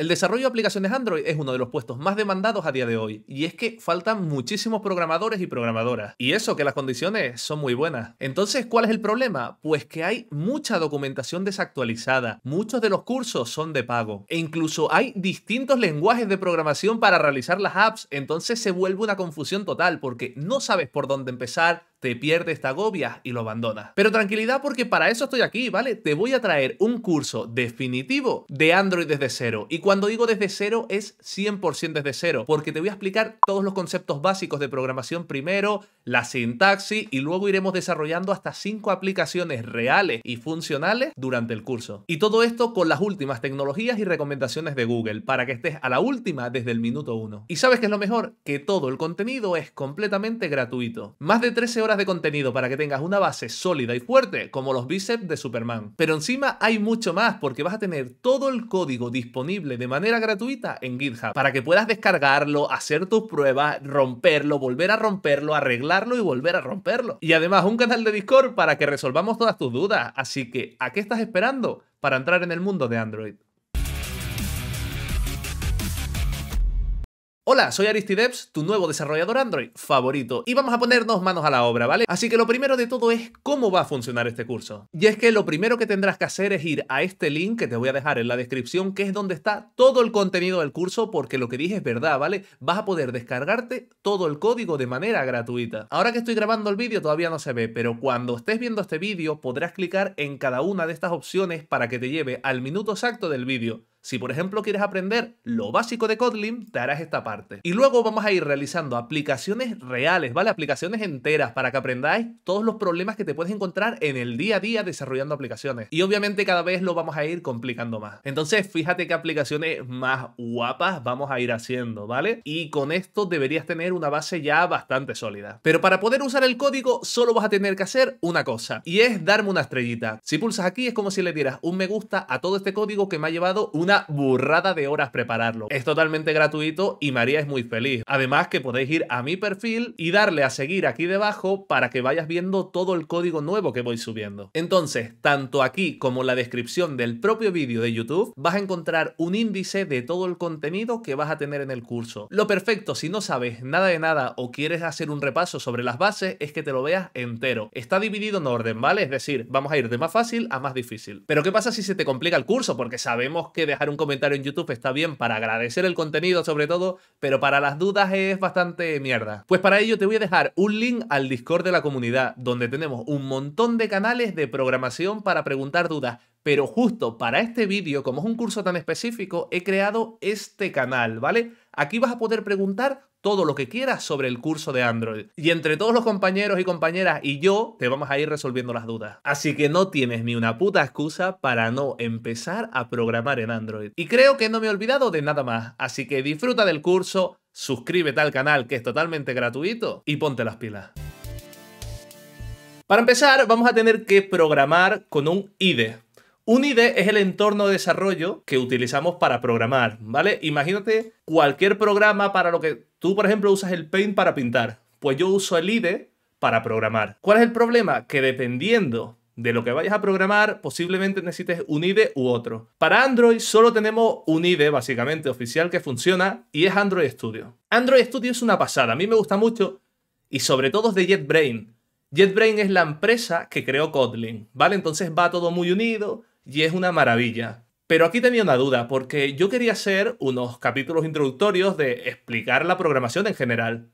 El desarrollo de aplicaciones Android es uno de los puestos más demandados a día de hoy, y es que faltan muchísimos programadores y programadoras. Y eso que las condiciones son muy buenas. Entonces, ¿cuál es el problema? Pues que hay mucha documentación desactualizada, muchos de los cursos son de pago, e incluso hay distintos lenguajes de programación para realizar las apps, entonces se vuelve una confusión total porque no sabes por dónde empezar, te pierdes, esta agobias y lo abandonas. Pero tranquilidad porque para eso estoy aquí, ¿vale? Te voy a traer un curso definitivo de Android desde cero. Y cuando digo desde cero es 100% desde cero, porque te voy a explicar todos los conceptos básicos de programación primero, la sintaxis y luego iremos desarrollando hasta cinco aplicaciones reales y funcionales durante el curso. Y todo esto con las últimas tecnologías y recomendaciones de Google para que estés a la última desde el minuto 1. ¿Y sabes qué es lo mejor? Que todo el contenido es completamente gratuito. Más de 13 horas de contenido para que tengas una base sólida y fuerte como los bíceps de Superman. Pero encima hay mucho más porque vas a tener todo el código disponible de manera gratuita en GitHub para que puedas descargarlo, hacer tus pruebas, romperlo, volver a romperlo, arreglarlo y volver a romperlo. Y además un canal de Discord para que resolvamos todas tus dudas. Así que, ¿a qué estás esperando para entrar en el mundo de Android? Hola, soy Aristideps, tu nuevo desarrollador Android favorito, y vamos a ponernos manos a la obra, ¿vale? Así que lo primero de todo es cómo va a funcionar este curso. Y es que lo primero que tendrás que hacer es ir a este link que te voy a dejar en la descripción, que es donde está todo el contenido del curso, porque lo que dije es verdad, ¿vale? Vas a poder descargarte todo el código de manera gratuita. Ahora que estoy grabando el vídeo todavía no se ve, pero cuando estés viendo este vídeo podrás clicar en cada una de estas opciones para que te lleve al minuto exacto del vídeo. Si por ejemplo quieres aprender lo básico de Kotlin, te harás esta parte. Y luego vamos a ir realizando aplicaciones reales, ¿vale? Aplicaciones enteras para que aprendáis todos los problemas que te puedes encontrar en el día a día desarrollando aplicaciones. Y obviamente cada vez lo vamos a ir complicando más. Entonces fíjate qué aplicaciones más guapas vamos a ir haciendo, ¿vale? Y con esto deberías tener una base ya bastante sólida. Pero para poder usar el código solo vas a tener que hacer una cosa y es darme una estrellita. Si pulsas aquí es como si le dieras un me gusta a todo este código que me ha llevado una burrada de horas prepararlo. Es totalmente gratuito y María es muy feliz. Además que podéis ir a mi perfil y darle a seguir aquí debajo para que vayas viendo todo el código nuevo que voy subiendo. Entonces, tanto aquí como en la descripción del propio vídeo de YouTube, vas a encontrar un índice de todo el contenido que vas a tener en el curso. Lo perfecto si no sabes nada de nada o quieres hacer un repaso sobre las bases es que te lo veas entero. Está dividido en orden, ¿vale? Es decir, vamos a ir de más fácil a más difícil. Pero ¿qué pasa si se te complica el curso? Porque sabemos que de un comentario en YouTube está bien para agradecer el contenido sobre todo, pero para las dudas es bastante mierda. Pues para ello te voy a dejar un link al Discord de la comunidad, donde tenemos un montón de canales de programación para preguntar dudas. Pero justo para este vídeo, como es un curso tan específico, he creado este canal, ¿vale? Aquí vas a poder preguntar todo lo que quieras sobre el curso de Android. Y entre todos los compañeros y compañeras y yo te vamos a ir resolviendo las dudas. Así que no tienes ni una puta excusa para no empezar a programar en Android. Y creo que no me he olvidado de nada más, así que disfruta del curso, suscríbete al canal que es totalmente gratuito y ponte las pilas. Para empezar, vamos a tener que programar con un IDE. Un IDE es el entorno de desarrollo que utilizamos para programar, ¿vale? Imagínate cualquier programa para lo que tú, por ejemplo, usas el Paint para pintar. Pues yo uso el IDE para programar. ¿Cuál es el problema? Que dependiendo de lo que vayas a programar, posiblemente necesites un IDE u otro. Para Android solo tenemos un IDE básicamente oficial que funciona y es Android Studio. Android Studio es una pasada, a mí me gusta mucho y sobre todo es de JetBrain. JetBrain es la empresa que creó Kotlin, ¿vale? Entonces va todo muy unido, y es una maravilla. Pero aquí tenía una duda, porque yo quería hacer unos capítulos introductorios de explicar la programación en general.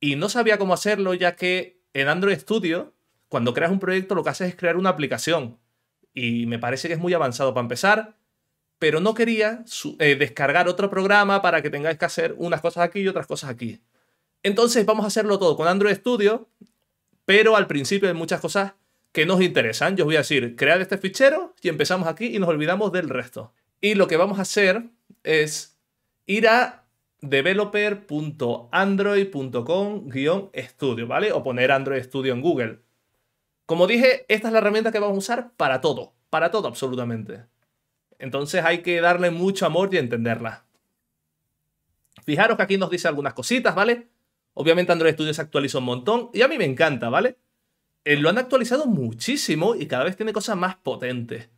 Y no sabía cómo hacerlo, ya que en Android Studio, cuando creas un proyecto, lo que haces es crear una aplicación. Y me parece que es muy avanzado para empezar, pero no quería eh, descargar otro programa para que tengáis que hacer unas cosas aquí y otras cosas aquí. Entonces vamos a hacerlo todo con Android Studio, pero al principio hay muchas cosas que nos interesan. Yo os voy a decir, crear este fichero y empezamos aquí y nos olvidamos del resto. Y lo que vamos a hacer es ir a developer.android.com-studio, ¿vale? O poner Android Studio en Google. Como dije, esta es la herramienta que vamos a usar para todo, para todo absolutamente. Entonces hay que darle mucho amor y entenderla. Fijaros que aquí nos dice algunas cositas, ¿vale? Obviamente Android Studio se actualiza un montón y a mí me encanta, ¿vale? Eh, lo han actualizado muchísimo y cada vez tiene cosas más potentes.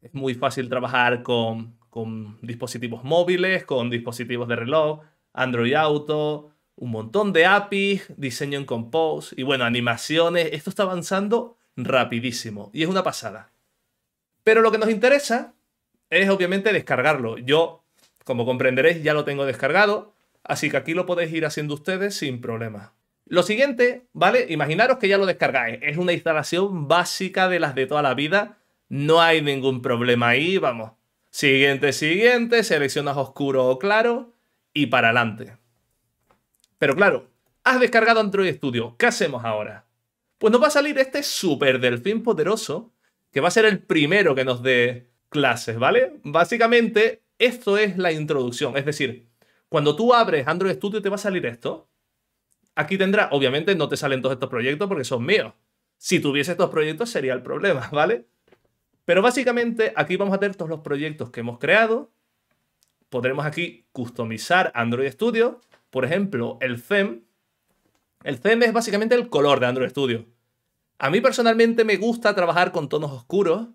Es muy fácil trabajar con, con dispositivos móviles, con dispositivos de reloj, Android Auto, un montón de APIs, diseño en Compose y bueno, animaciones. Esto está avanzando rapidísimo y es una pasada. Pero lo que nos interesa es obviamente descargarlo. Yo, como comprenderéis, ya lo tengo descargado, así que aquí lo podéis ir haciendo ustedes sin problemas. Lo siguiente, ¿vale? Imaginaros que ya lo descargáis. Es una instalación básica de las de toda la vida. No hay ningún problema ahí, vamos. Siguiente, siguiente, seleccionas oscuro o claro y para adelante. Pero claro, has descargado Android Studio. ¿Qué hacemos ahora? Pues nos va a salir este super delfín poderoso que va a ser el primero que nos dé clases, ¿vale? Básicamente, esto es la introducción. Es decir, cuando tú abres Android Studio te va a salir esto aquí tendrá, obviamente no te salen todos estos proyectos porque son míos. Si tuviese estos proyectos sería el problema, ¿vale? Pero básicamente aquí vamos a tener todos los proyectos que hemos creado. Podremos aquí customizar Android Studio. Por ejemplo, el fem El Zem es básicamente el color de Android Studio. A mí personalmente me gusta trabajar con tonos oscuros,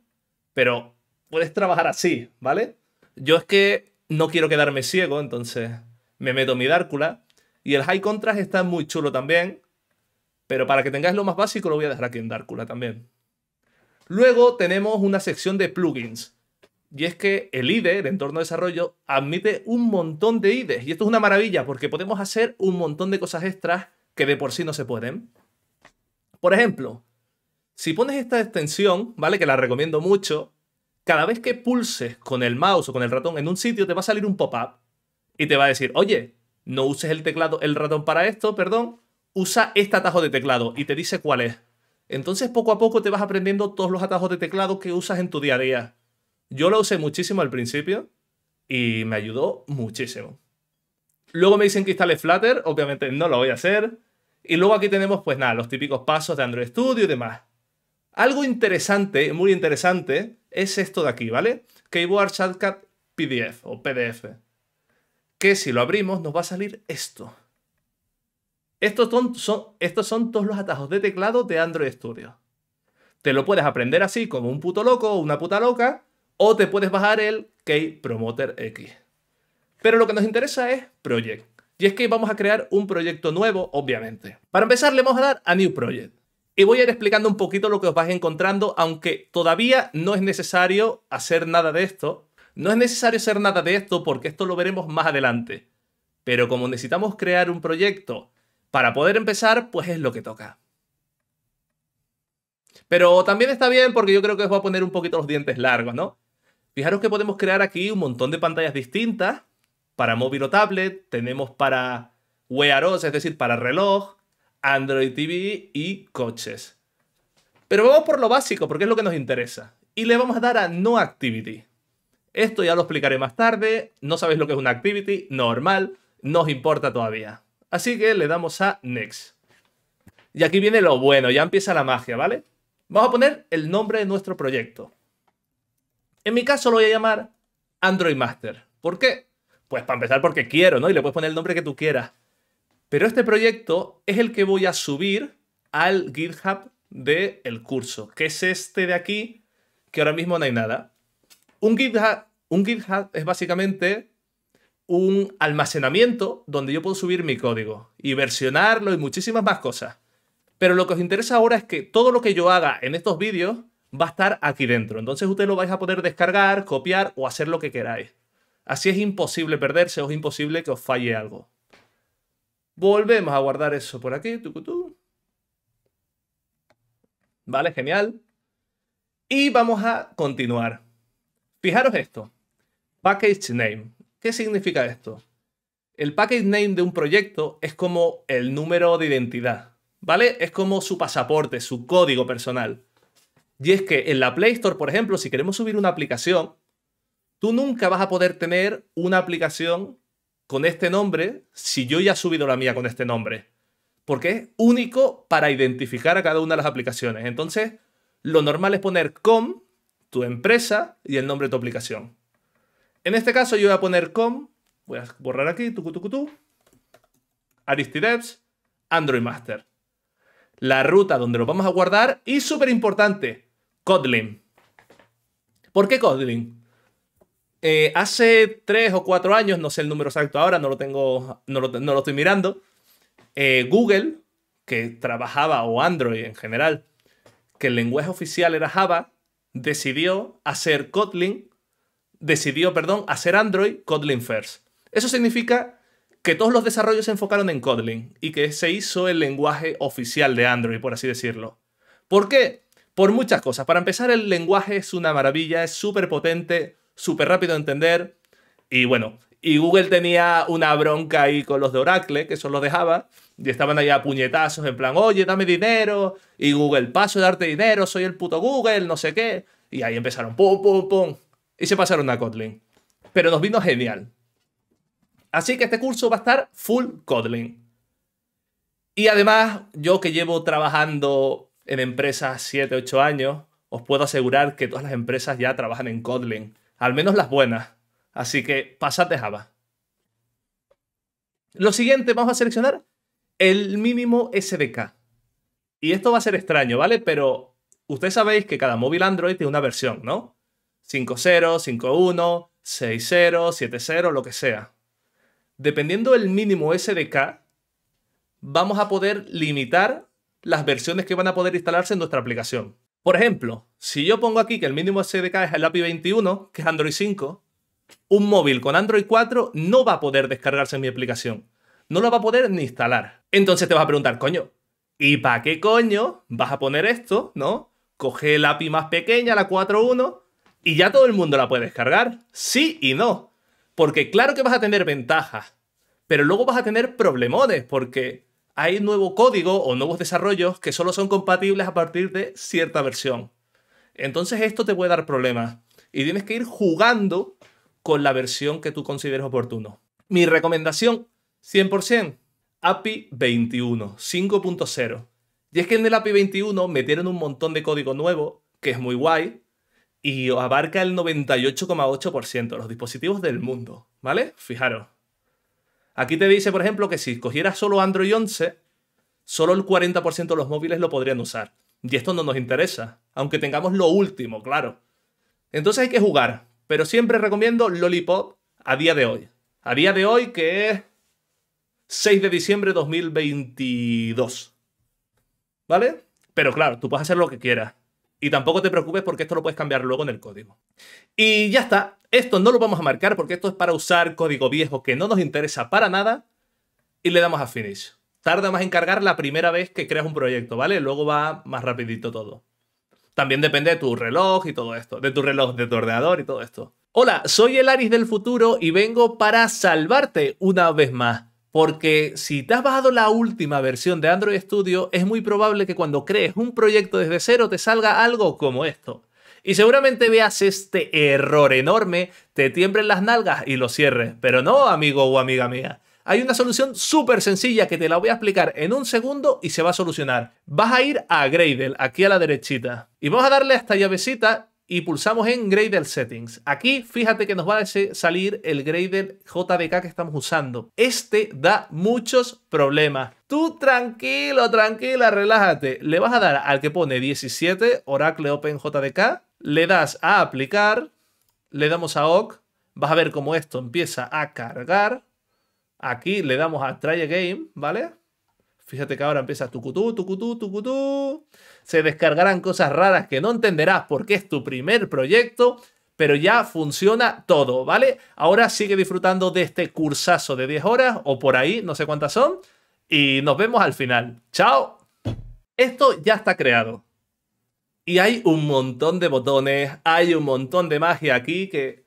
pero puedes trabajar así, ¿vale? Yo es que no quiero quedarme ciego, entonces me meto mi Dárcula y el High Contrast está muy chulo también. Pero para que tengáis lo más básico, lo voy a dejar aquí en Darkula también. Luego tenemos una sección de plugins. Y es que el IDE, el entorno de desarrollo, admite un montón de IDEs. Y esto es una maravilla porque podemos hacer un montón de cosas extras que de por sí no se pueden. Por ejemplo, si pones esta extensión, ¿vale? Que la recomiendo mucho, cada vez que pulses con el mouse o con el ratón en un sitio te va a salir un pop-up y te va a decir, oye, no uses el teclado, el ratón para esto, perdón, usa este atajo de teclado y te dice cuál es. Entonces poco a poco te vas aprendiendo todos los atajos de teclado que usas en tu día a día. Yo lo usé muchísimo al principio y me ayudó muchísimo. Luego me dicen que instale Flutter, obviamente no lo voy a hacer. Y luego aquí tenemos pues nada, los típicos pasos de Android Studio y demás. Algo interesante, muy interesante, es esto de aquí, ¿vale? Keyboard Shortcut PDF o PDF que si lo abrimos nos va a salir esto. Estos son, todos los atajos de teclado de Android Studio. Te lo puedes aprender así como un puto loco o una puta loca, o te puedes bajar el Key Promoter X. Pero lo que nos interesa es Project. Y es que vamos a crear un proyecto nuevo, obviamente. Para empezar, le vamos a dar a New Project. Y voy a ir explicando un poquito lo que os vais encontrando, aunque todavía no es necesario hacer nada de esto, no es necesario hacer nada de esto porque esto lo veremos más adelante. Pero como necesitamos crear un proyecto para poder empezar, pues es lo que toca. Pero también está bien porque yo creo que os voy a poner un poquito los dientes largos, ¿no? Fijaros que podemos crear aquí un montón de pantallas distintas para móvil o tablet, tenemos para Wear OS, es decir, para reloj, Android TV y coches. Pero vamos por lo básico porque es lo que nos interesa. Y le vamos a dar a No Activity. Esto ya lo explicaré más tarde. No sabéis lo que es una activity, normal, no os importa todavía. Así que le damos a next. Y aquí viene lo bueno, ya empieza la magia, ¿vale? Vamos a poner el nombre de nuestro proyecto. En mi caso lo voy a llamar Android Master. ¿Por qué? Pues para empezar porque quiero, ¿no? Y le puedes poner el nombre que tú quieras. Pero este proyecto es el que voy a subir al GitHub del curso, que es este de aquí, que ahora mismo no hay nada. Un GitHub, un es básicamente un almacenamiento donde yo puedo subir mi código y versionarlo y muchísimas más cosas. Pero lo que os interesa ahora es que todo lo que yo haga en estos vídeos va a estar aquí dentro. Entonces ustedes lo vais a poder descargar, copiar o hacer lo que queráis. Así es imposible perderse o es imposible que os falle algo. Volvemos a guardar eso por aquí. Vale, genial. Y vamos a continuar. Fijaros esto. Package name. ¿Qué significa esto? El package name de un proyecto es como el número de identidad, ¿vale? Es como su pasaporte, su código personal. Y es que en la Play Store, por ejemplo, si queremos subir una aplicación, tú nunca vas a poder tener una aplicación con este nombre si yo ya he subido la mía con este nombre. Porque es único para identificar a cada una de las aplicaciones. Entonces, lo normal es poner com tu empresa y el nombre de tu aplicación. En este caso yo voy a poner com, voy a borrar aquí, tu tu Aristideps, Android Master. La ruta donde lo vamos a guardar y súper importante, Kotlin. ¿Por qué Kotlin? Eh, hace tres o cuatro años, no sé el número exacto ahora, no lo tengo, no lo, estoy mirando, eh, Google, que trabajaba, o Android en general, que el lenguaje oficial era Java, decidió hacer Kotlin, decidió, perdón, hacer Android Kotlin First. Eso significa que todos los desarrollos se enfocaron en Kotlin y que se hizo el lenguaje oficial de Android, por así decirlo. ¿Por qué? Por muchas cosas. Para empezar, el lenguaje es una maravilla, es súper potente, súper rápido de entender. Y bueno, y Google tenía una bronca ahí con los de Oracle, que eso lo dejaba. Y estaban allá a puñetazos, en plan, oye, dame dinero. Y Google, paso de darte dinero, soy el puto Google, no sé qué. Y ahí empezaron, pum, pum, pum. Y se pasaron a Kotlin. Pero nos vino genial. Así que este curso va a estar full Kotlin. Y además, yo que llevo trabajando en empresas 7, 8 años, os puedo asegurar que todas las empresas ya trabajan en Kotlin. Al menos las buenas. Así que pasad de Java. Lo siguiente, vamos a seleccionar el mínimo SDK. Y esto va a ser extraño, ¿vale? Pero ustedes sabéis que cada móvil Android tiene una versión, ¿no? 5.0, 5.1, 6.0, 7.0, lo que sea. Dependiendo del mínimo SDK, vamos a poder limitar las versiones que van a poder instalarse en nuestra aplicación. Por ejemplo, si yo pongo aquí que el mínimo SDK es el API 21, que es Android 5, un móvil con Android 4 no va a poder descargarse en mi aplicación no lo va a poder ni instalar. Entonces te vas a preguntar, coño, ¿y para qué coño vas a poner esto, no? Coge la API más pequeña, la 4.1, y ya todo el mundo la puede descargar. Sí y no. Porque claro que vas a tener ventajas, pero luego vas a tener problemones, porque hay nuevo código o nuevos desarrollos que solo son compatibles a partir de cierta versión. Entonces esto te puede dar problemas y tienes que ir jugando con la versión que tú consideres oportuno. Mi recomendación 100%. API 21, 5.0. Y es que en el API 21 metieron un montón de código nuevo, que es muy guay, y abarca el 98,8% de los dispositivos del mundo, ¿vale? Fijaros. Aquí te dice, por ejemplo, que si cogieras solo Android 11, solo el 40% de los móviles lo podrían usar. Y esto no nos interesa, aunque tengamos lo último, claro. Entonces hay que jugar, pero siempre recomiendo Lollipop a día de hoy. A día de hoy que es 6 de diciembre de 2022. ¿Vale? Pero claro, tú puedes hacer lo que quieras. Y tampoco te preocupes porque esto lo puedes cambiar luego en el código. Y ya está. Esto no lo vamos a marcar porque esto es para usar código viejo que no nos interesa para nada. Y le damos a Finish. Tarda más en cargar la primera vez que creas un proyecto, ¿vale? Luego va más rapidito todo. También depende de tu reloj y todo esto. De tu reloj, de tu ordenador y todo esto. Hola, soy el Aris del futuro y vengo para salvarte una vez más. Porque si te has bajado la última versión de Android Studio, es muy probable que cuando crees un proyecto desde cero te salga algo como esto. Y seguramente veas este error enorme, te tiemblen las nalgas y lo cierres. Pero no, amigo o amiga mía. Hay una solución súper sencilla que te la voy a explicar en un segundo y se va a solucionar. Vas a ir a Gradle, aquí a la derechita. Y vamos a darle a esta llavecita y pulsamos en Gradle Settings. Aquí fíjate que nos va a salir el Gradle JDK que estamos usando. Este da muchos problemas. Tú tranquilo, tranquila, relájate. Le vas a dar al que pone 17 Oracle Open JDK, le das a aplicar, le damos a OK, vas a ver cómo esto empieza a cargar. Aquí le damos a Try a Game, ¿vale? Fíjate que ahora empieza cutú. tucutú, tucutú se descargarán cosas raras que no entenderás porque es tu primer proyecto, pero ya funciona todo, ¿vale? Ahora sigue disfrutando de este cursazo de 10 horas o por ahí, no sé cuántas son, y nos vemos al final. ¡Chao! Esto ya está creado. Y hay un montón de botones, hay un montón de magia aquí que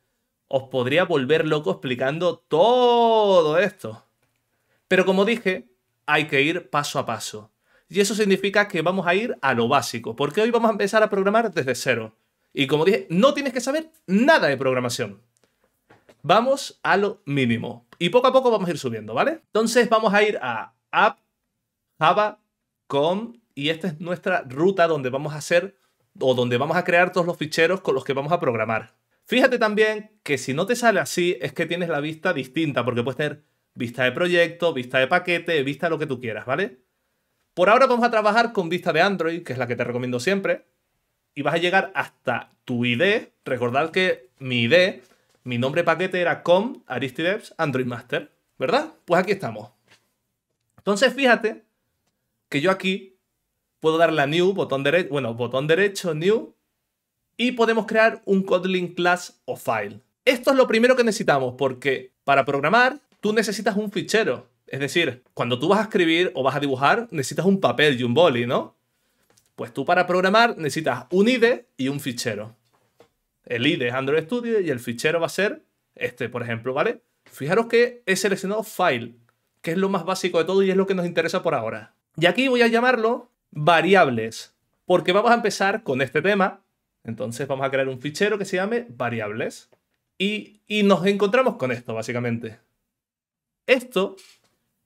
os podría volver loco explicando todo esto. Pero como dije, hay que ir paso a paso. Y eso significa que vamos a ir a lo básico, porque hoy vamos a empezar a programar desde cero. Y como dije, no tienes que saber nada de programación. Vamos a lo mínimo. Y poco a poco vamos a ir subiendo, ¿vale? Entonces vamos a ir a app, java, com, y esta es nuestra ruta donde vamos a hacer o donde vamos a crear todos los ficheros con los que vamos a programar. Fíjate también que si no te sale así es que tienes la vista distinta, porque puedes tener vista de proyecto, vista de paquete, vista de lo que tú quieras, ¿vale? Por ahora vamos a trabajar con vista de Android, que es la que te recomiendo siempre, y vas a llegar hasta tu ID. Recordad que mi ID, mi nombre paquete era com aristideps android master, ¿verdad? Pues aquí estamos. Entonces fíjate que yo aquí puedo darle a new, botón derecho, bueno, botón derecho, new, y podemos crear un Kotlin class o file. Esto es lo primero que necesitamos porque para programar tú necesitas un fichero es decir, cuando tú vas a escribir o vas a dibujar, necesitas un papel y un boli, ¿no? Pues tú para programar necesitas un IDE y un fichero. El IDE es Android Studio y el fichero va a ser este, por ejemplo, ¿vale? Fijaros que he seleccionado file, que es lo más básico de todo y es lo que nos interesa por ahora. Y aquí voy a llamarlo variables, porque vamos a empezar con este tema. Entonces vamos a crear un fichero que se llame variables. Y, y nos encontramos con esto, básicamente. Esto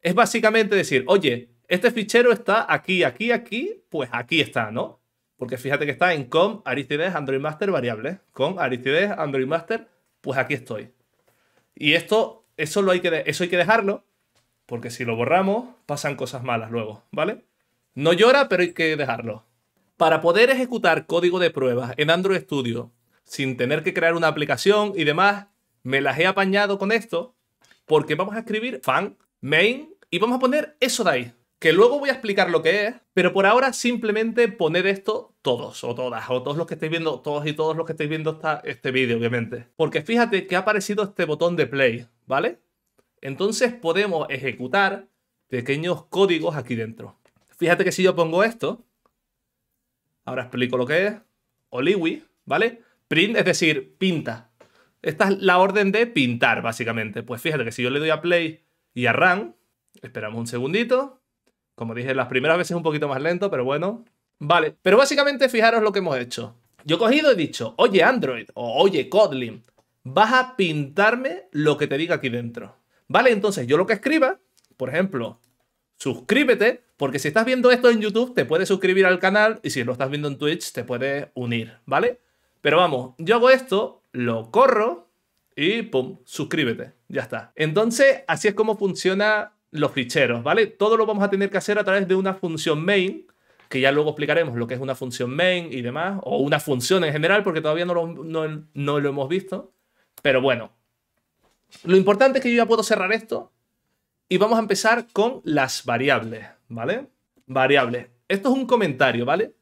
es básicamente decir, oye, este fichero está aquí, aquí, aquí, pues aquí está, ¿no? Porque fíjate que está en com Aristides Android Master variables. Com Aristides Android Master, pues aquí estoy. Y esto, eso, lo hay que eso hay que dejarlo, porque si lo borramos, pasan cosas malas luego, ¿vale? No llora, pero hay que dejarlo. Para poder ejecutar código de pruebas en Android Studio sin tener que crear una aplicación y demás, me las he apañado con esto, porque vamos a escribir fan main y vamos a poner eso de ahí, que luego voy a explicar lo que es, pero por ahora simplemente poner esto todos o todas, o todos los que estáis viendo, todos y todos los que estáis viendo este vídeo, obviamente. Porque fíjate que ha aparecido este botón de play, ¿vale? Entonces podemos ejecutar pequeños códigos aquí dentro. Fíjate que si yo pongo esto, ahora explico lo que es, Oliwi, ¿vale? Print, es decir, pinta. Esta es la orden de pintar, básicamente. Pues fíjate que si yo le doy a play y a run, Esperamos un segundito. Como dije, las primeras veces un poquito más lento, pero bueno. Vale, pero básicamente fijaros lo que hemos hecho. Yo he cogido y he dicho, oye Android o oye Kotlin, vas a pintarme lo que te diga aquí dentro. Vale, entonces yo lo que escriba, por ejemplo, suscríbete, porque si estás viendo esto en YouTube, te puedes suscribir al canal y si lo estás viendo en Twitch, te puedes unir, ¿vale? Pero vamos, yo hago esto, lo corro y pum, suscríbete, ya está. Entonces, así es como funciona los ficheros, ¿vale? Todo lo vamos a tener que hacer a través de una función main, que ya luego explicaremos lo que es una función main y demás, o una función en general, porque todavía no lo, no, lo hemos visto. Pero bueno, lo importante es que yo ya puedo cerrar esto y vamos a empezar con las variables, ¿vale? Variables. Esto es un comentario, ¿vale?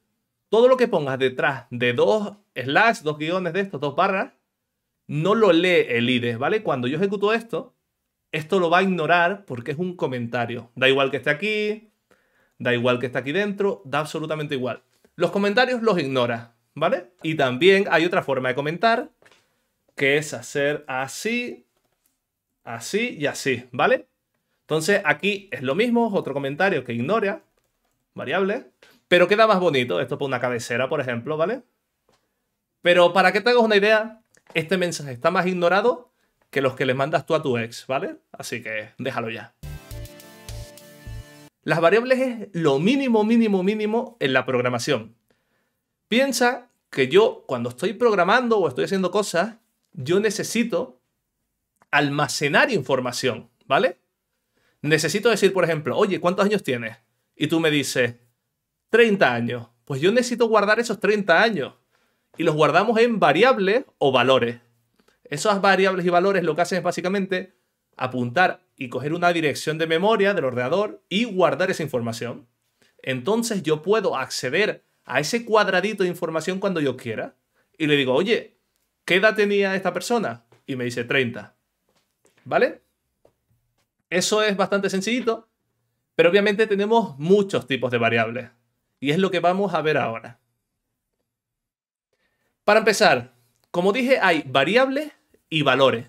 Todo lo que pongas detrás de dos slash, dos guiones de estos, dos barras, no lo lee el IDE, ¿vale? Cuando yo ejecuto esto, esto lo va a ignorar porque es un comentario. Da igual que esté aquí, da igual que esté aquí dentro, da absolutamente igual. Los comentarios los ignora, ¿vale? Y también hay otra forma de comentar, que es hacer así, así y así, ¿vale? Entonces aquí es lo mismo, otro comentario que ignora, variable, pero queda más bonito. Esto por una cabecera, por ejemplo, ¿vale? Pero para que te hagas una idea, este mensaje está más ignorado que los que les mandas tú a tu ex, ¿vale? Así que déjalo ya. Las variables es lo mínimo, mínimo, mínimo en la programación. Piensa que yo, cuando estoy programando o estoy haciendo cosas, yo necesito almacenar información, ¿vale? Necesito decir, por ejemplo, oye, ¿cuántos años tienes? Y tú me dices, 30 años. Pues yo necesito guardar esos 30 años. Y los guardamos en variables o valores. Esas variables y valores lo que hacen es básicamente apuntar y coger una dirección de memoria del ordenador y guardar esa información. Entonces yo puedo acceder a ese cuadradito de información cuando yo quiera y le digo, oye, ¿qué edad tenía esta persona? Y me dice 30. ¿Vale? Eso es bastante sencillito, pero obviamente tenemos muchos tipos de variables y es lo que vamos a ver ahora. Para empezar, como dije, hay variables y valores.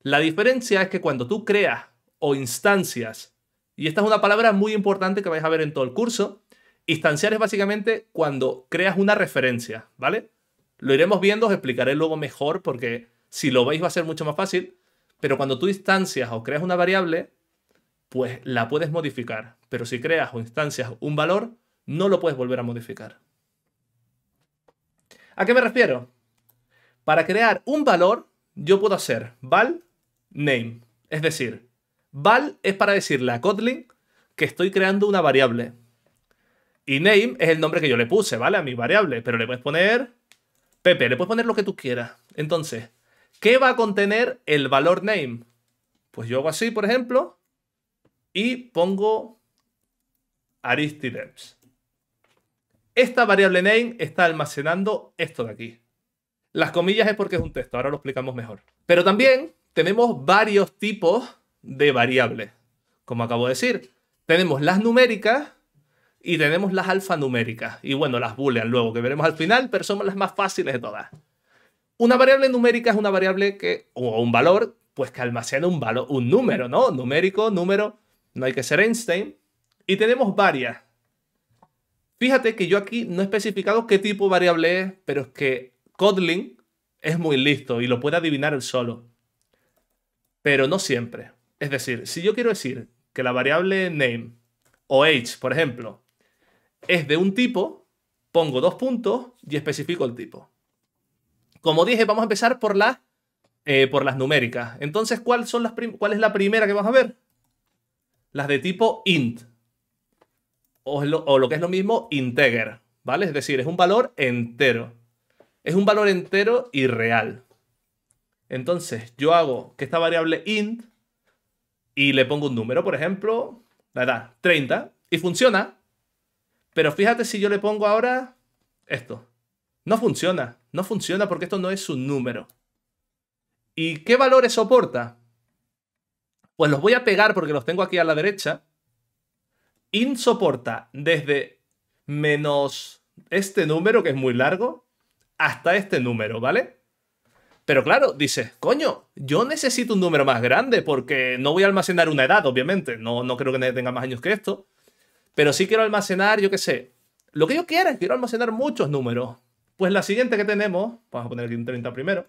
La diferencia es que cuando tú creas o instancias, y esta es una palabra muy importante que vais a ver en todo el curso, instanciar es básicamente cuando creas una referencia, ¿vale? Lo iremos viendo, os explicaré luego mejor porque si lo veis va a ser mucho más fácil, pero cuando tú instancias o creas una variable, pues la puedes modificar, pero si creas o instancias un valor, no lo puedes volver a modificar. ¿A qué me refiero? Para crear un valor, yo puedo hacer val name. Es decir, val es para decirle a Kotlin que estoy creando una variable. Y name es el nombre que yo le puse, ¿vale? A mi variable. Pero le puedes poner Pepe, le puedes poner lo que tú quieras. Entonces, ¿qué va a contener el valor name? Pues yo hago así, por ejemplo, y pongo Aristides. Esta variable name está almacenando esto de aquí. Las comillas es porque es un texto, ahora lo explicamos mejor. Pero también tenemos varios tipos de variables. Como acabo de decir, tenemos las numéricas y tenemos las alfanuméricas. Y bueno, las boolean luego, que veremos al final, pero son las más fáciles de todas. Una variable numérica es una variable que, o un valor, pues que almacena un, valor, un número, ¿no? Numérico, número, no hay que ser Einstein. Y tenemos varias. Fíjate que yo aquí no he especificado qué tipo de variable es, pero es que Codling es muy listo y lo puede adivinar él solo. Pero no siempre. Es decir, si yo quiero decir que la variable name o age, por ejemplo, es de un tipo, pongo dos puntos y especifico el tipo. Como dije, vamos a empezar por las, eh, por las numéricas. Entonces, ¿cuál, son las ¿cuál es la primera que vamos a ver? Las de tipo int. O lo, o lo que es lo mismo, integer. ¿Vale? Es decir, es un valor entero es un valor entero y real. Entonces, yo hago que esta variable int y le pongo un número, por ejemplo, la edad, 30, y funciona. Pero fíjate si yo le pongo ahora esto. No funciona, no funciona porque esto no es un número. ¿Y qué valores soporta? Pues los voy a pegar porque los tengo aquí a la derecha. int soporta desde menos este número, que es muy largo, hasta este número, ¿vale? Pero claro, dices, coño, yo necesito un número más grande porque no voy a almacenar una edad, obviamente. No, no creo que nadie tenga más años que esto. Pero sí quiero almacenar, yo qué sé. Lo que yo quiera, quiero almacenar muchos números. Pues la siguiente que tenemos, vamos a poner aquí un 30 primero,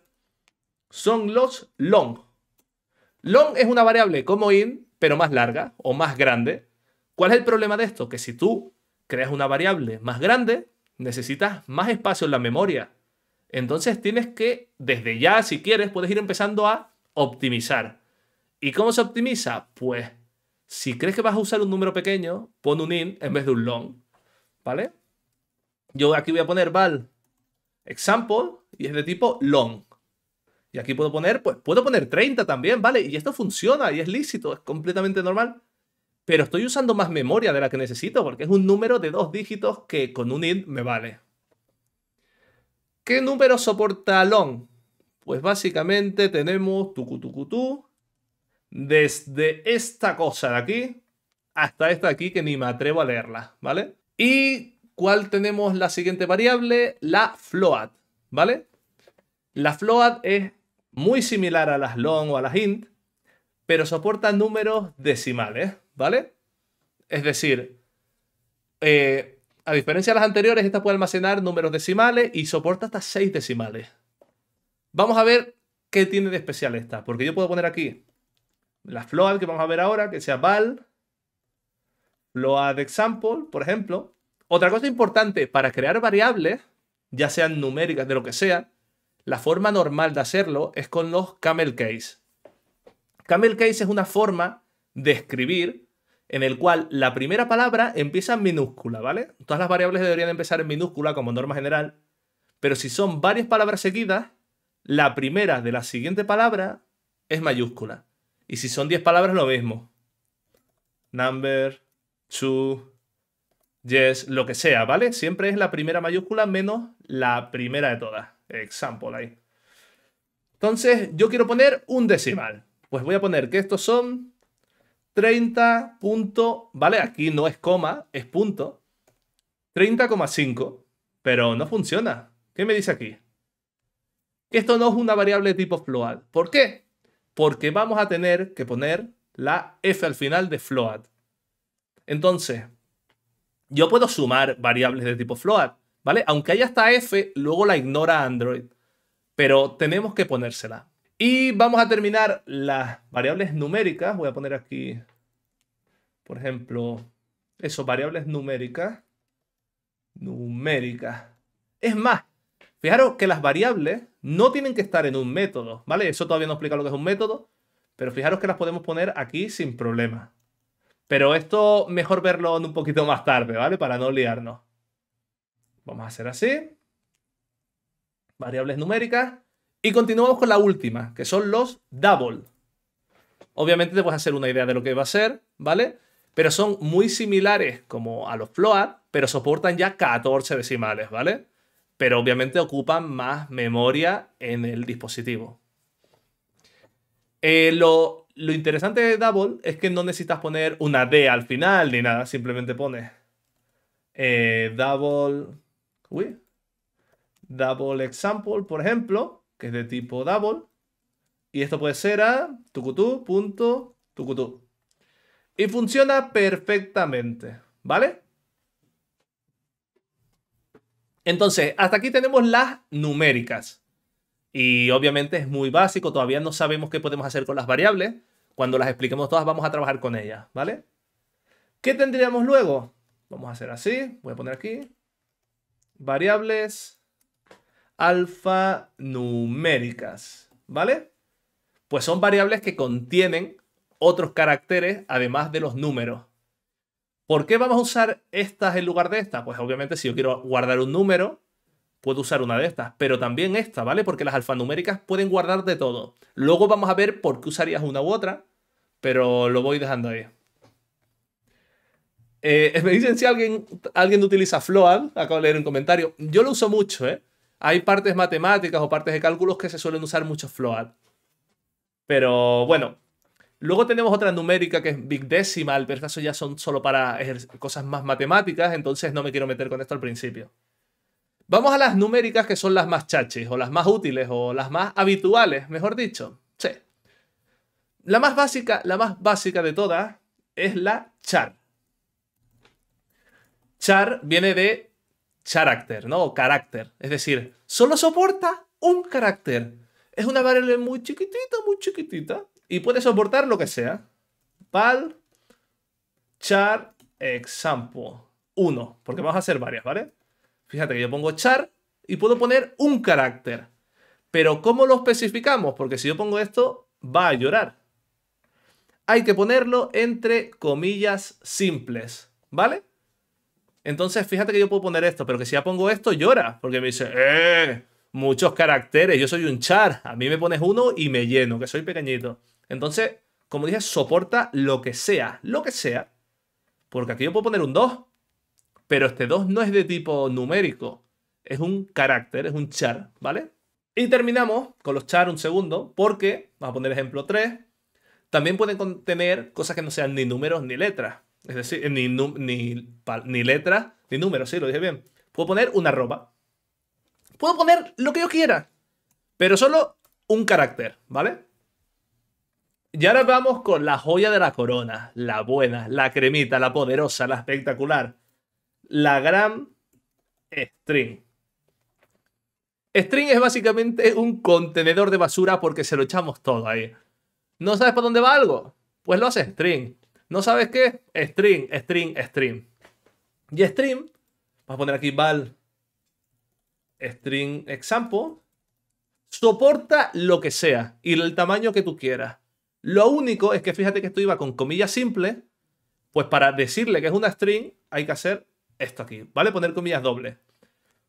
son los long. Long es una variable como in, pero más larga o más grande. ¿Cuál es el problema de esto? Que si tú creas una variable más grande, necesitas más espacio en la memoria entonces tienes que, desde ya, si quieres, puedes ir empezando a optimizar. ¿Y cómo se optimiza? Pues si crees que vas a usar un número pequeño, pon un int en vez de un long. ¿Vale? Yo aquí voy a poner val example y es de tipo long. Y aquí puedo poner, pues puedo poner 30 también, ¿vale? Y esto funciona y es lícito, es completamente normal. Pero estoy usando más memoria de la que necesito porque es un número de dos dígitos que con un int me vale. ¿Qué número soporta Long? Pues básicamente tenemos tucutú desde esta cosa de aquí hasta esta de aquí que ni me atrevo a leerla, ¿vale? Y cuál tenemos la siguiente variable, la float, ¿vale? La float es muy similar a las long o a las int, pero soporta números decimales, ¿vale? Es decir, eh, a diferencia de las anteriores, esta puede almacenar números decimales y soporta hasta 6 decimales. Vamos a ver qué tiene de especial esta, porque yo puedo poner aquí la float que vamos a ver ahora, que sea val, float example, por ejemplo. Otra cosa importante, para crear variables, ya sean numéricas, de lo que sea, la forma normal de hacerlo es con los camel case. Camel case es una forma de escribir en el cual la primera palabra empieza en minúscula, ¿vale? Todas las variables deberían empezar en minúscula como norma general, pero si son varias palabras seguidas, la primera de la siguiente palabra es mayúscula. Y si son 10 palabras, lo mismo. Number, two, yes, lo que sea, ¿vale? Siempre es la primera mayúscula menos la primera de todas. Example ahí. Entonces, yo quiero poner un decimal. Pues voy a poner que estos son 30 ¿vale? Aquí no es coma, es punto. 30,5, pero no funciona. ¿Qué me dice aquí? esto no es una variable de tipo float. ¿Por qué? Porque vamos a tener que poner la f al final de float. Entonces, yo puedo sumar variables de tipo float, ¿vale? Aunque haya esta f, luego la ignora Android, pero tenemos que ponérsela. Y vamos a terminar las variables numéricas. Voy a poner aquí, por ejemplo, eso, variables numéricas. Numéricas. Es más, fijaros que las variables no tienen que estar en un método, ¿vale? Eso todavía no explica lo que es un método, pero fijaros que las podemos poner aquí sin problema. Pero esto mejor verlo un poquito más tarde, ¿vale? Para no liarnos. Vamos a hacer así. Variables numéricas. Y continuamos con la última, que son los double. Obviamente te puedes hacer una idea de lo que va a ser, ¿vale? Pero son muy similares como a los float, pero soportan ya 14 decimales, ¿vale? Pero obviamente ocupan más memoria en el dispositivo. Eh, lo, interesante de double es que no necesitas poner una D al final ni nada, simplemente pones eh, double... double example, por ejemplo, que es de tipo double. Y esto puede ser a tucutú.tucutú. Y funciona perfectamente, ¿vale? Entonces, hasta aquí tenemos las numéricas. Y obviamente es muy básico, todavía no sabemos qué podemos hacer con las variables. Cuando las expliquemos todas vamos a trabajar con ellas, ¿vale? ¿Qué tendríamos luego? Vamos a hacer así, voy a poner aquí. Variables alfanuméricas, ¿vale? Pues son variables que contienen otros caracteres además de los números. ¿Por qué vamos a usar estas en lugar de estas? Pues obviamente si yo quiero guardar un número, puedo usar una de estas, pero también esta, ¿vale? Porque las alfanuméricas pueden guardar de todo. Luego vamos a ver por qué usarías una u otra, pero lo voy dejando ahí. Eh, me dicen si alguien, alguien utiliza Float, acabo de leer un comentario. Yo lo uso mucho, ¿eh? Hay partes matemáticas o partes de cálculos que se suelen usar mucho float. Pero bueno, Luego tenemos otra numérica que es Big Decimal, pero en ya son solo para cosas más matemáticas, entonces no me quiero meter con esto al principio. Vamos a las numéricas que son las más chachis, o las más útiles, o las más habituales, mejor dicho. Sí. La más básica, la más básica de todas es la char. Char viene de Character, ¿no? O carácter. Es decir, solo soporta un carácter. Es una variable muy chiquitita, muy chiquitita. Y puede soportar lo que sea. Pal, char example uno, Porque vamos a hacer varias, ¿vale? Fíjate que yo pongo char y puedo poner un carácter. Pero ¿cómo lo especificamos? Porque si yo pongo esto, va a llorar. Hay que ponerlo entre comillas simples, ¿vale? Entonces, fíjate que yo puedo poner esto, pero que si ya pongo esto, llora, porque me dice, ¡eh! Muchos caracteres, yo soy un char, a mí me pones uno y me lleno, que soy pequeñito. Entonces, como dije, soporta lo que sea, lo que sea, porque aquí yo puedo poner un 2, pero este 2 no es de tipo numérico, es un carácter, es un char, ¿vale? Y terminamos con los char un segundo, porque, vamos a poner ejemplo 3, también pueden contener cosas que no sean ni números ni letras. Es decir, ni, ni, ni letra, ni número, sí, lo dije bien. Puedo poner una ropa. Puedo poner lo que yo quiera, pero solo un carácter, ¿vale? Y ahora vamos con la joya de la corona, la buena, la cremita, la poderosa, la espectacular, la gran string. String es básicamente un contenedor de basura porque se lo echamos todo ahí. ¿No sabes por dónde va algo? Pues lo hace string. ¿No sabes qué? String, string, string. Y string, vamos a poner aquí val string example, soporta lo que sea y el tamaño que tú quieras. Lo único es que fíjate que esto iba con comillas simples, pues para decirle que es una string hay que hacer esto aquí, ¿vale? Poner comillas dobles.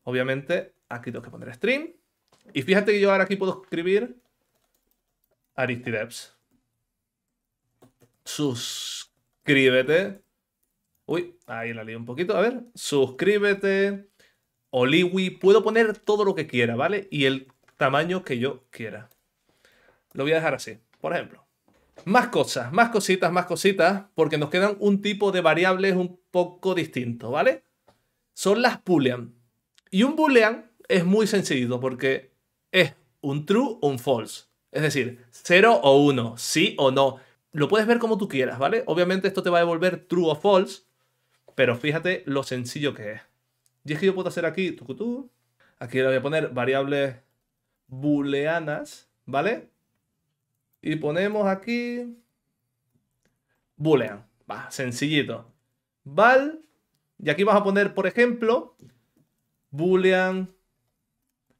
Obviamente aquí tengo que poner string. Y fíjate que yo ahora aquí puedo escribir Aristideps. Sus suscríbete. Uy, ahí la lío un poquito. A ver, suscríbete. Oliwi, puedo poner todo lo que quiera, ¿vale? Y el tamaño que yo quiera. Lo voy a dejar así, por ejemplo. Más cosas, más cositas, más cositas, porque nos quedan un tipo de variables un poco distinto, ¿vale? Son las boolean. Y un boolean es muy sencillo porque es un true o un false. Es decir, 0 o 1, sí o no lo puedes ver como tú quieras, ¿vale? Obviamente esto te va a devolver true o false, pero fíjate lo sencillo que es. Y es que yo puedo hacer aquí, tucutú, aquí le voy a poner variables booleanas, ¿vale? Y ponemos aquí boolean, va, sencillito. Val, y aquí vas a poner, por ejemplo, boolean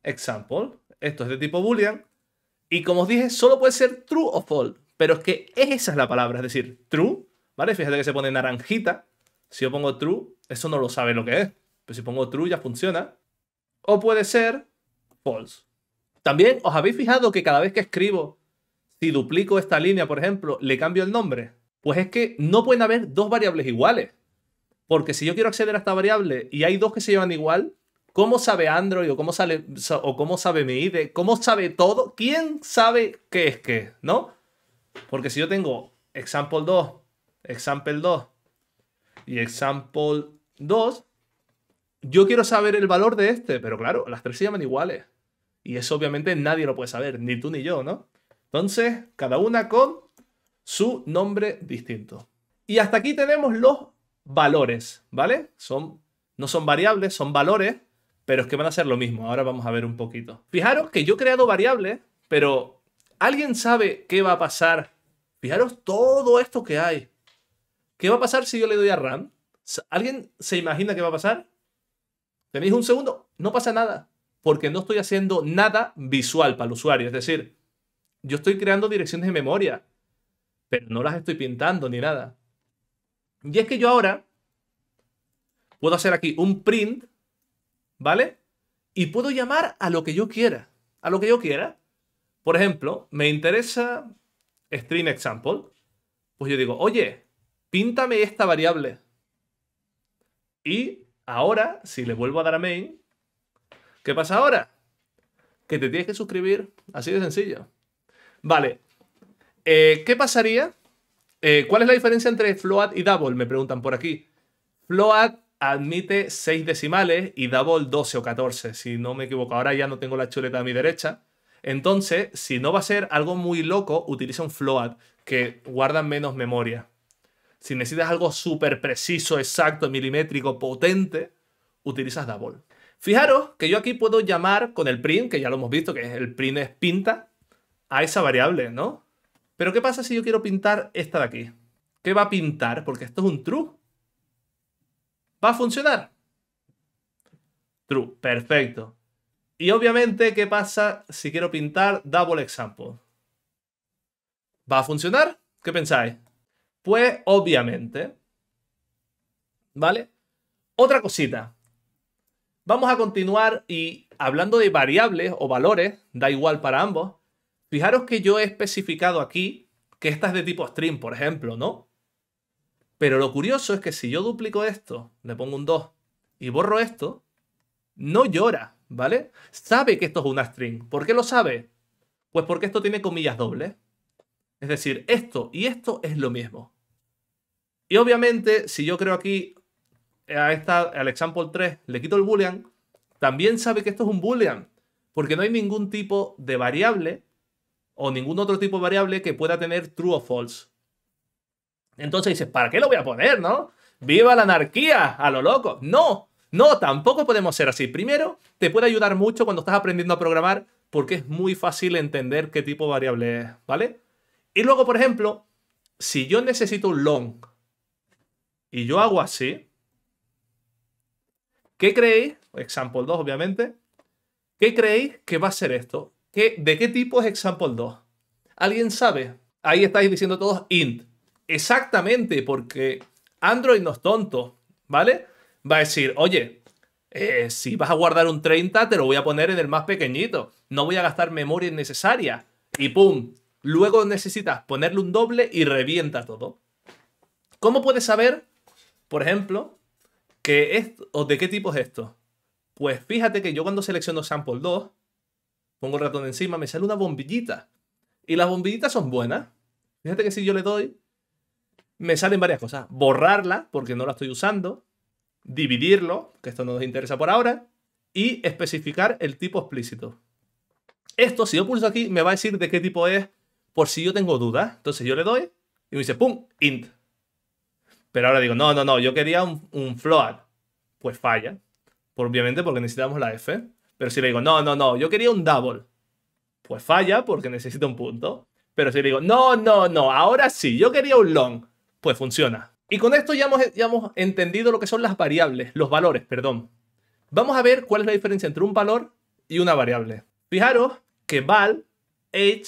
example. Esto es de tipo boolean. Y como os dije, solo puede ser true o false. Pero es que esa es la palabra, es decir, true, ¿vale? Fíjate que se pone naranjita. Si yo pongo true, eso no lo sabe lo que es. Pero si pongo true ya funciona. O puede ser false. También, ¿os habéis fijado que cada vez que escribo, si duplico esta línea, por ejemplo, le cambio el nombre? Pues es que no pueden haber dos variables iguales. Porque si yo quiero acceder a esta variable y hay dos que se llaman igual, ¿cómo sabe Android o cómo, sale, o cómo sabe mi IDE ¿Cómo sabe todo? ¿Quién sabe qué es qué? ¿No? Porque si yo tengo example 2, example 2 y example 2, yo quiero saber el valor de este, pero claro, las tres se llaman iguales. Y eso obviamente nadie lo puede saber, ni tú ni yo, ¿no? Entonces, cada una con su nombre distinto. Y hasta aquí tenemos los valores, ¿vale? Son, no son variables, son valores, pero es que van a ser lo mismo. Ahora vamos a ver un poquito. Fijaros que yo he creado variables, pero ¿Alguien sabe qué va a pasar? Fijaros todo esto que hay. ¿Qué va a pasar si yo le doy a RAM? ¿Alguien se imagina qué va a pasar? ¿Tenéis un segundo? No pasa nada, porque no estoy haciendo nada visual para el usuario. Es decir, yo estoy creando direcciones de memoria, pero no las estoy pintando ni nada. Y es que yo ahora puedo hacer aquí un print, ¿vale? Y puedo llamar a lo que yo quiera. A lo que yo quiera. Por ejemplo, me interesa string example. Pues yo digo, oye, píntame esta variable. Y ahora, si le vuelvo a dar a main, ¿qué pasa ahora? Que te tienes que suscribir, así de sencillo. Vale, eh, ¿qué pasaría? Eh, ¿Cuál es la diferencia entre float y double? Me preguntan por aquí. Float admite 6 decimales y double 12 o 14, si no me equivoco. Ahora ya no tengo la chuleta a mi derecha. Entonces, si no va a ser algo muy loco, utiliza un float que guarda menos memoria. Si necesitas algo súper preciso, exacto, milimétrico, potente, utilizas double. Fijaros que yo aquí puedo llamar con el print, que ya lo hemos visto, que el print es pinta, a esa variable, ¿no? Pero ¿qué pasa si yo quiero pintar esta de aquí? ¿Qué va a pintar? Porque esto es un true. ¿Va a funcionar? True, perfecto. Y obviamente, ¿qué pasa si quiero pintar double example? ¿Va a funcionar? ¿Qué pensáis? Pues obviamente. ¿Vale? Otra cosita. Vamos a continuar y hablando de variables o valores, da igual para ambos. Fijaros que yo he especificado aquí que esta es de tipo string, por ejemplo, ¿no? Pero lo curioso es que si yo duplico esto, le pongo un 2 y borro esto, no llora. ¿vale? Sabe que esto es una string. ¿Por qué lo sabe? Pues porque esto tiene comillas dobles. Es decir, esto y esto es lo mismo. Y obviamente, si yo creo aquí a esta, al example 3 le quito el boolean, también sabe que esto es un boolean, porque no hay ningún tipo de variable o ningún otro tipo de variable que pueda tener true o false. Entonces dices, ¿para qué lo voy a poner, no? ¡Viva la anarquía! ¡A lo loco! ¡No! No, tampoco podemos ser así. Primero, te puede ayudar mucho cuando estás aprendiendo a programar porque es muy fácil entender qué tipo de variable es, ¿vale? Y luego, por ejemplo, si yo necesito un long y yo hago así, ¿qué creéis? Example 2, obviamente. ¿Qué creéis que va a ser esto? ¿Qué, ¿De qué tipo es example 2? ¿Alguien sabe? Ahí estáis diciendo todos int. Exactamente, porque Android no es tonto, ¿vale? va a decir, oye, eh, si vas a guardar un 30, te lo voy a poner en el más pequeñito. No voy a gastar memoria innecesaria. Y pum. Luego necesitas ponerle un doble y revienta todo. ¿Cómo puedes saber, por ejemplo, que es, o de qué tipo es esto? Pues fíjate que yo cuando selecciono sample 2, pongo el ratón encima, me sale una bombillita. Y las bombillitas son buenas. Fíjate que si yo le doy, me salen varias cosas. Borrarla, porque no la estoy usando dividirlo, que esto no nos interesa por ahora, y especificar el tipo explícito. Esto, si yo pulso aquí, me va a decir de qué tipo es por si yo tengo dudas. Entonces yo le doy y me dice, ¡pum! int. Pero ahora digo, no, no, no, yo quería un, float. Pues falla, obviamente porque necesitamos la f. Pero si le digo, no, no, no, yo quería un double, pues falla porque necesita un punto. Pero si le digo, no, no, no, ahora sí, yo quería un long, pues funciona. Y con esto ya hemos, hemos entendido lo que son las variables, los valores, perdón. Vamos a ver cuál es la diferencia entre un valor y una variable. Fijaros que val, age,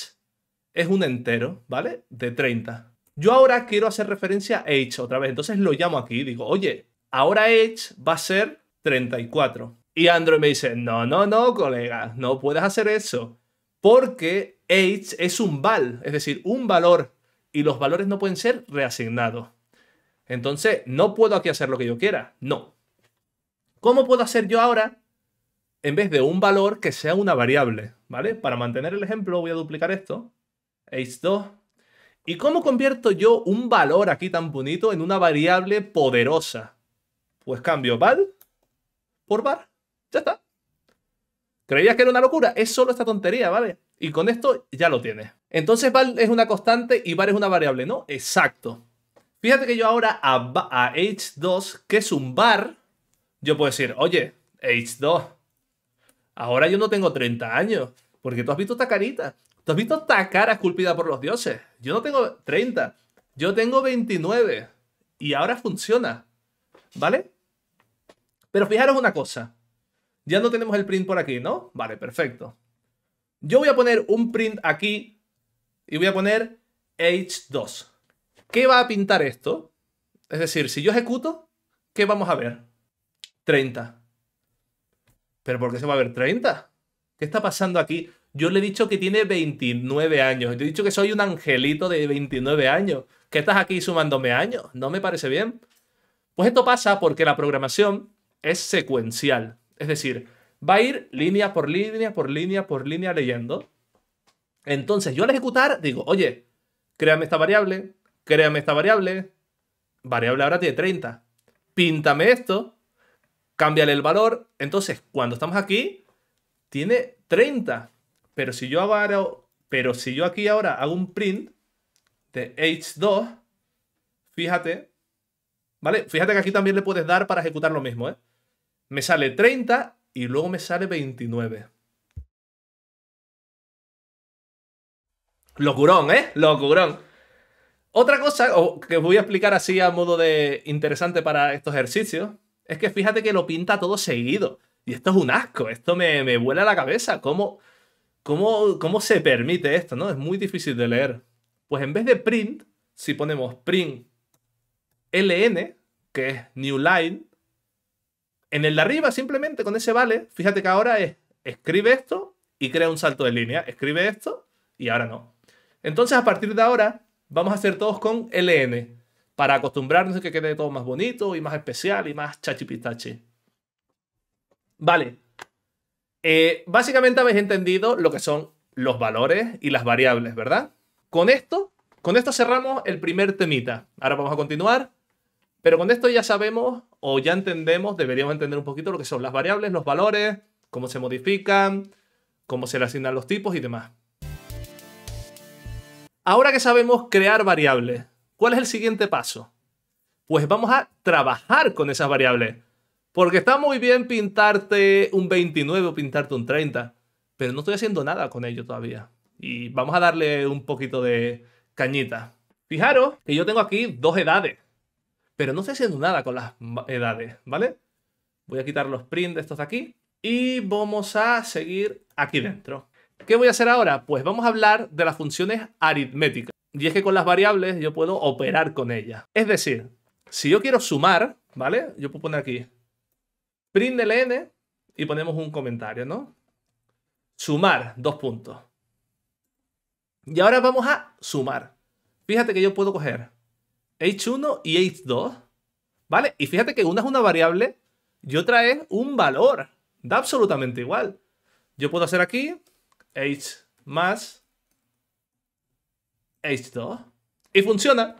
es un entero, ¿vale? De 30. Yo ahora quiero hacer referencia a age otra vez, entonces lo llamo aquí y digo, oye, ahora age va a ser 34. Y Android me dice, no, no, no, colega, no puedes hacer eso, porque age es un val, es decir, un valor, y los valores no pueden ser reasignados. Entonces, no puedo aquí hacer lo que yo quiera. No. ¿Cómo puedo hacer yo ahora en vez de un valor que sea una variable? ¿Vale? Para mantener el ejemplo voy a duplicar esto. H2. ¿Y cómo convierto yo un valor aquí tan bonito en una variable poderosa? Pues cambio val por var. Ya está. ¿Creías que era una locura? Es solo esta tontería, ¿vale? Y con esto ya lo tienes. Entonces val es una constante y var es una variable, ¿no? Exacto. Fíjate que yo ahora a, H2, que es un bar, yo puedo decir, oye, H2, ahora yo no tengo 30 años, porque tú has visto esta carita, tú has visto esta cara esculpida por los dioses. Yo no tengo 30, yo tengo 29 y ahora funciona, ¿vale? Pero fijaros una cosa, ya no tenemos el print por aquí, ¿no? Vale, perfecto. Yo voy a poner un print aquí y voy a poner H2. ¿Qué va a pintar esto? Es decir, si yo ejecuto, ¿qué vamos a ver? 30. ¿Pero por qué se va a ver 30? ¿Qué está pasando aquí? Yo le he dicho que tiene 29 años. Yo he dicho que soy un angelito de 29 años. ¿Qué estás aquí sumándome años? No me parece bien. Pues esto pasa porque la programación es secuencial. Es decir, va a ir línea por línea, por línea, por línea leyendo. Entonces yo al ejecutar digo, oye, créame esta variable, créame esta variable, variable ahora tiene 30, píntame esto, cámbiale el valor, entonces cuando estamos aquí, tiene 30, pero si yo hago, pero si yo aquí ahora hago un print de h2, fíjate, ¿vale? Fíjate que aquí también le puedes dar para ejecutar lo mismo, ¿eh? Me sale 30 y luego me sale 29. Locurón, ¿eh? Locurón. Otra cosa que que voy a explicar así a modo de interesante para estos ejercicios es que fíjate que lo pinta todo seguido. Y esto es un asco, esto me, me vuela la cabeza. ¿Cómo, cómo, cómo se permite esto? ¿no? Es muy difícil de leer. Pues en vez de print, si ponemos print ln, que es new line, en el de arriba simplemente con ese vale, fíjate que ahora es escribe esto y crea un salto de línea, escribe esto y ahora no. Entonces a partir de ahora vamos a hacer todos con LN para acostumbrarnos a que quede todo más bonito y más especial y más chachipitache. Vale. Eh, básicamente habéis entendido lo que son los valores y las variables, ¿verdad? Con esto, con esto cerramos el primer temita. Ahora vamos a continuar. Pero con esto ya sabemos o ya entendemos, deberíamos entender un poquito lo que son las variables, los valores, cómo se modifican, cómo se le asignan los tipos y demás. Ahora que sabemos crear variables, ¿cuál es el siguiente paso? Pues vamos a trabajar con esas variables. Porque está muy bien pintarte un 29 o pintarte un 30, pero no estoy haciendo nada con ello todavía. Y vamos a darle un poquito de cañita. Fijaros que yo tengo aquí dos edades, pero no estoy haciendo nada con las edades, ¿vale? Voy a quitar los print de estos de aquí y vamos a seguir aquí dentro. ¿Qué voy a hacer ahora? Pues vamos a hablar de las funciones aritméticas. Y es que con las variables yo puedo operar con ellas. Es decir, si yo quiero sumar, ¿vale? Yo puedo poner aquí print y ponemos un comentario, ¿no? Sumar, dos puntos. Y ahora vamos a sumar. Fíjate que yo puedo coger h1 y h2, ¿vale? Y fíjate que una es una variable y otra es un valor. Da absolutamente igual. Yo puedo hacer aquí h más h2. Y funciona.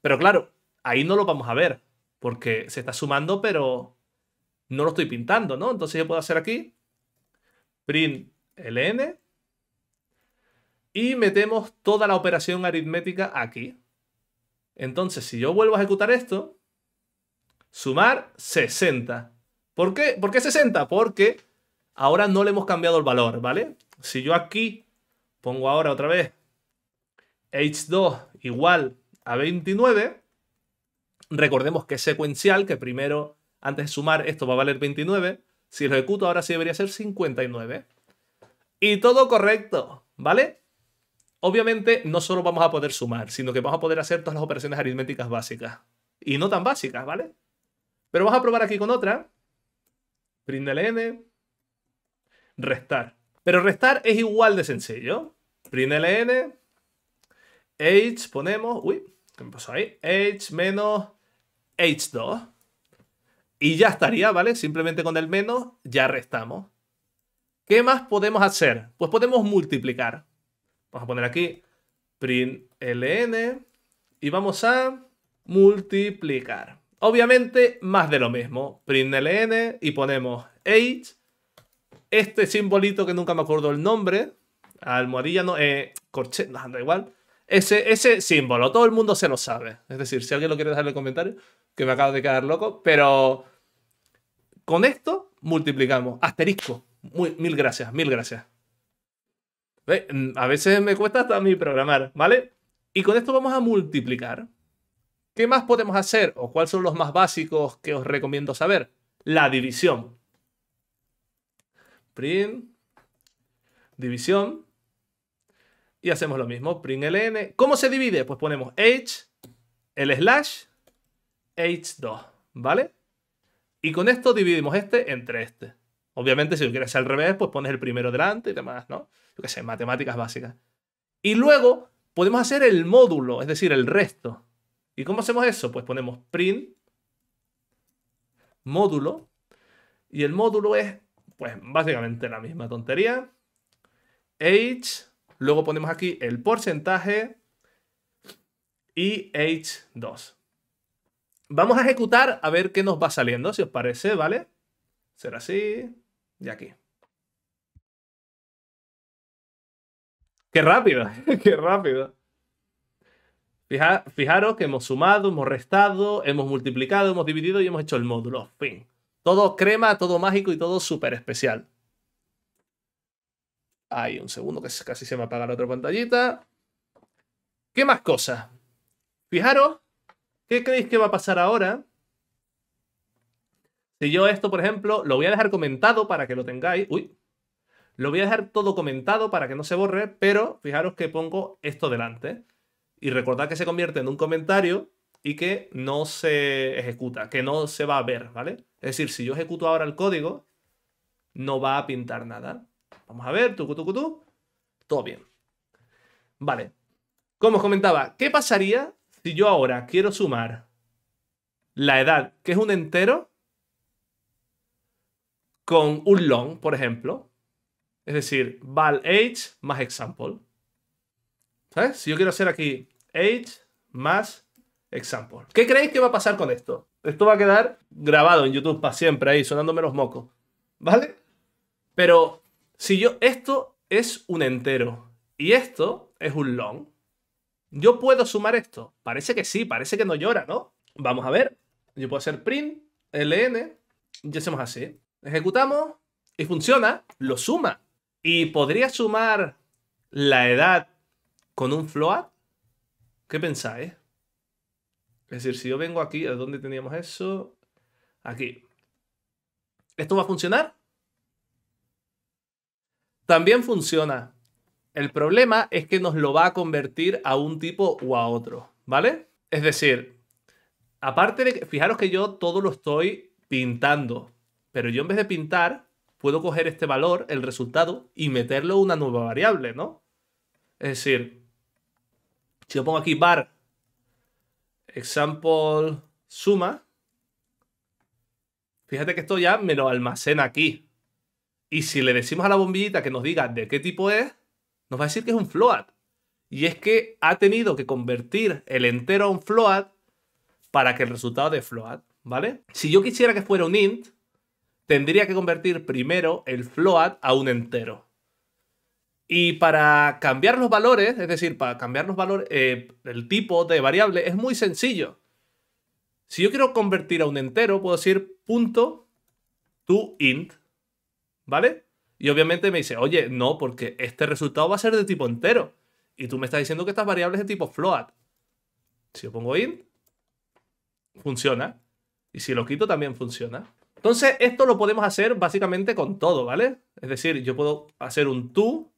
Pero claro, ahí no lo vamos a ver. Porque se está sumando, pero no lo estoy pintando, ¿no? Entonces yo puedo hacer aquí print ln y metemos toda la operación aritmética aquí. Entonces, si yo vuelvo a ejecutar esto, sumar 60. ¿Por qué? ¿Por qué 60? Porque ahora no le hemos cambiado el valor, ¿vale? Si yo aquí pongo ahora otra vez h2 igual a 29, recordemos que es secuencial, que primero, antes de sumar, esto va a valer 29. Si lo ejecuto, ahora sí debería ser 59. Y todo correcto, ¿vale? Obviamente, no solo vamos a poder sumar, sino que vamos a poder hacer todas las operaciones aritméticas básicas. Y no tan básicas, ¿vale? Pero vamos a probar aquí con otra. Print n Restar. Pero restar es igual de sencillo. Print ln, age, ponemos, uy, ¿qué me pasó ahí? h menos h2. Y ya estaría, ¿vale? Simplemente con el menos ya restamos. ¿Qué más podemos hacer? Pues podemos multiplicar. Vamos a poner aquí print ln y vamos a multiplicar. Obviamente, más de lo mismo. Print ln y ponemos h este simbolito que nunca me acuerdo el nombre, almohadilla, no, eh, corche, no, da igual. Ese, ese símbolo, todo el mundo se lo sabe. Es decir, si alguien lo quiere dejar en el comentario, que me acabo de quedar loco, pero con esto multiplicamos. Asterisco. mil gracias, mil gracias. Mm, a veces me cuesta hasta a mí programar, ¿vale? Y con esto vamos a multiplicar. ¿Qué más podemos hacer o cuáles son los más básicos que os recomiendo saber? La división print, división, y hacemos lo mismo, print ln. ¿Cómo se divide? Pues ponemos h, el slash, h2, ¿vale? Y con esto dividimos este entre este. Obviamente, si lo quieres al revés, pues pones el primero delante y demás, ¿no? Yo qué sé, matemáticas básicas. Y luego podemos hacer el módulo, es decir, el resto. ¿Y cómo hacemos eso? Pues ponemos print, módulo, y el módulo es pues básicamente la misma tontería. Age, luego ponemos aquí el porcentaje y H2. Vamos a ejecutar a ver qué nos va saliendo, si os parece, ¿vale? Será así y aquí. ¡Qué rápido! ¡Qué rápido! Fija, fijaros que hemos sumado, hemos restado, hemos multiplicado, hemos dividido y hemos hecho el módulo. Fin. Todo crema, todo mágico y todo súper especial. Hay un segundo que casi se me apaga la otra pantallita. ¿Qué más cosas? Fijaros, ¿qué creéis que va a pasar ahora? Si yo esto, por ejemplo, lo voy a dejar comentado para que lo tengáis. Uy. Lo voy a dejar todo comentado para que no se borre, pero fijaros que pongo esto delante. Y recordad que se convierte en un comentario y que no se ejecuta, que no se va a ver, ¿vale? Es decir, si yo ejecuto ahora el código, no va a pintar nada. Vamos a ver, tu, tu, tu, Todo bien. Vale. Como os comentaba, ¿qué pasaría si yo ahora quiero sumar la edad, que es un entero, con un long, por ejemplo? Es decir, val age más example. ¿Sabes? Si yo quiero hacer aquí age más example. ¿Qué creéis que va a pasar con esto? Esto va a quedar grabado en YouTube para siempre ahí, sonándome los mocos. ¿Vale? Pero si yo. Esto es un entero. Y esto es un long. ¿Yo puedo sumar esto? Parece que sí, parece que no llora, ¿no? Vamos a ver. Yo puedo hacer print, ln, y hacemos así. Ejecutamos y funciona, lo suma. ¿Y podría sumar la edad con un float? ¿Qué pensáis? Es decir, si yo vengo aquí, ¿a dónde teníamos eso? Aquí. ¿Esto va a funcionar? También funciona. El problema es que nos lo va a convertir a un tipo u a otro, ¿vale? Es decir, aparte de que, fijaros que yo todo lo estoy pintando, pero yo en vez de pintar, puedo coger este valor, el resultado, y meterlo en una nueva variable, ¿no? Es decir, si yo pongo aquí bar example suma. Fíjate que esto ya me lo almacena aquí. Y si le decimos a la bombillita que nos diga de qué tipo es, nos va a decir que es un float. Y es que ha tenido que convertir el entero a un float para que el resultado de float, ¿vale? Si yo quisiera que fuera un int, tendría que convertir primero el float a un entero. Y para cambiar los valores, es decir, para cambiar los valores, eh, el tipo de variable es muy sencillo. Si yo quiero convertir a un entero, puedo decir punto to int, ¿vale? Y obviamente me dice, oye, no, porque este resultado va a ser de tipo entero. Y tú me estás diciendo que estas variables es de tipo float. Si yo pongo int, funciona. Y si lo quito, también funciona. Entonces, esto lo podemos hacer básicamente con todo, ¿vale? Es decir, yo puedo hacer un to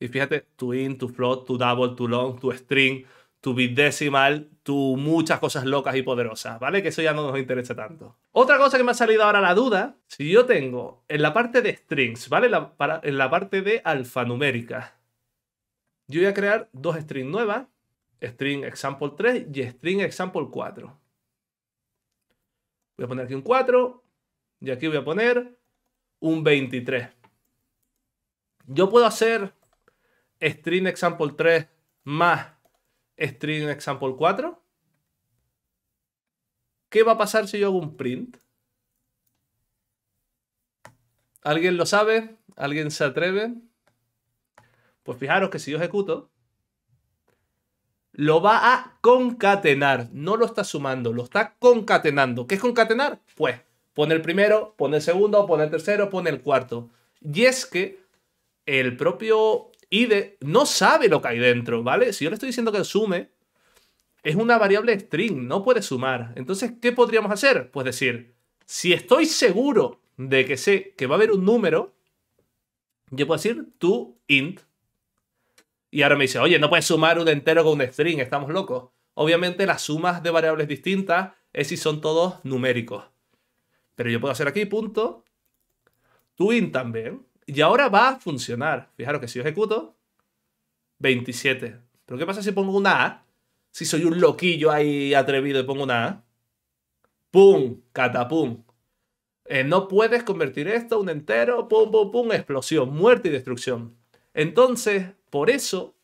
y fíjate, tu int tu float, tu double, tu long, tu string, tu bit decimal, tu muchas cosas locas y poderosas, ¿vale? Que eso ya no nos interesa tanto. Otra cosa que me ha salido ahora la duda, si yo tengo en la parte de strings, ¿vale? en la parte de alfanumérica, yo voy a crear dos strings nuevas, string example 3 y string example 4. Voy a poner aquí un 4 y aquí voy a poner un 23. Yo puedo hacer string example 3 más string example 4. ¿Qué va a pasar si yo hago un print? ¿Alguien lo sabe? ¿Alguien se atreve? Pues fijaros que si yo ejecuto, lo va a concatenar. No lo está sumando, lo está concatenando. ¿Qué es concatenar? Pues pone el primero, pone el segundo, pone el tercero, pone el cuarto. Y es que el propio y de, no sabe lo que hay dentro, ¿vale? Si yo le estoy diciendo que sume, es una variable string, no puede sumar. Entonces, ¿qué podríamos hacer? Pues decir, si estoy seguro de que sé que va a haber un número, yo puedo decir tu int. Y ahora me dice, oye, no puedes sumar un entero con un string, estamos locos. Obviamente las sumas de variables distintas es si son todos numéricos. Pero yo puedo hacer aquí punto tu int también. Y ahora va a funcionar. Fijaros que si yo ejecuto, 27. Pero ¿qué pasa si pongo una A? Si soy un loquillo ahí atrevido y pongo una A. ¡Pum! ¡Catapum! Eh, no puedes convertir esto en un entero, pum, pum, pum, explosión, muerte y destrucción. Entonces, por eso,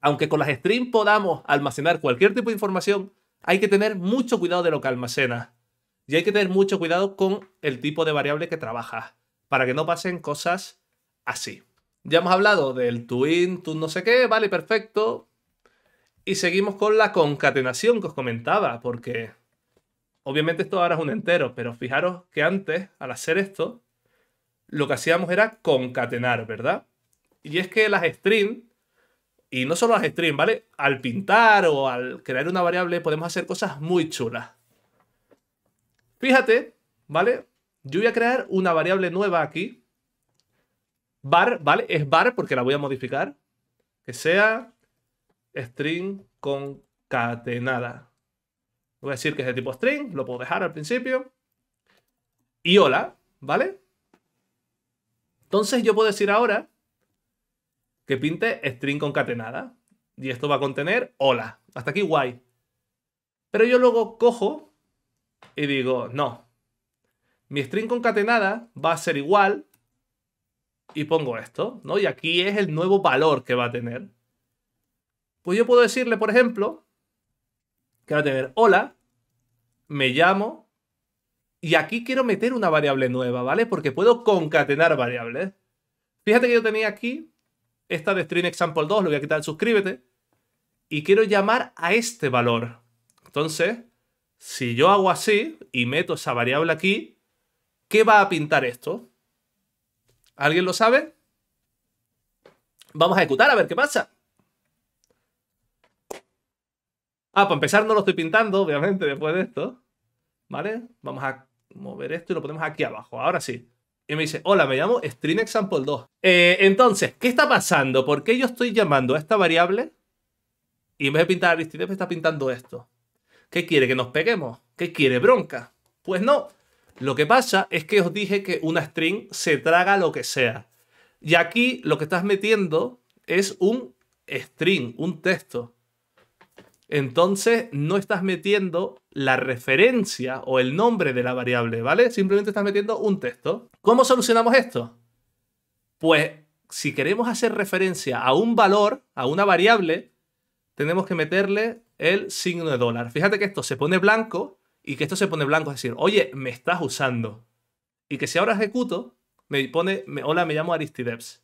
aunque con las streams podamos almacenar cualquier tipo de información, hay que tener mucho cuidado de lo que almacenas. Y hay que tener mucho cuidado con el tipo de variable que trabajas para que no pasen cosas así. Ya hemos hablado del twin, tu no sé qué, vale, perfecto. Y seguimos con la concatenación que os comentaba, porque obviamente esto ahora es un entero, pero fijaros que antes, al hacer esto, lo que hacíamos era concatenar, ¿verdad? Y es que las strings, y no solo las strings, ¿vale? Al pintar o al crear una variable podemos hacer cosas muy chulas. Fíjate, ¿vale? Yo voy a crear una variable nueva aquí. Var, ¿vale? Es var porque la voy a modificar. Que sea string concatenada. Voy a decir que es de tipo string, lo puedo dejar al principio. Y hola, ¿vale? Entonces yo puedo decir ahora que pinte string concatenada. Y esto va a contener hola. Hasta aquí guay. Pero yo luego cojo y digo, no, mi string concatenada va a ser igual y pongo esto, ¿no? Y aquí es el nuevo valor que va a tener. Pues yo puedo decirle, por ejemplo, que va a tener hola, me llamo, y aquí quiero meter una variable nueva, ¿vale? Porque puedo concatenar variables. Fíjate que yo tenía aquí esta de string example 2, lo voy a quitar, suscríbete, y quiero llamar a este valor. Entonces, si yo hago así y meto esa variable aquí, ¿Qué va a pintar esto? ¿Alguien lo sabe? Vamos a ejecutar a ver qué pasa. Ah, para empezar no lo estoy pintando, obviamente, después de esto. ¿Vale? Vamos a mover esto y lo ponemos aquí abajo. Ahora sí. Y me dice, hola, me llamo string example 2. Eh, entonces, ¿qué está pasando? ¿Por qué yo estoy llamando a esta variable? Y en vez de pintar me está pintando esto. ¿Qué quiere? ¿Que nos peguemos? ¿Qué quiere? ¿Bronca? Pues no. Lo que pasa es que os dije que una string se traga lo que sea. Y aquí lo que estás metiendo es un string, un texto. Entonces no estás metiendo la referencia o el nombre de la variable, ¿vale? Simplemente estás metiendo un texto. ¿Cómo solucionamos esto? Pues si queremos hacer referencia a un valor, a una variable, tenemos que meterle el signo de dólar. Fíjate que esto se pone blanco y que esto se pone blanco, es decir, oye, me estás usando. Y que si ahora ejecuto, me pone, me, hola, me llamo Aristideps.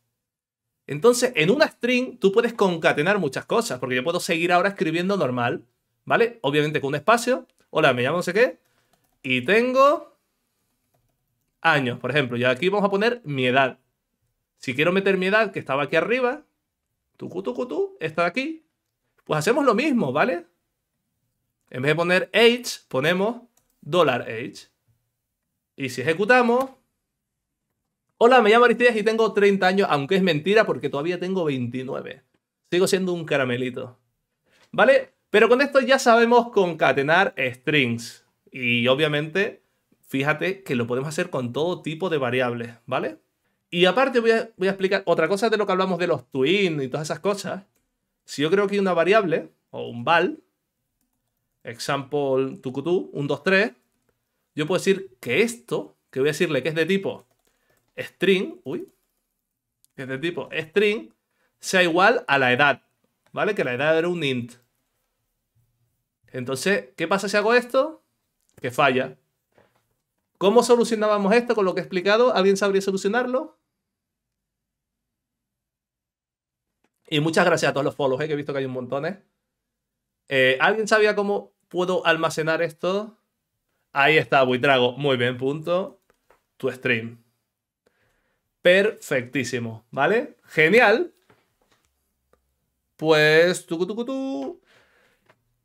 Entonces, en una string tú puedes concatenar muchas cosas, porque yo puedo seguir ahora escribiendo normal, ¿vale? Obviamente con un espacio, hola, me llamo no sé qué, y tengo años, por ejemplo, y aquí vamos a poner mi edad. Si quiero meter mi edad, que estaba aquí arriba, tu, tú, tú, tu, está aquí, pues hacemos lo mismo, ¿vale? En vez de poner age, ponemos $age. Y si ejecutamos... Hola, me llamo Aristides y tengo 30 años, aunque es mentira porque todavía tengo 29. Sigo siendo un caramelito. ¿Vale? Pero con esto ya sabemos concatenar strings. Y obviamente, fíjate que lo podemos hacer con todo tipo de variables, ¿vale? Y aparte voy a, explicar otra cosa de lo que hablamos de los twins y todas esas cosas. Si yo creo que una variable o un val example tucutú, 1, 2, 3, yo puedo decir que esto, que voy a decirle que es de tipo string, uy, que es de tipo string, sea igual a la edad, ¿vale? Que la edad era un int. Entonces, ¿qué pasa si hago esto? Que falla. ¿Cómo solucionábamos esto con lo que he explicado? ¿Alguien sabría solucionarlo? Y muchas gracias a todos los follows, eh, que he visto que hay un montón. Eh. Eh, alguien sabía cómo ¿Puedo almacenar esto? Ahí está, Buitrago. Muy bien, punto. Tu stream. Perfectísimo, ¿vale? Genial. Pues... Tu, tu, tu,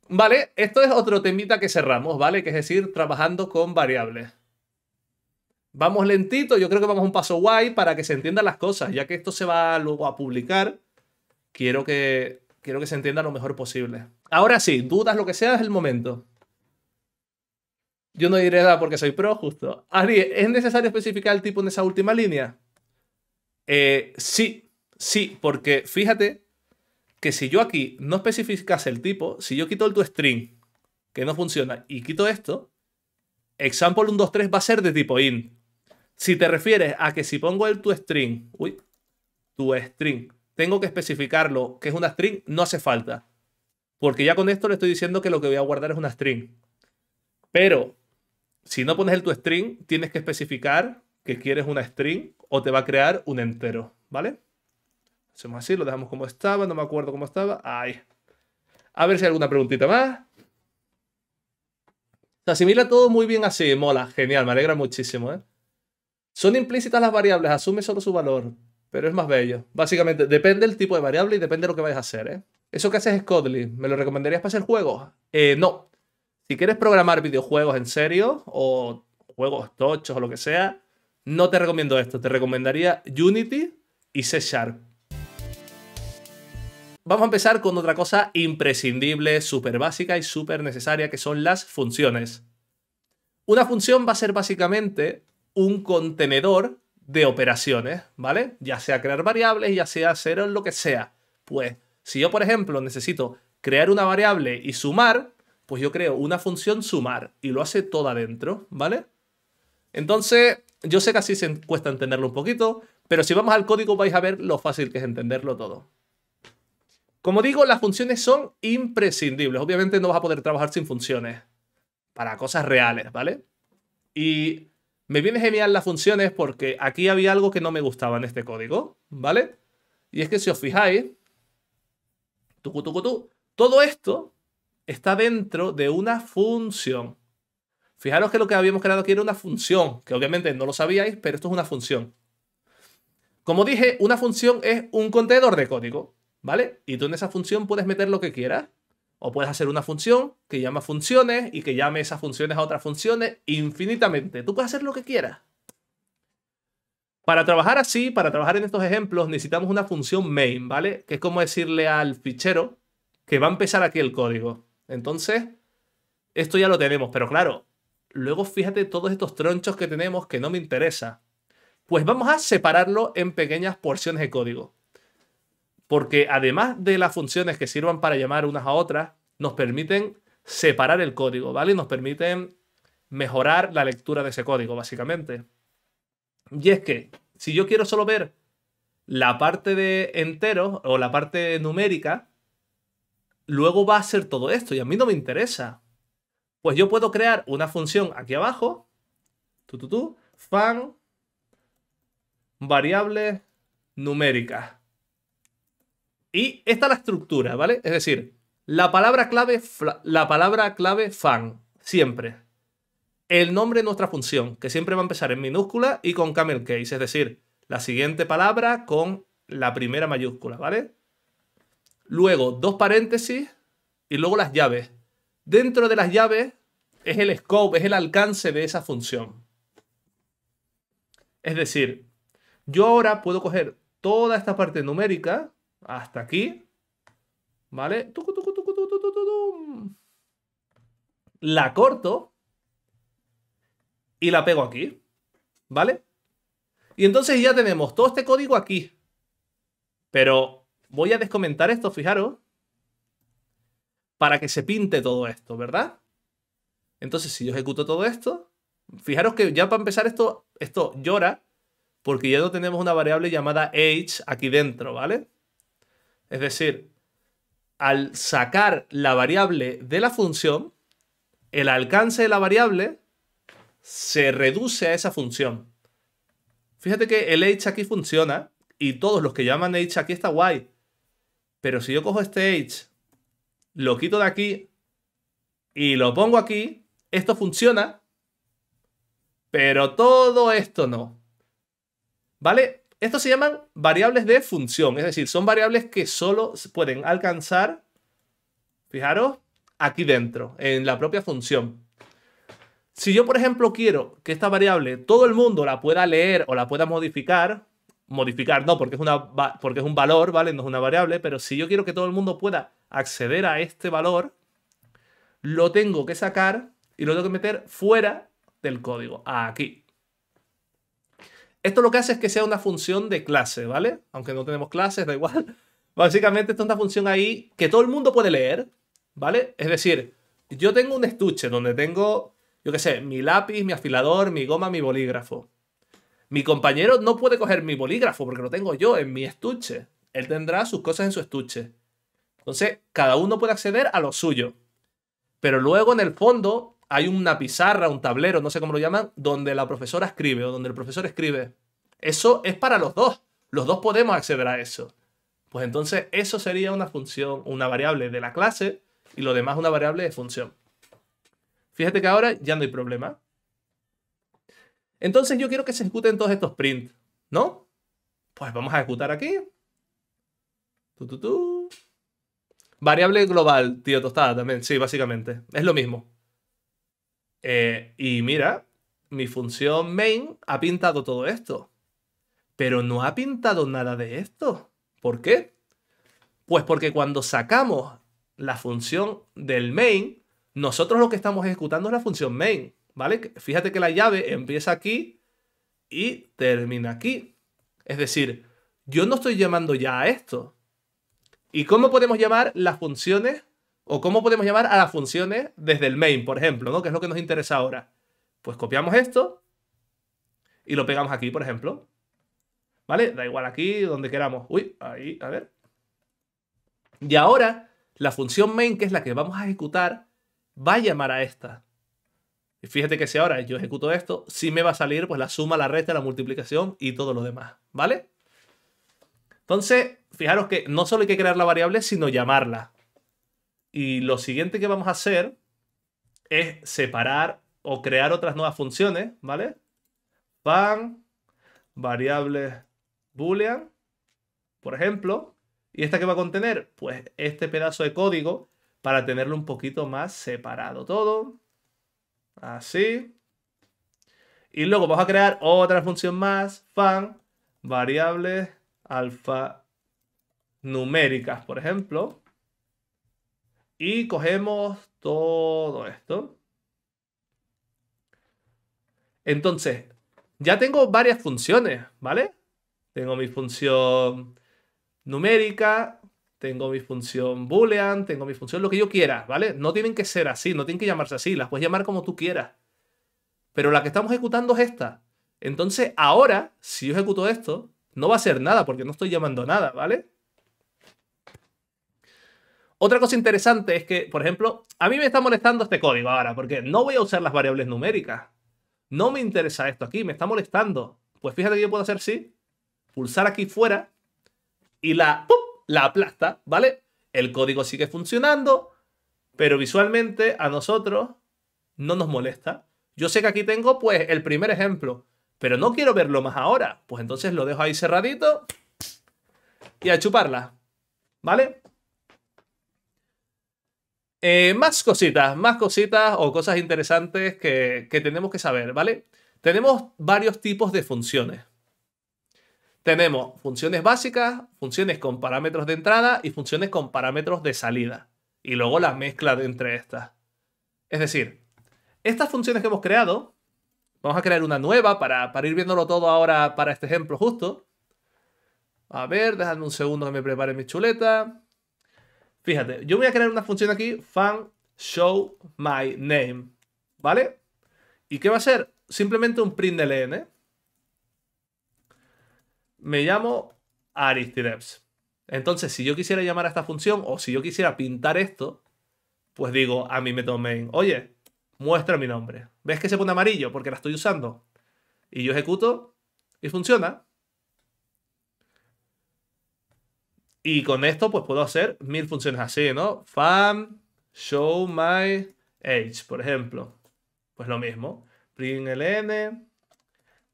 Vale, esto es otro temita que cerramos, ¿vale? Que es decir, trabajando con variables. Vamos lentito, yo creo que vamos un paso guay para que se entiendan las cosas, ya que esto se va luego a publicar. Quiero que Quiero que se entienda lo mejor posible. Ahora sí, dudas, lo que sea, es el momento. Yo no diré nada porque soy pro, justo. Ari, ¿es necesario especificar el tipo en esa última línea? Eh, sí, sí, porque fíjate que si yo aquí no especificase el tipo, si yo quito el tu string, que no funciona, y quito esto, example 123 va a ser de tipo int. Si te refieres a que si pongo el tu toString, uy, string tengo que especificarlo, que es una string, no hace falta. Porque ya con esto le estoy diciendo que lo que voy a guardar es una string. Pero si no pones el tu string, tienes que especificar que quieres una string o te va a crear un entero, ¿vale? Hacemos así, lo dejamos como estaba, no me acuerdo cómo estaba. ¡Ay! A ver si hay alguna preguntita más. Se asimila todo muy bien así, mola, genial, me alegra muchísimo, ¿eh? Son implícitas las variables, asume solo su valor. Pero es más bello. Básicamente, depende del tipo de variable y depende de lo que vayas a hacer. ¿eh? Eso que haces es ¿Me lo recomendarías para hacer juegos? Eh, no. Si quieres programar videojuegos en serio o juegos tochos o lo que sea, no te recomiendo esto. Te recomendaría Unity y C Sharp. Vamos a empezar con otra cosa imprescindible, súper básica y súper necesaria, que son las funciones. Una función va a ser básicamente un contenedor de operaciones, ¿vale? Ya sea crear variables, ya sea hacer lo que sea. Pues si yo, por ejemplo, necesito crear una variable y sumar, pues yo creo una función sumar y lo hace todo adentro, ¿vale? Entonces, yo sé que así se cuesta entenderlo un poquito, pero si vamos al código vais a ver lo fácil que es entenderlo todo. Como digo, las funciones son imprescindibles. Obviamente no vas a poder trabajar sin funciones para cosas reales, ¿vale? Y me viene genial las funciones porque aquí había algo que no me gustaba en este código, ¿vale? Y es que si os fijáis, todo esto está dentro de una función. Fijaros que lo que habíamos creado aquí era una función, que obviamente no lo sabíais, pero esto es una función. Como dije, una función es un contenedor de código, ¿vale? Y tú en esa función puedes meter lo que quieras. O puedes hacer una función que llama funciones y que llame esas funciones a otras funciones infinitamente. Tú puedes hacer lo que quieras. Para trabajar así, para trabajar en estos ejemplos, necesitamos una función main, ¿vale? Que es como decirle al fichero que va a empezar aquí el código. Entonces, esto ya lo tenemos, pero claro, luego fíjate todos estos tronchos que tenemos que no me interesa. Pues vamos a separarlo en pequeñas porciones de código porque además de las funciones que sirvan para llamar unas a otras, nos permiten separar el código, ¿vale? Nos permiten mejorar la lectura de ese código, básicamente. Y es que, si yo quiero solo ver la parte de entero o la parte numérica, luego va a ser todo esto y a mí no me interesa. Pues yo puedo crear una función aquí abajo, tu, tu, tu, fan, variables numéricas. Y esta es la estructura, ¿vale? Es decir, la palabra clave, la palabra clave fan, siempre. El nombre de nuestra función, que siempre va a empezar en minúscula y con camel case, es decir, la siguiente palabra con la primera mayúscula, ¿vale? Luego, dos paréntesis y luego las llaves. Dentro de las llaves es el scope, es el alcance de esa función. Es decir, yo ahora puedo coger toda esta parte numérica hasta aquí. ¿Vale? La corto y la pego aquí. ¿Vale? Y entonces ya tenemos todo este código aquí. Pero voy a descomentar esto, fijaros, para que se pinte todo esto, ¿verdad? Entonces, si yo ejecuto todo esto, fijaros que ya para empezar esto, esto llora, porque ya no tenemos una variable llamada age aquí dentro, ¿vale? Es decir, al sacar la variable de la función, el alcance de la variable se reduce a esa función. Fíjate que el h aquí funciona y todos los que llaman h aquí está guay. Pero si yo cojo este h, lo quito de aquí y lo pongo aquí, esto funciona, pero todo esto no. ¿Vale? Estos se llaman variables de función, es decir, son variables que solo pueden alcanzar, fijaros, aquí dentro, en la propia función. Si yo, por ejemplo, quiero que esta variable todo el mundo la pueda leer o la pueda modificar, modificar no, porque es, una, porque es un valor, ¿vale? No es una variable, pero si yo quiero que todo el mundo pueda acceder a este valor, lo tengo que sacar y lo tengo que meter fuera del código, aquí. Esto lo que hace es que sea una función de clase, ¿vale? Aunque no tenemos clases, da igual. Básicamente, esto es una función ahí que todo el mundo puede leer, ¿vale? Es decir, yo tengo un estuche donde tengo, yo qué sé, mi lápiz, mi afilador, mi goma, mi bolígrafo. Mi compañero no puede coger mi bolígrafo porque lo tengo yo en mi estuche. Él tendrá sus cosas en su estuche. Entonces, cada uno puede acceder a lo suyo. Pero luego, en el fondo, hay una pizarra, un tablero, no sé cómo lo llaman, donde la profesora escribe o donde el profesor escribe. Eso es para los dos. Los dos podemos acceder a eso. Pues entonces eso sería una función, una variable de la clase y lo demás una variable de función. Fíjate que ahora ya no hay problema. Entonces yo quiero que se ejecuten todos estos print, ¿no? Pues vamos a ejecutar aquí. Variable global, tío, tostada también, sí, básicamente. Es lo mismo. Eh, y mira, mi función main ha pintado todo esto. Pero no ha pintado nada de esto. ¿Por qué? Pues porque cuando sacamos la función del main, nosotros lo que estamos ejecutando es la función main, ¿vale? Fíjate que la llave empieza aquí y termina aquí. Es decir, yo no estoy llamando ya a esto. ¿Y cómo podemos llamar las funciones ¿O cómo podemos llamar a las funciones desde el main, por ejemplo, ¿no? Que es lo que nos interesa ahora. Pues copiamos esto y lo pegamos aquí, por ejemplo. ¿Vale? Da igual aquí, donde queramos. Uy, ahí, a ver. Y ahora, la función main, que es la que vamos a ejecutar, va a llamar a esta. Y fíjate que si ahora yo ejecuto esto, sí me va a salir pues la suma, la resta, la multiplicación y todo lo demás, ¿vale? Entonces, fijaros que no solo hay que crear la variable, sino llamarla. Y lo siguiente que vamos a hacer es separar o crear otras nuevas funciones, ¿vale? Van, variables boolean, por ejemplo. ¿Y esta que va a contener? Pues este pedazo de código para tenerlo un poquito más separado todo. Así. Y luego vamos a crear otra función más, fan, variables numéricas, por ejemplo. Y cogemos todo esto. Entonces, ya tengo varias funciones, ¿vale? Tengo mi función numérica, tengo mi función boolean, tengo mi función lo que yo quiera, ¿vale? No tienen que ser así, no tienen que llamarse así, las puedes llamar como tú quieras. Pero la que estamos ejecutando es esta. Entonces, ahora, si yo ejecuto esto, no va a ser nada porque no estoy llamando nada, ¿vale? Otra cosa interesante es que, por ejemplo, a mí me está molestando este código ahora, porque no voy a usar las variables numéricas. No me interesa esto aquí, me está molestando. Pues fíjate que yo puedo hacer sí, pulsar aquí fuera y la, la aplasta, ¿vale? El código sigue funcionando, pero visualmente a nosotros no nos molesta. Yo sé que aquí tengo pues el primer ejemplo, pero no quiero verlo más ahora. Pues entonces lo dejo ahí cerradito y a chuparla, ¿vale? Eh, más cositas, más cositas o cosas interesantes que, tenemos que saber, ¿vale? Tenemos varios tipos de funciones. Tenemos funciones básicas, funciones con parámetros de entrada y funciones con parámetros de salida. Y luego la mezcla de entre estas. Es decir, estas funciones que hemos creado, vamos a crear una nueva para, para ir viéndolo todo ahora para este ejemplo justo. A ver, déjame un segundo que me prepare mi chuleta. Fíjate, yo voy a crear una función aquí, fan show my name, ¿vale? ¿Y qué va a ser? Simplemente un print ln. Me llamo Aristideps. Entonces, si yo quisiera llamar a esta función o si yo quisiera pintar esto, pues digo a mi método main, oye, muestra mi nombre. ¿Ves que se pone amarillo? Porque la estoy usando. Y yo ejecuto y funciona. Y con esto, pues puedo hacer mil funciones así, ¿no? Fun, show my age, por ejemplo. Pues lo mismo. Print ln.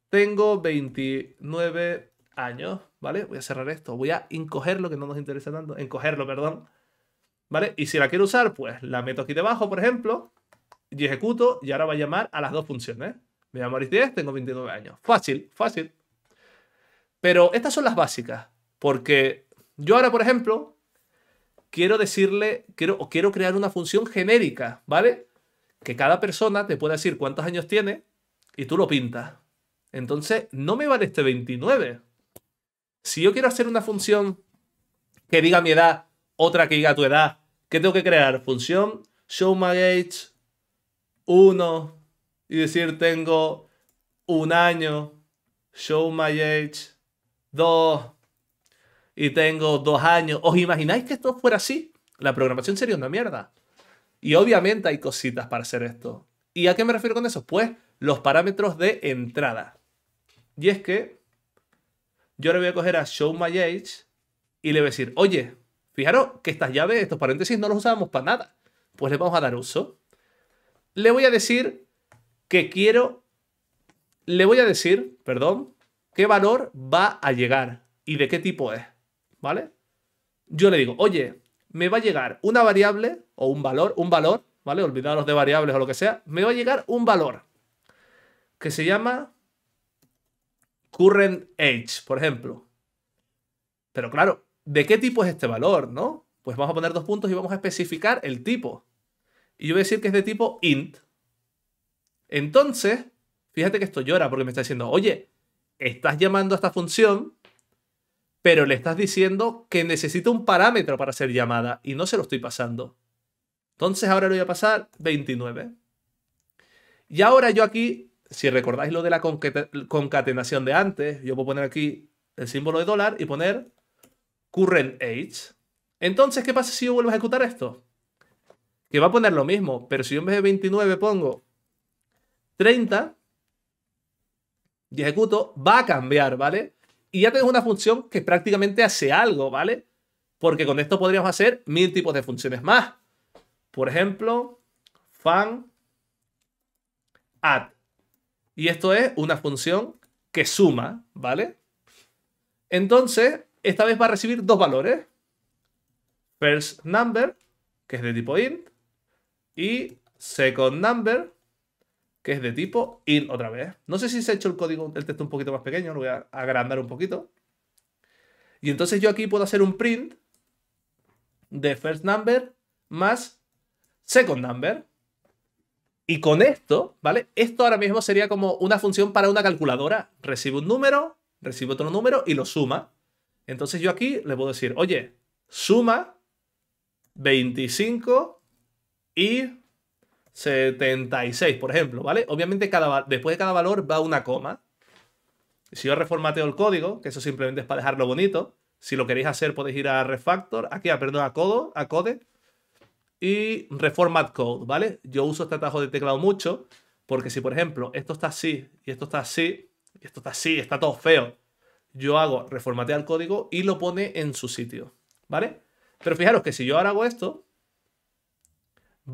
Tengo 29 años, ¿vale? Voy a cerrar esto. Voy a encogerlo, que no nos interesa tanto. Encogerlo, perdón. ¿Vale? Y si la quiero usar, pues la meto aquí debajo, por ejemplo. Y ejecuto. Y ahora va a llamar a las dos funciones. Me llamo Aris 10, tengo 29 años. Fácil, fácil. Pero estas son las básicas. Porque yo ahora, por ejemplo, quiero decirle, quiero, quiero crear una función genérica, ¿vale? Que cada persona te pueda decir cuántos años tiene y tú lo pintas. Entonces, no me vale este 29. Si yo quiero hacer una función que diga mi edad, otra que diga tu edad, ¿qué tengo que crear? Función show my age 1 y decir tengo un año, show my age 2 y tengo dos años. ¿Os imagináis que esto fuera así? La programación sería una mierda. Y obviamente hay cositas para hacer esto. ¿Y a qué me refiero con eso? Pues los parámetros de entrada. Y es que yo le voy a coger a Show My Age y le voy a decir, oye, fijaros que estas llaves, estos paréntesis, no los usábamos para nada. Pues le vamos a dar uso. Le voy a decir que quiero, le voy a decir, perdón, qué valor va a llegar y de qué tipo es. ¿vale? Yo le digo, oye, me va a llegar una variable o un valor, un valor, ¿vale? Olvidaros de variables o lo que sea, me va a llegar un valor que se llama current age, por ejemplo. Pero claro, ¿de qué tipo es este valor, no? Pues vamos a poner dos puntos y vamos a especificar el tipo. Y yo voy a decir que es de tipo int. Entonces, fíjate que esto llora porque me está diciendo, oye, estás llamando a esta función pero le estás diciendo que necesita un parámetro para hacer llamada y no se lo estoy pasando. Entonces ahora le voy a pasar 29. Y ahora yo aquí, si recordáis lo de la concatenación de antes, yo puedo poner aquí el símbolo de dólar y poner current age. Entonces, ¿qué pasa si yo vuelvo a ejecutar esto? Que va a poner lo mismo, pero si yo en vez de 29 pongo 30 y ejecuto, va a cambiar, ¿vale? Y ya tenemos una función que prácticamente hace algo, ¿vale? Porque con esto podríamos hacer mil tipos de funciones más. Por ejemplo, fun add. Y esto es una función que suma, ¿vale? Entonces, esta vez va a recibir dos valores. First number, que es de tipo int, y second number, que es de tipo in otra vez. No sé si se ha hecho el código, el texto un poquito más pequeño, lo voy a agrandar un poquito. Y entonces yo aquí puedo hacer un print de first number más second number. Y con esto, ¿vale? Esto ahora mismo sería como una función para una calculadora. Recibe un número, recibe otro número y lo suma. Entonces yo aquí le puedo decir, oye, suma 25 y 76, por ejemplo, ¿vale? Obviamente cada, después de cada valor va una coma. Si yo reformateo el código, que eso simplemente es para dejarlo bonito, si lo queréis hacer podéis ir a refactor, aquí, ah, perdón, a, codo, a code y reformat code, ¿vale? Yo uso este atajo de teclado mucho porque si, por ejemplo, esto está así y esto está así y esto está así, está todo feo, yo hago reformatear el código y lo pone en su sitio, ¿vale? Pero fijaros que si yo ahora hago esto,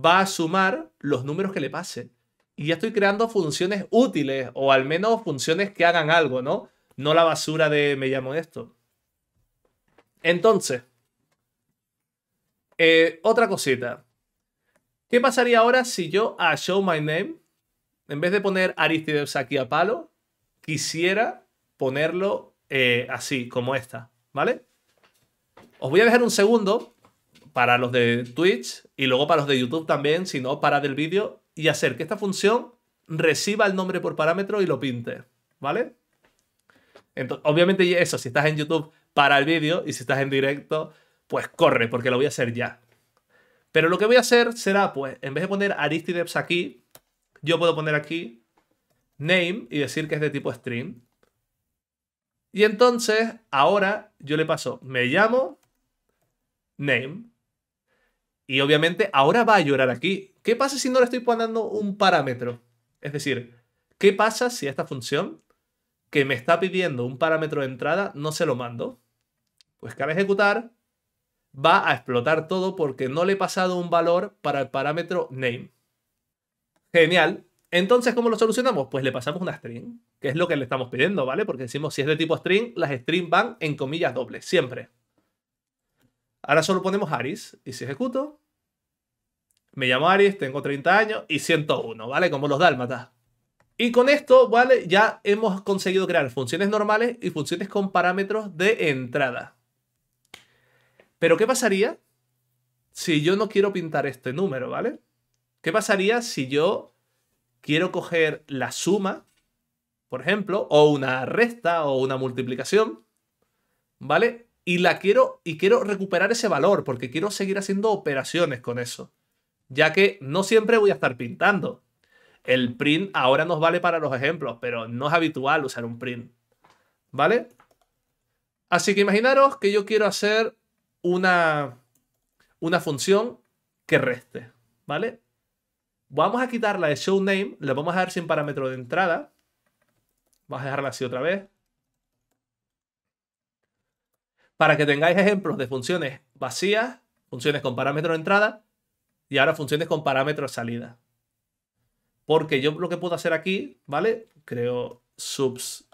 va a sumar los números que le pase. Y ya estoy creando funciones útiles, o al menos funciones que hagan algo, ¿no? No la basura de me llamo esto. Entonces, eh, otra cosita. ¿Qué pasaría ahora si yo a Show My Name, en vez de poner Aristides aquí a palo, quisiera ponerlo eh, así, como esta, ¿vale? Os voy a dejar un segundo para los de Twitch y luego para los de YouTube también, si no, para del vídeo y hacer que esta función reciba el nombre por parámetro y lo pinte, ¿vale? Entonces, obviamente eso, si estás en YouTube, para el vídeo y si estás en directo, pues corre, porque lo voy a hacer ya. Pero lo que voy a hacer será, pues, en vez de poner Aristideps aquí, yo puedo poner aquí name y decir que es de tipo stream. Y entonces, ahora yo le paso, me llamo name. Y obviamente ahora va a llorar aquí. ¿Qué pasa si no le estoy poniendo un parámetro? Es decir, ¿qué pasa si esta función que me está pidiendo un parámetro de entrada no se lo mando? Pues que al ejecutar va a explotar todo porque no le he pasado un valor para el parámetro name. Genial. Entonces, ¿cómo lo solucionamos? Pues le pasamos una string, que es lo que le estamos pidiendo, ¿vale? Porque decimos, si es de tipo string, las strings van en comillas dobles, siempre. Ahora solo ponemos Aris. Y si ejecuto, me llamo Aries tengo 30 años y 101, ¿vale? Como los dálmatas. Y con esto, ¿vale? Ya hemos conseguido crear funciones normales y funciones con parámetros de entrada. Pero ¿qué pasaría si yo no quiero pintar este número, ¿vale? ¿Qué pasaría si yo quiero coger la suma, por ejemplo, o una resta o una multiplicación, ¿vale? y la quiero y quiero recuperar ese valor porque quiero seguir haciendo operaciones con eso, ya que no siempre voy a estar pintando. El print ahora nos vale para los ejemplos, pero no es habitual usar un print. ¿Vale? Así que imaginaros que yo quiero hacer una, una función que reste, ¿vale? Vamos a quitarla de show name, la vamos a dar sin parámetro de entrada. Vamos a dejarla así otra vez para que tengáis ejemplos de funciones vacías, funciones con parámetro de entrada y ahora funciones con parámetro de salida. Porque yo lo que puedo hacer aquí, ¿vale? Creo subtract,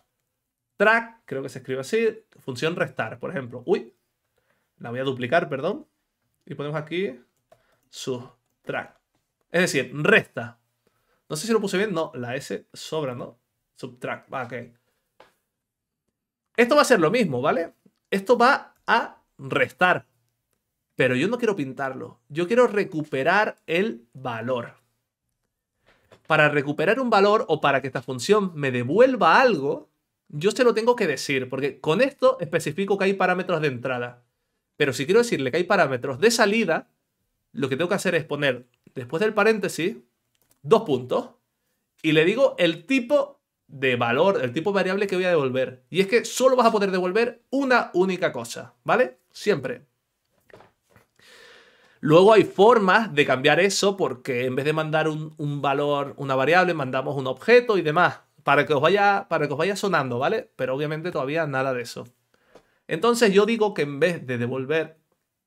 creo que se escribe así, función restar, por ejemplo. Uy, la voy a duplicar, perdón. Y ponemos aquí subtract. Es decir, resta. No sé si lo puse bien, no, la S sobra, ¿no? Subtract, va, ah, ok. Esto va a ser lo mismo, ¿vale? esto va a restar. Pero yo no quiero pintarlo. Yo quiero recuperar el valor. Para recuperar un valor o para que esta función me devuelva algo, yo se lo tengo que decir, porque con esto especifico que hay parámetros de entrada. Pero si quiero decirle que hay parámetros de salida, lo que tengo que hacer es poner, después del paréntesis, dos puntos, y le digo el tipo de valor, el tipo de variable que voy a devolver. Y es que solo vas a poder devolver una única cosa, ¿vale? Siempre. Luego hay formas de cambiar eso porque en vez de mandar un, valor, una variable, mandamos un objeto y demás. Para que, os vaya, para que os vaya sonando, ¿vale? Pero obviamente todavía nada de eso. Entonces yo digo que en vez de devolver...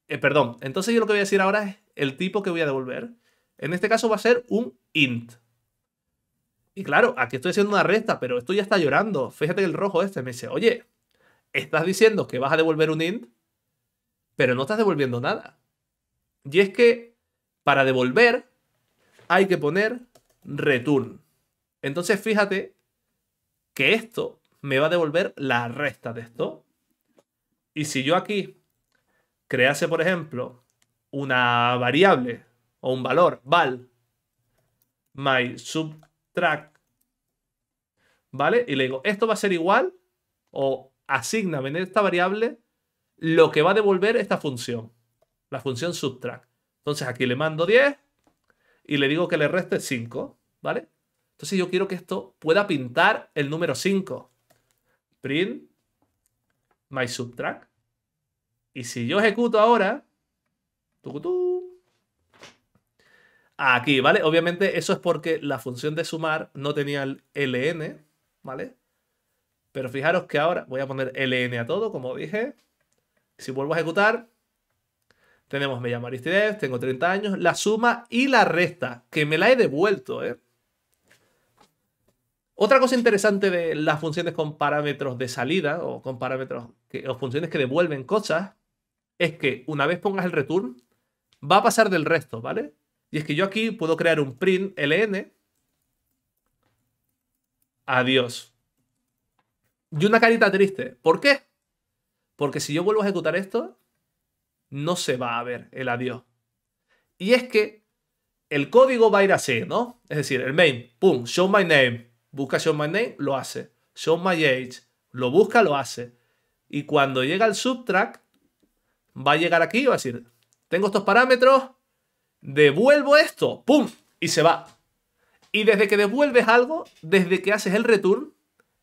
Eh, perdón, entonces yo lo que voy a decir ahora es el tipo que voy a devolver. En este caso va a ser un int, y claro, aquí estoy haciendo una resta, pero esto ya está llorando. Fíjate que el rojo este me dice, oye, estás diciendo que vas a devolver un int, pero no estás devolviendo nada. Y es que para devolver hay que poner return. Entonces fíjate que esto me va a devolver la resta de esto. Y si yo aquí crease, por ejemplo, una variable o un valor val my sub track. ¿Vale? Y le digo, esto va a ser igual o asigna en esta variable lo que va a devolver esta función, la función subtract. Entonces aquí le mando 10 y le digo que le reste 5, ¿vale? Entonces yo quiero que esto pueda pintar el número 5. Print my subtract. Y si yo ejecuto ahora, aquí, ¿vale? Obviamente eso es porque la función de sumar no tenía el ln, ¿vale? Pero fijaros que ahora voy a poner ln a todo, como dije. Si vuelvo a ejecutar, tenemos, me llamo tengo 30 años, la suma y la resta, que me la he devuelto, ¿eh? Otra cosa interesante de las funciones con parámetros de salida o con parámetros o funciones que devuelven cosas es que una vez pongas el return, va a pasar del resto, ¿vale? Y es que yo aquí puedo crear un print ln. Adiós. Y una carita triste. ¿Por qué? Porque si yo vuelvo a ejecutar esto, no se va a ver el adiós. Y es que el código va a ir así, ¿no? Es decir, el main, pum, show my name, busca show my name, lo hace. Show my age, lo busca, lo hace. Y cuando llega el subtract, va a llegar aquí y va a decir, tengo estos parámetros, devuelvo esto, ¡pum! Y se va. Y desde que devuelves algo, desde que haces el return,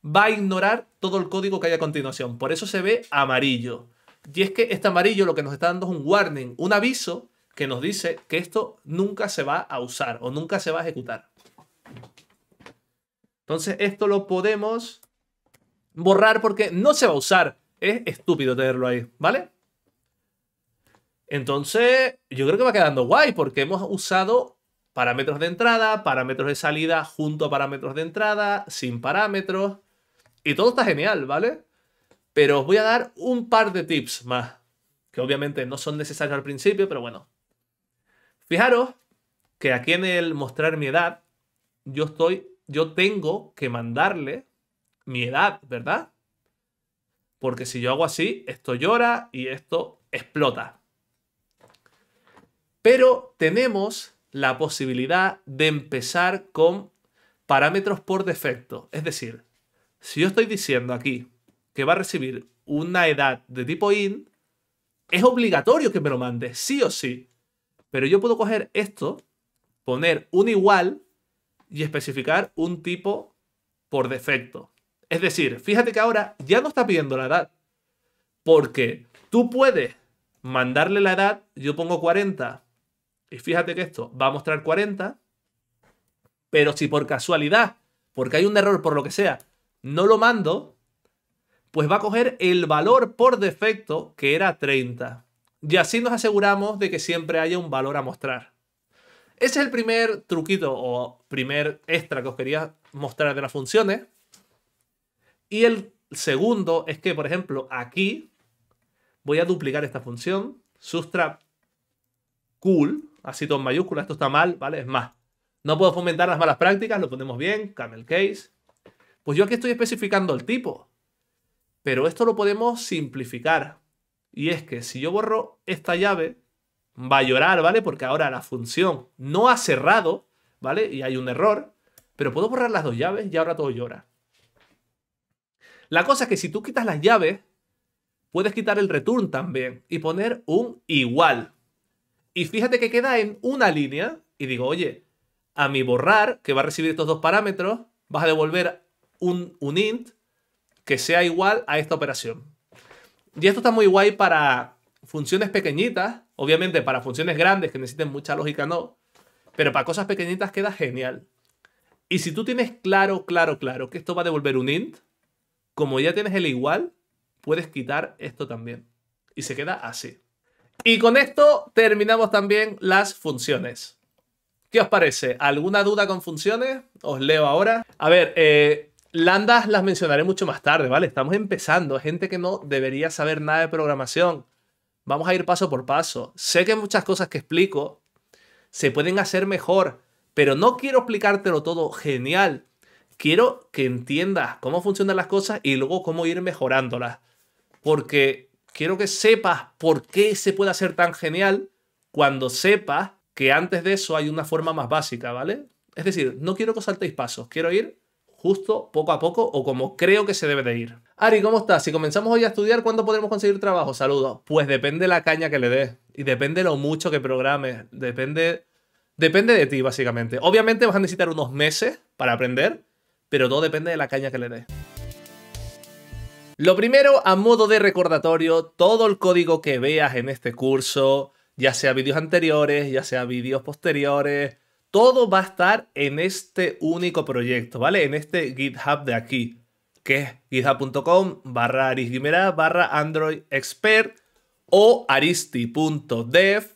va a ignorar todo el código que hay a continuación. Por eso se ve amarillo. Y es que este amarillo lo que nos está dando es un warning, un aviso que nos dice que esto nunca se va a usar o nunca se va a ejecutar. Entonces esto lo podemos borrar porque no se va a usar. Es estúpido tenerlo ahí, ¿vale? Entonces, yo creo que va quedando guay porque hemos usado parámetros de entrada, parámetros de salida, junto a parámetros de entrada, sin parámetros. Y todo está genial, ¿vale? Pero os voy a dar un par de tips más, que obviamente no son necesarios al principio, pero bueno. Fijaros que aquí en el mostrar mi edad, yo estoy, yo tengo que mandarle mi edad, ¿verdad? Porque si yo hago así, esto llora y esto explota. Pero tenemos la posibilidad de empezar con parámetros por defecto. Es decir, si yo estoy diciendo aquí que va a recibir una edad de tipo int, es obligatorio que me lo mande, sí o sí. Pero yo puedo coger esto, poner un igual y especificar un tipo por defecto. Es decir, fíjate que ahora ya no está pidiendo la edad. Porque tú puedes mandarle la edad, yo pongo 40, y fíjate que esto va a mostrar 40, pero si por casualidad, porque hay un error por lo que sea, no lo mando, pues va a coger el valor por defecto que era 30. Y así nos aseguramos de que siempre haya un valor a mostrar. Ese es el primer truquito o primer extra que os quería mostrar de las funciones. Y el segundo es que, por ejemplo, aquí voy a duplicar esta función, sustra cool, así todo en mayúsculas, esto está mal, ¿vale? Es más, no puedo fomentar las malas prácticas, lo ponemos bien, camel case. Pues yo aquí estoy especificando el tipo, pero esto lo podemos simplificar. Y es que si yo borro esta llave, va a llorar, ¿vale? Porque ahora la función no ha cerrado, ¿vale? Y hay un error, pero puedo borrar las dos llaves y ahora todo llora. La cosa es que si tú quitas las llaves, puedes quitar el return también y poner un igual. Y fíjate que queda en una línea y digo, oye, a mi borrar, que va a recibir estos dos parámetros, vas a devolver un, un int que sea igual a esta operación. Y esto está muy guay para funciones pequeñitas, obviamente para funciones grandes que necesiten mucha lógica no, pero para cosas pequeñitas queda genial. Y si tú tienes claro, claro, claro que esto va a devolver un int, como ya tienes el igual, puedes quitar esto también. Y se queda así. Y con esto terminamos también las funciones. ¿Qué os parece? ¿Alguna duda con funciones? Os leo ahora. A ver, eh, las mencionaré mucho más tarde, ¿vale? Estamos empezando. Gente que no debería saber nada de programación. Vamos a ir paso por paso. Sé que muchas cosas que explico se pueden hacer mejor, pero no quiero explicártelo todo genial. Quiero que entiendas cómo funcionan las cosas y luego cómo ir mejorándolas. Porque quiero que sepas por qué se puede hacer tan genial cuando sepas que antes de eso hay una forma más básica, ¿vale? Es decir, no quiero que os saltéis pasos, quiero ir justo poco a poco o como creo que se debe de ir. Ari, ¿cómo estás? Si comenzamos hoy a estudiar, ¿cuándo podremos conseguir trabajo? Saludos. Pues depende la caña que le des y depende lo mucho que programes, depende depende de ti básicamente. Obviamente vas a necesitar unos meses para aprender, pero todo depende de la caña que le des. Lo primero, a modo de recordatorio, todo el código que veas en este curso, ya sea vídeos anteriores, ya sea vídeos posteriores, todo va a estar en este único proyecto, ¿vale? En este GitHub de aquí, que es github.com barra arisguimera barra Android Expert o aristi.dev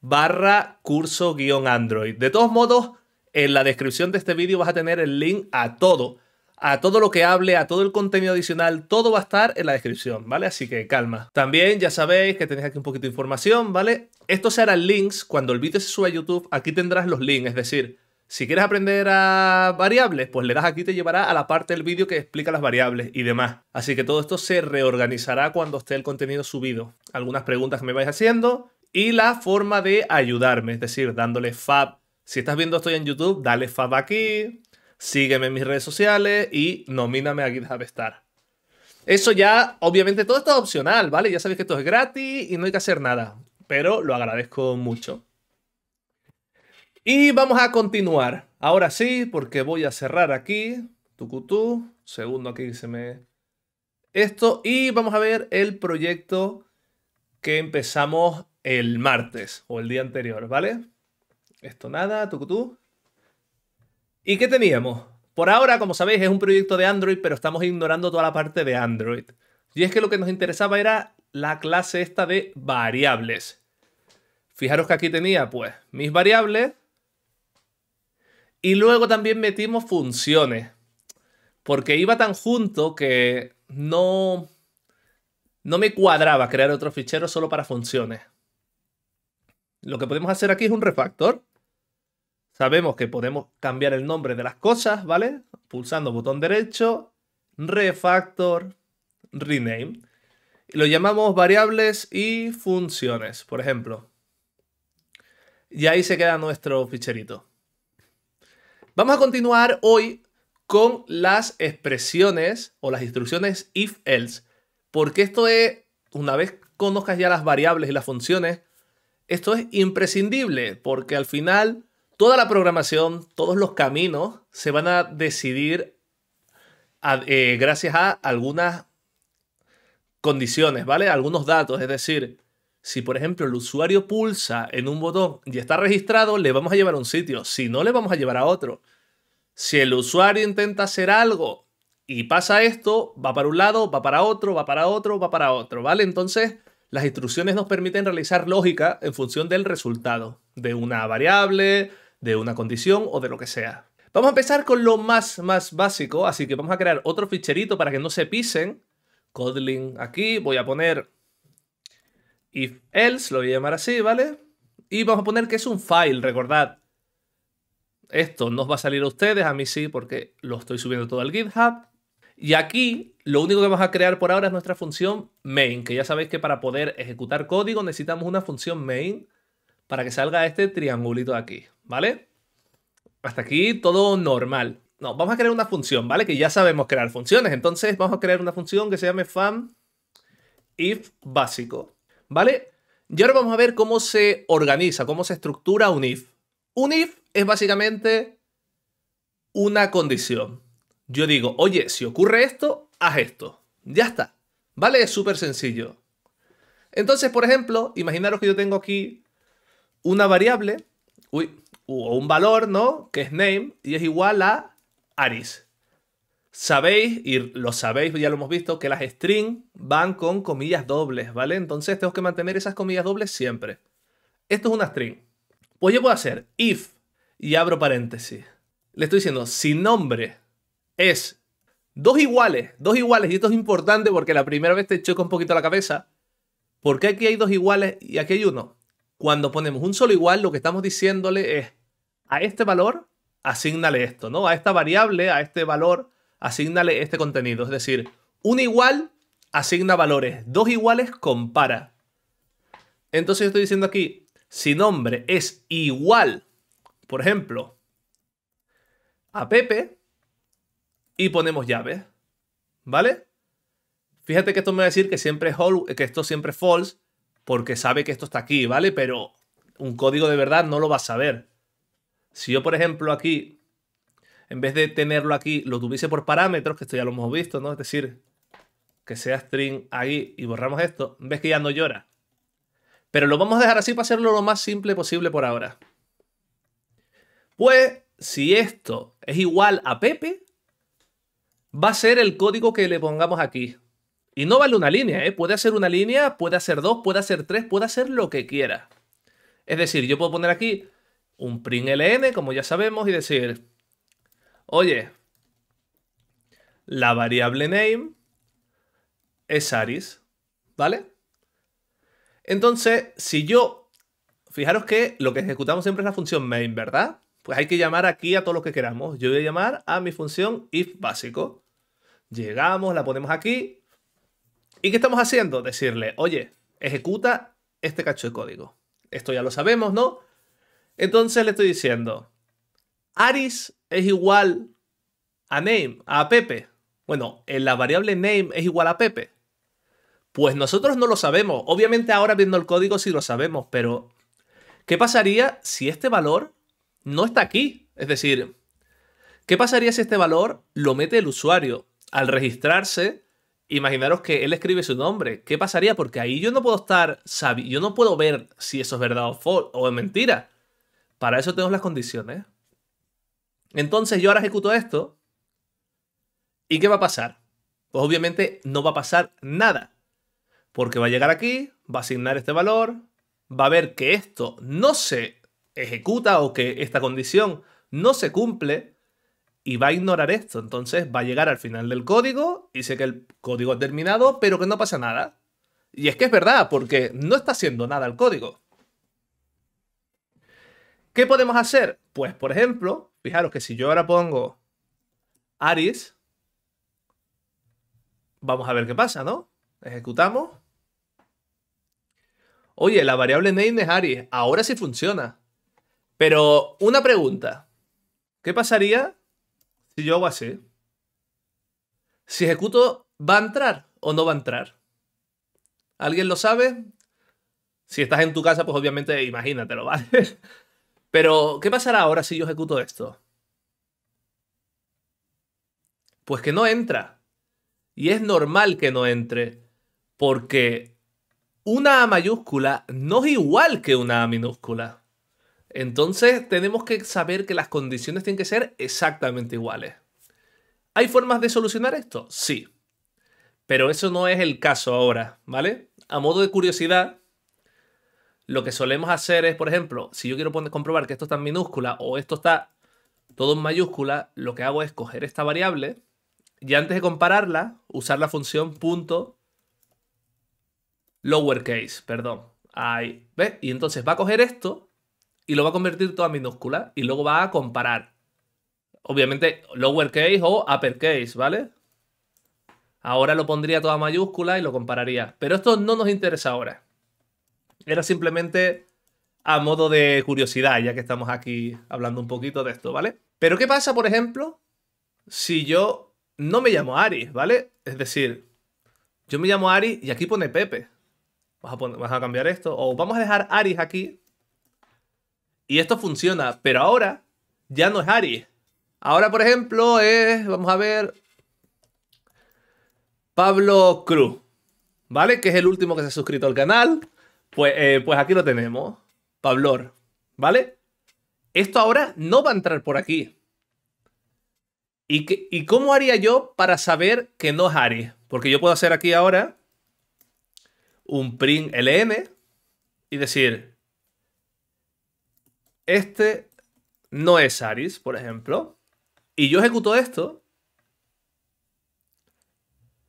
barra curso guión Android. De todos modos, en la descripción de este vídeo vas a tener el link a todo a todo lo que hable, a todo el contenido adicional, todo va a estar en la descripción, ¿vale? Así que calma. También ya sabéis que tenéis aquí un poquito de información, ¿vale? Esto serán links cuando el vídeo se suba a YouTube, aquí tendrás los links, es decir, si quieres aprender a variables, pues le das aquí te llevará a la parte del vídeo que explica las variables y demás. Así que todo esto se reorganizará cuando esté el contenido subido. Algunas preguntas que me vais haciendo y la forma de ayudarme, es decir, dándole fab. Si estás viendo esto en YouTube, dale fab aquí, sígueme en mis redes sociales y nomíname a GitHub Star. Eso ya, obviamente, todo está opcional, ¿vale? Ya sabéis que esto es gratis y no hay que hacer nada, pero lo agradezco mucho. Y vamos a continuar. Ahora sí, porque voy a cerrar aquí. Tucutú. Segundo aquí se me... Esto. Y vamos a ver el proyecto que empezamos el martes o el día anterior, ¿vale? Esto nada, tucutú. ¿Y qué teníamos? Por ahora, como sabéis, es un proyecto de Android, pero estamos ignorando toda la parte de Android. Y es que lo que nos interesaba era la clase esta de variables. Fijaros que aquí tenía, pues, mis variables. Y luego también metimos funciones. Porque iba tan junto que no, no me cuadraba crear otro fichero solo para funciones. Lo que podemos hacer aquí es un refactor. Sabemos que podemos cambiar el nombre de las cosas, ¿vale? Pulsando botón derecho, refactor, rename. lo llamamos variables y funciones, por ejemplo. Y ahí se queda nuestro ficherito. Vamos a continuar hoy con las expresiones o las instrucciones if-else. Porque esto es, una vez conozcas ya las variables y las funciones, esto es imprescindible porque al final toda la programación, todos los caminos se van a decidir eh, gracias a algunas condiciones, ¿vale? Algunos datos, es decir, si por ejemplo el usuario pulsa en un botón y está registrado, le vamos a llevar a un sitio, si no, le vamos a llevar a otro. Si el usuario intenta hacer algo y pasa esto, va para un lado, va para otro, va para otro, va para otro, ¿vale? Entonces, las instrucciones nos permiten realizar lógica en función del resultado de una variable, de una condición o de lo que sea. Vamos a empezar con lo más, más básico, así que vamos a crear otro ficherito para que no se pisen. codling, aquí, voy a poner if else, lo voy a llamar así, ¿vale? Y vamos a poner que es un file, recordad. Esto no os va a salir a ustedes, a mí sí, porque lo estoy subiendo todo al GitHub. Y aquí lo único que vamos a crear por ahora es nuestra función main, que ya sabéis que para poder ejecutar código necesitamos una función main para que salga este triangulito de aquí. ¿vale? Hasta aquí todo normal. No, vamos a crear una función, ¿vale? Que ya sabemos crear funciones. Entonces vamos a crear una función que se llame fam if básico, ¿vale? Y ahora vamos a ver cómo se organiza, cómo se estructura un if. Un if es básicamente una condición. Yo digo, oye, si ocurre esto, haz esto. Ya está. ¿Vale? Es súper sencillo. Entonces, por ejemplo, imaginaros que yo tengo aquí una variable. Uy, o un valor, ¿no? Que es name y es igual a Aris. Sabéis, y lo sabéis, ya lo hemos visto, que las string van con comillas dobles, ¿vale? Entonces tengo que mantener esas comillas dobles siempre. Esto es una string. Pues yo puedo hacer if y abro paréntesis. Le estoy diciendo, si nombre es dos iguales, dos iguales, y esto es importante porque la primera vez te choca un poquito la cabeza, ¿Por qué aquí hay dos iguales y aquí hay uno. Cuando ponemos un solo igual, lo que estamos diciéndole es a este valor, asignale esto, ¿no? A esta variable, a este valor, asignale este contenido. Es decir, un igual asigna valores, dos iguales compara. Entonces estoy diciendo aquí, si nombre es igual, por ejemplo, a Pepe, y ponemos llaves, ¿vale? Fíjate que esto me va a decir que, siempre es que esto siempre es false, porque sabe que esto está aquí, ¿vale? Pero un código de verdad no lo va a saber. Si yo, por ejemplo, aquí, en vez de tenerlo aquí, lo tuviese por parámetros, que esto ya lo hemos visto, ¿no? Es decir, que sea string ahí y borramos esto, ves que ya no llora. Pero lo vamos a dejar así para hacerlo lo más simple posible por ahora. Pues, si esto es igual a Pepe, va a ser el código que le pongamos aquí. Y no vale una línea, ¿eh? Puede hacer una línea, puede hacer dos, puede hacer tres, puede hacer lo que quiera. Es decir, yo puedo poner aquí un print ln, como ya sabemos, y decir, oye, la variable name es Aris, ¿vale? Entonces, si yo, fijaros que lo que ejecutamos siempre es la función main, ¿verdad? Pues hay que llamar aquí a todo lo que queramos. Yo voy a llamar a mi función if básico. Llegamos, la ponemos aquí. ¿Y qué estamos haciendo? Decirle, oye, ejecuta este cacho de código. Esto ya lo sabemos, ¿no? Entonces le estoy diciendo, Aris es igual a name, a Pepe. Bueno, en la variable name es igual a Pepe. Pues nosotros no lo sabemos. Obviamente ahora viendo el código sí lo sabemos, pero ¿qué pasaría si este valor no está aquí? Es decir, ¿qué pasaría si este valor lo mete el usuario? Al registrarse, imaginaros que él escribe su nombre. ¿Qué pasaría? Porque ahí yo no puedo estar, yo no puedo ver si eso es verdad o, o es mentira. Para eso tenemos las condiciones. Entonces yo ahora ejecuto esto. ¿Y qué va a pasar? Pues obviamente no va a pasar nada. Porque va a llegar aquí, va a asignar este valor, va a ver que esto no se ejecuta o que esta condición no se cumple y va a ignorar esto. Entonces va a llegar al final del código y sé que el código ha terminado, pero que no pasa nada. Y es que es verdad, porque no está haciendo nada el código. ¿Qué podemos hacer? Pues, por ejemplo, fijaros que si yo ahora pongo Aris, vamos a ver qué pasa, ¿no? Ejecutamos. Oye, la variable name es Aries. Ahora sí funciona. Pero una pregunta. ¿Qué pasaría si yo hago así? Si ejecuto, ¿va a entrar o no va a entrar? ¿Alguien lo sabe? Si estás en tu casa, pues obviamente imagínatelo, ¿vale? Pero, ¿qué pasará ahora si yo ejecuto esto? Pues que no entra. Y es normal que no entre, porque una A mayúscula no es igual que una A minúscula. Entonces tenemos que saber que las condiciones tienen que ser exactamente iguales. ¿Hay formas de solucionar esto? Sí. Pero eso no es el caso ahora, ¿vale? A modo de curiosidad, lo que solemos hacer es, por ejemplo, si yo quiero comprobar que esto está en minúscula o esto está todo en mayúscula, lo que hago es coger esta variable y antes de compararla, usar la función punto lowercase, perdón. Ahí, ¿ves? Y entonces va a coger esto y lo va a convertir todo en minúscula y luego va a comparar. Obviamente lowercase o uppercase, ¿vale? Ahora lo pondría toda mayúscula y lo compararía. Pero esto no nos interesa ahora. Era simplemente a modo de curiosidad, ya que estamos aquí hablando un poquito de esto, ¿vale? Pero ¿qué pasa, por ejemplo, si yo no me llamo Ari, ¿vale? Es decir, yo me llamo Ari y aquí pone Pepe. Vas a, cambiar esto. O vamos a dejar Ari aquí. Y esto funciona, pero ahora ya no es Ari. Ahora, por ejemplo, es, vamos a ver, Pablo Cruz, ¿vale? Que es el último que se ha suscrito al canal. Pues, eh, pues, aquí lo tenemos. Pablor. ¿Vale? Esto ahora no va a entrar por aquí. ¿Y, ¿Y cómo haría yo para saber que no es Aries? Porque yo puedo hacer aquí ahora un print ln y decir, este no es Aries, por ejemplo, y yo ejecuto esto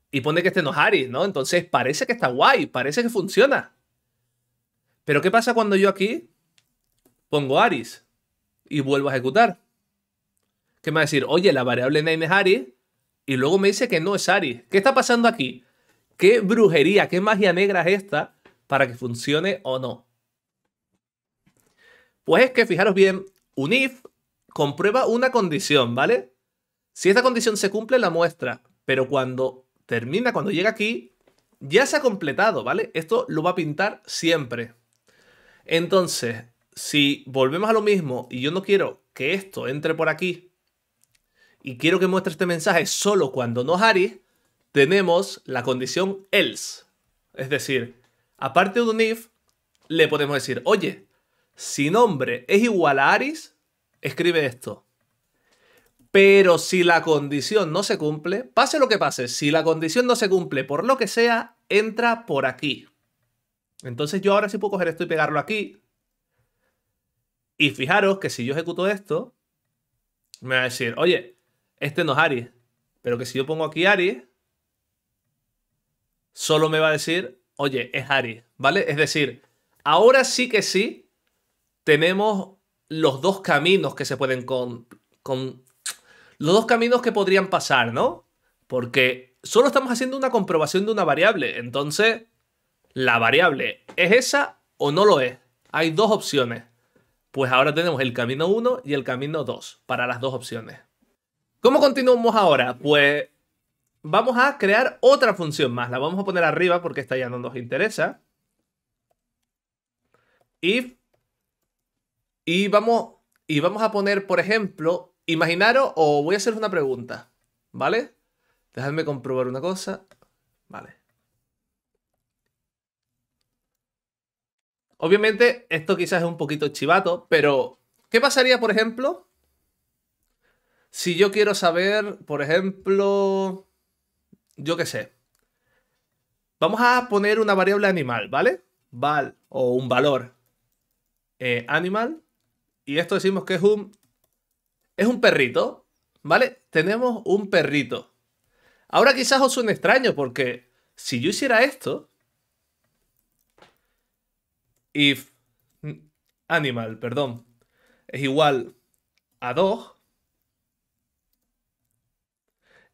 y pone que este no es Aries, ¿no? Entonces parece que está guay, parece que funciona. Pero ¿qué pasa cuando yo aquí pongo Aris y vuelvo a ejecutar? ¿Qué me va a decir? Oye, la variable name es Aris y luego me dice que no es Aris. ¿Qué está pasando aquí? ¿Qué brujería, qué magia negra es esta para que funcione o no? Pues es que, fijaros bien, un if comprueba una condición, ¿vale? Si esta condición se cumple, la muestra, pero cuando termina, cuando llega aquí, ya se ha completado, ¿vale? Esto lo va a pintar siempre. Entonces, si volvemos a lo mismo y yo no quiero que esto entre por aquí y quiero que muestre este mensaje solo cuando no ARIES, tenemos la condición else. Es decir, aparte de un if, le podemos decir, oye, si nombre es igual a Aris, escribe esto. Pero si la condición no se cumple, pase lo que pase, si la condición no se cumple por lo que sea, entra por aquí. Entonces yo ahora sí puedo coger esto y pegarlo aquí. Y fijaros que si yo ejecuto esto, me va a decir, oye, este no es Aries. Pero que si yo pongo aquí Aries, solo me va a decir, oye, es Aries, ¿vale? Es decir, ahora sí que sí tenemos los dos caminos que se pueden con, con los dos caminos que podrían pasar, ¿no? Porque solo estamos haciendo una comprobación de una variable. Entonces, la variable es esa o no lo es. Hay dos opciones. Pues ahora tenemos el camino 1 y el camino 2 para las dos opciones. ¿Cómo continuamos ahora? Pues vamos a crear otra función más. La vamos a poner arriba porque esta ya no nos interesa. Y vamos, y vamos a poner, por ejemplo, imaginaros, o voy a hacer una pregunta, ¿vale? Dejadme comprobar una cosa. Vale. Obviamente, esto quizás es un poquito chivato, pero ¿qué pasaría, por ejemplo, si yo quiero saber, por ejemplo, yo qué sé? Vamos a poner una variable animal, ¿vale? Val o un valor eh, animal. Y esto decimos que es un. Es un perrito, ¿vale? Tenemos un perrito. Ahora quizás os suene extraño porque si yo hiciera esto, if animal, perdón, es igual a 2,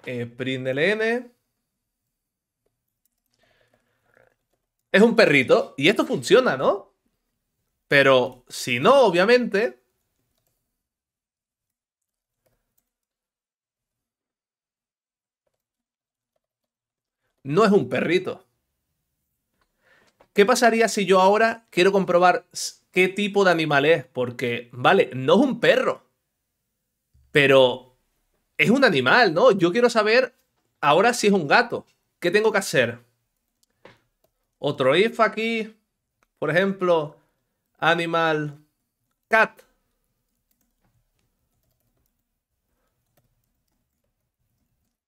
eh, es un perrito y esto funciona, ¿no? Pero si no, obviamente... No es un perrito. ¿Qué pasaría si yo ahora quiero comprobar qué tipo de animal es? Porque, vale, no es un perro, pero es un animal, ¿no? Yo quiero saber ahora si es un gato. ¿Qué tengo que hacer? Otro if aquí, por ejemplo, animal cat.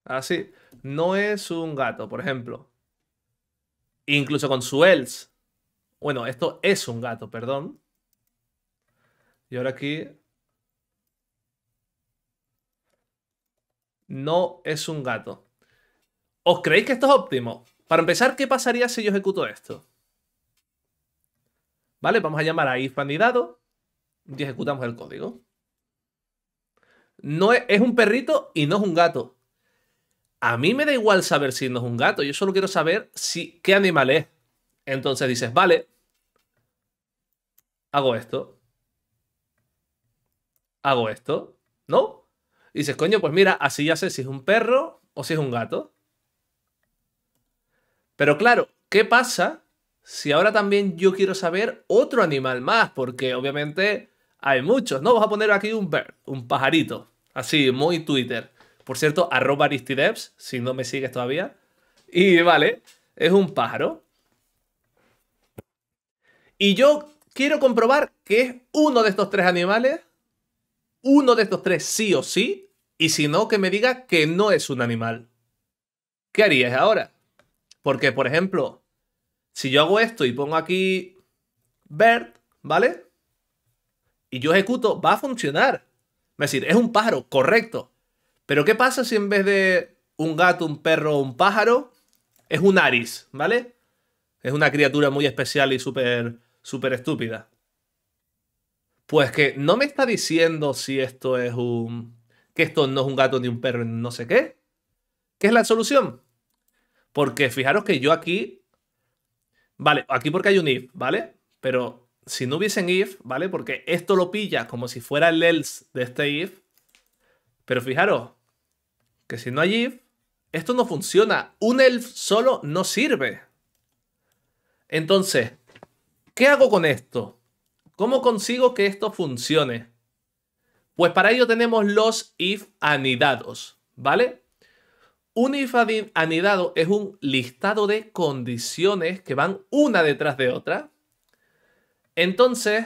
Así, ah, no es un gato, por ejemplo. Incluso con su else. Bueno, esto es un gato, perdón. Y ahora aquí. No es un gato. ¿Os creéis que esto es óptimo? Para empezar, ¿qué pasaría si yo ejecuto esto? ¿Vale? Vamos a llamar a if y ejecutamos el código. No es un perrito y no es un gato a mí me da igual saber si no es un gato, yo solo quiero saber si, qué animal es. Entonces dices, vale, hago esto, hago esto, ¿no? Y dices, coño, pues mira, así ya sé si es un perro o si es un gato. Pero claro, ¿qué pasa si ahora también yo quiero saber otro animal más? Porque obviamente hay muchos, ¿no? Vamos a poner aquí un un pajarito, así, muy Twitter. Por cierto, arroba Aristidevs, si no me sigues todavía. Y vale, es un pájaro. Y yo quiero comprobar que es uno de estos tres animales. Uno de estos tres sí o sí. Y si no, que me diga que no es un animal. ¿Qué harías ahora? Porque, por ejemplo, si yo hago esto y pongo aquí Bert, ¿vale? Y yo ejecuto, va a funcionar. Es decir, es un pájaro, correcto. Pero ¿qué pasa si en vez de un gato, un perro o un pájaro, es un Aris, ¿vale? Es una criatura muy especial y súper, súper estúpida. Pues que no me está diciendo si esto es un... que esto no es un gato ni un perro, no sé qué. ¿Qué es la solución? Porque fijaros que yo aquí... Vale, aquí porque hay un if, ¿vale? Pero si no hubiesen if, ¿vale? Porque esto lo pilla como si fuera el else de este if. Pero fijaros, que si no hay if, esto no funciona. Un elf solo no sirve. Entonces, ¿qué hago con esto? ¿Cómo consigo que esto funcione? Pues para ello tenemos los if anidados, ¿vale? Un if anidado es un listado de condiciones que van una detrás de otra. Entonces,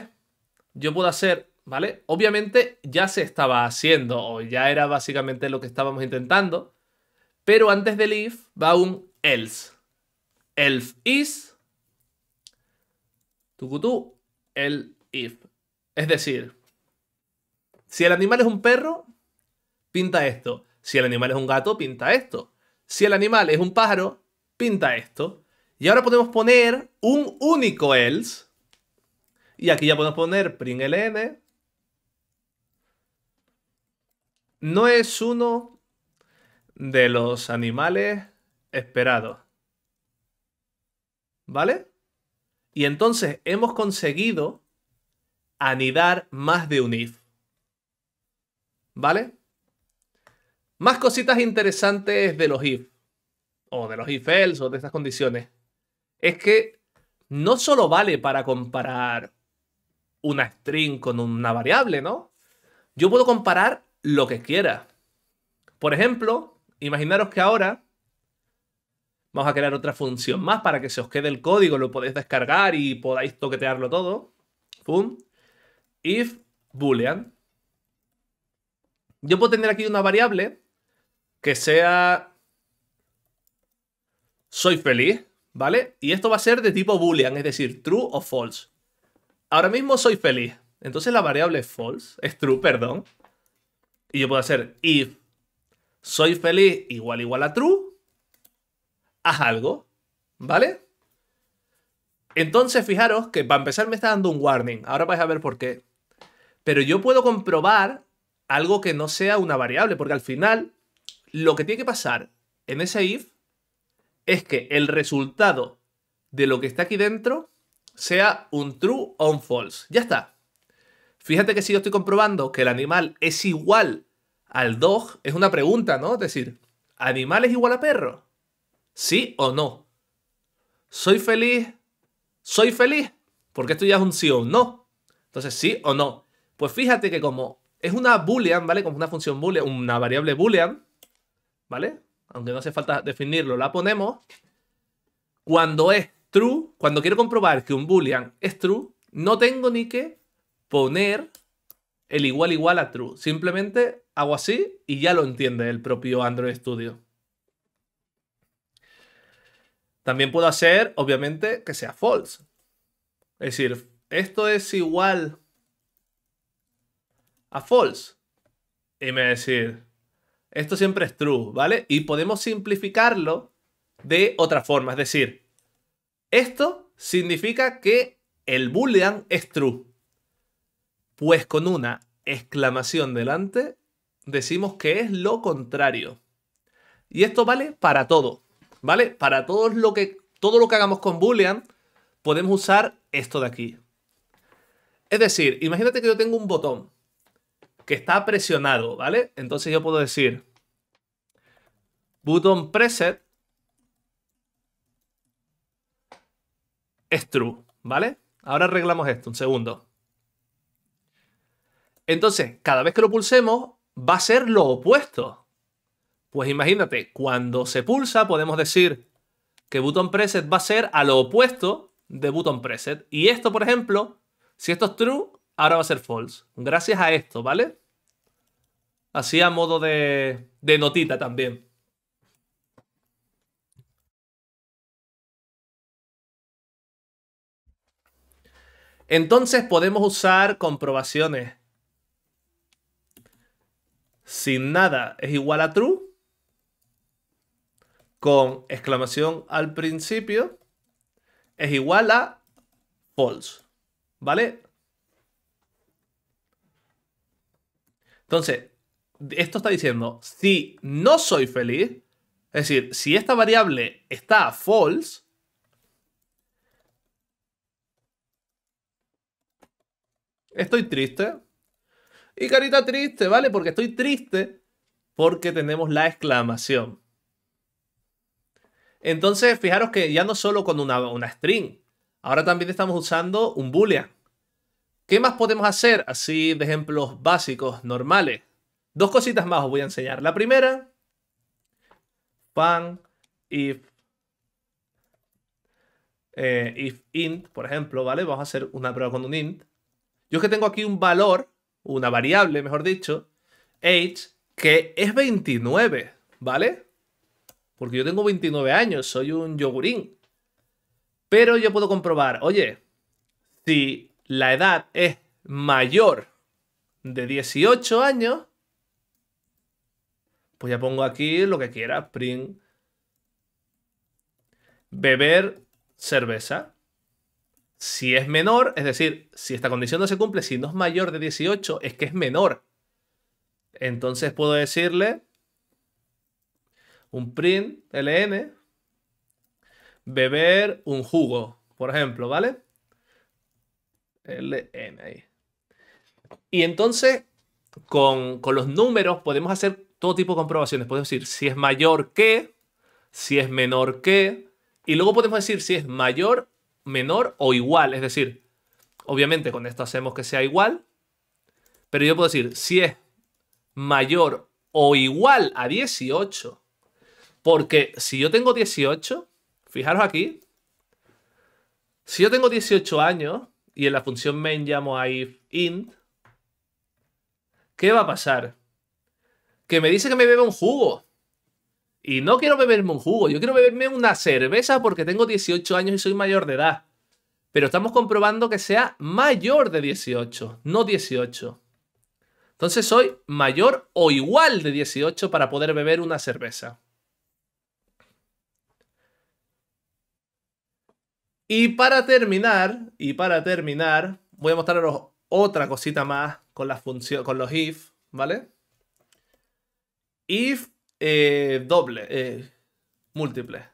yo puedo hacer ¿vale? Obviamente ya se estaba haciendo o ya era básicamente lo que estábamos intentando, pero antes del if va un else. Elf is tucutú, el if. Es decir, si el animal es un perro, pinta esto. Si el animal es un gato, pinta esto. Si el animal es un pájaro, pinta esto. Y ahora podemos poner un único else. Y aquí ya podemos poner print no es uno de los animales esperados. ¿Vale? Y entonces hemos conseguido anidar más de un if. ¿Vale? Más cositas interesantes de los if, o de los if else, o de estas condiciones, es que no solo vale para comparar una string con una variable, ¿no? Yo puedo comparar lo que quiera. Por ejemplo, imaginaros que ahora vamos a crear otra función más para que se os quede el código, lo podéis descargar y podáis toquetearlo todo. Pum. If boolean. Yo puedo tener aquí una variable que sea soy feliz, ¿vale? Y esto va a ser de tipo boolean, es decir, true o false. Ahora mismo soy feliz. Entonces la variable es false, es true, perdón. Y yo puedo hacer if soy feliz igual igual a true, haz algo, ¿vale? Entonces, fijaros que para empezar me está dando un warning. Ahora vais a ver por qué. Pero yo puedo comprobar algo que no sea una variable, porque al final lo que tiene que pasar en ese if es que el resultado de lo que está aquí dentro sea un true o un false. Ya está. Fíjate que si yo estoy comprobando que el animal es igual al dog, es una pregunta, ¿no? Es decir, ¿animal es igual a perro? ¿Sí o no? ¿Soy feliz? ¿Soy feliz? Porque esto ya es un sí o un no. Entonces, sí o no. Pues fíjate que como es una boolean, ¿vale? Como una función boolean, una variable boolean, ¿vale? Aunque no hace falta definirlo, la ponemos. Cuando es true, cuando quiero comprobar que un boolean es true, no tengo ni que poner el igual igual a true. Simplemente hago así y ya lo entiende el propio Android Studio. También puedo hacer, obviamente, que sea false. Es decir, esto es igual a false. Y me decir, esto siempre es true, ¿vale? Y podemos simplificarlo de otra forma. Es decir, esto significa que el boolean es true. Pues con una exclamación delante decimos que es lo contrario. Y esto vale para todo, ¿vale? Para todo lo que, todo lo que hagamos con Boolean podemos usar esto de aquí. Es decir, imagínate que yo tengo un botón que está presionado, ¿vale? Entonces yo puedo decir button preset es true, ¿vale? Ahora arreglamos esto, un segundo. Entonces, cada vez que lo pulsemos, va a ser lo opuesto. Pues imagínate, cuando se pulsa, podemos decir que button preset va a ser a lo opuesto de button preset. Y esto, por ejemplo, si esto es true, ahora va a ser false. Gracias a esto, ¿vale? Así a modo de, de notita también. Entonces podemos usar comprobaciones sin nada es igual a true, con exclamación al principio, es igual a false, ¿vale? Entonces, esto está diciendo, si no soy feliz, es decir, si esta variable está false, estoy triste, y carita triste, ¿vale? Porque estoy triste porque tenemos la exclamación. Entonces, fijaros que ya no solo con una, una string, ahora también estamos usando un boolean. ¿Qué más podemos hacer? Así de ejemplos básicos, normales. Dos cositas más os voy a enseñar. La primera, pan if, eh, if int, por ejemplo, ¿vale? Vamos a hacer una prueba con un int. Yo es que tengo aquí un valor una variable, mejor dicho, age, que es 29, ¿vale? Porque yo tengo 29 años, soy un yogurín. Pero yo puedo comprobar, oye, si la edad es mayor de 18 años, pues ya pongo aquí lo que quiera, print, beber cerveza. Si es menor, es decir, si esta condición no se cumple, si no es mayor de 18, es que es menor. Entonces puedo decirle un print ln, beber un jugo, por ejemplo, ¿vale? ln ahí. Y entonces, con, con los números podemos hacer todo tipo de comprobaciones. Podemos decir si es mayor que, si es menor que, y luego podemos decir si es mayor menor o igual. Es decir, obviamente con esto hacemos que sea igual, pero yo puedo decir si es mayor o igual a 18, porque si yo tengo 18, fijaros aquí, si yo tengo 18 años y en la función main llamo a if int, ¿qué va a pasar? Que me dice que me bebe un jugo. Y no quiero beberme un jugo, yo quiero beberme una cerveza porque tengo 18 años y soy mayor de edad. Pero estamos comprobando que sea mayor de 18, no 18. Entonces soy mayor o igual de 18 para poder beber una cerveza. Y para terminar, y para terminar, voy a mostraros otra cosita más con, la con los if, ¿vale? If eh, doble, eh, múltiple.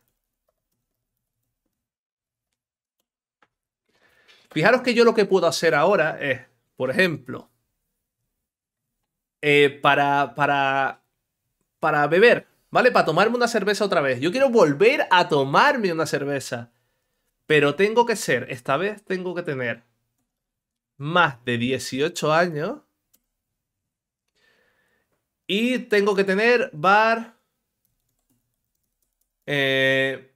Fijaros que yo lo que puedo hacer ahora es, por ejemplo, eh, para, para, para beber, ¿vale? Para tomarme una cerveza otra vez. Yo quiero volver a tomarme una cerveza. Pero tengo que ser, esta vez tengo que tener más de 18 años y tengo que tener bar. Eh,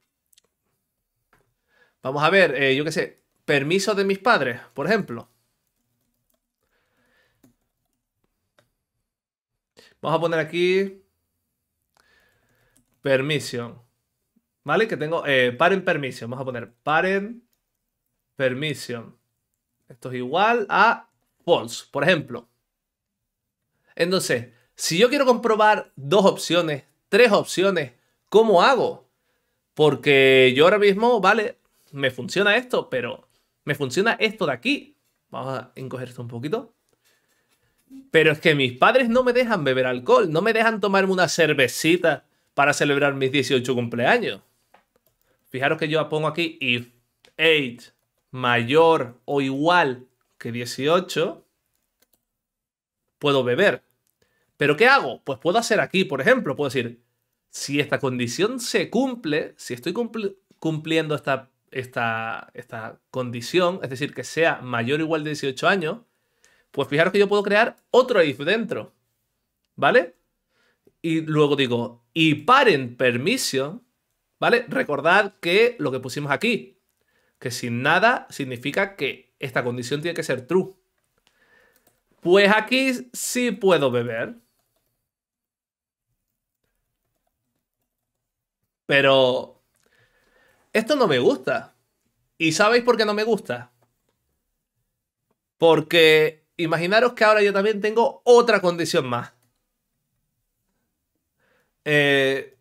vamos a ver, eh, yo qué sé, permiso de mis padres, por ejemplo. Vamos a poner aquí permission. ¿Vale? Que tengo eh, parent permission. Vamos a poner parent permission. Esto es igual a false, por ejemplo. Entonces, si yo quiero comprobar dos opciones, tres opciones, ¿cómo hago? Porque yo ahora mismo, vale, me funciona esto, pero me funciona esto de aquí. Vamos a encoger esto un poquito. Pero es que mis padres no me dejan beber alcohol, no me dejan tomarme una cervecita para celebrar mis 18 cumpleaños. Fijaros que yo pongo aquí if age mayor o igual que 18, puedo beber. ¿Pero qué hago? Pues puedo hacer aquí, por ejemplo, puedo decir, si esta condición se cumple, si estoy cumpliendo esta, esta, esta condición, es decir, que sea mayor o igual de 18 años, pues fijaros que yo puedo crear otro if dentro, ¿vale? Y luego digo, y paren permiso, ¿vale? Recordad que lo que pusimos aquí, que sin nada significa que esta condición tiene que ser true. Pues aquí sí puedo beber. Pero esto no me gusta. ¿Y sabéis por qué no me gusta? Porque imaginaros que ahora yo también tengo otra condición más. Eh,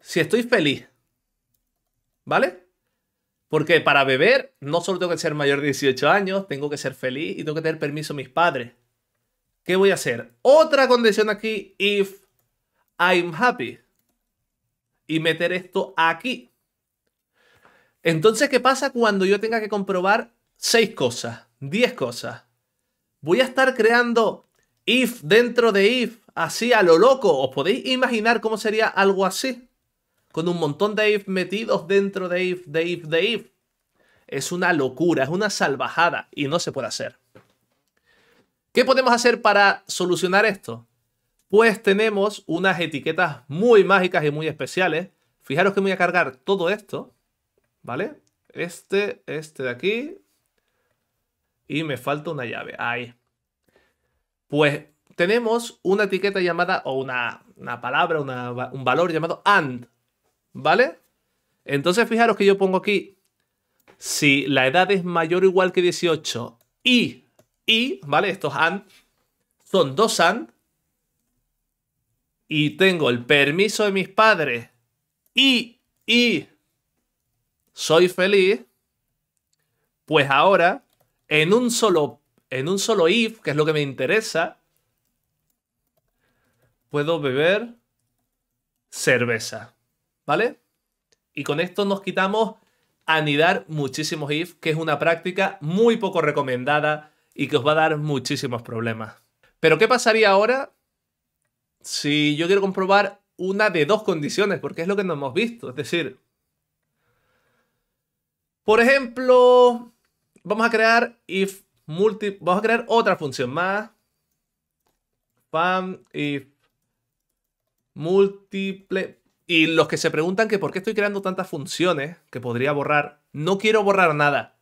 si estoy feliz, ¿vale? Porque para beber no solo tengo que ser mayor de 18 años, tengo que ser feliz y tengo que tener permiso de mis padres. ¿Qué voy a hacer? Otra condición aquí y I'm happy y meter esto aquí. Entonces, ¿qué pasa cuando yo tenga que comprobar seis cosas, 10 cosas? Voy a estar creando if dentro de if, así a lo loco. ¿Os podéis imaginar cómo sería algo así? Con un montón de if metidos dentro de if, de if, de if. Es una locura, es una salvajada y no se puede hacer. ¿Qué podemos hacer para solucionar esto? pues tenemos unas etiquetas muy mágicas y muy especiales. Fijaros que voy a cargar todo esto, ¿vale? Este, este de aquí. Y me falta una llave, ahí. Pues tenemos una etiqueta llamada, o una, palabra, un valor llamado AND, ¿vale? Entonces fijaros que yo pongo aquí, si la edad es mayor o igual que 18 y, y, ¿vale? Estos AND son dos AND, y tengo el permiso de mis padres y, y soy feliz, pues ahora en un solo en un solo if, que es lo que me interesa, puedo beber cerveza, ¿vale? Y con esto nos quitamos anidar muchísimos if, que es una práctica muy poco recomendada y que os va a dar muchísimos problemas. Pero ¿qué pasaría ahora si yo quiero comprobar una de dos condiciones, porque es lo que nos hemos visto. Es decir, por ejemplo, vamos a crear if vamos a crear otra función más. FAM. if multiple, Y los que se preguntan que por qué estoy creando tantas funciones que podría borrar, no quiero borrar nada.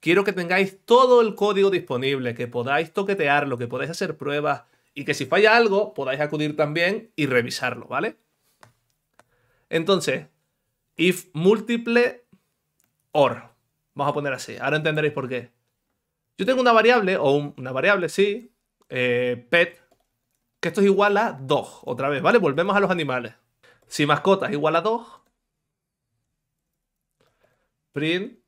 Quiero que tengáis todo el código disponible, que podáis toquetearlo, que podáis hacer pruebas, y que si falla algo podáis acudir también y revisarlo, ¿vale? Entonces, if múltiple or, vamos a poner así, ahora entenderéis por qué. Yo tengo una variable, o una variable, sí, eh, pet, que esto es igual a 2, otra vez, ¿vale? Volvemos a los animales. Si mascota es igual a 2, print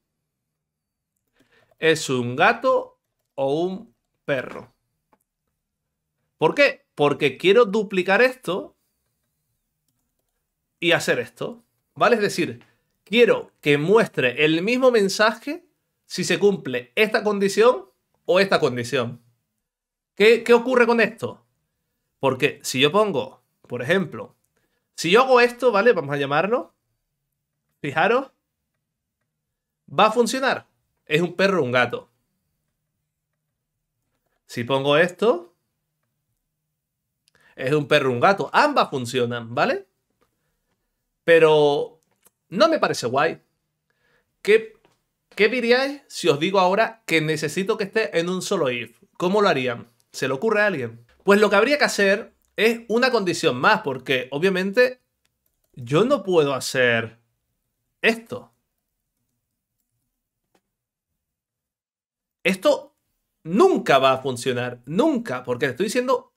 es un gato o un perro. ¿Por qué? Porque quiero duplicar esto y hacer esto. ¿Vale? Es decir, quiero que muestre el mismo mensaje si se cumple esta condición o esta condición. ¿Qué, ocurre con esto? Porque si yo pongo, por ejemplo, si yo hago esto, ¿vale? Vamos a llamarlo. Fijaros. Va a funcionar. Es un perro un gato. Si pongo esto, es un perro un gato. Ambas funcionan, ¿vale? Pero no me parece guay. ¿Qué, ¿Qué diríais si os digo ahora que necesito que esté en un solo if? ¿Cómo lo harían? ¿Se le ocurre a alguien? Pues lo que habría que hacer es una condición más, porque obviamente yo no puedo hacer esto. Esto nunca va a funcionar, nunca, porque te estoy diciendo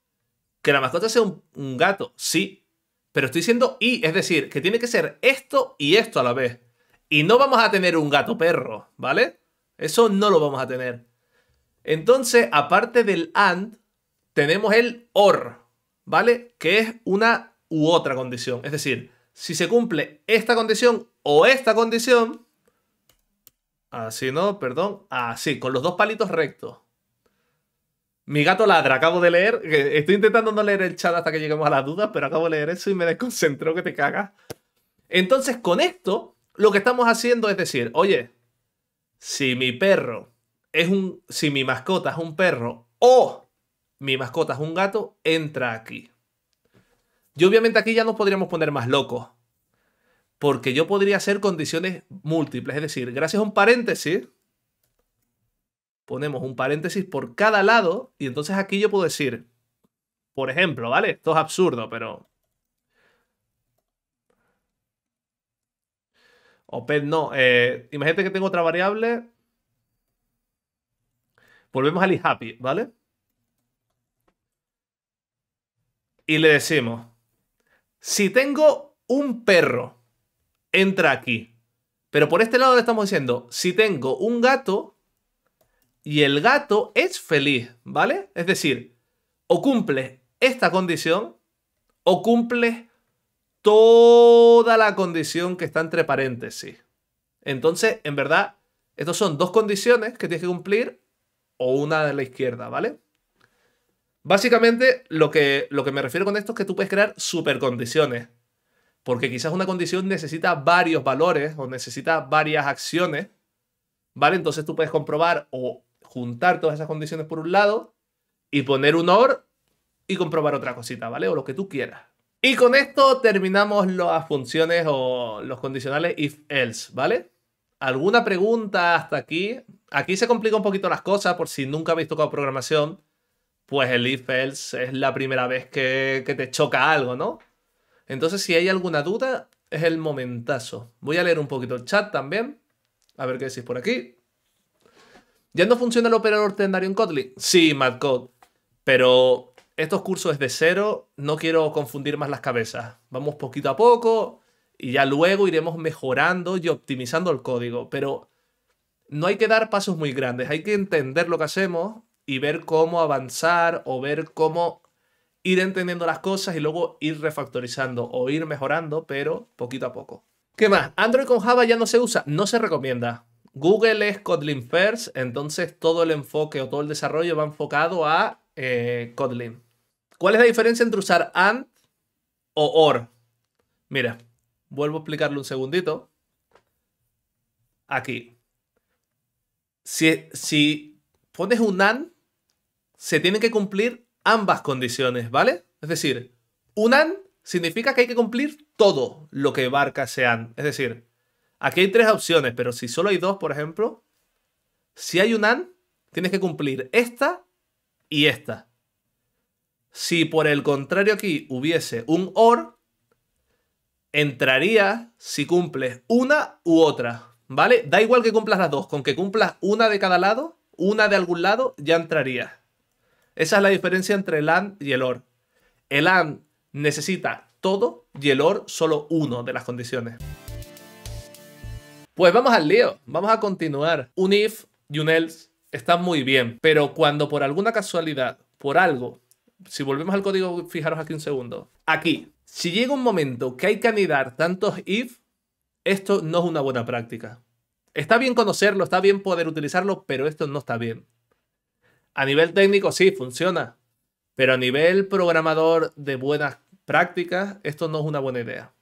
¿Que la mascota sea un, gato? Sí. Pero estoy diciendo y, es decir, que tiene que ser esto y esto a la vez. Y no vamos a tener un gato perro, ¿vale? Eso no lo vamos a tener. Entonces, aparte del AND, tenemos el OR, ¿vale? Que es una u otra condición. Es decir, si se cumple esta condición o esta condición, así no, perdón, así, con los dos palitos rectos, mi gato ladra, acabo de leer. Estoy intentando no leer el chat hasta que lleguemos a las dudas, pero acabo de leer eso y me desconcentró que te cagas. Entonces, con esto, lo que estamos haciendo es decir, oye, si mi perro es un. Si mi mascota es un perro o mi mascota es un gato, entra aquí. Yo, obviamente, aquí ya nos podríamos poner más locos. Porque yo podría hacer condiciones múltiples. Es decir, gracias a un paréntesis, ponemos un paréntesis por cada lado y entonces aquí yo puedo decir, por ejemplo, ¿vale? Esto es absurdo, pero... no. Eh, imagínate que tengo otra variable. Volvemos al happy, ¿vale? Y le decimos, si tengo un perro, entra aquí. Pero por este lado le estamos diciendo, si tengo un gato, y el gato es feliz, ¿vale? Es decir, o cumple esta condición o cumples toda la condición que está entre paréntesis. Entonces, en verdad, estas son dos condiciones que tienes que cumplir o una de la izquierda, ¿vale? Básicamente, lo que, lo que me refiero con esto es que tú puedes crear supercondiciones. Porque quizás una condición necesita varios valores o necesita varias acciones, ¿vale? Entonces tú puedes comprobar o juntar todas esas condiciones por un lado y poner un OR y comprobar otra cosita, ¿vale? O lo que tú quieras. Y con esto terminamos las funciones o los condicionales if-else, ¿vale? ¿Alguna pregunta hasta aquí? Aquí se complica un poquito las cosas por si nunca habéis tocado programación, pues el if-else es la primera vez que, que te choca algo, ¿no? Entonces si hay alguna duda, es el momentazo. Voy a leer un poquito el chat también, a ver qué decís por aquí. ¿Ya no funciona el operador tendario en Kotlin? Sí, MatCode, Pero estos cursos es de cero, no quiero confundir más las cabezas. Vamos poquito a poco y ya luego iremos mejorando y optimizando el código. Pero no hay que dar pasos muy grandes, hay que entender lo que hacemos y ver cómo avanzar o ver cómo ir entendiendo las cosas y luego ir refactorizando o ir mejorando, pero poquito a poco. ¿Qué más? Android con Java ya no se usa, no se recomienda. Google es Kotlin First, entonces todo el enfoque o todo el desarrollo va enfocado a eh, Kotlin. ¿Cuál es la diferencia entre usar AND o OR? Mira, vuelvo a explicarlo un segundito. Aquí. Si, si pones un AND, se tienen que cumplir ambas condiciones, ¿vale? Es decir, un AND significa que hay que cumplir todo lo que abarca ese AND. Es decir, Aquí hay tres opciones, pero si solo hay dos, por ejemplo, si hay un AND, tienes que cumplir esta y esta. Si por el contrario aquí hubiese un OR, entraría si cumples una u otra, ¿vale? Da igual que cumplas las dos, con que cumplas una de cada lado, una de algún lado, ya entraría. Esa es la diferencia entre el AND y el OR. El AND necesita todo y el OR solo uno de las condiciones. Pues vamos al lío, vamos a continuar. Un if y un else están muy bien, pero cuando por alguna casualidad, por algo, si volvemos al código, fijaros aquí un segundo. Aquí, si llega un momento que hay que anidar tantos if, esto no es una buena práctica. Está bien conocerlo, está bien poder utilizarlo, pero esto no está bien. A nivel técnico sí, funciona, pero a nivel programador de buenas prácticas, esto no es una buena idea.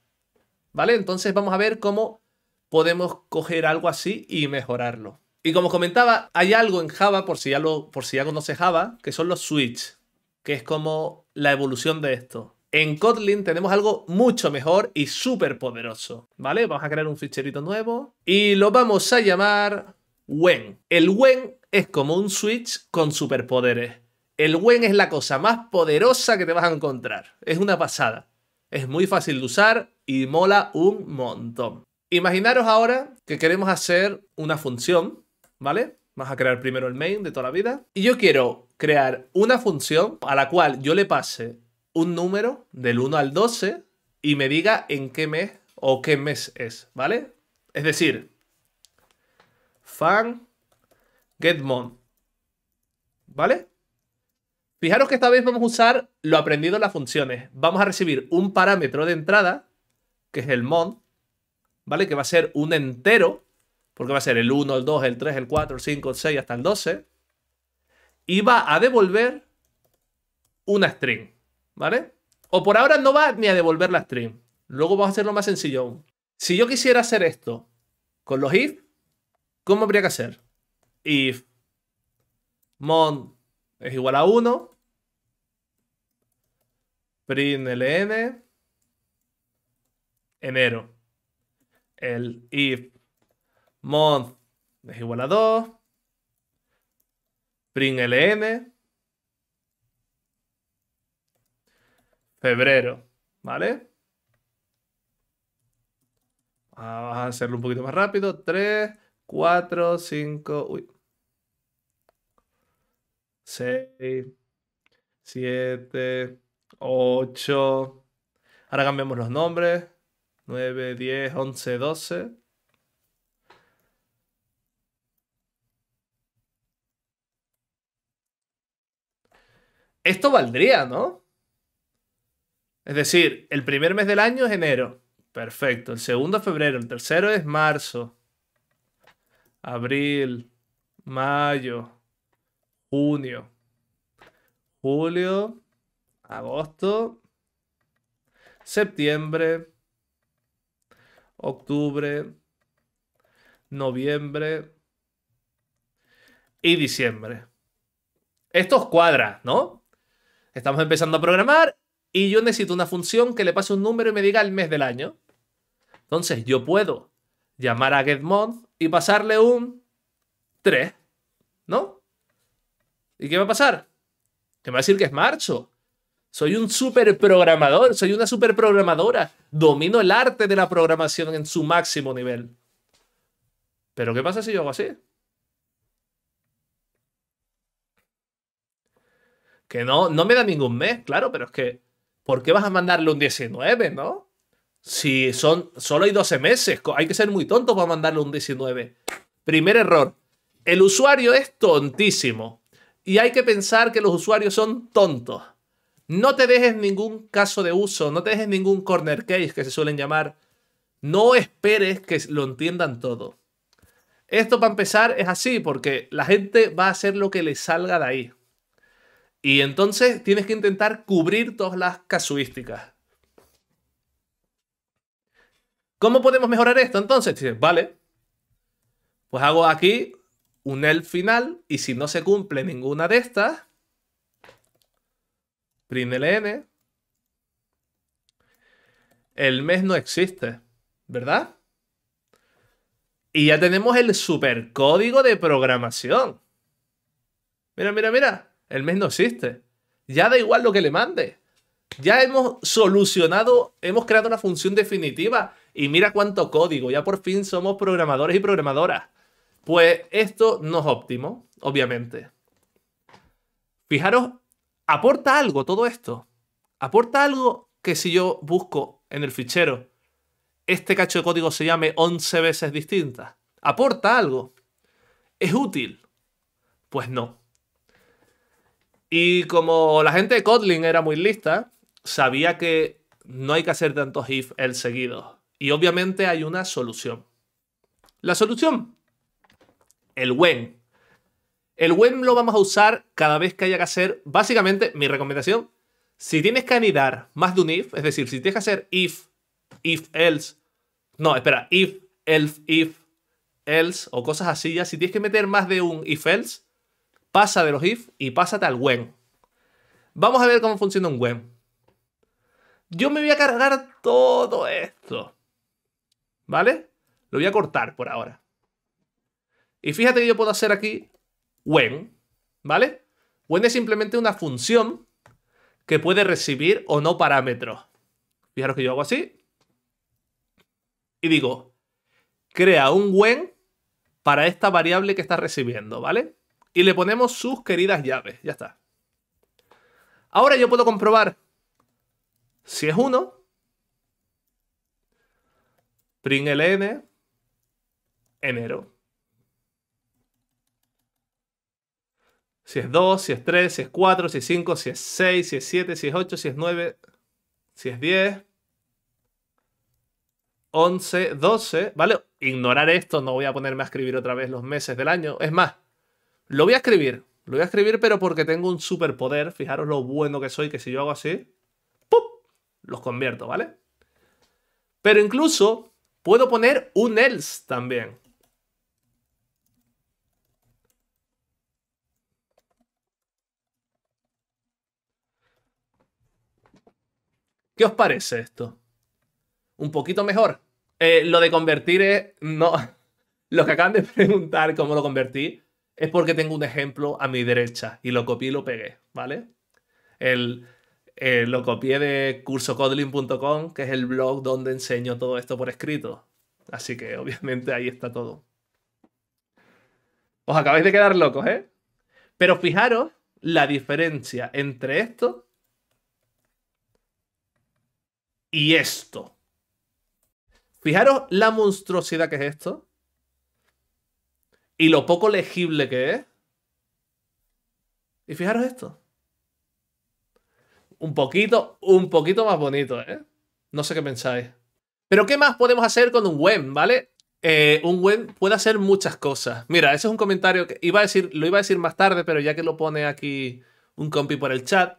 ¿Vale? Entonces vamos a ver cómo podemos coger algo así y mejorarlo. Y como comentaba, hay algo en Java, por si ya, lo, conoce Java, que son los switch, que es como la evolución de esto. En Kotlin tenemos algo mucho mejor y súper poderoso, ¿vale? Vamos a crear un ficherito nuevo y lo vamos a llamar when. El WEN es como un switch con superpoderes. El WEN es la cosa más poderosa que te vas a encontrar. Es una pasada. Es muy fácil de usar y mola un montón. Imaginaros ahora que queremos hacer una función, ¿vale? Vamos a crear primero el main de toda la vida. Y yo quiero crear una función a la cual yo le pase un número del 1 al 12 y me diga en qué mes o qué mes es, ¿vale? Es decir, fan getMon, ¿vale? Fijaros que esta vez vamos a usar lo aprendido en las funciones. Vamos a recibir un parámetro de entrada, que es el mon, ¿vale? Que va a ser un entero, porque va a ser el 1, el 2, el 3, el 4, el 5, el 6, hasta el 12. Y va a devolver una string, ¿vale? O por ahora no va ni a devolver la string. Luego vamos a hacerlo más sencillo aún. Si yo quisiera hacer esto con los if, ¿cómo habría que hacer? If mon es igual a 1, print ln enero el if month es igual a 2, print febrero, ¿vale? Vamos a hacerlo un poquito más rápido. 3, 4, 5, uy. 6, 7, 8. Ahora cambiamos los nombres. 9, 10, 11, 12. Esto valdría, ¿no? Es decir, el primer mes del año es enero. Perfecto. El segundo es febrero. El tercero es marzo. Abril. Mayo. Junio. Julio. Agosto. Septiembre octubre, noviembre y diciembre. Estos cuadra, ¿no? Estamos empezando a programar y yo necesito una función que le pase un número y me diga el mes del año. Entonces yo puedo llamar a getMonth y pasarle un 3, ¿no? ¿Y qué va a pasar? Que me va a decir que es marzo. Soy un super programador, soy una super programadora. Domino el arte de la programación en su máximo nivel. Pero ¿qué pasa si yo hago así? Que no, no me da ningún mes, claro, pero es que, ¿por qué vas a mandarle un 19, no? Si son, solo hay 12 meses, hay que ser muy tonto para mandarle un 19. Primer error, el usuario es tontísimo y hay que pensar que los usuarios son tontos. No te dejes ningún caso de uso, no te dejes ningún corner case que se suelen llamar. No esperes que lo entiendan todo. Esto para empezar es así, porque la gente va a hacer lo que le salga de ahí. Y entonces tienes que intentar cubrir todas las casuísticas. ¿Cómo podemos mejorar esto entonces? vale, pues hago aquí un el final y si no se cumple ninguna de estas, print ln. El mes no existe, ¿verdad? Y ya tenemos el super código de programación. Mira, mira, mira. El mes no existe. Ya da igual lo que le mande. Ya hemos solucionado, hemos creado una función definitiva. Y mira cuánto código. Ya por fin somos programadores y programadoras. Pues esto no es óptimo, obviamente. Fijaros ¿Aporta algo todo esto? ¿Aporta algo que si yo busco en el fichero este cacho de código se llame 11 veces distinta? ¿Aporta algo? ¿Es útil? Pues no. Y como la gente de Kotlin era muy lista, sabía que no hay que hacer tantos if el seguido. Y obviamente hay una solución. La solución, el when. El WHEN lo vamos a usar cada vez que haya que hacer, básicamente, mi recomendación, si tienes que anidar más de un if, es decir, si tienes que hacer if, if else, no, espera, if, ELSE, if, else o cosas así, ya si tienes que meter más de un if else, pasa de los if y pásate al when. Vamos a ver cómo funciona un when. Yo me voy a cargar todo esto. ¿Vale? Lo voy a cortar por ahora. Y fíjate que yo puedo hacer aquí when, ¿vale? When es simplemente una función que puede recibir o no parámetros. Fijaros que yo hago así y digo, crea un when para esta variable que está recibiendo, ¿vale? Y le ponemos sus queridas llaves, ya está. Ahora yo puedo comprobar si es 1, print ln enero. Si es 2, si es 3, si es 4, si es 5, si es 6, si es 7, si es 8, si es 9, si es 10. 11, 12, ¿vale? Ignorar esto, no voy a ponerme a escribir otra vez los meses del año. Es más, lo voy a escribir. Lo voy a escribir, pero porque tengo un superpoder. Fijaros lo bueno que soy, que si yo hago así, ¡pum! Los convierto, ¿vale? Pero incluso puedo poner un else también. ¿Qué os parece esto? ¿Un poquito mejor? Eh, lo de convertir es... No, lo que acaban de preguntar cómo lo convertí es porque tengo un ejemplo a mi derecha y lo copié y lo pegué, ¿vale? El, eh, lo copié de cursocodling.com que es el blog donde enseño todo esto por escrito. Así que obviamente ahí está todo. Os acabáis de quedar locos, ¿eh? Pero fijaros la diferencia entre esto y esto. Fijaros la monstruosidad que es esto. Y lo poco legible que es. Y fijaros esto. Un poquito, un poquito más bonito, ¿eh? No sé qué pensáis. Pero ¿qué más podemos hacer con un web? ¿vale? Eh, un web puede hacer muchas cosas. Mira, ese es un comentario que iba a decir, lo iba a decir más tarde, pero ya que lo pone aquí un compi por el chat,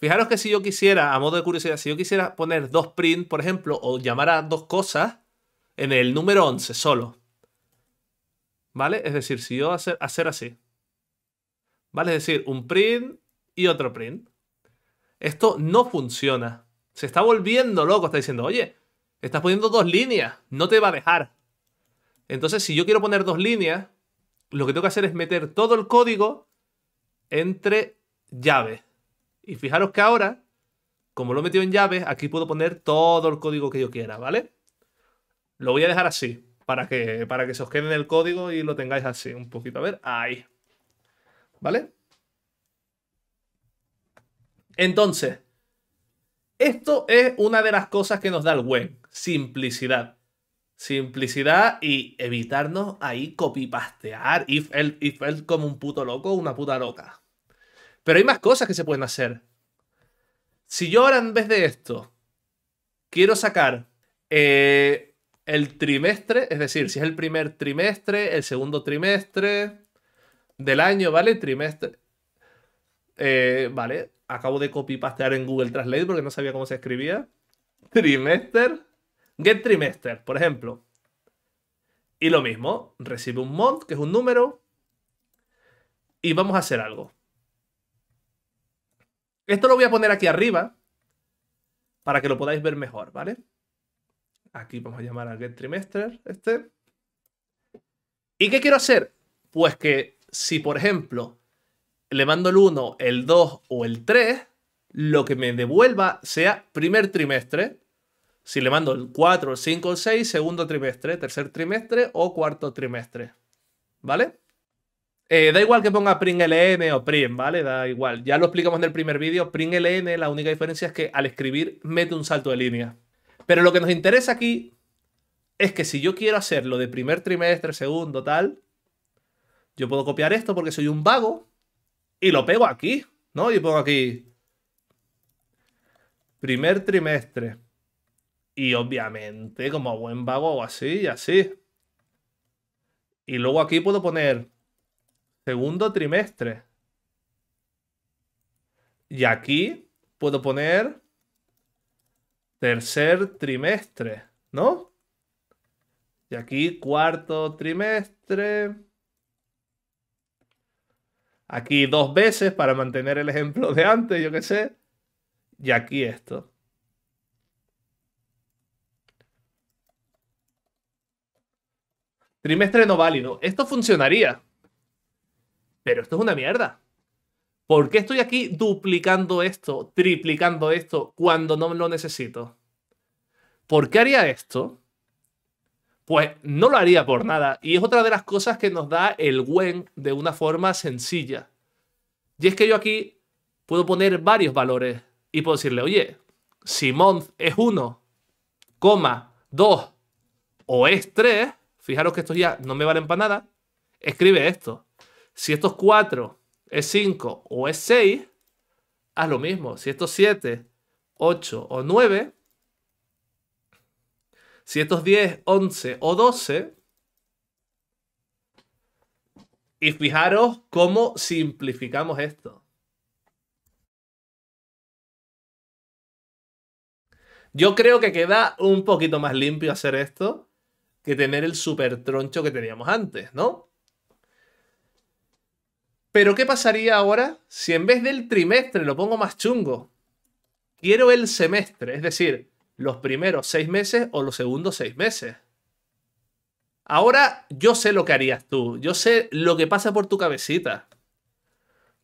Fijaros que si yo quisiera, a modo de curiosidad, si yo quisiera poner dos print, por ejemplo, o llamar a dos cosas en el número 11 solo. ¿Vale? Es decir, si yo hacer, hacer así. ¿Vale? Es decir, un print y otro print. Esto no funciona. Se está volviendo loco. Está diciendo, oye, estás poniendo dos líneas. No te va a dejar. Entonces, si yo quiero poner dos líneas, lo que tengo que hacer es meter todo el código entre llaves. Y fijaros que ahora, como lo he metido en llaves, aquí puedo poner todo el código que yo quiera, ¿vale? Lo voy a dejar así, para que, para que se os quede en el código y lo tengáis así un poquito. A ver, ahí. ¿Vale? Entonces, esto es una de las cosas que nos da el web. Simplicidad. Simplicidad y evitarnos ahí copipastear. If el, como un puto loco, una puta loca. Pero hay más cosas que se pueden hacer. Si yo ahora en vez de esto quiero sacar eh, el trimestre, es decir, si es el primer trimestre, el segundo trimestre del año, ¿vale? Trimestre. Eh, vale, acabo de copy-pastear en Google Translate porque no sabía cómo se escribía. Trimester. Get trimester, por ejemplo. Y lo mismo, recibe un month, que es un número, y vamos a hacer algo. Esto lo voy a poner aquí arriba para que lo podáis ver mejor, ¿vale? Aquí vamos a llamar a get trimestre este. ¿Y qué quiero hacer? Pues que si, por ejemplo, le mando el 1, el 2 o el 3, lo que me devuelva sea primer trimestre. Si le mando el 4, el 5, el 6, segundo trimestre, tercer trimestre o cuarto trimestre. ¿Vale? Eh, da igual que ponga Pring o Prim, ¿vale? Da igual. Ya lo explicamos en el primer vídeo. Pring LN, la única diferencia es que al escribir mete un salto de línea. Pero lo que nos interesa aquí es que si yo quiero hacerlo de primer trimestre, segundo, tal, yo puedo copiar esto porque soy un vago y lo pego aquí, ¿no? Y pongo aquí primer trimestre. Y obviamente, como buen vago o así y así. Y luego aquí puedo poner segundo trimestre. Y aquí puedo poner tercer trimestre, ¿no? Y aquí cuarto trimestre. Aquí dos veces para mantener el ejemplo de antes, yo qué sé. Y aquí esto. Trimestre no válido. Esto funcionaría pero esto es una mierda. ¿Por qué estoy aquí duplicando esto, triplicando esto, cuando no lo necesito? ¿Por qué haría esto? Pues no lo haría por nada. Y es otra de las cosas que nos da el WEN de una forma sencilla. Y es que yo aquí puedo poner varios valores y puedo decirle, oye, si month es 1, 2 o es 3, fijaros que estos ya no me valen para nada, escribe esto. Si esto es 4, es 5 o es 6, haz lo mismo. Si esto es 7, 8 o 9, si esto es 10, 11 o 12, y fijaros cómo simplificamos esto. Yo creo que queda un poquito más limpio hacer esto que tener el super troncho que teníamos antes, ¿no? Pero ¿qué pasaría ahora si en vez del trimestre lo pongo más chungo? Quiero el semestre, es decir, los primeros seis meses o los segundos seis meses. Ahora yo sé lo que harías tú, yo sé lo que pasa por tu cabecita.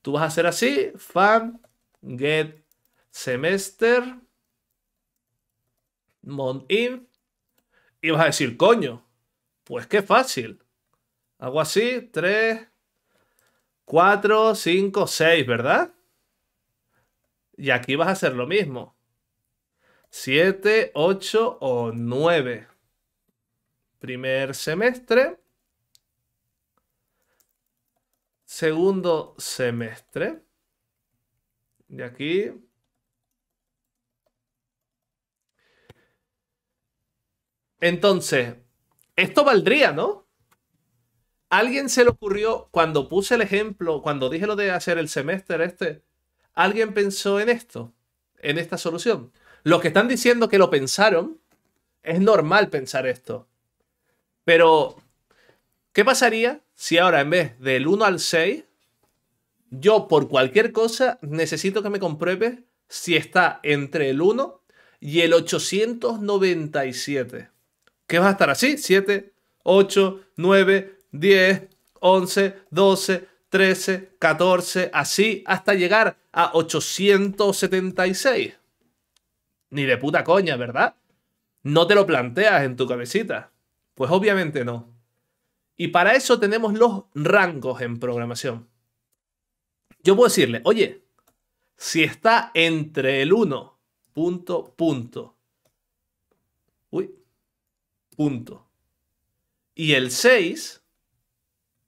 Tú vas a hacer así, fan, get, semester, month in, y vas a decir, coño, pues qué fácil. Hago así, tres. Cuatro, cinco, seis, ¿verdad? Y aquí vas a hacer lo mismo. Siete, ocho o nueve. Primer semestre. Segundo semestre. Y aquí. Entonces, esto valdría, ¿no? alguien se le ocurrió, cuando puse el ejemplo, cuando dije lo de hacer el semestre este, alguien pensó en esto, en esta solución. Los que están diciendo que lo pensaron, es normal pensar esto. Pero, ¿qué pasaría si ahora en vez del 1 al 6, yo por cualquier cosa necesito que me compruebe si está entre el 1 y el 897? ¿Qué va a estar así? 7, 8, 9, 10, 11, 12, 13, 14, así hasta llegar a 876. Ni de puta coña, ¿verdad? No te lo planteas en tu cabecita. Pues obviamente no. Y para eso tenemos los rangos en programación. Yo puedo decirle, oye, si está entre el 1, punto, punto. Uy, punto. Y el 6,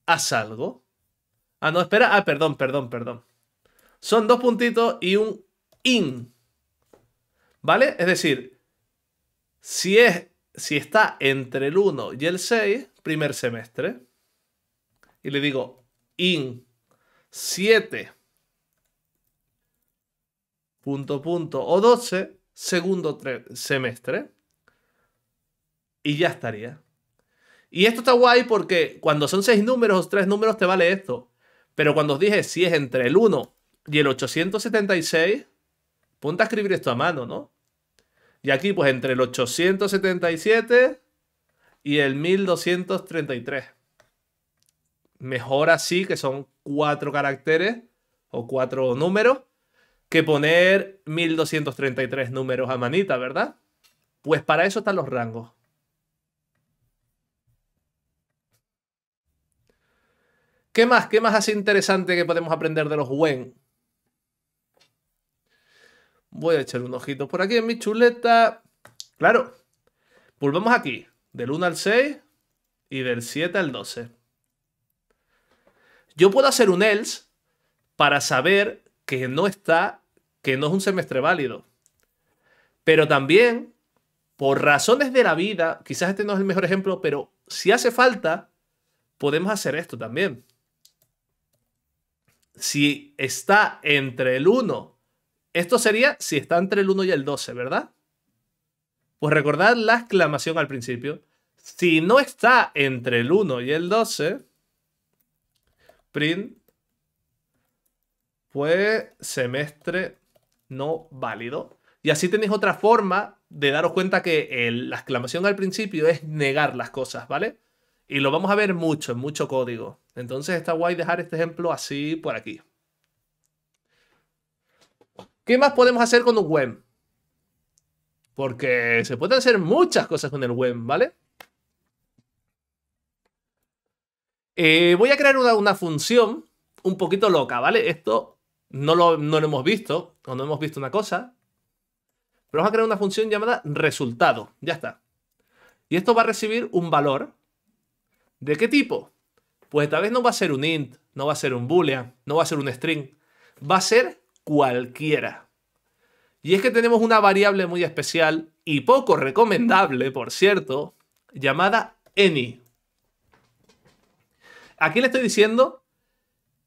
haz algo. Ah, no, espera. Ah, perdón, perdón, perdón. Son dos puntitos y un in. ¿Vale? Es decir, si, es, si está entre el 1 y el 6, primer semestre, y le digo in 7 punto punto o 12, segundo semestre, y ya estaría. Y esto está guay porque cuando son seis números o tres números te vale esto. Pero cuando os dije si es entre el 1 y el 876, ponte a escribir esto a mano, ¿no? Y aquí, pues entre el 877 y el 1233. Mejor así, que son cuatro caracteres o cuatro números, que poner 1233 números a manita, ¿verdad? Pues para eso están los rangos. ¿Qué más? ¿Qué más así interesante que podemos aprender de los Wen? Voy a echar un ojito por aquí en mi chuleta. Claro, volvemos aquí, del 1 al 6 y del 7 al 12. Yo puedo hacer un else para saber que no está, que no es un semestre válido. Pero también, por razones de la vida, quizás este no es el mejor ejemplo, pero si hace falta, podemos hacer esto también si está entre el 1, esto sería si está entre el 1 y el 12, ¿verdad? Pues recordad la exclamación al principio. Si no está entre el 1 y el 12, print, fue pues semestre no válido. Y así tenéis otra forma de daros cuenta que la exclamación al principio es negar las cosas, ¿vale? Y lo vamos a ver mucho, en mucho código. Entonces está guay dejar este ejemplo así por aquí. ¿Qué más podemos hacer con un web? Porque se pueden hacer muchas cosas con el web, ¿vale? Eh, voy a crear una, función un poquito loca, ¿vale? Esto no lo, no lo hemos visto, o no hemos visto una cosa. Pero vamos a crear una función llamada resultado, ya está. Y esto va a recibir un valor. ¿De qué tipo? Pues esta vez no va a ser un int, no va a ser un boolean, no va a ser un string, va a ser cualquiera. Y es que tenemos una variable muy especial y poco recomendable, por cierto, llamada any. Aquí le estoy diciendo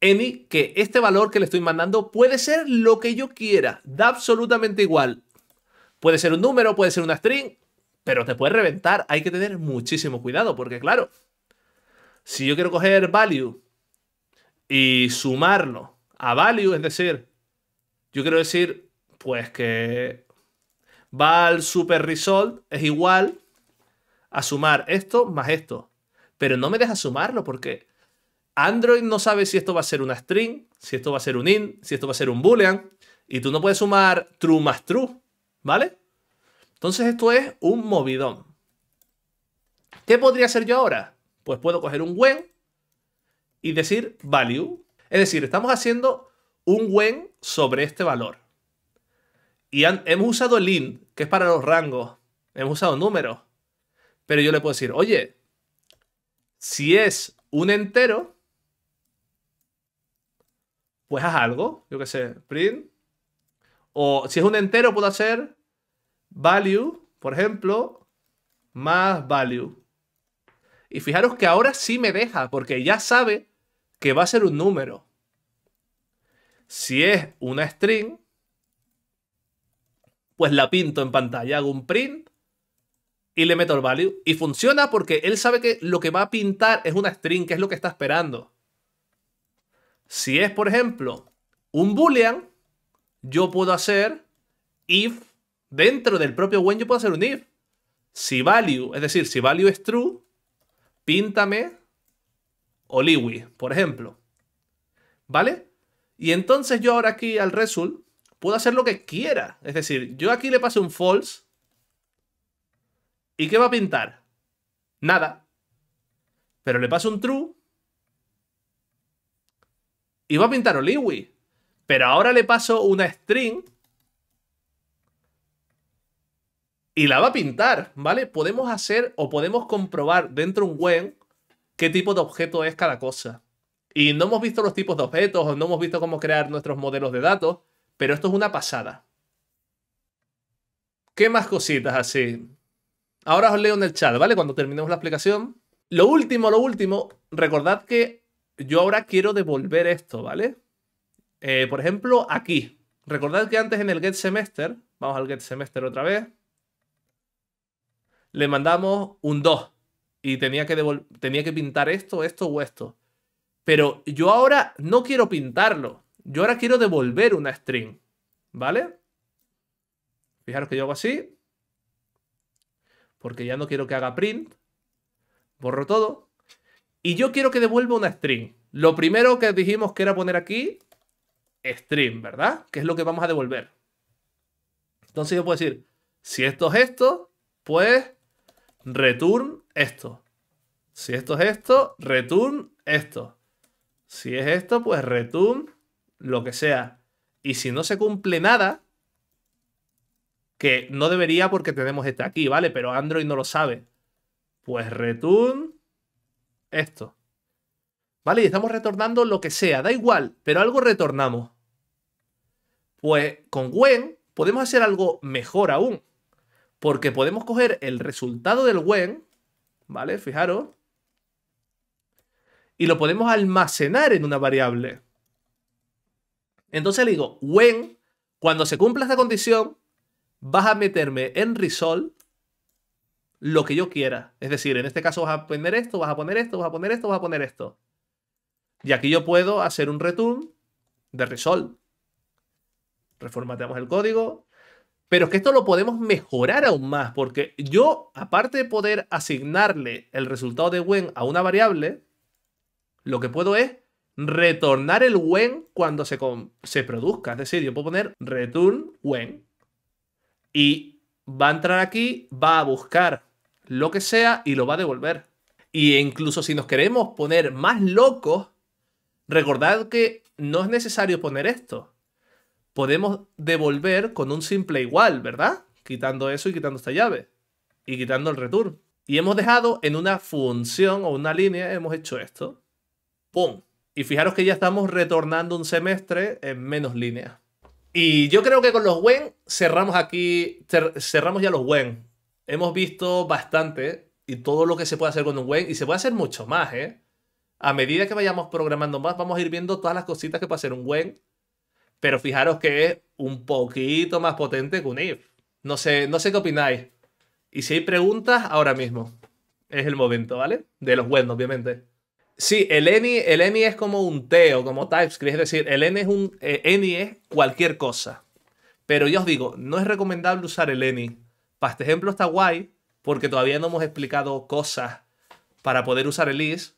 any que este valor que le estoy mandando puede ser lo que yo quiera, da absolutamente igual. Puede ser un número, puede ser una string, pero te puede reventar, hay que tener muchísimo cuidado porque claro, si yo quiero coger value y sumarlo a value, es decir, yo quiero decir, pues que val super result es igual a sumar esto más esto. Pero no me deja sumarlo porque Android no sabe si esto va a ser una string, si esto va a ser un int, si esto va a ser un boolean. Y tú no puedes sumar true más true, ¿vale? Entonces esto es un movidón. ¿Qué podría hacer yo ahora? Pues puedo coger un when y decir value. Es decir, estamos haciendo un when sobre este valor. Y hemos usado el int, que es para los rangos. Hemos usado números. Pero yo le puedo decir, oye, si es un entero, pues haz algo. Yo qué sé, print. O si es un entero, puedo hacer value, por ejemplo, más value. Y fijaros que ahora sí me deja, porque ya sabe que va a ser un número. Si es una string, pues la pinto en pantalla, hago un print y le meto el value. Y funciona porque él sabe que lo que va a pintar es una string, que es lo que está esperando. Si es, por ejemplo, un boolean, yo puedo hacer if, dentro del propio when yo puedo hacer un if. Si value, es decir, si value es true, Píntame Oliwi, por ejemplo. ¿Vale? Y entonces yo ahora aquí al result puedo hacer lo que quiera. Es decir, yo aquí le paso un false. ¿Y qué va a pintar? Nada. Pero le paso un true. Y va a pintar Oliwi. Pero ahora le paso una string y la va a pintar, ¿vale? Podemos hacer o podemos comprobar dentro de un WEN qué tipo de objeto es cada cosa. Y no hemos visto los tipos de objetos o no hemos visto cómo crear nuestros modelos de datos, pero esto es una pasada. ¿Qué más cositas así? Ahora os leo en el chat, ¿vale? Cuando terminemos la explicación. Lo último, lo último, recordad que yo ahora quiero devolver esto, ¿vale? Eh, por ejemplo, aquí. Recordad que antes en el get semester, vamos al get semester otra vez, le mandamos un 2 y tenía que, tenía que pintar esto, esto o esto. Pero yo ahora no quiero pintarlo. Yo ahora quiero devolver una string. ¿Vale? Fijaros que yo hago así. Porque ya no quiero que haga print. Borro todo. Y yo quiero que devuelva una string. Lo primero que dijimos que era poner aquí, string, ¿verdad? Que es lo que vamos a devolver. Entonces yo puedo decir, si esto es esto, pues return esto. Si esto es esto, return esto. Si es esto, pues return lo que sea. Y si no se cumple nada, que no debería porque tenemos este aquí, ¿vale? Pero Android no lo sabe. Pues return esto. ¿Vale? Y estamos retornando lo que sea, da igual, pero algo retornamos. Pues con Gwen podemos hacer algo mejor aún. Porque podemos coger el resultado del when, ¿vale? Fijaros. Y lo podemos almacenar en una variable. Entonces le digo, when, cuando se cumpla esta condición, vas a meterme en resolve lo que yo quiera. Es decir, en este caso vas a poner esto, vas a poner esto, vas a poner esto, vas a poner esto. Y aquí yo puedo hacer un return de resolve. Reformateamos el código. Pero es que esto lo podemos mejorar aún más, porque yo, aparte de poder asignarle el resultado de when a una variable, lo que puedo es retornar el when cuando se, se produzca. Es decir, yo puedo poner return when y va a entrar aquí, va a buscar lo que sea y lo va a devolver. Y incluso si nos queremos poner más locos, recordad que no es necesario poner esto podemos devolver con un simple igual, ¿verdad? Quitando eso y quitando esta llave. Y quitando el return. Y hemos dejado en una función o una línea, hemos hecho esto. ¡Pum! Y fijaros que ya estamos retornando un semestre en menos líneas. Y yo creo que con los WEN cerramos aquí, cerramos ya los WEN. Hemos visto bastante y todo lo que se puede hacer con un WEN y se puede hacer mucho más, ¿eh? A medida que vayamos programando más, vamos a ir viendo todas las cositas que puede hacer un WEN pero fijaros que es un poquito más potente que un if. No sé, no sé qué opináis. Y si hay preguntas, ahora mismo. Es el momento, ¿vale? De los buenos, obviamente. Sí, el eni el eni es como un teo, como TypeScript. Es decir, el any es, un, eh, es cualquier cosa. Pero yo os digo, no es recomendable usar el eni Para este ejemplo está guay, porque todavía no hemos explicado cosas para poder usar el is.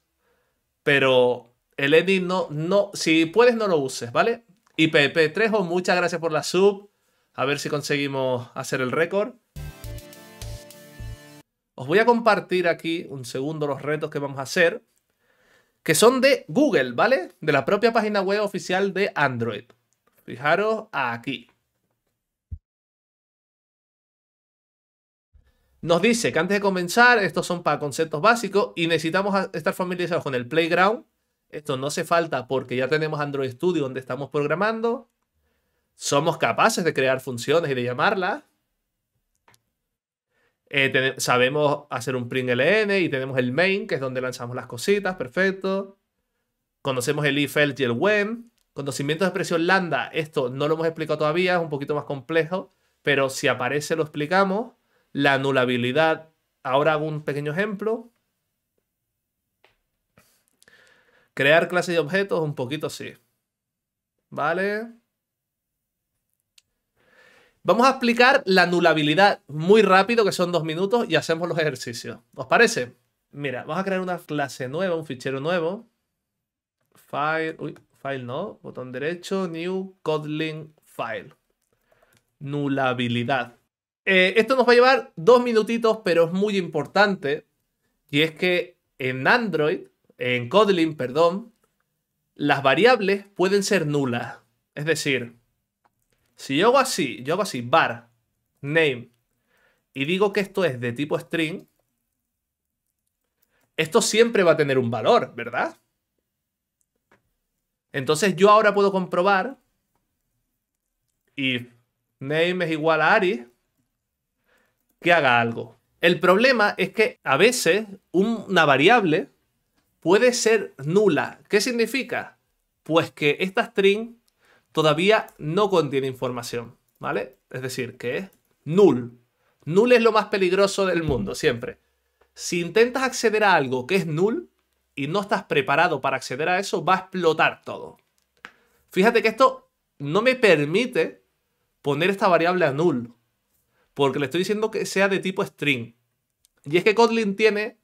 Pero el eni no, no, si puedes no lo uses, ¿vale? Y 3 o muchas gracias por la sub. A ver si conseguimos hacer el récord. Os voy a compartir aquí un segundo los retos que vamos a hacer, que son de Google, ¿vale? De la propia página web oficial de Android. Fijaros aquí. Nos dice que antes de comenzar, estos son para conceptos básicos y necesitamos estar familiarizados con el Playground, esto no hace falta porque ya tenemos Android Studio donde estamos programando. Somos capaces de crear funciones y de llamarlas. Eh, sabemos hacer un print ln y tenemos el main, que es donde lanzamos las cositas, perfecto. Conocemos el if, else y el when. Conocimiento de expresión lambda, esto no lo hemos explicado todavía, es un poquito más complejo, pero si aparece lo explicamos. La anulabilidad, ahora hago un pequeño ejemplo. Crear clases de objetos, un poquito sí. ¿Vale? Vamos a explicar la nulabilidad muy rápido, que son dos minutos, y hacemos los ejercicios. ¿Os parece? Mira, vamos a crear una clase nueva, un fichero nuevo. File, uy, file no, botón derecho, new Kotlin file. Nulabilidad. Eh, esto nos va a llevar dos minutitos, pero es muy importante. Y es que en Android en Kotlin, perdón, las variables pueden ser nulas. Es decir, si yo hago así, yo hago así, bar name, y digo que esto es de tipo string, esto siempre va a tener un valor, ¿verdad? Entonces yo ahora puedo comprobar if name es igual a Ari que haga algo. El problema es que a veces una variable puede ser nula. ¿Qué significa? Pues que esta string todavía no contiene información, ¿vale? Es decir, que es null. Null es lo más peligroso del mundo, siempre. Si intentas acceder a algo que es null y no estás preparado para acceder a eso, va a explotar todo. Fíjate que esto no me permite poner esta variable a null, porque le estoy diciendo que sea de tipo string. Y es que Kotlin tiene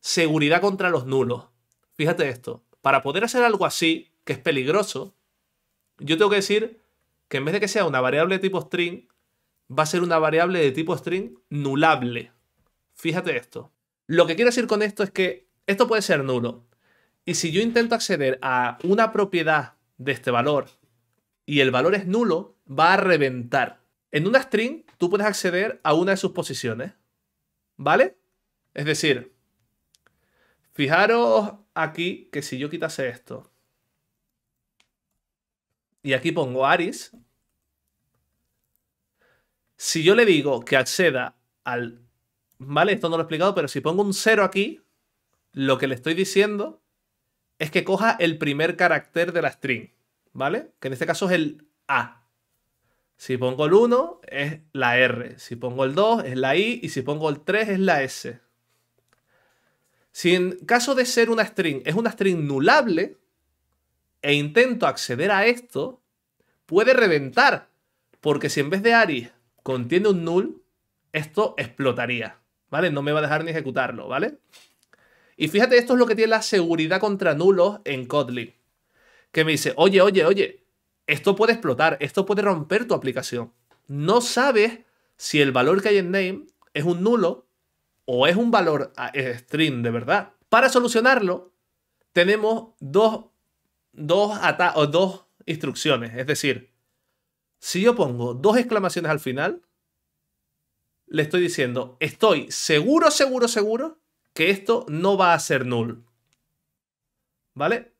seguridad contra los nulos fíjate esto, para poder hacer algo así, que es peligroso, yo tengo que decir que en vez de que sea una variable de tipo string, va a ser una variable de tipo string nulable. Fíjate esto. Lo que quiero decir con esto es que esto puede ser nulo. Y si yo intento acceder a una propiedad de este valor y el valor es nulo, va a reventar. En una string tú puedes acceder a una de sus posiciones. ¿Vale? Es decir, fijaros aquí que si yo quitase esto y aquí pongo Aris, si yo le digo que acceda al... Vale, esto no lo he explicado, pero si pongo un 0 aquí, lo que le estoy diciendo es que coja el primer carácter de la string, ¿vale? Que en este caso es el A. Si pongo el 1 es la R, si pongo el 2 es la I y si pongo el 3 es la S. Si en caso de ser una string es una string nulable e intento acceder a esto, puede reventar. Porque si en vez de ari contiene un null, esto explotaría. ¿Vale? No me va a dejar ni ejecutarlo, ¿vale? Y fíjate, esto es lo que tiene la seguridad contra nulos en Kotlin. Que me dice, oye, oye, oye, esto puede explotar, esto puede romper tu aplicación. No sabes si el valor que hay en name es un nulo o es un valor ah, eh, string de verdad. Para solucionarlo, tenemos dos, o dos instrucciones. Es decir, si yo pongo dos exclamaciones al final, le estoy diciendo, estoy seguro, seguro, seguro que esto no va a ser null. ¿Vale?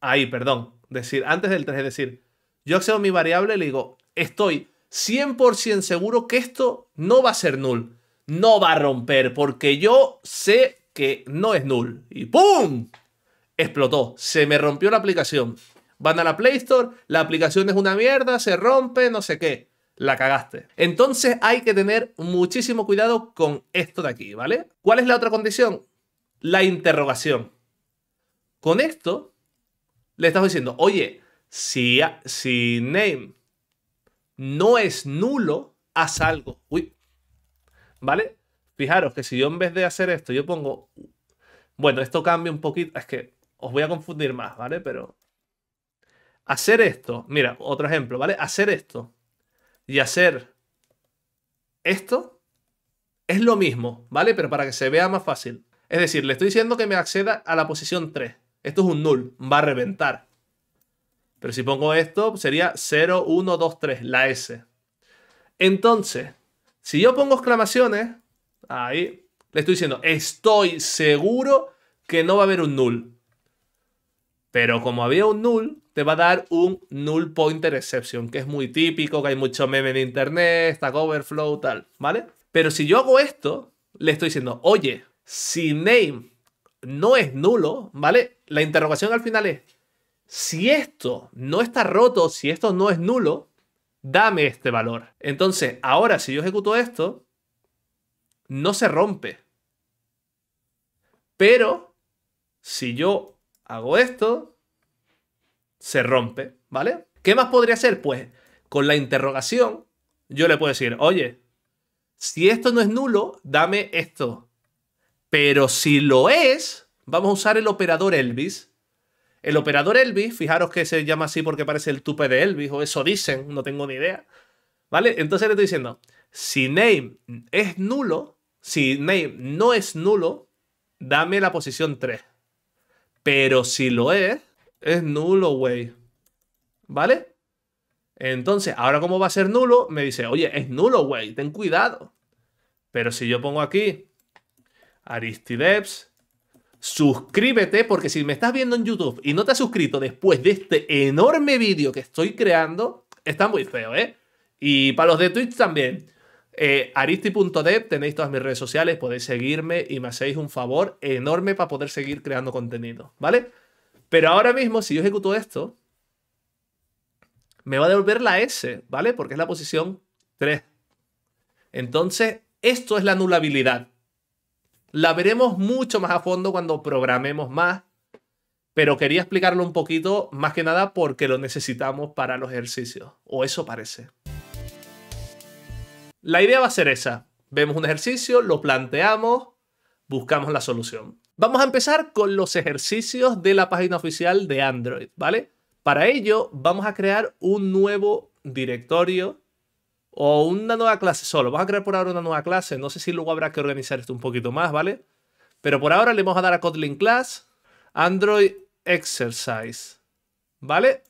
Ahí, perdón. Decir, antes del 3, es decir, yo accedo a mi variable y le digo, estoy 100% seguro que esto no va a ser null no va a romper porque yo sé que no es null. Y ¡pum! Explotó. Se me rompió la aplicación. Van a la Play Store, la aplicación es una mierda, se rompe, no sé qué. La cagaste. Entonces hay que tener muchísimo cuidado con esto de aquí, ¿vale? ¿Cuál es la otra condición? La interrogación. Con esto le estamos diciendo, oye, si, si name no es nulo, haz algo. Uy, ¿Vale? Fijaros que si yo en vez de hacer esto, yo pongo... Bueno, esto cambia un poquito. Es que os voy a confundir más, ¿vale? Pero... Hacer esto. Mira, otro ejemplo, ¿vale? Hacer esto. Y hacer esto es lo mismo, ¿vale? Pero para que se vea más fácil. Es decir, le estoy diciendo que me acceda a la posición 3. Esto es un null, va a reventar. Pero si pongo esto, sería 0, 1, 2, 3, la S. Entonces, si yo pongo exclamaciones, ahí le estoy diciendo, estoy seguro que no va a haber un null. Pero como había un null, te va a dar un null pointer exception, que es muy típico, que hay mucho meme en internet, Stack Overflow, tal, ¿vale? Pero si yo hago esto, le estoy diciendo, oye, si name no es nulo, ¿vale? La interrogación al final es, si esto no está roto, si esto no es nulo, dame este valor. Entonces, ahora si yo ejecuto esto, no se rompe. Pero si yo hago esto, se rompe, ¿vale? ¿Qué más podría hacer? Pues con la interrogación yo le puedo decir, oye, si esto no es nulo, dame esto. Pero si lo es, vamos a usar el operador Elvis el operador Elvis, fijaros que se llama así porque parece el tupe de Elvis, o eso dicen, no tengo ni idea. ¿Vale? Entonces le estoy diciendo, si name es nulo, si name no es nulo, dame la posición 3. Pero si lo es, es nulo, güey. ¿Vale? Entonces, ahora como va a ser nulo, me dice, oye, es nulo, güey, ten cuidado. Pero si yo pongo aquí Aristideps suscríbete porque si me estás viendo en YouTube y no te has suscrito después de este enorme vídeo que estoy creando, está muy feo, ¿eh? Y para los de Twitch también. Eh, aristi.dev, tenéis todas mis redes sociales, podéis seguirme y me hacéis un favor enorme para poder seguir creando contenido, ¿vale? Pero ahora mismo, si yo ejecuto esto, me va a devolver la S, ¿vale? Porque es la posición 3. Entonces, esto es la anulabilidad. La veremos mucho más a fondo cuando programemos más, pero quería explicarlo un poquito, más que nada porque lo necesitamos para los ejercicios, o eso parece. La idea va a ser esa. Vemos un ejercicio, lo planteamos, buscamos la solución. Vamos a empezar con los ejercicios de la página oficial de Android, ¿vale? Para ello vamos a crear un nuevo directorio o una nueva clase solo. Vamos a crear por ahora una nueva clase. No sé si luego habrá que organizar esto un poquito más, ¿vale? Pero por ahora le vamos a dar a Kotlin Class Android Exercise, ¿vale?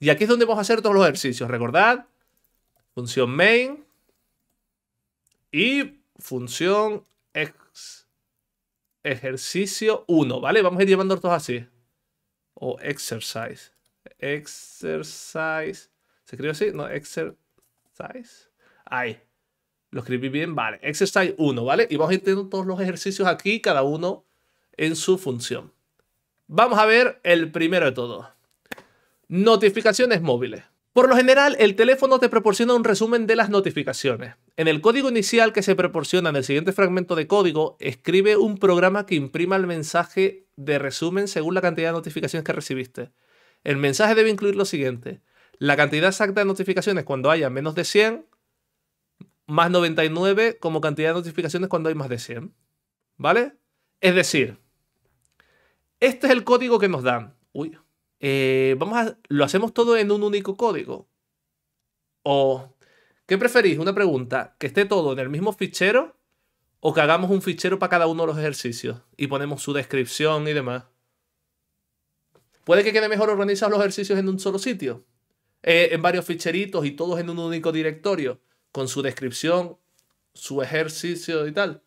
Y aquí es donde vamos a hacer todos los ejercicios. Recordad, función main y función ex, ejercicio 1, ¿vale? Vamos a ir llevando todos así. O exercise. Exercise. ¿Se escribe así? No, exercise. Exercise. Ahí. Lo escribí bien, vale. Exercise 1, ¿vale? Y vamos a ir teniendo todos los ejercicios aquí, cada uno en su función. Vamos a ver el primero de todos. Notificaciones móviles. Por lo general, el teléfono te proporciona un resumen de las notificaciones. En el código inicial que se proporciona en el siguiente fragmento de código, escribe un programa que imprima el mensaje de resumen según la cantidad de notificaciones que recibiste. El mensaje debe incluir lo siguiente. La cantidad exacta de notificaciones cuando haya menos de 100, más 99 como cantidad de notificaciones cuando hay más de 100. ¿Vale? Es decir, este es el código que nos dan. Uy. Eh, vamos a, ¿Lo hacemos todo en un único código? ¿O qué preferís? Una pregunta, ¿que esté todo en el mismo fichero o que hagamos un fichero para cada uno de los ejercicios y ponemos su descripción y demás? Puede que quede mejor organizar los ejercicios en un solo sitio, eh, en varios ficheritos y todos en un único directorio, con su descripción, su ejercicio y tal.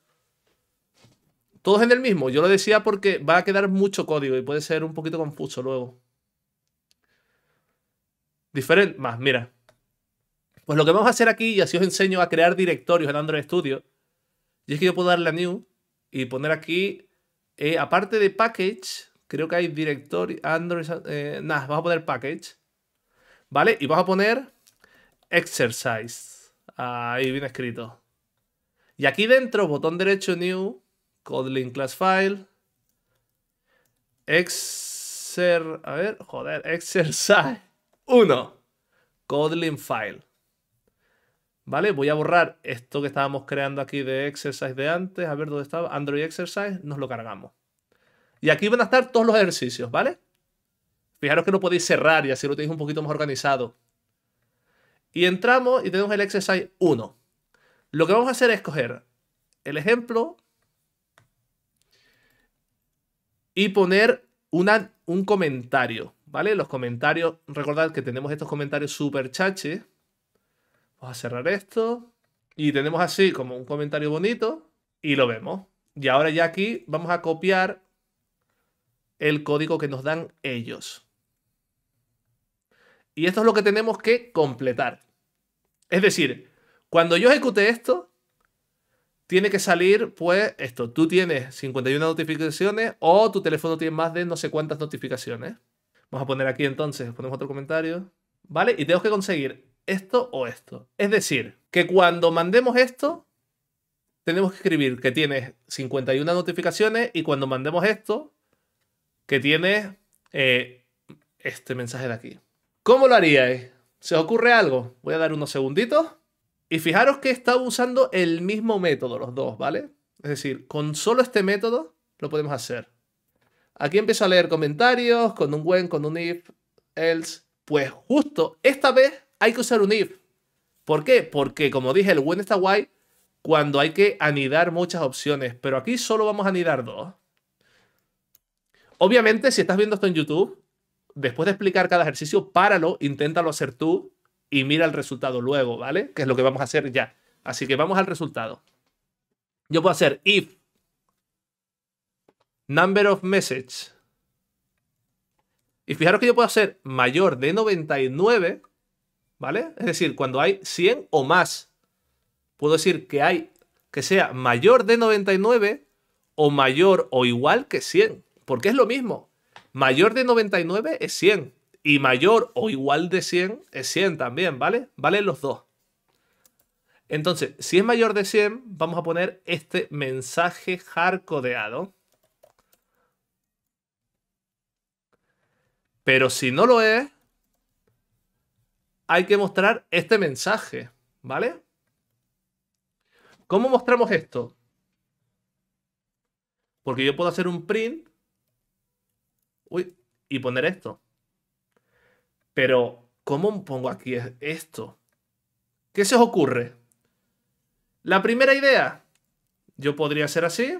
Todos en el mismo. Yo lo decía porque va a quedar mucho código y puede ser un poquito confuso luego. Diferente. Más, mira. Pues lo que vamos a hacer aquí, y así os enseño a crear directorios en Android Studio, y es que yo puedo darle a New y poner aquí, eh, aparte de Package, creo que hay directorio, Android, eh, nada, vamos a poner Package. ¿Vale? Y vas a poner exercise. Ahí viene escrito. Y aquí dentro, botón derecho, new, Kotlin class file, exer, a ver, joder, exercise 1, Kotlin file. ¿Vale? Voy a borrar esto que estábamos creando aquí de exercise de antes, a ver dónde estaba, Android exercise, nos lo cargamos. Y aquí van a estar todos los ejercicios, ¿vale? Fijaros que lo podéis cerrar y así lo tenéis un poquito más organizado. Y entramos y tenemos el exercise 1. Lo que vamos a hacer es coger el ejemplo y poner un comentario, ¿vale? Los comentarios, recordad que tenemos estos comentarios super chaches. Vamos a cerrar esto. Y tenemos así como un comentario bonito y lo vemos. Y ahora ya aquí vamos a copiar el código que nos dan ellos. Y esto es lo que tenemos que completar. Es decir, cuando yo ejecute esto, tiene que salir, pues, esto. Tú tienes 51 notificaciones o tu teléfono tiene más de no sé cuántas notificaciones. Vamos a poner aquí entonces, ponemos otro comentario. ¿Vale? Y tengo que conseguir esto o esto. Es decir, que cuando mandemos esto, tenemos que escribir que tienes 51 notificaciones y cuando mandemos esto, que tienes eh, este mensaje de aquí. ¿Cómo lo haríais? Eh? ¿Se os ocurre algo? Voy a dar unos segunditos. Y fijaros que está usando el mismo método, los dos, ¿vale? Es decir, con solo este método lo podemos hacer. Aquí empiezo a leer comentarios con un when, con un if, else. Pues justo esta vez hay que usar un if. ¿Por qué? Porque como dije, el when está guay cuando hay que anidar muchas opciones, pero aquí solo vamos a anidar dos. Obviamente, si estás viendo esto en YouTube, después de explicar cada ejercicio, páralo, inténtalo hacer tú y mira el resultado luego, ¿vale? Que es lo que vamos a hacer ya. Así que vamos al resultado. Yo puedo hacer if number of message. Y fijaros que yo puedo hacer mayor de 99, ¿vale? Es decir, cuando hay 100 o más. Puedo decir que hay que sea mayor de 99 o mayor o igual que 100, porque es lo mismo. Mayor de 99 es 100. Y mayor o igual de 100 es 100 también, ¿vale? Valen los dos. Entonces, si es mayor de 100, vamos a poner este mensaje hardcodeado. Pero si no lo es, hay que mostrar este mensaje, ¿vale? ¿Cómo mostramos esto? Porque yo puedo hacer un print y poner esto. Pero, ¿cómo pongo aquí esto? ¿Qué se os ocurre? La primera idea, yo podría hacer así.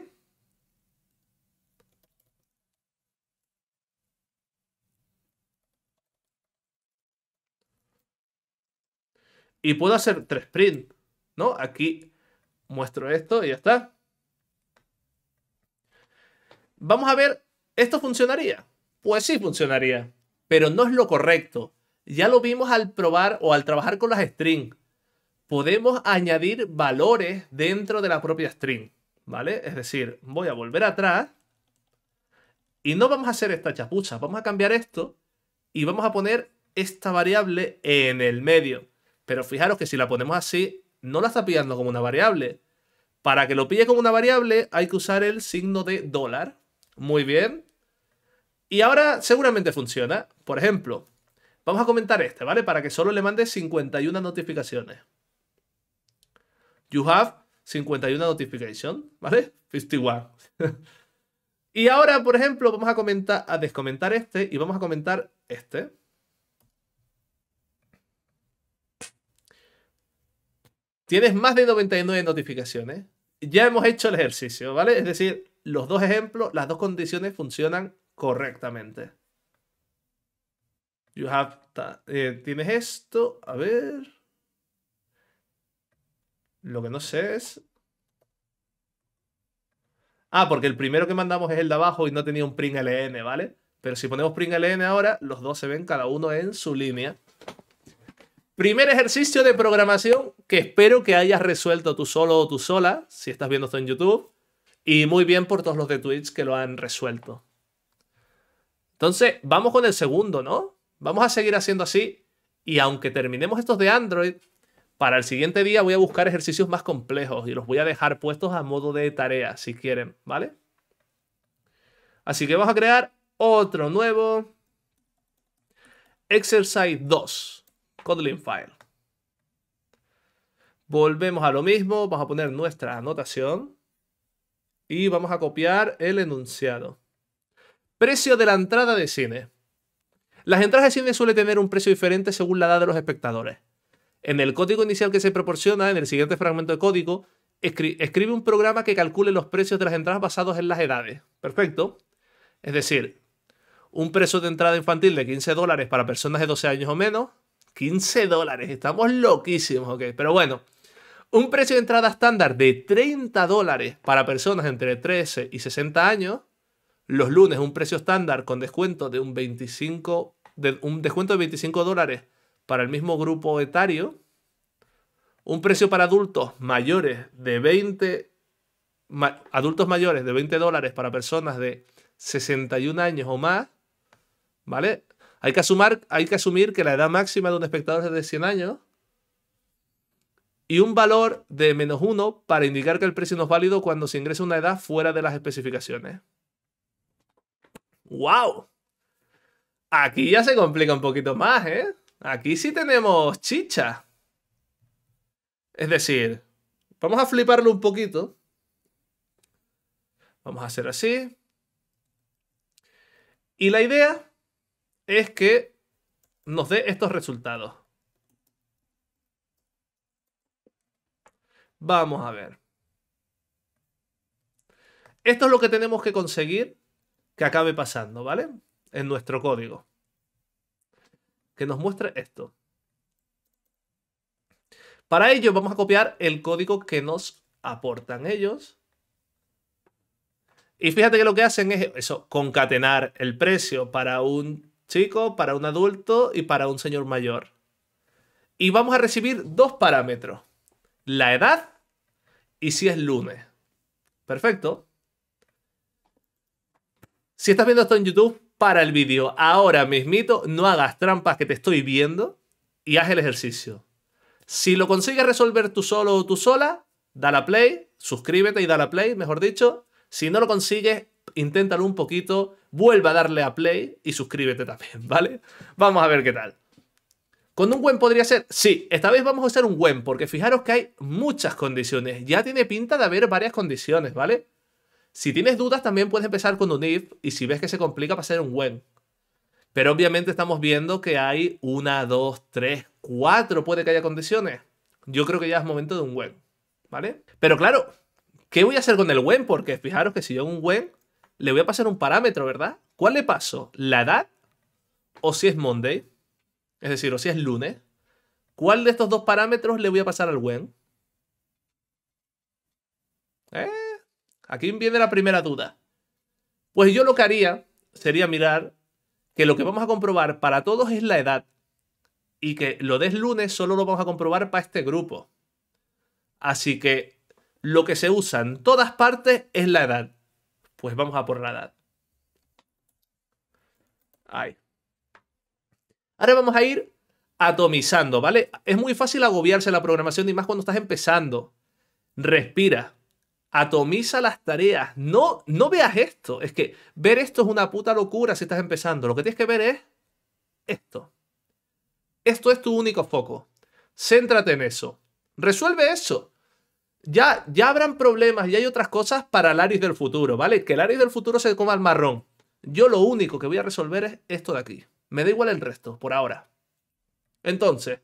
Y puedo hacer tres print, ¿no? Aquí muestro esto y ya está. Vamos a ver, esto funcionaría pues sí funcionaría, pero no es lo correcto. Ya lo vimos al probar o al trabajar con las strings. Podemos añadir valores dentro de la propia string, ¿vale? Es decir, voy a volver atrás y no vamos a hacer esta chapucha, vamos a cambiar esto y vamos a poner esta variable en el medio. Pero fijaros que si la ponemos así, no la está pillando como una variable. Para que lo pille como una variable hay que usar el signo de dólar. Muy bien, y ahora seguramente funciona. Por ejemplo, vamos a comentar este, ¿vale? Para que solo le mande 51 notificaciones. You have 51 notifications, ¿vale? 51. y ahora, por ejemplo, vamos a, comentar, a descomentar este y vamos a comentar este. Tienes más de 99 notificaciones. Ya hemos hecho el ejercicio, ¿vale? Es decir, los dos ejemplos, las dos condiciones funcionan correctamente. Eh, tienes esto, a ver. Lo que no sé es. Ah, porque el primero que mandamos es el de abajo y no tenía un print LN, ¿vale? Pero si ponemos print ahora, los dos se ven cada uno en su línea. Primer ejercicio de programación que espero que hayas resuelto tú solo o tú sola, si estás viendo esto en YouTube. Y muy bien por todos los de Twitch que lo han resuelto. Entonces, vamos con el segundo, ¿no? Vamos a seguir haciendo así. Y aunque terminemos estos de Android, para el siguiente día voy a buscar ejercicios más complejos y los voy a dejar puestos a modo de tarea, si quieren, ¿vale? Así que vamos a crear otro nuevo Exercise 2, Kotlin File. Volvemos a lo mismo, vamos a poner nuestra anotación y vamos a copiar el enunciado. Precio de la entrada de cine. Las entradas de cine suelen tener un precio diferente según la edad de los espectadores. En el código inicial que se proporciona, en el siguiente fragmento de código, escribe un programa que calcule los precios de las entradas basados en las edades. Perfecto. Es decir, un precio de entrada infantil de 15 dólares para personas de 12 años o menos. 15 dólares, estamos loquísimos, ok. Pero bueno, un precio de entrada estándar de 30 dólares para personas entre 13 y 60 años los lunes un precio estándar con descuento de un 25, un descuento de 25 dólares para el mismo grupo etario, un precio para adultos mayores de 20, adultos mayores de 20 dólares para personas de 61 años o más, ¿vale? Hay que, hay que asumir que la edad máxima de un espectador es de 100 años y un valor de menos 1 para indicar que el precio no es válido cuando se ingresa una edad fuera de las especificaciones. ¡Wow! Aquí ya se complica un poquito más, ¿eh? Aquí sí tenemos chicha. Es decir, vamos a fliparlo un poquito. Vamos a hacer así. Y la idea es que nos dé estos resultados. Vamos a ver. Esto es lo que tenemos que conseguir que acabe pasando, ¿vale? En nuestro código. Que nos muestre esto. Para ello vamos a copiar el código que nos aportan ellos. Y fíjate que lo que hacen es eso, concatenar el precio para un chico, para un adulto y para un señor mayor. Y vamos a recibir dos parámetros, la edad y si es lunes. Perfecto. Si estás viendo esto en YouTube, para el vídeo ahora mismito, no hagas trampas que te estoy viendo y haz el ejercicio. Si lo consigues resolver tú solo o tú sola, dale la play, suscríbete y dale la play, mejor dicho. Si no lo consigues, inténtalo un poquito, vuelve a darle a play y suscríbete también, ¿vale? Vamos a ver qué tal. ¿Con un buen podría ser? Sí, esta vez vamos a hacer un buen, porque fijaros que hay muchas condiciones. Ya tiene pinta de haber varias condiciones, ¿vale? Si tienes dudas, también puedes empezar con un if y si ves que se complica, pasar un when. Pero obviamente estamos viendo que hay una, dos, tres, cuatro, puede que haya condiciones. Yo creo que ya es momento de un when, ¿vale? Pero claro, ¿qué voy a hacer con el when? Porque fijaros que si yo hago un when, le voy a pasar un parámetro, ¿verdad? ¿Cuál le paso? ¿La edad? ¿O si es Monday? Es decir, o si es lunes. ¿Cuál de estos dos parámetros le voy a pasar al when? ¿Eh? Aquí viene la primera duda. Pues yo lo que haría sería mirar que lo que vamos a comprobar para todos es la edad y que lo es lunes solo lo vamos a comprobar para este grupo. Así que lo que se usa en todas partes es la edad. Pues vamos a por la edad. Ahí. Ahora vamos a ir atomizando, ¿vale? Es muy fácil agobiarse la programación y más cuando estás empezando. Respira. Atomiza las tareas. No, no veas esto. Es que ver esto es una puta locura si estás empezando. Lo que tienes que ver es esto. Esto es tu único foco. Céntrate en eso. Resuelve eso. Ya, ya habrán problemas y hay otras cosas para el Aris del futuro, ¿vale? Que el Aris del futuro se coma el marrón. Yo lo único que voy a resolver es esto de aquí. Me da igual el resto, por ahora. Entonces,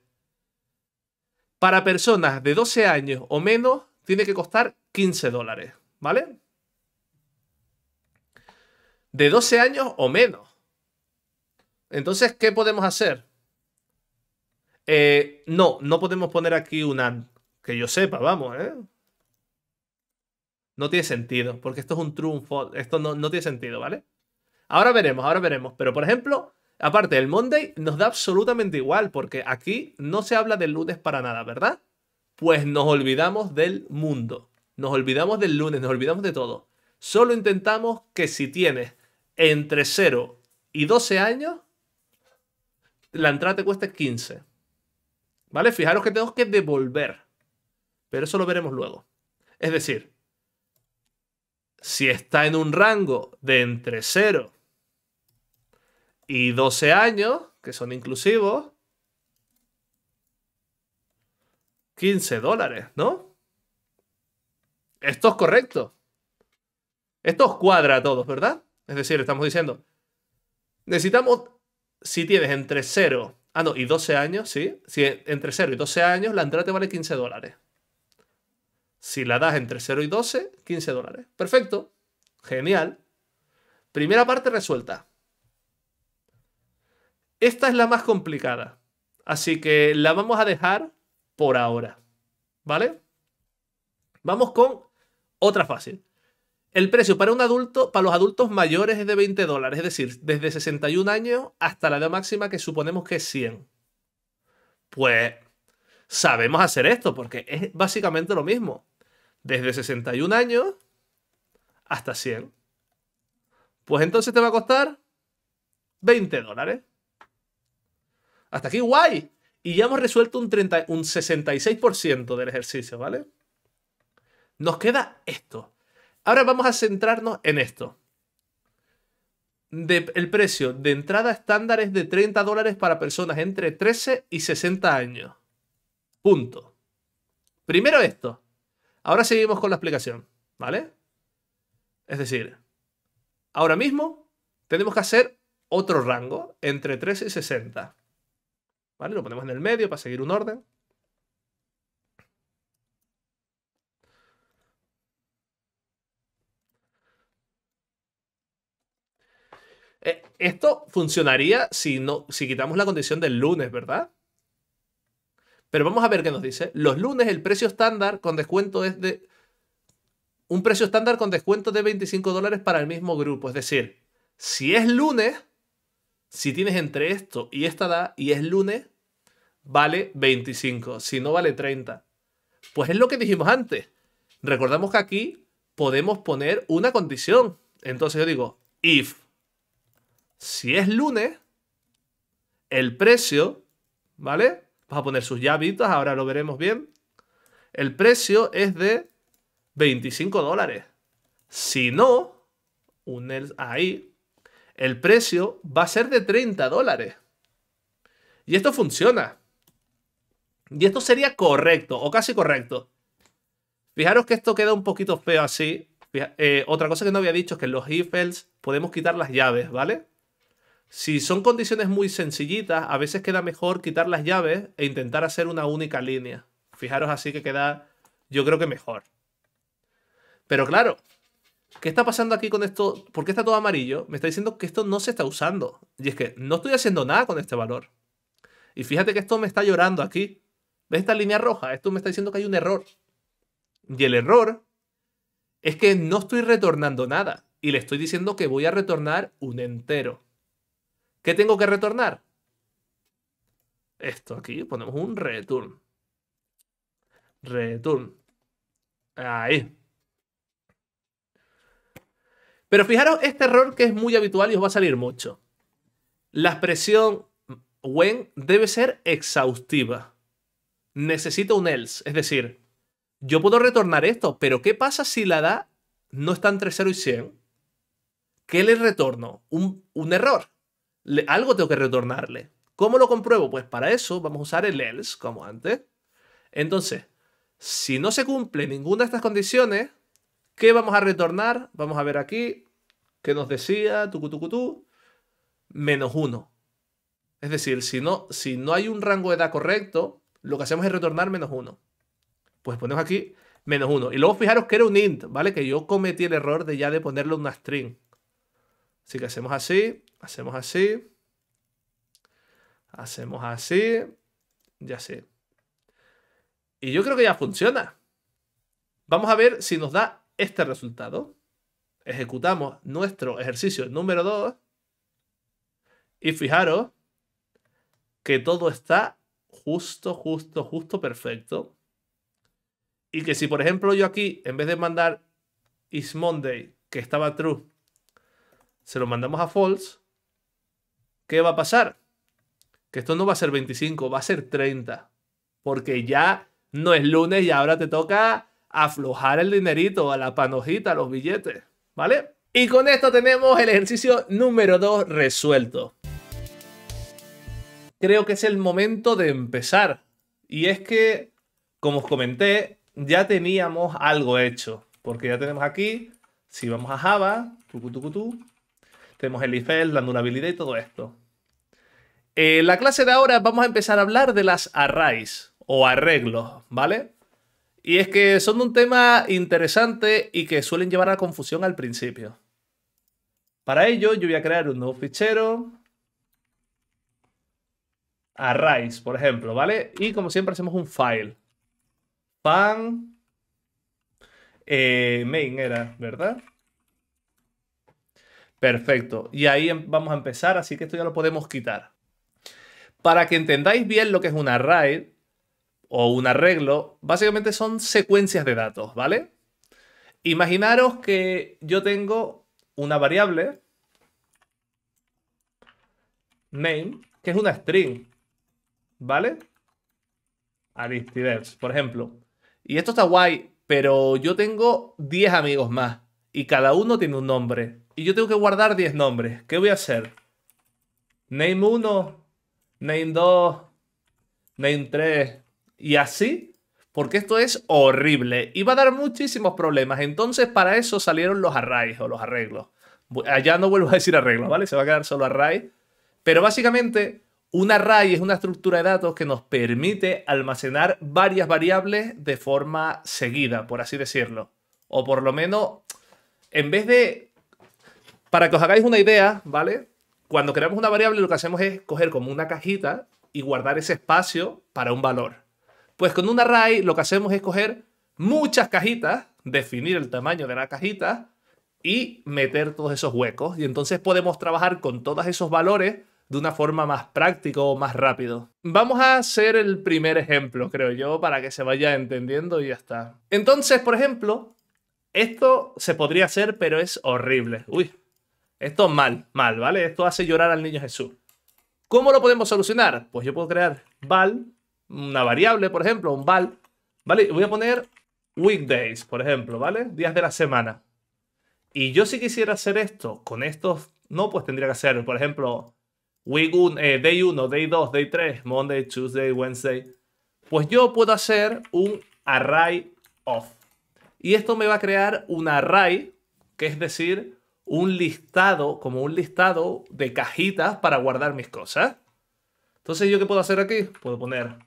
para personas de 12 años o menos, tiene que costar 15 dólares, ¿vale? De 12 años o menos. Entonces, ¿qué podemos hacer? Eh, no, no podemos poner aquí un AND. Que yo sepa, vamos, ¿eh? No tiene sentido, porque esto es un triunfo. Esto no, no tiene sentido, ¿vale? Ahora veremos, ahora veremos. Pero, por ejemplo, aparte, el Monday nos da absolutamente igual, porque aquí no se habla del lunes para nada, ¿verdad? Pues nos olvidamos del mundo. Nos olvidamos del lunes, nos olvidamos de todo. Solo intentamos que si tienes entre 0 y 12 años, la entrada te cuesta 15. ¿Vale? Fijaros que tengo que devolver. Pero eso lo veremos luego. Es decir, si está en un rango de entre 0 y 12 años, que son inclusivos, 15 dólares, ¿no? Esto es correcto. Esto os cuadra a todos, ¿verdad? Es decir, estamos diciendo, necesitamos, si tienes entre 0, ah no, y 12 años, ¿sí? Si entre 0 y 12 años, la entrada te vale 15 dólares. Si la das entre 0 y 12, 15 dólares. Perfecto. Genial. Primera parte resuelta. Esta es la más complicada. Así que la vamos a dejar por ahora. ¿Vale? Vamos con otra fácil. El precio para un adulto, para los adultos mayores es de 20 dólares, es decir, desde 61 años hasta la edad máxima que suponemos que es 100. Pues sabemos hacer esto porque es básicamente lo mismo. Desde 61 años hasta 100. Pues entonces te va a costar 20 dólares. Hasta aquí, guay. Y ya hemos resuelto un, 30, un 66% del ejercicio, ¿vale? Nos queda esto. Ahora vamos a centrarnos en esto. el precio de entrada estándar es de 30 dólares para personas entre 13 y 60 años. Punto. Primero esto. Ahora seguimos con la explicación, ¿vale? Es decir, ahora mismo tenemos que hacer otro rango entre 13 y 60. ¿Vale? Lo ponemos en el medio para seguir un orden. Esto funcionaría si, no, si quitamos la condición del lunes, ¿verdad? Pero vamos a ver qué nos dice. Los lunes el precio estándar con descuento es de... Un precio estándar con descuento de 25 dólares para el mismo grupo. Es decir, si es lunes, si tienes entre esto y esta edad y es lunes, vale 25. Si no, vale 30. Pues es lo que dijimos antes. Recordamos que aquí podemos poner una condición. Entonces yo digo, if si es lunes, el precio, ¿vale? Vamos a poner sus llavitas, ahora lo veremos bien. El precio es de 25 dólares. Si no, un ahí, el precio va a ser de 30 dólares. Y esto funciona. Y esto sería correcto, o casi correcto. Fijaros que esto queda un poquito feo así. Eh, otra cosa que no había dicho es que en los ifels podemos quitar las llaves, ¿vale? Si son condiciones muy sencillitas, a veces queda mejor quitar las llaves e intentar hacer una única línea. Fijaros así que queda, yo creo que mejor. Pero claro, ¿qué está pasando aquí con esto? ¿Por qué está todo amarillo? Me está diciendo que esto no se está usando. Y es que no estoy haciendo nada con este valor. Y fíjate que esto me está llorando aquí. ¿Ves esta línea roja? Esto me está diciendo que hay un error. Y el error es que no estoy retornando nada. Y le estoy diciendo que voy a retornar un entero. ¿Qué tengo que retornar? Esto aquí, ponemos un return. Return. Ahí. Pero fijaros este error que es muy habitual y os va a salir mucho. La expresión when debe ser exhaustiva. Necesito un else. Es decir, yo puedo retornar esto, pero ¿qué pasa si la edad no está entre 0 y 100? ¿Qué le retorno? Un, un error algo tengo que retornarle. ¿Cómo lo compruebo? Pues para eso vamos a usar el else, como antes. Entonces, si no se cumple ninguna de estas condiciones, ¿qué vamos a retornar? Vamos a ver aquí, que nos decía, tu menos uno. Es decir, si no, si no hay un rango de edad correcto, lo que hacemos es retornar menos uno. Pues ponemos aquí menos uno. Y luego fijaros que era un int, ¿vale? Que yo cometí el error de ya de ponerle una string. Así que hacemos así, Hacemos así. Hacemos así. ya sé. Y yo creo que ya funciona. Vamos a ver si nos da este resultado. Ejecutamos nuestro ejercicio número 2. Y fijaros que todo está justo, justo, justo perfecto. Y que si, por ejemplo, yo aquí, en vez de mandar is Monday, que estaba true, se lo mandamos a false, ¿Qué va a pasar? Que esto no va a ser 25, va a ser 30. Porque ya no es lunes y ahora te toca aflojar el dinerito, a la panojita, a los billetes. ¿Vale? Y con esto tenemos el ejercicio número 2 resuelto. Creo que es el momento de empezar. Y es que, como os comenté, ya teníamos algo hecho. Porque ya tenemos aquí, si vamos a Java, tenemos el IFEL, la durabilidad y todo esto. En eh, la clase de ahora vamos a empezar a hablar de las arrays o arreglos, ¿vale? Y es que son un tema interesante y que suelen llevar a confusión al principio. Para ello yo voy a crear un nuevo fichero. Arrays, por ejemplo, ¿vale? Y como siempre hacemos un file. Pan eh, main era, ¿verdad? Perfecto. Y ahí em, vamos a empezar, así que esto ya lo podemos quitar. Para que entendáis bien lo que es un array o un arreglo, básicamente son secuencias de datos, ¿vale? Imaginaros que yo tengo una variable name, que es una string, ¿vale? Aristides, por ejemplo. Y esto está guay, pero yo tengo 10 amigos más y cada uno tiene un nombre. Y yo tengo que guardar 10 nombres. ¿Qué voy a hacer? Name 1, name 2, name 3 y así, porque esto es horrible y va a dar muchísimos problemas. Entonces para eso salieron los arrays o los arreglos. Allá no vuelvo a decir arreglos, ¿vale? Se va a quedar solo array. Pero básicamente un array es una estructura de datos que nos permite almacenar varias variables de forma seguida, por así decirlo. O por lo menos, en vez de... Para que os hagáis una idea, ¿vale? Cuando creamos una variable, lo que hacemos es coger como una cajita y guardar ese espacio para un valor. Pues con un array lo que hacemos es coger muchas cajitas, definir el tamaño de la cajita y meter todos esos huecos. Y entonces podemos trabajar con todos esos valores de una forma más práctica o más rápido. Vamos a hacer el primer ejemplo, creo yo, para que se vaya entendiendo y ya está. Entonces, por ejemplo, esto se podría hacer, pero es horrible. Uy, esto es mal, mal, ¿vale? Esto hace llorar al niño Jesús. ¿Cómo lo podemos solucionar? Pues yo puedo crear val, una variable, por ejemplo, un val, ¿vale? Voy a poner weekdays, por ejemplo, ¿vale? Días de la semana. Y yo si quisiera hacer esto con estos, no, pues tendría que hacer, por ejemplo, eh, day 1, day 2, day 3, Monday, Tuesday, Wednesday. Pues yo puedo hacer un array of. Y esto me va a crear un array, que es decir, un listado, como un listado de cajitas para guardar mis cosas. Entonces, ¿yo qué puedo hacer aquí? Puedo poner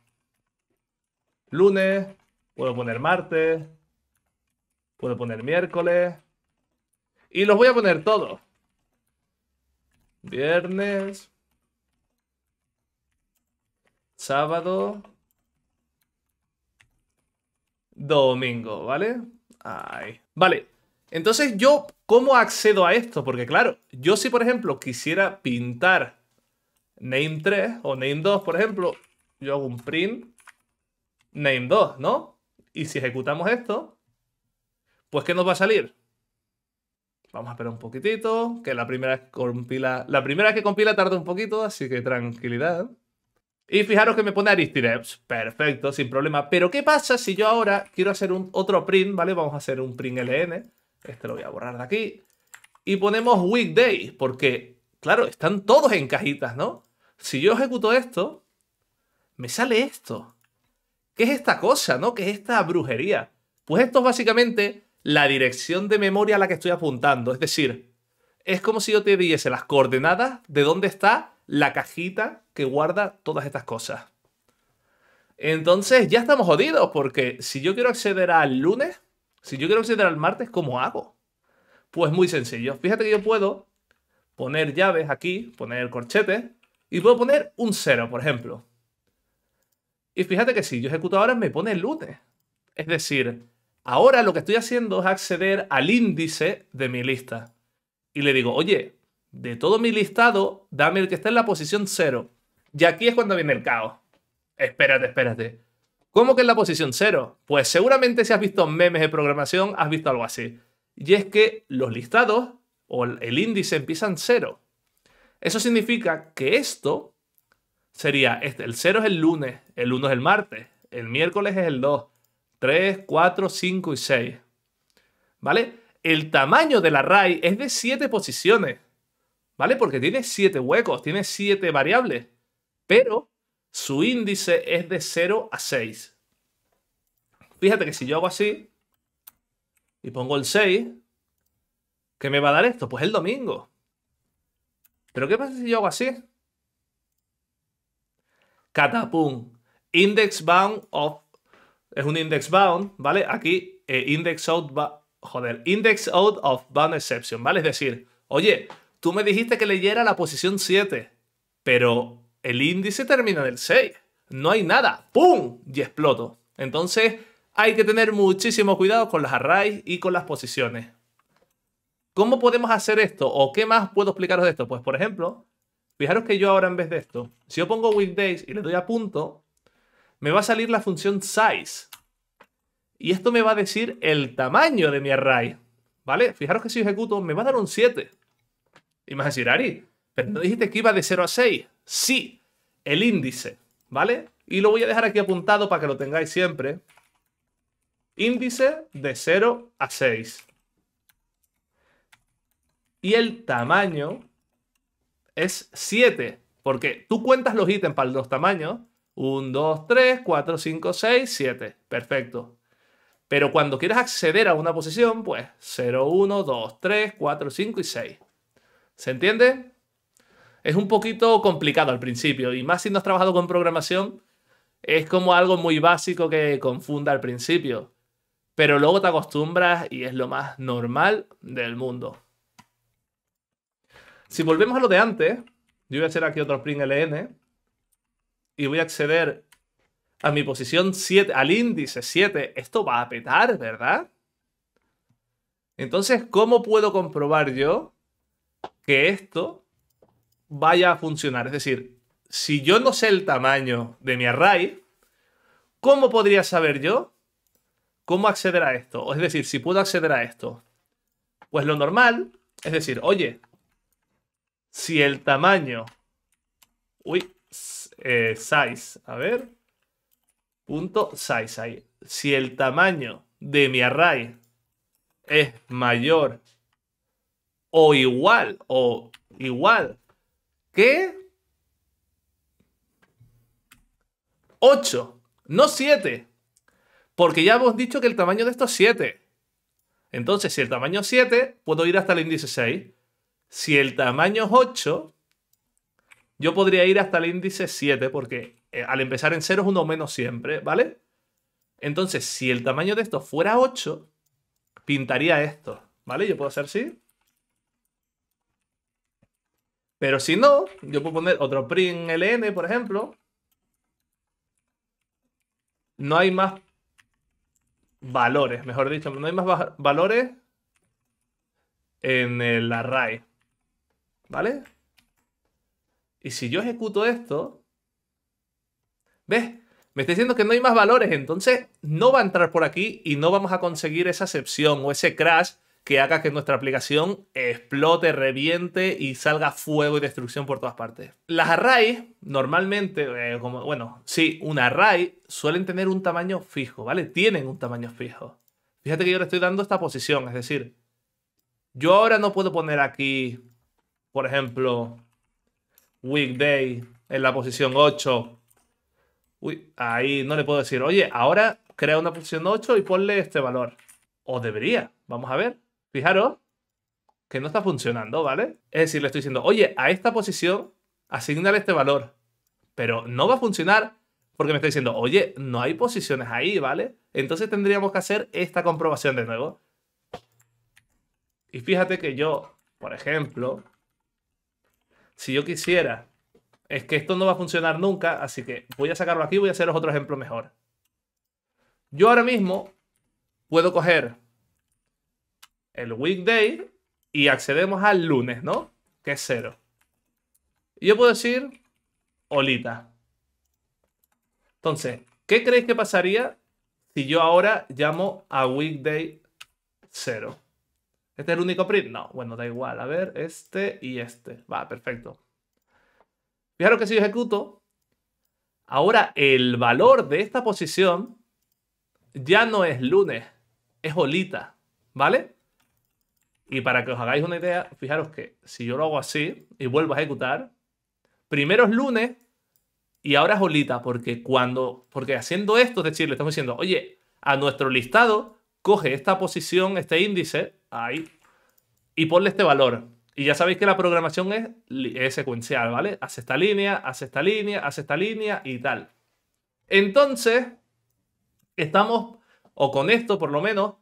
lunes, puedo poner martes, puedo poner miércoles. Y los voy a poner todos. Viernes. Sábado. Domingo, ¿vale? Ay. Vale. Entonces yo ¿Cómo accedo a esto? Porque claro, yo si por ejemplo quisiera pintar name 3 o name 2, por ejemplo, yo hago un print name 2, ¿no? Y si ejecutamos esto, pues ¿qué nos va a salir? Vamos a esperar un poquitito, que la primera compila, la primera que compila tarda un poquito, así que tranquilidad. Y fijaros que me pone Aristireps, perfecto, sin problema. Pero ¿qué pasa si yo ahora quiero hacer un otro print, ¿vale? Vamos a hacer un print LN este lo voy a borrar de aquí. Y ponemos weekday, porque, claro, están todos en cajitas, ¿no? Si yo ejecuto esto, me sale esto. ¿Qué es esta cosa, no? ¿Qué es esta brujería? Pues esto es básicamente la dirección de memoria a la que estoy apuntando. Es decir, es como si yo te diese las coordenadas de dónde está la cajita que guarda todas estas cosas. Entonces ya estamos jodidos porque si yo quiero acceder al lunes, si yo quiero acceder al martes, ¿cómo hago? Pues muy sencillo. Fíjate que yo puedo poner llaves aquí, poner el corchete y puedo poner un cero, por ejemplo. Y fíjate que si yo ejecuto ahora, me pone el lunes. Es decir, ahora lo que estoy haciendo es acceder al índice de mi lista. Y le digo, oye, de todo mi listado, dame el que está en la posición cero. Y aquí es cuando viene el caos. Espérate, espérate. ¿Cómo que es la posición 0? Pues seguramente si has visto memes de programación, has visto algo así. Y es que los listados o el índice empiezan cero. Eso significa que esto sería, este, el 0 es el lunes, el 1 es el martes, el miércoles es el 2, 3, 4, 5 y 6. ¿Vale? El tamaño del array es de 7 posiciones, ¿vale? Porque tiene 7 huecos, tiene 7 variables, pero su índice es de 0 a 6. Fíjate que si yo hago así y pongo el 6, ¿qué me va a dar esto? Pues el domingo. Pero ¿qué pasa si yo hago así? Catapum. Index bound of... Es un index bound, ¿vale? Aquí, eh, index out... Joder, index out of bound exception, ¿vale? Es decir, oye, tú me dijiste que leyera la posición 7, pero el índice termina en el 6. No hay nada. ¡Pum! Y exploto. Entonces hay que tener muchísimo cuidado con los arrays y con las posiciones. ¿Cómo podemos hacer esto? ¿O qué más puedo explicaros de esto? Pues por ejemplo, fijaros que yo ahora en vez de esto, si yo pongo weekdays y le doy a punto, me va a salir la función size. Y esto me va a decir el tamaño de mi array. ¿Vale? Fijaros que si ejecuto, me va a dar un 7. Y me vas a decir, Ari, pero no dijiste que iba de 0 a 6 sí el índice, ¿vale? Y lo voy a dejar aquí apuntado para que lo tengáis siempre. Índice de 0 a 6. Y el tamaño es 7, porque tú cuentas los ítems para los tamaños. 1, 2, 3, 4, 5, 6, 7. Perfecto. Pero cuando quieres acceder a una posición, pues 0, 1, 2, 3, 4, 5 y 6. ¿Se entiende? es un poquito complicado al principio y más si no has trabajado con programación, es como algo muy básico que confunda al principio. Pero luego te acostumbras y es lo más normal del mundo. Si volvemos a lo de antes, yo voy a hacer aquí otro print ln y voy a acceder a mi posición 7, al índice 7. Esto va a petar, ¿verdad? Entonces, ¿cómo puedo comprobar yo que esto vaya a funcionar. Es decir, si yo no sé el tamaño de mi array, ¿cómo podría saber yo cómo acceder a esto? Es decir, si puedo acceder a esto. Pues lo normal es decir, oye, si el tamaño... Uy, eh, size, a ver. Punto size Si el tamaño de mi array es mayor o igual o igual ¿Qué? 8, no 7. Porque ya hemos dicho que el tamaño de esto es 7. Entonces, si el tamaño es 7, puedo ir hasta el índice 6. Si el tamaño es 8, yo podría ir hasta el índice 7, porque eh, al empezar en 0 es uno menos siempre, ¿vale? Entonces, si el tamaño de esto fuera 8, pintaría esto, ¿vale? Yo puedo hacer así. Pero si no, yo puedo poner otro print ln, por ejemplo. No hay más valores, mejor dicho, no hay más valores en el array. ¿Vale? Y si yo ejecuto esto, ¿ves? Me está diciendo que no hay más valores, entonces no va a entrar por aquí y no vamos a conseguir esa excepción o ese crash que haga que nuestra aplicación explote, reviente y salga fuego y destrucción por todas partes. Las arrays, normalmente, eh, como, bueno, sí, un array suelen tener un tamaño fijo, ¿vale? Tienen un tamaño fijo. Fíjate que yo le estoy dando esta posición, es decir, yo ahora no puedo poner aquí, por ejemplo, weekday en la posición 8. Uy, ahí no le puedo decir, oye, ahora crea una posición 8 y ponle este valor. O debería, vamos a ver. Fijaros que no está funcionando, ¿vale? Es decir, le estoy diciendo, oye, a esta posición, asignale este valor. Pero no va a funcionar porque me está diciendo, oye, no hay posiciones ahí, ¿vale? Entonces tendríamos que hacer esta comprobación de nuevo. Y fíjate que yo, por ejemplo, si yo quisiera, es que esto no va a funcionar nunca, así que voy a sacarlo aquí y voy a haceros otro ejemplo mejor. Yo ahora mismo puedo coger el weekday y accedemos al lunes, ¿no? Que es cero. Y yo puedo decir olita. Entonces, ¿qué creéis que pasaría si yo ahora llamo a weekday cero? ¿Este es el único print? No, bueno, da igual. A ver, este y este. Va, perfecto. Fijaros que si yo ejecuto, ahora el valor de esta posición ya no es lunes, es olita, ¿vale? Y para que os hagáis una idea, fijaros que si yo lo hago así y vuelvo a ejecutar, primero es lunes y ahora es olita, porque cuando, porque haciendo esto, es decir, le estamos diciendo, oye, a nuestro listado coge esta posición, este índice, ahí, y ponle este valor. Y ya sabéis que la programación es, es secuencial, ¿vale? Hace esta línea, hace esta línea, hace esta línea y tal. Entonces, estamos, o con esto por lo menos,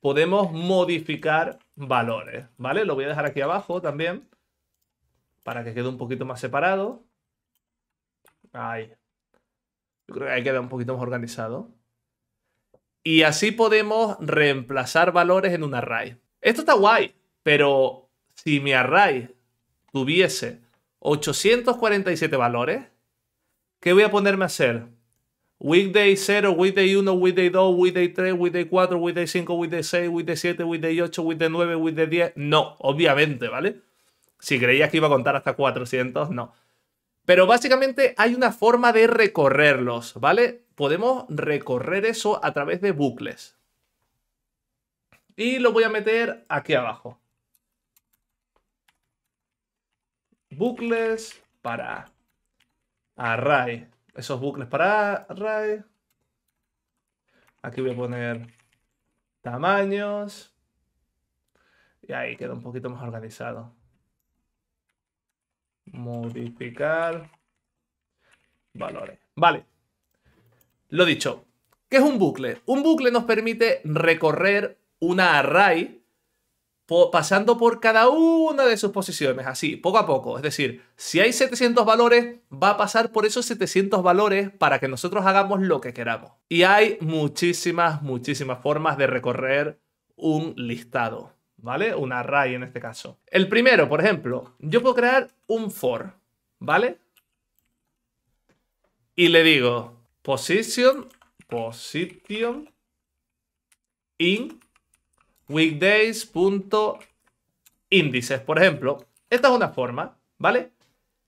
podemos modificar valores, ¿vale? Lo voy a dejar aquí abajo también para que quede un poquito más separado. Ahí. Yo creo que ahí queda un poquito más organizado. Y así podemos reemplazar valores en un array. Esto está guay, pero si mi array tuviese 847 valores, ¿qué voy a ponerme a hacer? Weekday 0, Weekday 1, Weekday 2, Weekday 3, Weekday 4, Weekday 5, Weekday 6, Weekday 7, Weekday 8, Weekday 9, Weekday 10. No, obviamente, ¿vale? Si creías que iba a contar hasta 400, no. Pero básicamente hay una forma de recorrerlos, ¿vale? Podemos recorrer eso a través de bucles. Y lo voy a meter aquí abajo. Bucles para array esos bucles para array. Aquí voy a poner tamaños. Y ahí queda un poquito más organizado. Modificar valores. Vale. Lo dicho. ¿Qué es un bucle? Un bucle nos permite recorrer una array pasando por cada una de sus posiciones, así, poco a poco. Es decir, si hay 700 valores, va a pasar por esos 700 valores para que nosotros hagamos lo que queramos. Y hay muchísimas, muchísimas formas de recorrer un listado, ¿vale? Un array en este caso. El primero, por ejemplo, yo puedo crear un for, ¿vale? Y le digo position, position in weekdays.índices, por ejemplo. Esta es una forma, ¿vale?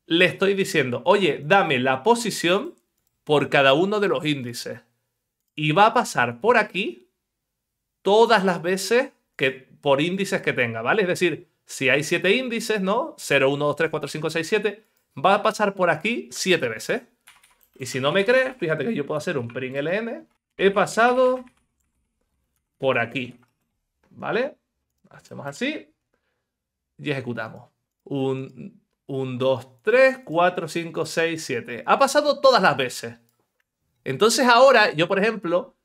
Le estoy diciendo, oye, dame la posición por cada uno de los índices. Y va a pasar por aquí todas las veces que por índices que tenga, ¿vale? Es decir, si hay 7 índices, ¿no? 0, 1, 2, 3, 4, 5, 6, 7. Va a pasar por aquí 7 veces. Y si no me crees, fíjate que yo puedo hacer un print ln. He pasado por aquí. ¿vale? Hacemos así y ejecutamos. Un, 2, 3, 4, 5, 6, 7. Ha pasado todas las veces. Entonces ahora yo, por ejemplo,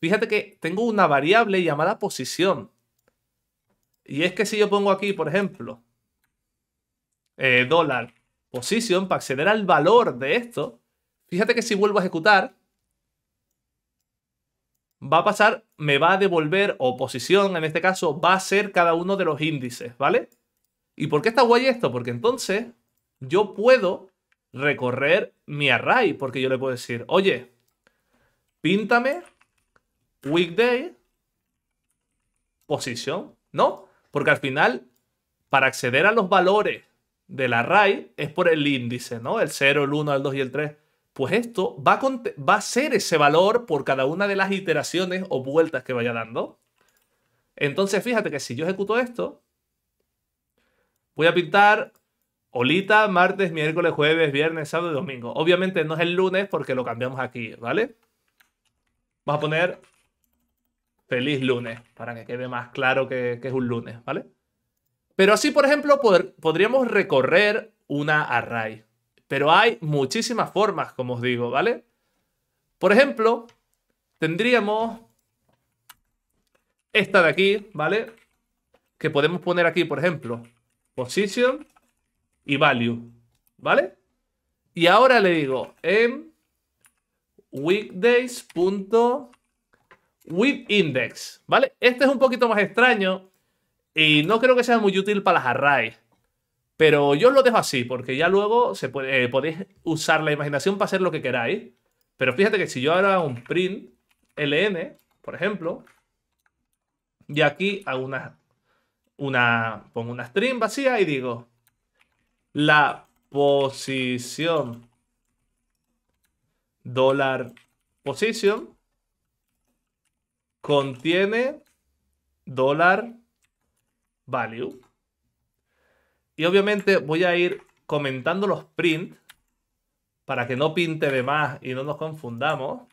fíjate que tengo una variable llamada posición. Y es que si yo pongo aquí, por ejemplo, eh, dólar position para acceder al valor de esto, fíjate que si vuelvo a ejecutar, va a pasar, me va a devolver, o posición en este caso, va a ser cada uno de los índices, ¿vale? ¿Y por qué está guay esto? Porque entonces yo puedo recorrer mi array, porque yo le puedo decir, oye, píntame weekday posición, ¿no? Porque al final, para acceder a los valores del array es por el índice, ¿no? El 0, el 1, el 2 y el 3 pues esto va a, ser ese valor por cada una de las iteraciones o vueltas que vaya dando. Entonces, fíjate que si yo ejecuto esto, voy a pintar olita martes, miércoles, jueves, viernes, sábado y domingo. Obviamente no es el lunes porque lo cambiamos aquí, ¿vale? Vamos a poner feliz lunes para que quede más claro que, es un lunes, ¿vale? Pero así, por ejemplo, podríamos recorrer una array. Pero hay muchísimas formas, como os digo, ¿vale? Por ejemplo, tendríamos esta de aquí, ¿vale? Que podemos poner aquí, por ejemplo, position y value, ¿vale? Y ahora le digo en index, ¿vale? Este es un poquito más extraño y no creo que sea muy útil para las arrays, pero yo os lo dejo así, porque ya luego se puede, eh, podéis usar la imaginación para hacer lo que queráis. Pero fíjate que si yo ahora un print ln, por ejemplo, y aquí hago una, una, pongo una string vacía y digo la posición dólar position contiene dólar value. Y obviamente voy a ir comentando los print para que no pinte de más y no nos confundamos.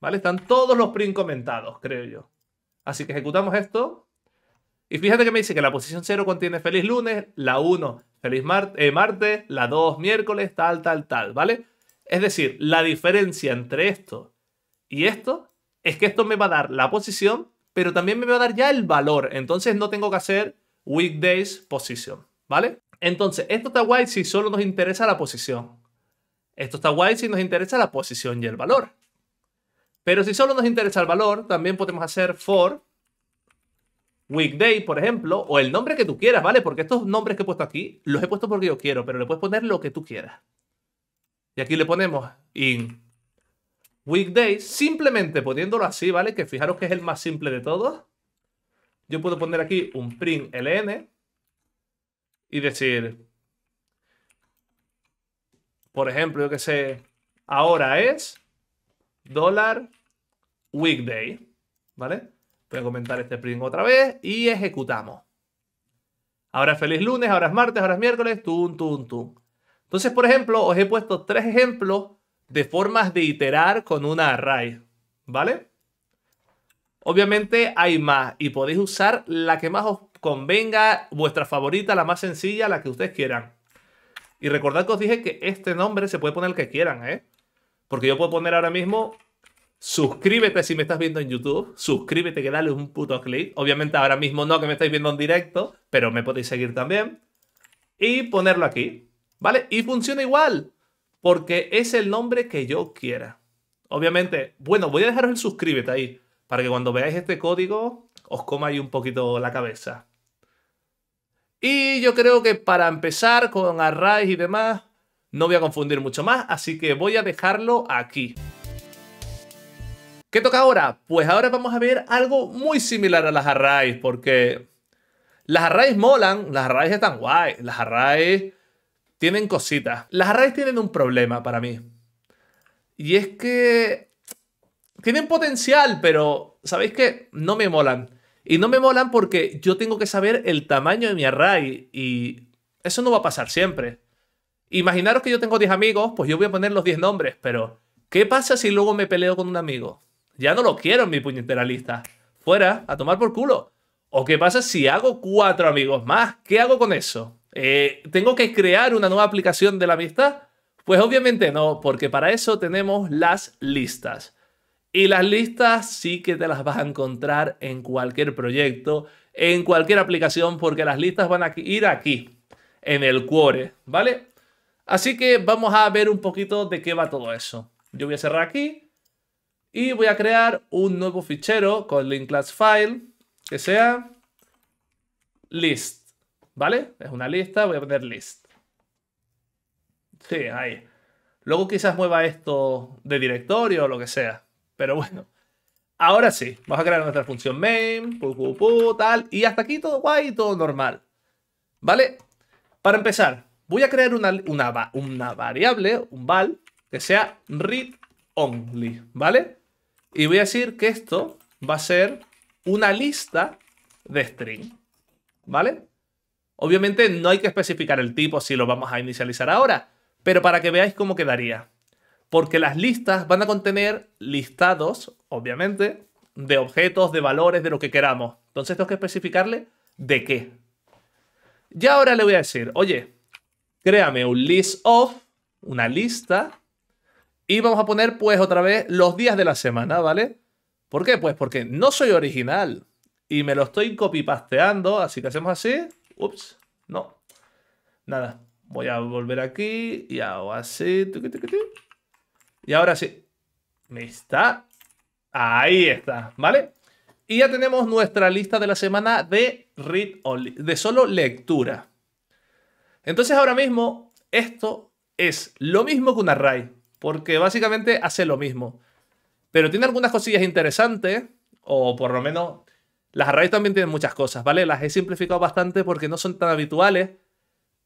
¿Vale? Están todos los print comentados, creo yo. Así que ejecutamos esto. Y fíjate que me dice que la posición 0 contiene feliz lunes, la 1 feliz eh, martes, la 2 miércoles, tal, tal, tal, ¿vale? Es decir, la diferencia entre esto y esto es que esto me va a dar la posición, pero también me va a dar ya el valor. Entonces no tengo que hacer weekdays position, ¿vale? Entonces, esto está guay si solo nos interesa la posición. Esto está guay si nos interesa la posición y el valor. Pero si solo nos interesa el valor, también podemos hacer for weekday, por ejemplo, o el nombre que tú quieras, ¿vale? Porque estos nombres que he puesto aquí, los he puesto porque yo quiero, pero le puedes poner lo que tú quieras. Y aquí le ponemos in weekdays, simplemente poniéndolo así, ¿vale? Que fijaros que es el más simple de todos yo puedo poner aquí un print ln y decir, por ejemplo, yo que sé, ahora es dólar weekday, ¿vale? Voy a comentar este print otra vez y ejecutamos. Ahora es feliz lunes, ahora es martes, ahora es miércoles, tum, tum, tum. Entonces, por ejemplo, os he puesto tres ejemplos de formas de iterar con una array, ¿vale? Obviamente hay más y podéis usar la que más os convenga, vuestra favorita, la más sencilla, la que ustedes quieran. Y recordad que os dije que este nombre se puede poner el que quieran, ¿eh? Porque yo puedo poner ahora mismo, suscríbete si me estás viendo en YouTube, suscríbete que dale un puto clic. Obviamente ahora mismo no, que me estáis viendo en directo, pero me podéis seguir también. Y ponerlo aquí, ¿vale? Y funciona igual, porque es el nombre que yo quiera. Obviamente, bueno, voy a dejaros el suscríbete ahí para que cuando veáis este código os comáis un poquito la cabeza. Y yo creo que para empezar con arrays y demás, no voy a confundir mucho más, así que voy a dejarlo aquí. ¿Qué toca ahora? Pues ahora vamos a ver algo muy similar a las arrays, porque las arrays molan, las arrays están guay, las arrays tienen cositas. Las arrays tienen un problema para mí. Y es que tienen potencial, pero ¿sabéis qué? No me molan. Y no me molan porque yo tengo que saber el tamaño de mi array y eso no va a pasar siempre. Imaginaros que yo tengo 10 amigos, pues yo voy a poner los 10 nombres, pero ¿qué pasa si luego me peleo con un amigo? Ya no lo quiero en mi puñetera lista. Fuera, a tomar por culo. ¿O qué pasa si hago 4 amigos más? ¿Qué hago con eso? Eh, ¿Tengo que crear una nueva aplicación de la amistad? Pues obviamente no, porque para eso tenemos las listas. Y las listas sí que te las vas a encontrar en cualquier proyecto, en cualquier aplicación, porque las listas van a ir aquí, en el core, ¿vale? Así que vamos a ver un poquito de qué va todo eso. Yo voy a cerrar aquí y voy a crear un nuevo fichero con link class file que sea list, ¿vale? Es una lista, voy a poner list. Sí, ahí. Luego quizás mueva esto de directorio o lo que sea. Pero bueno. Ahora sí, vamos a crear nuestra función main, tal, y hasta aquí todo guay, todo normal. ¿Vale? Para empezar, voy a crear una, una, una variable, un val, que sea read only, ¿vale? Y voy a decir que esto va a ser una lista de string, ¿vale? Obviamente no hay que especificar el tipo si lo vamos a inicializar ahora, pero para que veáis cómo quedaría. Porque las listas van a contener listados, obviamente, de objetos, de valores, de lo que queramos. Entonces tengo que especificarle de qué. Y ahora le voy a decir, oye, créame un list of, una lista, y vamos a poner pues otra vez los días de la semana, ¿vale? ¿Por qué? Pues porque no soy original y me lo estoy pasteando. así que hacemos así. Ups, no. Nada, voy a volver aquí y hago así. Y ahora sí. Está. Ahí está, ¿vale? Y ya tenemos nuestra lista de la semana de read only, de solo lectura. Entonces ahora mismo esto es lo mismo que un array, porque básicamente hace lo mismo. Pero tiene algunas cosillas interesantes, o por lo menos las arrays también tienen muchas cosas, ¿vale? Las he simplificado bastante porque no son tan habituales,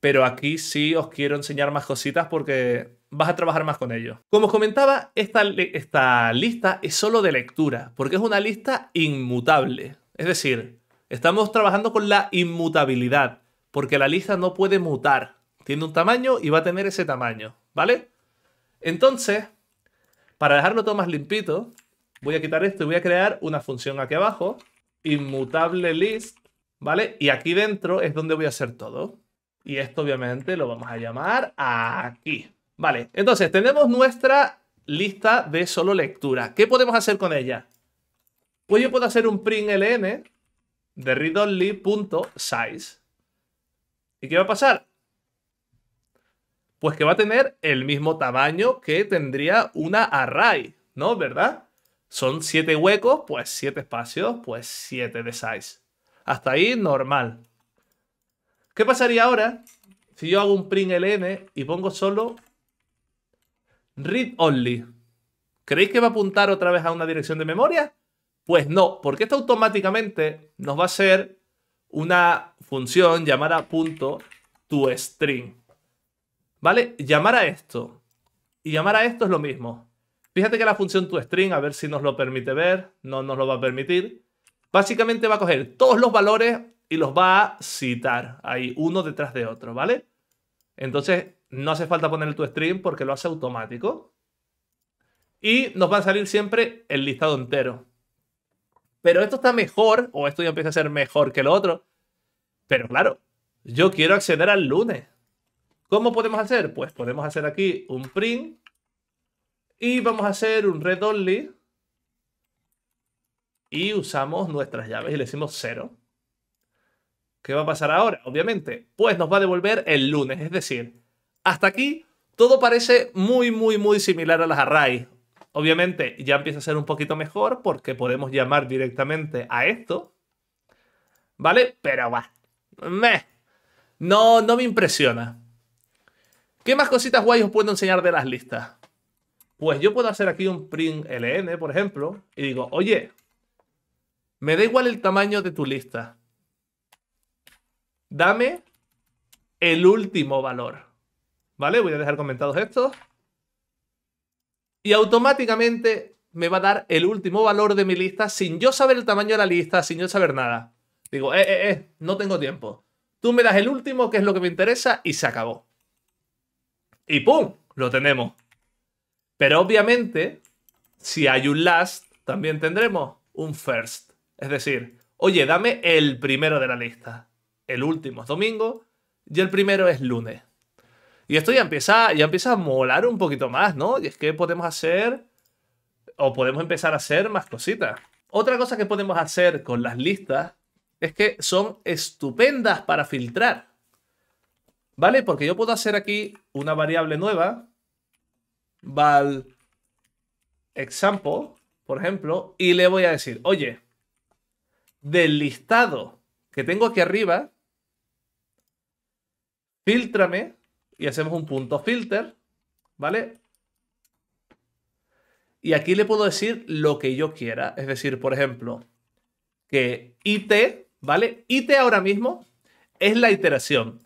pero aquí sí os quiero enseñar más cositas porque vas a trabajar más con ello. Como os comentaba, esta, esta lista es solo de lectura, porque es una lista inmutable. Es decir, estamos trabajando con la inmutabilidad, porque la lista no puede mutar. Tiene un tamaño y va a tener ese tamaño, ¿vale? Entonces, para dejarlo todo más limpito, voy a quitar esto y voy a crear una función aquí abajo, inmutable list, ¿vale? Y aquí dentro es donde voy a hacer todo. Y esto obviamente lo vamos a llamar aquí. Vale, entonces tenemos nuestra lista de solo lectura. ¿Qué podemos hacer con ella? Pues yo puedo hacer un print ln de readonly.size. ¿Y qué va a pasar? Pues que va a tener el mismo tamaño que tendría una array, ¿no? ¿Verdad? Son 7 huecos, pues 7 espacios, pues 7 de size. Hasta ahí normal. ¿Qué pasaría ahora si yo hago un print ln y pongo solo Read only. ¿Creéis que va a apuntar otra vez a una dirección de memoria? Pues no, porque esto automáticamente nos va a hacer una función llamada punto string, ¿Vale? Llamar a esto. Y llamar a esto es lo mismo. Fíjate que la función toString, a ver si nos lo permite ver, no nos lo va a permitir. Básicamente va a coger todos los valores y los va a citar ahí, uno detrás de otro, ¿vale? Entonces, no hace falta poner tu stream porque lo hace automático. Y nos va a salir siempre el listado entero. Pero esto está mejor, o esto ya empieza a ser mejor que lo otro. Pero claro, yo quiero acceder al lunes. ¿Cómo podemos hacer? Pues podemos hacer aquí un print. Y vamos a hacer un red only. Y usamos nuestras llaves y le decimos cero. ¿Qué va a pasar ahora? Obviamente, pues nos va a devolver el lunes. Es decir, hasta aquí todo parece muy, muy, muy similar a las arrays. Obviamente ya empieza a ser un poquito mejor porque podemos llamar directamente a esto. ¿Vale? Pero va. No, no me impresiona. ¿Qué más cositas guay os puedo enseñar de las listas? Pues yo puedo hacer aquí un print ln, por ejemplo, y digo, oye, me da igual el tamaño de tu lista. Dame el último valor. ¿Vale? Voy a dejar comentados estos. Y automáticamente me va a dar el último valor de mi lista sin yo saber el tamaño de la lista, sin yo saber nada. Digo, eh, eh, eh, no tengo tiempo. Tú me das el último, que es lo que me interesa, y se acabó. Y ¡pum! Lo tenemos. Pero obviamente, si hay un last, también tendremos un first. Es decir, oye, dame el primero de la lista. El último es domingo y el primero es lunes. Y esto ya empieza, a molar un poquito más, ¿no? Y es que podemos hacer, o podemos empezar a hacer más cositas. Otra cosa que podemos hacer con las listas es que son estupendas para filtrar. ¿Vale? Porque yo puedo hacer aquí una variable nueva, val example, por ejemplo, y le voy a decir, oye, del listado que tengo aquí arriba, filtrame y hacemos un punto filter, ¿vale? Y aquí le puedo decir lo que yo quiera. Es decir, por ejemplo, que IT, ¿vale? IT ahora mismo es la iteración.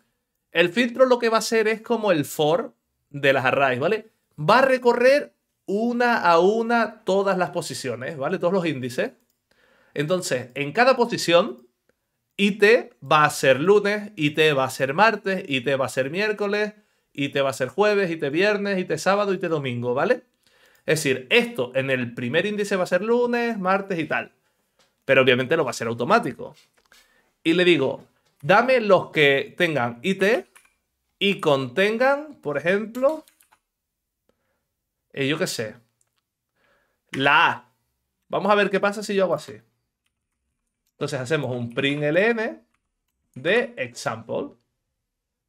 El filtro lo que va a hacer es como el for de las arrays, ¿vale? Va a recorrer una a una todas las posiciones, ¿vale? Todos los índices. Entonces, en cada posición IT va a ser lunes, IT va a ser martes, IT va a ser miércoles, IT va a ser jueves, IT viernes, IT sábado, IT domingo, ¿vale? Es decir, esto en el primer índice va a ser lunes, martes y tal. Pero obviamente lo va a ser automático. Y le digo, dame los que tengan IT y contengan, por ejemplo, eh, yo qué sé, la A. Vamos a ver qué pasa si yo hago así. Entonces hacemos un print de example.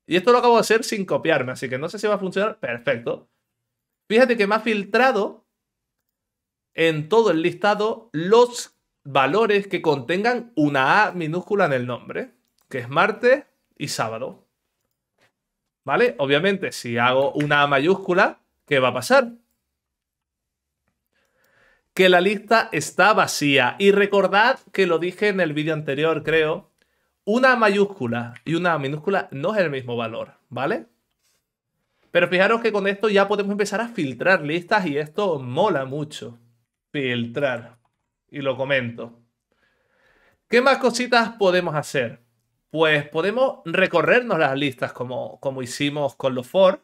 Y esto lo acabo de hacer sin copiarme, así que no sé si va a funcionar. Perfecto. Fíjate que me ha filtrado en todo el listado los valores que contengan una A minúscula en el nombre, que es martes y sábado. ¿Vale? Obviamente, si hago una A mayúscula, ¿qué va a pasar? que la lista está vacía. Y recordad que lo dije en el vídeo anterior, creo, una mayúscula y una minúscula no es el mismo valor, ¿vale? Pero fijaros que con esto ya podemos empezar a filtrar listas y esto mola mucho. Filtrar. Y lo comento. ¿Qué más cositas podemos hacer? Pues podemos recorrernos las listas como, como hicimos con los for,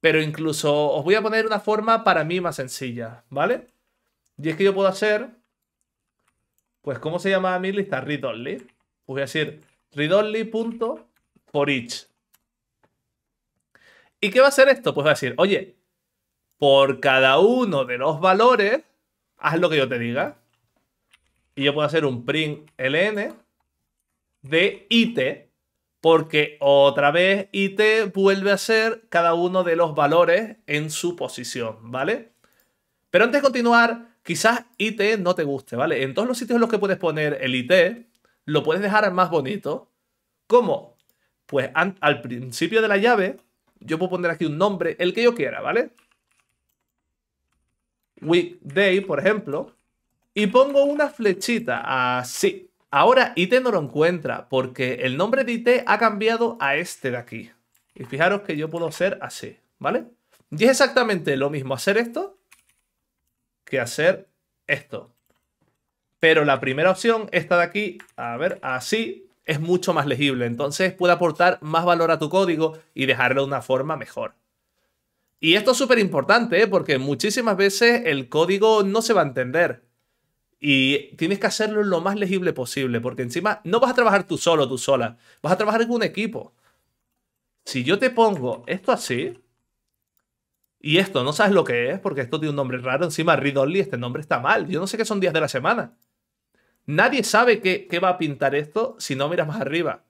pero incluso os voy a poner una forma para mí más sencilla, ¿vale? Y es que yo puedo hacer... Pues, ¿cómo se llama mi lista? Read Pues voy a decir readOnly.forEach. ¿Y qué va a hacer esto? Pues va a decir, oye, por cada uno de los valores, haz lo que yo te diga. Y yo puedo hacer un print ln de it, porque otra vez it vuelve a ser cada uno de los valores en su posición, ¿vale? Pero antes de continuar, Quizás IT no te guste, ¿vale? En todos los sitios en los que puedes poner el IT, lo puedes dejar más bonito. ¿Cómo? Pues al principio de la llave, yo puedo poner aquí un nombre, el que yo quiera, ¿vale? Weekday, por ejemplo. Y pongo una flechita así. Ahora IT no lo encuentra porque el nombre de IT ha cambiado a este de aquí. Y fijaros que yo puedo hacer así, ¿vale? Y es exactamente lo mismo hacer esto que hacer esto. Pero la primera opción, esta de aquí, a ver, así, es mucho más legible. Entonces puede aportar más valor a tu código y dejarlo de una forma mejor. Y esto es súper importante, ¿eh? porque muchísimas veces el código no se va a entender. Y tienes que hacerlo lo más legible posible, porque encima no vas a trabajar tú solo, tú sola. Vas a trabajar con un equipo. Si yo te pongo esto así, y esto no sabes lo que es, porque esto tiene un nombre raro. Encima, Read Only, este nombre está mal. Yo no sé qué son días de la semana. Nadie sabe qué, qué, va a pintar esto si no miras más arriba.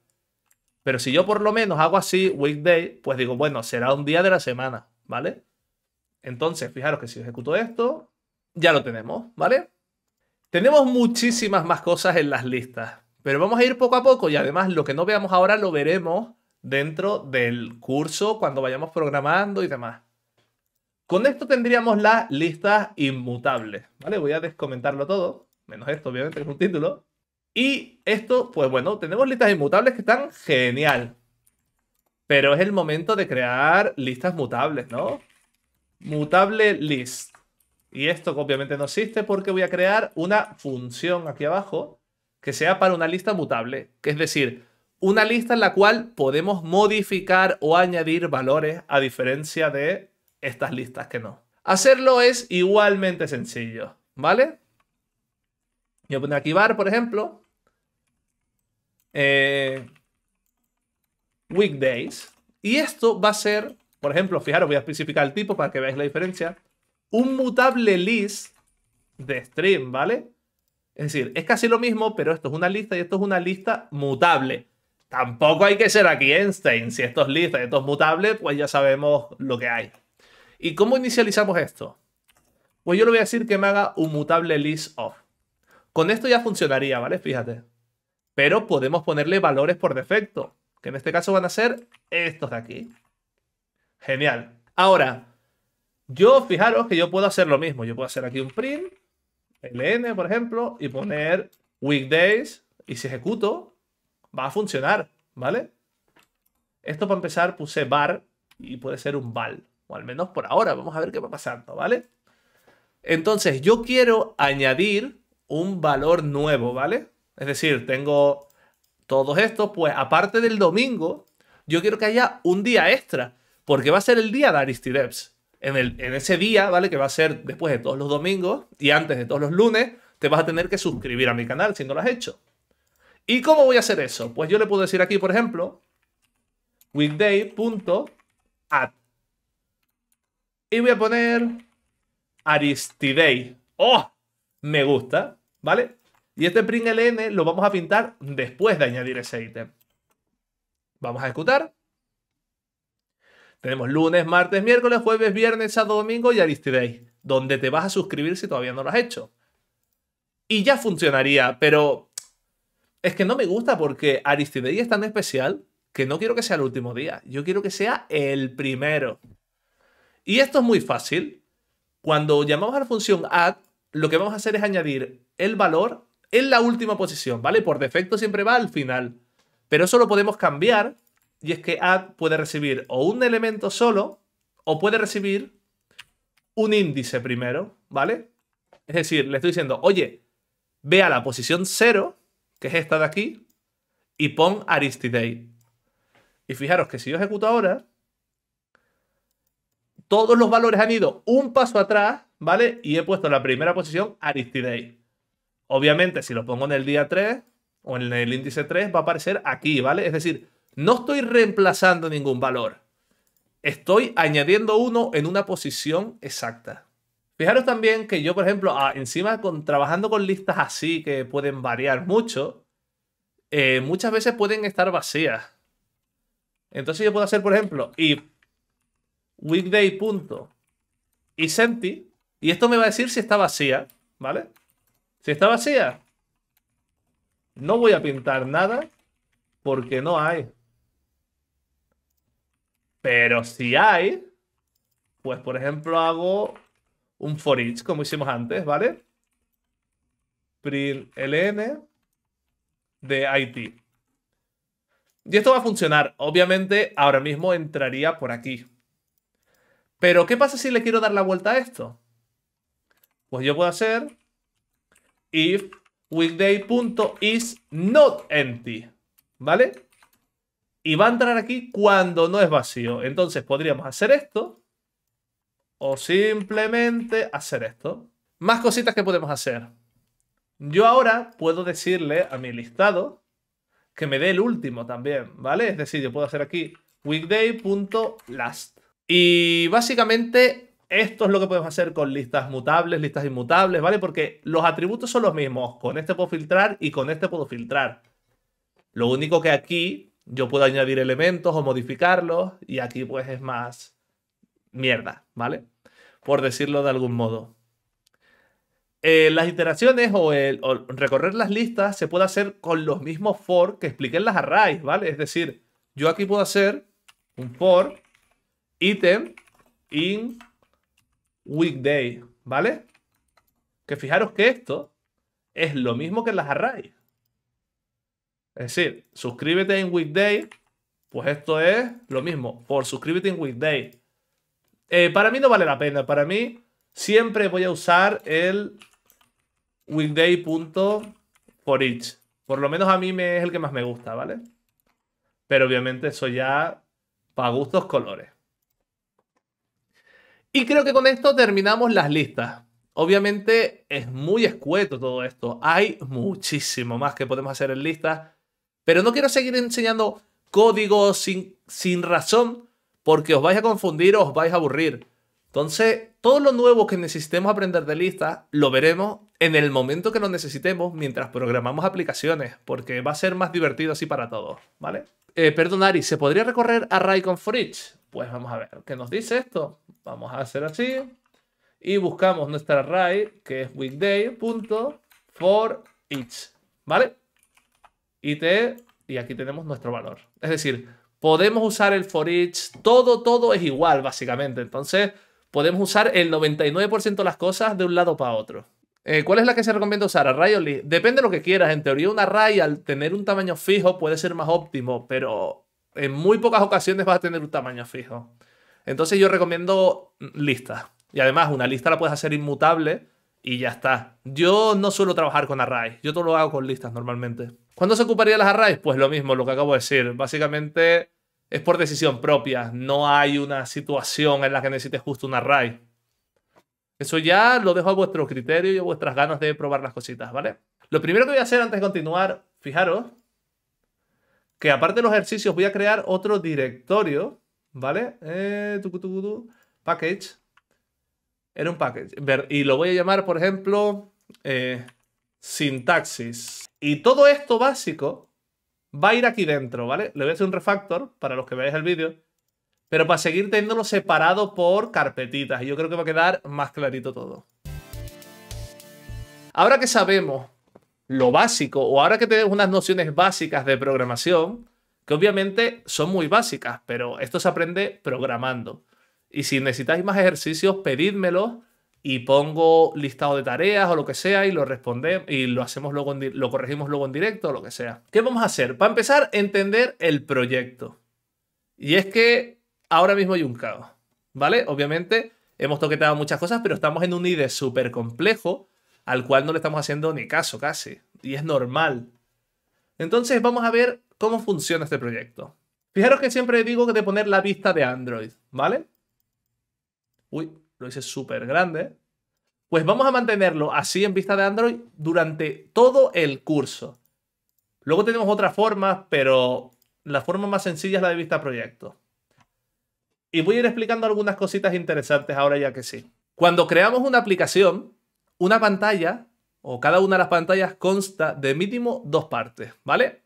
Pero si yo por lo menos hago así, weekday, pues digo, bueno, será un día de la semana, ¿vale? Entonces, fijaros que si ejecuto esto, ya lo tenemos, ¿vale? Tenemos muchísimas más cosas en las listas, pero vamos a ir poco a poco y además lo que no veamos ahora lo veremos dentro del curso cuando vayamos programando y demás. Con esto tendríamos las listas inmutables, ¿vale? Voy a descomentarlo todo, menos esto, obviamente, que es un título. Y esto, pues bueno, tenemos listas inmutables que están genial. Pero es el momento de crear listas mutables, ¿no? Mutable list. Y esto obviamente no existe porque voy a crear una función aquí abajo que sea para una lista mutable. Que es decir, una lista en la cual podemos modificar o añadir valores a diferencia de estas listas que no. Hacerlo es igualmente sencillo, ¿vale? Yo pongo aquí bar, por ejemplo. Eh, weekdays. Y esto va a ser, por ejemplo, fijaros, voy a especificar el tipo para que veáis la diferencia. Un mutable list de stream, ¿vale? Es decir, es casi lo mismo, pero esto es una lista y esto es una lista mutable. Tampoco hay que ser aquí Einstein. Si esto es lista y esto es mutable, pues ya sabemos lo que hay. ¿Y cómo inicializamos esto? Pues yo le voy a decir que me haga un mutable list of. Con esto ya funcionaría, ¿vale? Fíjate. Pero podemos ponerle valores por defecto, que en este caso van a ser estos de aquí. Genial. Ahora, yo fijaros que yo puedo hacer lo mismo. Yo puedo hacer aquí un print, ln, por ejemplo, y poner weekdays. Y si ejecuto, va a funcionar, ¿vale? Esto para empezar puse bar y puede ser un val o al menos por ahora, vamos a ver qué va pasando, ¿vale? Entonces, yo quiero añadir un valor nuevo, ¿vale? Es decir, tengo todos estos, pues aparte del domingo, yo quiero que haya un día extra, porque va a ser el día de Aristideps. En, el, en ese día, ¿vale? Que va a ser después de todos los domingos y antes de todos los lunes, te vas a tener que suscribir a mi canal si no lo has hecho. ¿Y cómo voy a hacer eso? Pues yo le puedo decir aquí, por ejemplo, weekday.at y voy a poner Aristidei. ¡Oh! Me gusta, ¿vale? Y este Spring LN lo vamos a pintar después de añadir ese ítem. Vamos a ejecutar. Tenemos lunes, martes, miércoles, jueves, viernes, sábado, domingo y Aristidei, donde te vas a suscribir si todavía no lo has hecho. Y ya funcionaría, pero es que no me gusta porque Aristidei es tan especial que no quiero que sea el último día, yo quiero que sea el primero. Y esto es muy fácil. Cuando llamamos a la función add, lo que vamos a hacer es añadir el valor en la última posición, ¿vale? Por defecto siempre va al final. Pero eso lo podemos cambiar y es que add puede recibir o un elemento solo o puede recibir un índice primero, ¿vale? Es decir, le estoy diciendo, oye, ve a la posición 0, que es esta de aquí, y pon aristide Y fijaros que si yo ejecuto ahora, todos los valores han ido un paso atrás, ¿vale? Y he puesto la primera posición Aristidei. Obviamente, si lo pongo en el día 3 o en el índice 3, va a aparecer aquí, ¿vale? Es decir, no estoy reemplazando ningún valor. Estoy añadiendo uno en una posición exacta. Fijaros también que yo, por ejemplo, encima trabajando con listas así que pueden variar mucho, eh, muchas veces pueden estar vacías. Entonces yo puedo hacer, por ejemplo, if weekday y y esto me va a decir si está vacía, ¿vale? Si está vacía, no voy a pintar nada porque no hay. Pero si hay, pues por ejemplo hago un for each como hicimos antes, ¿vale? Print ln de IT. Y esto va a funcionar. Obviamente ahora mismo entraría por aquí, pero, ¿qué pasa si le quiero dar la vuelta a esto? Pues yo puedo hacer if weekday.is not ¿vale? Y va a entrar aquí cuando no es vacío. Entonces podríamos hacer esto o simplemente hacer esto. Más cositas que podemos hacer. Yo ahora puedo decirle a mi listado que me dé el último también, ¿vale? Es decir, yo puedo hacer aquí weekday.last. Y básicamente esto es lo que podemos hacer con listas mutables, listas inmutables, ¿vale? Porque los atributos son los mismos. Con este puedo filtrar y con este puedo filtrar. Lo único que aquí yo puedo añadir elementos o modificarlos y aquí pues es más mierda, ¿vale? Por decirlo de algún modo. Eh, las iteraciones o, el, o recorrer las listas se puede hacer con los mismos for que expliqué en las arrays, ¿vale? Es decir, yo aquí puedo hacer un for ítem in weekday, ¿vale? Que fijaros que esto es lo mismo que las arrays. Es decir, suscríbete en weekday, pues esto es lo mismo, por suscríbete en weekday. Eh, para mí no vale la pena, para mí siempre voy a usar el weekday.forEach. Por lo menos a mí me, es el que más me gusta, ¿vale? Pero obviamente eso ya para gustos colores. Y creo que con esto terminamos las listas. Obviamente es muy escueto todo esto. Hay muchísimo más que podemos hacer en listas. Pero no quiero seguir enseñando códigos sin, sin razón porque os vais a confundir os vais a aburrir. Entonces, todo lo nuevo que necesitemos aprender de listas lo veremos en el momento que lo necesitemos mientras programamos aplicaciones, porque va a ser más divertido así para todos, ¿vale? Perdonar eh, perdón, ¿se podría recorrer array con Fridge? Pues vamos a ver, ¿qué nos dice esto? Vamos a hacer así y buscamos nuestra array que es weekday.forEach, ¿vale? Y, te, y aquí tenemos nuestro valor. Es decir, podemos usar el forEach, todo, todo es igual básicamente. Entonces, podemos usar el 99% de las cosas de un lado para otro. Eh, ¿Cuál es la que se recomienda usar? array o list? Depende de lo que quieras. En teoría, una array al tener un tamaño fijo puede ser más óptimo, pero en muy pocas ocasiones vas a tener un tamaño fijo. Entonces yo recomiendo listas. Y además, una lista la puedes hacer inmutable y ya está. Yo no suelo trabajar con arrays, yo todo lo hago con listas normalmente. ¿Cuándo se ocuparía las arrays? Pues lo mismo, lo que acabo de decir. Básicamente es por decisión propia. No hay una situación en la que necesites justo un array. Eso ya lo dejo a vuestro criterio y a vuestras ganas de probar las cositas, ¿vale? Lo primero que voy a hacer antes de continuar, fijaros, que aparte de los ejercicios voy a crear otro directorio, ¿vale? Eh, package. Era un package. Y lo voy a llamar, por ejemplo, eh, sintaxis. Y todo esto básico va a ir aquí dentro, ¿vale? Le voy a hacer un refactor para los que veáis el vídeo pero para seguir teniéndolo separado por carpetitas. Y yo creo que va a quedar más clarito todo. Ahora que sabemos lo básico, o ahora que tenemos unas nociones básicas de programación, que obviamente son muy básicas, pero esto se aprende programando. Y si necesitáis más ejercicios, pedídmelo y pongo listado de tareas o lo que sea y lo respondemos y lo hacemos luego lo corregimos luego en directo o lo que sea. ¿Qué vamos a hacer? Para empezar, entender el proyecto. Y es que ahora mismo hay un caos, ¿vale? Obviamente hemos toqueteado muchas cosas, pero estamos en un IDE súper complejo al cual no le estamos haciendo ni caso casi, y es normal. Entonces vamos a ver cómo funciona este proyecto. Fijaros que siempre digo que de poner la vista de Android, ¿vale? Uy, lo hice súper grande. Pues vamos a mantenerlo así en vista de Android durante todo el curso. Luego tenemos otras formas, pero la forma más sencilla es la de vista proyecto. Y voy a ir explicando algunas cositas interesantes ahora ya que sí. Cuando creamos una aplicación, una pantalla o cada una de las pantallas consta de mínimo dos partes, ¿vale?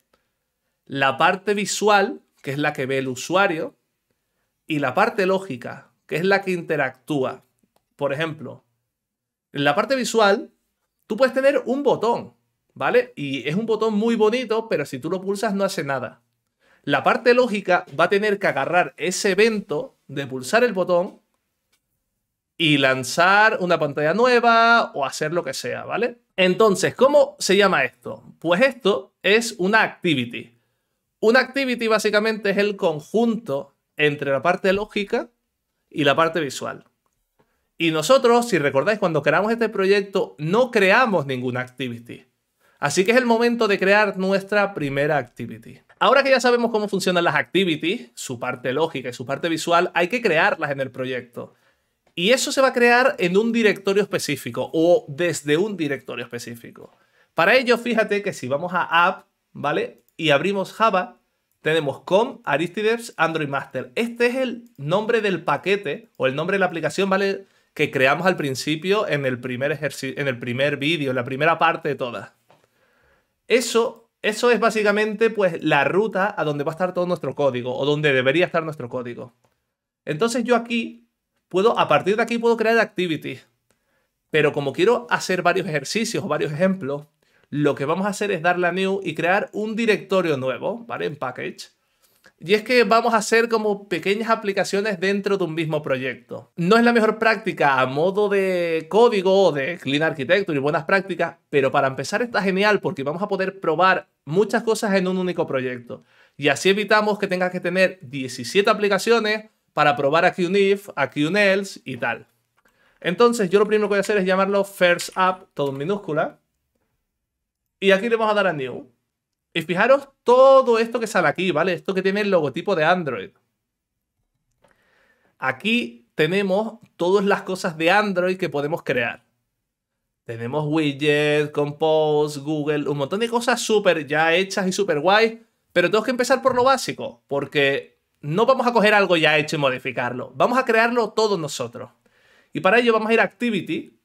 La parte visual, que es la que ve el usuario, y la parte lógica, que es la que interactúa. Por ejemplo, en la parte visual, tú puedes tener un botón, ¿vale? Y es un botón muy bonito, pero si tú lo pulsas no hace nada. La parte lógica va a tener que agarrar ese evento de pulsar el botón y lanzar una pantalla nueva o hacer lo que sea, ¿vale? Entonces, ¿cómo se llama esto? Pues esto es una activity. Una activity básicamente es el conjunto entre la parte lógica y la parte visual. Y nosotros, si recordáis, cuando creamos este proyecto no creamos ninguna activity. Así que es el momento de crear nuestra primera activity. Ahora que ya sabemos cómo funcionan las activities, su parte lógica y su parte visual, hay que crearlas en el proyecto. Y eso se va a crear en un directorio específico o desde un directorio específico. Para ello, fíjate que si vamos a app, ¿vale? Y abrimos Java, tenemos com Aristides Android Master. Este es el nombre del paquete o el nombre de la aplicación, ¿vale? Que creamos al principio en el primer ejercicio, en el primer vídeo, en la primera parte de todas. Eso eso es básicamente pues la ruta a donde va a estar todo nuestro código o donde debería estar nuestro código. Entonces yo aquí puedo, a partir de aquí puedo crear Activity. Pero como quiero hacer varios ejercicios o varios ejemplos, lo que vamos a hacer es darle a new y crear un directorio nuevo, ¿vale? En package y es que vamos a hacer como pequeñas aplicaciones dentro de un mismo proyecto. No es la mejor práctica a modo de código o de clean architecture y buenas prácticas, pero para empezar está genial porque vamos a poder probar muchas cosas en un único proyecto. Y así evitamos que tengas que tener 17 aplicaciones para probar a aquí un else y tal. Entonces, yo lo primero que voy a hacer es llamarlo First App, todo en minúscula. Y aquí le vamos a dar a New. Y fijaros todo esto que sale aquí, ¿vale? Esto que tiene el logotipo de Android. Aquí tenemos todas las cosas de Android que podemos crear. Tenemos widget, compose, Google, un montón de cosas súper ya hechas y súper guay. Pero tengo que empezar por lo básico, porque no vamos a coger algo ya hecho y modificarlo. Vamos a crearlo todos nosotros. Y para ello vamos a ir a Activity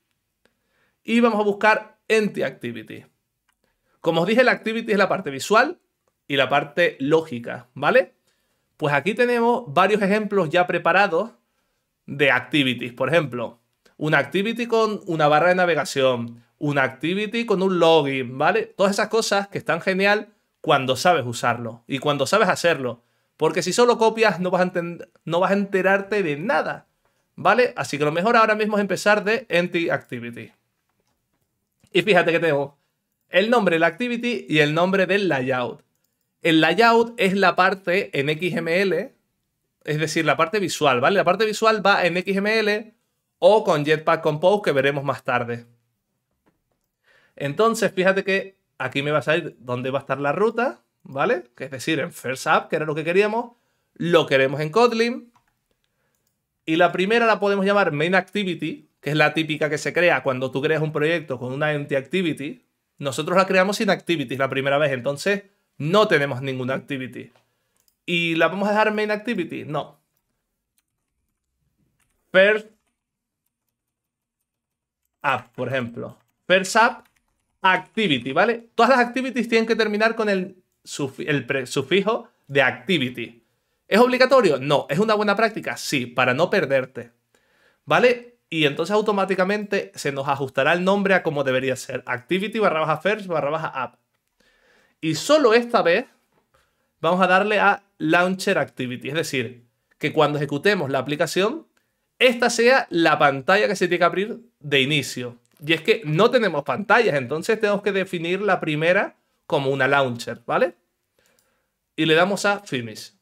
y vamos a buscar Entity Activity. Como os dije, la activity es la parte visual y la parte lógica, ¿vale? Pues aquí tenemos varios ejemplos ya preparados de activities. Por ejemplo, una activity con una barra de navegación, una activity con un login, ¿vale? Todas esas cosas que están genial cuando sabes usarlo y cuando sabes hacerlo. Porque si solo copias no vas a, no vas a enterarte de nada, ¿vale? Así que lo mejor ahora mismo es empezar de Empty Activity. Y fíjate que tengo el nombre la activity y el nombre del layout. El layout es la parte en XML, es decir, la parte visual, ¿vale? La parte visual va en XML o con Jetpack Compose que veremos más tarde. Entonces, fíjate que aquí me va a salir dónde va a estar la ruta, ¿vale? Que es decir, en First App, que era lo que queríamos, lo queremos en Kotlin. Y la primera la podemos llamar Main Activity, que es la típica que se crea cuando tú creas un proyecto con una Empty Activity, nosotros la creamos sin activities la primera vez, entonces no tenemos ninguna activity. ¿Y la vamos a dejar main activity? No. Per app, por ejemplo. Per app activity, ¿vale? Todas las activities tienen que terminar con el, el sufijo de activity. ¿Es obligatorio? No. ¿Es una buena práctica? Sí, para no perderte. ¿Vale? y entonces automáticamente se nos ajustará el nombre a como debería ser, activity barra baja first barra baja app. Y solo esta vez vamos a darle a launcher activity, es decir, que cuando ejecutemos la aplicación, esta sea la pantalla que se tiene que abrir de inicio. Y es que no tenemos pantallas, entonces tenemos que definir la primera como una launcher, ¿vale? Y le damos a Finish.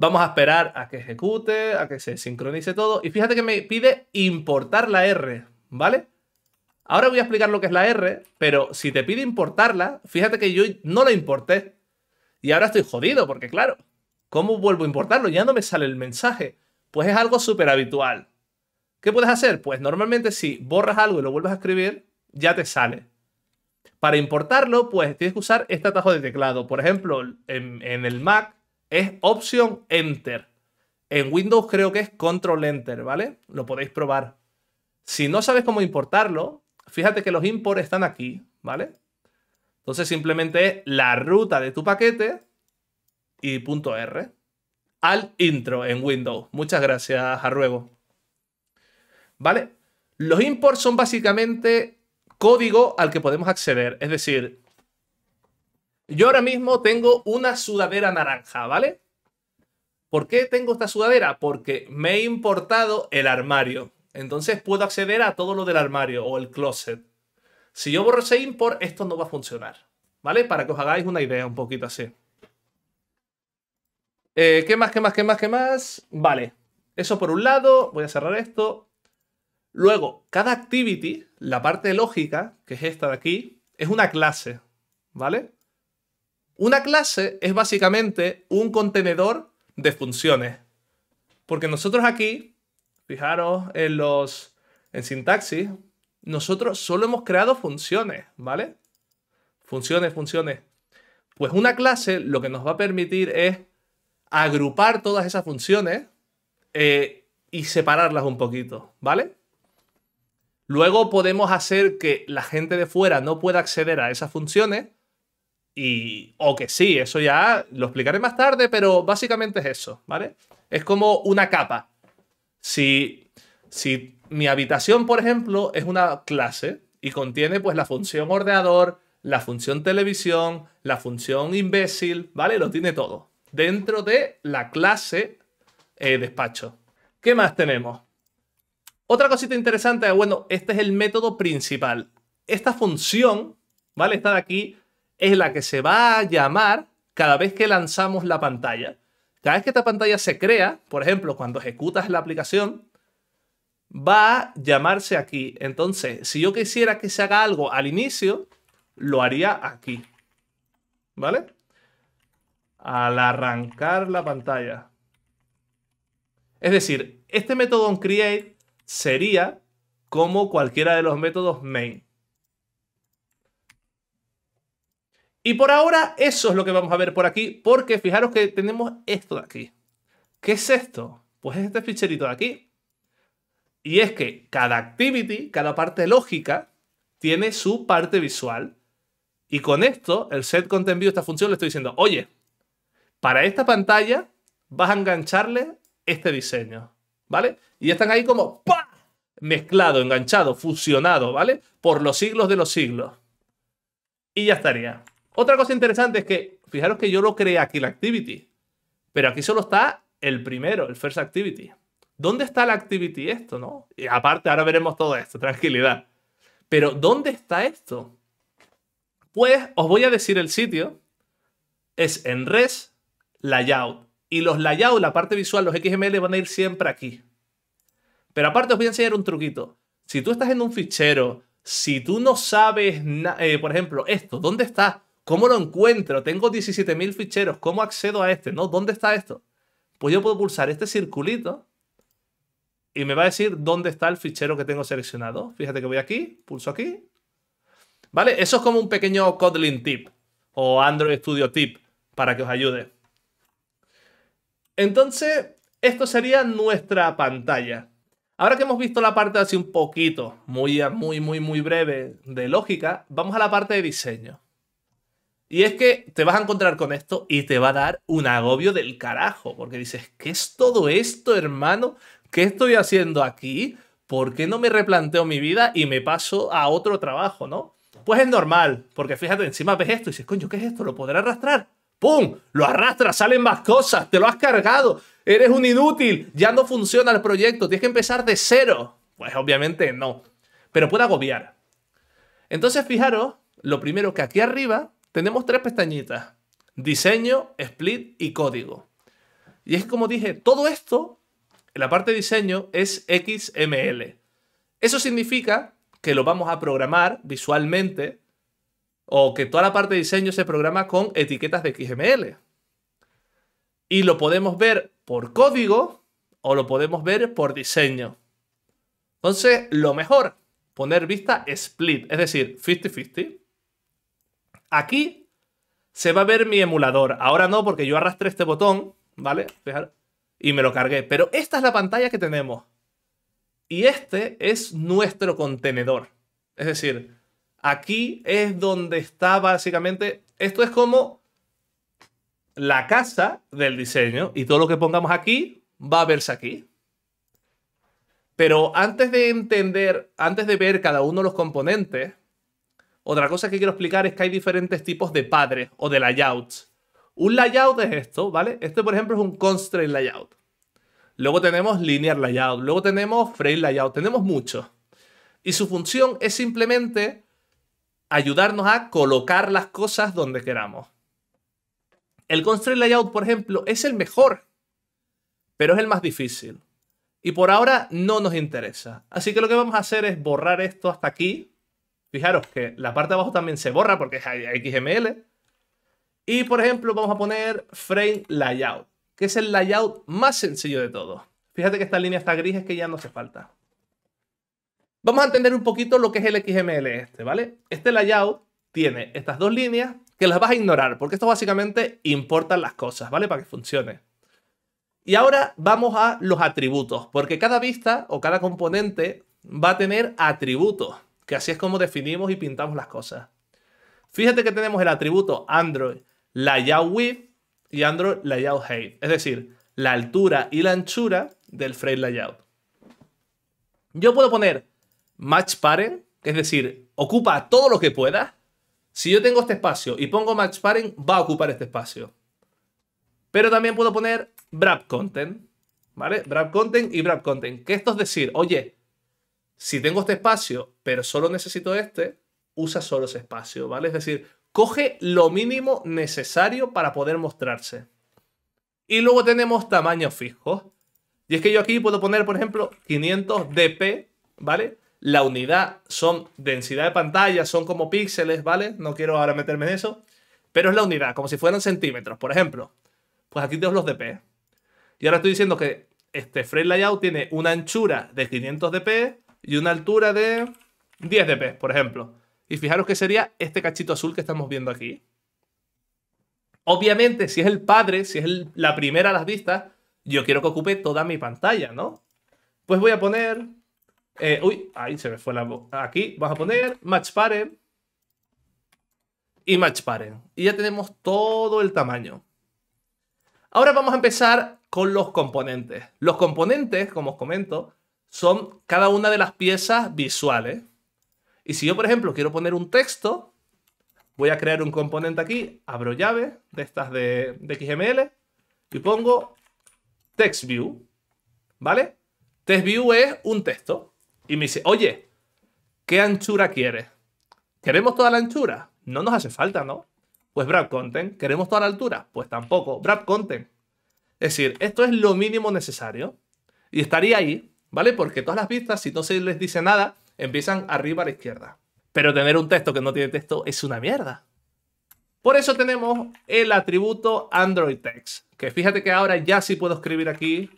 Vamos a esperar a que ejecute, a que se sincronice todo. Y fíjate que me pide importar la R, ¿vale? Ahora voy a explicar lo que es la R, pero si te pide importarla, fíjate que yo no la importé. Y ahora estoy jodido, porque claro, ¿cómo vuelvo a importarlo? Ya no me sale el mensaje. Pues es algo súper habitual. ¿Qué puedes hacer? Pues normalmente si borras algo y lo vuelves a escribir, ya te sale. Para importarlo, pues tienes que usar este atajo de teclado. Por ejemplo, en, en el Mac es opción Enter. En Windows creo que es Control Enter, ¿vale? Lo podéis probar. Si no sabes cómo importarlo, fíjate que los imports están aquí, ¿vale? Entonces simplemente es la ruta de tu paquete y punto R al intro en Windows. Muchas gracias, Arruego. ¿Vale? Los imports son básicamente código al que podemos acceder. Es decir, yo ahora mismo tengo una sudadera naranja, ¿vale? ¿Por qué tengo esta sudadera? Porque me he importado el armario. Entonces puedo acceder a todo lo del armario o el closet. Si yo borro ese import, esto no va a funcionar. ¿Vale? Para que os hagáis una idea un poquito así. Eh, ¿Qué más, qué más, qué más, qué más? Vale. Eso por un lado. Voy a cerrar esto. Luego, cada activity, la parte lógica, que es esta de aquí, es una clase. ¿Vale? Una clase es básicamente un contenedor de funciones. Porque nosotros aquí, fijaros en los en sintaxis, nosotros solo hemos creado funciones, ¿vale? Funciones, funciones. Pues una clase lo que nos va a permitir es agrupar todas esas funciones eh, y separarlas un poquito, ¿vale? Luego podemos hacer que la gente de fuera no pueda acceder a esas funciones y, o que sí, eso ya lo explicaré más tarde, pero básicamente es eso, ¿vale? Es como una capa. Si, si mi habitación, por ejemplo, es una clase y contiene pues la función ordenador, la función televisión, la función imbécil, ¿vale? Lo tiene todo dentro de la clase eh, despacho. ¿Qué más tenemos? Otra cosita interesante, bueno, este es el método principal. Esta función, ¿vale? está de aquí es la que se va a llamar cada vez que lanzamos la pantalla. Cada vez que esta pantalla se crea, por ejemplo, cuando ejecutas la aplicación, va a llamarse aquí. Entonces, si yo quisiera que se haga algo al inicio, lo haría aquí. ¿Vale? Al arrancar la pantalla. Es decir, este método onCreate sería como cualquiera de los métodos main. Y por ahora eso es lo que vamos a ver por aquí, porque fijaros que tenemos esto de aquí. ¿Qué es esto? Pues es este ficherito de aquí. Y es que cada activity, cada parte lógica, tiene su parte visual. Y con esto, el set content esta función, le estoy diciendo, oye, para esta pantalla vas a engancharle este diseño, ¿vale? Y están ahí como mezclado, enganchado, fusionado, ¿vale? Por los siglos de los siglos. Y ya estaría. Otra cosa interesante es que, fijaros que yo lo creé aquí, la activity, pero aquí solo está el primero, el first activity. ¿Dónde está la activity esto, no? Y aparte, ahora veremos todo esto, tranquilidad. Pero, ¿dónde está esto? Pues os voy a decir el sitio. Es en res, layout. Y los layouts, la parte visual, los XML van a ir siempre aquí. Pero aparte os voy a enseñar un truquito. Si tú estás en un fichero, si tú no sabes, eh, por ejemplo, esto, ¿dónde está? ¿Cómo lo encuentro? Tengo 17.000 ficheros. ¿Cómo accedo a este? ¿No? ¿Dónde está esto? Pues yo puedo pulsar este circulito y me va a decir dónde está el fichero que tengo seleccionado. Fíjate que voy aquí, pulso aquí. ¿Vale? Eso es como un pequeño Kotlin tip o Android Studio tip para que os ayude. Entonces, esto sería nuestra pantalla. Ahora que hemos visto la parte así un poquito, muy, muy, muy, muy breve de lógica, vamos a la parte de diseño. Y es que te vas a encontrar con esto y te va a dar un agobio del carajo, porque dices, ¿qué es todo esto, hermano? ¿Qué estoy haciendo aquí? ¿Por qué no me replanteo mi vida y me paso a otro trabajo, no? Pues es normal, porque fíjate, encima ves esto y dices, coño, ¿qué es esto? ¿Lo podré arrastrar? ¡Pum! Lo arrastras, salen más cosas, te lo has cargado, eres un inútil, ya no funciona el proyecto, tienes que empezar de cero. Pues obviamente no, pero puede agobiar. Entonces fijaros, lo primero que aquí arriba tenemos tres pestañitas, diseño, split y código. Y es como dije, todo esto, en la parte de diseño, es XML. Eso significa que lo vamos a programar visualmente o que toda la parte de diseño se programa con etiquetas de XML. Y lo podemos ver por código o lo podemos ver por diseño. Entonces, lo mejor, poner vista split, es decir, 50-50. Aquí se va a ver mi emulador. Ahora no, porque yo arrastré este botón, ¿vale? Y me lo cargué. Pero esta es la pantalla que tenemos. Y este es nuestro contenedor. Es decir, aquí es donde está básicamente... Esto es como la casa del diseño. Y todo lo que pongamos aquí va a verse aquí. Pero antes de entender, antes de ver cada uno de los componentes, otra cosa que quiero explicar es que hay diferentes tipos de padres o de layouts. Un layout es esto, ¿vale? Este, por ejemplo, es un constraint layout. Luego tenemos linear layout, luego tenemos frame layout, tenemos muchos. Y su función es simplemente ayudarnos a colocar las cosas donde queramos. El constraint layout, por ejemplo, es el mejor, pero es el más difícil. Y por ahora no nos interesa. Así que lo que vamos a hacer es borrar esto hasta aquí Fijaros que la parte de abajo también se borra porque es XML. Y por ejemplo, vamos a poner frame layout, que es el layout más sencillo de todo. Fíjate que esta línea está gris, es que ya no hace falta. Vamos a entender un poquito lo que es el XML este, ¿vale? Este layout tiene estas dos líneas que las vas a ignorar, porque esto básicamente importa las cosas, ¿vale? Para que funcione. Y ahora vamos a los atributos, porque cada vista o cada componente va a tener atributos que así es como definimos y pintamos las cosas. Fíjate que tenemos el atributo Android layout width y Android layout height, es decir, la altura y la anchura del frame layout. Yo puedo poner match parent, es decir, ocupa todo lo que pueda. Si yo tengo este espacio y pongo match parent, va a ocupar este espacio. Pero también puedo poner wrap content, ¿vale? Wrap content y wrap content, que esto es decir, oye, si tengo este espacio, pero solo necesito este, usa solo ese espacio, ¿vale? Es decir, coge lo mínimo necesario para poder mostrarse. Y luego tenemos tamaños fijos. Y es que yo aquí puedo poner, por ejemplo, 500 dp, ¿vale? La unidad son densidad de pantalla, son como píxeles, ¿vale? No quiero ahora meterme en eso. Pero es la unidad, como si fueran centímetros, por ejemplo. Pues aquí tengo los dp. Y ahora estoy diciendo que este frame layout tiene una anchura de 500 dp y una altura de 10 dp, por ejemplo. Y fijaros que sería este cachito azul que estamos viendo aquí. Obviamente, si es el padre, si es la primera a las vistas, yo quiero que ocupe toda mi pantalla, ¿no? Pues voy a poner... Eh, uy, ahí se me fue la Aquí vamos a poner match pare y match Y ya tenemos todo el tamaño. Ahora vamos a empezar con los componentes. Los componentes, como os comento, son cada una de las piezas visuales. Y si yo, por ejemplo, quiero poner un texto, voy a crear un componente aquí, abro llave de estas de, XML y pongo TextView, ¿vale? TextView es un texto. Y me dice, oye, ¿qué anchura quieres? ¿Queremos toda la anchura? No nos hace falta, ¿no? Pues brad content. ¿Queremos toda la altura? Pues tampoco. brad content. Es decir, esto es lo mínimo necesario. Y estaría ahí. ¿vale? Porque todas las vistas, si no se les dice nada, empiezan arriba a la izquierda. Pero tener un texto que no tiene texto es una mierda. Por eso tenemos el atributo Android Text, que fíjate que ahora ya sí puedo escribir aquí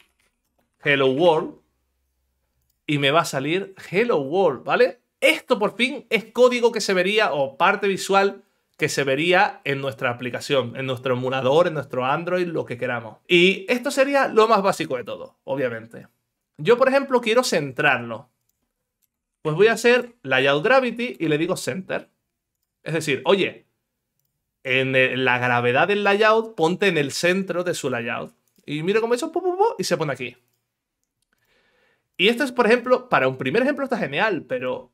Hello World y me va a salir Hello World, ¿vale? Esto por fin es código que se vería o parte visual que se vería en nuestra aplicación, en nuestro emulador, en nuestro Android, lo que queramos. Y esto sería lo más básico de todo, obviamente. Yo, por ejemplo, quiero centrarlo. Pues voy a hacer layout gravity y le digo center. Es decir, oye, en la gravedad del layout, ponte en el centro de su layout. Y mira cómo hizo, y se pone aquí. Y esto es, por ejemplo, para un primer ejemplo está genial, pero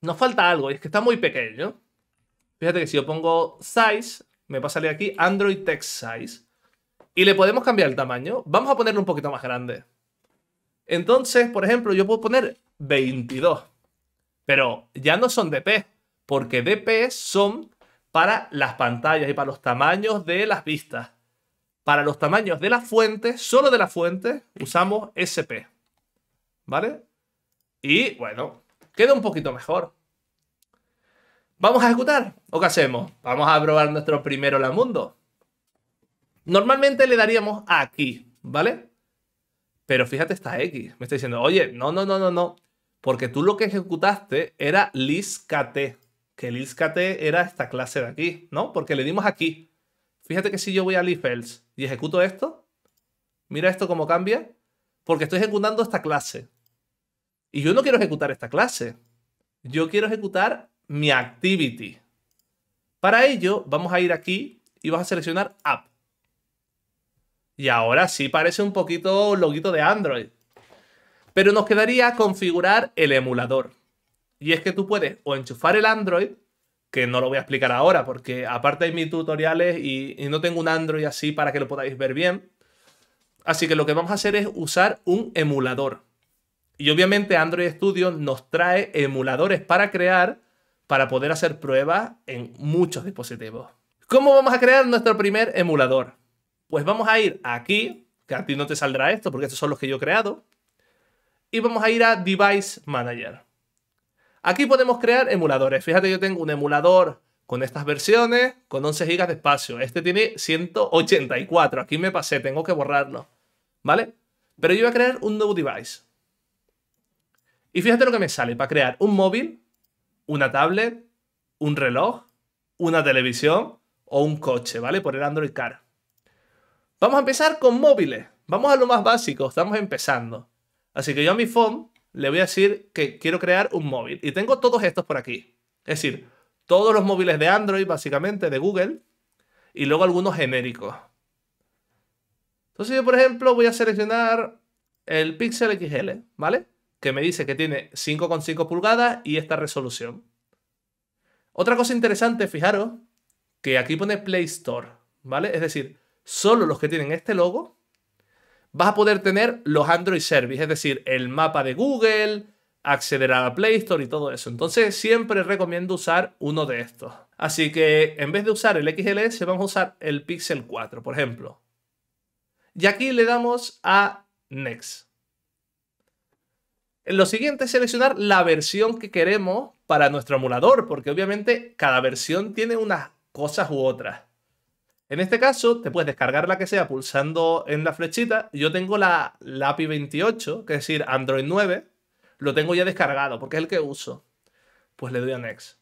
nos falta algo, y es que está muy pequeño. Fíjate que si yo pongo size, me va a salir aquí Android Text Size. Y le podemos cambiar el tamaño. Vamos a ponerlo un poquito más grande. Entonces, por ejemplo, yo puedo poner 22. Pero ya no son DP, porque DP son para las pantallas y para los tamaños de las vistas. Para los tamaños de las fuentes, solo de la fuente usamos SP. ¿Vale? Y bueno, queda un poquito mejor. ¿Vamos a ejecutar? ¿O qué hacemos? Vamos a probar nuestro primero la mundo. Normalmente le daríamos aquí, ¿vale? Pero fíjate esta X. Me está diciendo, oye, no, no, no, no, no. Porque tú lo que ejecutaste era ListKT. Que ListKT era esta clase de aquí, ¿no? Porque le dimos aquí. Fíjate que si yo voy a LifeEls y ejecuto esto, mira esto cómo cambia. Porque estoy ejecutando esta clase. Y yo no quiero ejecutar esta clase. Yo quiero ejecutar mi activity. Para ello, vamos a ir aquí y vas a seleccionar app. Y ahora sí parece un poquito loguito de Android. Pero nos quedaría configurar el emulador. Y es que tú puedes o enchufar el Android, que no lo voy a explicar ahora porque aparte hay mis tutoriales y, y no tengo un Android así para que lo podáis ver bien. Así que lo que vamos a hacer es usar un emulador. Y obviamente Android Studio nos trae emuladores para crear, para poder hacer pruebas en muchos dispositivos. ¿Cómo vamos a crear nuestro primer emulador? Pues vamos a ir aquí, que a ti no te saldrá esto porque estos son los que yo he creado, y vamos a ir a Device Manager. Aquí podemos crear emuladores. Fíjate, yo tengo un emulador con estas versiones, con 11 GB de espacio. Este tiene 184. Aquí me pasé, tengo que borrarlo. ¿Vale? Pero yo voy a crear un nuevo device. Y fíjate lo que me sale para crear un móvil, una tablet, un reloj, una televisión o un coche, ¿vale? Por el Android Car. Vamos a empezar con móviles. Vamos a lo más básico, estamos empezando. Así que yo a mi phone le voy a decir que quiero crear un móvil. Y tengo todos estos por aquí. Es decir, todos los móviles de Android, básicamente, de Google. Y luego algunos genéricos. Entonces yo, por ejemplo, voy a seleccionar el Pixel XL, ¿vale? Que me dice que tiene 5,5 pulgadas y esta resolución. Otra cosa interesante, fijaros, que aquí pone Play Store, ¿vale? Es decir, solo los que tienen este logo, vas a poder tener los Android Service, es decir, el mapa de Google, acceder a la Play Store y todo eso. Entonces siempre recomiendo usar uno de estos. Así que en vez de usar el XLS, vamos a usar el Pixel 4, por ejemplo. Y aquí le damos a Next. Lo siguiente es seleccionar la versión que queremos para nuestro emulador, porque obviamente cada versión tiene unas cosas u otras. En este caso, te puedes descargar la que sea pulsando en la flechita. Yo tengo la, API 28, que es decir, Android 9, lo tengo ya descargado porque es el que uso. Pues le doy a Next.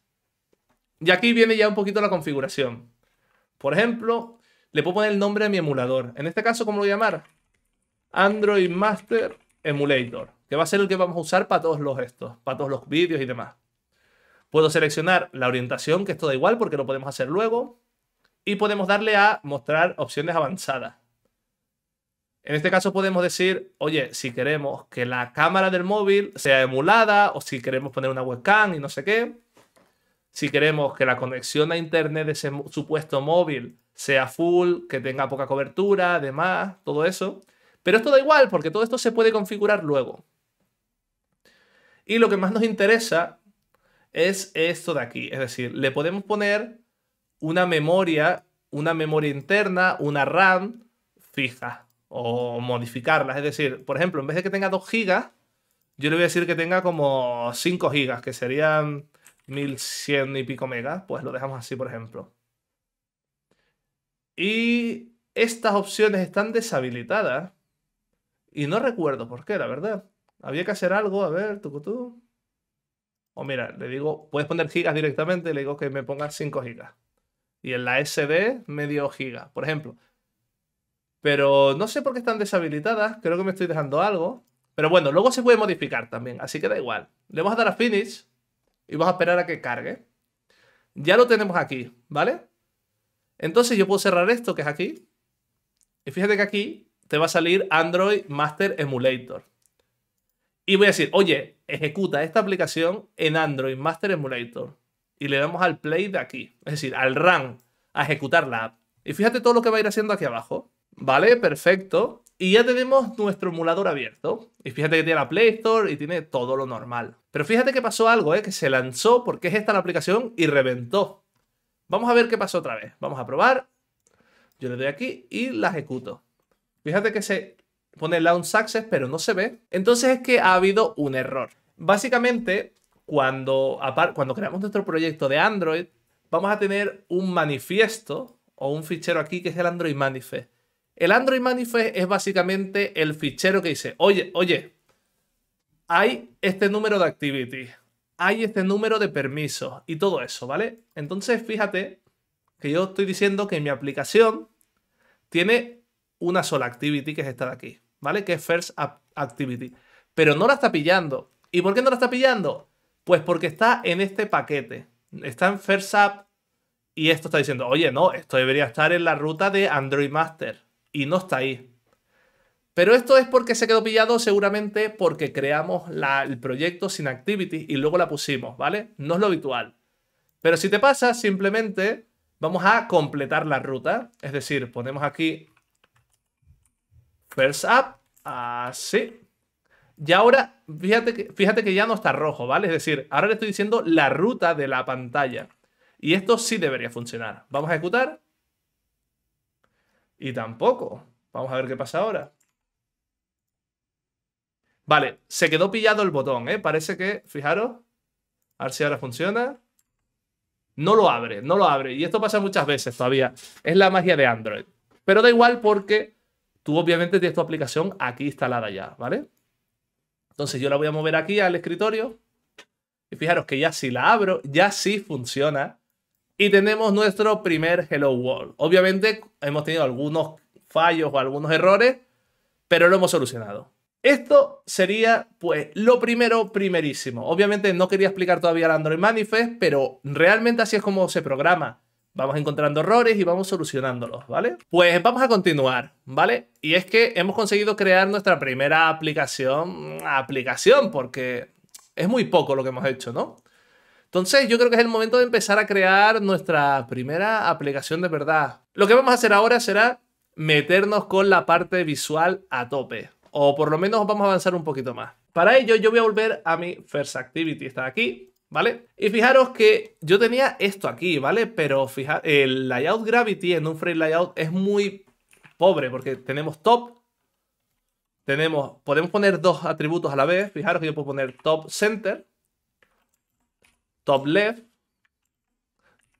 Y aquí viene ya un poquito la configuración. Por ejemplo, le puedo poner el nombre a mi emulador. En este caso, ¿cómo lo voy a llamar? Android Master Emulator, que va a ser el que vamos a usar para todos los estos, para todos los vídeos y demás. Puedo seleccionar la orientación, que esto da igual porque lo podemos hacer luego y podemos darle a mostrar opciones avanzadas. En este caso podemos decir, oye, si queremos que la cámara del móvil sea emulada o si queremos poner una webcam y no sé qué, si queremos que la conexión a internet de ese supuesto móvil sea full, que tenga poca cobertura, demás, todo eso. Pero esto da igual porque todo esto se puede configurar luego. Y lo que más nos interesa es esto de aquí, es decir, le podemos poner una memoria, una memoria interna, una RAM fija o modificarla. Es decir, por ejemplo, en vez de que tenga 2 gigas, yo le voy a decir que tenga como 5 GB, que serían 1100 y pico megas. Pues lo dejamos así, por ejemplo. Y estas opciones están deshabilitadas. Y no recuerdo por qué, la verdad. Había que hacer algo, a ver, tú O mira, le digo, puedes poner gigas directamente, le digo que me ponga 5 gigas y en la SD medio giga, por ejemplo. Pero no sé por qué están deshabilitadas, creo que me estoy dejando algo. Pero bueno, luego se puede modificar también, así que da igual. Le vamos a dar a Finish y vamos a esperar a que cargue. Ya lo tenemos aquí, ¿vale? Entonces yo puedo cerrar esto que es aquí. Y fíjate que aquí te va a salir Android Master Emulator. Y voy a decir, oye, ejecuta esta aplicación en Android Master Emulator y le damos al play de aquí, es decir, al run, a ejecutar la app. Y fíjate todo lo que va a ir haciendo aquí abajo. Vale, perfecto. Y ya tenemos nuestro emulador abierto. Y fíjate que tiene la Play Store y tiene todo lo normal. Pero fíjate que pasó algo, ¿eh? que se lanzó porque es esta la aplicación y reventó. Vamos a ver qué pasó otra vez. Vamos a probar. Yo le doy aquí y la ejecuto. Fíjate que se pone Launch Access, pero no se ve. Entonces es que ha habido un error. Básicamente, cuando, cuando creamos nuestro proyecto de Android, vamos a tener un manifiesto o un fichero aquí que es el Android Manifest. El Android Manifest es básicamente el fichero que dice, oye, oye, hay este número de Activity, hay este número de permisos y todo eso, ¿vale? Entonces, fíjate que yo estoy diciendo que mi aplicación tiene una sola activity, que es esta de aquí, ¿vale? Que es First Activity. Pero no la está pillando. ¿Y por qué no la está pillando? Pues porque está en este paquete. Está en First App y esto está diciendo, oye, no, esto debería estar en la ruta de Android Master. Y no está ahí. Pero esto es porque se quedó pillado seguramente porque creamos el proyecto sin activity y luego la pusimos, ¿vale? No es lo habitual. Pero si te pasa, simplemente vamos a completar la ruta. Es decir, ponemos aquí First App, así. Y ahora, fíjate que, fíjate que ya no está rojo, ¿vale? Es decir, ahora le estoy diciendo la ruta de la pantalla. Y esto sí debería funcionar. Vamos a ejecutar. Y tampoco. Vamos a ver qué pasa ahora. Vale, se quedó pillado el botón, ¿eh? Parece que, fijaros, a ver si ahora funciona. No lo abre, no lo abre. Y esto pasa muchas veces todavía. Es la magia de Android. Pero da igual porque tú obviamente tienes tu aplicación aquí instalada ya, ¿vale? Entonces yo la voy a mover aquí al escritorio. Y fijaros que ya si la abro, ya sí funciona. Y tenemos nuestro primer Hello World. Obviamente hemos tenido algunos fallos o algunos errores, pero lo hemos solucionado. Esto sería, pues, lo primero, primerísimo. Obviamente no quería explicar todavía el Android Manifest, pero realmente así es como se programa. Vamos encontrando errores y vamos solucionándolos, ¿vale? Pues vamos a continuar, ¿vale? Y es que hemos conseguido crear nuestra primera aplicación, aplicación, porque es muy poco lo que hemos hecho, ¿no? Entonces yo creo que es el momento de empezar a crear nuestra primera aplicación de verdad. Lo que vamos a hacer ahora será meternos con la parte visual a tope, o por lo menos vamos a avanzar un poquito más. Para ello yo voy a volver a mi First Activity, está aquí, ¿vale? Y fijaros que yo tenía esto aquí, ¿vale? Pero fijaros, el layout gravity en un frame layout es muy pobre porque tenemos top, tenemos, podemos poner dos atributos a la vez, fijaros que yo puedo poner top center, top left,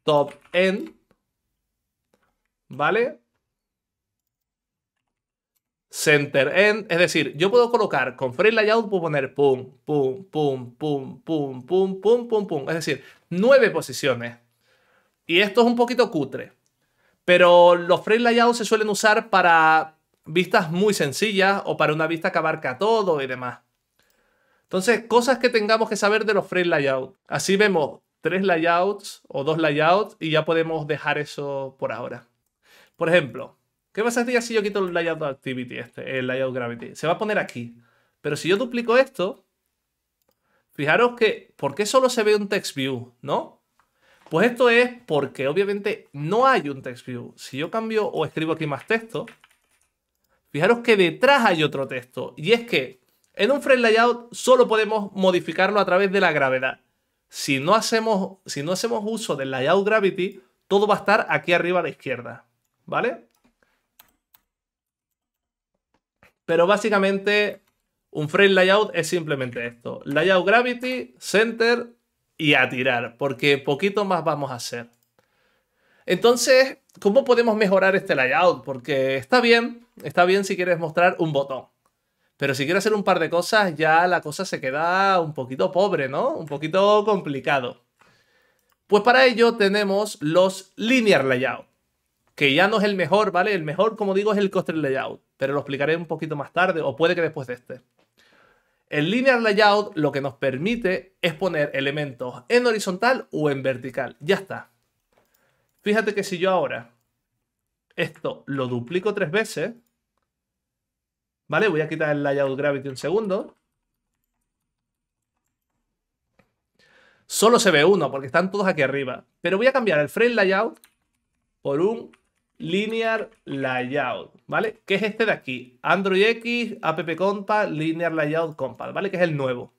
top end, ¿vale? center end. Es decir, yo puedo colocar con frame layout, puedo poner pum, pum, pum, pum, pum, pum, pum, pum, pum. Es decir, nueve posiciones. Y esto es un poquito cutre. Pero los frame layouts se suelen usar para vistas muy sencillas o para una vista que abarca todo y demás. Entonces, cosas que tengamos que saber de los frame layouts. Así vemos tres layouts o dos layouts y ya podemos dejar eso por ahora. Por ejemplo, ¿Qué pasa si yo quito el layout activity, este, el layout gravity? Se va a poner aquí. Pero si yo duplico esto, fijaros que, ¿por qué solo se ve un text view, no? Pues esto es porque obviamente no hay un text view. Si yo cambio o escribo aquí más texto, fijaros que detrás hay otro texto. Y es que en un frame layout solo podemos modificarlo a través de la gravedad. Si no hacemos, si no hacemos uso del layout gravity, todo va a estar aquí arriba a la izquierda. ¿Vale? Pero básicamente, un frame layout es simplemente esto: layout gravity, center y a tirar, porque poquito más vamos a hacer. Entonces, ¿cómo podemos mejorar este layout? Porque está bien, está bien si quieres mostrar un botón. Pero si quieres hacer un par de cosas, ya la cosa se queda un poquito pobre, ¿no? Un poquito complicado. Pues para ello tenemos los linear layout, que ya no es el mejor, ¿vale? El mejor, como digo, es el coaster layout pero lo explicaré un poquito más tarde o puede que después de este. El linear layout lo que nos permite es poner elementos en horizontal o en vertical. Ya está. Fíjate que si yo ahora esto lo duplico tres veces, ¿vale? Voy a quitar el layout gravity un segundo. Solo se ve uno porque están todos aquí arriba. Pero voy a cambiar el frame layout por un linear layout. ¿vale? Que es este de aquí, Android X, App Linear Layout ¿vale? Que es el nuevo.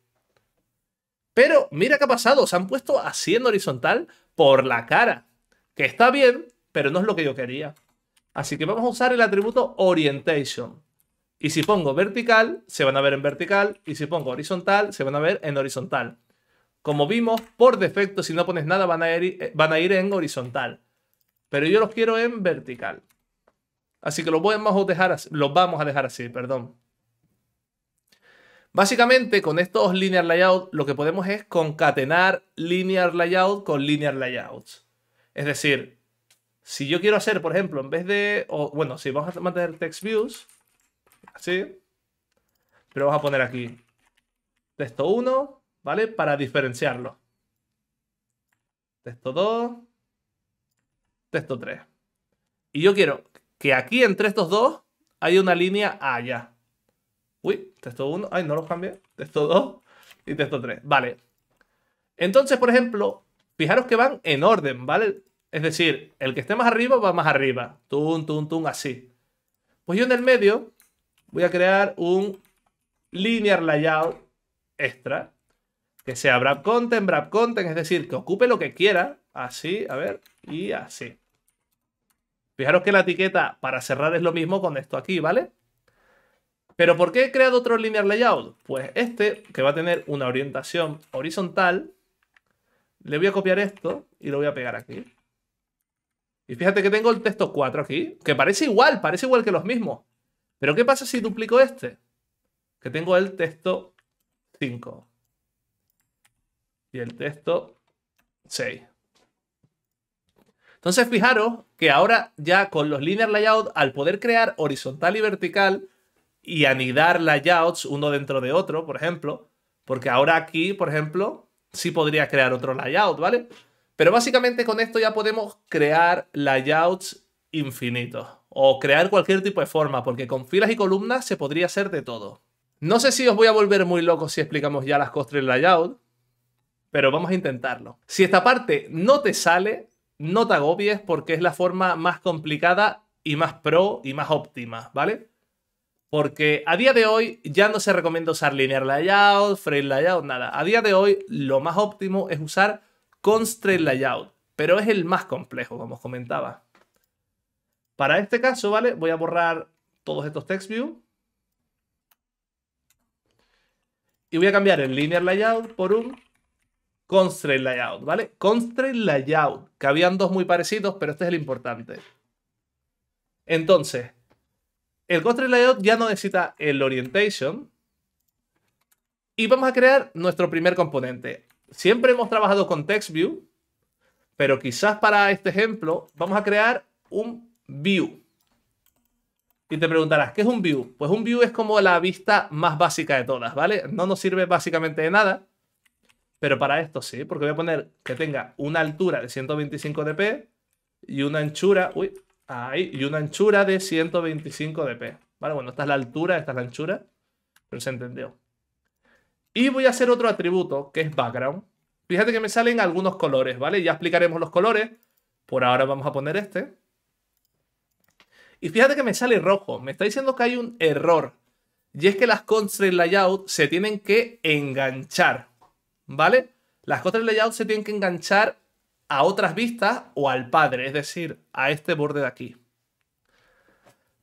Pero mira qué ha pasado, se han puesto así en horizontal por la cara, que está bien, pero no es lo que yo quería. Así que vamos a usar el atributo Orientation. Y si pongo vertical, se van a ver en vertical, y si pongo horizontal, se van a ver en horizontal. Como vimos, por defecto, si no pones nada, van a ir, eh, van a ir en horizontal. Pero yo los quiero en vertical. Así que lo podemos dejar los vamos a dejar así, perdón. Básicamente con estos linear layout lo que podemos es concatenar linear layout con linear layouts. Es decir, si yo quiero hacer, por ejemplo, en vez de, bueno, si vamos a mantener text views, así, pero vamos a poner aquí texto 1, ¿vale? Para diferenciarlo. Texto 2, texto 3. Y yo quiero que aquí entre estos dos hay una línea allá. Uy, texto 1. Ay, no lo cambié. Texto 2 y texto 3. Vale. Entonces, por ejemplo, fijaros que van en orden, ¿vale? Es decir, el que esté más arriba va más arriba. Tum, tum, tum, así. Pues yo en el medio voy a crear un linear layout extra. Que sea wrap content, wrap content, es decir, que ocupe lo que quiera. Así, a ver, y así. Fijaros que la etiqueta para cerrar es lo mismo con esto aquí, ¿vale? ¿Pero por qué he creado otro linear layout? Pues este, que va a tener una orientación horizontal, le voy a copiar esto y lo voy a pegar aquí. Y fíjate que tengo el texto 4 aquí, que parece igual, parece igual que los mismos. Pero ¿qué pasa si duplico este? Que tengo el texto 5. Y el texto 6. Entonces, fijaros que ahora ya con los linear layout, al poder crear horizontal y vertical y anidar layouts uno dentro de otro, por ejemplo, porque ahora aquí, por ejemplo, sí podría crear otro layout, ¿vale? Pero básicamente con esto ya podemos crear layouts infinitos o crear cualquier tipo de forma, porque con filas y columnas se podría hacer de todo. No sé si os voy a volver muy locos si explicamos ya las del layout, pero vamos a intentarlo. Si esta parte no te sale, no te agobies porque es la forma más complicada y más pro y más óptima, ¿vale? Porque a día de hoy ya no se recomienda usar linear layout, frame layout, nada. A día de hoy lo más óptimo es usar constraint layout, pero es el más complejo, como os comentaba. Para este caso, ¿vale? Voy a borrar todos estos text view. Y voy a cambiar el linear layout por un Constraint Layout, ¿vale? Constraint Layout, que habían dos muy parecidos, pero este es el importante. Entonces, el Constraint Layout ya no necesita el Orientation. Y vamos a crear nuestro primer componente. Siempre hemos trabajado con TextView, pero quizás para este ejemplo vamos a crear un View. Y te preguntarás, ¿qué es un View? Pues un View es como la vista más básica de todas, ¿vale? No nos sirve básicamente de nada pero para esto sí, porque voy a poner que tenga una altura de 125 dp y una anchura, uy, y una anchura de 125 dp. Vale, bueno, esta es la altura, esta es la anchura, pero se entendió. Y voy a hacer otro atributo que es background. Fíjate que me salen algunos colores, ¿vale? Ya explicaremos los colores. Por ahora vamos a poner este. Y fíjate que me sale rojo. Me está diciendo que hay un error. Y es que las constraint layout se tienen que enganchar. ¿vale? Las otras layouts layout se tienen que enganchar a otras vistas o al padre, es decir, a este borde de aquí.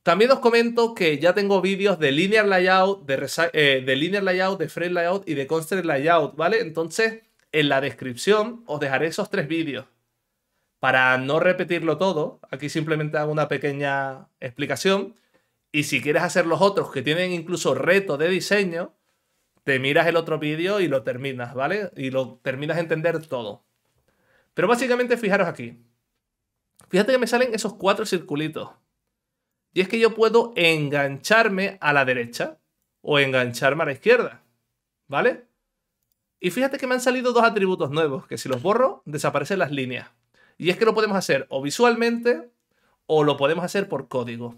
También os comento que ya tengo vídeos de linear layout, de, eh, linear layout, de frame layout y de constant layout, ¿vale? Entonces, en la descripción os dejaré esos tres vídeos. Para no repetirlo todo, aquí simplemente hago una pequeña explicación. Y si quieres hacer los otros que tienen incluso reto de diseño, te miras el otro vídeo y lo terminas, ¿vale? Y lo terminas de entender todo. Pero básicamente fijaros aquí. Fíjate que me salen esos cuatro circulitos. Y es que yo puedo engancharme a la derecha o engancharme a la izquierda, ¿vale? Y fíjate que me han salido dos atributos nuevos, que si los borro desaparecen las líneas. Y es que lo podemos hacer o visualmente o lo podemos hacer por código.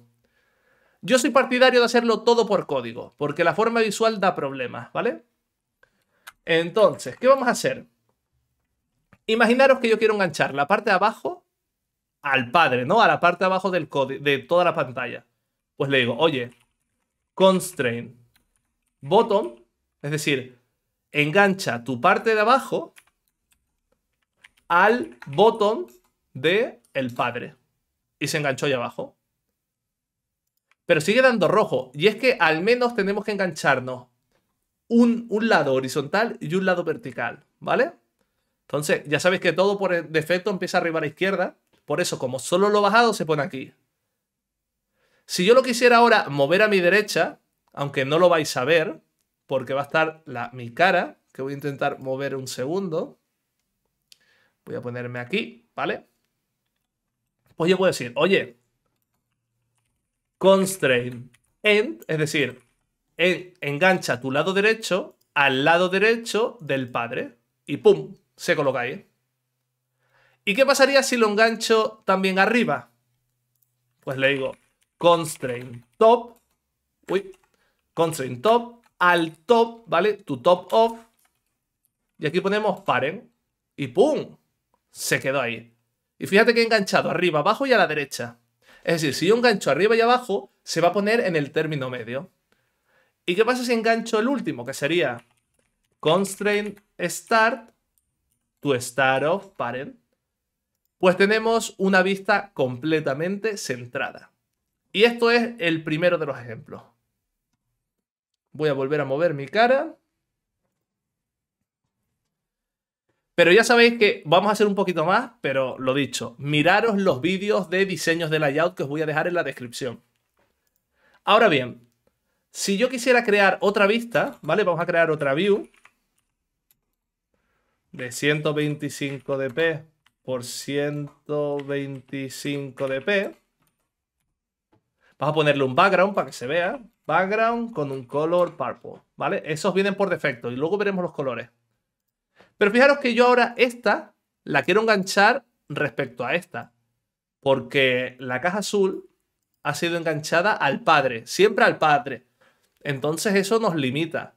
Yo soy partidario de hacerlo todo por código, porque la forma visual da problemas, ¿vale? Entonces, ¿qué vamos a hacer? Imaginaros que yo quiero enganchar la parte de abajo al padre, ¿no? A la parte de abajo del código, de toda la pantalla. Pues le digo, oye, constrain bottom, es decir, engancha tu parte de abajo al bottom de el padre. Y se enganchó ahí abajo. Pero sigue dando rojo. Y es que al menos tenemos que engancharnos un, un lado horizontal y un lado vertical, ¿vale? Entonces, ya sabéis que todo por defecto empieza arriba a la izquierda. Por eso, como solo lo bajado, se pone aquí. Si yo lo quisiera ahora mover a mi derecha, aunque no lo vais a ver, porque va a estar la, mi cara, que voy a intentar mover un segundo. Voy a ponerme aquí, ¿vale? Pues yo puedo decir, oye, constraint end, es decir, engancha tu lado derecho al lado derecho del padre y ¡pum! se coloca ahí. ¿Y qué pasaría si lo engancho también arriba? Pues le digo constraint top, uy, constrain top al top, ¿vale? Tu top off. Y aquí ponemos paren y ¡pum! Se quedó ahí. Y fíjate que he enganchado arriba, abajo y a la derecha. Es decir, si yo engancho arriba y abajo, se va a poner en el término medio. ¿Y qué pasa si engancho el último? Que sería constraint start to start of parent. Pues tenemos una vista completamente centrada. Y esto es el primero de los ejemplos. Voy a volver a mover mi cara. Pero ya sabéis que vamos a hacer un poquito más, pero lo dicho, miraros los vídeos de diseños de layout que os voy a dejar en la descripción. Ahora bien, si yo quisiera crear otra vista, ¿vale? Vamos a crear otra view de 125 dp por 125 dp. Vamos a ponerle un background para que se vea. Background con un color purple, ¿vale? Esos vienen por defecto y luego veremos los colores. Pero fijaros que yo ahora esta la quiero enganchar respecto a esta. Porque la caja azul ha sido enganchada al padre, siempre al padre. Entonces eso nos limita.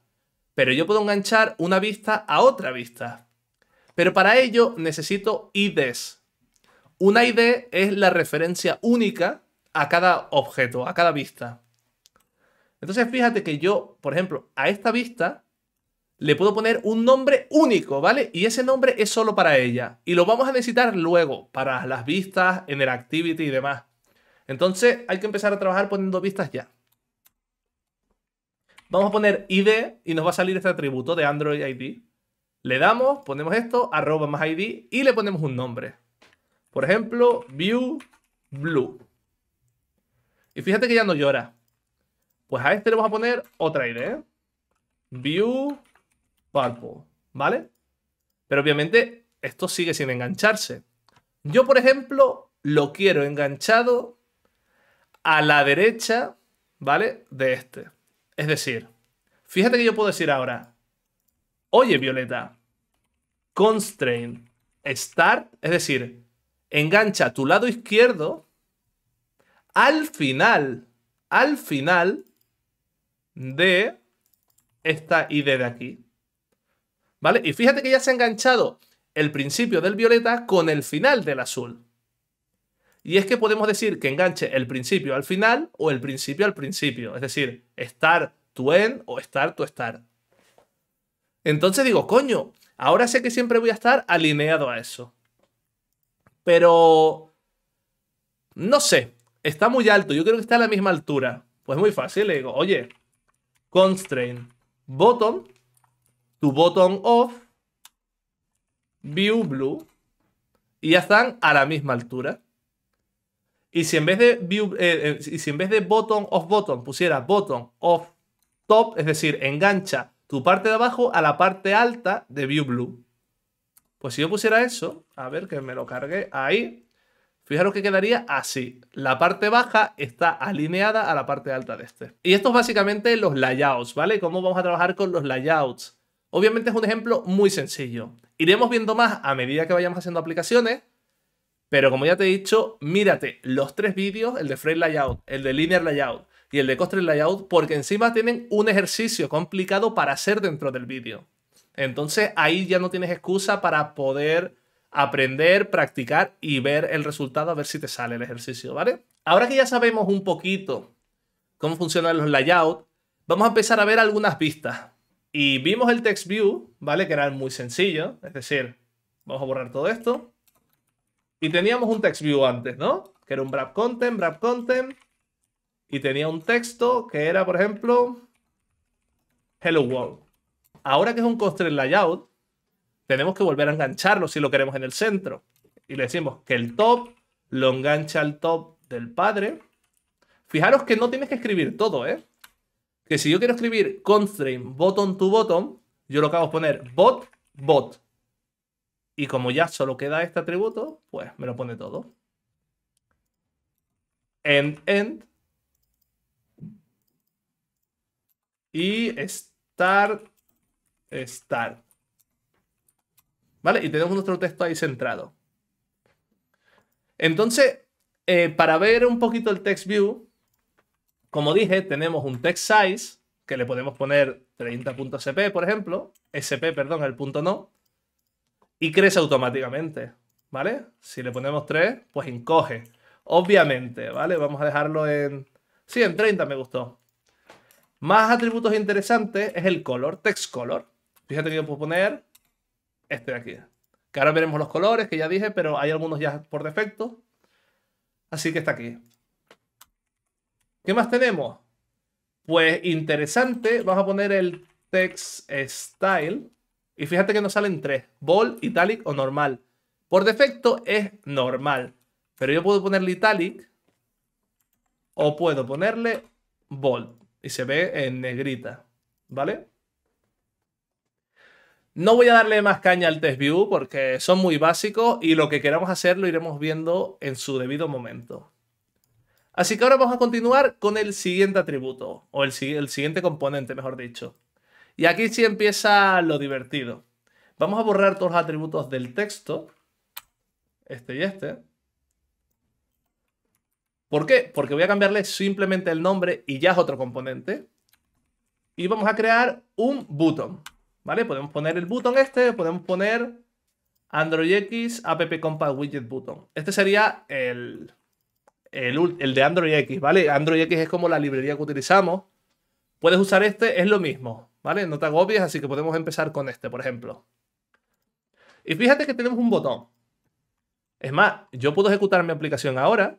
Pero yo puedo enganchar una vista a otra vista. Pero para ello necesito IDs. Una ID es la referencia única a cada objeto, a cada vista. Entonces fíjate que yo, por ejemplo, a esta vista le puedo poner un nombre único, ¿vale? Y ese nombre es solo para ella. Y lo vamos a necesitar luego, para las vistas, en el activity y demás. Entonces hay que empezar a trabajar poniendo vistas ya. Vamos a poner ID y nos va a salir este atributo de Android ID. Le damos, ponemos esto, arroba más ID y le ponemos un nombre. Por ejemplo, View Blue. Y fíjate que ya no llora. Pues a este le vamos a poner otra ID. ¿eh? View Purple, ¿vale? Pero obviamente esto sigue sin engancharse. Yo, por ejemplo, lo quiero enganchado a la derecha, ¿vale? De este. Es decir, fíjate que yo puedo decir ahora, oye, Violeta, constrain, start, es decir, engancha tu lado izquierdo al final, al final de esta ID de aquí. ¿vale? Y fíjate que ya se ha enganchado el principio del violeta con el final del azul. Y es que podemos decir que enganche el principio al final o el principio al principio. Es decir, estar tu en o estar tu estar. Entonces digo, coño, ahora sé que siempre voy a estar alineado a eso. Pero... No sé, está muy alto, yo creo que está a la misma altura. Pues muy fácil, le digo, oye, constrain bottom tu botón off, view blue, y ya están a la misma altura. Y si en vez de, view, eh, eh, y si en vez de of bottom pusiera botón off top, es decir, engancha tu parte de abajo a la parte alta de view blue. Pues si yo pusiera eso, a ver que me lo cargue ahí, Fijaros que quedaría así. La parte baja está alineada a la parte alta de este. Y esto es básicamente los layouts, ¿vale? ¿Cómo vamos a trabajar con los layouts? Obviamente es un ejemplo muy sencillo. Iremos viendo más a medida que vayamos haciendo aplicaciones, pero como ya te he dicho, mírate los tres vídeos, el de Frame Layout, el de Linear Layout y el de Constraint Layout, porque encima tienen un ejercicio complicado para hacer dentro del vídeo. Entonces ahí ya no tienes excusa para poder aprender, practicar y ver el resultado, a ver si te sale el ejercicio, ¿vale? Ahora que ya sabemos un poquito cómo funcionan los layouts, vamos a empezar a ver algunas vistas. Y vimos el text view, ¿vale? Que era muy sencillo. Es decir, vamos a borrar todo esto. Y teníamos un text view antes, ¿no? Que era un wrap content, wrap content. Y tenía un texto que era, por ejemplo, hello world. Ahora que es un constraint layout, tenemos que volver a engancharlo si lo queremos en el centro. Y le decimos que el top lo engancha al top del padre. Fijaros que no tienes que escribir todo, ¿eh? que si yo quiero escribir constraint button to bottom, yo lo que hago es poner bot, bot. Y como ya solo queda este atributo, pues me lo pone todo. End, end. Y start, start. ¿Vale? Y tenemos nuestro texto ahí centrado. Entonces, eh, para ver un poquito el text view, como dije, tenemos un text size que le podemos poner 30.sp, por ejemplo, sp, perdón, el punto no, y crece automáticamente, ¿vale? Si le ponemos 3, pues encoge. Obviamente, ¿vale? Vamos a dejarlo en... Sí, en 30 me gustó. Más atributos interesantes es el color, text color. Fíjate que yo puedo poner este de aquí. Que ahora veremos los colores que ya dije, pero hay algunos ya por defecto. Así que está aquí. ¿Qué más tenemos? Pues interesante, vamos a poner el text style. Y fíjate que nos salen tres, bold, italic o normal. Por defecto es normal, pero yo puedo ponerle italic o puedo ponerle bold y se ve en negrita, ¿vale? No voy a darle más caña al test view porque son muy básicos y lo que queramos hacer lo iremos viendo en su debido momento. Así que ahora vamos a continuar con el siguiente atributo, o el, siguiente componente, mejor dicho. Y aquí sí empieza lo divertido. Vamos a borrar todos los atributos del texto, este y este. ¿Por qué? Porque voy a cambiarle simplemente el nombre y ya es otro componente. Y vamos a crear un button, ¿vale? Podemos poner el button este, podemos poner Android X App Widget Button. Este sería el, el, de Android X, ¿vale? Android X es como la librería que utilizamos. Puedes usar este, es lo mismo, ¿vale? No te agobies, así que podemos empezar con este, por ejemplo. Y fíjate que tenemos un botón. Es más, yo puedo ejecutar mi aplicación ahora.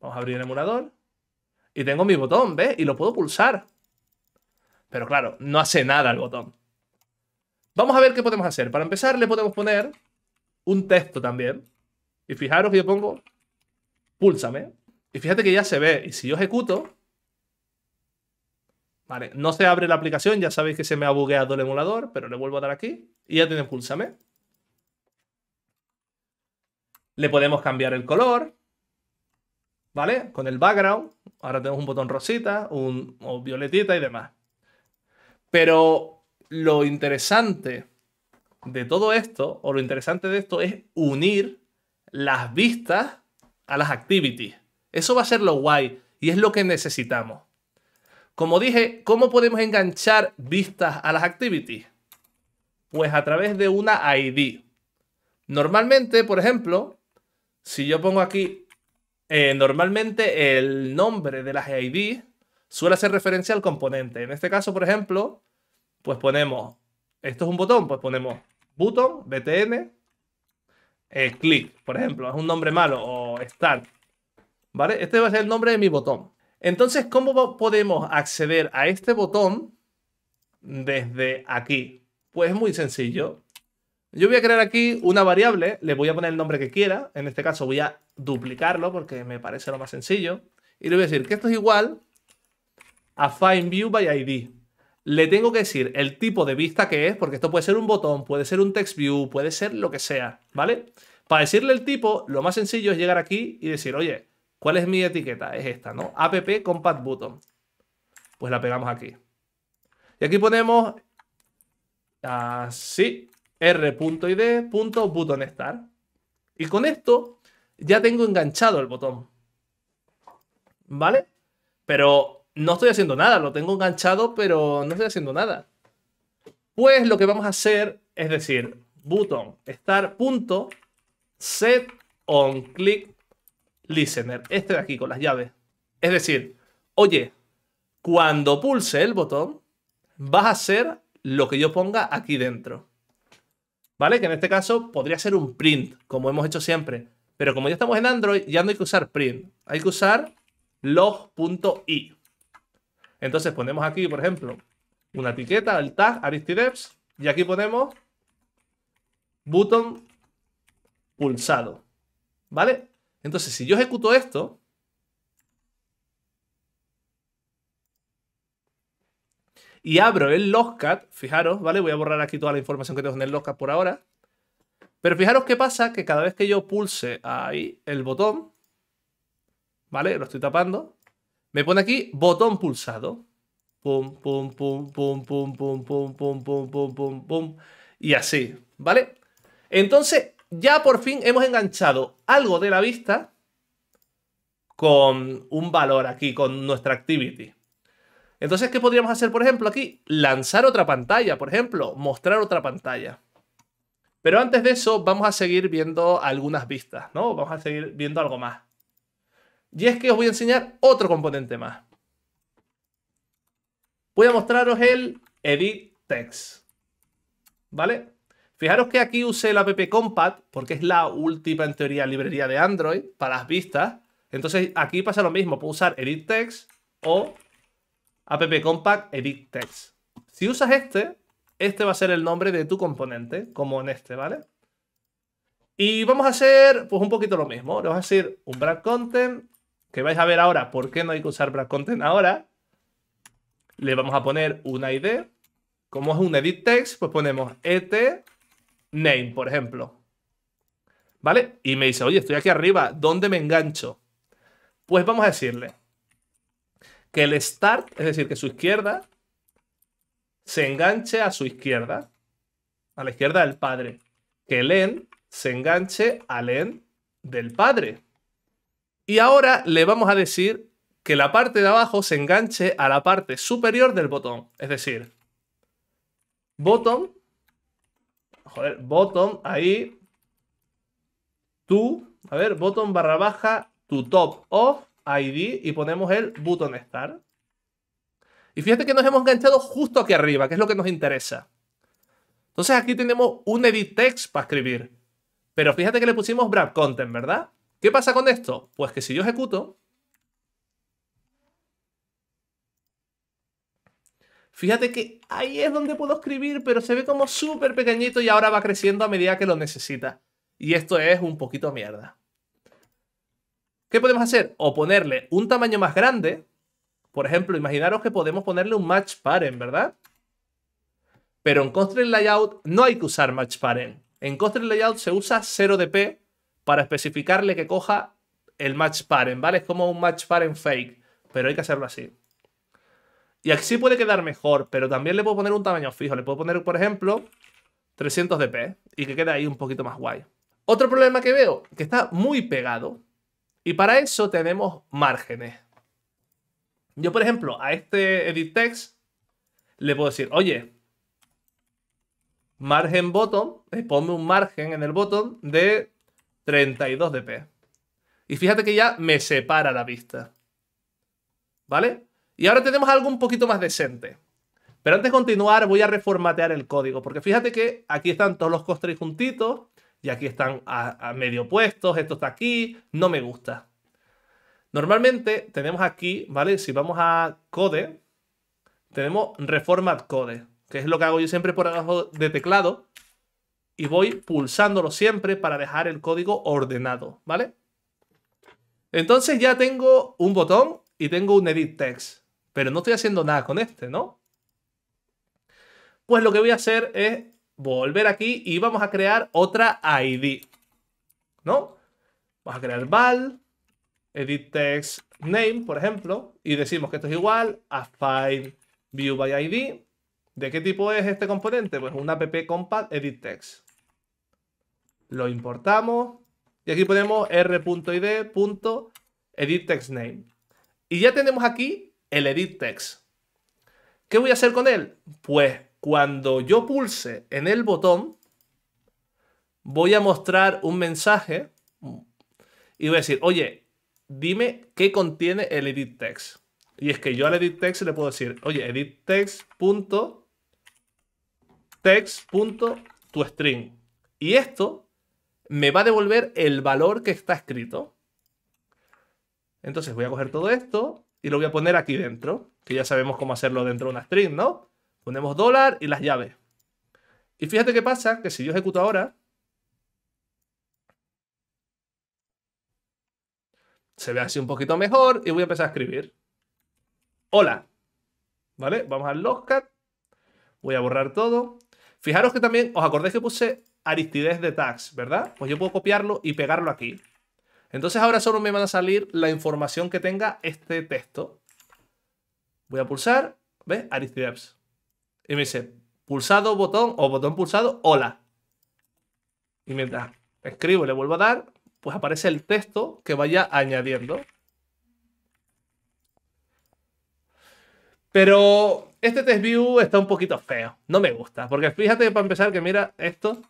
Vamos a abrir el emulador. Y tengo mi botón, ¿ves? Y lo puedo pulsar. Pero claro, no hace nada el botón. Vamos a ver qué podemos hacer. Para empezar, le podemos poner un texto también. Y fijaros que yo pongo púlsame. Y fíjate que ya se ve. Y si yo ejecuto, Vale, no se abre la aplicación, ya sabéis que se me ha bugueado el emulador, pero le vuelvo a dar aquí y ya tiene púlsame. Le podemos cambiar el color, ¿vale? Con el background. Ahora tenemos un botón rosita, un o violetita y demás. Pero lo interesante de todo esto, o lo interesante de esto, es unir las vistas a las activities. Eso va a ser lo guay y es lo que necesitamos. Como dije, ¿cómo podemos enganchar vistas a las activities? Pues a través de una ID. Normalmente, por ejemplo, si yo pongo aquí, eh, normalmente el nombre de las ID suele hacer referencia al componente. En este caso, por ejemplo, pues ponemos, esto es un botón, pues ponemos button, btn, eh, click, por ejemplo, es un nombre malo, o start, ¿vale? Este va a ser el nombre de mi botón. Entonces, ¿cómo podemos acceder a este botón desde aquí? Pues es muy sencillo. Yo voy a crear aquí una variable, le voy a poner el nombre que quiera, en este caso voy a duplicarlo porque me parece lo más sencillo, y le voy a decir que esto es igual a view by ID le tengo que decir el tipo de vista que es, porque esto puede ser un botón, puede ser un text view, puede ser lo que sea, ¿vale? Para decirle el tipo, lo más sencillo es llegar aquí y decir, oye, ¿cuál es mi etiqueta? Es esta, ¿no? App compact button. Pues la pegamos aquí. Y aquí ponemos así, r.id.buttonStar. Y con esto ya tengo enganchado el botón. ¿Vale? Pero no estoy haciendo nada, lo tengo enganchado, pero no estoy haciendo nada. Pues lo que vamos a hacer es decir, button estar, punto set on click listener, este de aquí con las llaves. Es decir, oye, cuando pulse el botón, vas a hacer lo que yo ponga aquí dentro. ¿Vale? Que en este caso podría ser un print, como hemos hecho siempre. Pero como ya estamos en Android, ya no hay que usar print. Hay que usar log.i. Entonces ponemos aquí, por ejemplo, una etiqueta, el tag Aristideps, y aquí ponemos button pulsado. ¿Vale? Entonces, si yo ejecuto esto, y abro el logcat, fijaros, ¿vale? Voy a borrar aquí toda la información que tengo en el logcat por ahora. Pero fijaros qué pasa, que cada vez que yo pulse ahí el botón, ¿vale? Lo estoy tapando. Me pone aquí botón pulsado. Pum, pum, pum, pum, pum, pum, pum, pum, pum, pum, pum, pum. Y así, ¿vale? Entonces, ya por fin hemos enganchado algo de la vista con un valor aquí, con nuestra activity. Entonces, ¿qué podríamos hacer, por ejemplo, aquí? Lanzar otra pantalla, por ejemplo, mostrar otra pantalla. Pero antes de eso, vamos a seguir viendo algunas vistas, ¿no? Vamos a seguir viendo algo más. Y es que os voy a enseñar otro componente más. Voy a mostraros el Edit Text. ¿Vale? Fijaros que aquí usé el app Compact, porque es la última, en teoría, librería de Android para las vistas. Entonces aquí pasa lo mismo, puedo usar Edit Text o app Compact Edit Text. Si usas este, este va a ser el nombre de tu componente, como en este, ¿vale? Y vamos a hacer pues un poquito lo mismo. Le vamos a decir un brand content que vais a ver ahora por qué no hay que usar black content ahora, le vamos a poner una ID. Como es un edit text, pues ponemos et name, por ejemplo. ¿Vale? Y me dice, oye, estoy aquí arriba, ¿dónde me engancho? Pues vamos a decirle que el start, es decir, que su izquierda se enganche a su izquierda, a la izquierda del padre. Que el end se enganche al end del padre. Y ahora le vamos a decir que la parte de abajo se enganche a la parte superior del botón. Es decir, botón, joder, bottom, ahí, to, a ver, bottom barra baja, tu top of ID y ponemos el button start. Y fíjate que nos hemos enganchado justo aquí arriba, que es lo que nos interesa. Entonces aquí tenemos un edit text para escribir. Pero fíjate que le pusimos wrap content, ¿verdad? ¿Qué pasa con esto? Pues que si yo ejecuto... Fíjate que ahí es donde puedo escribir, pero se ve como súper pequeñito y ahora va creciendo a medida que lo necesita. Y esto es un poquito mierda. ¿Qué podemos hacer? O ponerle un tamaño más grande. Por ejemplo, imaginaros que podemos ponerle un match parent, ¿verdad? Pero en Constraint Layout no hay que usar match parent. En Constraint Layout se usa 0dp, para especificarle que coja el match parent, ¿vale? Es como un match parent fake, pero hay que hacerlo así. Y aquí sí puede quedar mejor, pero también le puedo poner un tamaño fijo. Le puedo poner, por ejemplo, 300 dp y que quede ahí un poquito más guay. Otro problema que veo, que está muy pegado. Y para eso tenemos márgenes. Yo, por ejemplo, a este edit text le puedo decir, oye, margen bottom, eh, ponme un margen en el botón de 32 dp Y fíjate que ya me separa la vista. ¿Vale? Y ahora tenemos algo un poquito más decente. Pero antes de continuar voy a reformatear el código, porque fíjate que aquí están todos los costes juntitos y aquí están a, medio puestos, esto está aquí, no me gusta. Normalmente tenemos aquí, ¿vale? Si vamos a code, tenemos reformat code, que es lo que hago yo siempre por abajo de teclado, y voy pulsándolo siempre para dejar el código ordenado, ¿vale? Entonces ya tengo un botón y tengo un edit text, pero no estoy haciendo nada con este, ¿no? Pues lo que voy a hacer es volver aquí y vamos a crear otra ID, ¿no? Vamos a crear val, edit text name, por ejemplo, y decimos que esto es igual a find view by ID. ¿De qué tipo es este componente? Pues un app compact edit text lo importamos y aquí ponemos r.id.editTextName. Y ya tenemos aquí el editText. ¿Qué voy a hacer con él? Pues cuando yo pulse en el botón, voy a mostrar un mensaje y voy a decir, oye, dime qué contiene el edit text. Y es que yo al editText le puedo decir, oye, edit text Y esto me va a devolver el valor que está escrito. Entonces voy a coger todo esto y lo voy a poner aquí dentro, que ya sabemos cómo hacerlo dentro de una string, ¿no? Ponemos dólar y las llaves. Y fíjate qué pasa, que si yo ejecuto ahora, se ve así un poquito mejor y voy a empezar a escribir. Hola. ¿Vale? Vamos al logcat. Voy a borrar todo. Fijaros que también, ¿os acordáis que puse Aristides de tags, ¿verdad? Pues yo puedo copiarlo y pegarlo aquí. Entonces ahora solo me van a salir la información que tenga este texto. Voy a pulsar, ¿ves? Aristides. Y me dice, pulsado botón o botón pulsado, hola. Y mientras escribo y le vuelvo a dar, pues aparece el texto que vaya añadiendo. Pero este test view está un poquito feo. No me gusta. Porque fíjate para empezar que mira esto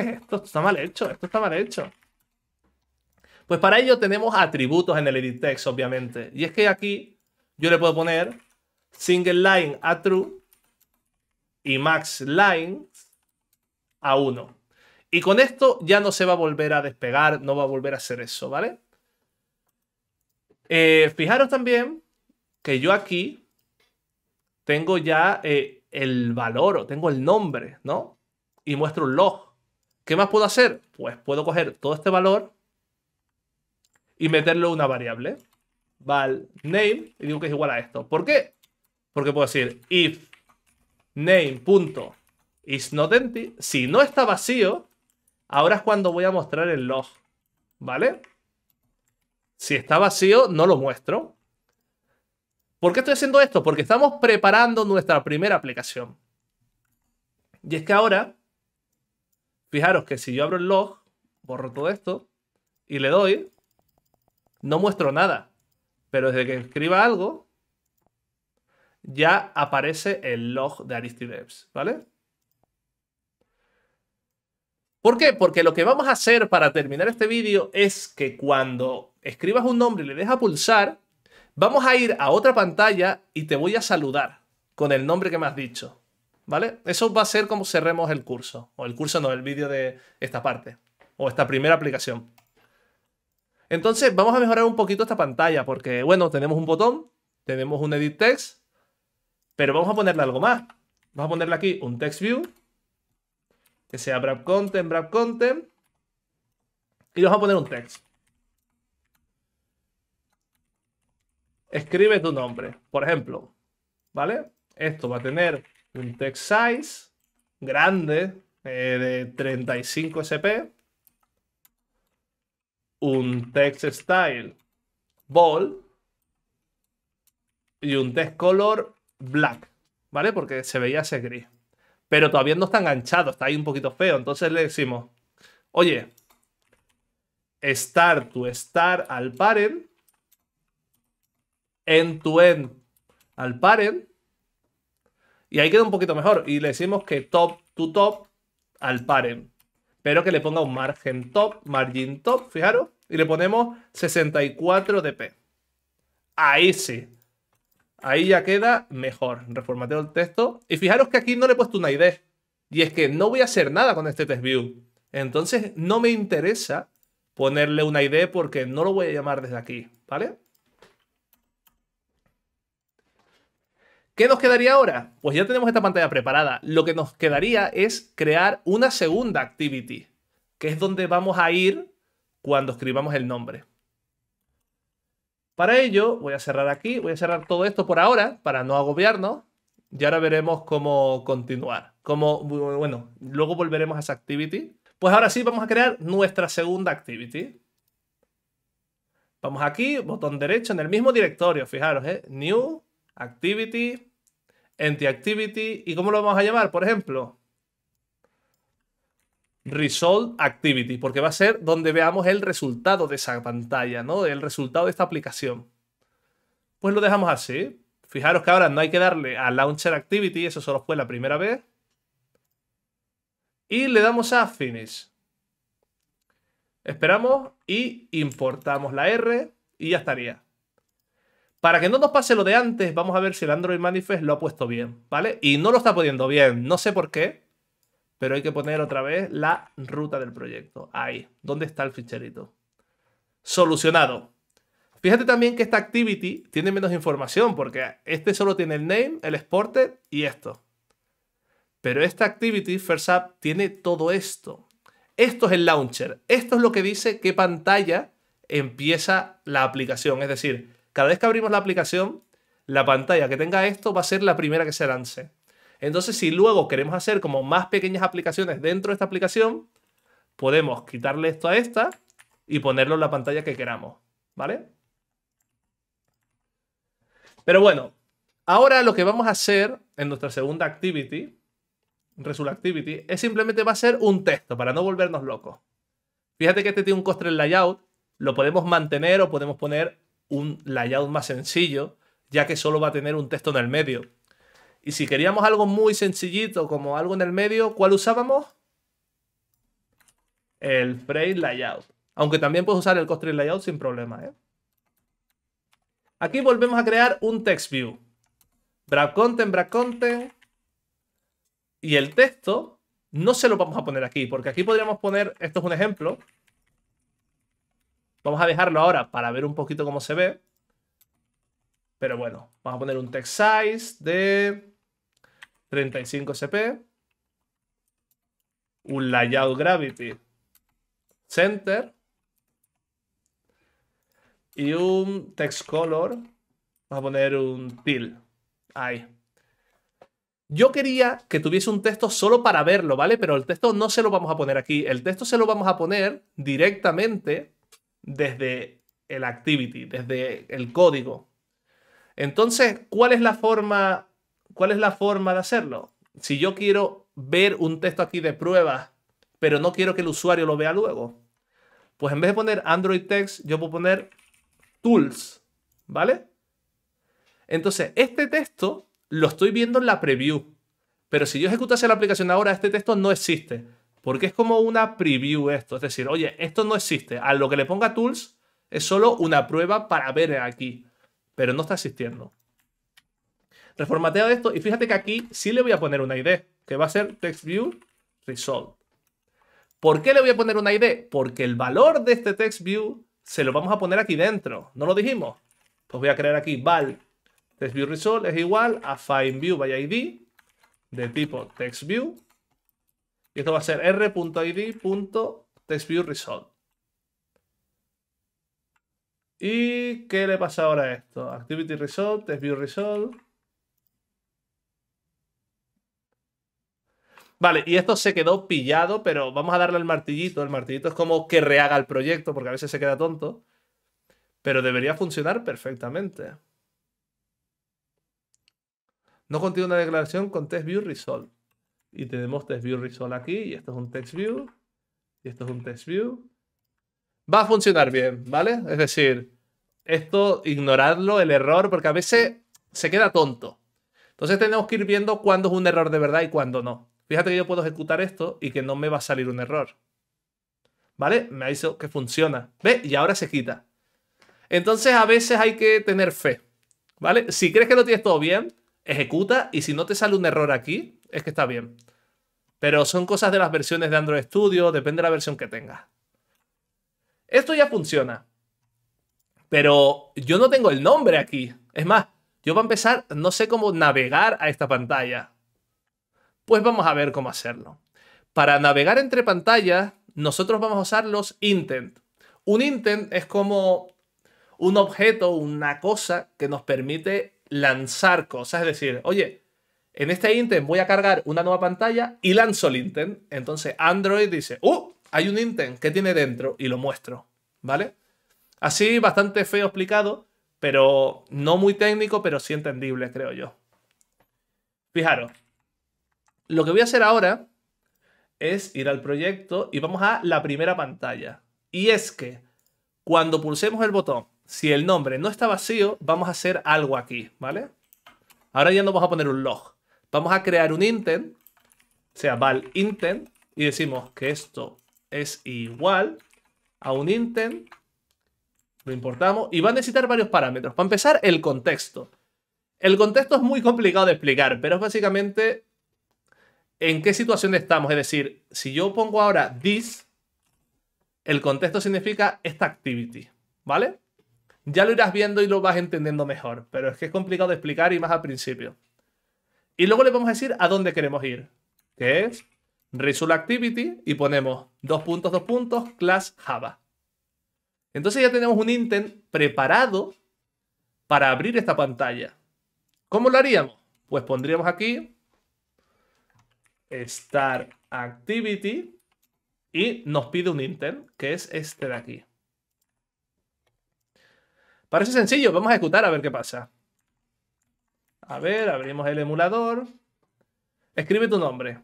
esto? está mal hecho, esto está mal hecho. Pues para ello tenemos atributos en el edit text, obviamente. Y es que aquí yo le puedo poner single line a true y max line a 1. Y con esto ya no se va a volver a despegar, no va a volver a hacer eso, ¿vale? Eh, fijaros también que yo aquí tengo ya eh, el valor o tengo el nombre, ¿no? Y muestro un log. ¿Qué más puedo hacer? Pues puedo coger todo este valor y meterlo en una variable. Val name y digo que es igual a esto. ¿Por qué? Porque puedo decir if name not empty. Si no está vacío, ahora es cuando voy a mostrar el log. ¿Vale? Si está vacío, no lo muestro. ¿Por qué estoy haciendo esto? Porque estamos preparando nuestra primera aplicación. Y es que ahora Fijaros que si yo abro el log, borro todo esto y le doy, no muestro nada. Pero desde que escriba algo, ya aparece el log de Aristideps. ¿vale? ¿Por qué? Porque lo que vamos a hacer para terminar este vídeo es que cuando escribas un nombre y le dejas pulsar, vamos a ir a otra pantalla y te voy a saludar con el nombre que me has dicho. ¿vale? Eso va a ser como cerremos el curso, o el curso no, el vídeo de esta parte, o esta primera aplicación. Entonces vamos a mejorar un poquito esta pantalla, porque bueno, tenemos un botón, tenemos un edit text, pero vamos a ponerle algo más. Vamos a ponerle aquí un text view, que sea wrap content, wrap content, y vamos a poner un text. Escribe tu nombre, por ejemplo, ¿vale? Esto va a tener un text size grande eh, de 35 SP. Un text style ball. Y un text color black. ¿Vale? Porque se veía ese gris. Pero todavía no está enganchado, está ahí un poquito feo. Entonces le decimos, oye, start to start al parent, end to end al parent, y ahí queda un poquito mejor. Y le decimos que top to top al paren. Pero que le ponga un margen top, margin top, fijaros. Y le ponemos 64 dp. Ahí sí. Ahí ya queda mejor. Reformateo el texto. Y fijaros que aquí no le he puesto una ID. Y es que no voy a hacer nada con este test view. Entonces no me interesa ponerle una ID porque no lo voy a llamar desde aquí. ¿Vale? ¿Qué nos quedaría ahora? Pues ya tenemos esta pantalla preparada. Lo que nos quedaría es crear una segunda activity, que es donde vamos a ir cuando escribamos el nombre. Para ello, voy a cerrar aquí, voy a cerrar todo esto por ahora, para no agobiarnos. Y ahora veremos cómo continuar. bueno, luego volveremos a esa activity. Pues ahora sí, vamos a crear nuestra segunda activity. Vamos aquí, botón derecho, en el mismo directorio, fijaros, ¿eh? New, Activity, Entity ¿Y cómo lo vamos a llamar, por ejemplo? Result porque va a ser donde veamos el resultado de esa pantalla, ¿no? El resultado de esta aplicación. Pues lo dejamos así. Fijaros que ahora no hay que darle a Launcher Activity, eso solo fue la primera vez. Y le damos a Finish. Esperamos y importamos la R y ya estaría. Para que no nos pase lo de antes, vamos a ver si el Android Manifest lo ha puesto bien, ¿vale? Y no lo está poniendo bien, no sé por qué, pero hay que poner otra vez la ruta del proyecto. Ahí, ¿dónde está el ficherito? Solucionado. Fíjate también que esta activity tiene menos información porque este solo tiene el name, el exported y esto. Pero esta activity, first app, tiene todo esto. Esto es el launcher. Esto es lo que dice qué pantalla empieza la aplicación. Es decir, cada vez que abrimos la aplicación, la pantalla que tenga esto va a ser la primera que se lance. Entonces, si luego queremos hacer como más pequeñas aplicaciones dentro de esta aplicación, podemos quitarle esto a esta y ponerlo en la pantalla que queramos, ¿vale? Pero bueno, ahora lo que vamos a hacer en nuestra segunda activity, Result Activity, es simplemente va a ser un texto para no volvernos locos. Fíjate que este tiene un costre layout, lo podemos mantener o podemos poner un layout más sencillo, ya que solo va a tener un texto en el medio. Y si queríamos algo muy sencillito, como algo en el medio, ¿cuál usábamos? El frame layout. Aunque también puedes usar el constraint layout sin problema. ¿eh? Aquí volvemos a crear un text view. Brad content, content. Y el texto no se lo vamos a poner aquí, porque aquí podríamos poner, esto es un ejemplo, Vamos a dejarlo ahora para ver un poquito cómo se ve. Pero bueno, vamos a poner un text size de 35 cp Un layout gravity center. Y un text color. Vamos a poner un til. Ahí. Yo quería que tuviese un texto solo para verlo, ¿vale? Pero el texto no se lo vamos a poner aquí. El texto se lo vamos a poner directamente desde el activity, desde el código. Entonces, ¿cuál es la forma, cuál es la forma de hacerlo? Si yo quiero ver un texto aquí de pruebas, pero no quiero que el usuario lo vea luego, pues en vez de poner Android Text, yo puedo poner Tools, ¿vale? Entonces, este texto lo estoy viendo en la preview, pero si yo ejecutase la aplicación ahora, este texto no existe porque es como una preview esto, es decir, oye, esto no existe, a lo que le ponga tools es solo una prueba para ver aquí, pero no está existiendo. Reformateo esto y fíjate que aquí sí le voy a poner una ID, que va a ser TextView ¿Por qué le voy a poner una ID? Porque el valor de este TextView se lo vamos a poner aquí dentro, ¿no lo dijimos? Pues voy a crear aquí val es igual a findViewById de tipo TextView y esto va a ser r.id.textViewResult. ¿Y qué le pasa ahora a esto? Activity Result, Vale, y esto se quedó pillado, pero vamos a darle el martillito. El martillito es como que rehaga el proyecto, porque a veces se queda tonto. Pero debería funcionar perfectamente. No contiene una declaración con TestViewResult y tenemos view aquí y esto es un TextView y esto es un TextView. Va a funcionar bien, ¿vale? Es decir, esto ignorarlo, el error, porque a veces se queda tonto. Entonces tenemos que ir viendo cuándo es un error de verdad y cuándo no. Fíjate que yo puedo ejecutar esto y que no me va a salir un error. ¿Vale? Me ha dicho que funciona. ¿Ve? Y ahora se quita. Entonces a veces hay que tener fe. ¿Vale? Si crees que lo tienes todo bien, ejecuta y si no te sale un error aquí, es que está bien. Pero son cosas de las versiones de Android Studio, depende de la versión que tengas. Esto ya funciona. Pero yo no tengo el nombre aquí. Es más, yo a empezar no sé cómo navegar a esta pantalla. Pues vamos a ver cómo hacerlo. Para navegar entre pantallas, nosotros vamos a usar los intent. Un intent es como un objeto, una cosa que nos permite lanzar cosas. Es decir, oye, en este Intent voy a cargar una nueva pantalla y lanzo el Intent. Entonces Android dice, ¡Uh! Hay un Intent que tiene dentro y lo muestro, ¿vale? Así bastante feo explicado, pero no muy técnico, pero sí entendible, creo yo. Fijaros, lo que voy a hacer ahora es ir al proyecto y vamos a la primera pantalla. Y es que cuando pulsemos el botón, si el nombre no está vacío, vamos a hacer algo aquí, ¿vale? Ahora ya no vamos a poner un log, Vamos a crear un intent, o sea, val intent, y decimos que esto es igual a un intent, lo importamos, y va a necesitar varios parámetros. Para empezar, el contexto. El contexto es muy complicado de explicar, pero es básicamente en qué situación estamos. Es decir, si yo pongo ahora this, el contexto significa esta activity, ¿vale? Ya lo irás viendo y lo vas entendiendo mejor, pero es que es complicado de explicar y más al principio. Y luego le vamos a decir a dónde queremos ir, que es Result Activity y ponemos dos puntos, dos puntos, class Java. Entonces ya tenemos un intent preparado para abrir esta pantalla. ¿Cómo lo haríamos? Pues pondríamos aquí Start Activity y nos pide un intent, que es este de aquí. Parece sencillo, vamos a ejecutar a ver qué pasa. A ver, abrimos el emulador. Escribe tu nombre.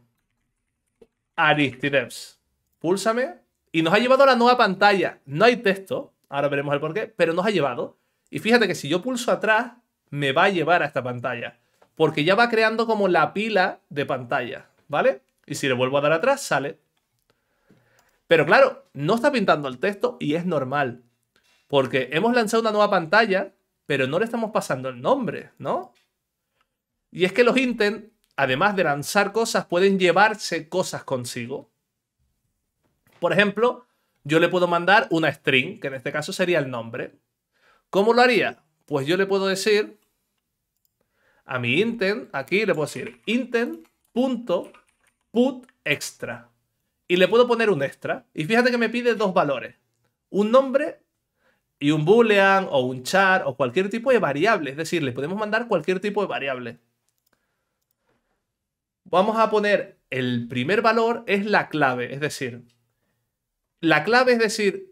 Aristideps. Púlsame. Y nos ha llevado a la nueva pantalla. No hay texto. Ahora veremos el porqué. Pero nos ha llevado. Y fíjate que si yo pulso atrás, me va a llevar a esta pantalla. Porque ya va creando como la pila de pantalla. ¿Vale? Y si le vuelvo a dar atrás, sale. Pero claro, no está pintando el texto y es normal. Porque hemos lanzado una nueva pantalla, pero no le estamos pasando el nombre, ¿no? Y es que los Intent además de lanzar cosas, pueden llevarse cosas consigo. Por ejemplo, yo le puedo mandar una string, que en este caso sería el nombre. ¿Cómo lo haría? Pues yo le puedo decir a mi Intent, aquí le puedo decir Intent.putExtra extra. Y le puedo poner un extra. Y fíjate que me pide dos valores. Un nombre y un boolean o un char o cualquier tipo de variable. Es decir, le podemos mandar cualquier tipo de variable vamos a poner el primer valor es la clave, es decir, la clave es decir,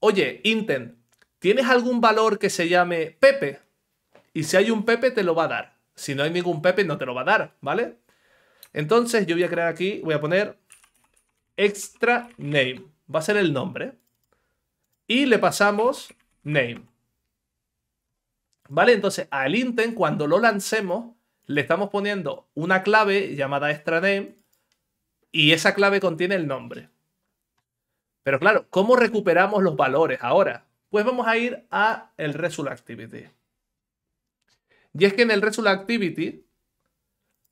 oye, Intent, ¿tienes algún valor que se llame Pepe? Y si hay un Pepe, te lo va a dar. Si no hay ningún Pepe, no te lo va a dar, ¿vale? Entonces yo voy a crear aquí, voy a poner extra name. Va a ser el nombre. Y le pasamos name. ¿Vale? Entonces al Intent, cuando lo lancemos, le estamos poniendo una clave llamada extra y esa clave contiene el nombre. Pero claro, ¿cómo recuperamos los valores ahora? Pues vamos a ir a el Result Activity. Y es que en el Result Activity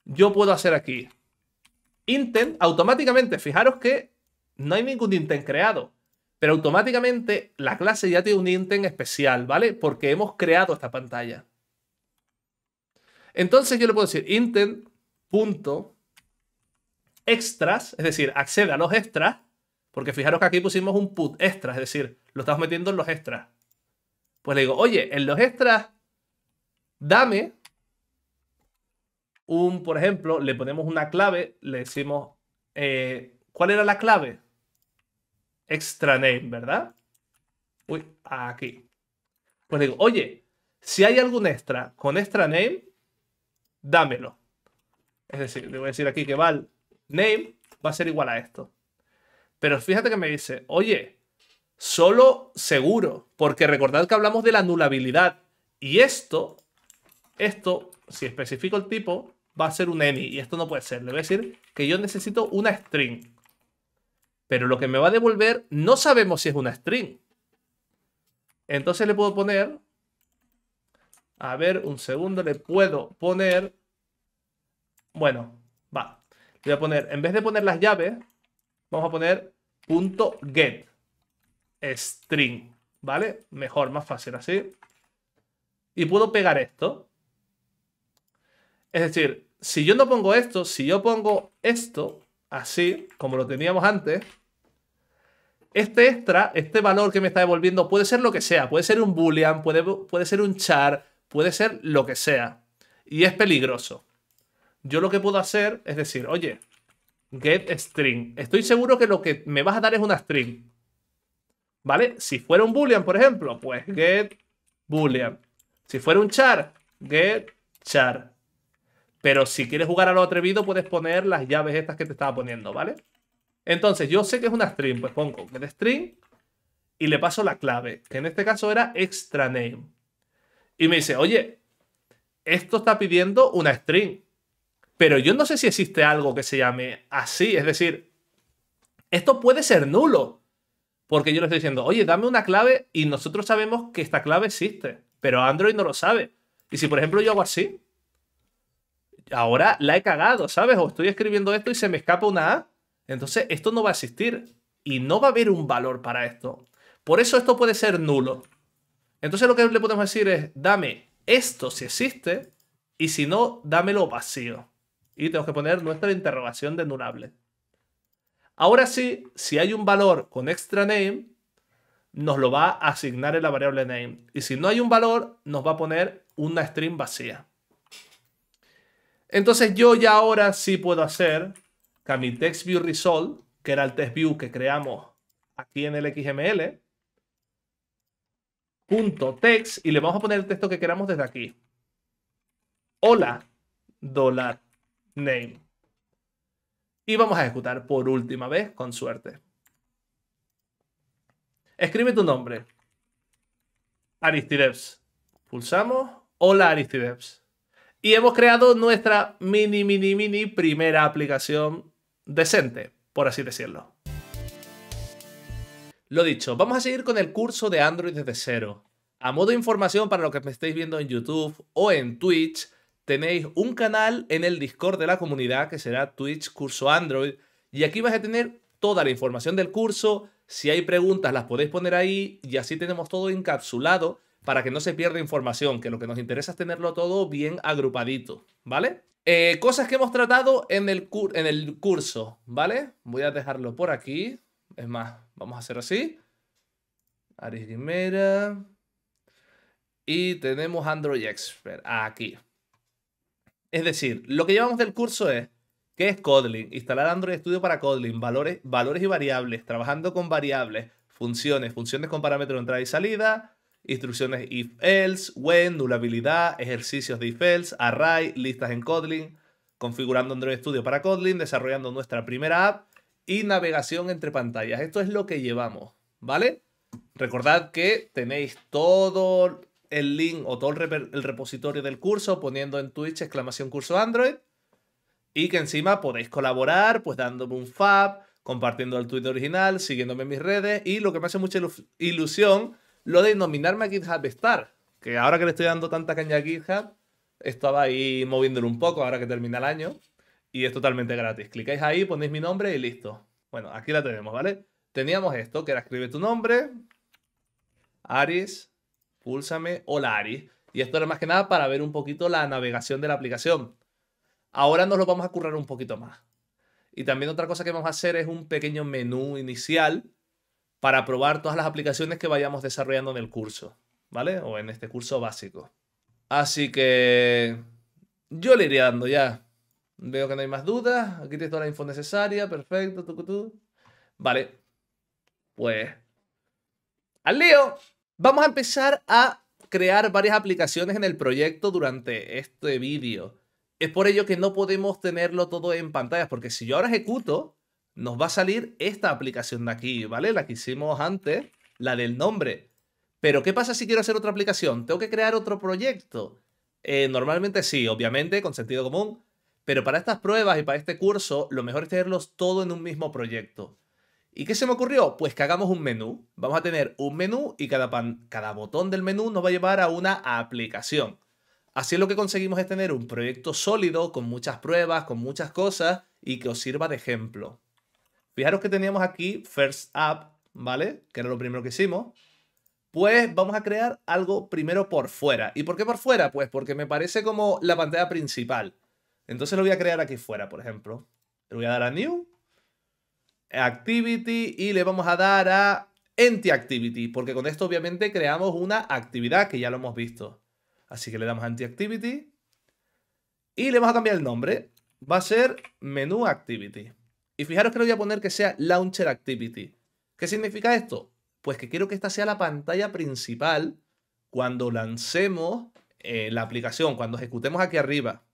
yo puedo hacer aquí intent automáticamente. Fijaros que no hay ningún intent creado, pero automáticamente la clase ya tiene un intent especial, ¿vale? Porque hemos creado esta pantalla. Entonces yo le puedo decir intent.extras, es decir, accede a los extras, porque fijaros que aquí pusimos un put extras, es decir, lo estamos metiendo en los extras. Pues le digo, oye, en los extras, dame un, por ejemplo, le ponemos una clave, le decimos, eh, ¿cuál era la clave? Extra name, ¿verdad? Uy, aquí. Pues le digo, oye, si hay algún extra con extra name, dámelo. Es decir, le voy a decir aquí que val name va a ser igual a esto. Pero fíjate que me dice, oye, solo seguro, porque recordad que hablamos de la nulabilidad Y esto, esto, si especifico el tipo, va a ser un any. Y esto no puede ser. Le voy a decir que yo necesito una string. Pero lo que me va a devolver no sabemos si es una string. Entonces le puedo poner a ver, un segundo, le puedo poner... Bueno, va. Le voy a poner, en vez de poner las llaves, vamos a poner punto .get string, ¿vale? Mejor, más fácil así. Y puedo pegar esto. Es decir, si yo no pongo esto, si yo pongo esto así, como lo teníamos antes, este extra, este valor que me está devolviendo, puede ser lo que sea. Puede ser un boolean, puede ser un char, puede ser lo que sea. Y es peligroso. Yo lo que puedo hacer es decir, oye, get string. Estoy seguro que lo que me vas a dar es una string. ¿Vale? Si fuera un boolean, por ejemplo, pues get boolean. Si fuera un char, get char. Pero si quieres jugar a lo atrevido, puedes poner las llaves estas que te estaba poniendo, ¿vale? Entonces, yo sé que es una string, pues pongo get string y le paso la clave, que en este caso era extra name y me dice, oye, esto está pidiendo una string. Pero yo no sé si existe algo que se llame así. Es decir, esto puede ser nulo. Porque yo le estoy diciendo, oye, dame una clave y nosotros sabemos que esta clave existe. Pero Android no lo sabe. Y si, por ejemplo, yo hago así, ahora la he cagado, ¿sabes? O estoy escribiendo esto y se me escapa una A. Entonces, esto no va a existir. Y no va a haber un valor para esto. Por eso esto puede ser nulo. Entonces lo que le podemos decir es, dame esto si existe, y si no, dámelo vacío. Y tenemos que poner nuestra interrogación de Ahora sí, si hay un valor con extra name, nos lo va a asignar en la variable name. Y si no hay un valor, nos va a poner una string vacía. Entonces yo ya ahora sí puedo hacer que a mi que era el view que creamos aquí en el XML, .text y le vamos a poner el texto que queramos desde aquí. Hola, name. Y vamos a ejecutar por última vez con suerte. Escribe tu nombre. Aristideps. Pulsamos. Hola Aristideps. Y hemos creado nuestra mini, mini, mini primera aplicación decente, por así decirlo. Lo dicho, vamos a seguir con el curso de Android desde cero. A modo de información para lo que me estéis viendo en YouTube o en Twitch, tenéis un canal en el Discord de la comunidad que será Twitch Curso Android y aquí vais a tener toda la información del curso, si hay preguntas las podéis poner ahí y así tenemos todo encapsulado para que no se pierda información, que lo que nos interesa es tenerlo todo bien agrupadito, ¿vale? Eh, cosas que hemos tratado en el, en el curso, ¿vale? Voy a dejarlo por aquí. Es más, vamos a hacer así. Aris Y tenemos Android Expert aquí. Es decir, lo que llevamos del curso es ¿Qué es Kotlin? Instalar Android Studio para Kotlin, valores, valores y variables, trabajando con variables, funciones, funciones con parámetros de entrada y salida, instrucciones if-else, when, durabilidad, ejercicios de if-else, array, listas en Kotlin, configurando Android Studio para Kotlin, desarrollando nuestra primera app y navegación entre pantallas. Esto es lo que llevamos, ¿vale? Recordad que tenéis todo el link o todo el, repositorio del curso poniendo en Twitch exclamación curso Android y que encima podéis colaborar pues dándome un fab, compartiendo el tweet original, siguiéndome en mis redes y lo que me hace mucha ilusión, lo de nominarme a GitHub Star, que ahora que le estoy dando tanta caña a GitHub, estaba ahí moviéndolo un poco ahora que termina el año y es totalmente gratis. Clicáis ahí, ponéis mi nombre y listo. Bueno, aquí la tenemos, ¿vale? Teníamos esto, que era escribe tu nombre, Aris, púlsame, hola Aris. Y esto era más que nada para ver un poquito la navegación de la aplicación. Ahora nos lo vamos a currar un poquito más. Y también otra cosa que vamos a hacer es un pequeño menú inicial para probar todas las aplicaciones que vayamos desarrollando en el curso, ¿vale? O en este curso básico. Así que yo le iría dando ya. Veo que no hay más dudas. Aquí tienes toda la info necesaria. Perfecto. tú Vale. Pues. ¡Al lío! Vamos a empezar a crear varias aplicaciones en el proyecto durante este vídeo. Es por ello que no podemos tenerlo todo en pantallas, porque si yo ahora ejecuto, nos va a salir esta aplicación de aquí, ¿vale? La que hicimos antes, la del nombre. Pero, ¿qué pasa si quiero hacer otra aplicación? ¿Tengo que crear otro proyecto? Eh, normalmente sí, obviamente, con sentido común. Pero para estas pruebas y para este curso, lo mejor es tenerlos todo en un mismo proyecto. ¿Y qué se me ocurrió? Pues que hagamos un menú. Vamos a tener un menú y cada, cada botón del menú nos va a llevar a una aplicación. Así lo que conseguimos es tener un proyecto sólido, con muchas pruebas, con muchas cosas y que os sirva de ejemplo. Fijaros que teníamos aquí First App, ¿vale? Que era lo primero que hicimos. Pues vamos a crear algo primero por fuera. ¿Y por qué por fuera? Pues porque me parece como la pantalla principal. Entonces lo voy a crear aquí fuera, por ejemplo. Le voy a dar a New, Activity y le vamos a dar a anti Activity, porque con esto obviamente creamos una actividad que ya lo hemos visto. Así que le damos a Activity y le vamos a cambiar el nombre. Va a ser Menú Activity. Y fijaros que le voy a poner que sea Launcher Activity. ¿Qué significa esto? Pues que quiero que esta sea la pantalla principal cuando lancemos eh, la aplicación, cuando ejecutemos aquí arriba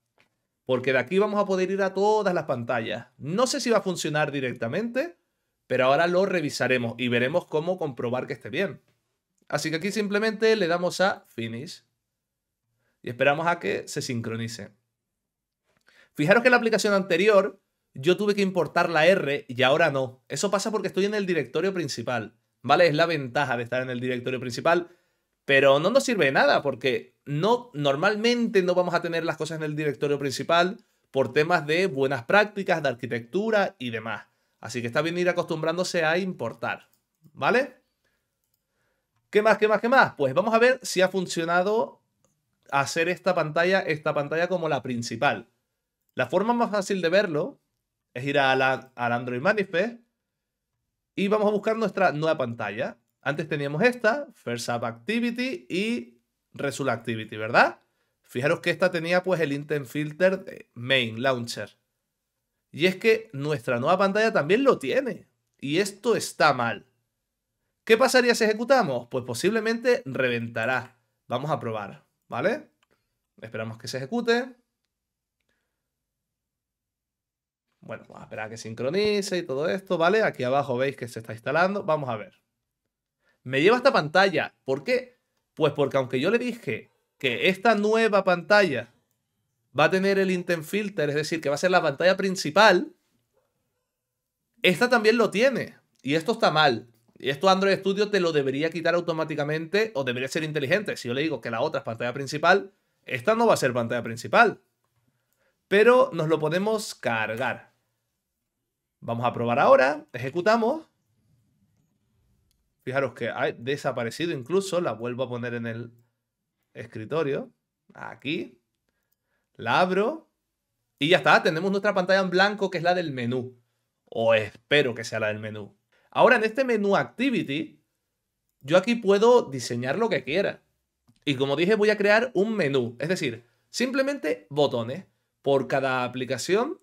porque de aquí vamos a poder ir a todas las pantallas. No sé si va a funcionar directamente, pero ahora lo revisaremos y veremos cómo comprobar que esté bien. Así que aquí simplemente le damos a Finish y esperamos a que se sincronice. Fijaros que en la aplicación anterior yo tuve que importar la R y ahora no. Eso pasa porque estoy en el directorio principal, ¿vale? Es la ventaja de estar en el directorio principal pero no nos sirve de nada porque no, normalmente no vamos a tener las cosas en el directorio principal por temas de buenas prácticas, de arquitectura y demás. Así que está bien ir acostumbrándose a importar, ¿vale? ¿Qué más, qué más, qué más? Pues vamos a ver si ha funcionado hacer esta pantalla, esta pantalla como la principal. La forma más fácil de verlo es ir al Android Manifest y vamos a buscar nuestra nueva pantalla. Antes teníamos esta, First Up Activity y Result Activity, ¿verdad? Fijaros que esta tenía pues el intent filter de main launcher. Y es que nuestra nueva pantalla también lo tiene. Y esto está mal. ¿Qué pasaría si ejecutamos? Pues posiblemente reventará. Vamos a probar, ¿vale? Esperamos que se ejecute. Bueno, vamos a esperar a que sincronice y todo esto, ¿vale? Aquí abajo veis que se está instalando. Vamos a ver me lleva a esta pantalla. ¿Por qué? Pues porque aunque yo le dije que esta nueva pantalla va a tener el intent filter, es decir, que va a ser la pantalla principal, esta también lo tiene. Y esto está mal. Y esto Android Studio te lo debería quitar automáticamente o debería ser inteligente. Si yo le digo que la otra es pantalla principal, esta no va a ser pantalla principal. Pero nos lo podemos cargar. Vamos a probar ahora, ejecutamos Fijaros que ha desaparecido incluso, la vuelvo a poner en el escritorio, aquí, la abro y ya está, tenemos nuestra pantalla en blanco que es la del menú, o espero que sea la del menú. Ahora en este menú Activity, yo aquí puedo diseñar lo que quiera. Y como dije, voy a crear un menú, es decir, simplemente botones. Por cada aplicación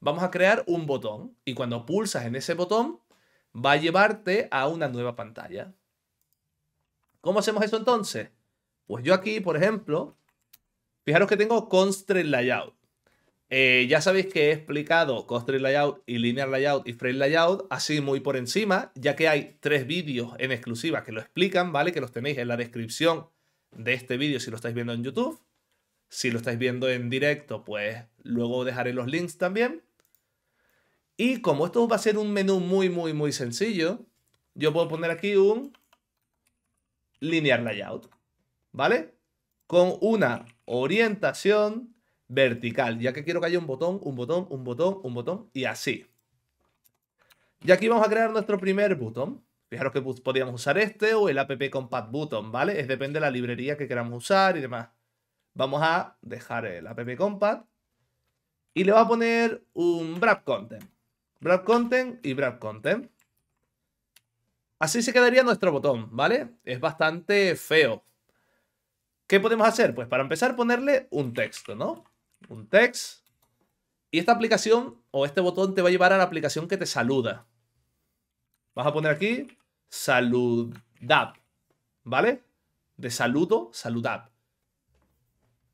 vamos a crear un botón y cuando pulsas en ese botón va a llevarte a una nueva pantalla. ¿Cómo hacemos eso entonces? Pues yo aquí, por ejemplo, fijaros que tengo Constraint Layout. Eh, ya sabéis que he explicado Constraint Layout y Linear Layout y Frame Layout así muy por encima, ya que hay tres vídeos en exclusiva que lo explican, ¿vale? Que los tenéis en la descripción de este vídeo si lo estáis viendo en YouTube. Si lo estáis viendo en directo, pues luego dejaré los links también. Y como esto va a ser un menú muy, muy, muy sencillo, yo puedo poner aquí un linear layout, ¿vale? Con una orientación vertical, ya que quiero que haya un botón, un botón, un botón, un botón y así. Y aquí vamos a crear nuestro primer botón. Fijaros que podríamos usar este o el app compact button, ¿vale? Es depende de la librería que queramos usar y demás. Vamos a dejar el app Compact. y le voy a poner un wrap content. Brad Content y Brad Content. Así se quedaría nuestro botón, ¿vale? Es bastante feo. ¿Qué podemos hacer? Pues para empezar ponerle un texto, ¿no? Un text. Y esta aplicación o este botón te va a llevar a la aplicación que te saluda. Vas a poner aquí saludad, ¿vale? De saludo, saludad.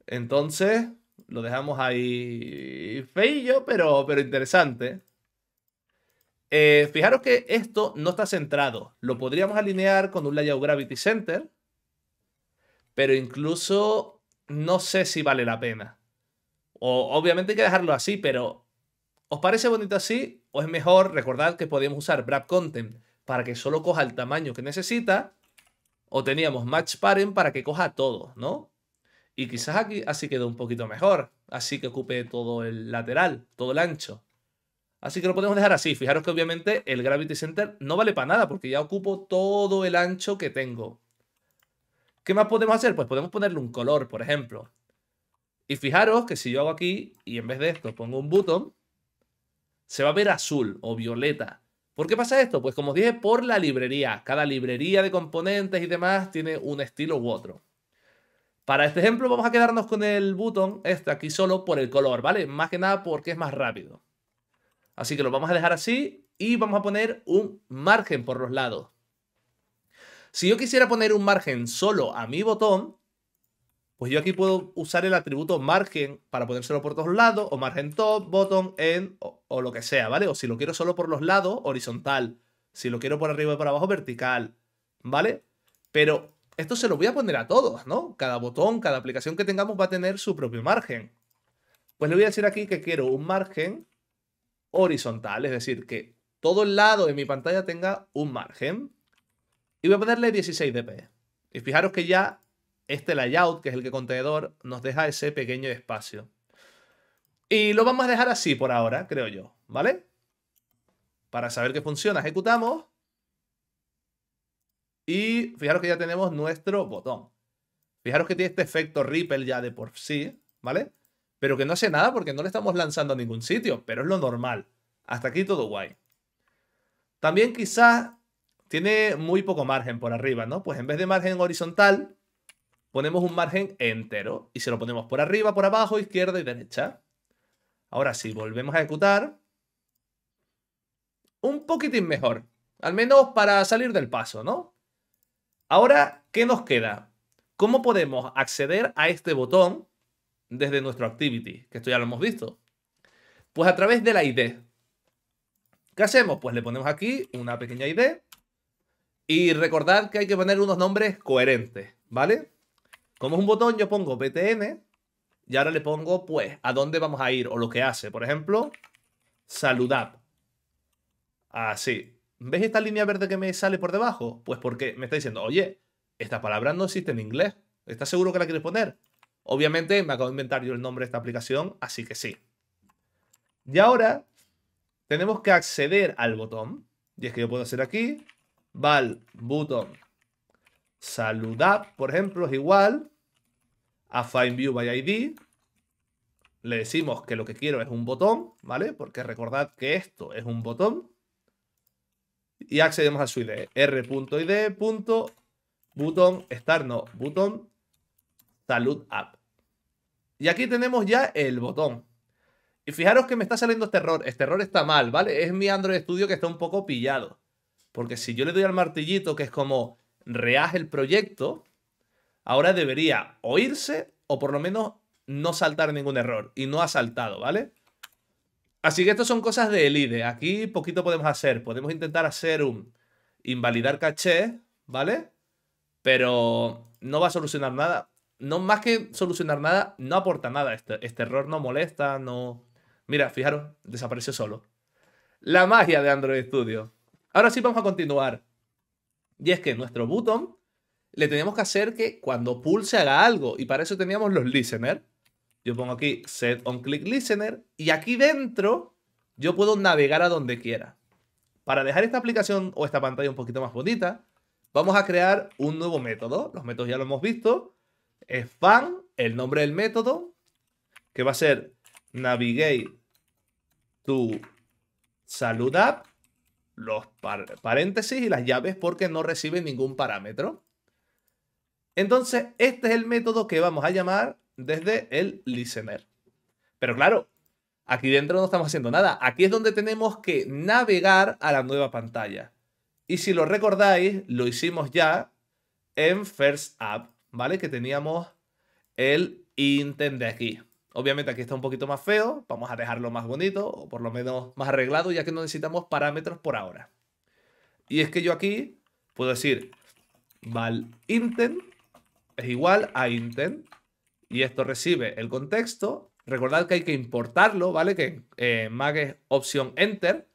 Entonces, lo dejamos ahí feillo, pero, pero interesante. Eh, fijaros que esto no está centrado. Lo podríamos alinear con un layout Gravity Center, pero incluso no sé si vale la pena. O, obviamente hay que dejarlo así, pero ¿os parece bonito así? ¿O es mejor recordar que podíamos usar Wrap Content para que solo coja el tamaño que necesita? O teníamos Match Parent para que coja todo, ¿no? Y quizás aquí así quedó un poquito mejor, así que ocupe todo el lateral, todo el ancho. Así que lo podemos dejar así. Fijaros que obviamente el Gravity Center no vale para nada porque ya ocupo todo el ancho que tengo. ¿Qué más podemos hacer? Pues podemos ponerle un color, por ejemplo. Y fijaros que si yo hago aquí y en vez de esto pongo un botón, se va a ver azul o violeta. ¿Por qué pasa esto? Pues como os dije, por la librería. Cada librería de componentes y demás tiene un estilo u otro. Para este ejemplo vamos a quedarnos con el botón este aquí solo por el color, ¿vale? Más que nada porque es más rápido. Así que lo vamos a dejar así y vamos a poner un margen por los lados. Si yo quisiera poner un margen solo a mi botón, pues yo aquí puedo usar el atributo margen para ponérselo por todos lados, o margen top, bottom, end, o, lo que sea, ¿vale? O si lo quiero solo por los lados, horizontal. Si lo quiero por arriba y por abajo, vertical, ¿vale? Pero esto se lo voy a poner a todos, ¿no? Cada botón, cada aplicación que tengamos va a tener su propio margen. Pues le voy a decir aquí que quiero un margen horizontal, es decir, que todo el lado de mi pantalla tenga un margen. Y voy a ponerle 16 dp. Y fijaros que ya este layout, que es el que contenedor, nos deja ese pequeño espacio. Y lo vamos a dejar así por ahora, creo yo, ¿vale? Para saber que funciona, ejecutamos. Y fijaros que ya tenemos nuestro botón. Fijaros que tiene este efecto ripple ya de por sí, ¿vale? pero que no hace nada porque no le estamos lanzando a ningún sitio, pero es lo normal. Hasta aquí todo guay. También quizás tiene muy poco margen por arriba, ¿no? Pues en vez de margen horizontal, ponemos un margen entero y se lo ponemos por arriba, por abajo, izquierda y derecha. Ahora sí, volvemos a ejecutar. Un poquitín mejor, al menos para salir del paso, ¿no? Ahora, ¿qué nos queda? ¿Cómo podemos acceder a este botón desde nuestro activity, que esto ya lo hemos visto. Pues a través de la ID. ¿Qué hacemos? Pues le ponemos aquí una pequeña ID y recordad que hay que poner unos nombres coherentes, ¿vale? Como es un botón, yo pongo btn y ahora le pongo, pues, a dónde vamos a ir o lo que hace. Por ejemplo, saludad. Así. ¿Ves esta línea verde que me sale por debajo? Pues porque me está diciendo, oye, esta palabra no existe en inglés. ¿Estás seguro que la quieres poner? Obviamente me acabo de inventar yo el nombre de esta aplicación, así que sí. Y ahora tenemos que acceder al botón. Y es que yo puedo hacer aquí, val button saludar, por ejemplo, es igual a find by ID. Le decimos que lo que quiero es un botón, ¿vale? Porque recordad que esto es un botón. Y accedemos a su ID, r.id.button, star no, button Salud App. Y aquí tenemos ya el botón. Y fijaros que me está saliendo este error. Este error está mal, ¿vale? Es mi Android Studio que está un poco pillado. Porque si yo le doy al martillito, que es como reaje el proyecto, ahora debería oírse o por lo menos no saltar ningún error. Y no ha saltado, ¿vale? Así que estas son cosas de IDE. Aquí poquito podemos hacer. Podemos intentar hacer un invalidar caché, ¿vale? Pero no va a solucionar nada no más que solucionar nada, no aporta nada. Este, este error no molesta, no... Mira, fijaros, desapareció solo. La magia de Android Studio. Ahora sí vamos a continuar. Y es que nuestro button le teníamos que hacer que cuando pulse haga algo. Y para eso teníamos los listener. Yo pongo aquí set on click listener. Y aquí dentro yo puedo navegar a donde quiera. Para dejar esta aplicación o esta pantalla un poquito más bonita, vamos a crear un nuevo método. Los métodos ya lo hemos visto es fan, el nombre del método, que va a ser navigate to salud app, los paréntesis y las llaves porque no recibe ningún parámetro. Entonces, este es el método que vamos a llamar desde el listener. Pero claro, aquí dentro no estamos haciendo nada. Aquí es donde tenemos que navegar a la nueva pantalla. Y si lo recordáis, lo hicimos ya en First App. ¿vale? Que teníamos el intent de aquí. Obviamente aquí está un poquito más feo, vamos a dejarlo más bonito o por lo menos más arreglado ya que no necesitamos parámetros por ahora. Y es que yo aquí puedo decir val intent es igual a intent y esto recibe el contexto. Recordad que hay que importarlo, ¿vale? Que eh, mag es opción enter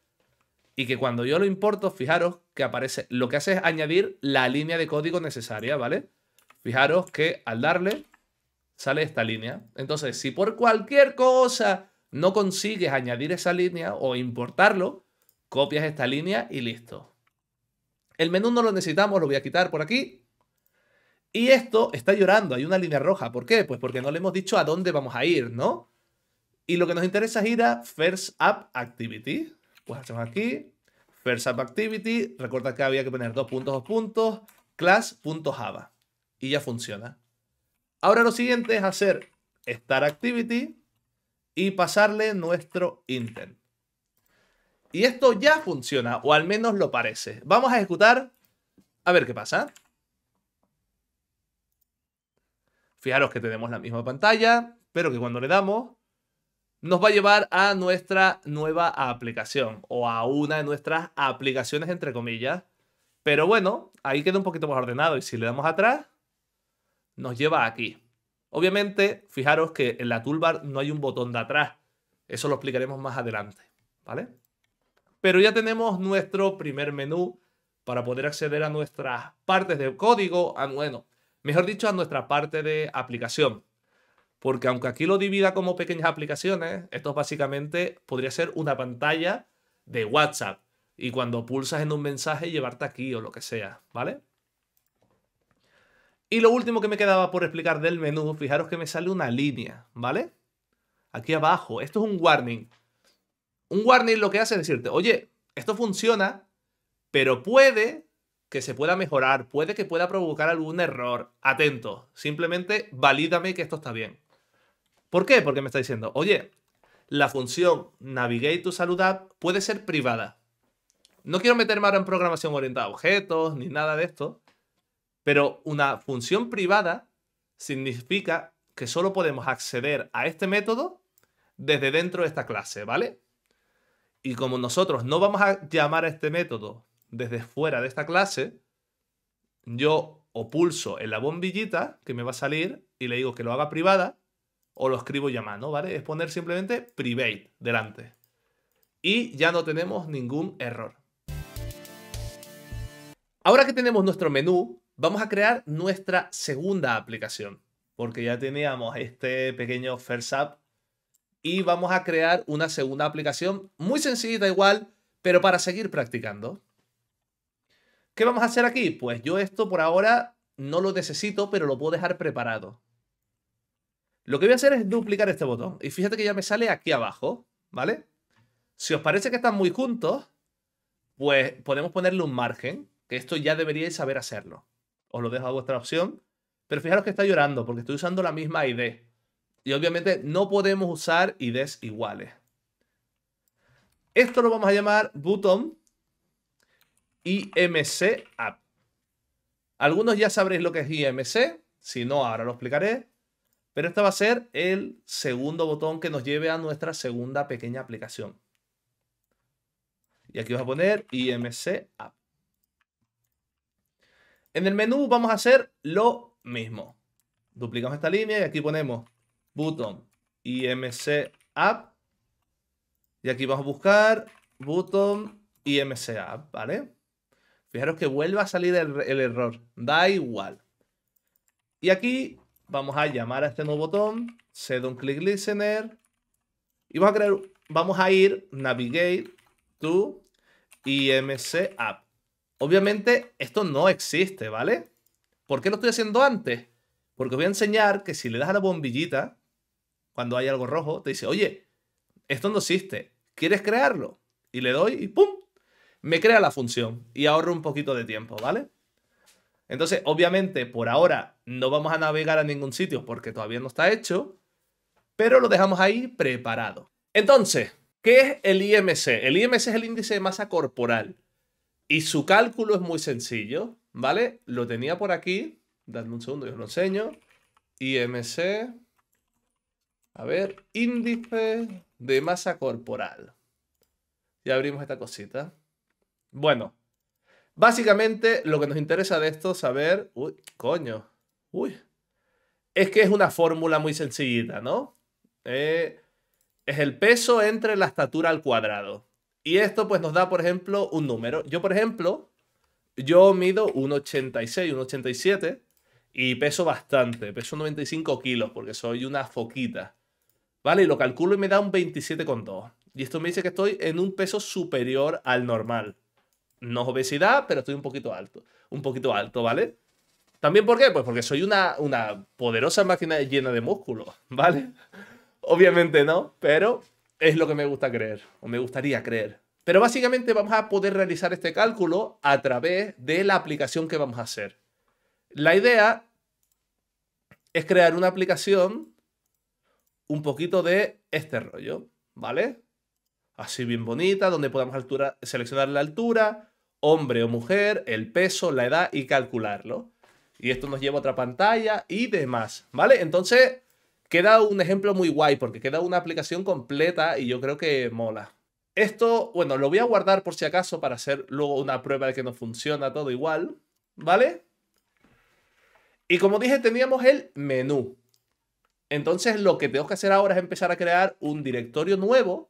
y que cuando yo lo importo, fijaros que aparece, lo que hace es añadir la línea de código necesaria, ¿vale? Fijaros que al darle sale esta línea. Entonces, si por cualquier cosa no consigues añadir esa línea o importarlo, copias esta línea y listo. El menú no lo necesitamos, lo voy a quitar por aquí. Y esto está llorando, hay una línea roja. ¿Por qué? Pues porque no le hemos dicho a dónde vamos a ir, ¿no? Y lo que nos interesa es ir a First App Activity. Pues hacemos aquí, First App Activity. Recuerda que había que poner dos puntos, dos puntos, class.java y ya funciona. Ahora lo siguiente es hacer Start Activity y pasarle nuestro intent. Y esto ya funciona, o al menos lo parece. Vamos a ejecutar a ver qué pasa. Fijaros que tenemos la misma pantalla, pero que cuando le damos nos va a llevar a nuestra nueva aplicación o a una de nuestras aplicaciones entre comillas. Pero bueno, ahí queda un poquito más ordenado y si le damos atrás, nos lleva aquí. Obviamente, fijaros que en la toolbar no hay un botón de atrás. Eso lo explicaremos más adelante, ¿vale? Pero ya tenemos nuestro primer menú para poder acceder a nuestras partes de código, a, bueno, mejor dicho, a nuestra parte de aplicación. Porque aunque aquí lo divida como pequeñas aplicaciones, esto básicamente podría ser una pantalla de WhatsApp. Y cuando pulsas en un mensaje, llevarte aquí o lo que sea, ¿vale? Y lo último que me quedaba por explicar del menú, fijaros que me sale una línea, ¿vale? Aquí abajo, esto es un warning. Un warning lo que hace es decirte, oye, esto funciona, pero puede que se pueda mejorar, puede que pueda provocar algún error. Atento, simplemente valídame que esto está bien. ¿Por qué? Porque me está diciendo, oye, la función Navigate to Salud App puede ser privada. No quiero meterme ahora en programación orientada a objetos ni nada de esto, pero una función privada significa que solo podemos acceder a este método desde dentro de esta clase, ¿vale? Y como nosotros no vamos a llamar a este método desde fuera de esta clase, yo o pulso en la bombillita que me va a salir y le digo que lo haga privada o lo escribo llamando, ¿vale? Es poner simplemente private delante. Y ya no tenemos ningún error. Ahora que tenemos nuestro menú, Vamos a crear nuestra segunda aplicación, porque ya teníamos este pequeño first app y vamos a crear una segunda aplicación muy sencillita igual, pero para seguir practicando. ¿Qué vamos a hacer aquí? Pues yo esto por ahora no lo necesito, pero lo puedo dejar preparado. Lo que voy a hacer es duplicar este botón. Y fíjate que ya me sale aquí abajo, ¿vale? Si os parece que están muy juntos, pues podemos ponerle un margen, que esto ya deberíais saber hacerlo. Os lo dejo a vuestra opción. Pero fijaros que está llorando porque estoy usando la misma ID. Y obviamente no podemos usar IDs iguales. Esto lo vamos a llamar button IMC app. Algunos ya sabréis lo que es IMC, si no, ahora lo explicaré. Pero este va a ser el segundo botón que nos lleve a nuestra segunda pequeña aplicación. Y aquí vamos a poner IMC app. En el menú vamos a hacer lo mismo. Duplicamos esta línea y aquí ponemos button IMC app. Y aquí vamos a buscar button IMC app, ¿vale? Fijaros que vuelve a salir el, error. Da igual. Y aquí vamos a llamar a este nuevo botón, set on click listener. Y vamos a crear, vamos a ir navigate to IMC app. Obviamente esto no existe, ¿vale? ¿Por qué lo estoy haciendo antes? Porque os voy a enseñar que si le das a la bombillita, cuando hay algo rojo, te dice, oye, esto no existe, ¿quieres crearlo? Y le doy y ¡pum! Me crea la función y ahorro un poquito de tiempo, ¿vale? Entonces, obviamente, por ahora no vamos a navegar a ningún sitio porque todavía no está hecho, pero lo dejamos ahí preparado. Entonces, ¿qué es el IMC? El IMC es el índice de masa corporal. Y su cálculo es muy sencillo, ¿vale? Lo tenía por aquí. Dame un segundo, yo os lo enseño. IMC. A ver, índice de masa corporal. Ya abrimos esta cosita. Bueno, básicamente lo que nos interesa de esto saber... Uy, coño. Uy. Es que es una fórmula muy sencillita, ¿no? Eh, es el peso entre la estatura al cuadrado. Y esto pues nos da, por ejemplo, un número. Yo, por ejemplo, yo mido un 1,87 y peso bastante, peso 95 kilos porque soy una foquita. ¿Vale? Y lo calculo y me da un 27,2. Y esto me dice que estoy en un peso superior al normal. No es obesidad, pero estoy un poquito alto. Un poquito alto, ¿vale? ¿También por qué? Pues porque soy una, una poderosa máquina llena de músculo ¿vale? Obviamente no, pero es lo que me gusta creer, o me gustaría creer. Pero básicamente vamos a poder realizar este cálculo a través de la aplicación que vamos a hacer. La idea es crear una aplicación un poquito de este rollo, ¿vale? Así bien bonita, donde podamos altura, seleccionar la altura, hombre o mujer, el peso, la edad y calcularlo. Y esto nos lleva a otra pantalla y demás, ¿vale? Entonces, Queda un ejemplo muy guay porque queda una aplicación completa y yo creo que mola. Esto, bueno, lo voy a guardar por si acaso para hacer luego una prueba de que nos funciona todo igual, ¿vale? Y como dije, teníamos el menú. Entonces lo que tengo que hacer ahora es empezar a crear un directorio nuevo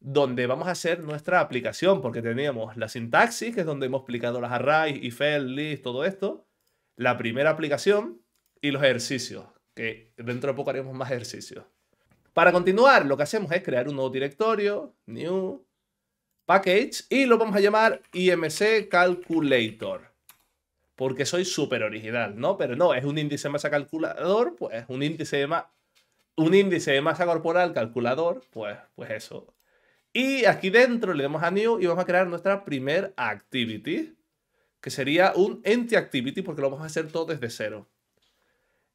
donde vamos a hacer nuestra aplicación, porque teníamos la sintaxis, que es donde hemos explicado las arrays, if, list, todo esto, la primera aplicación y los ejercicios que dentro de poco haremos más ejercicios. Para continuar, lo que hacemos es crear un nuevo directorio, new package, y lo vamos a llamar IMC Calculator. Porque soy súper original, ¿no? Pero no, es un índice de masa calculador, pues un índice de, un índice de masa corporal calculador, pues, pues eso. Y aquí dentro le damos a new y vamos a crear nuestra primer activity, que sería un empty activity porque lo vamos a hacer todo desde cero.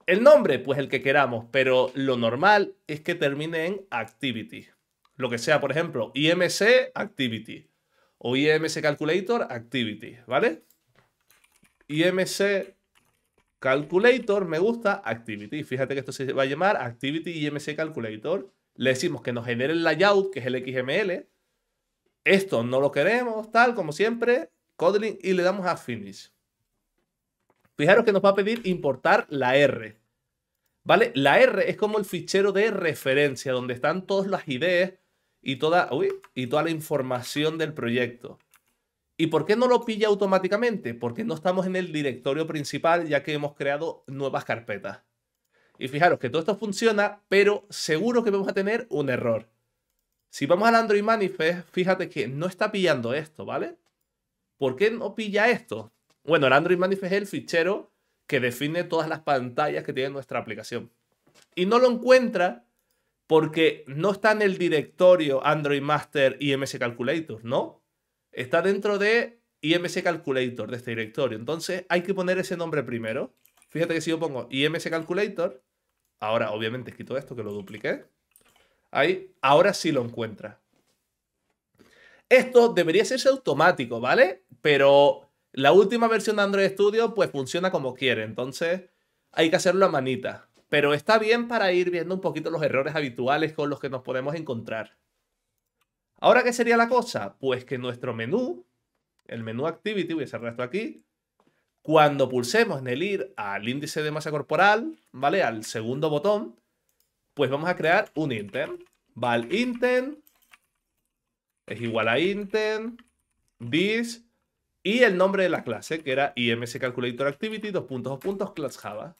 El nombre, pues el que queramos, pero lo normal es que termine en activity. Lo que sea, por ejemplo, IMC activity o IMC calculator activity, ¿vale? IMC calculator me gusta activity. Fíjate que esto se va a llamar activity IMC calculator. Le decimos que nos genere el layout, que es el XML. Esto no lo queremos, tal como siempre, coding y le damos a finish. Fijaros que nos va a pedir importar la R. ¿Vale? La R es como el fichero de referencia, donde están todas las ideas y toda, y toda la información del proyecto. ¿Y por qué no lo pilla automáticamente? Porque no estamos en el directorio principal, ya que hemos creado nuevas carpetas. Y fijaros que todo esto funciona, pero seguro que vamos a tener un error. Si vamos al Android Manifest, fíjate que no está pillando esto, ¿vale? ¿Por qué no pilla esto? Bueno, el Android Manifest es el fichero que define todas las pantallas que tiene nuestra aplicación. Y no lo encuentra porque no está en el directorio Android Master IMS Calculator, ¿no? Está dentro de IMS Calculator, de este directorio. Entonces hay que poner ese nombre primero. Fíjate que si yo pongo IMS Calculator, ahora obviamente todo esto que lo dupliqué. Ahí, ahora sí lo encuentra. Esto debería hacerse automático, ¿vale? Pero la última versión de Android Studio pues funciona como quiere, entonces hay que hacerlo a manita. Pero está bien para ir viendo un poquito los errores habituales con los que nos podemos encontrar. Ahora, ¿qué sería la cosa? Pues que nuestro menú, el menú Activity, voy a cerrar esto aquí, cuando pulsemos en el ir al índice de masa corporal, ¿vale? Al segundo botón, pues vamos a crear un intent. Val intent es igual a intent, this, y el nombre de la clase, que era IMC Calculator Activity, dos puntos, dos puntos, class Java.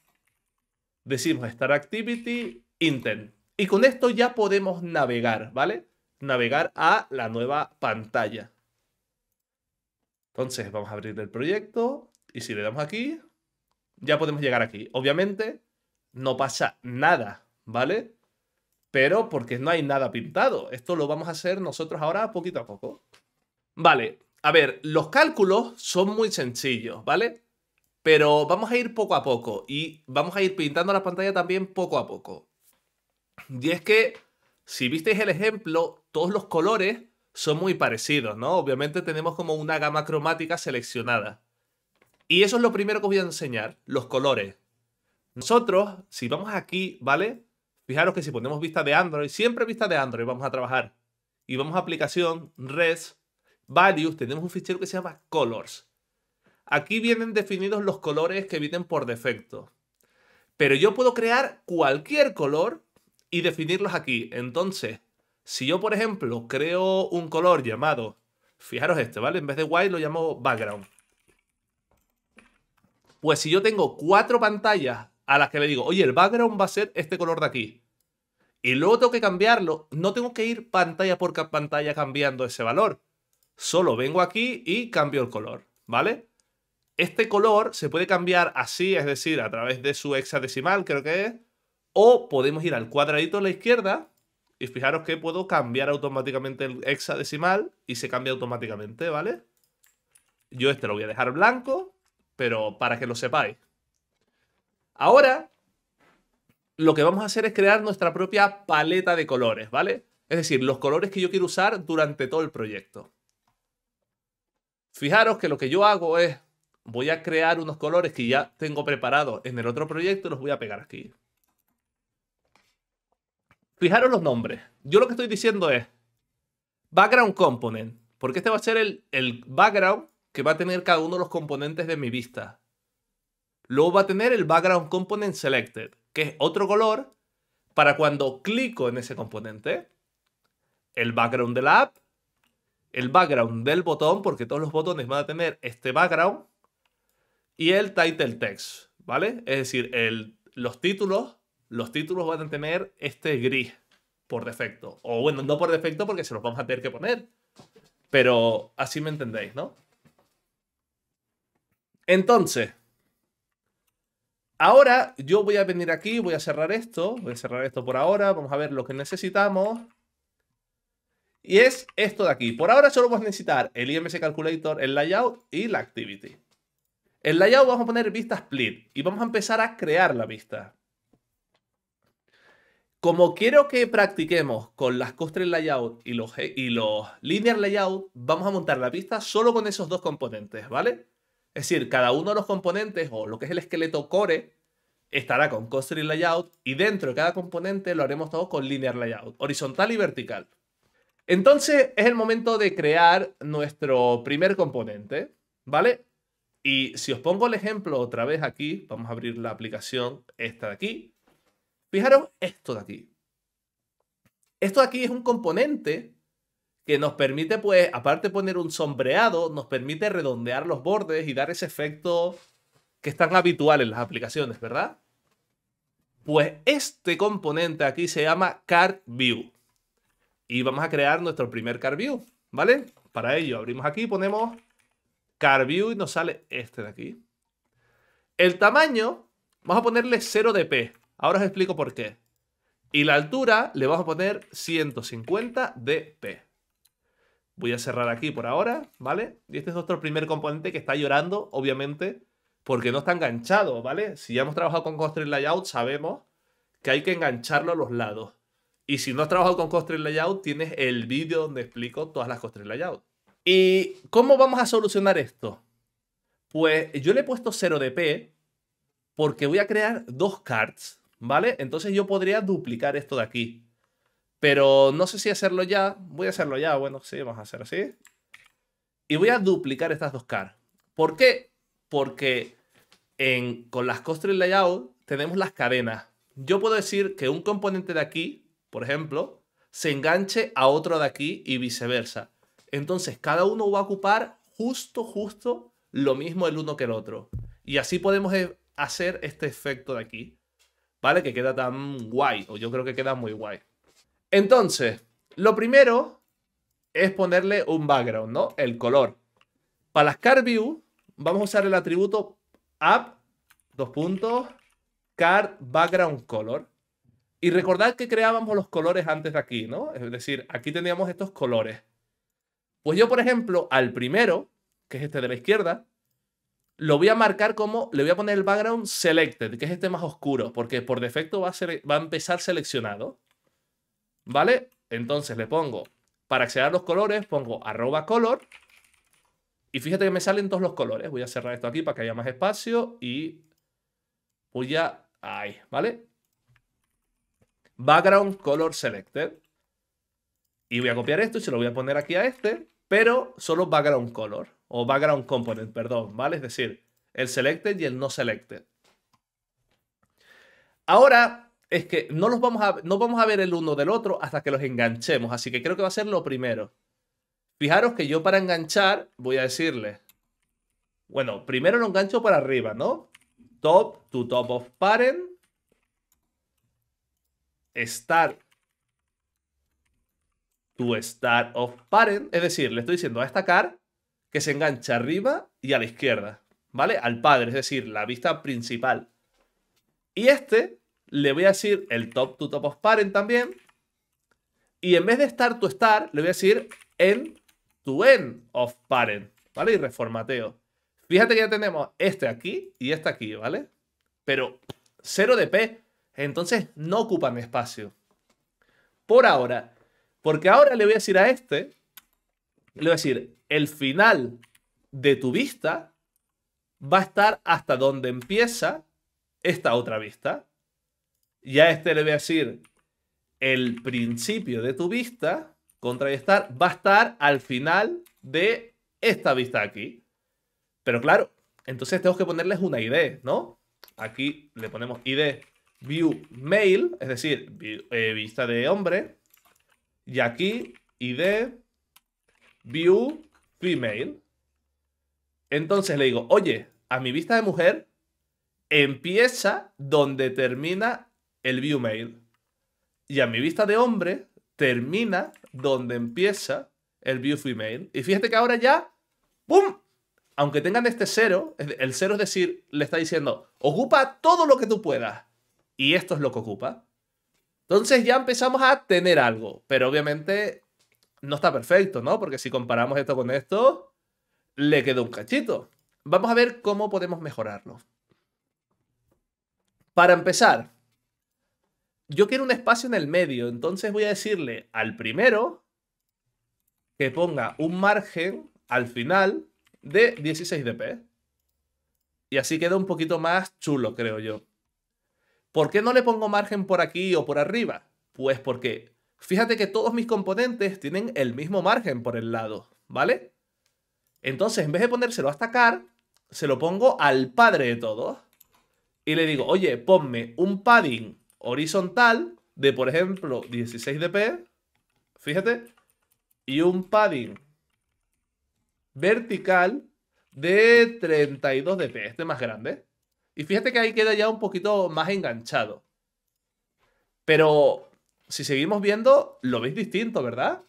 Decimos Star activity, intent. Y con esto ya podemos navegar, ¿vale? Navegar a la nueva pantalla. Entonces vamos a abrir el proyecto y si le damos aquí, ya podemos llegar aquí. Obviamente no pasa nada, ¿vale? Pero porque no hay nada pintado. Esto lo vamos a hacer nosotros ahora poquito a poco. Vale, a ver, los cálculos son muy sencillos, ¿vale? Pero vamos a ir poco a poco y vamos a ir pintando la pantalla también poco a poco. Y es que, si visteis el ejemplo, todos los colores son muy parecidos, ¿no? Obviamente tenemos como una gama cromática seleccionada. Y eso es lo primero que os voy a enseñar, los colores. Nosotros, si vamos aquí, ¿vale? Fijaros que si ponemos vista de Android, siempre vista de Android vamos a trabajar. Y vamos a aplicación, res, Values, tenemos un fichero que se llama colors. Aquí vienen definidos los colores que vienen por defecto. Pero yo puedo crear cualquier color y definirlos aquí. Entonces, si yo, por ejemplo, creo un color llamado, fijaros este, ¿vale? En vez de white lo llamo background. Pues si yo tengo cuatro pantallas a las que le digo, oye, el background va a ser este color de aquí. Y luego tengo que cambiarlo, no tengo que ir pantalla por pantalla cambiando ese valor, solo vengo aquí y cambio el color, ¿vale? Este color se puede cambiar así, es decir, a través de su hexadecimal, creo que es, o podemos ir al cuadradito a la izquierda y fijaros que puedo cambiar automáticamente el hexadecimal y se cambia automáticamente, ¿vale? Yo este lo voy a dejar blanco, pero para que lo sepáis. Ahora, lo que vamos a hacer es crear nuestra propia paleta de colores, ¿vale? Es decir, los colores que yo quiero usar durante todo el proyecto. Fijaros que lo que yo hago es, voy a crear unos colores que ya tengo preparados en el otro proyecto y los voy a pegar aquí. Fijaros los nombres. Yo lo que estoy diciendo es background component, porque este va a ser el, background que va a tener cada uno de los componentes de mi vista. Luego va a tener el background component selected, que es otro color para cuando clico en ese componente. El background de la app el background del botón, porque todos los botones van a tener este background, y el title text, ¿vale? Es decir, el, los títulos, los títulos van a tener este gris por defecto. O bueno, no por defecto porque se los vamos a tener que poner. Pero así me entendéis, ¿no? Entonces, ahora yo voy a venir aquí, voy a cerrar esto, voy a cerrar esto por ahora, vamos a ver lo que necesitamos. Y es esto de aquí. Por ahora solo vamos a necesitar el IMC Calculator, el layout y la activity. El layout vamos a poner vista split y vamos a empezar a crear la vista. Como quiero que practiquemos con las constraint layout y los, y los linear layout, vamos a montar la vista solo con esos dos componentes, ¿vale? Es decir, cada uno de los componentes o lo que es el esqueleto core estará con constraint layout y dentro de cada componente lo haremos todo con linear layout, horizontal y vertical. Entonces es el momento de crear nuestro primer componente, ¿vale? Y si os pongo el ejemplo otra vez aquí, vamos a abrir la aplicación esta de aquí. Fijaros esto de aquí. Esto de aquí es un componente que nos permite, pues, aparte de poner un sombreado, nos permite redondear los bordes y dar ese efecto que es tan habitual en las aplicaciones, ¿verdad? Pues este componente aquí se llama Card View y vamos a crear nuestro primer car view, ¿vale? Para ello abrimos aquí, ponemos car view y nos sale este de aquí. El tamaño, vamos a ponerle 0 dp. Ahora os explico por qué. Y la altura le vamos a poner 150 dp. Voy a cerrar aquí por ahora, ¿vale? Y este es nuestro primer componente que está llorando, obviamente, porque no está enganchado, ¿vale? Si ya hemos trabajado con Constraint Layout, sabemos que hay que engancharlo a los lados. Y si no has trabajado con Constraint Layout, tienes el vídeo donde explico todas las Constraint Layout. ¿Y cómo vamos a solucionar esto? Pues yo le he puesto 0 dp porque voy a crear dos cards, ¿vale? Entonces yo podría duplicar esto de aquí. Pero no sé si hacerlo ya. Voy a hacerlo ya. Bueno, sí, vamos a hacer así. Y voy a duplicar estas dos cards. ¿Por qué? Porque con las constraint layout tenemos las cadenas. Yo puedo decir que un componente de aquí por ejemplo, se enganche a otro de aquí y viceversa. Entonces, cada uno va a ocupar justo, justo lo mismo el uno que el otro. Y así podemos eh, hacer este efecto de aquí. ¿Vale? Que queda tan guay, o yo creo que queda muy guay. Entonces, lo primero es ponerle un background, ¿no? El color. Para las Card View, vamos a usar el atributo app, dos puntos, Card Background Color. Y recordad que creábamos los colores antes de aquí, ¿no? Es decir, aquí teníamos estos colores. Pues yo, por ejemplo, al primero, que es este de la izquierda, lo voy a marcar como, le voy a poner el background selected, que es este más oscuro, porque por defecto va a, ser, va a empezar seleccionado. ¿Vale? Entonces le pongo, para acceder a los colores, pongo arroba color. Y fíjate que me salen todos los colores. Voy a cerrar esto aquí para que haya más espacio y voy a... Ahí, ¿vale? background color selected. Y voy a copiar esto y se lo voy a poner aquí a este, pero solo background color o background component, perdón, ¿vale? Es decir, el selected y el no selected. Ahora es que no, vamos a, no vamos a ver el uno del otro hasta que los enganchemos, así que creo que va a ser lo primero. Fijaros que yo para enganchar voy a decirle, bueno, primero lo engancho para arriba, ¿no? Top to top of parent estar, tu start of parent. Es decir, le estoy diciendo a esta car que se engancha arriba y a la izquierda, ¿vale? Al padre, es decir, la vista principal. Y este le voy a decir el top to top of parent también. Y en vez de start tu start, le voy a decir en to end of parent, ¿vale? Y reformateo. Fíjate que ya tenemos este aquí y este aquí, ¿vale? Pero cero de P. Entonces no ocupan espacio. Por ahora. Porque ahora le voy a decir a este, le voy a decir, el final de tu vista va a estar hasta donde empieza esta otra vista. Y a este le voy a decir, el principio de tu vista, Contrayestar. va a estar al final de esta vista aquí. Pero claro, entonces tengo que ponerles una ID, ¿no? Aquí le ponemos ID view male, es decir, eh, vista de hombre, y aquí id view female. Entonces le digo, oye, a mi vista de mujer empieza donde termina el view male. Y a mi vista de hombre termina donde empieza el view female. Y fíjate que ahora ya, ¡pum! Aunque tengan este cero, el cero es decir, le está diciendo, ocupa todo lo que tú puedas y esto es lo que ocupa. Entonces ya empezamos a tener algo, pero obviamente no está perfecto, ¿no? Porque si comparamos esto con esto, le quedó un cachito. Vamos a ver cómo podemos mejorarlo. Para empezar, yo quiero un espacio en el medio, entonces voy a decirle al primero que ponga un margen al final de 16 dp. Y así queda un poquito más chulo, creo yo. ¿Por qué no le pongo margen por aquí o por arriba? Pues porque fíjate que todos mis componentes tienen el mismo margen por el lado, ¿vale? Entonces, en vez de ponérselo a car, se lo pongo al padre de todos. Y le digo, oye, ponme un padding horizontal de, por ejemplo, 16 dp, fíjate, y un padding vertical de 32 dp, este más grande. Y fíjate que ahí queda ya un poquito más enganchado. Pero si seguimos viendo, lo veis distinto, ¿verdad?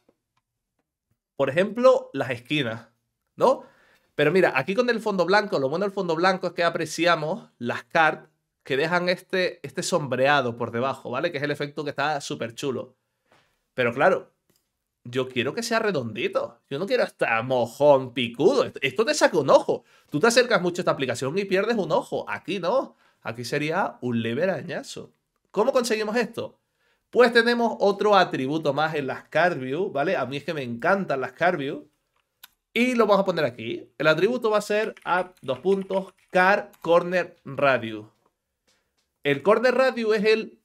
Por ejemplo, las esquinas, ¿no? Pero mira, aquí con el fondo blanco, lo bueno del fondo blanco es que apreciamos las cartas que dejan este, este sombreado por debajo, ¿vale? Que es el efecto que está súper chulo. Pero claro, yo quiero que sea redondito. Yo no quiero estar mojón picudo. Esto te saca un ojo. Tú te acercas mucho a esta aplicación y pierdes un ojo. Aquí no. Aquí sería un leve arañazo. ¿Cómo conseguimos esto? Pues tenemos otro atributo más en las card ¿vale? A mí es que me encantan las card Y lo vamos a poner aquí. El atributo va a ser a dos puntos car corner radio. El corner radio es el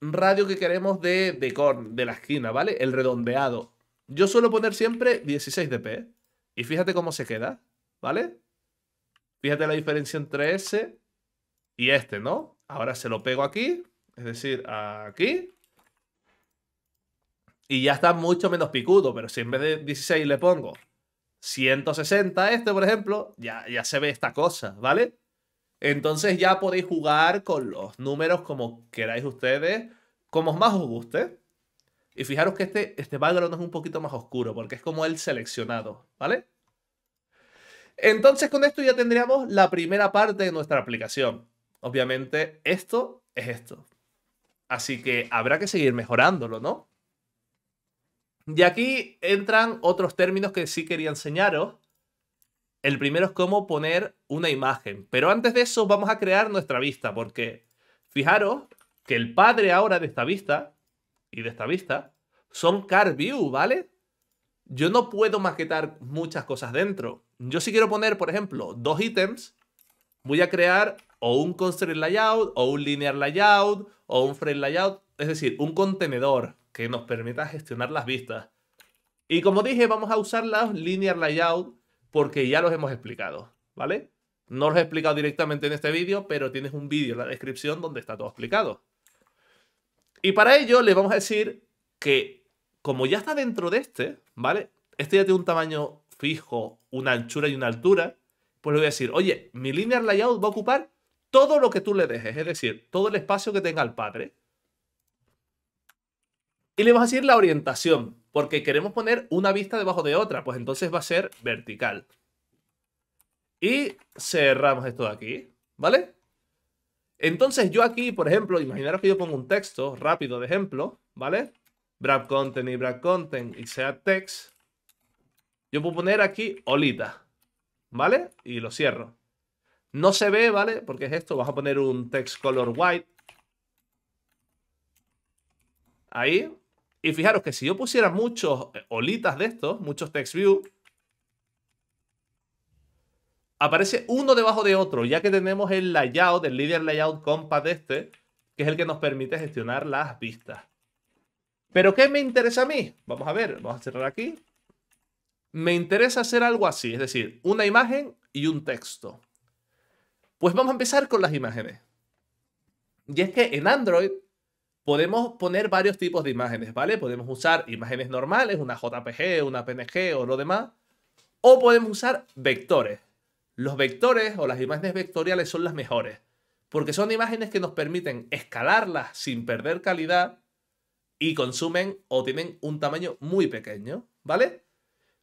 radio que queremos de, de la esquina, ¿vale? El redondeado. Yo suelo poner siempre 16 DP. Y fíjate cómo se queda, ¿vale? Fíjate la diferencia entre ese y este, ¿no? Ahora se lo pego aquí, es decir, aquí. Y ya está mucho menos picudo, pero si en vez de 16 le pongo 160 a este, por ejemplo, ya, ya se ve esta cosa, ¿vale? Entonces ya podéis jugar con los números como queráis ustedes, como más os guste. Y fijaros que este, este background es un poquito más oscuro, porque es como el seleccionado, ¿vale? Entonces con esto ya tendríamos la primera parte de nuestra aplicación. Obviamente esto es esto. Así que habrá que seguir mejorándolo, ¿no? Y aquí entran otros términos que sí quería enseñaros. El primero es cómo poner una imagen. Pero antes de eso vamos a crear nuestra vista, porque fijaros que el padre ahora de esta vista y de esta vista son view, ¿vale? Yo no puedo maquetar muchas cosas dentro. Yo si quiero poner, por ejemplo, dos ítems, voy a crear o un constraint layout, o un linear layout, o un frame layout, es decir, un contenedor que nos permita gestionar las vistas. Y como dije, vamos a usar la linear layout porque ya los hemos explicado, ¿vale? No los he explicado directamente en este vídeo, pero tienes un vídeo en la descripción donde está todo explicado. Y para ello le vamos a decir que como ya está dentro de este, ¿vale? Este ya tiene un tamaño fijo, una anchura y una altura, pues le voy a decir, oye, mi linear layout va a ocupar todo lo que tú le dejes, es decir, todo el espacio que tenga el padre. Y le vamos a decir la orientación, porque queremos poner una vista debajo de otra, pues entonces va a ser vertical. Y cerramos esto de aquí, ¿vale? Entonces yo aquí, por ejemplo, imaginaros que yo pongo un texto rápido de ejemplo, ¿vale? Brad content y Brad content y sea text. Yo puedo poner aquí olita, ¿vale? Y lo cierro. No se ve, ¿vale? Porque es esto. Vas a poner un text color white. Ahí. Y fijaros que si yo pusiera muchos eh, olitas de estos, muchos text view, aparece uno debajo de otro, ya que tenemos el layout, el líder layout compa de este, que es el que nos permite gestionar las vistas. ¿Pero qué me interesa a mí? Vamos a ver, vamos a cerrar aquí. Me interesa hacer algo así, es decir, una imagen y un texto. Pues vamos a empezar con las imágenes. Y es que en Android podemos poner varios tipos de imágenes, ¿vale? Podemos usar imágenes normales, una JPG, una PNG o lo demás, o podemos usar vectores los vectores o las imágenes vectoriales son las mejores, porque son imágenes que nos permiten escalarlas sin perder calidad y consumen o tienen un tamaño muy pequeño, ¿vale?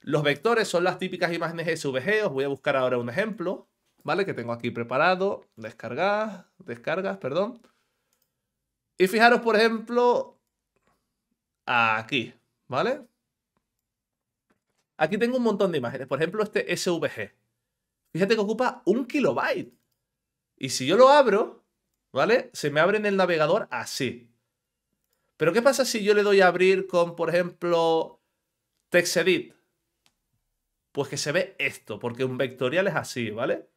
Los vectores son las típicas imágenes SVG, os voy a buscar ahora un ejemplo, ¿vale? Que tengo aquí preparado, descargas, descargas, perdón. Y fijaros, por ejemplo, aquí, ¿vale? Aquí tengo un montón de imágenes, por ejemplo, este SVG, Fíjate que ocupa un kilobyte. Y si yo lo abro, ¿vale? Se me abre en el navegador así. Pero ¿qué pasa si yo le doy a abrir con, por ejemplo, TextEdit? Pues que se ve esto, porque un vectorial es así, ¿vale?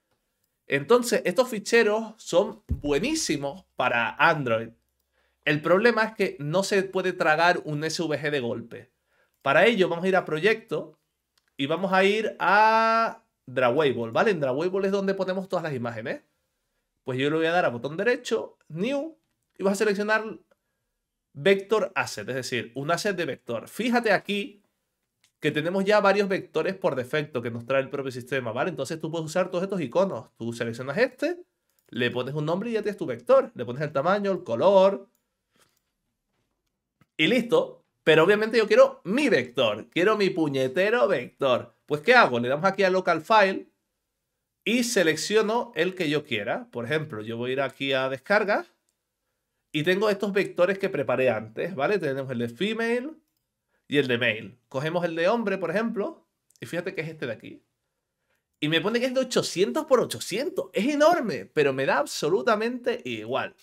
Entonces, estos ficheros son buenísimos para Android. El problema es que no se puede tragar un SVG de golpe. Para ello, vamos a ir a Proyecto y vamos a ir a Drawable, ¿vale? En Drawable es donde ponemos todas las imágenes. Pues yo le voy a dar a botón derecho, New, y vas a seleccionar Vector Asset, es decir, un asset de vector. Fíjate aquí que tenemos ya varios vectores por defecto que nos trae el propio sistema, ¿vale? Entonces tú puedes usar todos estos iconos. Tú seleccionas este, le pones un nombre y ya tienes tu vector. Le pones el tamaño, el color. Y listo. Pero obviamente yo quiero mi vector, quiero mi puñetero vector. Pues ¿qué hago? Le damos aquí a local file y selecciono el que yo quiera. Por ejemplo, yo voy a ir aquí a descarga. y tengo estos vectores que preparé antes, ¿vale? Tenemos el de female y el de male. Cogemos el de hombre, por ejemplo, y fíjate que es este de aquí. Y me pone que es de 800 por 800. Es enorme, pero me da absolutamente igual.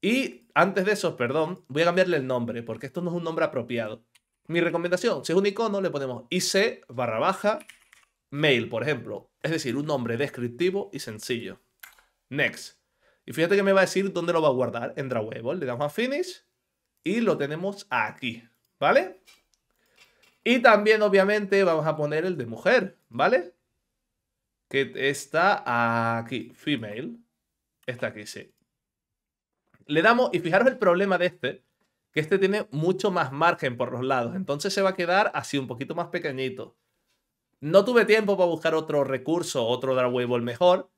Y antes de eso, perdón, voy a cambiarle el nombre, porque esto no es un nombre apropiado. Mi recomendación, si es un icono, le ponemos IC barra baja mail, por ejemplo. Es decir, un nombre descriptivo y sencillo. Next. Y fíjate que me va a decir dónde lo va a guardar en Drawable. Le damos a Finish y lo tenemos aquí, ¿vale? Y también, obviamente, vamos a poner el de mujer, ¿vale? Que está aquí, female. Está aquí, sí le damos, y fijaros el problema de este, que este tiene mucho más margen por los lados, entonces se va a quedar así un poquito más pequeñito. No tuve tiempo para buscar otro recurso, otro Drawable mejor,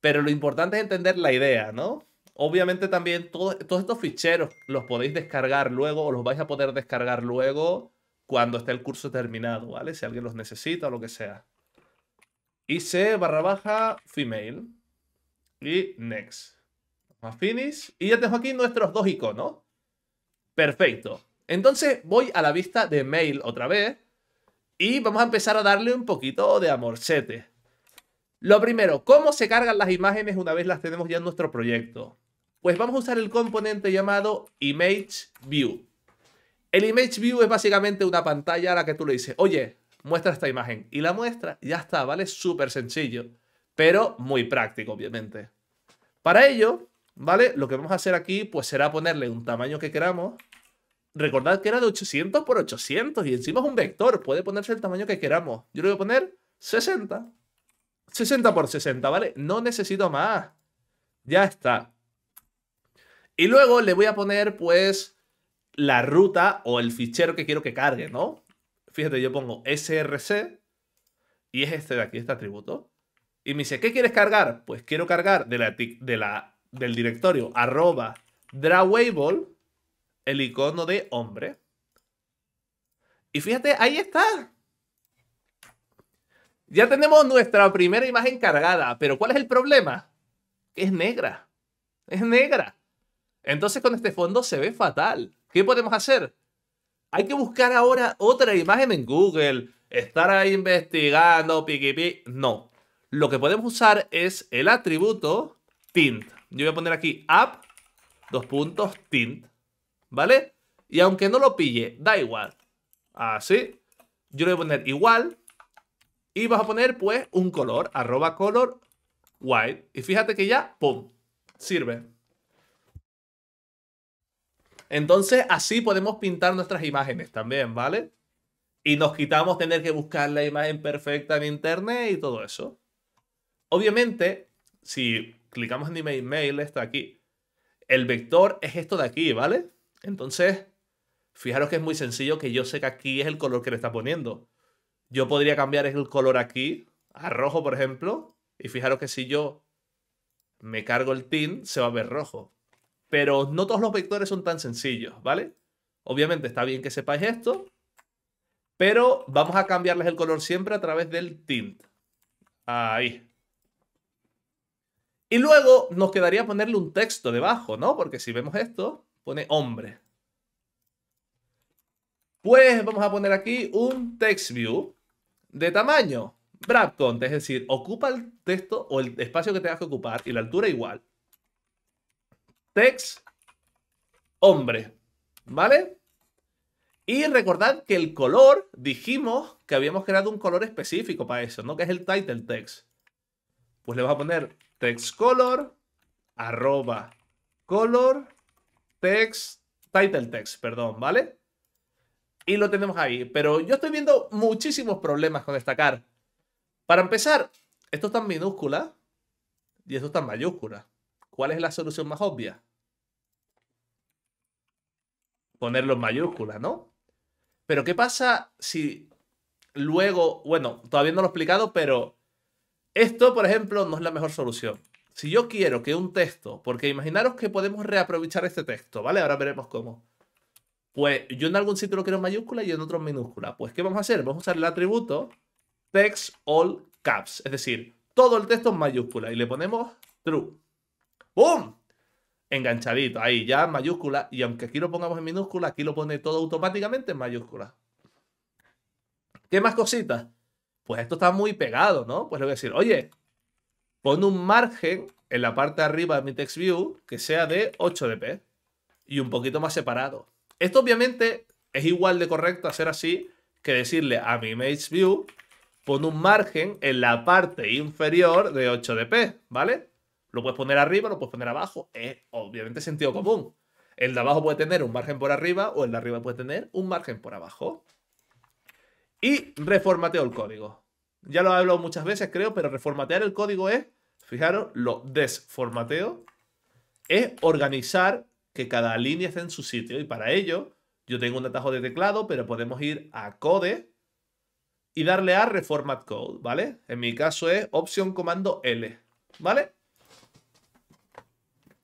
pero lo importante es entender la idea, ¿no? Obviamente también todos estos ficheros los podéis descargar luego o los vais a poder descargar luego cuando esté el curso terminado, ¿vale? Si alguien los necesita o lo que sea. Hice barra baja female y next. Finish. Y ya tengo este aquí nuestros dos iconos. Perfecto. Entonces voy a la vista de mail otra vez. Y vamos a empezar a darle un poquito de amorcete. Lo primero, ¿cómo se cargan las imágenes una vez las tenemos ya en nuestro proyecto? Pues vamos a usar el componente llamado Image View. El Image View es básicamente una pantalla a la que tú le dices, oye, muestra esta imagen. Y la muestra, ya está, ¿vale? Súper sencillo, pero muy práctico, obviamente. Para ello, ¿vale? Lo que vamos a hacer aquí, pues será ponerle un tamaño que queramos. Recordad que era de 800 por 800 y encima es un vector, puede ponerse el tamaño que queramos. Yo le voy a poner 60. 60 por 60, ¿vale? No necesito más. Ya está. Y luego le voy a poner, pues, la ruta o el fichero que quiero que cargue, ¿no? Fíjate, yo pongo src y es este de aquí, este atributo. Y me dice, ¿qué quieres cargar? Pues quiero cargar de la, de la del directorio, arroba drawable, el icono de hombre. Y fíjate, ahí está. Ya tenemos nuestra primera imagen cargada, pero ¿cuál es el problema? Que Es negra. Es negra. Entonces con este fondo se ve fatal. ¿Qué podemos hacer? Hay que buscar ahora otra imagen en Google, estar ahí investigando, piqui, No. Lo que podemos usar es el atributo tint. Yo voy a poner aquí app, dos puntos, tint, ¿vale? Y aunque no lo pille, da igual. Así. Yo le voy a poner igual. Y vas a poner, pues, un color, arroba color white. Y fíjate que ya, ¡pum! Sirve. Entonces, así podemos pintar nuestras imágenes también, ¿vale? Y nos quitamos tener que buscar la imagen perfecta en internet y todo eso. Obviamente, si clicamos en email, mail, está aquí. El vector es esto de aquí, ¿vale? Entonces, fijaros que es muy sencillo que yo sé que aquí es el color que le está poniendo. Yo podría cambiar el color aquí a rojo, por ejemplo, y fijaros que si yo me cargo el tint, se va a ver rojo. Pero no todos los vectores son tan sencillos, ¿vale? Obviamente está bien que sepáis esto, pero vamos a cambiarles el color siempre a través del tint. Ahí. Y luego nos quedaría ponerle un texto debajo, ¿no? Porque si vemos esto, pone hombre. Pues vamos a poner aquí un text view de tamaño wrap content, es decir, ocupa el texto o el espacio que tengas que ocupar y la altura igual. Text hombre, ¿vale? Y recordad que el color, dijimos que habíamos creado un color específico para eso, ¿no? Que es el title text. Pues le vamos a poner textcolor, arroba, color, text, title text, perdón, ¿vale? Y lo tenemos ahí, pero yo estoy viendo muchísimos problemas con destacar Para empezar, esto está en minúscula y esto está en mayúscula. ¿Cuál es la solución más obvia? Ponerlo en mayúscula, ¿no? Pero ¿qué pasa si luego, bueno, todavía no lo he explicado, pero esto, por ejemplo, no es la mejor solución. Si yo quiero que un texto, porque imaginaros que podemos reaprovechar este texto, ¿vale? Ahora veremos cómo. Pues yo en algún sitio lo quiero en mayúscula y en otro en minúscula. Pues ¿qué vamos a hacer? Vamos a usar el atributo text all caps, es decir, todo el texto en mayúscula y le ponemos true. ¡Bum! Enganchadito, ahí ya en mayúscula y aunque aquí lo pongamos en minúscula, aquí lo pone todo automáticamente en mayúscula. ¿Qué más cositas? pues esto está muy pegado, ¿no? Pues le voy a decir, oye, pon un margen en la parte de arriba de mi text view que sea de 8 dp y un poquito más separado. Esto obviamente es igual de correcto hacer así que decirle a mi ImageView, pon un margen en la parte inferior de 8 dp, ¿vale? Lo puedes poner arriba, lo puedes poner abajo, es obviamente sentido común. El de abajo puede tener un margen por arriba o el de arriba puede tener un margen por abajo. Y reformateo el código. Ya lo he hablado muchas veces, creo, pero reformatear el código es, fijaros, lo desformateo, es organizar que cada línea esté en su sitio. Y para ello, yo tengo un atajo de teclado, pero podemos ir a code y darle a reformat code, ¿vale? En mi caso es opción comando L, ¿vale?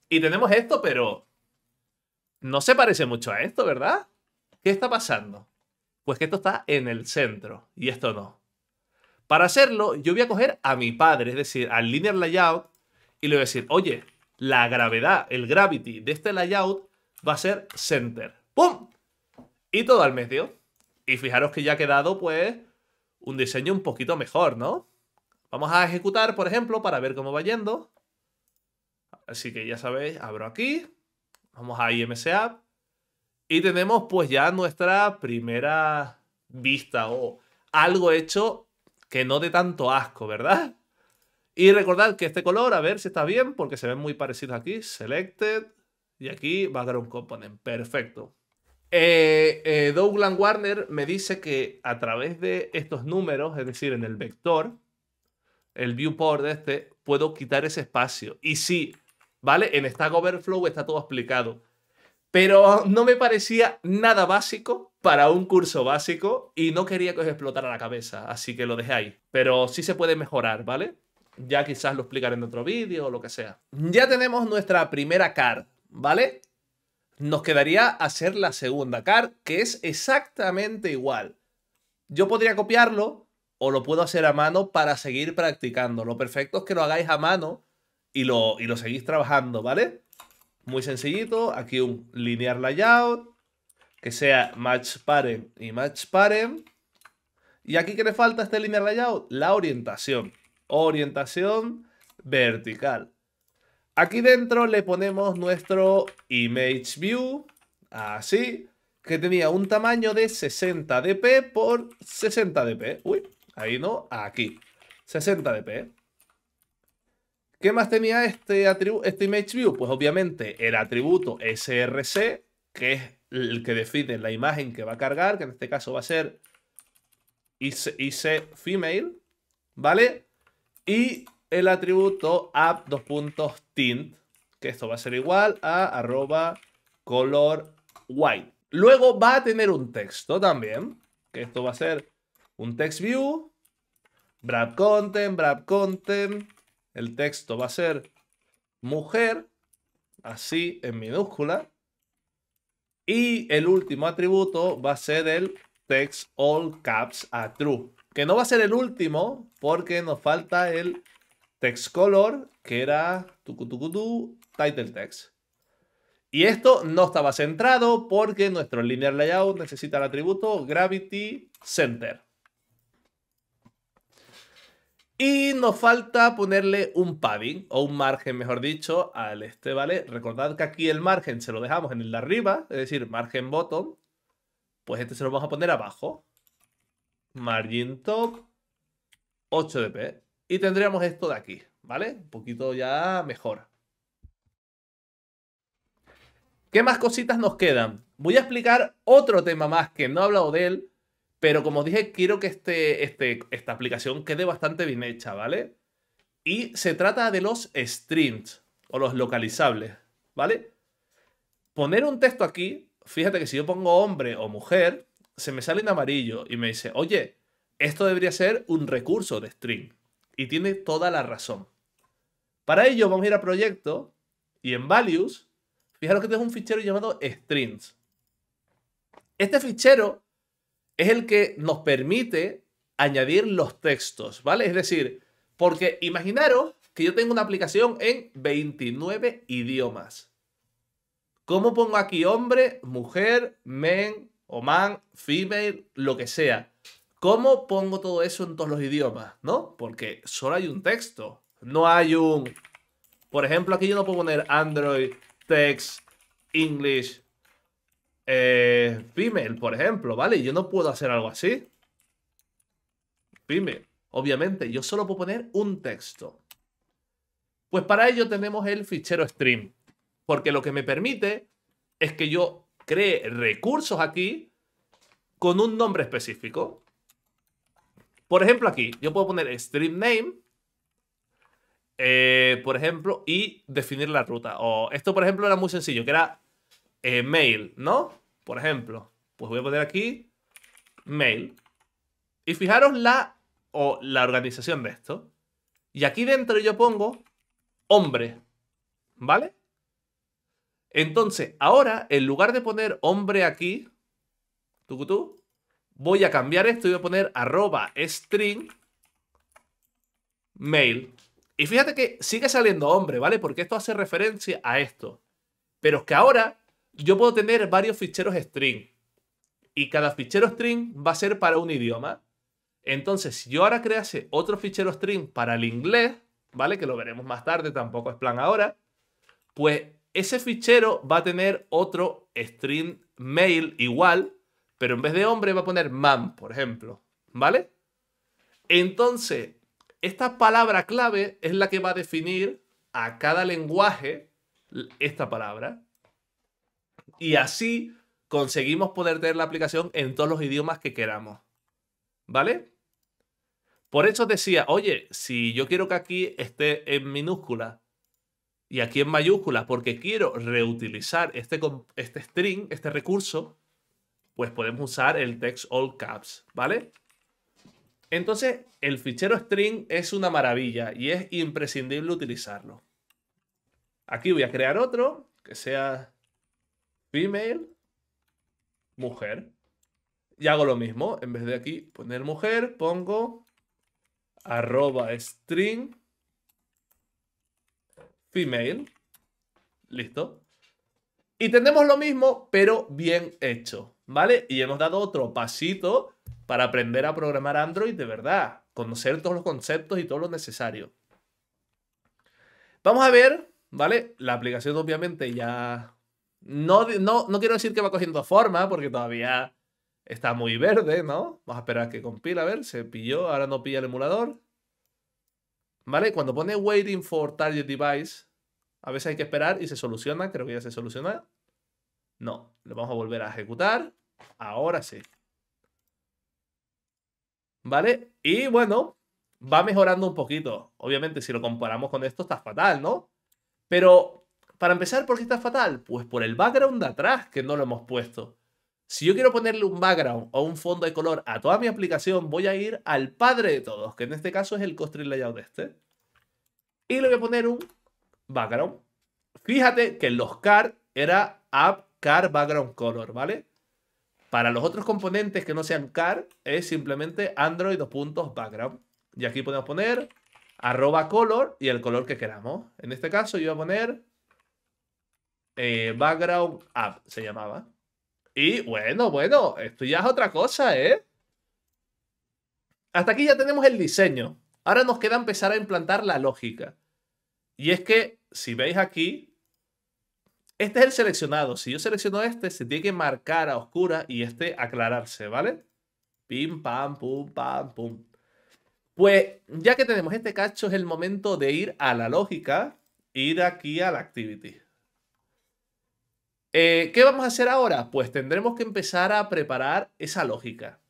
Y tenemos esto, pero no se parece mucho a esto, ¿verdad? ¿Qué está pasando? Pues que esto está en el centro y esto no. Para hacerlo, yo voy a coger a mi padre, es decir, al linear layout, y le voy a decir, oye, la gravedad, el gravity de este layout va a ser center. ¡Pum! Y todo al medio. Y fijaros que ya ha quedado, pues, un diseño un poquito mejor, ¿no? Vamos a ejecutar, por ejemplo, para ver cómo va yendo. Así que ya sabéis, abro aquí. Vamos a IMSA. Y tenemos pues ya nuestra primera vista o algo hecho que no dé tanto asco, ¿verdad? Y recordad que este color, a ver si está bien, porque se ven muy parecidos aquí. Selected. Y aquí va a dar un Component. Perfecto. Eh, eh, Douglas Warner me dice que a través de estos números, es decir, en el vector, el viewport de este, puedo quitar ese espacio. Y sí, ¿vale? En Stack Overflow está todo explicado pero no me parecía nada básico para un curso básico y no quería que os explotara la cabeza, así que lo dejé ahí. Pero sí se puede mejorar, ¿vale? Ya quizás lo explicaré en otro vídeo o lo que sea. Ya tenemos nuestra primera card, ¿vale? Nos quedaría hacer la segunda card, que es exactamente igual. Yo podría copiarlo o lo puedo hacer a mano para seguir practicando. Lo perfecto es que lo hagáis a mano y lo, y lo seguís trabajando, ¿vale? Muy sencillito, aquí un linear layout, que sea match parent y match parent Y aquí que le falta a este linear layout, la orientación. Orientación vertical. Aquí dentro le ponemos nuestro image view, así, que tenía un tamaño de 60 dp por 60 dp. Uy, ahí no, aquí. 60 dp. ¿Qué más tenía este, este image view? Pues obviamente el atributo src, que es el que define la imagen que va a cargar, que en este caso va a ser IC, female, ¿vale? Y el atributo app dos que esto va a ser igual a arroba color white. Luego va a tener un texto también, que esto va a ser un text view, brab content, content, el texto va a ser mujer, así en minúscula. Y el último atributo va a ser el text all caps a true, que no va a ser el último porque nos falta el text color, que era tucutucutu, title text. Y esto no estaba centrado porque nuestro linear layout necesita el atributo gravity center. Y nos falta ponerle un padding, o un margen, mejor dicho, al este, ¿vale? Recordad que aquí el margen se lo dejamos en el de arriba, es decir, margen bottom. Pues este se lo vamos a poner abajo. Margin top, 8 dp. Y tendríamos esto de aquí, ¿vale? Un poquito ya mejor. ¿Qué más cositas nos quedan? Voy a explicar otro tema más que no he hablado de él, pero como dije, quiero que este, este, esta aplicación quede bastante bien hecha, ¿vale? Y se trata de los strings o los localizables, ¿vale? Poner un texto aquí, fíjate que si yo pongo hombre o mujer, se me sale en amarillo y me dice, oye, esto debería ser un recurso de string. Y tiene toda la razón. Para ello vamos a ir a proyecto y en values, fijaros que tengo este un fichero llamado strings. Este fichero es el que nos permite añadir los textos, ¿vale? Es decir, porque imaginaros que yo tengo una aplicación en 29 idiomas. ¿Cómo pongo aquí hombre, mujer, men o man, female, lo que sea? ¿Cómo pongo todo eso en todos los idiomas? ¿No? Porque solo hay un texto. No hay un... Por ejemplo, aquí yo no puedo poner Android, text, English, eh, por ejemplo, ¿vale? Yo no puedo hacer algo así. Pimel, obviamente, yo solo puedo poner un texto. Pues para ello tenemos el fichero stream, porque lo que me permite es que yo cree recursos aquí con un nombre específico. Por ejemplo, aquí yo puedo poner stream name, eh, por ejemplo, y definir la ruta. O esto, por ejemplo, era muy sencillo, que era eh, mail, ¿no? Por ejemplo, pues voy a poner aquí mail. Y fijaros la, o la organización de esto. Y aquí dentro yo pongo hombre, ¿vale? Entonces, ahora, en lugar de poner hombre aquí, voy a cambiar esto y voy a poner arroba string mail. Y fíjate que sigue saliendo hombre, ¿vale? Porque esto hace referencia a esto. Pero es que ahora yo puedo tener varios ficheros string y cada fichero string va a ser para un idioma. Entonces, si yo ahora crease otro fichero string para el inglés, ¿vale? Que lo veremos más tarde, tampoco es plan ahora, pues ese fichero va a tener otro string mail igual, pero en vez de hombre va a poner man, por ejemplo, ¿vale? Entonces, esta palabra clave es la que va a definir a cada lenguaje esta palabra. Y así conseguimos poder tener la aplicación en todos los idiomas que queramos. ¿Vale? Por eso decía, oye, si yo quiero que aquí esté en minúscula y aquí en mayúscula porque quiero reutilizar este, este string, este recurso, pues podemos usar el text all caps, ¿vale? Entonces, el fichero string es una maravilla y es imprescindible utilizarlo. Aquí voy a crear otro que sea female, mujer. Y hago lo mismo, en vez de aquí poner mujer, pongo arroba string female. Listo. Y tenemos lo mismo, pero bien hecho, ¿vale? Y hemos dado otro pasito para aprender a programar Android de verdad, conocer todos los conceptos y todo lo necesario. Vamos a ver, ¿vale? La aplicación obviamente ya no, no, quiero decir que va cogiendo forma, porque todavía está muy verde, ¿no? Vamos a esperar a que compila, a ver, se pilló, ahora no pilla el emulador. ¿Vale? Cuando pone waiting for target device, a veces hay que esperar y se soluciona, creo que ya se soluciona. No, lo vamos a volver a ejecutar. Ahora sí. ¿Vale? Y bueno, va mejorando un poquito. Obviamente, si lo comparamos con esto, está fatal, ¿no? Pero para empezar, ¿por qué está fatal? Pues por el background de atrás que no lo hemos puesto. Si yo quiero ponerle un background o un fondo de color a toda mi aplicación, voy a ir al padre de todos, que en este caso es el constraint layout este. Y le voy a poner un background. Fíjate que los car era app car background color, ¿vale? Para los otros componentes que no sean car, es simplemente android.background. Y aquí podemos poner arroba color y el color que queramos. En este caso yo voy a poner eh, background App se llamaba. Y bueno, bueno, esto ya es otra cosa, ¿eh? Hasta aquí ya tenemos el diseño. Ahora nos queda empezar a implantar la lógica. Y es que, si veis aquí, este es el seleccionado. Si yo selecciono este, se tiene que marcar a oscura y este aclararse, ¿vale? Pim, pam, pum, pam, pum. Pues ya que tenemos este cacho, es el momento de ir a la lógica, ir aquí a la activity. Eh, ¿Qué vamos a hacer ahora? Pues tendremos que empezar a preparar esa lógica.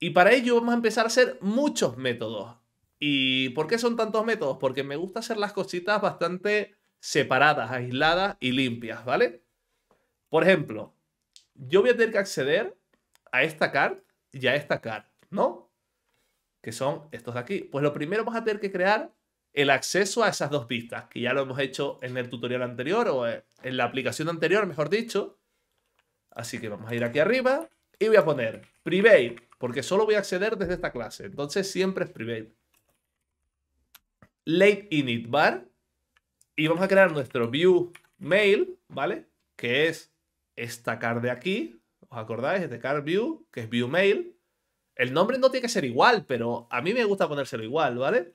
Y para ello vamos a empezar a hacer muchos métodos. ¿Y por qué son tantos métodos? Porque me gusta hacer las cositas bastante separadas, aisladas y limpias, ¿vale? Por ejemplo, yo voy a tener que acceder a esta carta y a esta carta, ¿no? Que son estos de aquí. Pues lo primero vamos a tener que crear el acceso a esas dos vistas, que ya lo hemos hecho en el tutorial anterior o eh, en la aplicación anterior, mejor dicho. Así que vamos a ir aquí arriba y voy a poner private, porque solo voy a acceder desde esta clase. Entonces siempre es private. Late init bar. Y vamos a crear nuestro view mail, ¿vale? Que es esta car de aquí. ¿Os acordáis? Este car view, que es view mail. El nombre no tiene que ser igual, pero a mí me gusta ponérselo igual, ¿vale?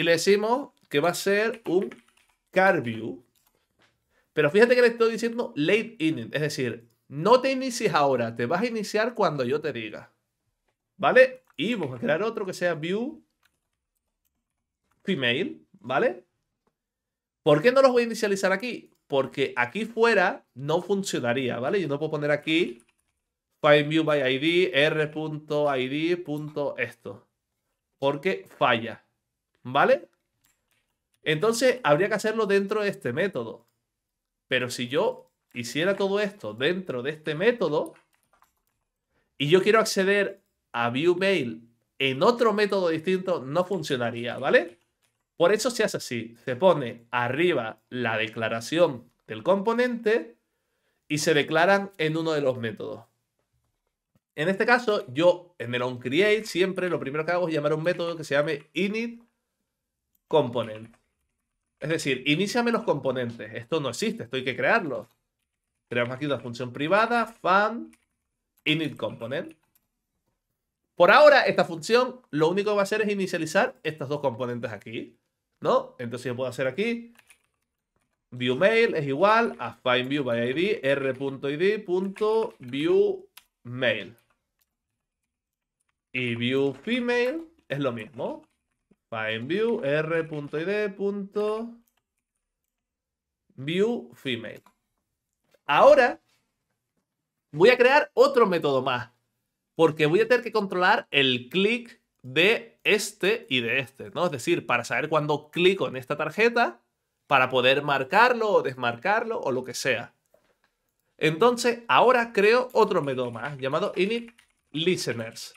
y le decimos que va a ser un CarView. Pero fíjate que le estoy diciendo late inning, es decir, no te inicies ahora, te vas a iniciar cuando yo te diga. ¿Vale? Y vamos a crear otro que sea view female, ¿vale? ¿Por qué no los voy a inicializar aquí? Porque aquí fuera no funcionaría, ¿vale? Yo no puedo poner aquí view by id r.id, esto. Porque falla. ¿Vale? Entonces habría que hacerlo dentro de este método. Pero si yo hiciera todo esto dentro de este método y yo quiero acceder a ViewMail en otro método distinto, no funcionaría, ¿vale? Por eso se hace así. Se pone arriba la declaración del componente y se declaran en uno de los métodos. En este caso, yo en el onCreate siempre lo primero que hago es llamar a un método que se llame init component. Es decir, iníciame los componentes. Esto no existe, esto hay que crearlo. Creamos aquí una función privada, fan, init component. Por ahora, esta función lo único que va a hacer es inicializar estos dos componentes aquí. ¿No? Entonces yo puedo hacer aquí viewMail es igual a findViewById r.id.viewMail. Y viewFemale es lo mismo. FindView r.id. View female. Ahora voy a crear otro método más, porque voy a tener que controlar el clic de este y de este, ¿no? Es decir, para saber cuándo clico en esta tarjeta, para poder marcarlo o desmarcarlo o lo que sea. Entonces, ahora creo otro método más llamado init listeners.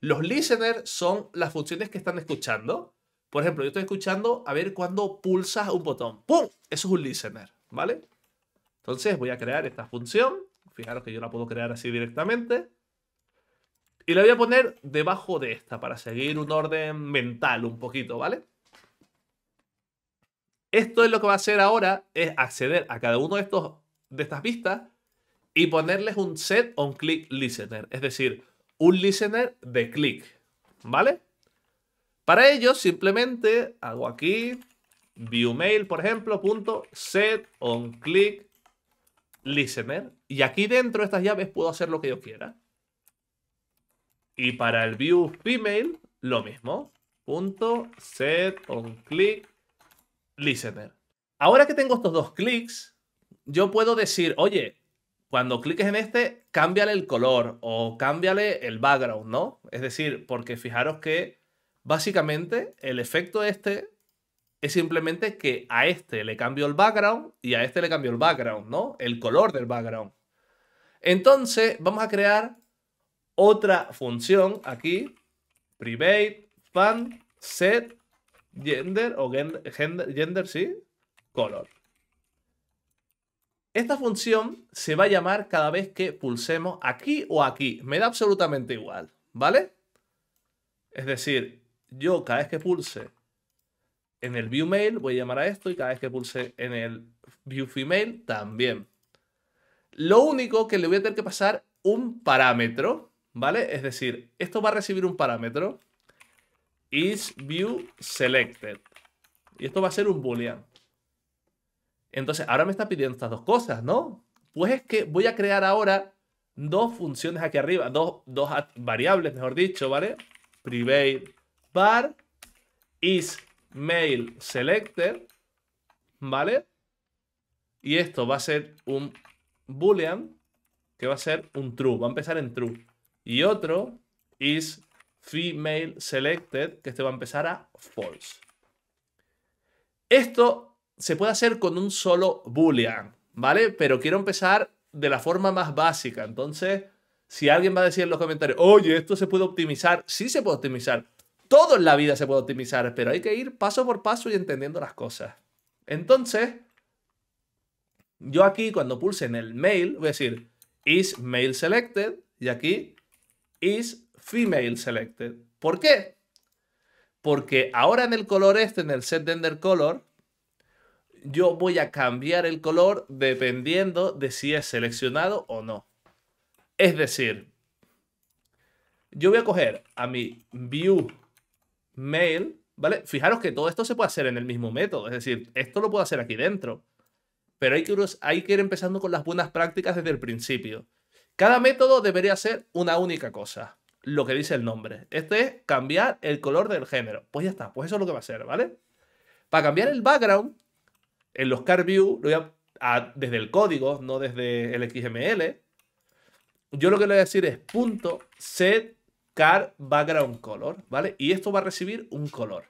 Los listeners son las funciones que están escuchando. Por ejemplo, yo estoy escuchando a ver cuando pulsas un botón. ¡Pum! Eso es un listener, ¿vale? Entonces voy a crear esta función. Fijaros que yo la puedo crear así directamente. Y la voy a poner debajo de esta para seguir un orden mental un poquito, ¿vale? Esto es lo que va a hacer ahora, es acceder a cada uno de, estos, de estas vistas y ponerles un set on click listener. Es decir, un listener de clic, ¿vale? Para ello, simplemente hago aquí viewMail, por ejemplo, punto set on click listener. Y aquí dentro de estas llaves puedo hacer lo que yo quiera. Y para el view email lo mismo. Punto set on click listener. Ahora que tengo estos dos clics, yo puedo decir, oye, cuando cliques en este, cámbiale el color o cámbiale el background, ¿no? Es decir, porque fijaros que básicamente el efecto este es simplemente que a este le cambio el background y a este le cambio el background, ¿no? El color del background. Entonces vamos a crear otra función aquí, private fan set gender o gender, gender, sí, color. Esta función se va a llamar cada vez que pulsemos aquí o aquí. Me da absolutamente igual, ¿vale? Es decir, yo cada vez que pulse en el view mail voy a llamar a esto y cada vez que pulse en el view también. Lo único que le voy a tener que pasar un parámetro, ¿vale? Es decir, esto va a recibir un parámetro IsViewSelected. Y esto va a ser un boolean. Entonces, ahora me está pidiendo estas dos cosas, ¿no? Pues es que voy a crear ahora dos funciones aquí arriba, dos, variables, mejor dicho, ¿vale? Private var is ¿vale? Y esto va a ser un boolean que va a ser un true, va a empezar en true. Y otro is female selected, que este va a empezar a false. Esto se puede hacer con un solo boolean, ¿vale? Pero quiero empezar de la forma más básica. Entonces, si alguien va a decir en los comentarios, oye, esto se puede optimizar, sí se puede optimizar. Todo en la vida se puede optimizar, pero hay que ir paso por paso y entendiendo las cosas. Entonces, yo aquí cuando pulse en el mail, voy a decir is mail selected y aquí is female selected. ¿Por qué? Porque ahora en el color este, en el set de color, yo voy a cambiar el color dependiendo de si es seleccionado o no. Es decir, yo voy a coger a mi view mail, ¿vale? Fijaros que todo esto se puede hacer en el mismo método, es decir, esto lo puedo hacer aquí dentro. Pero hay que, hay que ir empezando con las buenas prácticas desde el principio. Cada método debería ser una única cosa, lo que dice el nombre. Esto es cambiar el color del género. Pues ya está, pues eso es lo que va a hacer, ¿vale? Para cambiar el background, en los car View, desde el código, no desde el XML, yo lo que le voy a decir es punto set car background color, ¿vale? Y esto va a recibir un color.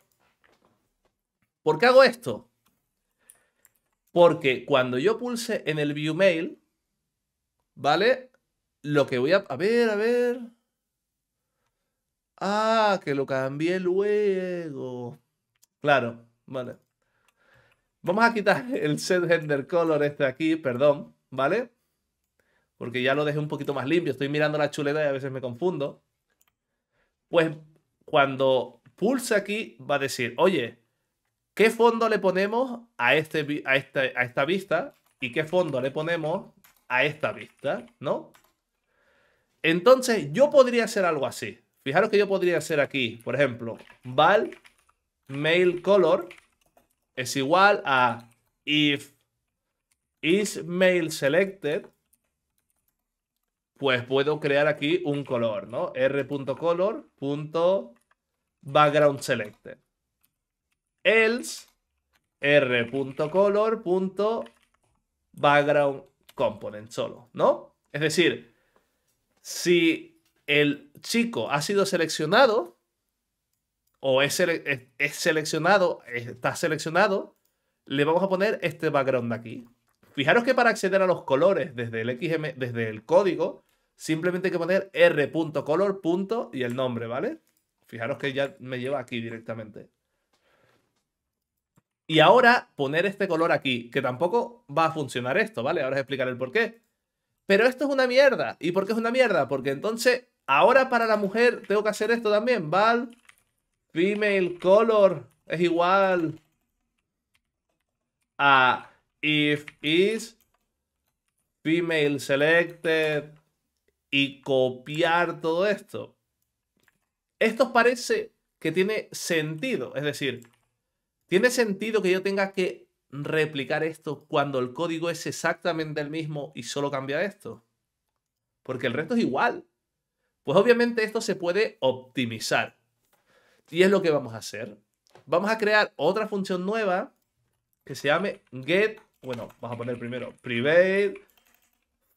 ¿Por qué hago esto? Porque cuando yo pulse en el view mail, ¿vale? Lo que voy a... A ver, a ver. Ah, que lo cambié luego. Claro, vale. Vamos a quitar el set gender color este aquí, perdón, ¿vale? Porque ya lo dejé un poquito más limpio. Estoy mirando la chuleta y a veces me confundo. Pues cuando pulse aquí va a decir, oye, ¿qué fondo le ponemos a, este, a, esta, vista? ¿Y qué fondo le ponemos a esta vista? ¿No? Entonces yo podría hacer algo así. Fijaros que yo podría hacer aquí, por ejemplo, val mail color es igual a if is mail selected, pues puedo crear aquí un color, ¿no? r.color.backgroundSelected. Else r.color.backgroundComponent component solo, ¿no? Es decir, si el chico ha sido seleccionado, o es, seleccionado, está seleccionado, le vamos a poner este background aquí. Fijaros que para acceder a los colores desde el XM, desde el código, simplemente hay que poner r.color. y el nombre, ¿vale? Fijaros que ya me lleva aquí directamente. Y ahora poner este color aquí, que tampoco va a funcionar esto, ¿vale? Ahora os explicaré el por qué. Pero esto es una mierda. ¿Y por qué es una mierda? Porque entonces, ahora para la mujer tengo que hacer esto también, ¿vale? female color es igual a if is female selected y copiar todo esto. Esto parece que tiene sentido, es decir, tiene sentido que yo tenga que replicar esto cuando el código es exactamente el mismo y solo cambia esto. Porque el resto es igual. Pues obviamente esto se puede optimizar. Y es lo que vamos a hacer. Vamos a crear otra función nueva que se llame get, bueno, vamos a poner primero private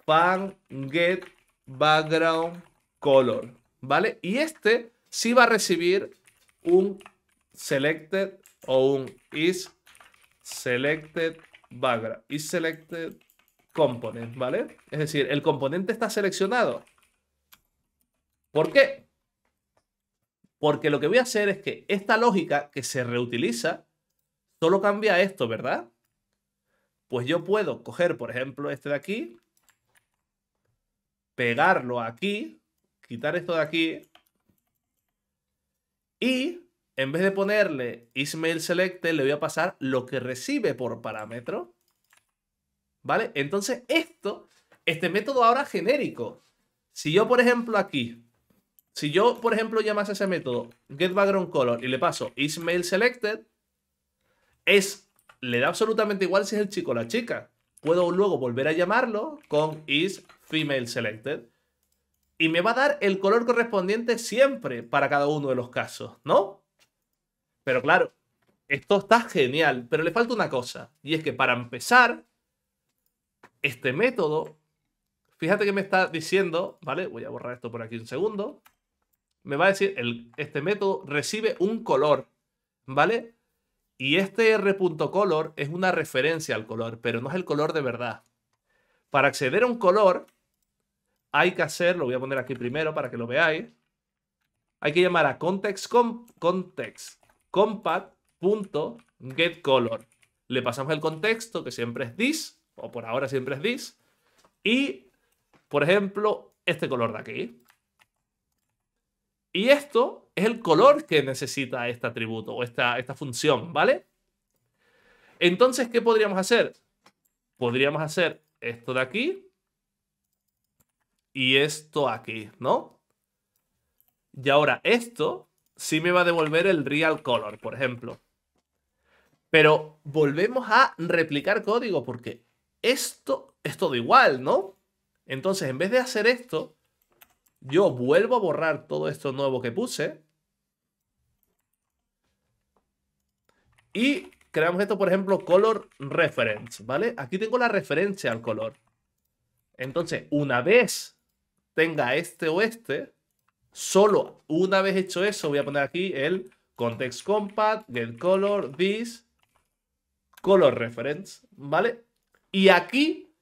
pan get background color, ¿vale? Y este sí va a recibir un selected o un is selected background, is selected component, ¿vale? Es decir, el componente está seleccionado. ¿Por qué? Porque lo que voy a hacer es que esta lógica que se reutiliza solo cambia esto, ¿verdad? Pues yo puedo coger, por ejemplo, este de aquí, pegarlo aquí, quitar esto de aquí y en vez de ponerle ismail select le voy a pasar lo que recibe por parámetro. ¿Vale? Entonces esto, este método ahora genérico. Si yo, por ejemplo, aquí si yo, por ejemplo, llamase ese método get background color y le paso is selected, es, le da absolutamente igual si es el chico o la chica. Puedo luego volver a llamarlo con is female selected y me va a dar el color correspondiente siempre para cada uno de los casos, ¿no? Pero claro, esto está genial, pero le falta una cosa, y es que para empezar, este método, fíjate que me está diciendo, ¿vale? Voy a borrar esto por aquí un segundo me va a decir, este método recibe un color, ¿vale? Y este r.color es una referencia al color, pero no es el color de verdad. Para acceder a un color, hay que hacer, lo voy a poner aquí primero para que lo veáis, hay que llamar a context, context Le pasamos el contexto, que siempre es this, o por ahora siempre es this, y, por ejemplo, este color de aquí. Y esto es el color que necesita este atributo o esta, esta función, ¿vale? Entonces, ¿qué podríamos hacer? Podríamos hacer esto de aquí y esto aquí, ¿no? Y ahora esto sí me va a devolver el real color, por ejemplo. Pero volvemos a replicar código porque esto es todo igual, ¿no? Entonces, en vez de hacer esto, yo vuelvo a borrar todo esto nuevo que puse. Y creamos esto, por ejemplo, color reference, ¿vale? Aquí tengo la referencia al color. Entonces, una vez tenga este o este, solo una vez hecho eso, voy a poner aquí el context compact get color, this, color reference, ¿vale? Y aquí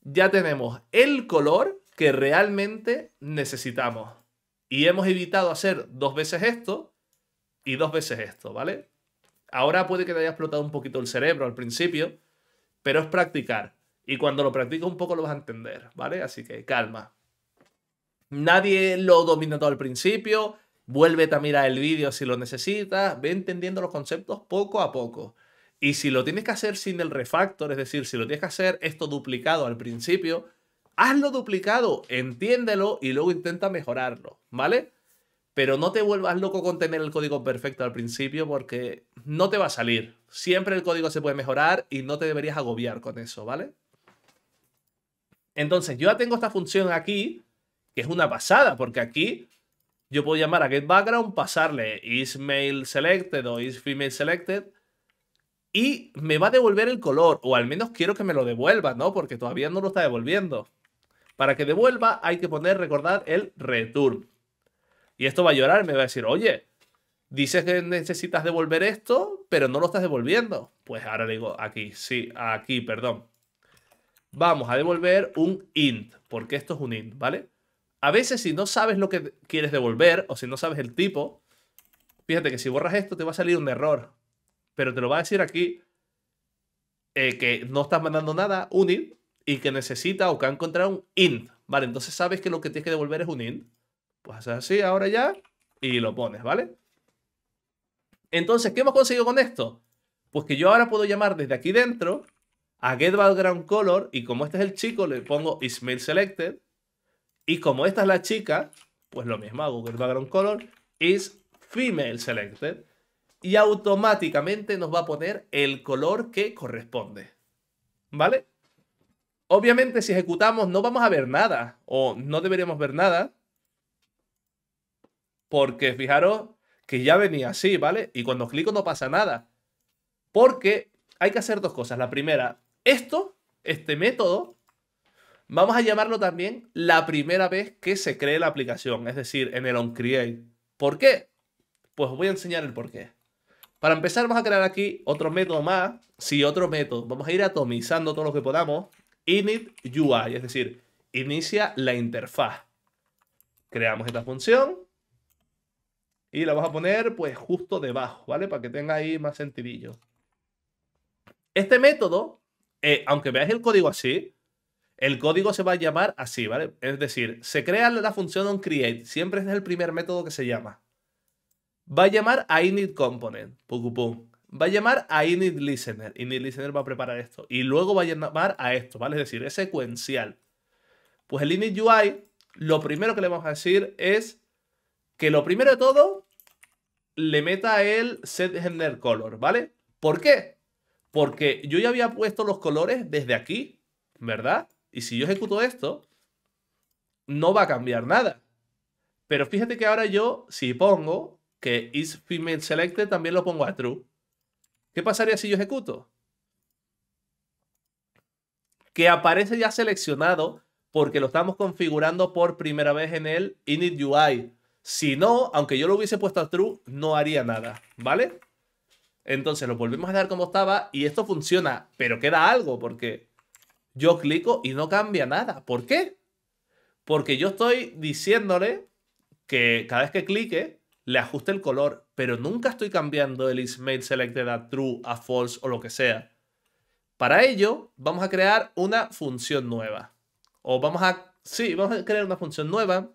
ya tenemos el color que realmente necesitamos. Y hemos evitado hacer dos veces esto y dos veces esto, ¿vale? Ahora puede que te haya explotado un poquito el cerebro al principio, pero es practicar. Y cuando lo practicas un poco lo vas a entender, ¿vale? Así que calma. Nadie lo domina todo al principio. Vuélvete a mirar el vídeo si lo necesitas. Ve entendiendo los conceptos poco a poco. Y si lo tienes que hacer sin el refactor, es decir, si lo tienes que hacer esto duplicado al principio, hazlo duplicado, entiéndelo y luego intenta mejorarlo, ¿vale? Pero no te vuelvas loco con tener el código perfecto al principio porque no te va a salir. Siempre el código se puede mejorar y no te deberías agobiar con eso, ¿vale? Entonces, yo ya tengo esta función aquí, que es una pasada, porque aquí yo puedo llamar a getBackground, pasarle IsMailSelected o isFemaleSelected, y me va a devolver el color, o al menos quiero que me lo devuelva, ¿no? Porque todavía no lo está devolviendo. Para que devuelva hay que poner, recordar el return. Y esto va a llorar, me va a decir, oye, dices que necesitas devolver esto, pero no lo estás devolviendo. Pues ahora le digo aquí, sí, aquí, perdón. Vamos a devolver un int, porque esto es un int, ¿vale? A veces si no sabes lo que quieres devolver o si no sabes el tipo, fíjate que si borras esto te va a salir un error, pero te lo va a decir aquí eh, que no estás mandando nada, un int, y que necesita o que ha encontrado un int. Vale, entonces sabes que lo que tienes que devolver es un int. Pues haces así ahora ya y lo pones, ¿vale? Entonces, ¿qué hemos conseguido con esto? Pues que yo ahora puedo llamar desde aquí dentro a get color y como este es el chico le pongo Ismail y como esta es la chica, pues lo mismo hago get background color is female selected y automáticamente nos va a poner el color que corresponde. ¿Vale? Obviamente, si ejecutamos, no vamos a ver nada, o no deberíamos ver nada, porque fijaros que ya venía así, ¿vale? Y cuando clico no pasa nada. Porque hay que hacer dos cosas. La primera, esto, este método, vamos a llamarlo también la primera vez que se cree la aplicación, es decir, en el onCreate. ¿Por qué? Pues os voy a enseñar el por qué. Para empezar, vamos a crear aquí otro método más. Sí, otro método. Vamos a ir atomizando todo lo que podamos init UI, es decir, inicia la interfaz. Creamos esta función y la vamos a poner pues justo debajo, ¿vale? Para que tenga ahí más sentidillo. Este método, eh, aunque veáis el código así, el código se va a llamar así, ¿vale? Es decir, se crea la función onCreate, siempre es el primer método que se llama. Va a llamar a InitComponent, component, pum, va a llamar a init listener. Init listener va a preparar esto. Y luego va a llamar a esto, ¿vale? Es decir, es secuencial. Pues el init UI, lo primero que le vamos a decir es que lo primero de todo le meta el set gender color, ¿vale? ¿Por qué? Porque yo ya había puesto los colores desde aquí, ¿verdad? Y si yo ejecuto esto, no va a cambiar nada. Pero fíjate que ahora yo, si pongo que is female selected, también lo pongo a true. ¿Qué pasaría si yo ejecuto? Que aparece ya seleccionado porque lo estamos configurando por primera vez en el init UI. Si no, aunque yo lo hubiese puesto a true, no haría nada, ¿vale? Entonces lo volvemos a dejar como estaba y esto funciona, pero queda algo porque yo clico y no cambia nada. ¿Por qué? Porque yo estoy diciéndole que cada vez que clique le ajuste el color pero nunca estoy cambiando el is selected a true, a false o lo que sea. Para ello, vamos a crear una función nueva. O vamos a... Sí, vamos a crear una función nueva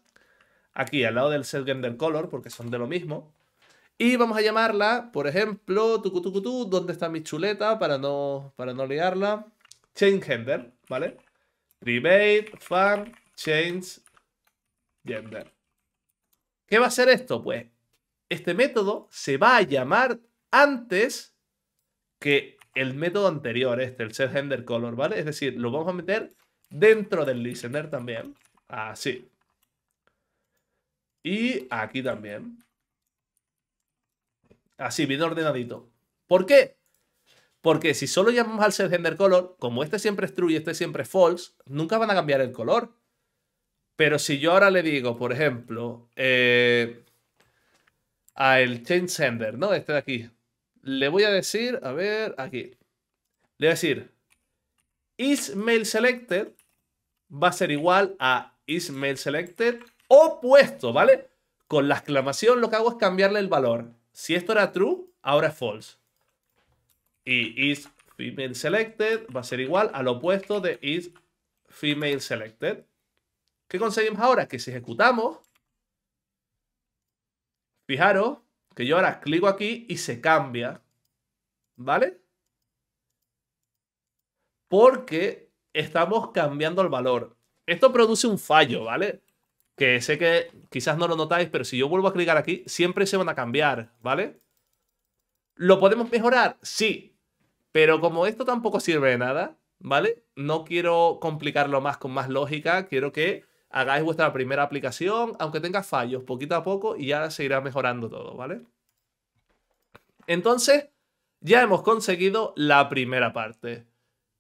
aquí al lado del setGenderColor, porque son de lo mismo. Y vamos a llamarla, por ejemplo, tu ¿dónde está mi chuleta? Para no, para no liarla. ChangeGender, ¿vale? Private, fun, change, gender. ¿Qué va a hacer esto? Pues este método se va a llamar antes que el método anterior, este, el set gender color, ¿vale? Es decir, lo vamos a meter dentro del listener también. Así. Y aquí también. Así, bien ordenadito. ¿Por qué? Porque si solo llamamos al set gender color, como este siempre es true y este siempre es false, nunca van a cambiar el color. Pero si yo ahora le digo, por ejemplo, eh, al change Sender, ¿no? Este de aquí. Le voy a decir, a ver, aquí. Le voy a decir, is selected va a ser igual a is selected opuesto, ¿vale? Con la exclamación lo que hago es cambiarle el valor. Si esto era true, ahora es false. Y is female selected va a ser igual al opuesto de is female selected. ¿Qué conseguimos ahora? Que si ejecutamos, Fijaros que yo ahora clico aquí y se cambia. ¿Vale? Porque estamos cambiando el valor. Esto produce un fallo, ¿vale? Que sé que quizás no lo notáis, pero si yo vuelvo a clicar aquí, siempre se van a cambiar, ¿vale? ¿Lo podemos mejorar? Sí. Pero como esto tampoco sirve de nada, ¿vale? No quiero complicarlo más con más lógica, quiero que hagáis vuestra primera aplicación, aunque tenga fallos, poquito a poco, y ya se irá mejorando todo, ¿vale? Entonces, ya hemos conseguido la primera parte.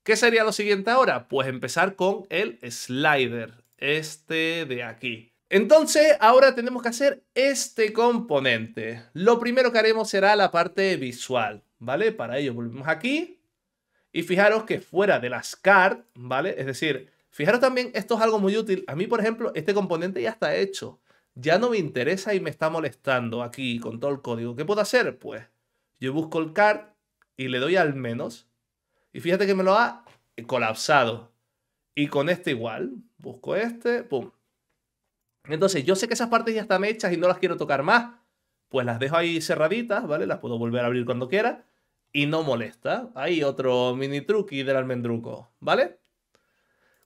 ¿Qué sería lo siguiente ahora? Pues empezar con el slider, este de aquí. Entonces, ahora tenemos que hacer este componente. Lo primero que haremos será la parte visual, ¿vale? Para ello volvemos aquí. Y fijaros que fuera de las cards, ¿vale? Es decir, Fijaros también, esto es algo muy útil. A mí, por ejemplo, este componente ya está hecho. Ya no me interesa y me está molestando aquí con todo el código. ¿Qué puedo hacer? Pues yo busco el card y le doy al menos. Y fíjate que me lo ha colapsado. Y con este igual. Busco este, pum. Entonces, yo sé que esas partes ya están hechas y no las quiero tocar más. Pues las dejo ahí cerraditas, ¿vale? Las puedo volver a abrir cuando quiera. Y no molesta. Hay otro mini truqui del almendruco, ¿vale?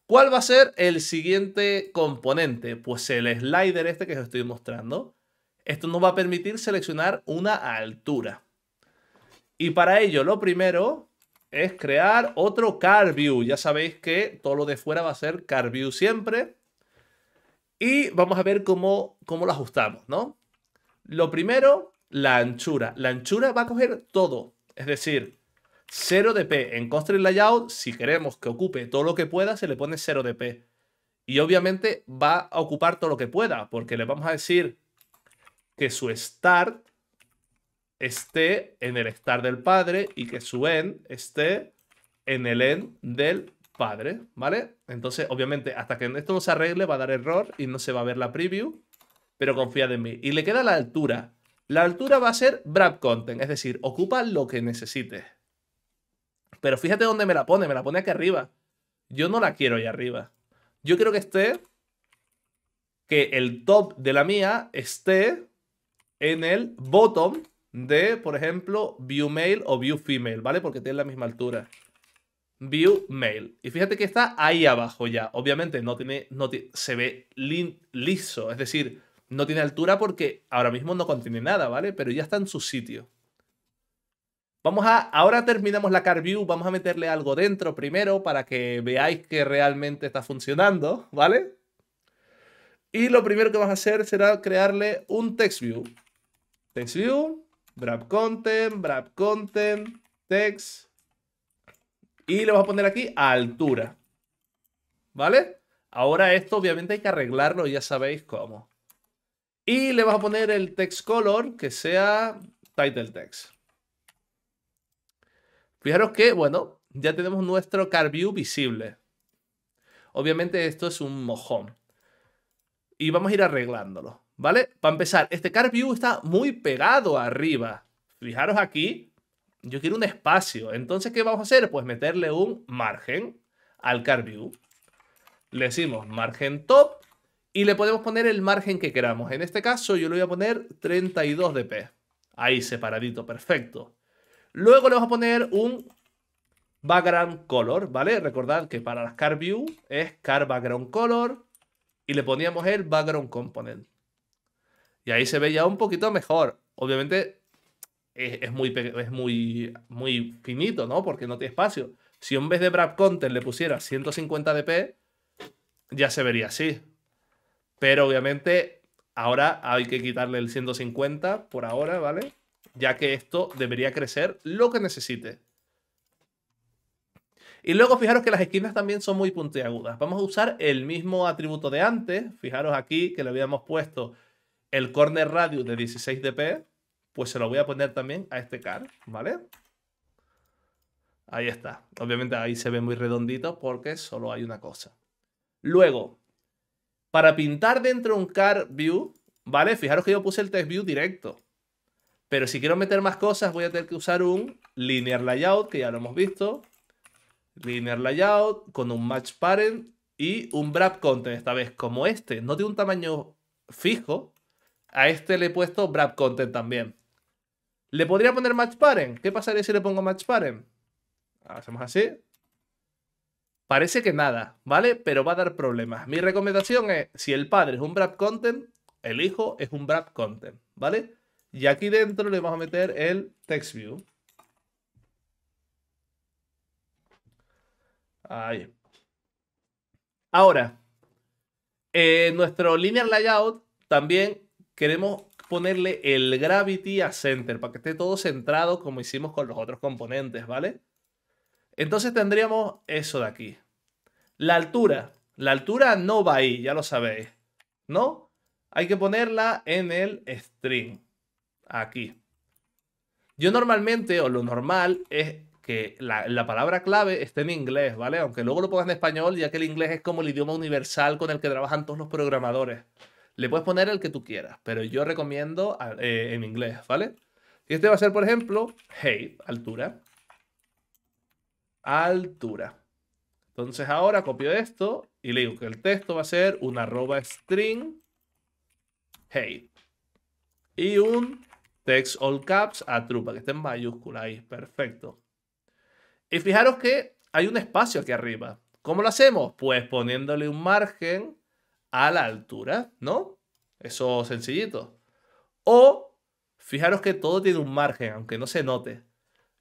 ¿Cuál va a ser el siguiente componente? Pues el slider este que os estoy mostrando. Esto nos va a permitir seleccionar una altura. Y para ello, lo primero es crear otro car view. Ya sabéis que todo lo de fuera va a ser car view siempre. Y vamos a ver cómo, cómo lo ajustamos, ¿no? Lo primero, la anchura. La anchura va a coger todo. Es decir, 0 DP. En Constraint Layout, si queremos que ocupe todo lo que pueda, se le pone 0 DP. Y obviamente va a ocupar todo lo que pueda, porque le vamos a decir que su start esté en el start del padre y que su end esté en el end del padre, ¿vale? Entonces, obviamente, hasta que esto no se arregle va a dar error y no se va a ver la preview, pero confía en mí. Y le queda la altura. La altura va a ser wrap content, es decir, ocupa lo que necesite. Pero fíjate dónde me la pone, me la pone aquí arriba. Yo no la quiero ahí arriba. Yo quiero que esté. Que el top de la mía esté en el bottom de, por ejemplo, view male o view female, ¿vale? Porque tiene la misma altura. View Male. Y fíjate que está ahí abajo ya. Obviamente no tiene, no se ve liso, es decir, no tiene altura porque ahora mismo no contiene nada, ¿vale? Pero ya está en su sitio. Vamos a, ahora terminamos la car view, vamos a meterle algo dentro primero para que veáis que realmente está funcionando, ¿vale? Y lo primero que vamos a hacer será crearle un text view. Text view, content, wrap content, text. Y le vamos a poner aquí altura. ¿Vale? Ahora esto obviamente hay que arreglarlo, ya sabéis cómo. Y le vamos a poner el text color que sea title text. Fijaros que, bueno, ya tenemos nuestro View visible. Obviamente esto es un mojón. Y vamos a ir arreglándolo, ¿vale? Para empezar, este View está muy pegado arriba. Fijaros aquí, yo quiero un espacio. Entonces, ¿qué vamos a hacer? Pues meterle un margen al View. Le decimos margen top y le podemos poner el margen que queramos. En este caso yo le voy a poner 32 dp. Ahí separadito, perfecto. Luego le vamos a poner un background color, ¿vale? Recordad que para las car view es car background color y le poníamos el background component. Y ahí se ve ya un poquito mejor. Obviamente es, muy, es muy, muy finito, ¿no? Porque no tiene espacio. Si en vez de brad content le pusiera 150 dp, ya se vería así. Pero obviamente ahora hay que quitarle el 150 por ahora, ¿vale? ya que esto debería crecer lo que necesite. Y luego fijaros que las esquinas también son muy puntiagudas. Vamos a usar el mismo atributo de antes. Fijaros aquí que le habíamos puesto el corner radius de 16 dp. Pues se lo voy a poner también a este car, ¿vale? Ahí está. Obviamente ahí se ve muy redondito porque solo hay una cosa. Luego, para pintar dentro un car view, ¿vale? Fijaros que yo puse el test view directo. Pero si quiero meter más cosas, voy a tener que usar un linear layout, que ya lo hemos visto. Linear layout con un match parent y un wrap content esta vez. Como este no tiene un tamaño fijo, a este le he puesto wrap content también. ¿Le podría poner match parent? ¿Qué pasaría si le pongo match parent? Hacemos así. Parece que nada, ¿vale? Pero va a dar problemas. Mi recomendación es, si el padre es un wrap content, el hijo es un wrap content, ¿vale? Y aquí dentro le vamos a meter el text view. Ahí. Ahora, en nuestro linear layout también queremos ponerle el gravity a center para que esté todo centrado como hicimos con los otros componentes, ¿vale? Entonces tendríamos eso de aquí. La altura. La altura no va ahí, ya lo sabéis, ¿no? Hay que ponerla en el string aquí. Yo normalmente, o lo normal, es que la, palabra clave esté en inglés, ¿vale? Aunque luego lo pongas en español, ya que el inglés es como el idioma universal con el que trabajan todos los programadores. Le puedes poner el que tú quieras, pero yo recomiendo eh, en inglés, ¿vale? Y este va a ser, por ejemplo, hey, altura. Altura. Entonces ahora copio esto y le digo que el texto va a ser un arroba string hey y un Text all caps, a true, que esté en mayúscula ahí. Perfecto. Y fijaros que hay un espacio aquí arriba. ¿Cómo lo hacemos? Pues poniéndole un margen a la altura, ¿no? Eso sencillito. O fijaros que todo tiene un margen, aunque no se note.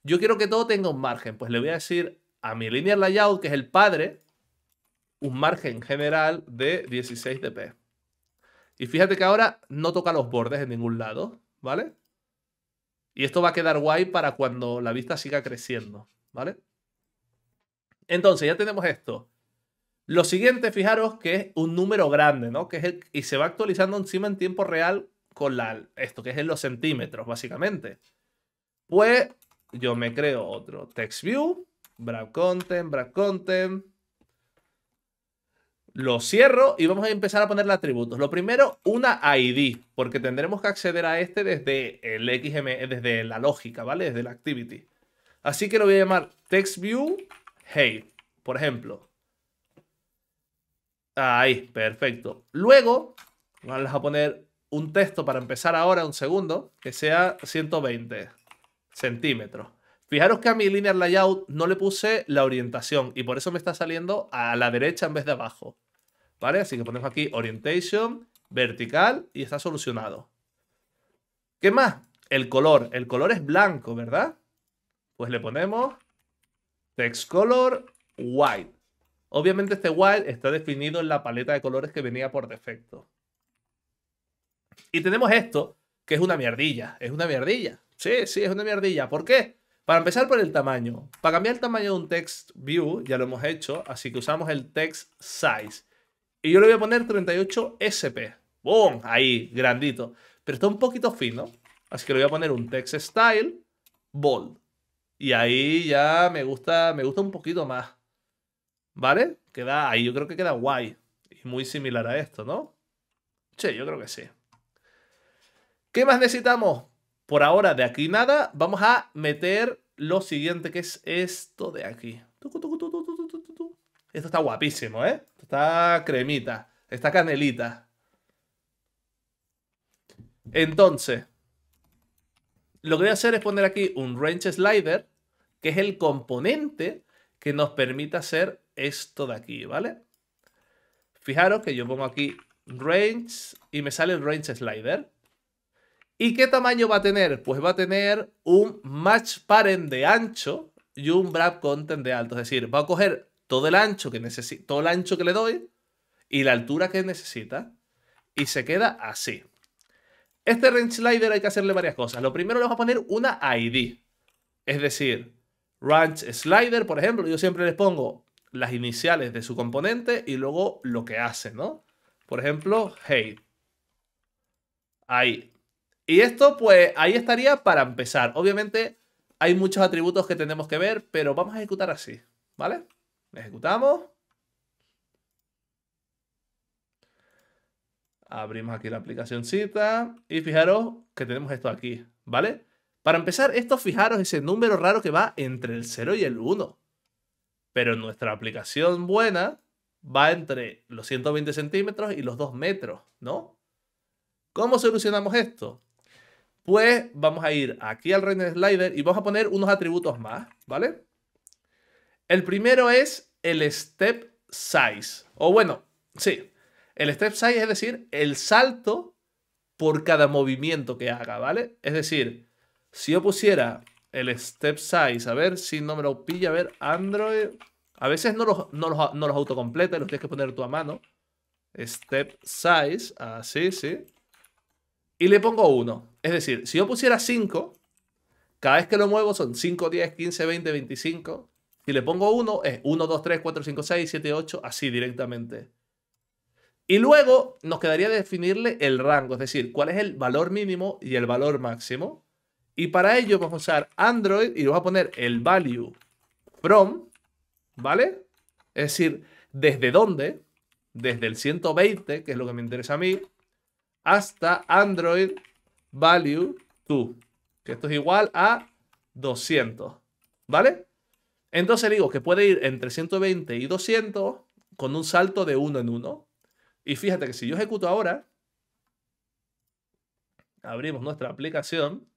Yo quiero que todo tenga un margen. Pues le voy a decir a mi linear layout, que es el padre, un margen general de 16 dp. Y fíjate que ahora no toca los bordes en ningún lado, ¿vale? Y esto va a quedar guay para cuando la vista siga creciendo, ¿vale? Entonces, ya tenemos esto. Lo siguiente, fijaros que es un número grande, ¿no? Que es y se va actualizando encima en tiempo real con la, esto que es en los centímetros, básicamente. Pues yo me creo otro text view, BrackContent. content. Lo cierro y vamos a empezar a ponerle atributos. Lo primero, una ID, porque tendremos que acceder a este desde el XML, eh, desde la lógica, ¿vale? Desde la activity. Así que lo voy a llamar TextView Hey, por ejemplo. Ahí, perfecto. Luego, vamos a poner un texto para empezar ahora, un segundo, que sea 120 centímetros. Fijaros que a mi linear layout no le puse la orientación y por eso me está saliendo a la derecha en vez de abajo. ¿Vale? Así que ponemos aquí orientation, vertical y está solucionado. ¿Qué más? El color. El color es blanco, ¿verdad? Pues le ponemos text color white. Obviamente este white está definido en la paleta de colores que venía por defecto. Y tenemos esto, que es una mierdilla. Es una mierdilla. Sí, sí, es una mierdilla. ¿Por qué? Para empezar por el tamaño. Para cambiar el tamaño de un text view, ya lo hemos hecho, así que usamos el text size. Y yo le voy a poner 38 SP. ¡Bum! Ahí, grandito. Pero está un poquito fino, así que le voy a poner un text style bold. Y ahí ya me gusta, me gusta un poquito más. ¿Vale? Queda ahí, yo creo que queda guay. Y muy similar a esto, ¿no? Che, yo creo que sí. ¿Qué más necesitamos? Por ahora, de aquí nada, vamos a meter lo siguiente, que es esto de aquí. Esto está guapísimo, ¿eh? está cremita, está canelita. Entonces, lo que voy a hacer es poner aquí un range slider, que es el componente que nos permite hacer esto de aquí, ¿vale? Fijaros que yo pongo aquí range y me sale el range slider. ¿Y qué tamaño va a tener? Pues va a tener un match parent de ancho y un wrap content de alto. Es decir, va a coger todo el ancho que todo el ancho que le doy y la altura que necesita. Y se queda así. Este range slider hay que hacerle varias cosas. Lo primero le vamos a poner una ID. Es decir, range slider, por ejemplo, yo siempre les pongo las iniciales de su componente y luego lo que hace, ¿no? Por ejemplo, hey. Ahí. Y esto, pues, ahí estaría para empezar. Obviamente, hay muchos atributos que tenemos que ver, pero vamos a ejecutar así, ¿vale? Ejecutamos. Abrimos aquí la aplicacióncita y fijaros que tenemos esto aquí, ¿vale? Para empezar, esto, fijaros, ese número raro que va entre el 0 y el 1. Pero nuestra aplicación buena va entre los 120 centímetros y los 2 metros, ¿no? ¿Cómo solucionamos esto? Pues vamos a ir aquí al Render Slider y vamos a poner unos atributos más, ¿vale? El primero es el Step Size. O bueno, sí, el Step Size es decir, el salto por cada movimiento que haga, ¿vale? Es decir, si yo pusiera el Step Size, a ver si no me lo pilla, a ver, Android... A veces no los, no los, no los autocompleta, los tienes que poner tú a mano. Step Size, así, ah, sí. Y le pongo uno. Es decir, si yo pusiera 5, cada vez que lo muevo son 5, 10, 15, 20, 25. Si le pongo 1, es 1, 2, 3, 4, 5, 6, 7, 8, así directamente. Y luego nos quedaría definirle el rango, es decir, cuál es el valor mínimo y el valor máximo. Y para ello vamos a usar Android y vamos a poner el value from, ¿vale? Es decir, desde dónde, desde el 120, que es lo que me interesa a mí, hasta Android value to, que esto es igual a 200, ¿vale? Entonces digo que puede ir entre 120 y 200 con un salto de 1 en 1. Y fíjate que si yo ejecuto ahora, abrimos nuestra aplicación,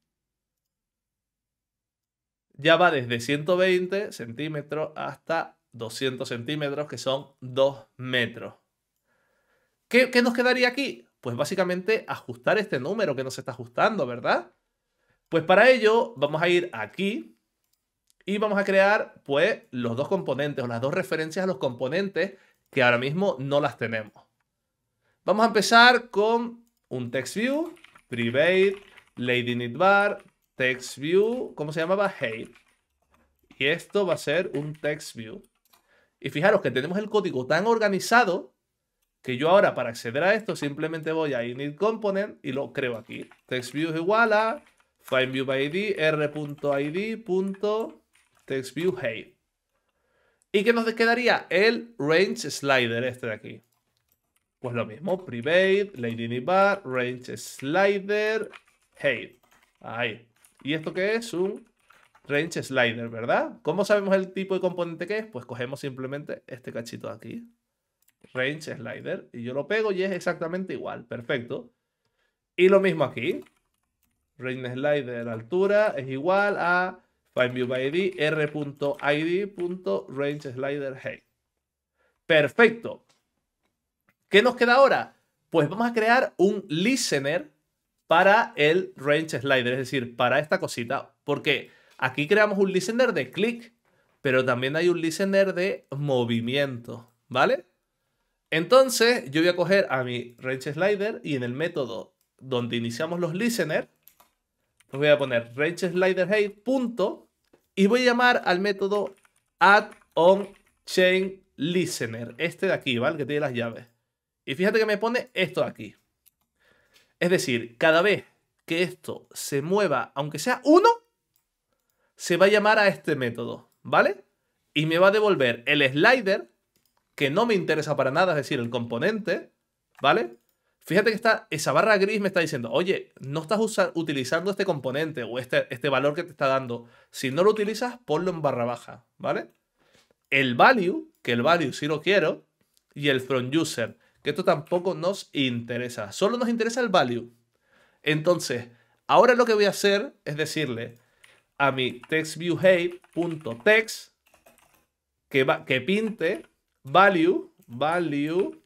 ya va desde 120 centímetros hasta 200 centímetros, que son 2 metros. ¿Qué, ¿Qué, nos quedaría aquí? Pues básicamente ajustar este número que se está ajustando, ¿verdad? Pues para ello vamos a ir aquí y vamos a crear pues los dos componentes o las dos referencias a los componentes que ahora mismo no las tenemos. Vamos a empezar con un TextView. private, lady need bar, ¿cómo se llamaba? Hey. Y esto va a ser un TextView. Y fijaros que tenemos el código tan organizado que yo ahora para acceder a esto simplemente voy a init component y lo creo aquí. TextView es igual a findViewById r.id.textViewHate. ¿Y qué nos quedaría? El range slider este de aquí. Pues lo mismo, private, bar range slider, hate Ahí. ¿Y esto qué es? Un range slider, ¿verdad? ¿Cómo sabemos el tipo de componente que es? Pues cogemos simplemente este cachito de aquí range slider, y yo lo pego y es exactamente igual, perfecto. Y lo mismo aquí, range slider altura es igual a findViewById Hey, Perfecto. ¿Qué nos queda ahora? Pues vamos a crear un listener para el range slider, es decir, para esta cosita, porque aquí creamos un listener de click, pero también hay un listener de movimiento, ¿vale? Entonces, yo voy a coger a mi range slider y en el método donde iniciamos los listeners, pues voy a poner range slider punto y voy a llamar al método AddOnChainListener. este de aquí, ¿vale? Que tiene las llaves. Y fíjate que me pone esto de aquí. Es decir, cada vez que esto se mueva, aunque sea uno, se va a llamar a este método, ¿vale? Y me va a devolver el slider que no me interesa para nada, es decir, el componente, ¿vale? Fíjate que está, esa barra gris me está diciendo, oye, no estás utilizando este componente o este, este valor que te está dando. Si no lo utilizas, ponlo en barra baja, ¿vale? El value, que el value sí lo quiero, y el from user, que esto tampoco nos interesa. Solo nos interesa el value. Entonces, ahora lo que voy a hacer es decirle a mi textviewHey.text que, que pinte value, value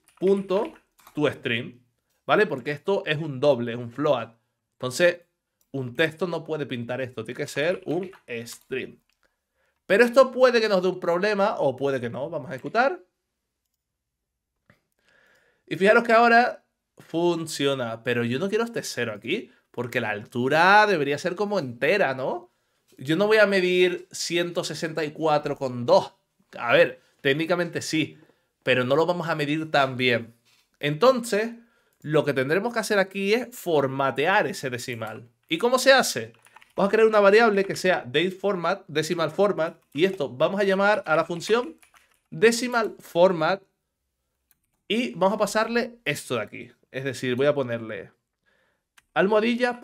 ¿vale? Porque esto es un doble, es un float. Entonces, un texto no puede pintar esto, tiene que ser un stream. Pero esto puede que nos dé un problema o puede que no. Vamos a ejecutar. Y fijaros que ahora funciona, pero yo no quiero este cero aquí, porque la altura debería ser como entera, ¿no? Yo no voy a medir 164,2. A ver, Técnicamente sí, pero no lo vamos a medir tan bien. Entonces, lo que tendremos que hacer aquí es formatear ese decimal. ¿Y cómo se hace? Vamos a crear una variable que sea dateFormat, decimalFormat, y esto vamos a llamar a la función decimalFormat y vamos a pasarle esto de aquí. Es decir, voy a ponerle almodilla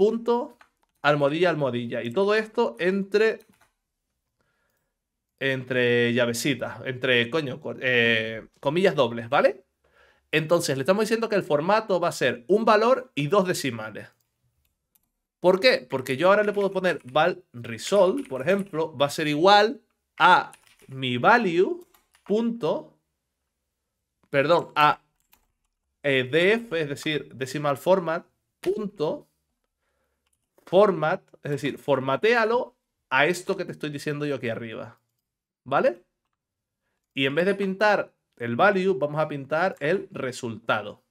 Y todo esto entre entre llavecitas, entre, coño, eh, comillas dobles, ¿vale? Entonces, le estamos diciendo que el formato va a ser un valor y dos decimales. ¿Por qué? Porque yo ahora le puedo poner val result, por ejemplo, va a ser igual a mi value punto, perdón, a eh, df, es decir, decimal format, punto, format, es decir, formatealo a esto que te estoy diciendo yo aquí arriba. ¿Vale? Y en vez de pintar el value, vamos a pintar el resultado.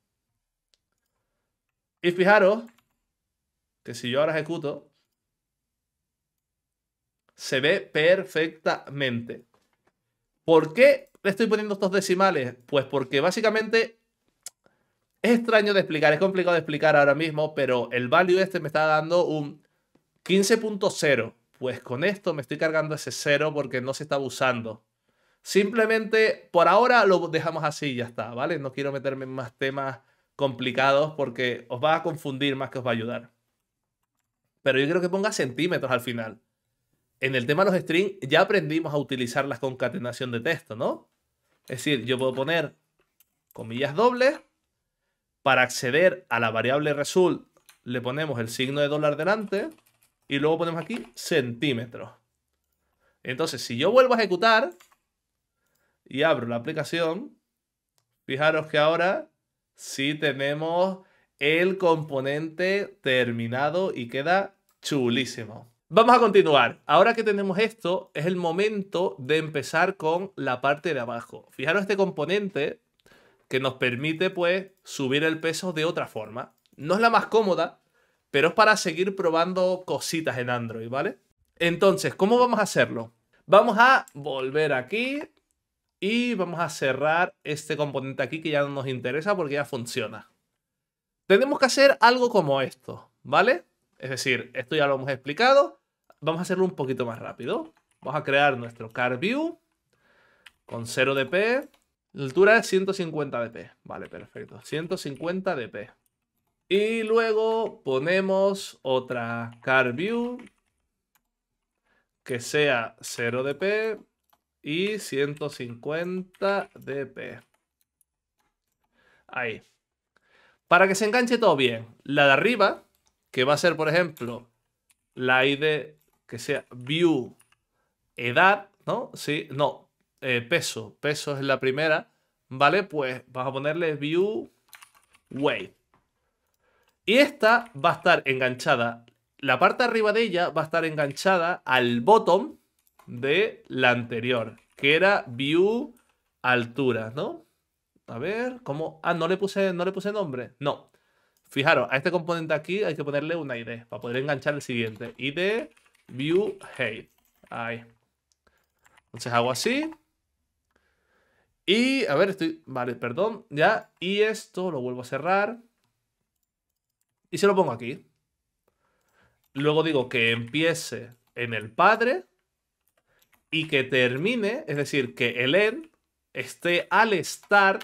Y fijaros que si yo ahora ejecuto, se ve perfectamente. ¿Por qué le estoy poniendo estos decimales? Pues porque básicamente es extraño de explicar, es complicado de explicar ahora mismo, pero el value este me está dando un 15.0 pues con esto me estoy cargando ese cero porque no se está abusando. Simplemente por ahora lo dejamos así y ya está, ¿vale? No quiero meterme en más temas complicados porque os va a confundir más que os va a ayudar. Pero yo creo que ponga centímetros al final. En el tema de los strings ya aprendimos a utilizar la concatenación de texto, ¿no? Es decir, yo puedo poner comillas dobles. Para acceder a la variable result le ponemos el signo de dólar delante y luego ponemos aquí centímetros. Entonces, si yo vuelvo a ejecutar y abro la aplicación, fijaros que ahora sí tenemos el componente terminado y queda chulísimo. Vamos a continuar. Ahora que tenemos esto, es el momento de empezar con la parte de abajo. Fijaros este componente que nos permite pues subir el peso de otra forma. No es la más cómoda, pero es para seguir probando cositas en Android, ¿vale? Entonces, ¿cómo vamos a hacerlo? Vamos a volver aquí y vamos a cerrar este componente aquí que ya no nos interesa porque ya funciona. Tenemos que hacer algo como esto, ¿vale? Es decir, esto ya lo hemos explicado. Vamos a hacerlo un poquito más rápido. Vamos a crear nuestro car view con 0 dp. La altura es 150 dp. Vale, perfecto. 150 dp. Y luego ponemos otra car view que sea 0 dp y 150 dp. Ahí. Para que se enganche todo bien, la de arriba, que va a ser, por ejemplo, la ID que sea view edad, ¿no? Sí, no, eh, peso, peso es la primera, ¿vale? Pues vamos a ponerle view weight. Y esta va a estar enganchada, la parte arriba de ella va a estar enganchada al bottom de la anterior, que era view altura, ¿no? A ver, ¿cómo? Ah, no le puse, no le puse nombre. No. Fijaros, a este componente aquí hay que ponerle una ID para poder enganchar el siguiente. ID view height. Ahí. Entonces hago así. Y, a ver, estoy... Vale, perdón, ya. Y esto lo vuelvo a cerrar y se lo pongo aquí. Luego digo que empiece en el padre y que termine, es decir, que el end esté al estar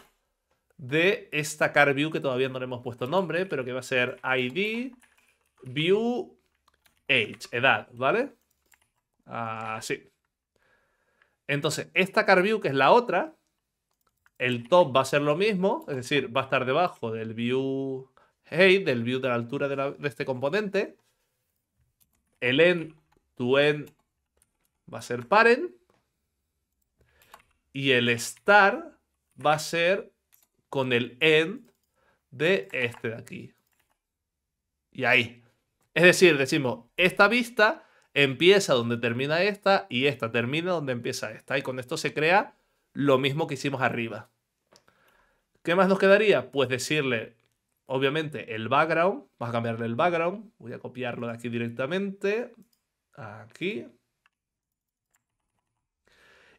de esta car view que todavía no le hemos puesto nombre, pero que va a ser ID view age, edad, ¿vale? Así. Ah, Entonces, esta car view que es la otra, el top va a ser lo mismo, es decir, va a estar debajo del view del view de la altura de, este componente. El end tu end va a ser parent. Y el star va a ser con el end de este de aquí. Y ahí. Es decir, decimos, esta vista empieza donde termina esta y esta termina donde empieza esta. Y con esto se crea lo mismo que hicimos arriba. ¿Qué más nos quedaría? Pues decirle obviamente el background, vas a cambiarle el background, voy a copiarlo de aquí directamente, aquí.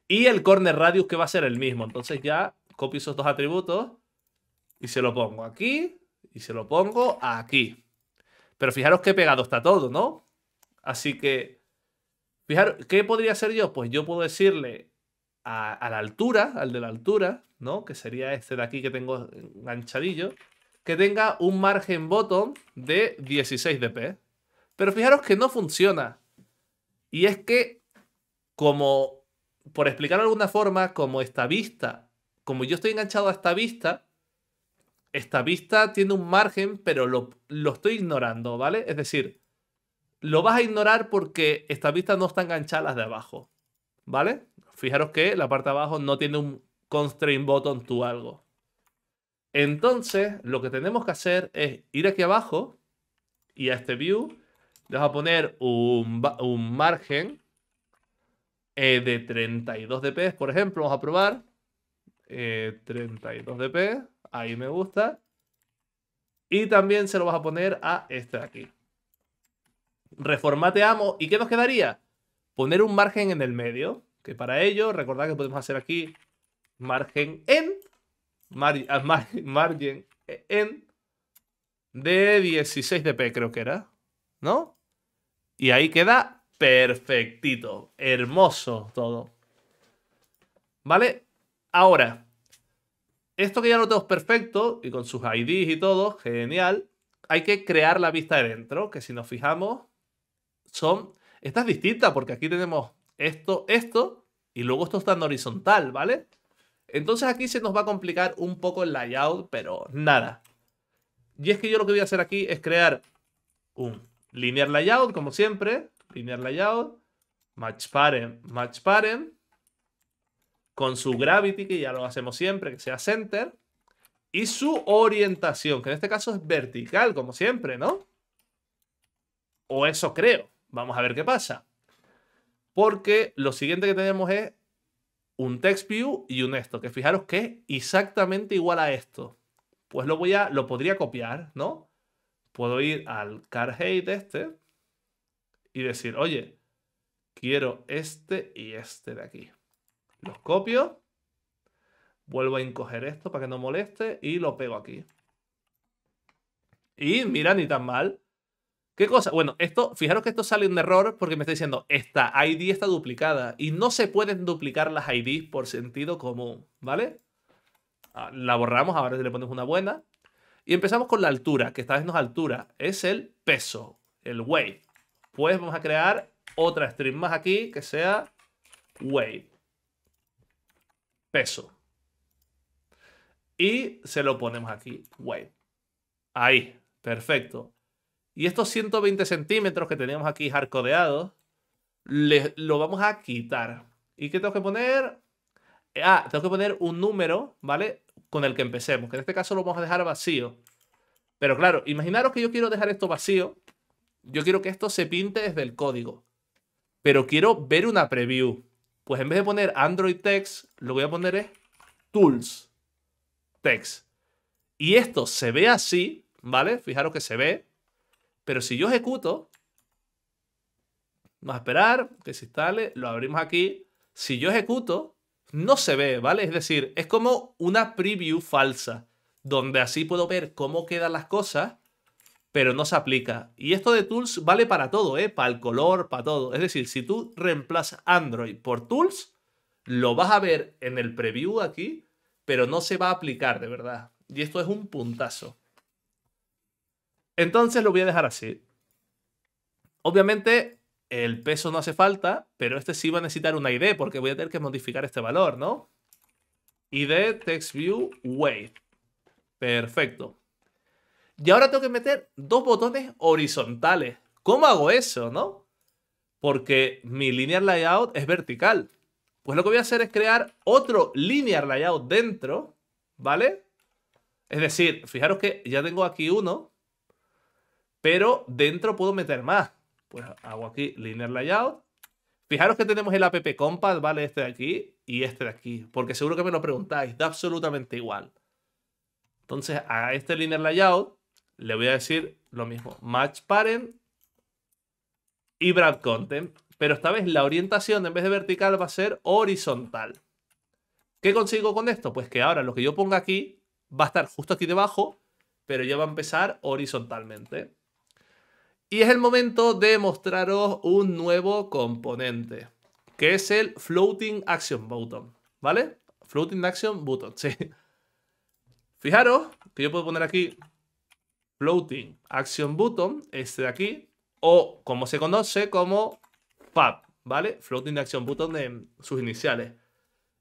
Y el corner radius que va a ser el mismo, entonces ya copio esos dos atributos y se lo pongo aquí y se lo pongo aquí. Pero fijaros qué pegado está todo, ¿no? Así que, fijaros, ¿qué podría hacer yo? Pues yo puedo decirle a, a la altura, al de la altura, ¿no? Que sería este de aquí que tengo enganchadillo que tenga un margen bottom de 16 dp. Pero fijaros que no funciona. Y es que, como, por explicar de alguna forma, como esta vista, como yo estoy enganchado a esta vista, esta vista tiene un margen, pero lo, estoy ignorando, ¿vale? Es decir, lo vas a ignorar porque esta vista no está enganchada a las de abajo, ¿vale? Fijaros que la parte de abajo no tiene un constraint button to algo. Entonces, lo que tenemos que hacer es ir aquí abajo y a este view le vamos a poner un, margen eh, de 32 dp, por ejemplo. Vamos a probar. 32 eh, dp, ahí me gusta. Y también se lo vas a poner a este de aquí. Reformateamos. ¿Y qué nos quedaría? Poner un margen en el medio. Que para ello, recordad que podemos hacer aquí margen en margen eh, en de 16 dp creo que era. ¿No? Y ahí queda perfectito. Hermoso todo. ¿Vale? Ahora, esto que ya lo tenemos perfecto y con sus IDs y todo, genial. Hay que crear la vista de dentro, que si nos fijamos, son. Esta es distinta porque aquí tenemos esto, esto, y luego esto está en horizontal, ¿vale? Entonces aquí se nos va a complicar un poco el layout, pero nada. Y es que yo lo que voy a hacer aquí es crear un linear layout, como siempre. Linear layout, match parent, match parent. Con su gravity, que ya lo hacemos siempre, que sea center. Y su orientación, que en este caso es vertical, como siempre, ¿no? O eso creo. Vamos a ver qué pasa. Porque lo siguiente que tenemos es un text view y un esto, que fijaros que es exactamente igual a esto. Pues lo voy a, lo podría copiar, ¿no? Puedo ir al car hate este y decir, oye, quiero este y este de aquí. Los copio, vuelvo a encoger esto para que no moleste y lo pego aquí. Y mira, ni tan mal. ¿Qué cosa? Bueno, esto, fijaros que esto sale un error porque me está diciendo, esta ID está duplicada y no se pueden duplicar las IDs por sentido común, ¿vale? Ah, la borramos, ahora le ponemos una buena. Y empezamos con la altura, que esta vez no es altura, es el peso, el weight. Pues vamos a crear otra string más aquí que sea weight. Peso. Y se lo ponemos aquí, weight. Ahí, perfecto. Y estos 120 centímetros que tenemos aquí hardcodeados, les, lo vamos a quitar. ¿Y qué tengo que poner? Ah, tengo que poner un número, ¿vale? Con el que empecemos, que en este caso lo vamos a dejar vacío. Pero claro, imaginaros que yo quiero dejar esto vacío. Yo quiero que esto se pinte desde el código. Pero quiero ver una preview. Pues en vez de poner Android Text, lo voy a poner es Tools Text. Y esto se ve así, ¿vale? Fijaros que se ve. Pero si yo ejecuto, vamos a esperar que se instale, lo abrimos aquí. Si yo ejecuto, no se ve, ¿vale? Es decir, es como una preview falsa, donde así puedo ver cómo quedan las cosas, pero no se aplica. Y esto de tools vale para todo, ¿eh? Para el color, para todo. Es decir, si tú reemplazas Android por tools, lo vas a ver en el preview aquí, pero no se va a aplicar de verdad. Y esto es un puntazo. Entonces lo voy a dejar así. Obviamente el peso no hace falta, pero este sí va a necesitar una ID porque voy a tener que modificar este valor, ¿no? ID TextView Wave. Perfecto. Y ahora tengo que meter dos botones horizontales. ¿Cómo hago eso, no? Porque mi linear layout es vertical. Pues lo que voy a hacer es crear otro linear layout dentro, ¿vale? Es decir, fijaros que ya tengo aquí uno pero dentro puedo meter más. Pues hago aquí Linear Layout. Fijaros que tenemos el app Compact, ¿vale? Este de aquí y este de aquí, porque seguro que me lo preguntáis, da absolutamente igual. Entonces a este Linear Layout le voy a decir lo mismo, Match Parent y Brad Content, pero esta vez la orientación en vez de vertical va a ser horizontal. ¿Qué consigo con esto? Pues que ahora lo que yo ponga aquí va a estar justo aquí debajo, pero ya va a empezar horizontalmente. Y es el momento de mostraros un nuevo componente, que es el Floating Action Button, ¿vale? Floating Action Button, sí. Fijaros que yo puedo poner aquí Floating Action Button, este de aquí, o como se conoce como FAB, ¿vale? Floating Action Button en sus iniciales.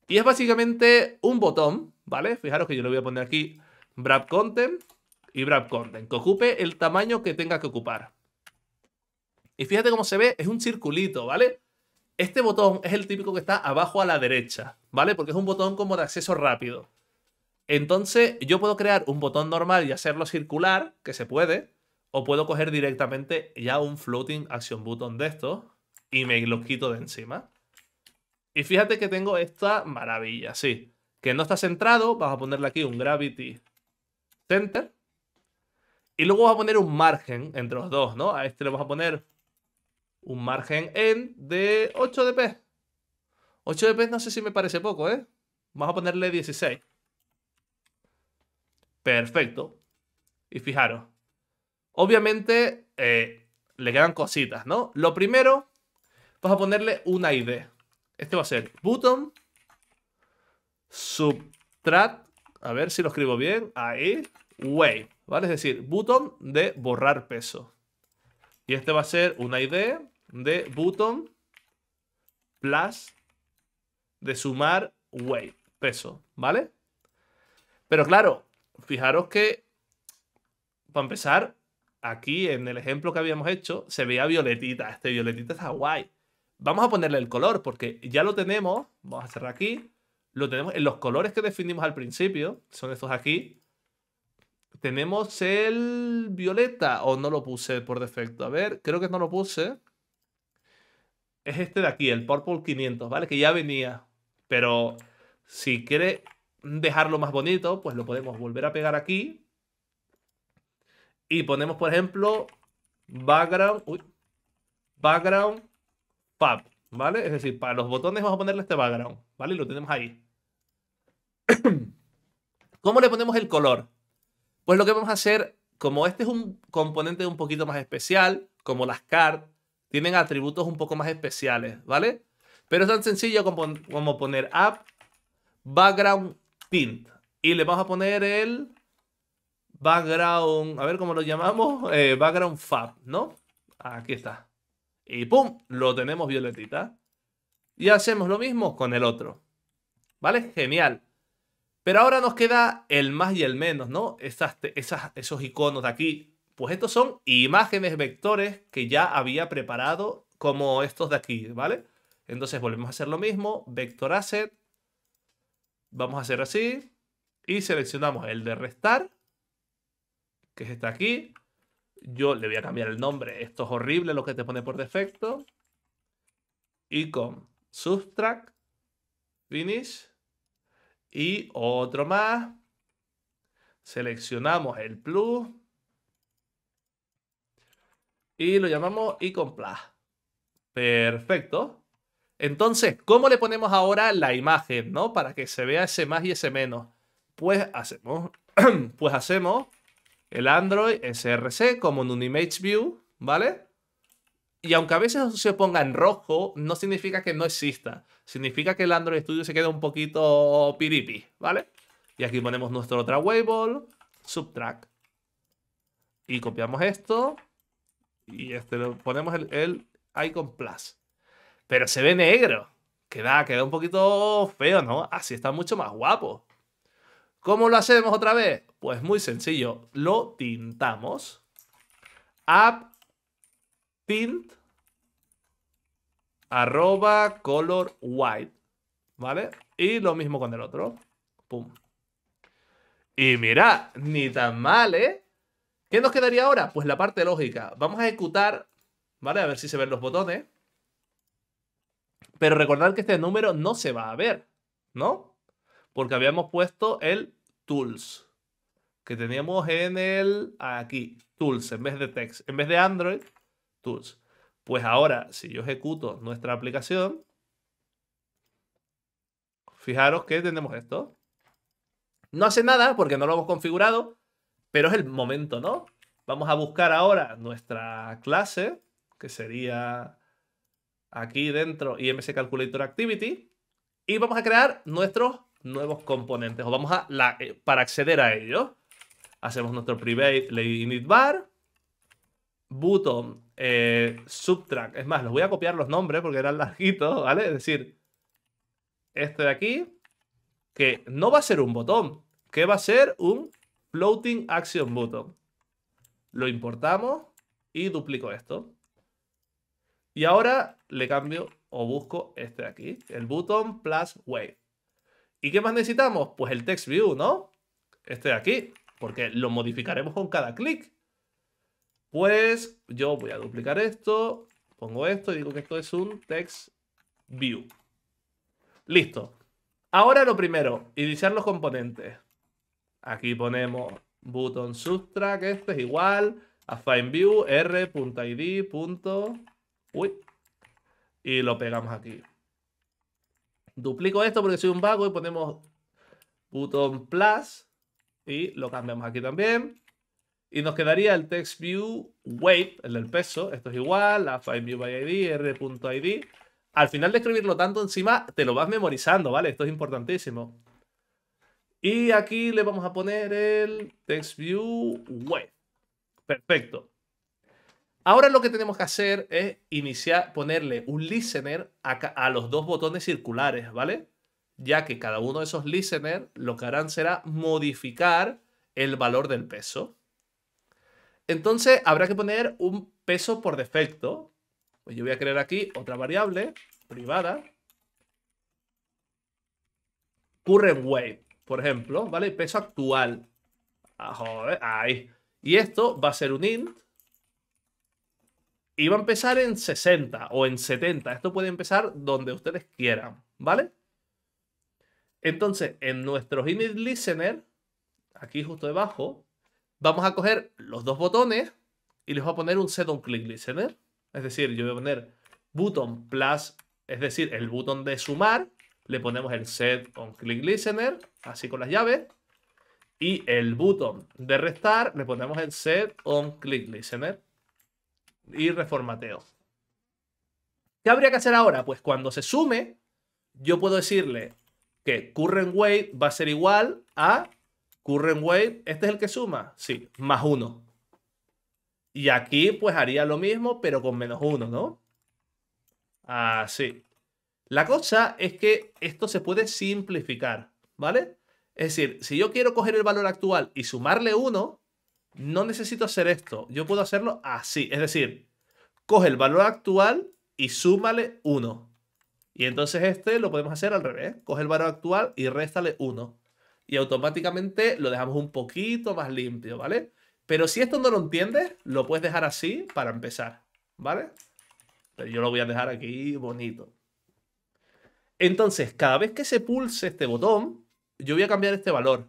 Y es básicamente un botón, ¿vale? Fijaros que yo le voy a poner aquí Wrap Content y Wrap Content, que ocupe el tamaño que tenga que ocupar, y fíjate cómo se ve, es un circulito, ¿vale? Este botón es el típico que está abajo a la derecha, ¿vale? Porque es un botón como de acceso rápido. Entonces yo puedo crear un botón normal y hacerlo circular, que se puede, o puedo coger directamente ya un floating action button de estos y me lo quito de encima. Y fíjate que tengo esta maravilla, sí. Que no está centrado, vamos a ponerle aquí un gravity center. Y luego vamos a poner un margen entre los dos, ¿no? A este le vamos a poner un margen en de 8 dp. 8 dp, no sé si me parece poco, ¿eh? Vamos a ponerle 16. Perfecto. Y fijaros. Obviamente eh, le quedan cositas, ¿no? Lo primero, vamos a ponerle una ID. Este va a ser button subtract. A ver si lo escribo bien. Ahí. Way. ¿Vale? Es decir, button de borrar peso. Y este va a ser una ID de button plus de sumar weight, peso, ¿vale? Pero claro, fijaros que, para empezar, aquí en el ejemplo que habíamos hecho, se veía violetita. Este violetita está guay. Vamos a ponerle el color porque ya lo tenemos. Vamos a cerrar aquí. Lo tenemos en los colores que definimos al principio. Son estos aquí. Tenemos el violeta. O no lo puse por defecto. A ver, creo que no lo puse es este de aquí, el Purple 500, ¿vale? Que ya venía, pero si quiere dejarlo más bonito, pues lo podemos volver a pegar aquí. Y ponemos, por ejemplo, background, background pub, ¿vale? Es decir, para los botones vamos a ponerle este background, ¿vale? Y lo tenemos ahí. ¿Cómo le ponemos el color? Pues lo que vamos a hacer, como este es un componente un poquito más especial, como las cartas tienen atributos un poco más especiales, ¿vale? Pero es tan sencillo como, poner app background pint. y le vamos a poner el background, a ver cómo lo llamamos, eh, background fab, ¿no? Aquí está. Y ¡pum! Lo tenemos violetita. Y hacemos lo mismo con el otro. ¿Vale? Genial. Pero ahora nos queda el más y el menos, ¿no? esos iconos de aquí pues estos son imágenes vectores que ya había preparado como estos de aquí, ¿vale? Entonces volvemos a hacer lo mismo, vector asset, vamos a hacer así y seleccionamos el de restar, que es este aquí. Yo le voy a cambiar el nombre, esto es horrible lo que te pone por defecto. Y con subtract, finish y otro más. Seleccionamos el plus y lo llamamos icon Perfecto. Entonces, ¿cómo le ponemos ahora la imagen, no? Para que se vea ese más y ese menos. Pues hacemos, pues hacemos el Android SRC como en un image view, ¿vale? Y aunque a veces se ponga en rojo, no significa que no exista. Significa que el Android Studio se queda un poquito piripi, ¿vale? Y aquí ponemos nuestra otra Waveball, subtract. Y copiamos esto y este, lo ponemos el, Icon Plus. Pero se ve negro. Queda, queda un poquito feo, ¿no? Así está mucho más guapo. ¿Cómo lo hacemos otra vez? Pues muy sencillo. Lo tintamos. App tint arroba color white. ¿Vale? Y lo mismo con el otro. Pum. Y mira, ni tan mal, ¿eh? ¿Qué nos quedaría ahora? Pues la parte lógica. Vamos a ejecutar, ¿vale? A ver si se ven los botones. Pero recordad que este número no se va a ver, ¿no? Porque habíamos puesto el tools que teníamos en el aquí, tools en vez de text, en vez de Android, tools. Pues ahora, si yo ejecuto nuestra aplicación, fijaros que tenemos esto. No hace nada porque no lo hemos configurado, pero es el momento, ¿no? Vamos a buscar ahora nuestra clase, que sería aquí dentro IMC Calculator Activity, y vamos a crear nuestros nuevos componentes, o vamos a, eh, para acceder a ellos, hacemos nuestro private init bar, button, eh, subtract, es más, los voy a copiar los nombres porque eran larguitos, ¿vale? Es decir, este de aquí, que no va a ser un botón, que va a ser un Floating Action Button. Lo importamos y duplico esto. Y ahora le cambio o busco este de aquí, el button plus wave. ¿Y qué más necesitamos? Pues el text view, ¿no? Este de aquí, porque lo modificaremos con cada clic. Pues yo voy a duplicar esto, pongo esto y digo que esto es un text view. Listo. Ahora lo primero, iniciar los componentes. Aquí ponemos button subtract, este es igual a findView r.id. Uy. Y lo pegamos aquí. Duplico esto porque soy un vago y ponemos button plus y lo cambiamos aquí también. Y nos quedaría el text view weight, el del peso. Esto es igual a view by id, r.id. Al final de escribirlo tanto encima, te lo vas memorizando, ¿vale? Esto es importantísimo. Y aquí le vamos a poner el TextView Web. Perfecto. Ahora lo que tenemos que hacer es iniciar, ponerle un listener a, a los dos botones circulares, ¿vale? Ya que cada uno de esos listeners lo que harán será modificar el valor del peso. Entonces habrá que poner un peso por defecto. Pues yo voy a crear aquí otra variable privada. Current por ejemplo, ¿vale? peso actual. Ah, joder, ahí. Y esto va a ser un int. Y va a empezar en 60 o en 70. Esto puede empezar donde ustedes quieran, ¿vale? Entonces, en nuestro init listener, aquí justo debajo, vamos a coger los dos botones y les voy a poner un set on click listener. Es decir, yo voy a poner button plus, es decir, el botón de sumar, le ponemos el set on click listener, así con las llaves. Y el button de restar le ponemos el set on click listener y reformateo. ¿Qué habría que hacer ahora? Pues cuando se sume, yo puedo decirle que current weight va a ser igual a current weight, este es el que suma, sí, más uno. Y aquí pues haría lo mismo, pero con menos uno, ¿no? Así. La cosa es que esto se puede simplificar, ¿vale? Es decir, si yo quiero coger el valor actual y sumarle 1, no necesito hacer esto. Yo puedo hacerlo así. Es decir, coge el valor actual y súmale 1. Y entonces este lo podemos hacer al revés. Coge el valor actual y réstale 1. Y automáticamente lo dejamos un poquito más limpio, ¿vale? Pero si esto no lo entiendes, lo puedes dejar así para empezar, ¿vale? Pero yo lo voy a dejar aquí bonito. Entonces, cada vez que se pulse este botón, yo voy a cambiar este valor.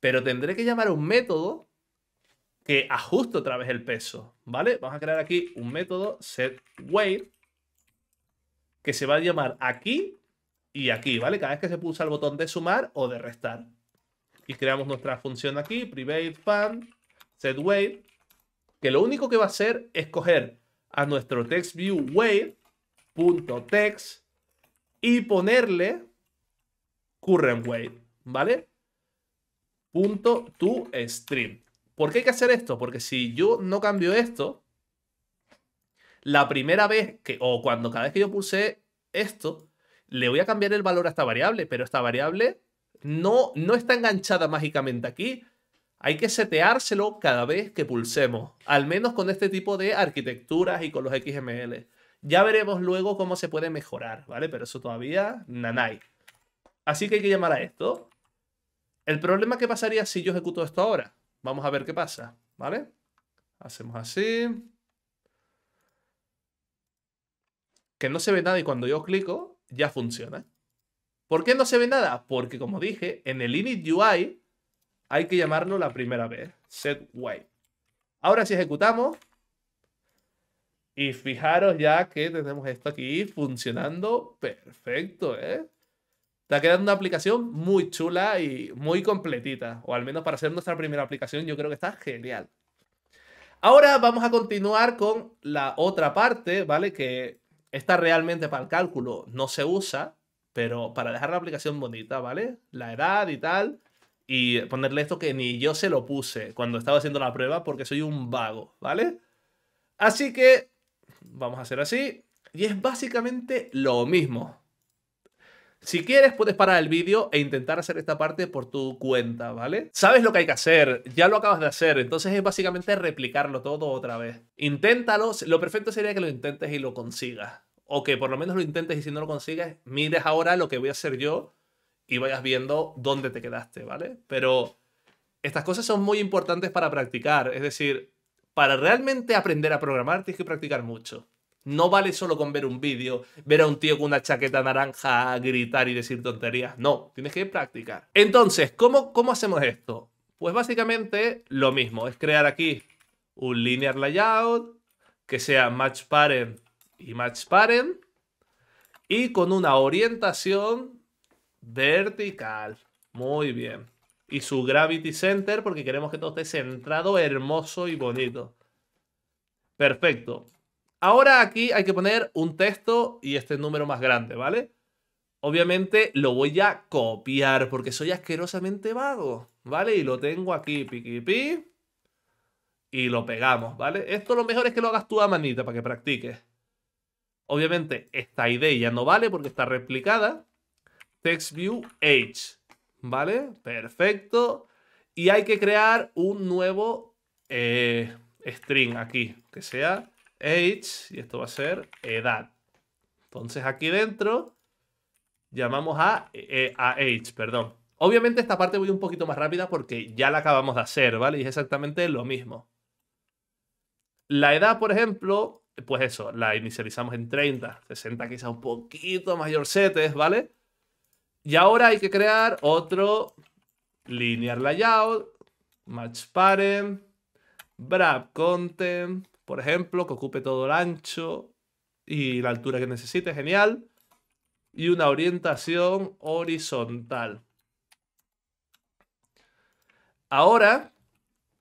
Pero tendré que llamar a un método que ajuste otra vez el peso, ¿vale? Vamos a crear aquí un método setWeight que se va a llamar aquí y aquí, ¿vale? Cada vez que se pulsa el botón de sumar o de restar. Y creamos nuestra función aquí, private set setWeight, que lo único que va a hacer es coger a nuestro textViewWeight.text y ponerle current weight, ¿vale? Punto to stream. ¿Por qué hay que hacer esto? Porque si yo no cambio esto, la primera vez que, o cuando cada vez que yo pulse esto, le voy a cambiar el valor a esta variable, pero esta variable no, no está enganchada mágicamente aquí. Hay que seteárselo cada vez que pulsemos, al menos con este tipo de arquitecturas y con los XML. Ya veremos luego cómo se puede mejorar, ¿vale? Pero eso todavía, nanay. Así que hay que llamar a esto. El problema que pasaría si yo ejecuto esto ahora. Vamos a ver qué pasa, ¿vale? Hacemos así. Que no se ve nada y cuando yo clico, ya funciona. ¿Por qué no se ve nada? Porque como dije, en el init UI hay que llamarlo la primera vez. Set Ahora si ejecutamos, y fijaros ya que tenemos esto aquí funcionando perfecto, ¿eh? Está quedando una aplicación muy chula y muy completita. O al menos para ser nuestra primera aplicación, yo creo que está genial. Ahora vamos a continuar con la otra parte, ¿vale? Que esta realmente para el cálculo no se usa, pero para dejar la aplicación bonita, ¿vale? La edad y tal. Y ponerle esto que ni yo se lo puse cuando estaba haciendo la prueba porque soy un vago, ¿vale? Así que Vamos a hacer así. Y es básicamente lo mismo. Si quieres, puedes parar el vídeo e intentar hacer esta parte por tu cuenta, ¿vale? Sabes lo que hay que hacer, ya lo acabas de hacer, entonces es básicamente replicarlo todo otra vez. Inténtalo, lo perfecto sería que lo intentes y lo consigas. O que por lo menos lo intentes y si no lo consigues, mires ahora lo que voy a hacer yo y vayas viendo dónde te quedaste, ¿vale? Pero estas cosas son muy importantes para practicar, es decir, para realmente aprender a programar tienes que practicar mucho. No vale solo con ver un vídeo, ver a un tío con una chaqueta naranja gritar y decir tonterías. No, tienes que practicar. Entonces, ¿cómo, hacemos esto? Pues básicamente lo mismo, es crear aquí un linear layout que sea match parent y match parent y con una orientación vertical. Muy bien y su Gravity Center porque queremos que todo esté centrado, hermoso y bonito. Perfecto. Ahora aquí hay que poner un texto y este número más grande, ¿vale? Obviamente lo voy a copiar porque soy asquerosamente vago, ¿vale? Y lo tengo aquí, piqui, y lo pegamos, ¿vale? Esto lo mejor es que lo hagas tú a manita para que practiques. Obviamente esta idea ya no vale porque está replicada. TextView Edge. ¿Vale? Perfecto. Y hay que crear un nuevo eh, string aquí, que sea age, y esto va a ser edad. Entonces aquí dentro llamamos eh, a, age, perdón. Obviamente esta parte voy un poquito más rápida porque ya la acabamos de hacer, ¿vale? Y es exactamente lo mismo. La edad, por ejemplo, pues eso, la inicializamos en 30, 60 quizá un poquito mayor setes, ¿vale? Y ahora hay que crear otro linear layout, match parent, wrap content, por ejemplo, que ocupe todo el ancho y la altura que necesite, genial. Y una orientación horizontal. Ahora,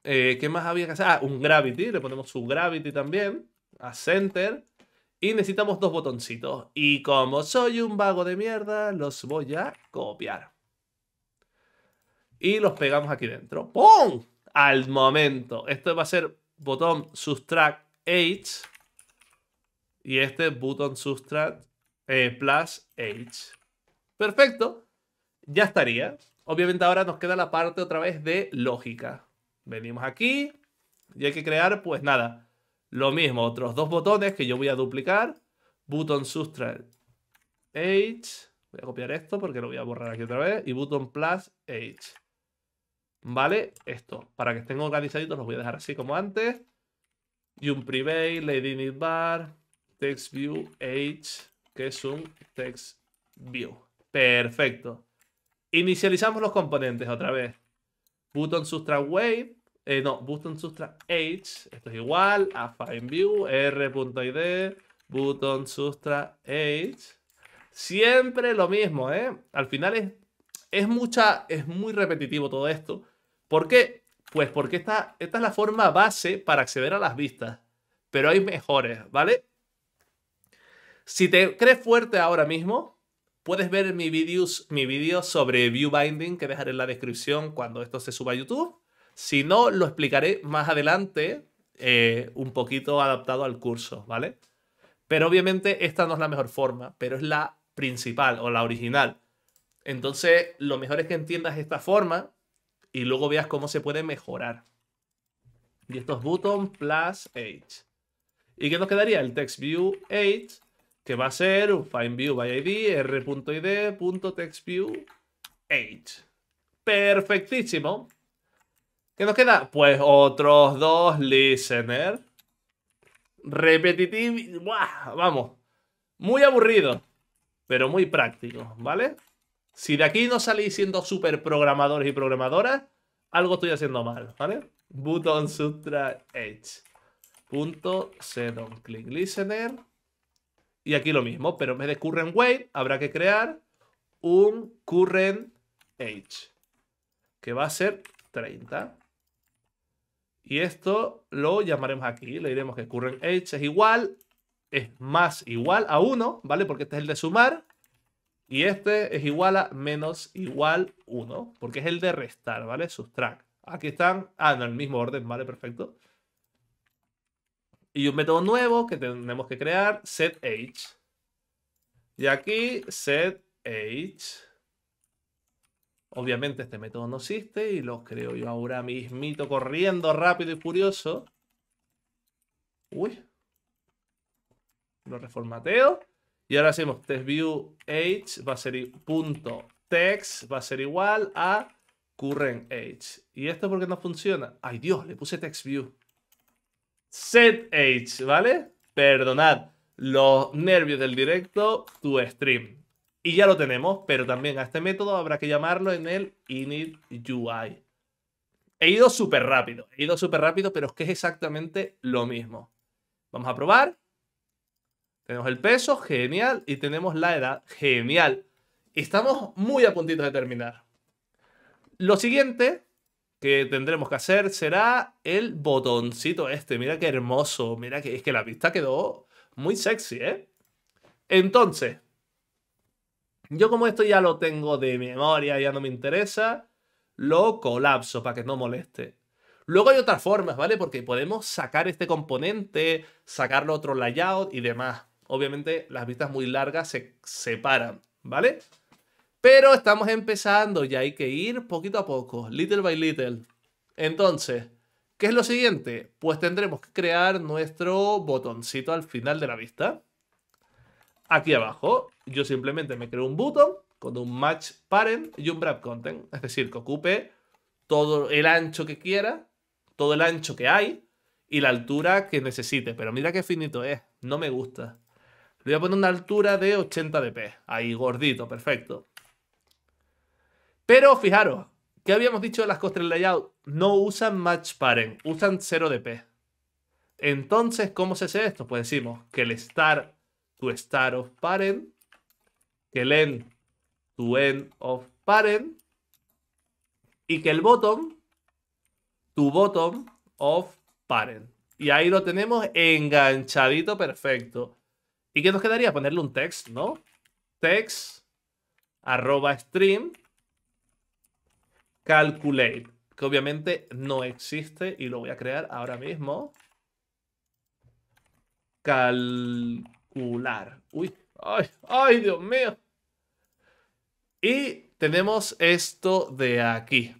eh, ¿qué más había que hacer? Ah, un gravity, le ponemos su gravity también, a center. Y necesitamos dos botoncitos. Y como soy un vago de mierda, los voy a copiar. Y los pegamos aquí dentro. ¡Pum! Al momento. Esto va a ser botón subtract h Y este botón subtract eh, plus h. Perfecto. Ya estaría. Obviamente ahora nos queda la parte otra vez de lógica. Venimos aquí y hay que crear, pues nada, lo mismo, otros dos botones que yo voy a duplicar. Button Subtract h Voy a copiar esto porque lo voy a borrar aquí otra vez. Y Button Plus h ¿Vale? Esto. Para que estén organizaditos los voy a dejar así como antes. Y un private, Lady Need Bar, Text View Age, que es un Text View. Perfecto. Inicializamos los componentes otra vez. Button Subtract Wave eh, no, button subtract age. Esto es igual a findView, r.id, button sustra age. Siempre lo mismo, ¿eh? Al final es, es, mucha, es muy repetitivo todo esto. ¿Por qué? Pues porque esta, esta es la forma base para acceder a las vistas. Pero hay mejores, ¿vale? Si te crees fuerte ahora mismo, puedes ver mi vídeo mi sobre view binding que dejaré en la descripción cuando esto se suba a YouTube si no, lo explicaré más adelante, eh, un poquito adaptado al curso, ¿vale? Pero obviamente esta no es la mejor forma, pero es la principal o la original. Entonces, lo mejor es que entiendas esta forma y luego veas cómo se puede mejorar. Y estos es button plus age. ¿Y qué nos quedaría? El text view que va a ser un find view by id, r.id.textview age. Perfectísimo. ¿Qué nos queda? Pues otros dos listener. Repetitivo. vamos. Muy aburrido, pero muy práctico, ¿vale? Si de aquí no salís siendo super programadores y programadoras, algo estoy haciendo mal, ¿vale? Button subtract edge. Punto on, click listener. Y aquí lo mismo, pero en vez de current habrá que crear un current Edge. Que va a ser 30. Y esto lo llamaremos aquí, le diremos que currentH es igual, es más igual a 1, ¿vale? Porque este es el de sumar. Y este es igual a menos igual 1, porque es el de restar, ¿vale? Subtract. Aquí están, ah, en el mismo orden, ¿vale? Perfecto. Y un método nuevo que tenemos que crear, setAge. Y aquí setAge Obviamente este método no existe y lo creo yo ahora mismito corriendo rápido y furioso. Uy. Lo reformateo. Y ahora hacemos TextView va a ser punto text va a ser igual a currentAge. ¿Y esto por qué no funciona? Ay Dios, le puse textView. SetAge, ¿vale? Perdonad los nervios del directo, tu stream. Y ya lo tenemos, pero también a este método habrá que llamarlo en el init UI. He ido súper rápido, he ido súper rápido, pero es que es exactamente lo mismo. Vamos a probar. Tenemos el peso, genial, y tenemos la edad, genial. Y Estamos muy a puntitos de terminar. Lo siguiente que tendremos que hacer será el botoncito este. Mira qué hermoso, mira que es que la pista quedó muy sexy, ¿eh? Entonces, yo como esto ya lo tengo de memoria, ya no me interesa, lo colapso para que no moleste. Luego hay otras formas, ¿vale? Porque podemos sacar este componente, sacarlo otro layout y demás. Obviamente las vistas muy largas se separan, ¿vale? Pero estamos empezando y hay que ir poquito a poco, little by little. Entonces, ¿qué es lo siguiente? Pues tendremos que crear nuestro botoncito al final de la vista. Aquí abajo yo simplemente me creo un button con un match parent y un wrap content. Es decir, que ocupe todo el ancho que quiera, todo el ancho que hay y la altura que necesite. Pero mira qué finito es, no me gusta. Le voy a poner una altura de 80 dp. Ahí, gordito, perfecto. Pero fijaros, ¿qué habíamos dicho de las del layout? No usan match parent, usan 0 dp. Entonces, ¿cómo se hace esto? Pues decimos que el star tu star of parent que el end to end of parent y que el bottom to bottom of parent. Y ahí lo tenemos enganchadito perfecto. ¿Y qué nos quedaría? Ponerle un text, ¿no? Text arroba stream calculate, que obviamente no existe y lo voy a crear ahora mismo. Calcular. Uy, Ay, ay, Dios mío. Y tenemos esto de aquí.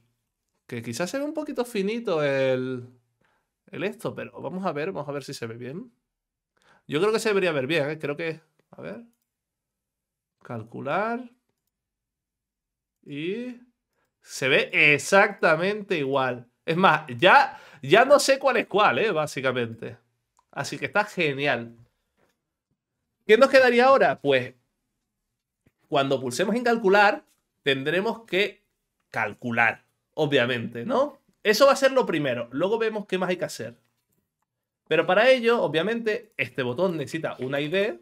Que quizás se ve un poquito finito el, el esto, pero vamos a ver, vamos a ver si se ve bien. Yo creo que se debería ver bien, ¿eh? creo que... A ver. Calcular. Y... Se ve exactamente igual. Es más, ya, ya no sé cuál es cuál, ¿eh? básicamente. Así que está genial. ¿Qué nos quedaría ahora? Pues cuando pulsemos en calcular, tendremos que calcular, obviamente, ¿no? Eso va a ser lo primero. Luego vemos qué más hay que hacer. Pero para ello, obviamente, este botón necesita una ID,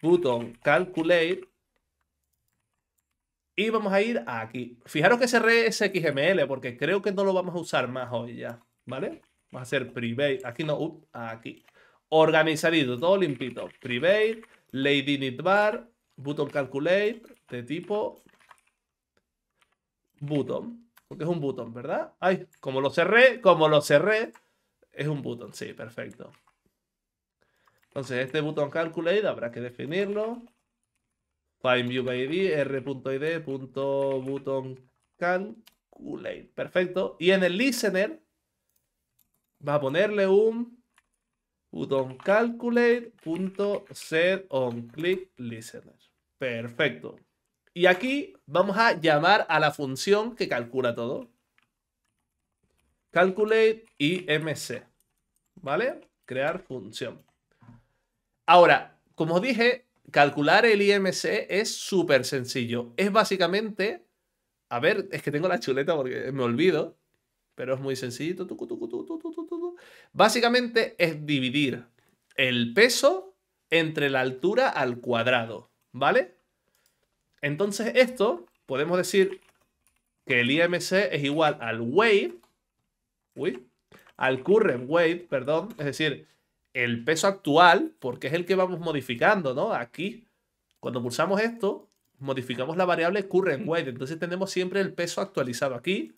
button calculate, y vamos a ir aquí. Fijaros que cerré XML porque creo que no lo vamos a usar más hoy ya, ¿vale? Vamos a hacer private, aquí no, uh, aquí organizadito, todo limpito. Private, Lady bar, Button Calculate, de tipo Button. Porque es un button, ¿verdad? Ay, como lo cerré, como lo cerré, es un button, sí, perfecto. Entonces, este button calculate habrá que definirlo. punto button calculate. Perfecto. Y en el listener va a ponerle un Button Perfecto. Y aquí vamos a llamar a la función que calcula todo. Calculate IMC. ¿Vale? Crear función. Ahora, como os dije, calcular el IMC es súper sencillo. Es básicamente... A ver, es que tengo la chuleta porque me olvido pero es muy sencillo. Básicamente es dividir el peso entre la altura al cuadrado, ¿vale? Entonces esto podemos decir que el IMC es igual al weight, al current weight, perdón, es decir, el peso actual, porque es el que vamos modificando, ¿no? Aquí, cuando pulsamos esto, modificamos la variable current weight. entonces tenemos siempre el peso actualizado aquí,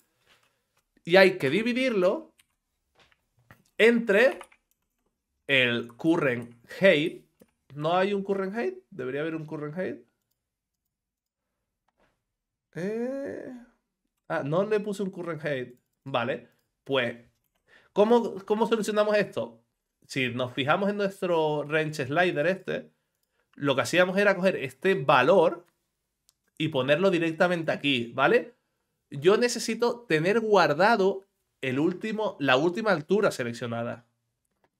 y hay que dividirlo entre el current height. ¿No hay un current height? ¿Debería haber un current height? Eh, ah, no le puse un current height. Vale, pues, ¿cómo, ¿cómo solucionamos esto? Si nos fijamos en nuestro range slider este, lo que hacíamos era coger este valor y ponerlo directamente aquí, ¿vale? yo necesito tener guardado el último, la última altura seleccionada.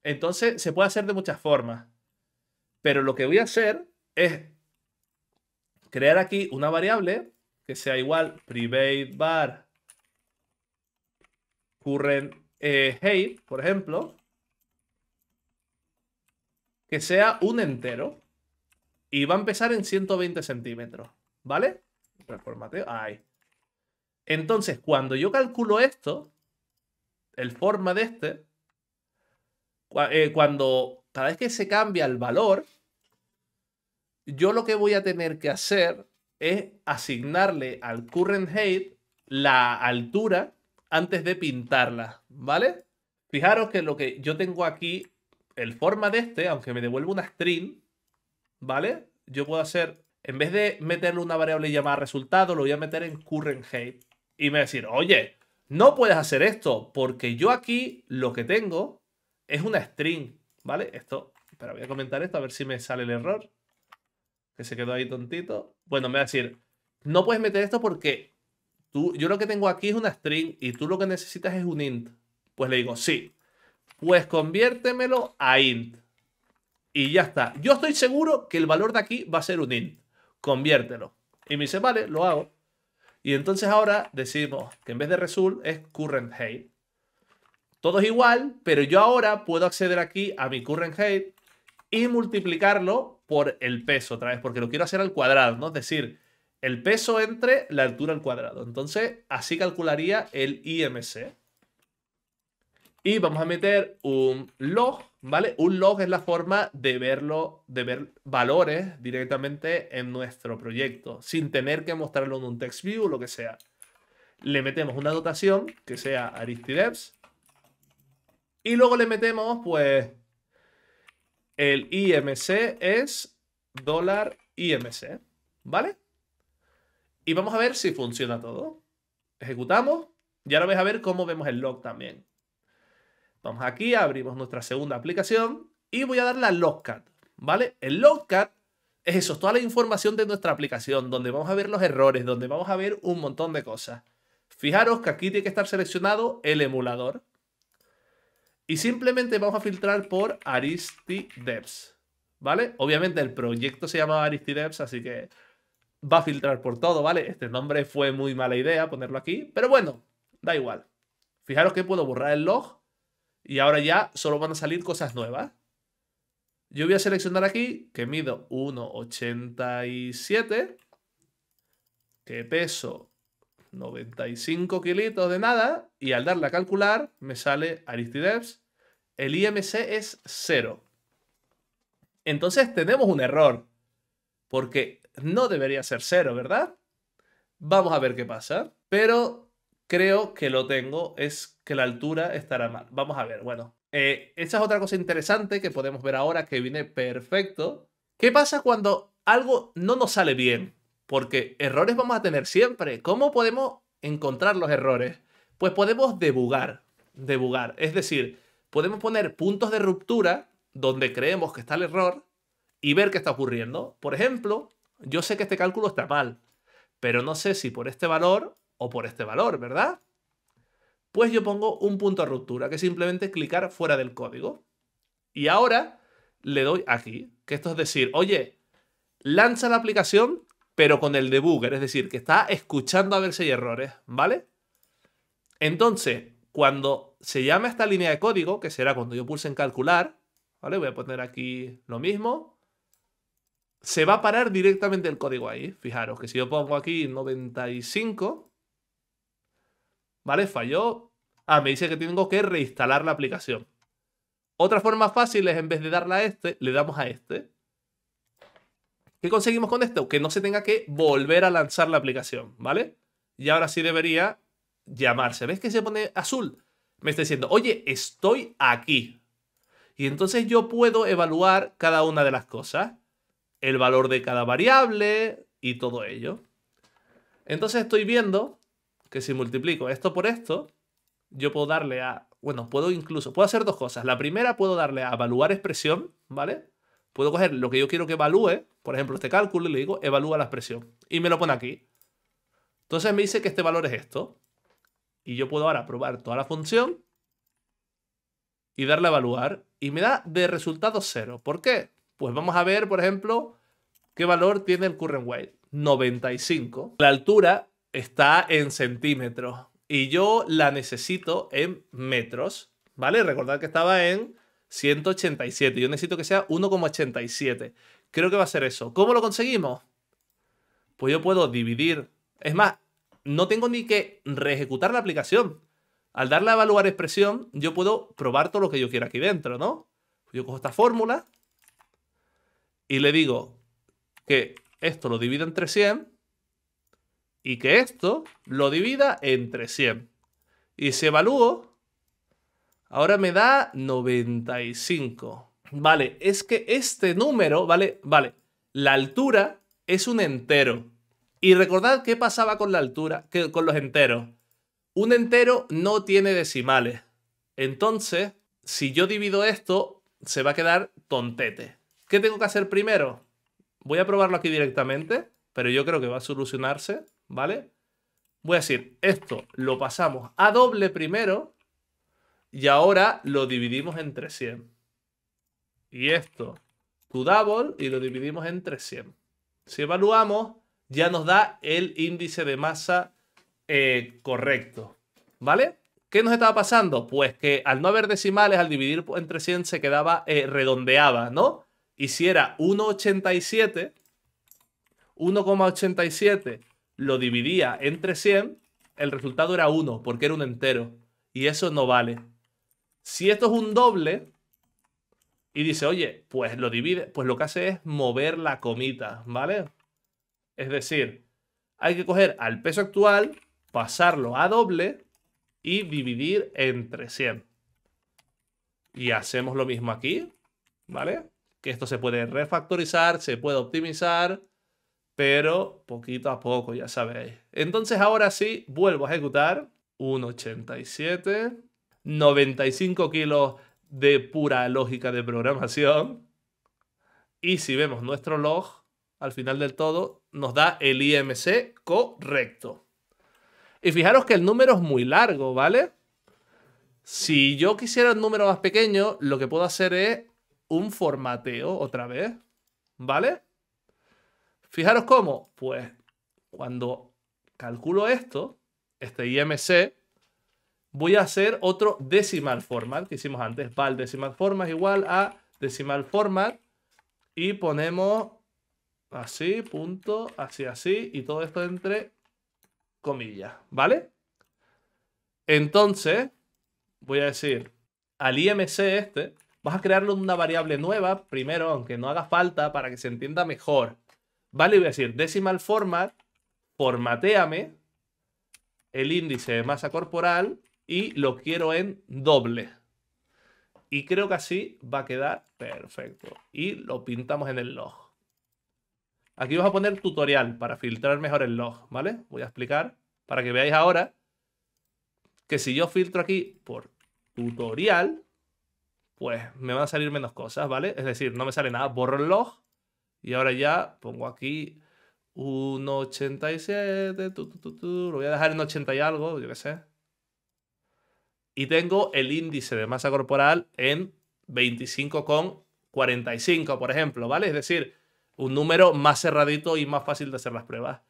Entonces se puede hacer de muchas formas. Pero lo que voy a hacer es crear aquí una variable que sea igual private bar current eh, height, por ejemplo, que sea un entero y va a empezar en 120 centímetros, ¿vale? Transformate. ahí. Entonces, cuando yo calculo esto, el forma de este, eh, cuando cada vez que se cambia el valor, yo lo que voy a tener que hacer es asignarle al current height la altura antes de pintarla, ¿vale? Fijaros que lo que yo tengo aquí, el forma de este, aunque me devuelva una string, ¿vale? Yo puedo hacer, en vez de meterle una variable llamada resultado, lo voy a meter en current height y me decir, oye, no puedes hacer esto porque yo aquí lo que tengo es una string, ¿vale? Esto, pero voy a comentar esto a ver si me sale el error, que se quedó ahí tontito. Bueno, me va a decir, no puedes meter esto porque tú, yo lo que tengo aquí es una string y tú lo que necesitas es un int. Pues le digo, sí, pues conviértemelo a int. Y ya está. Yo estoy seguro que el valor de aquí va a ser un int. Conviértelo. Y me dice, vale, lo hago. Y entonces ahora decimos que en vez de result es current height. Todo es igual, pero yo ahora puedo acceder aquí a mi current height y multiplicarlo por el peso otra vez, porque lo quiero hacer al cuadrado, ¿no? Es decir, el peso entre la altura al cuadrado. Entonces, así calcularía el IMC. Y vamos a meter un log ¿Vale? Un log es la forma de verlo, de ver valores directamente en nuestro proyecto, sin tener que mostrarlo en un text view o lo que sea. Le metemos una dotación que sea Aristideps y luego le metemos, pues, el IMC es dólar IMC, ¿vale? Y vamos a ver si funciona todo. Ejecutamos y ahora vais a ver cómo vemos el log también. Vamos aquí, abrimos nuestra segunda aplicación y voy a darle a Logcat, ¿vale? El Logcat es eso, toda la información de nuestra aplicación, donde vamos a ver los errores, donde vamos a ver un montón de cosas. Fijaros que aquí tiene que estar seleccionado el emulador. Y simplemente vamos a filtrar por Aristidevs, ¿vale? Obviamente el proyecto se llama Aristidevs, así que va a filtrar por todo, ¿vale? Este nombre fue muy mala idea ponerlo aquí, pero bueno, da igual. Fijaros que puedo borrar el log y ahora ya solo van a salir cosas nuevas. Yo voy a seleccionar aquí que mido 1,87, que peso 95 kilos de nada, y al darle a calcular me sale Aristides. El IMC es 0. Entonces tenemos un error, porque no debería ser 0, ¿verdad? Vamos a ver qué pasa, pero creo que lo tengo, es que la altura estará mal. Vamos a ver, bueno. Esta eh, esa es otra cosa interesante que podemos ver ahora que viene perfecto. ¿Qué pasa cuando algo no nos sale bien? Porque errores vamos a tener siempre. ¿Cómo podemos encontrar los errores? Pues podemos debugar. Debugar. Es decir, podemos poner puntos de ruptura donde creemos que está el error y ver qué está ocurriendo. Por ejemplo, yo sé que este cálculo está mal, pero no sé si por este valor o por este valor, ¿verdad? pues yo pongo un punto de ruptura, que es simplemente clicar fuera del código. Y ahora le doy aquí, que esto es decir, oye, lanza la aplicación, pero con el debugger, es decir, que está escuchando a ver si hay errores, ¿vale? Entonces, cuando se llama esta línea de código, que será cuando yo pulse en calcular, ¿vale? Voy a poner aquí lo mismo. Se va a parar directamente el código ahí. Fijaros que si yo pongo aquí 95, ¿Vale? Falló. Ah, me dice que tengo que reinstalar la aplicación. Otra forma fácil es en vez de darla a este, le damos a este. ¿Qué conseguimos con esto? Que no se tenga que volver a lanzar la aplicación, ¿vale? Y ahora sí debería llamarse. ¿Ves que se pone azul? Me está diciendo, oye, estoy aquí. Y entonces yo puedo evaluar cada una de las cosas, el valor de cada variable y todo ello. Entonces estoy viendo que si multiplico esto por esto, yo puedo darle a... Bueno, puedo incluso... Puedo hacer dos cosas. La primera, puedo darle a evaluar expresión, ¿vale? Puedo coger lo que yo quiero que evalúe, por ejemplo, este cálculo, y le digo, evalúa la expresión. Y me lo pone aquí. Entonces me dice que este valor es esto. Y yo puedo ahora probar toda la función y darle a evaluar. Y me da de resultado cero. ¿Por qué? Pues vamos a ver, por ejemplo, qué valor tiene el current weight. 95. La altura está en centímetros y yo la necesito en metros, ¿vale? Recordad que estaba en 187. Yo necesito que sea 1,87. Creo que va a ser eso. ¿Cómo lo conseguimos? Pues yo puedo dividir. Es más, no tengo ni que reejecutar la aplicación. Al darle a evaluar expresión, yo puedo probar todo lo que yo quiera aquí dentro, ¿no? Yo cojo esta fórmula y le digo que esto lo divido entre 100 y que esto lo divida entre 100. Y si evalúo, ahora me da 95. Vale, es que este número, vale, vale, la altura es un entero. Y recordad qué pasaba con la altura, con los enteros. Un entero no tiene decimales. Entonces, si yo divido esto, se va a quedar tontete. ¿Qué tengo que hacer primero? Voy a probarlo aquí directamente, pero yo creo que va a solucionarse. ¿vale? Voy a decir, esto lo pasamos a doble primero y ahora lo dividimos entre 100. Y esto, to double y lo dividimos entre 100. Si evaluamos, ya nos da el índice de masa eh, correcto, ¿vale? ¿Qué nos estaba pasando? Pues que al no haber decimales, al dividir entre 100 se quedaba eh, redondeada, ¿no? Y si era 1,87, 1,87 lo dividía entre 100, el resultado era 1, porque era un entero. Y eso no vale. Si esto es un doble, y dice, oye, pues lo divide, pues lo que hace es mover la comita, ¿vale? Es decir, hay que coger al peso actual, pasarlo a doble y dividir entre 100. Y hacemos lo mismo aquí, ¿vale? Que esto se puede refactorizar, se puede optimizar, pero poquito a poco, ya sabéis. Entonces ahora sí, vuelvo a ejecutar 1,87, 95 kilos de pura lógica de programación. Y si vemos nuestro log, al final del todo, nos da el IMC correcto. Y fijaros que el número es muy largo, ¿vale? Si yo quisiera un número más pequeño, lo que puedo hacer es un formateo otra vez, ¿vale? Fijaros cómo, pues cuando calculo esto, este IMC, voy a hacer otro decimal format que hicimos antes. Val decimal format igual a decimal format y ponemos así, punto, así, así y todo esto entre comillas, ¿vale? Entonces, voy a decir al IMC este, vas a en una variable nueva primero, aunque no haga falta para que se entienda mejor. Vale, voy a decir decimal format, formateame el índice de masa corporal y lo quiero en doble. Y creo que así va a quedar perfecto. Y lo pintamos en el log. Aquí vamos a poner tutorial para filtrar mejor el log, ¿vale? Voy a explicar para que veáis ahora que si yo filtro aquí por tutorial, pues me van a salir menos cosas, ¿vale? Es decir, no me sale nada, borro el log y ahora ya pongo aquí 1,87, lo voy a dejar en 80 y algo, yo qué sé. Y tengo el índice de masa corporal en 25,45, por ejemplo, ¿vale? Es decir, un número más cerradito y más fácil de hacer las pruebas.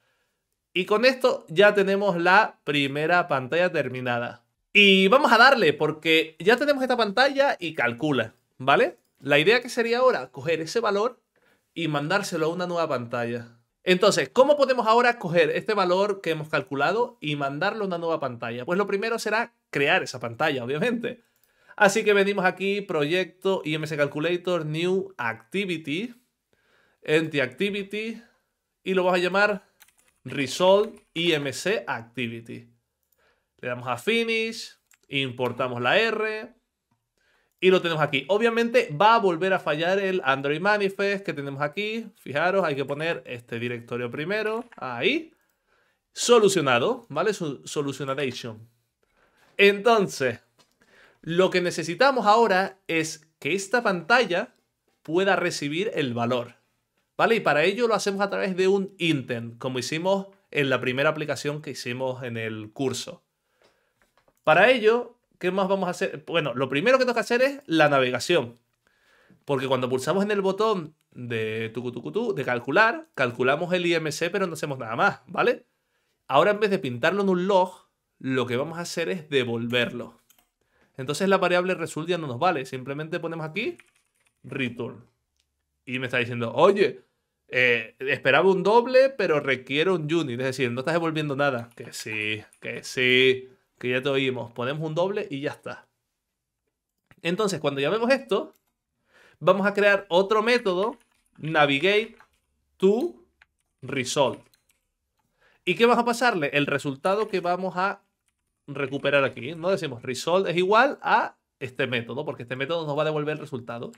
Y con esto ya tenemos la primera pantalla terminada. Y vamos a darle, porque ya tenemos esta pantalla y calcula, ¿vale? La idea que sería ahora coger ese valor y mandárselo a una nueva pantalla. Entonces, ¿cómo podemos ahora coger este valor que hemos calculado y mandarlo a una nueva pantalla? Pues lo primero será crear esa pantalla, obviamente. Así que venimos aquí, proyecto, IMC Calculator, New Activity, Entity Activity, y lo vamos a llamar Resolve IMC Activity. Le damos a Finish, importamos la R, y lo tenemos aquí. Obviamente va a volver a fallar el Android Manifest que tenemos aquí. Fijaros, hay que poner este directorio primero. Ahí. Solucionado, ¿vale? Solucionation. Entonces, lo que necesitamos ahora es que esta pantalla pueda recibir el valor. ¿Vale? Y para ello lo hacemos a través de un intent, como hicimos en la primera aplicación que hicimos en el curso. Para ello, ¿qué más vamos a hacer? Bueno, lo primero que que hacer es la navegación. Porque cuando pulsamos en el botón de tu de calcular, calculamos el IMC, pero no hacemos nada más, ¿vale? Ahora en vez de pintarlo en un log, lo que vamos a hacer es devolverlo. Entonces la variable result ya no nos vale, simplemente ponemos aquí return. Y me está diciendo, oye, eh, esperaba un doble, pero requiere un unit, es decir, no estás devolviendo nada. Que sí, que sí que ya te oímos, ponemos un doble y ya está. Entonces, cuando ya vemos esto, vamos a crear otro método, navigate to result. ¿Y qué vamos a pasarle? El resultado que vamos a recuperar aquí. No decimos result es igual a este método, porque este método nos va a devolver el resultado.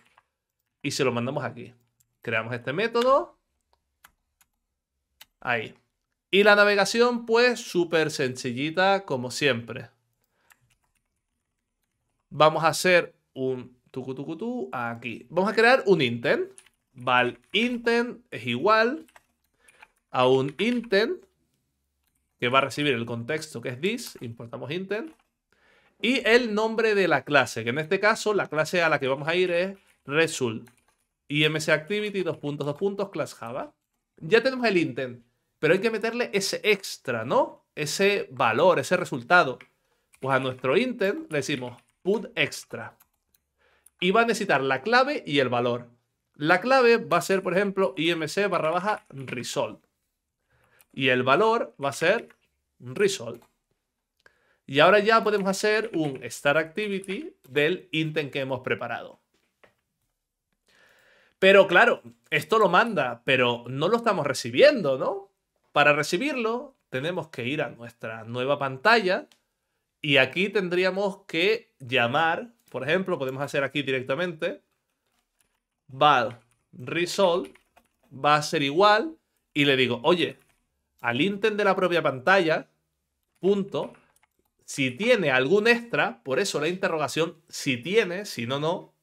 Y se lo mandamos aquí. Creamos este método. Ahí. Y la navegación, pues, súper sencillita como siempre. Vamos a hacer un tucutucutú aquí. Vamos a crear un intent. Val intent es igual a un intent que va a recibir el contexto que es this, importamos intent, y el nombre de la clase, que en este caso la clase a la que vamos a ir es result. IMC Activity, dos puntos, class Java. Ya tenemos el intent. Pero hay que meterle ese extra, ¿no? Ese valor, ese resultado. Pues a nuestro intent le decimos put extra. Y va a necesitar la clave y el valor. La clave va a ser, por ejemplo, imc barra baja Resolve. Y el valor va a ser result. Y ahora ya podemos hacer un start activity del intent que hemos preparado. Pero claro, esto lo manda, pero no lo estamos recibiendo, ¿no? Para recibirlo, tenemos que ir a nuestra nueva pantalla y aquí tendríamos que llamar, por ejemplo, podemos hacer aquí directamente val result va a ser igual y le digo, oye, al intent de la propia pantalla, punto, si tiene algún extra, por eso la interrogación, si tiene, si no, no,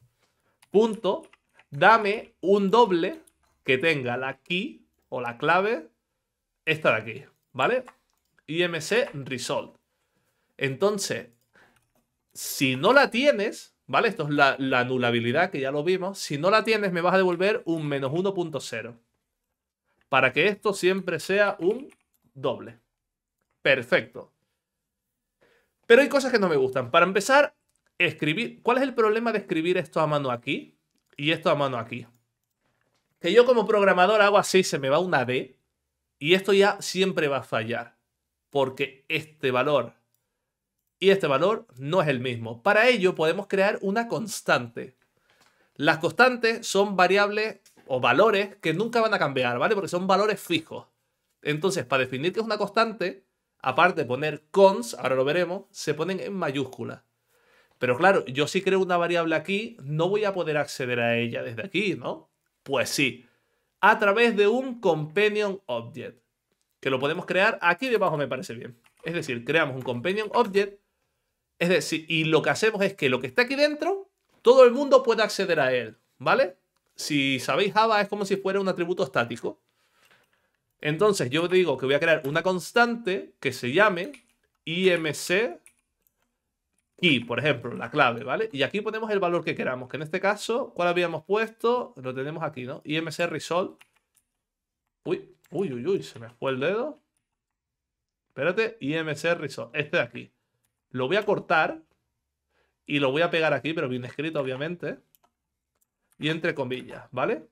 punto, dame un doble que tenga la key o la clave esta de aquí, ¿vale? IMC Result. Entonces, si no la tienes, ¿vale? Esto es la, anulabilidad que ya lo vimos. Si no la tienes, me vas a devolver un menos 1.0. Para que esto siempre sea un doble. Perfecto. Pero hay cosas que no me gustan. Para empezar, escribir. ¿Cuál es el problema de escribir esto a mano aquí y esto a mano aquí? Que yo como programador hago así, se me va una D y esto ya siempre va a fallar, porque este valor y este valor no es el mismo. Para ello podemos crear una constante. Las constantes son variables o valores que nunca van a cambiar, ¿vale? Porque son valores fijos. Entonces, para definir qué es una constante, aparte de poner cons, ahora lo veremos, se ponen en mayúsculas. Pero claro, yo si creo una variable aquí, no voy a poder acceder a ella desde aquí, ¿no? Pues sí, a través de un companion object, que lo podemos crear aquí debajo, me parece bien. Es decir, creamos un companion object, es decir, y lo que hacemos es que lo que está aquí dentro, todo el mundo puede acceder a él, ¿vale? Si sabéis Java es como si fuera un atributo estático. Entonces yo digo que voy a crear una constante que se llame IMC por ejemplo, la clave, ¿vale? Y aquí ponemos el valor que queramos, que en este caso, ¿cuál habíamos puesto? Lo tenemos aquí, ¿no? IMC Resolve Uy, uy, uy, uy, se me fue el dedo. Espérate, IMC Resolve, este de aquí. Lo voy a cortar y lo voy a pegar aquí, pero bien escrito, obviamente. Y entre comillas, ¿vale?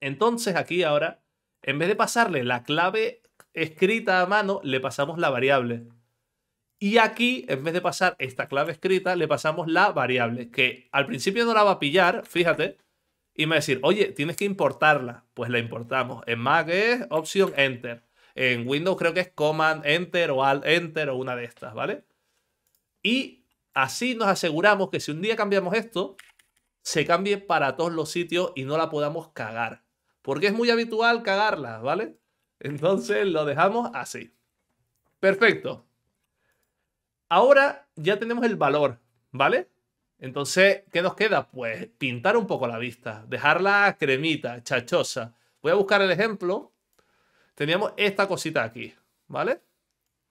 Entonces aquí ahora, en vez de pasarle la clave escrita a mano, le pasamos la variable. Y aquí, en vez de pasar esta clave escrita, le pasamos la variable, que al principio no la va a pillar, fíjate, y me va a decir, oye, tienes que importarla. Pues la importamos. En Mac es Option Enter. En Windows creo que es Command Enter o Alt Enter o una de estas, ¿vale? Y así nos aseguramos que si un día cambiamos esto, se cambie para todos los sitios y no la podamos cagar. Porque es muy habitual cagarla, ¿vale? Entonces lo dejamos así. Perfecto ahora ya tenemos el valor, ¿vale? Entonces, ¿qué nos queda? Pues pintar un poco la vista, dejarla cremita, chachosa. Voy a buscar el ejemplo. Teníamos esta cosita aquí, ¿vale?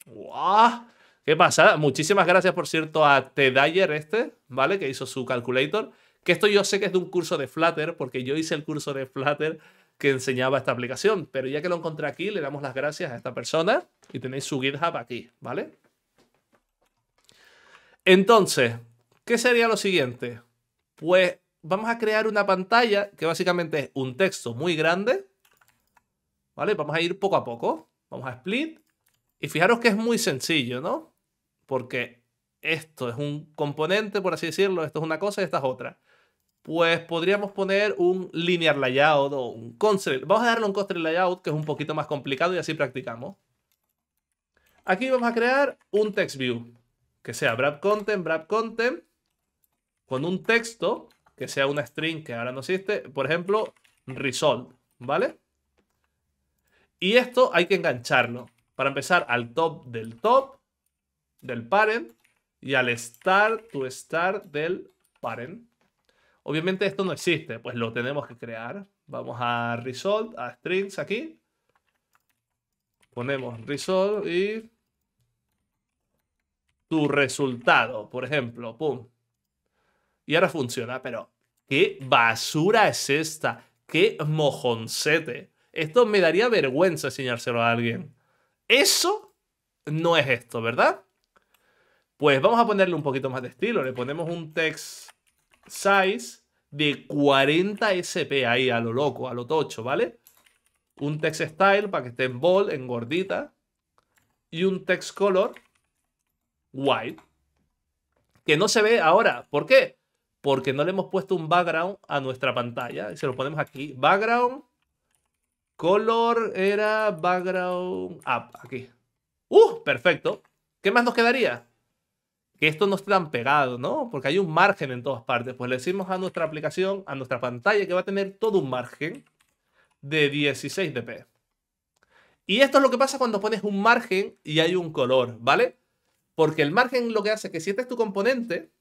¡Guau! ¿Qué pasa? Muchísimas gracias, por cierto, a Tedayer este, ¿vale? Que hizo su calculator. Que esto yo sé que es de un curso de Flutter, porque yo hice el curso de Flutter que enseñaba esta aplicación. Pero ya que lo encontré aquí, le damos las gracias a esta persona y tenéis su GitHub aquí, ¿vale? Entonces, ¿qué sería lo siguiente? Pues vamos a crear una pantalla que básicamente es un texto muy grande. ¿Vale? Vamos a ir poco a poco. Vamos a split. Y fijaros que es muy sencillo, ¿no? Porque esto es un componente, por así decirlo. Esto es una cosa y esta es otra. Pues podríamos poner un linear layout o un constraint. Vamos a darle un constraint layout que es un poquito más complicado y así practicamos. Aquí vamos a crear un text view que sea Brad Content, Content, con un texto que sea una string que ahora no existe, por ejemplo, Resolve. ¿vale? Y esto hay que engancharlo. Para empezar, al top del top, del parent, y al start to start del parent. Obviamente esto no existe, pues lo tenemos que crear. Vamos a Resolve. a strings aquí. Ponemos Resolve. y tu resultado, por ejemplo, pum. Y ahora funciona, pero qué basura es esta, qué mojoncete. Esto me daría vergüenza enseñárselo a alguien. Eso no es esto, ¿verdad? Pues vamos a ponerle un poquito más de estilo. Le ponemos un text size de 40 SP ahí, a lo loco, a lo tocho, ¿vale? Un text style para que esté en bold, en gordita. Y un text color white, que no se ve ahora. ¿Por qué? Porque no le hemos puesto un background a nuestra pantalla. Se lo ponemos aquí. Background, color era background Aquí. ¡Uh! Perfecto. ¿Qué más nos quedaría? Que esto no esté tan pegado, ¿no? Porque hay un margen en todas partes. Pues le decimos a nuestra aplicación, a nuestra pantalla, que va a tener todo un margen de 16 dp. Y esto es lo que pasa cuando pones un margen y hay un color, ¿vale? Porque el margen lo que hace es que si este es tu componente,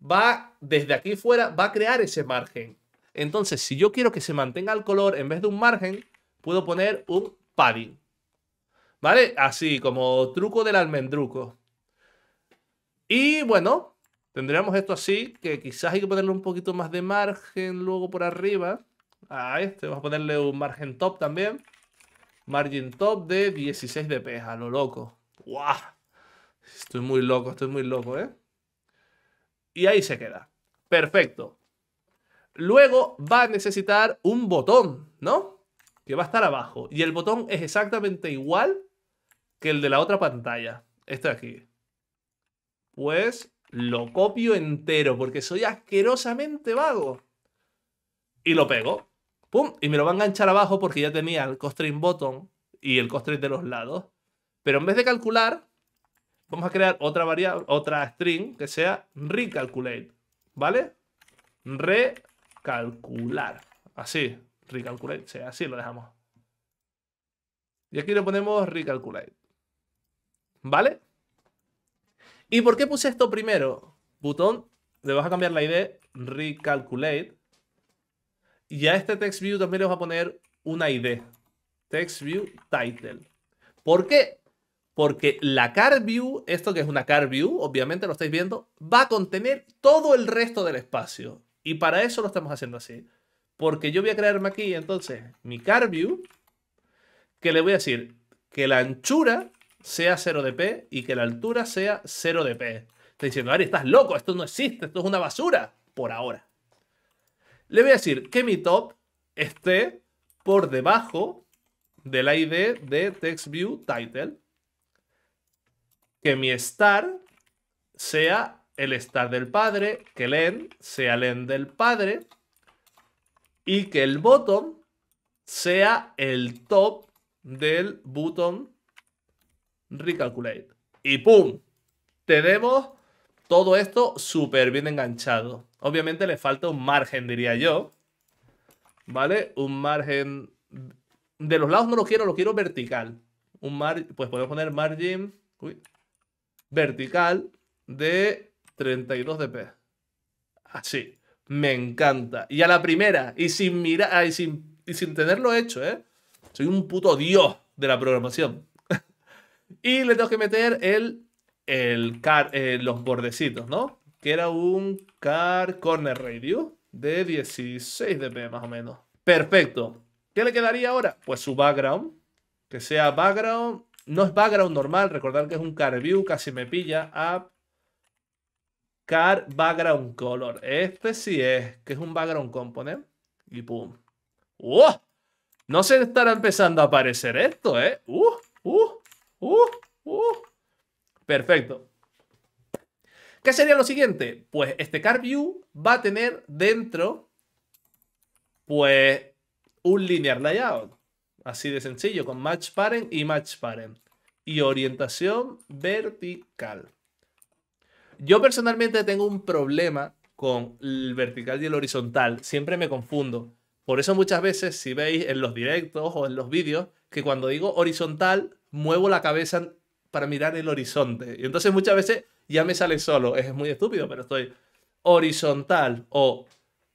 va desde aquí fuera, va a crear ese margen. Entonces, si yo quiero que se mantenga el color en vez de un margen, puedo poner un padding. ¿Vale? Así, como truco del almendruco. Y bueno, tendríamos esto así, que quizás hay que ponerle un poquito más de margen luego por arriba. A este, vamos a ponerle un margen top también. Margen top de 16 de a lo loco. ¡Guau! Estoy muy loco, estoy muy loco, ¿eh? Y ahí se queda. Perfecto. Luego va a necesitar un botón, ¿no? Que va a estar abajo. Y el botón es exactamente igual que el de la otra pantalla. Este de aquí. Pues lo copio entero porque soy asquerosamente vago. Y lo pego. ¡Pum! Y me lo va a enganchar abajo porque ya tenía el constraint button y el constraint de los lados. Pero en vez de calcular, vamos a crear otra variable, otra string que sea recalculate, ¿vale? Recalcular, así, recalculate, así lo dejamos. Y aquí le ponemos recalculate, ¿vale? ¿Y por qué puse esto primero? Botón, le vas a cambiar la ID, recalculate. Y a este TextView también le vas a poner una ID, text title. ¿Por qué? porque la car view, esto que es una car view, obviamente lo estáis viendo, va a contener todo el resto del espacio. Y para eso lo estamos haciendo así. Porque yo voy a crearme aquí entonces mi car view, que le voy a decir que la anchura sea 0 dp y que la altura sea 0 dp Te diciendo, Ari, estás loco, esto no existe, esto es una basura, por ahora. Le voy a decir que mi top esté por debajo de la ID de TextViewTitle. Title que mi star sea el estar del padre, que el end sea el end del padre y que el bottom sea el top del button recalculate. Y ¡pum! Tenemos todo esto súper bien enganchado. Obviamente le falta un margen, diría yo. ¿Vale? Un margen... De los lados no lo quiero, lo quiero vertical. Un mar... Pues podemos poner margin vertical de 32 dp. Así. Me encanta. Y a la primera, y sin mirar, y sin, tenerlo hecho, ¿eh? Soy un puto dios de la programación. y le tengo que meter el, el car, eh, los bordecitos, ¿no? Que era un car corner radio de 16 dp más o menos. Perfecto. ¿Qué le quedaría ahora? Pues su background. Que sea background no es background normal, recordar que es un car view, casi me pilla. App. Car background color. Este sí es, que es un background component. Y pum. ¡Oh! No se estará empezando a aparecer esto, ¿eh? ¡Uh! ¡Uh! ¡Uh! ¡Uh! Perfecto. ¿Qué sería lo siguiente? Pues este car view va a tener dentro, pues, un linear layout. Así de sencillo, con match parent y match parent. Y orientación vertical. Yo personalmente tengo un problema con el vertical y el horizontal. Siempre me confundo. Por eso muchas veces, si veis en los directos o en los vídeos, que cuando digo horizontal, muevo la cabeza para mirar el horizonte. Y entonces muchas veces ya me sale solo. Es muy estúpido, pero estoy horizontal o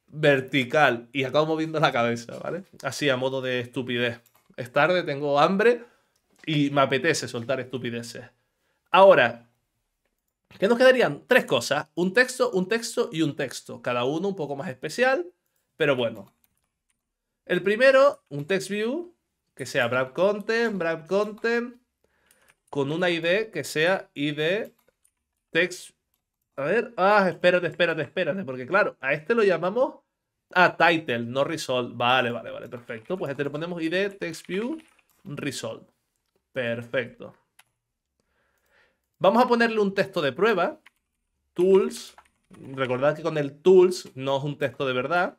vertical y acabo moviendo la cabeza, ¿vale? Así a modo de estupidez es tarde, tengo hambre y me apetece soltar estupideces. Ahora, ¿qué nos quedarían? Tres cosas, un texto, un texto y un texto, cada uno un poco más especial, pero bueno. El primero, un text view, que sea Brad Content, Brad Content, con una ID que sea ID text. A ver, ah, espérate, espérate, espérate, porque claro, a este lo llamamos Ah, title, no resolve. Vale, vale, vale, perfecto. Pues este le ponemos id view resolve. Perfecto. Vamos a ponerle un texto de prueba. Tools. Recordad que con el tools no es un texto de verdad.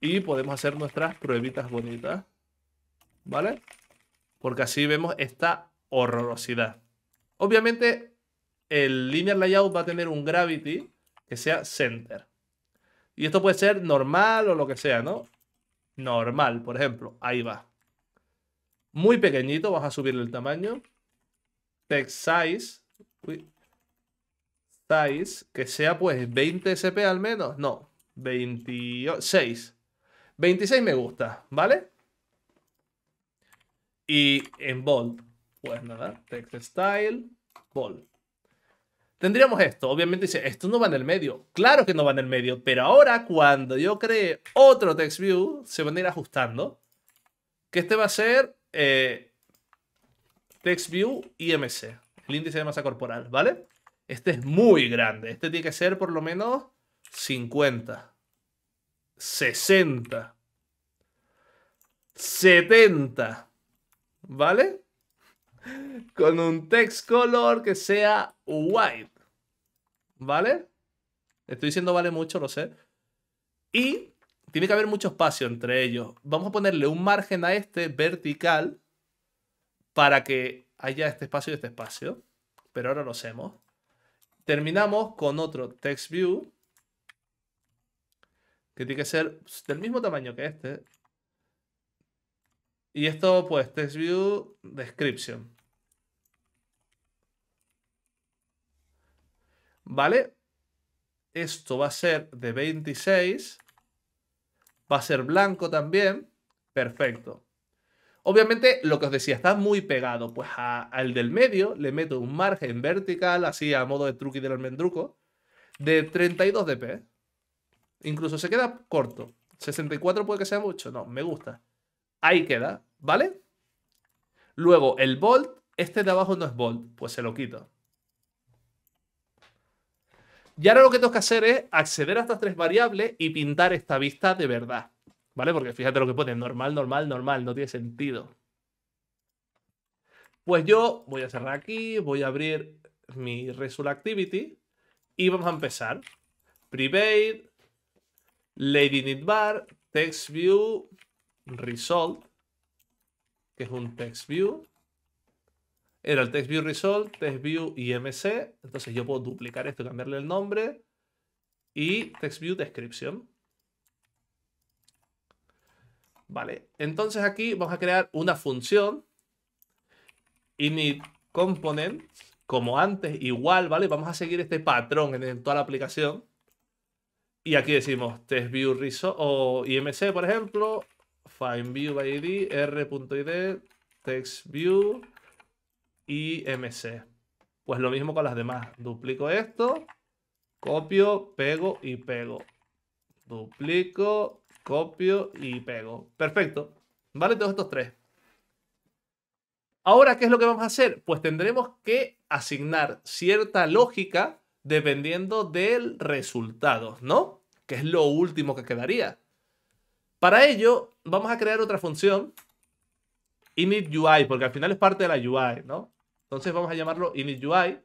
Y podemos hacer nuestras pruebitas bonitas. ¿Vale? Porque así vemos esta horrorosidad. Obviamente, el linear layout va a tener un gravity que sea center. Y esto puede ser normal o lo que sea, ¿no? Normal, por ejemplo. Ahí va. Muy pequeñito, vamos a subirle el tamaño. Text size. Size, que sea pues 20 SP al menos. No, 26. 26 me gusta, ¿vale? Y en bold, pues nada, text style, bold tendríamos esto. Obviamente dice, esto no va en el medio. Claro que no va en el medio, pero ahora cuando yo cree otro text view, se van a ir ajustando. Que este va a ser eh, text view IMC, el índice de masa corporal, ¿vale? Este es muy grande. Este tiene que ser por lo menos 50, 60, 70, ¿vale? con un text color que sea white. ¿Vale? Estoy diciendo vale mucho, lo sé. Y tiene que haber mucho espacio entre ellos. Vamos a ponerle un margen a este vertical para que haya este espacio y este espacio. Pero ahora lo hacemos. Terminamos con otro text view que tiene que ser del mismo tamaño que este. Y esto, pues, text view description. ¿Vale? Esto va a ser de 26. Va a ser blanco también. Perfecto. Obviamente, lo que os decía, está muy pegado. Pues al del medio le meto un margen vertical, así a modo de truqui del almendruco, de 32 dp. Incluso se queda corto. 64 puede que sea mucho. No, me gusta. Ahí queda, ¿vale? Luego, el bolt, este de abajo no es bolt, pues se lo quito. Y ahora lo que tengo que hacer es acceder a estas tres variables y pintar esta vista de verdad. ¿Vale? Porque fíjate lo que pone, normal, normal, normal, no tiene sentido. Pues yo voy a cerrar aquí, voy a abrir mi Result y vamos a empezar. Private, Lady text TextView, Result, que es un TextView era el TextViewResult, Result, Entonces yo puedo duplicar esto, cambiarle el nombre. Y view Description. Vale, entonces aquí vamos a crear una función. InitComponent. como antes, igual, ¿vale? Vamos a seguir este patrón en toda la aplicación. Y aquí decimos TextViewResult, o IMC, por ejemplo. FindViewById, R.id, TextView y Pues lo mismo con las demás. Duplico esto, copio, pego y pego. Duplico, copio y pego. Perfecto. ¿Vale? Todos estos tres. Ahora, ¿qué es lo que vamos a hacer? Pues tendremos que asignar cierta lógica dependiendo del resultado, ¿no? Que es lo último que quedaría. Para ello, vamos a crear otra función, UI, porque al final es parte de la UI, ¿no? Entonces vamos a llamarlo InitUI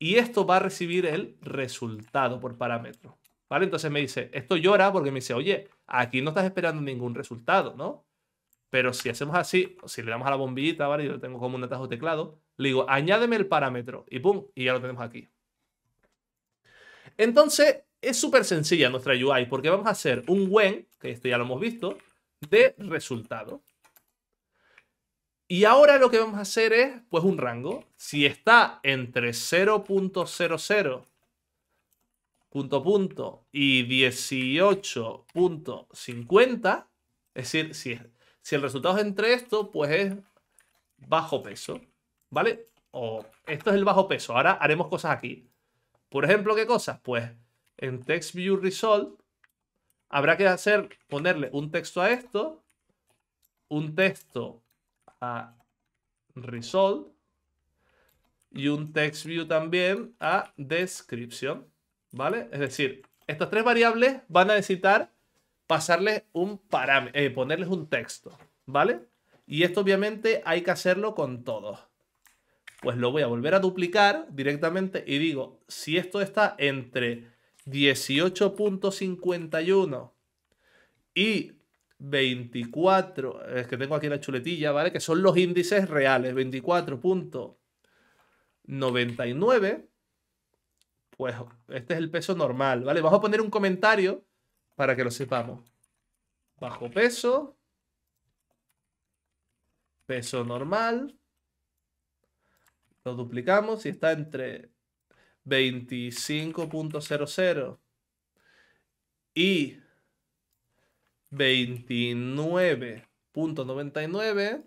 y esto va a recibir el resultado por parámetro. ¿Vale? Entonces me dice, esto llora porque me dice, oye, aquí no estás esperando ningún resultado, ¿no? Pero si hacemos así, si le damos a la bombillita, ¿vale? Yo tengo como un atajo teclado, le digo, añádeme el parámetro y pum, y ya lo tenemos aquí. Entonces, es súper sencilla nuestra UI porque vamos a hacer un when, que esto ya lo hemos visto, de resultado. Y ahora lo que vamos a hacer es, pues, un rango. Si está entre 0.00 punto punto y 18.50, es decir, si, el resultado es entre esto, pues es bajo peso, ¿vale? O esto es el bajo peso. Ahora haremos cosas aquí. Por ejemplo, ¿qué cosas? Pues en TextViewResult habrá que hacer ponerle un texto a esto, un texto a result y un text view también a description, ¿vale? Es decir, estas tres variables van a necesitar pasarles un parámetro, eh, ponerles un texto, ¿vale? Y esto obviamente hay que hacerlo con todos. Pues lo voy a volver a duplicar directamente y digo, si esto está entre 18.51 y 24, es que tengo aquí la chuletilla, ¿vale? Que son los índices reales, 24.99, pues este es el peso normal, ¿vale? Vamos a poner un comentario para que lo sepamos. Bajo peso, peso normal, lo duplicamos y está entre 25.00 y 29.99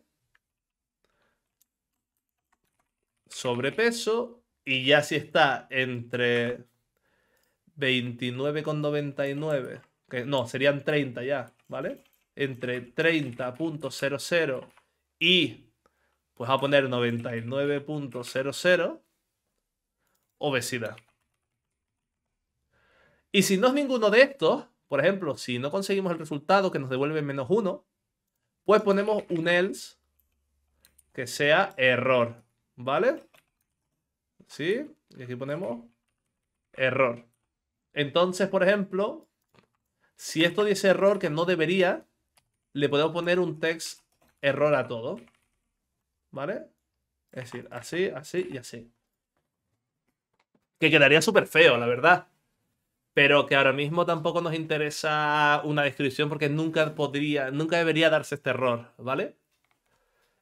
sobrepeso y ya si está entre 29,99, que no, serían 30 ya, ¿vale? Entre 30.00 y pues a poner 99.00 obesidad. Y si no es ninguno de estos, por ejemplo, si no conseguimos el resultado que nos devuelve menos uno, pues ponemos un else que sea error, ¿vale? ¿Sí? Y aquí ponemos error. Entonces, por ejemplo, si esto dice error que no debería, le podemos poner un text error a todo. ¿Vale? Es decir, así, así y así. Que quedaría súper feo, la verdad pero que ahora mismo tampoco nos interesa una descripción porque nunca podría, nunca debería darse este error, ¿vale?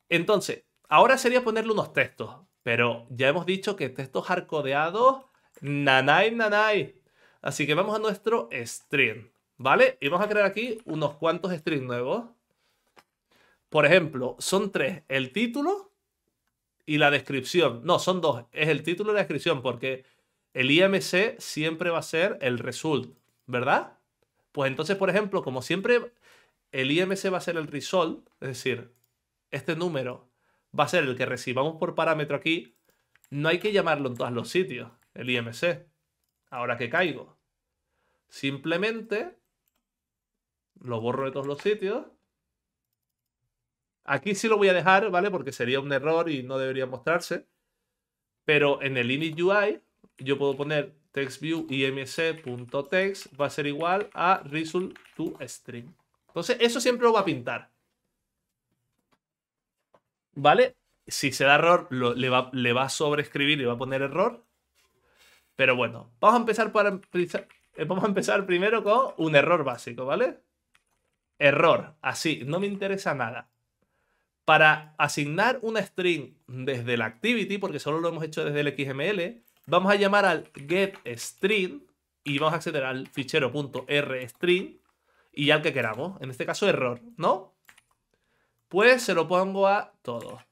Entonces, ahora sería ponerle unos textos, pero ya hemos dicho que textos arcodeados, nanay, nanay. Así que vamos a nuestro string, ¿vale? Y vamos a crear aquí unos cuantos strings nuevos. Por ejemplo, son tres, el título y la descripción. No, son dos, es el título y la descripción, porque el IMC siempre va a ser el result, ¿verdad? Pues entonces, por ejemplo, como siempre, el IMC va a ser el result, es decir, este número va a ser el que recibamos por parámetro aquí, no hay que llamarlo en todos los sitios, el IMC. Ahora que caigo. Simplemente lo borro de todos los sitios. Aquí sí lo voy a dejar, ¿vale? Porque sería un error y no debería mostrarse. Pero en el init UI yo puedo poner textview va a ser igual a result to string. Entonces, eso siempre lo va a pintar. ¿Vale? Si se da error, le, va, a sobreescribir y va a poner error. Pero bueno, vamos a empezar para eh, vamos a empezar primero con un error básico, ¿vale? Error, así, no me interesa nada. Para asignar una string desde la activity, porque solo lo hemos hecho desde el XML, Vamos a llamar al getString y vamos a acceder al fichero .rstring y al que queramos. En este caso, error, ¿no? Pues se lo pongo a todo.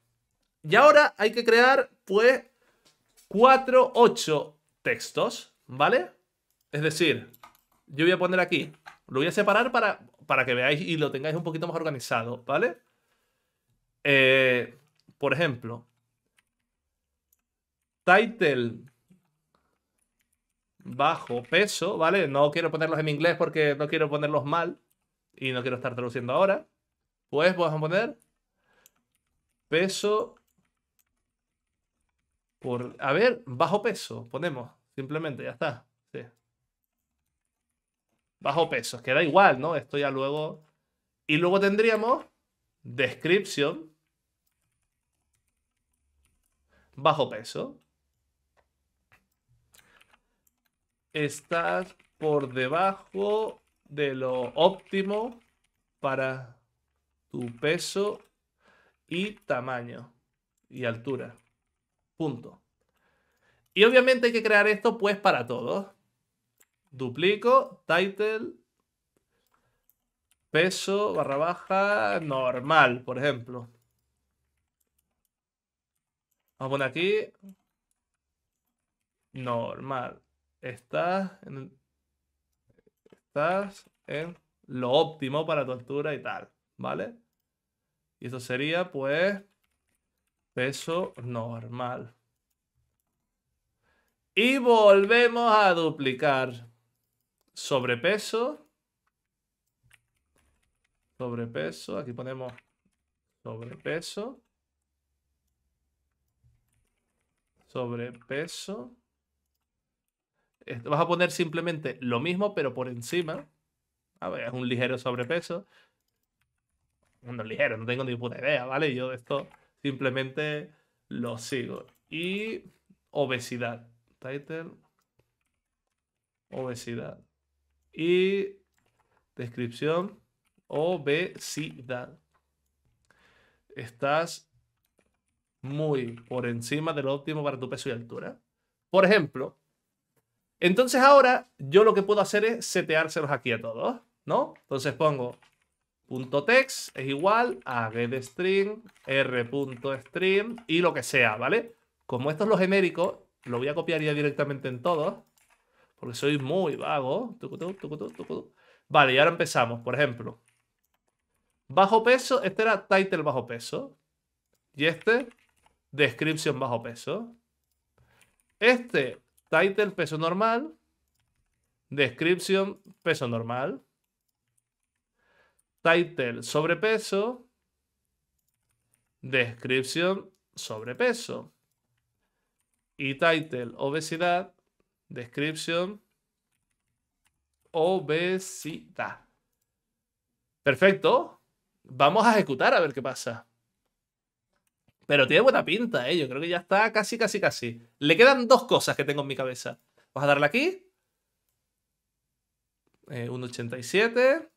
Y ahora hay que crear, pues, 4, 8 textos, ¿vale? Es decir, yo voy a poner aquí, lo voy a separar para, para que veáis y lo tengáis un poquito más organizado, ¿vale? Eh, por ejemplo, title bajo peso, ¿vale? No quiero ponerlos en inglés porque no quiero ponerlos mal y no quiero estar traduciendo ahora. Pues vamos a poner peso por... A ver, bajo peso, ponemos, simplemente, ya está. Bajo peso, que da igual, ¿no? Esto ya luego... Y luego tendríamos descripción bajo peso. estás por debajo de lo óptimo para tu peso y tamaño y altura. Punto. Y obviamente hay que crear esto pues para todos. Duplico, title, peso, barra baja, normal, por ejemplo. Vamos a poner aquí normal estás en, estás en lo óptimo para tu altura y tal, ¿vale? Y eso sería, pues, peso normal. Y volvemos a duplicar. Sobrepeso. Sobrepeso. Aquí ponemos sobrepeso. Sobrepeso vas a poner simplemente lo mismo, pero por encima. A ver, es un ligero sobrepeso. Bueno, ligero, no tengo ni puta idea, ¿vale? Yo de esto simplemente lo sigo. Y obesidad. Title. Obesidad. Y descripción. Obesidad. Estás muy por encima de lo óptimo para tu peso y altura. Por ejemplo, entonces ahora yo lo que puedo hacer es seteárselos aquí a todos, ¿no? Entonces pongo .text es igual a getString, r.stream y lo que sea, ¿vale? Como esto es lo genérico, lo voy a copiar ya directamente en todos, porque soy muy vago. Vale, y ahora empezamos. Por ejemplo, bajo peso, este era title bajo peso, y este description bajo peso. Este Title, peso normal. Description, peso normal. Title, sobrepeso. Description, sobrepeso. Y title, obesidad. Description, obesidad. Perfecto. Vamos a ejecutar a ver qué pasa. Pero tiene buena pinta, ¿eh? Yo creo que ya está casi, casi, casi. Le quedan dos cosas que tengo en mi cabeza. ¿Vas a darle aquí. 1.87. Eh,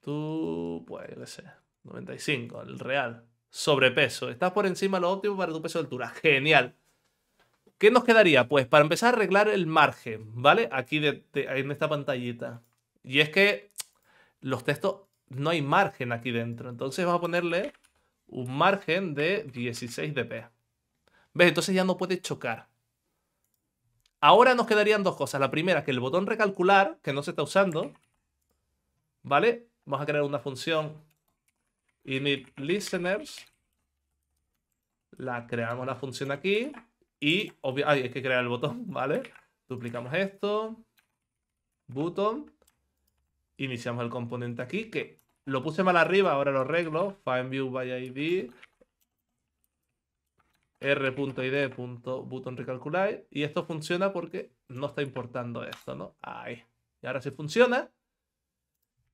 Tú, pues, yo qué sé. 95, el real. Sobrepeso. Estás por encima de lo óptimo para tu peso de altura. Genial. ¿Qué nos quedaría? Pues para empezar a arreglar el margen, ¿vale? Aquí en esta pantallita. Y es que los textos no hay margen aquí dentro. Entonces vamos a ponerle un margen de 16 dp. ¿Ves? Entonces ya no puede chocar. Ahora nos quedarían dos cosas. La primera, que el botón recalcular, que no se está usando, ¿vale? Vamos a crear una función InitListeners listeners. La creamos la función aquí. Y, hay que crear el botón, ¿vale? Duplicamos esto. Button. Iniciamos el componente aquí, que lo puse mal arriba, ahora lo arreglo. Find view by ID. recalculate. Y esto funciona porque no está importando esto, ¿no? Ahí. Y ahora sí funciona.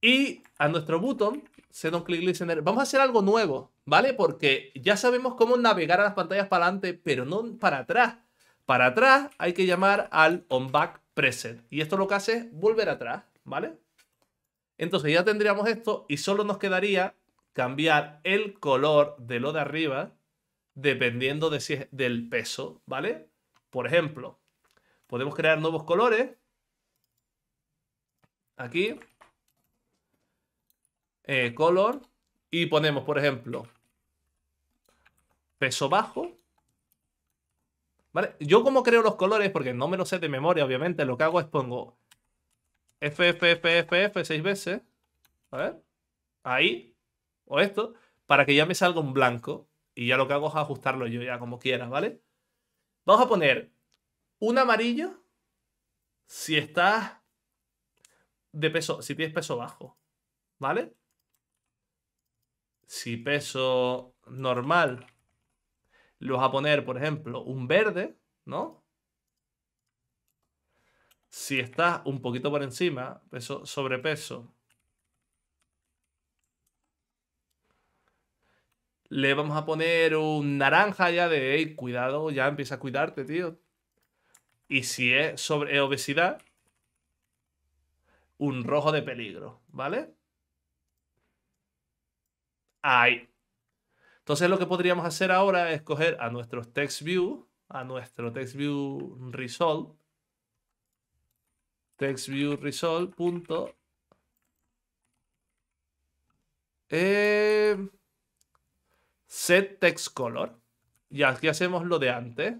Y a nuestro button, se nos clic listener, vamos a hacer algo nuevo, ¿vale? Porque ya sabemos cómo navegar a las pantallas para adelante, pero no para atrás. Para atrás hay que llamar al on Y esto lo que hace es volver atrás, ¿vale? Entonces ya tendríamos esto y solo nos quedaría cambiar el color de lo de arriba dependiendo de si es del peso, ¿vale? Por ejemplo, podemos crear nuevos colores. Aquí. Eh, color. Y ponemos, por ejemplo, peso bajo. ¿Vale? Yo como creo los colores, porque no me lo sé de memoria, obviamente, lo que hago es pongo F, F, F, F, F, seis veces. A ver. Ahí. O esto. Para que ya me salga un blanco. Y ya lo que hago es ajustarlo yo ya como quiera, ¿vale? Vamos a poner un amarillo si estás de peso, si tienes peso bajo, ¿vale? Si peso normal, le vas a poner, por ejemplo, un verde, ¿no? Si estás un poquito por encima, peso, sobrepeso, le vamos a poner un naranja ya de, cuidado, ya empieza a cuidarte, tío. Y si es sobre obesidad, un rojo de peligro, ¿vale? Ahí. Entonces lo que podríamos hacer ahora es coger a nuestros TextView, a nuestro view Result, TextViewResolve. Punto. Eh, y aquí hacemos lo de antes.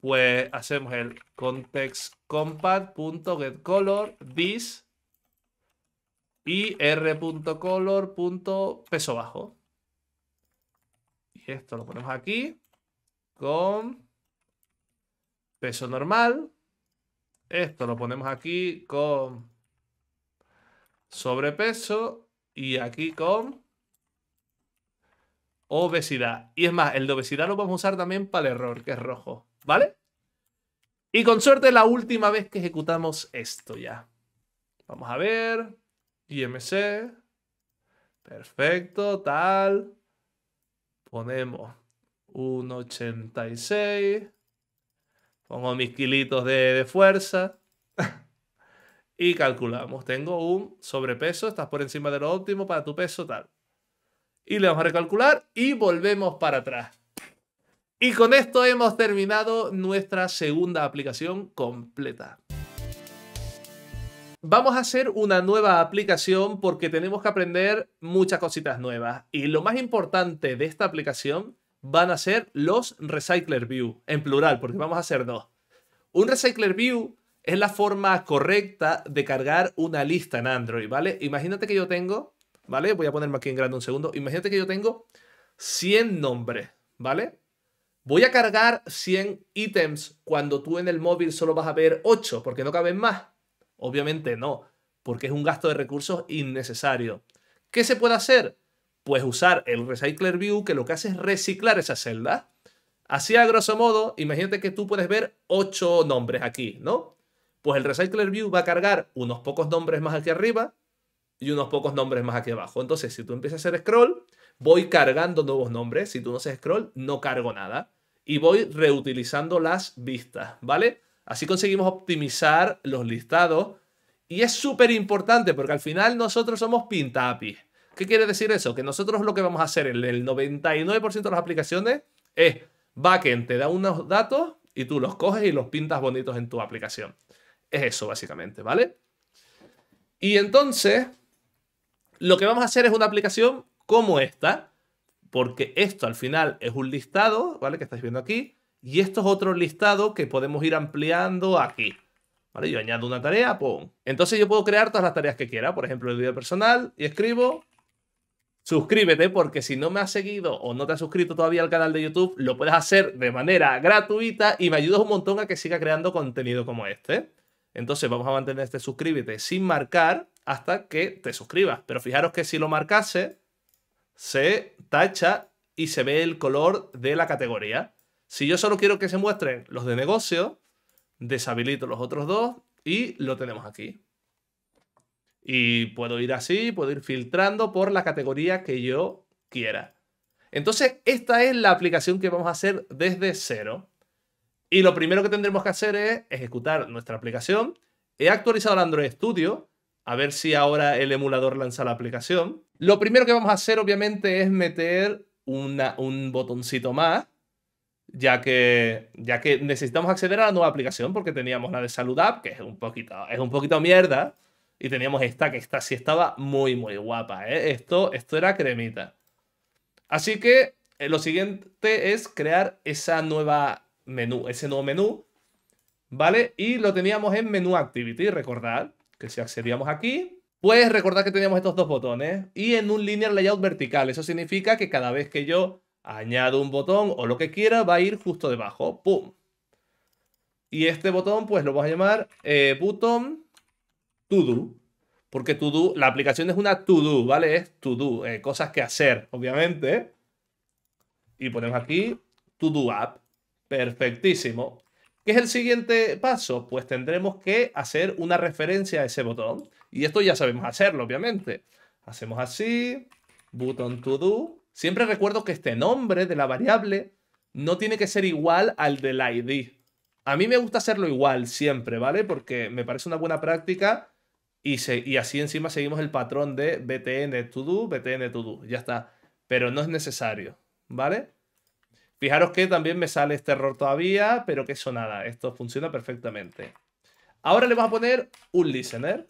Pues hacemos el context this y bajo. Y esto lo ponemos aquí con peso normal esto lo ponemos aquí con sobrepeso y aquí con obesidad. Y es más, el de obesidad lo podemos usar también para el error, que es rojo, ¿vale? Y con suerte la última vez que ejecutamos esto ya. Vamos a ver. IMC. Perfecto, tal. Ponemos 1.86. Pongo mis kilitos de, fuerza y calculamos. Tengo un sobrepeso, estás por encima de lo óptimo para tu peso tal. Y le vamos a recalcular y volvemos para atrás. Y con esto hemos terminado nuestra segunda aplicación completa. Vamos a hacer una nueva aplicación porque tenemos que aprender muchas cositas nuevas. Y lo más importante de esta aplicación van a ser los Recycler View, en plural, porque vamos a hacer dos. Un Recycler View es la forma correcta de cargar una lista en Android, ¿vale? Imagínate que yo tengo, ¿vale? Voy a ponerme aquí en grande un segundo. Imagínate que yo tengo 100 nombres, ¿vale? Voy a cargar 100 ítems cuando tú en el móvil solo vas a ver 8 porque no caben más. Obviamente no, porque es un gasto de recursos innecesario. ¿Qué se puede hacer? Pues usar el Recycler View que lo que hace es reciclar esa celda. Así a grosso modo, imagínate que tú puedes ver ocho nombres aquí, ¿no? Pues el Recycler View va a cargar unos pocos nombres más aquí arriba y unos pocos nombres más aquí abajo. Entonces, si tú empiezas a hacer scroll, voy cargando nuevos nombres. Si tú no haces scroll, no cargo nada. Y voy reutilizando las vistas, ¿vale? Así conseguimos optimizar los listados. Y es súper importante porque al final nosotros somos pintapi ¿Qué quiere decir eso? Que nosotros lo que vamos a hacer en el 99% de las aplicaciones es backend te da unos datos y tú los coges y los pintas bonitos en tu aplicación. Es eso básicamente, ¿vale? Y entonces, lo que vamos a hacer es una aplicación como esta, porque esto al final es un listado, ¿vale? Que estáis viendo aquí, y esto es otro listado que podemos ir ampliando aquí. ¿Vale? Yo añado una tarea, ¡pum! Entonces yo puedo crear todas las tareas que quiera. Por ejemplo, el video personal y escribo Suscríbete porque si no me has seguido o no te has suscrito todavía al canal de YouTube, lo puedes hacer de manera gratuita y me ayudas un montón a que siga creando contenido como este. Entonces vamos a mantener este suscríbete sin marcar hasta que te suscribas. Pero fijaros que si lo marcase, se tacha y se ve el color de la categoría. Si yo solo quiero que se muestren los de negocio, deshabilito los otros dos y lo tenemos aquí. Y puedo ir así, puedo ir filtrando por la categoría que yo quiera. Entonces, esta es la aplicación que vamos a hacer desde cero. Y lo primero que tendremos que hacer es ejecutar nuestra aplicación. He actualizado el Android Studio, a ver si ahora el emulador lanza la aplicación. Lo primero que vamos a hacer, obviamente, es meter un botoncito más, ya que, ya que necesitamos acceder a la nueva aplicación, porque teníamos la de Salud App, que es un poquito, es un poquito mierda. Y teníamos esta, que esta sí estaba muy, muy guapa, ¿eh? Esto, esto era cremita. Así que eh, lo siguiente es crear esa nueva menú, ese nuevo menú, ¿vale? Y lo teníamos en menú activity, recordad que si accedíamos aquí, pues recordad que teníamos estos dos botones y en un linear layout vertical. Eso significa que cada vez que yo añado un botón o lo que quiera, va a ir justo debajo. ¡Pum! Y este botón, pues lo vamos a llamar eh, button to porque to la aplicación es una to-do, ¿vale? Es to-do, eh, cosas que hacer, obviamente. Y ponemos aquí to-do app. Perfectísimo. ¿Qué es el siguiente paso? Pues tendremos que hacer una referencia a ese botón. Y esto ya sabemos hacerlo, obviamente. Hacemos así, button to do. Siempre recuerdo que este nombre de la variable no tiene que ser igual al del ID. A mí me gusta hacerlo igual siempre, ¿vale? Porque me parece una buena práctica y, así encima seguimos el patrón de btn to btn to Ya está. Pero no es necesario, ¿vale? Fijaros que también me sale este error todavía, pero que eso nada. Esto funciona perfectamente. Ahora le vamos a poner un listener.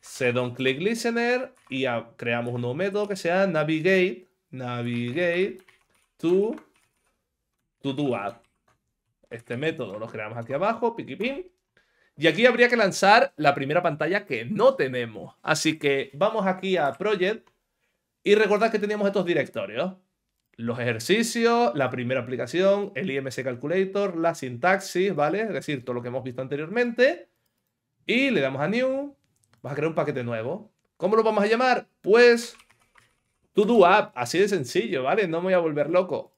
Se don click listener y creamos un nuevo método que sea navigate, navigate to, to do app. Este método lo creamos aquí abajo, piqui y aquí habría que lanzar la primera pantalla que no tenemos. Así que vamos aquí a Project y recordad que teníamos estos directorios. Los ejercicios, la primera aplicación, el IMC Calculator, la sintaxis, ¿vale? Es decir, todo lo que hemos visto anteriormente. Y le damos a New. Vas a crear un paquete nuevo. ¿Cómo lo vamos a llamar? Pues To App. Así de sencillo, ¿vale? No me voy a volver loco.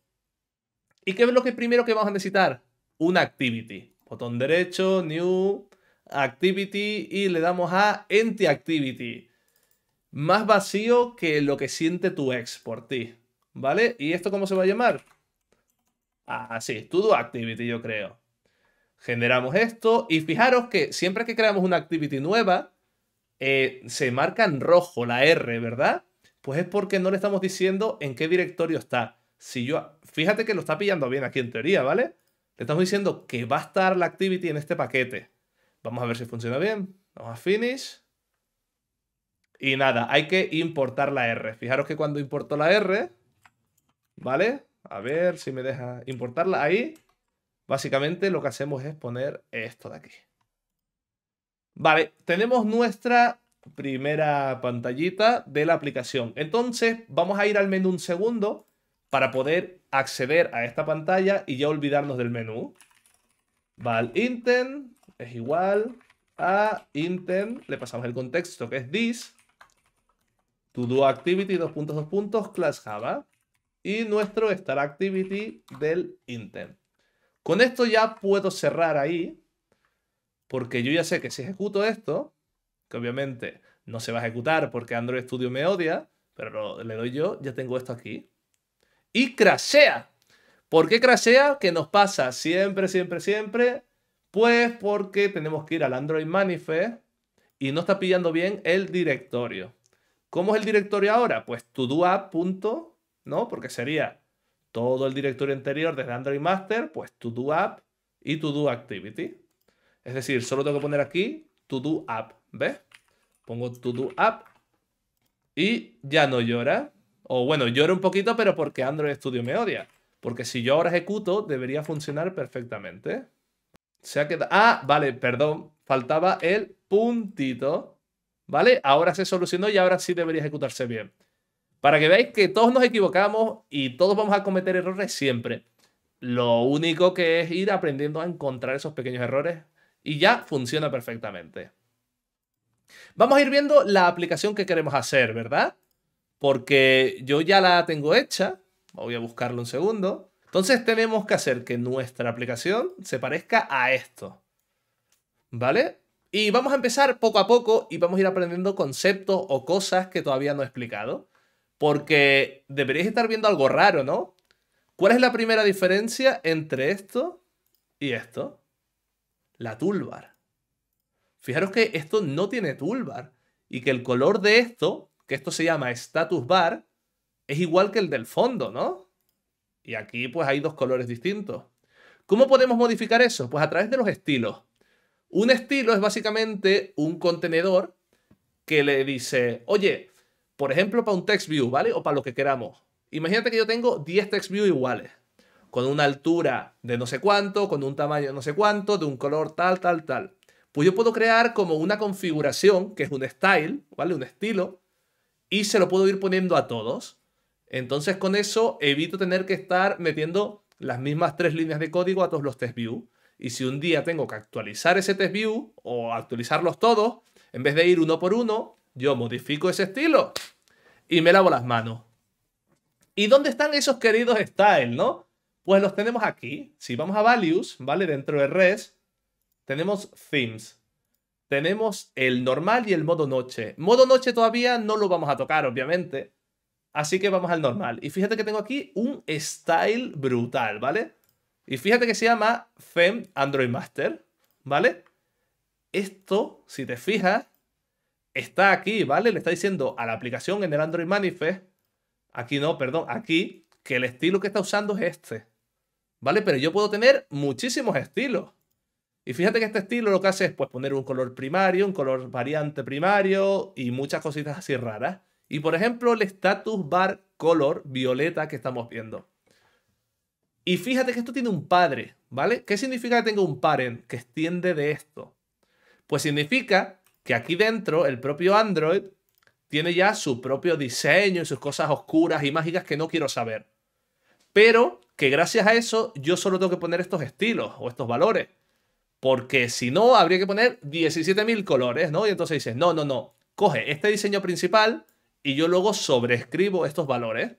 ¿Y qué es lo que primero que vamos a necesitar? Una activity. Botón derecho, New, Activity y le damos a Empty Activity. Más vacío que lo que siente tu ex por ti. ¿Vale? ¿Y esto cómo se va a llamar? Ah, sí, todo Activity, yo creo. Generamos esto y fijaros que siempre que creamos una Activity nueva, eh, se marca en rojo la R, ¿verdad? Pues es porque no le estamos diciendo en qué directorio está. Si yo, fíjate que lo está pillando bien aquí en teoría, ¿vale? Le estamos diciendo que va a estar la activity en este paquete. Vamos a ver si funciona bien. Vamos a finish. Y nada, hay que importar la R. Fijaros que cuando importo la R, ¿vale? A ver si me deja importarla ahí. Básicamente lo que hacemos es poner esto de aquí. Vale, tenemos nuestra primera pantallita de la aplicación. Entonces, vamos a ir al menú un segundo para poder acceder a esta pantalla y ya olvidarnos del menú. Val intent es igual a intent, le pasamos el contexto que es this, to do activity, dos puntos, class Java, y nuestro star activity del intent. Con esto ya puedo cerrar ahí, porque yo ya sé que si ejecuto esto, que obviamente no se va a ejecutar porque Android Studio me odia, pero le doy yo, ya tengo esto aquí y crashea. ¿Por qué crashea? Que nos pasa siempre, siempre, siempre? Pues porque tenemos que ir al Android Manifest y no está pillando bien el directorio. ¿Cómo es el directorio ahora? Pues punto, ¿no? Porque sería todo el directorio anterior desde Android Master, pues app y activity. Es decir, solo tengo que poner aquí app. ¿ves? Pongo app y ya no llora. O bueno, lloro un poquito, pero porque Android Studio me odia. Porque si yo ahora ejecuto, debería funcionar perfectamente. Se ha Ah, vale, perdón. Faltaba el puntito. ¿Vale? Ahora se solucionó y ahora sí debería ejecutarse bien. Para que veáis que todos nos equivocamos y todos vamos a cometer errores siempre. Lo único que es ir aprendiendo a encontrar esos pequeños errores y ya funciona perfectamente. Vamos a ir viendo la aplicación que queremos hacer, ¿verdad? porque yo ya la tengo hecha, voy a buscarlo un segundo. Entonces tenemos que hacer que nuestra aplicación se parezca a esto, ¿vale? Y vamos a empezar poco a poco y vamos a ir aprendiendo conceptos o cosas que todavía no he explicado, porque deberíais estar viendo algo raro, ¿no? ¿Cuál es la primera diferencia entre esto y esto? La toolbar. Fijaros que esto no tiene toolbar y que el color de esto que esto se llama status bar, es igual que el del fondo, ¿no? Y aquí pues hay dos colores distintos. ¿Cómo podemos modificar eso? Pues a través de los estilos. Un estilo es básicamente un contenedor que le dice, oye, por ejemplo, para un text view, ¿vale? O para lo que queramos. Imagínate que yo tengo 10 text view iguales, con una altura de no sé cuánto, con un tamaño de no sé cuánto, de un color tal, tal, tal. Pues yo puedo crear como una configuración, que es un style, ¿vale? Un estilo, y se lo puedo ir poniendo a todos. Entonces con eso evito tener que estar metiendo las mismas tres líneas de código a todos los test view. Y si un día tengo que actualizar ese test view o actualizarlos todos, en vez de ir uno por uno, yo modifico ese estilo y me lavo las manos. ¿Y dónde están esos queridos style, no? Pues los tenemos aquí. Si vamos a values, ¿vale? Dentro de res, tenemos themes tenemos el normal y el modo noche. Modo noche todavía no lo vamos a tocar, obviamente. Así que vamos al normal. Y fíjate que tengo aquí un style brutal, ¿vale? Y fíjate que se llama Fem Android Master, ¿vale? Esto, si te fijas, está aquí, ¿vale? Le está diciendo a la aplicación en el Android Manifest, aquí no, perdón, aquí, que el estilo que está usando es este, ¿vale? Pero yo puedo tener muchísimos estilos. Y fíjate que este estilo lo que hace es pues, poner un color primario, un color variante primario y muchas cositas así raras. Y por ejemplo, el status bar color violeta que estamos viendo. Y fíjate que esto tiene un padre, ¿vale? ¿Qué significa que tenga un parent que extiende de esto? Pues significa que aquí dentro el propio Android tiene ya su propio diseño y sus cosas oscuras y mágicas que no quiero saber. Pero que gracias a eso yo solo tengo que poner estos estilos o estos valores. Porque si no, habría que poner 17.000 colores, ¿no? Y entonces dices, no, no, no, coge este diseño principal y yo luego sobreescribo estos valores.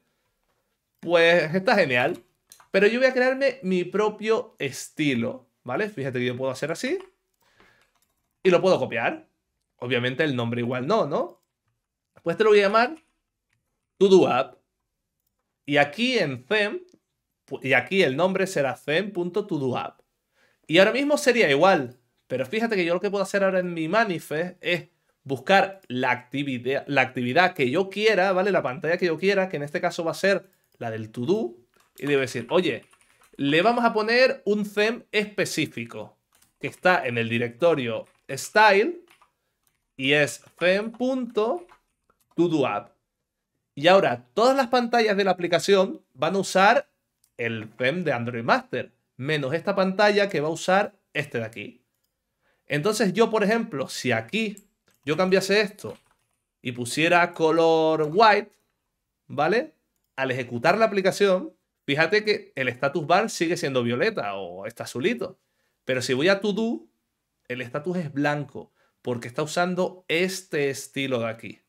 Pues está genial. Pero yo voy a crearme mi propio estilo, ¿vale? Fíjate que yo puedo hacer así. Y lo puedo copiar. Obviamente el nombre igual no, ¿no? Pues te lo voy a llamar To Y aquí en Zem, y aquí el nombre será zen.todoapp. Y ahora mismo sería igual. Pero fíjate que yo lo que puedo hacer ahora en mi manifest es buscar la actividad, la actividad que yo quiera, ¿vale? La pantalla que yo quiera, que en este caso va a ser la del to Y a decir, oye, le vamos a poner un theme específico que está en el directorio style y es Fem.todoApp. Y ahora todas las pantallas de la aplicación van a usar el theme de Android Master menos esta pantalla que va a usar este de aquí. Entonces yo, por ejemplo, si aquí yo cambiase esto y pusiera color white, ¿vale? Al ejecutar la aplicación, fíjate que el status bar sigue siendo violeta o está azulito. Pero si voy a to el status es blanco porque está usando este estilo de aquí,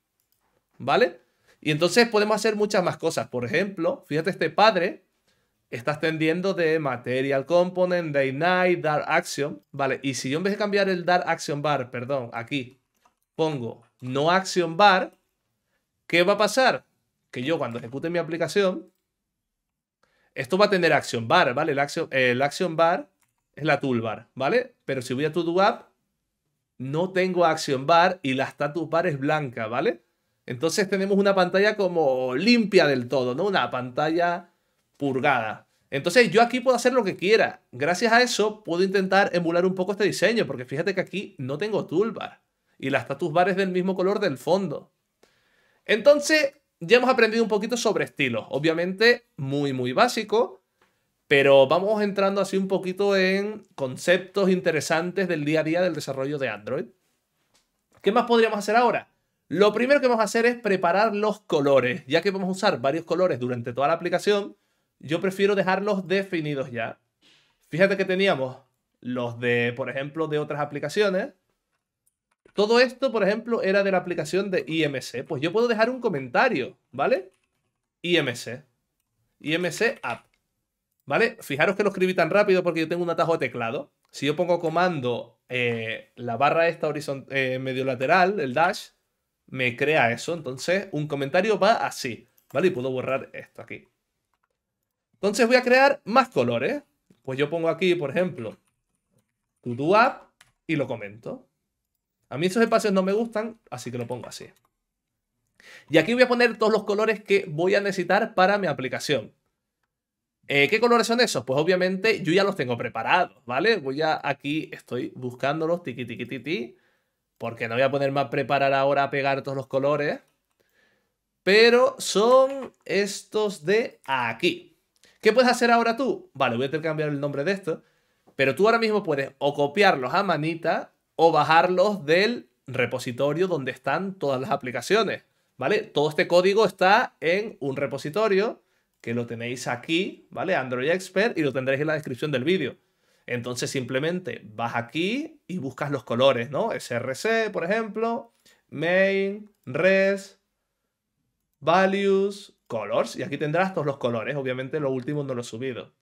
¿vale? Y entonces podemos hacer muchas más cosas. Por ejemplo, fíjate este padre, estás tendiendo de Material Component, Day Night, Dark Action, ¿vale? Y si yo en vez de cambiar el Dar Action Bar, perdón, aquí, pongo No Action Bar, ¿qué va a pasar? Que yo cuando ejecute mi aplicación, esto va a tener Action Bar, ¿vale? El Action, el Bar es la toolbar, ¿vale? Pero si voy a To App, no tengo Action Bar y la Status Bar es blanca, ¿vale? Entonces tenemos una pantalla como limpia del todo, ¿no? Una pantalla purgada. Entonces yo aquí puedo hacer lo que quiera. Gracias a eso puedo intentar emular un poco este diseño, porque fíjate que aquí no tengo toolbar. Y la status bar es del mismo color del fondo. Entonces ya hemos aprendido un poquito sobre estilos. Obviamente muy, muy básico, pero vamos entrando así un poquito en conceptos interesantes del día a día del desarrollo de Android. ¿Qué más podríamos hacer ahora? Lo primero que vamos a hacer es preparar los colores, ya que vamos a usar varios colores durante toda la aplicación yo prefiero dejarlos definidos ya. Fíjate que teníamos los de, por ejemplo, de otras aplicaciones. Todo esto, por ejemplo, era de la aplicación de IMC. Pues yo puedo dejar un comentario, ¿vale? IMC. IMC app. ¿Vale? Fijaros que lo escribí tan rápido porque yo tengo un atajo de teclado. Si yo pongo comando eh, la barra esta eh, medio lateral, el dash, me crea eso. Entonces, un comentario va así, ¿vale? Y puedo borrar esto aquí. Entonces voy a crear más colores. Pues yo pongo aquí, por ejemplo, to app y lo comento. A mí esos espacios no me gustan, así que lo pongo así. Y aquí voy a poner todos los colores que voy a necesitar para mi aplicación. Eh, ¿Qué colores son esos? Pues obviamente yo ya los tengo preparados, ¿vale? Voy a, aquí estoy buscándolos, tiqui, tiqui, porque no voy a poder más preparar ahora a pegar todos los colores. Pero son estos de aquí. ¿Qué puedes hacer ahora tú? Vale, voy a tener que cambiar el nombre de esto, pero tú ahora mismo puedes o copiarlos a manita o bajarlos del repositorio donde están todas las aplicaciones, ¿vale? Todo este código está en un repositorio que lo tenéis aquí, ¿vale? Android Expert y lo tendréis en la descripción del vídeo. Entonces simplemente vas aquí y buscas los colores, ¿no? SRC, por ejemplo, main, res, values, Colors, y aquí tendrás todos los colores, obviamente lo últimos no lo he subido.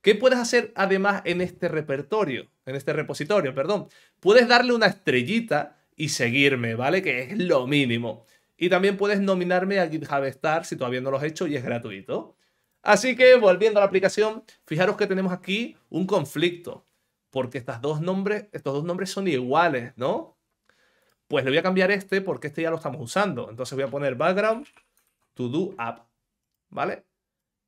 ¿Qué puedes hacer además en este repertorio? En este repositorio, perdón. Puedes darle una estrellita y seguirme, ¿vale? Que es lo mínimo. Y también puedes nominarme a GitHub Star si todavía no lo has hecho y es gratuito. Así que volviendo a la aplicación, fijaros que tenemos aquí un conflicto, porque estas dos nombres, estos dos nombres son iguales, ¿no? Pues le voy a cambiar este porque este ya lo estamos usando. Entonces voy a poner background to do app. ¿vale?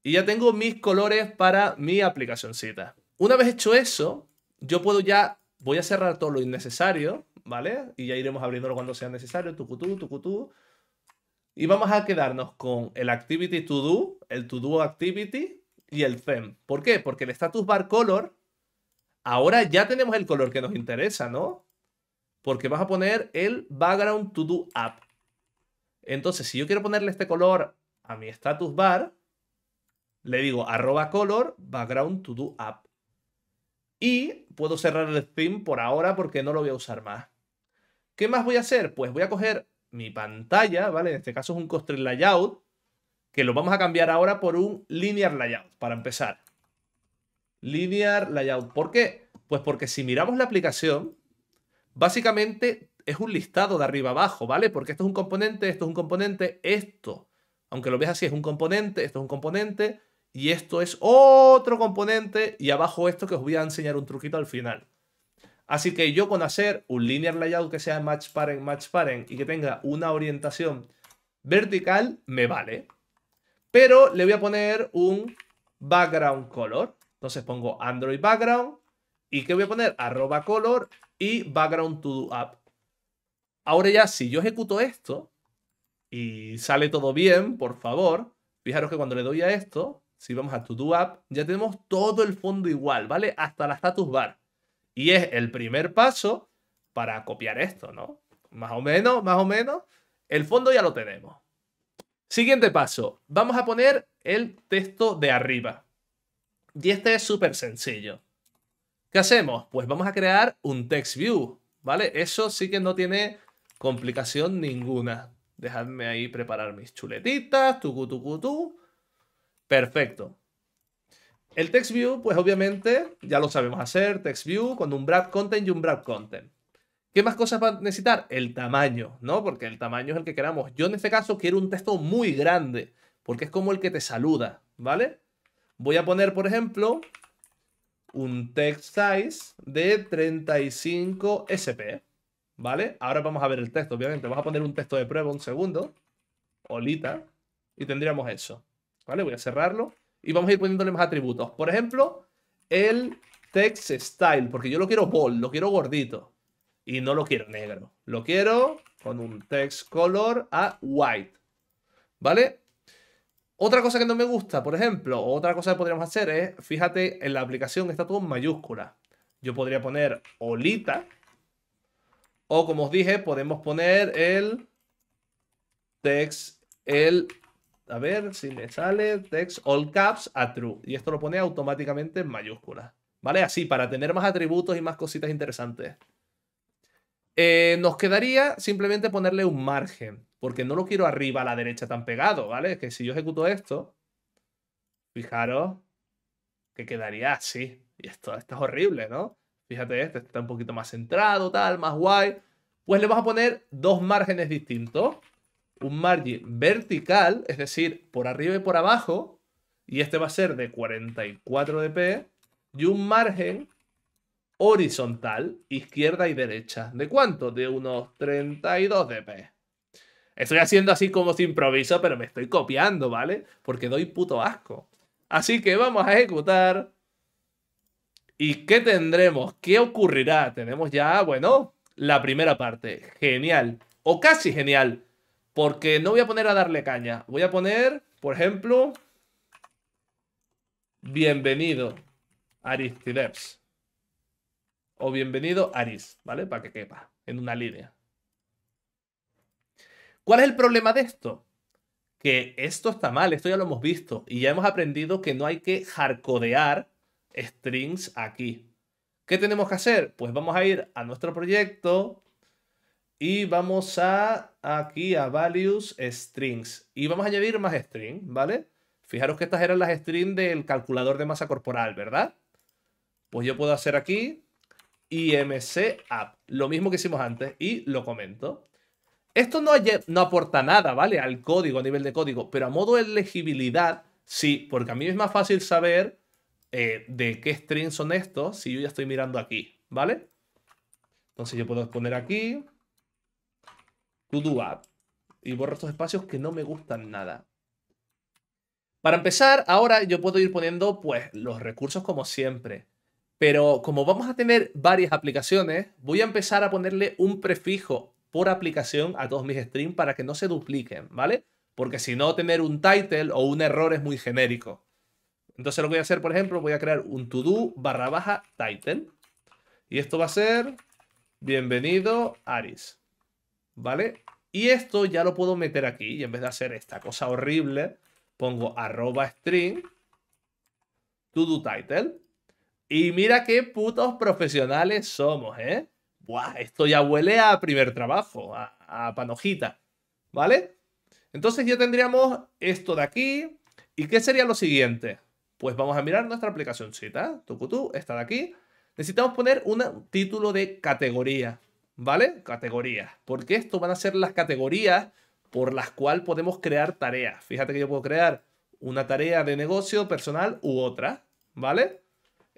Y ya tengo mis colores para mi aplicacioncita. Una vez hecho eso, yo puedo ya, voy a cerrar todo lo innecesario, ¿vale? Y ya iremos abriéndolo cuando sea necesario, tu tucutú. Y vamos a quedarnos con el activity to do, el to do activity y el theme. ¿Por qué? Porque el status bar color, ahora ya tenemos el color que nos interesa, ¿no? Porque vas a poner el background to do app. Entonces, si yo quiero ponerle este color a mi status bar, le digo arroba color background to do app. Y puedo cerrar el theme por ahora porque no lo voy a usar más. ¿Qué más voy a hacer? Pues voy a coger mi pantalla, ¿vale? En este caso es un constraint layout, que lo vamos a cambiar ahora por un linear layout, para empezar. Linear layout. ¿Por qué? Pues porque si miramos la aplicación, básicamente es un listado de arriba abajo, ¿vale? Porque esto es un componente, esto es un componente, esto aunque lo veas así, es un componente, esto es un componente, y esto es otro componente, y abajo esto que os voy a enseñar un truquito al final. Así que yo con hacer un linear layout que sea match parent, match parent, y que tenga una orientación vertical, me vale. Pero le voy a poner un background color. Entonces pongo Android background, y que voy a poner arroba color y background to do app. Ahora ya, si yo ejecuto esto, y sale todo bien, por favor, fijaros que cuando le doy a esto, si vamos a To App, ya tenemos todo el fondo igual, ¿vale? Hasta la status bar. Y es el primer paso para copiar esto, ¿no? Más o menos, más o menos. El fondo ya lo tenemos. Siguiente paso. Vamos a poner el texto de arriba. Y este es súper sencillo. ¿Qué hacemos? Pues vamos a crear un text view, ¿vale? Eso sí que no tiene complicación ninguna. Dejadme ahí preparar mis chuletitas, tu tu tu. Perfecto. El text view, pues obviamente ya lo sabemos hacer, text view con un Brad content y un Brad content. ¿Qué más cosas va a necesitar? El tamaño, ¿no? Porque el tamaño es el que queramos. Yo en este caso quiero un texto muy grande, porque es como el que te saluda, ¿vale? Voy a poner, por ejemplo, un text size de 35 SP. ¿Vale? Ahora vamos a ver el texto, obviamente. Vamos a poner un texto de prueba un segundo. Olita. Y tendríamos eso. ¿Vale? Voy a cerrarlo. Y vamos a ir poniéndole más atributos. Por ejemplo, el text style. Porque yo lo quiero bold, lo quiero gordito. Y no lo quiero negro. Lo quiero con un text color a white. ¿Vale? Otra cosa que no me gusta, por ejemplo, otra cosa que podríamos hacer es, fíjate, en la aplicación está todo en mayúscula. Yo podría poner olita o como os dije, podemos poner el text, el, a ver si me sale, text all caps a true. Y esto lo pone automáticamente en mayúsculas. ¿Vale? Así, para tener más atributos y más cositas interesantes. Eh, nos quedaría simplemente ponerle un margen, porque no lo quiero arriba a la derecha tan pegado, ¿vale? que si yo ejecuto esto, fijaros que quedaría así. Y esto, está horrible, ¿no? fíjate este, este, está un poquito más centrado, tal, más guay. Pues le vamos a poner dos márgenes distintos. Un margen vertical, es decir, por arriba y por abajo, y este va a ser de 44 dp, y un margen horizontal, izquierda y derecha. ¿De cuánto? De unos 32 dp. Estoy haciendo así como si improviso, pero me estoy copiando, ¿vale? Porque doy puto asco. Así que vamos a ejecutar ¿Y qué tendremos? ¿Qué ocurrirá? Tenemos ya, bueno, la primera parte. Genial. O casi genial. Porque no voy a poner a darle caña. Voy a poner, por ejemplo... Bienvenido, Aristideps. O bienvenido, Aris, ¿vale? Para que quepa en una línea. ¿Cuál es el problema de esto? Que esto está mal, esto ya lo hemos visto y ya hemos aprendido que no hay que jarcodear strings aquí. ¿Qué tenemos que hacer? Pues vamos a ir a nuestro proyecto y vamos a aquí a values strings y vamos a añadir más string, ¿vale? Fijaros que estas eran las strings del calculador de masa corporal, ¿verdad? Pues yo puedo hacer aquí IMC app, lo mismo que hicimos antes y lo comento. Esto no, no aporta nada, ¿vale? Al código, a nivel de código, pero a modo de legibilidad, sí, porque a mí es más fácil saber eh, de qué strings son estos si yo ya estoy mirando aquí, ¿vale? Entonces yo puedo poner aquí to do app y borro estos espacios que no me gustan nada. Para empezar, ahora yo puedo ir poniendo pues los recursos como siempre. Pero como vamos a tener varias aplicaciones, voy a empezar a ponerle un prefijo por aplicación a todos mis streams para que no se dupliquen, ¿vale? Porque si no, tener un title o un error es muy genérico. Entonces lo que voy a hacer, por ejemplo, voy a crear un todo barra baja title. Y esto va a ser bienvenido Aris. ¿Vale? Y esto ya lo puedo meter aquí. Y en vez de hacer esta cosa horrible, pongo arroba string todo title. Y mira qué putos profesionales somos, ¿eh? Buah, esto ya huele a primer trabajo, a, a panojita. ¿Vale? Entonces ya tendríamos esto de aquí. ¿Y qué sería lo siguiente? Pues vamos a mirar nuestra aplicacióncita Tucutú, esta de aquí. Necesitamos poner un título de categoría, ¿vale? Categoría. Porque esto van a ser las categorías por las cuales podemos crear tareas. Fíjate que yo puedo crear una tarea de negocio personal u otra, ¿vale?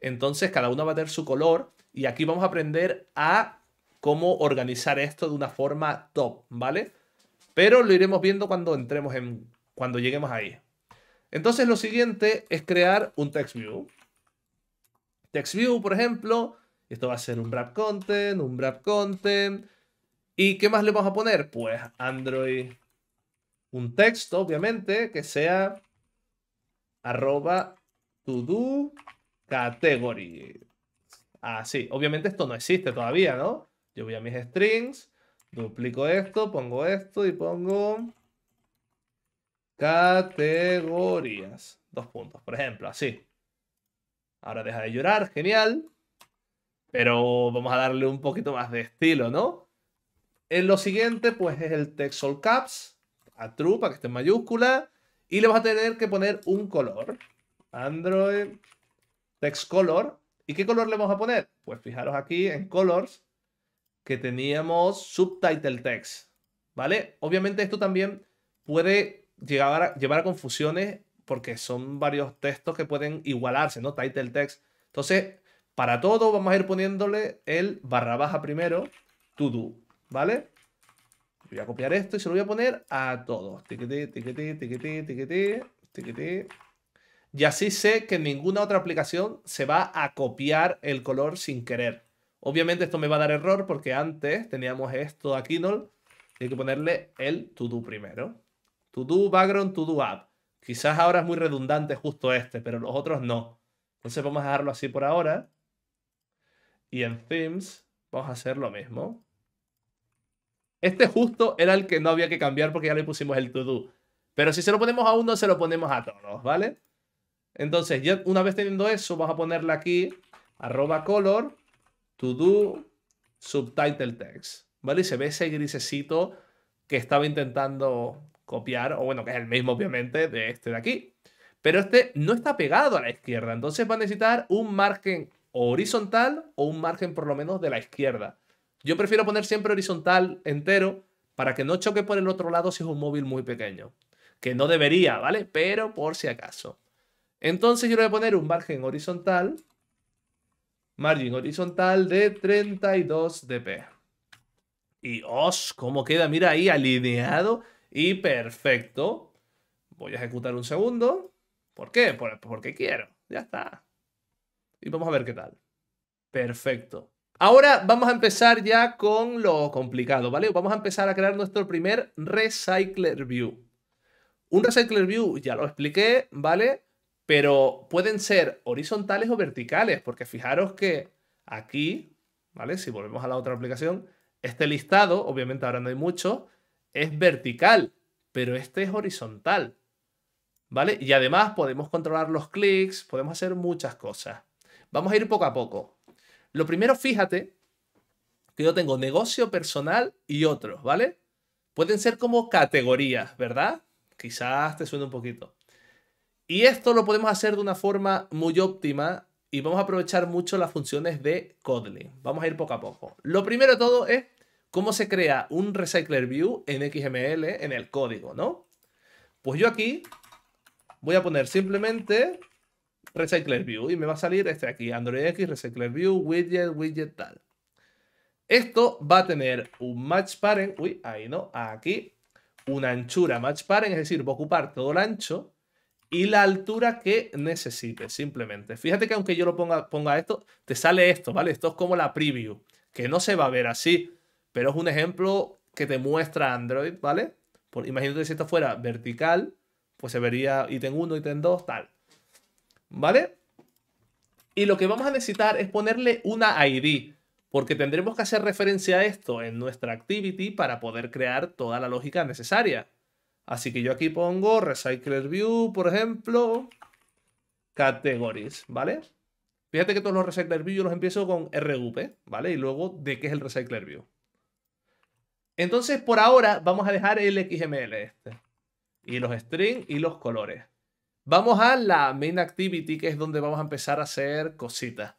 Entonces cada una va a tener su color y aquí vamos a aprender a cómo organizar esto de una forma top, ¿vale? Pero lo iremos viendo cuando entremos en cuando lleguemos ahí, entonces lo siguiente es crear un TextView. TextView, por ejemplo, esto va a ser un wrap content, un wrap content. ¿Y qué más le vamos a poner? Pues Android, un texto, obviamente, que sea arroba to do category. Así, ah, obviamente esto no existe todavía, ¿no? Yo voy a mis strings, duplico esto, pongo esto y pongo Categorías. Dos puntos, por ejemplo, así. Ahora deja de llorar, genial. Pero vamos a darle un poquito más de estilo, ¿no? En lo siguiente, pues es el text all caps, a true, para que esté en mayúscula. Y le vamos a tener que poner un color. Android text color. ¿Y qué color le vamos a poner? Pues fijaros aquí en colors que teníamos subtitle text, ¿vale? Obviamente esto también puede llevar a, confusiones porque son varios textos que pueden igualarse, ¿no? Title text. Entonces, para todo vamos a ir poniéndole el barra baja primero, to do, ¿vale? Voy a copiar esto y se lo voy a poner a todos. Tiquití, tiquití, tiquití, tiquití, tiquití. Y así sé que ninguna otra aplicación se va a copiar el color sin querer. Obviamente esto me va a dar error porque antes teníamos esto aquí, ¿no? hay que ponerle el to do primero. To do background, to do app. Quizás ahora es muy redundante justo este, pero los otros no. Entonces vamos a dejarlo así por ahora. Y en themes vamos a hacer lo mismo. Este justo era el que no había que cambiar porque ya le pusimos el to do. Pero si se lo ponemos a uno, se lo ponemos a todos, ¿vale? Entonces, ya una vez teniendo eso, vamos a ponerle aquí arroba color to do subtitle text, ¿vale? Y se ve ese grisecito que estaba intentando copiar, o bueno, que es el mismo obviamente de este de aquí. Pero este no está pegado a la izquierda, entonces va a necesitar un margen horizontal o un margen por lo menos de la izquierda. Yo prefiero poner siempre horizontal entero para que no choque por el otro lado si es un móvil muy pequeño. Que no debería, ¿vale? Pero por si acaso. Entonces yo le voy a poner un margen horizontal. Margen horizontal de 32 dp. Y os, cómo queda, mira ahí alineado y perfecto. Voy a ejecutar un segundo. ¿Por qué? Pues porque quiero. Ya está. Y vamos a ver qué tal. Perfecto. Ahora vamos a empezar ya con lo complicado, ¿vale? Vamos a empezar a crear nuestro primer Recycler View. Un Recycler View, ya lo expliqué, ¿vale? Pero pueden ser horizontales o verticales, porque fijaros que aquí, ¿vale? Si volvemos a la otra aplicación, este listado, obviamente ahora no hay mucho, es vertical, pero este es horizontal. ¿Vale? Y además podemos controlar los clics, podemos hacer muchas cosas. Vamos a ir poco a poco. Lo primero, fíjate que yo tengo negocio personal y otros, ¿vale? Pueden ser como categorías, ¿verdad? Quizás te suene un poquito. Y esto lo podemos hacer de una forma muy óptima y vamos a aprovechar mucho las funciones de Kotlin. Vamos a ir poco a poco. Lo primero de todo es cómo se crea un RecyclerView en XML en el código, ¿no? Pues yo aquí voy a poner simplemente RecyclerView y me va a salir este aquí, Android X, widget, widget, tal. Esto va a tener un match parent, uy, ahí no, aquí, una anchura match parent, es decir, va a ocupar todo el ancho y la altura que necesite, simplemente. Fíjate que aunque yo lo ponga, ponga esto, te sale esto, ¿vale? Esto es como la preview, que no se va a ver así, pero es un ejemplo que te muestra Android, ¿vale? Por, imagínate si esto fuera vertical, pues se vería ítem 1, ítem 2, tal. ¿Vale? Y lo que vamos a necesitar es ponerle una ID, porque tendremos que hacer referencia a esto en nuestra activity para poder crear toda la lógica necesaria. Así que yo aquí pongo RecyclerView, por ejemplo, categories, ¿vale? Fíjate que todos los RecyclerView los empiezo con RVP, ¿vale? Y luego de qué es el RecyclerView. Entonces, por ahora, vamos a dejar el XML este. Y los strings y los colores. Vamos a la main activity, que es donde vamos a empezar a hacer cositas.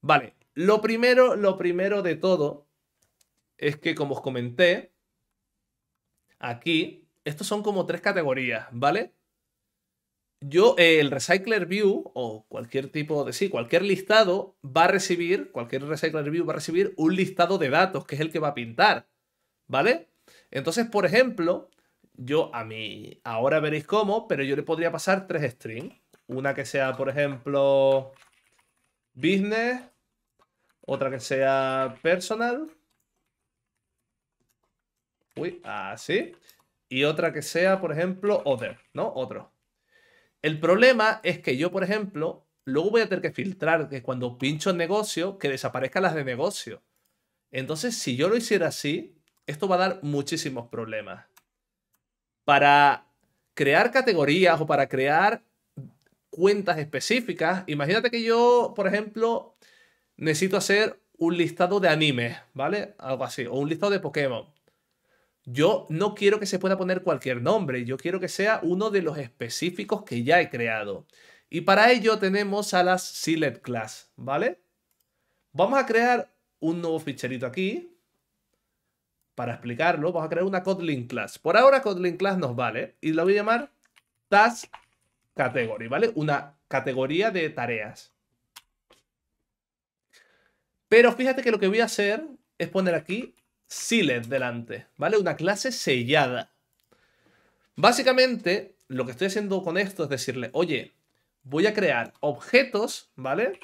Vale, lo primero, lo primero de todo es que, como os comenté, aquí, estos son como tres categorías, ¿vale? yo, eh, el Recycler View o cualquier tipo de. Sí, cualquier listado va a recibir, cualquier Recycler View va a recibir un listado de datos que es el que va a pintar. ¿Vale? Entonces, por ejemplo, yo a mí. Ahora veréis cómo, pero yo le podría pasar tres strings. Una que sea, por ejemplo, business. Otra que sea personal. Uy, así. Y otra que sea, por ejemplo, other, ¿no? Otro. El problema es que yo, por ejemplo, luego voy a tener que filtrar que cuando pincho en negocio, que desaparezcan las de negocio. Entonces, si yo lo hiciera así, esto va a dar muchísimos problemas. Para crear categorías o para crear cuentas específicas, imagínate que yo, por ejemplo, necesito hacer un listado de animes, ¿vale? Algo así, o un listado de Pokémon yo no quiero que se pueda poner cualquier nombre, yo quiero que sea uno de los específicos que ya he creado. Y para ello tenemos a las Silet Class, ¿vale? Vamos a crear un nuevo ficherito aquí. Para explicarlo, vamos a crear una Kotlin Class. Por ahora Kotlin Class nos vale y la voy a llamar Task Category, ¿vale? Una categoría de tareas. Pero fíjate que lo que voy a hacer es poner aquí Silet delante, ¿vale? Una clase sellada. Básicamente, lo que estoy haciendo con esto es decirle, oye, voy a crear objetos, ¿vale?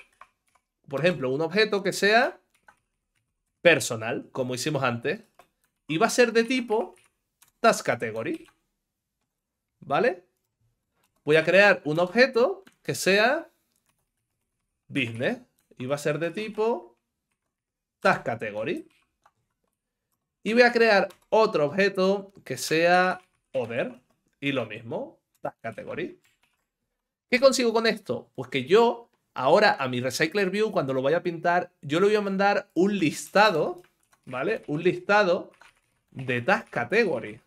Por ejemplo, un objeto que sea personal, como hicimos antes, y va a ser de tipo task category, ¿vale? Voy a crear un objeto que sea business y va a ser de tipo task category. Y voy a crear otro objeto que sea Other. Y lo mismo, Category. ¿Qué consigo con esto? Pues que yo, ahora a mi Recycler View, cuando lo vaya a pintar, yo le voy a mandar un listado, ¿vale? Un listado de Task Category,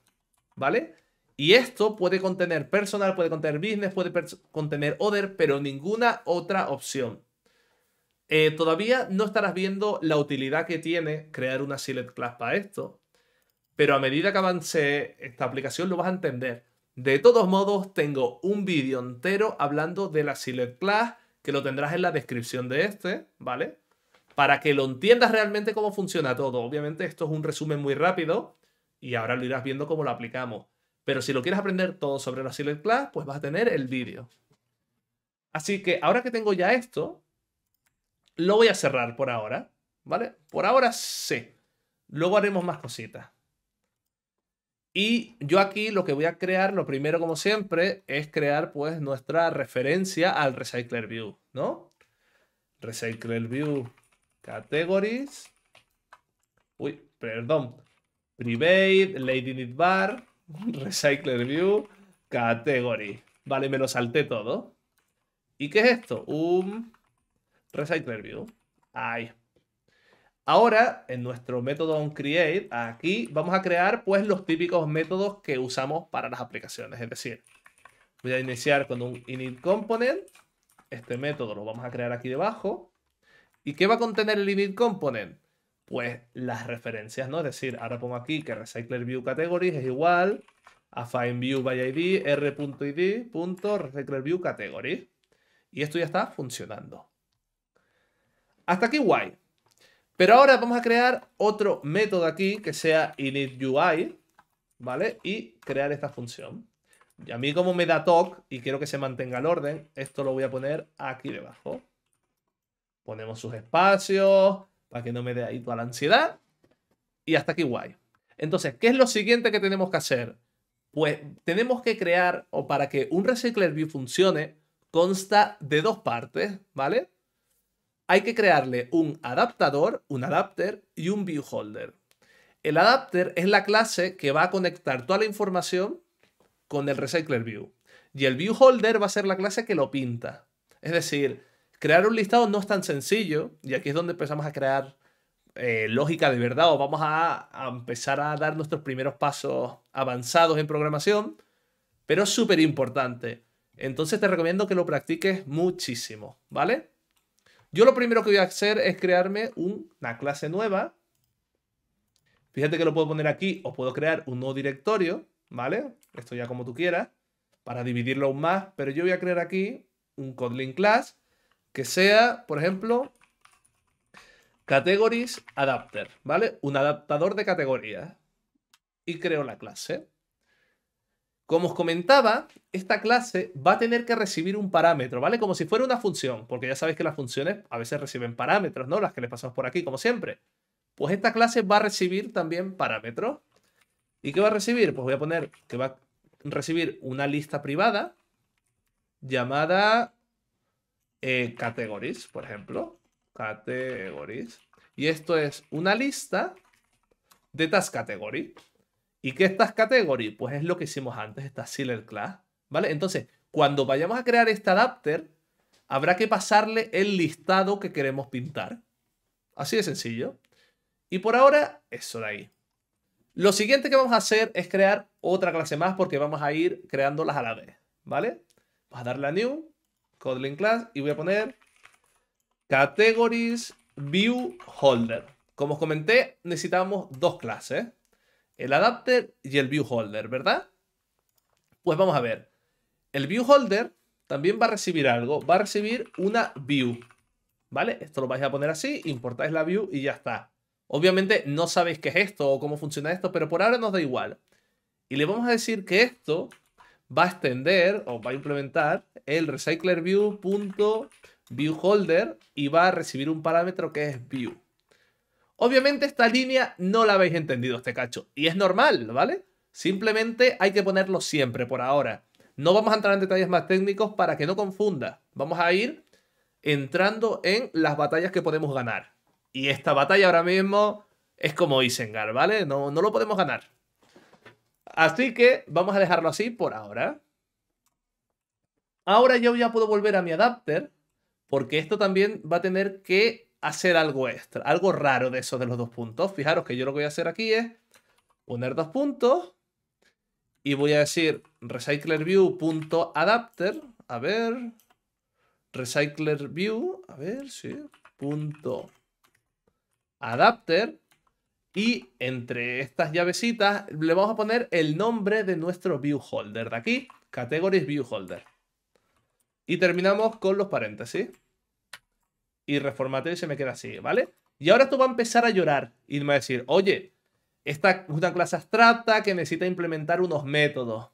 ¿vale? Y esto puede contener personal, puede contener business, puede contener other, pero ninguna otra opción. Eh, todavía no estarás viendo la utilidad que tiene crear una Select Class para esto, pero a medida que avance esta aplicación lo vas a entender. De todos modos, tengo un vídeo entero hablando de la Select Class, que lo tendrás en la descripción de este, ¿vale? Para que lo entiendas realmente cómo funciona todo. Obviamente esto es un resumen muy rápido y ahora lo irás viendo cómo lo aplicamos. Pero si lo quieres aprender todo sobre la Select Class, pues vas a tener el vídeo. Así que ahora que tengo ya esto, lo voy a cerrar por ahora, ¿vale? Por ahora sí. Luego haremos más cositas. Y yo aquí lo que voy a crear, lo primero como siempre, es crear pues nuestra referencia al Recycler View, ¿no? Recycler View Categories. Uy, perdón. Private, Lady Need Bar, Recycler View, Category. Vale, me lo salté todo. ¿Y qué es esto? Un RecyclerView, View. Ahí. Ahora, en nuestro método onCreate, aquí vamos a crear pues los típicos métodos que usamos para las aplicaciones. Es decir, voy a iniciar con un initComponent Este método lo vamos a crear aquí debajo. ¿Y qué va a contener el initComponent? Pues las referencias, ¿no? Es decir, ahora pongo aquí que recyclerViewCategories es igual a findViewById r.id.recyclerViewCategories. Y esto ya está funcionando. Hasta aquí guay. Pero ahora vamos a crear otro método aquí que sea initUI, ¿vale? Y crear esta función. Y a mí como me da TOC y quiero que se mantenga el orden, esto lo voy a poner aquí debajo. Ponemos sus espacios para que no me dé ahí toda la ansiedad. Y hasta aquí guay. Entonces, ¿qué es lo siguiente que tenemos que hacer? Pues tenemos que crear, o para que un RecyclerView funcione, consta de dos partes, ¿vale? hay que crearle un adaptador, un adapter y un viewholder. El adapter es la clase que va a conectar toda la información con el recycler view. Y el viewholder va a ser la clase que lo pinta. Es decir, crear un listado no es tan sencillo, y aquí es donde empezamos a crear eh, lógica de verdad, o vamos a, a, empezar a dar nuestros primeros pasos avanzados en programación, pero es súper importante. Entonces te recomiendo que lo practiques muchísimo, ¿vale? Yo lo primero que voy a hacer es crearme una clase nueva. Fíjate que lo puedo poner aquí o puedo crear un nuevo directorio, ¿vale? Esto ya como tú quieras, para dividirlo aún más. Pero yo voy a crear aquí un Kotlin class que sea, por ejemplo, categories adapter, ¿vale? Un adaptador de categorías. Y creo la clase. Como os comentaba, esta clase va a tener que recibir un parámetro, ¿vale? Como si fuera una función, porque ya sabéis que las funciones a veces reciben parámetros, ¿no? Las que les pasamos por aquí, como siempre. Pues esta clase va a recibir también parámetros. ¿Y qué va a recibir? Pues voy a poner que va a recibir una lista privada llamada eh, categories, por ejemplo. Categories. Y esto es una lista de task category. ¿Y qué estas category? Pues es lo que hicimos antes, esta Sealer Class, ¿vale? Entonces, cuando vayamos a crear este adapter, habrá que pasarle el listado que queremos pintar. Así de sencillo. Y por ahora, eso de ahí. Lo siguiente que vamos a hacer es crear otra clase más porque vamos a ir creándolas a la vez, ¿vale? Vamos a darle a New, Kotlin Class, y voy a poner Categories View Holder. Como os comenté, necesitamos dos clases el adapter y el viewholder, ¿verdad? Pues vamos a ver. El viewholder también va a recibir algo, va a recibir una view, ¿vale? Esto lo vais a poner así, importáis la view y ya está. Obviamente no sabéis qué es esto o cómo funciona esto, pero por ahora nos da igual. Y le vamos a decir que esto va a extender o va a implementar el recyclerView.viewholder y va a recibir un parámetro que es view. Obviamente esta línea no la habéis entendido este cacho, y es normal, ¿vale? Simplemente hay que ponerlo siempre por ahora. No vamos a entrar en detalles más técnicos para que no confunda. Vamos a ir entrando en las batallas que podemos ganar. Y esta batalla ahora mismo es como Isengard, ¿vale? No, no lo podemos ganar. Así que vamos a dejarlo así por ahora. Ahora yo ya puedo volver a mi adapter, porque esto también va a tener que hacer algo extra, algo raro de esos de los dos puntos. Fijaros que yo lo que voy a hacer aquí es poner dos puntos y voy a decir recyclerView.adapter, a ver, recyclerView, a ver, sí, punto adapter y entre estas llavecitas le vamos a poner el nombre de nuestro viewholder de aquí, categories viewholder. Y terminamos con los paréntesis y reformate y se me queda así, ¿vale? Y ahora tú vas a empezar a llorar y me vas a decir, oye, esta es una clase abstracta que necesita implementar unos métodos.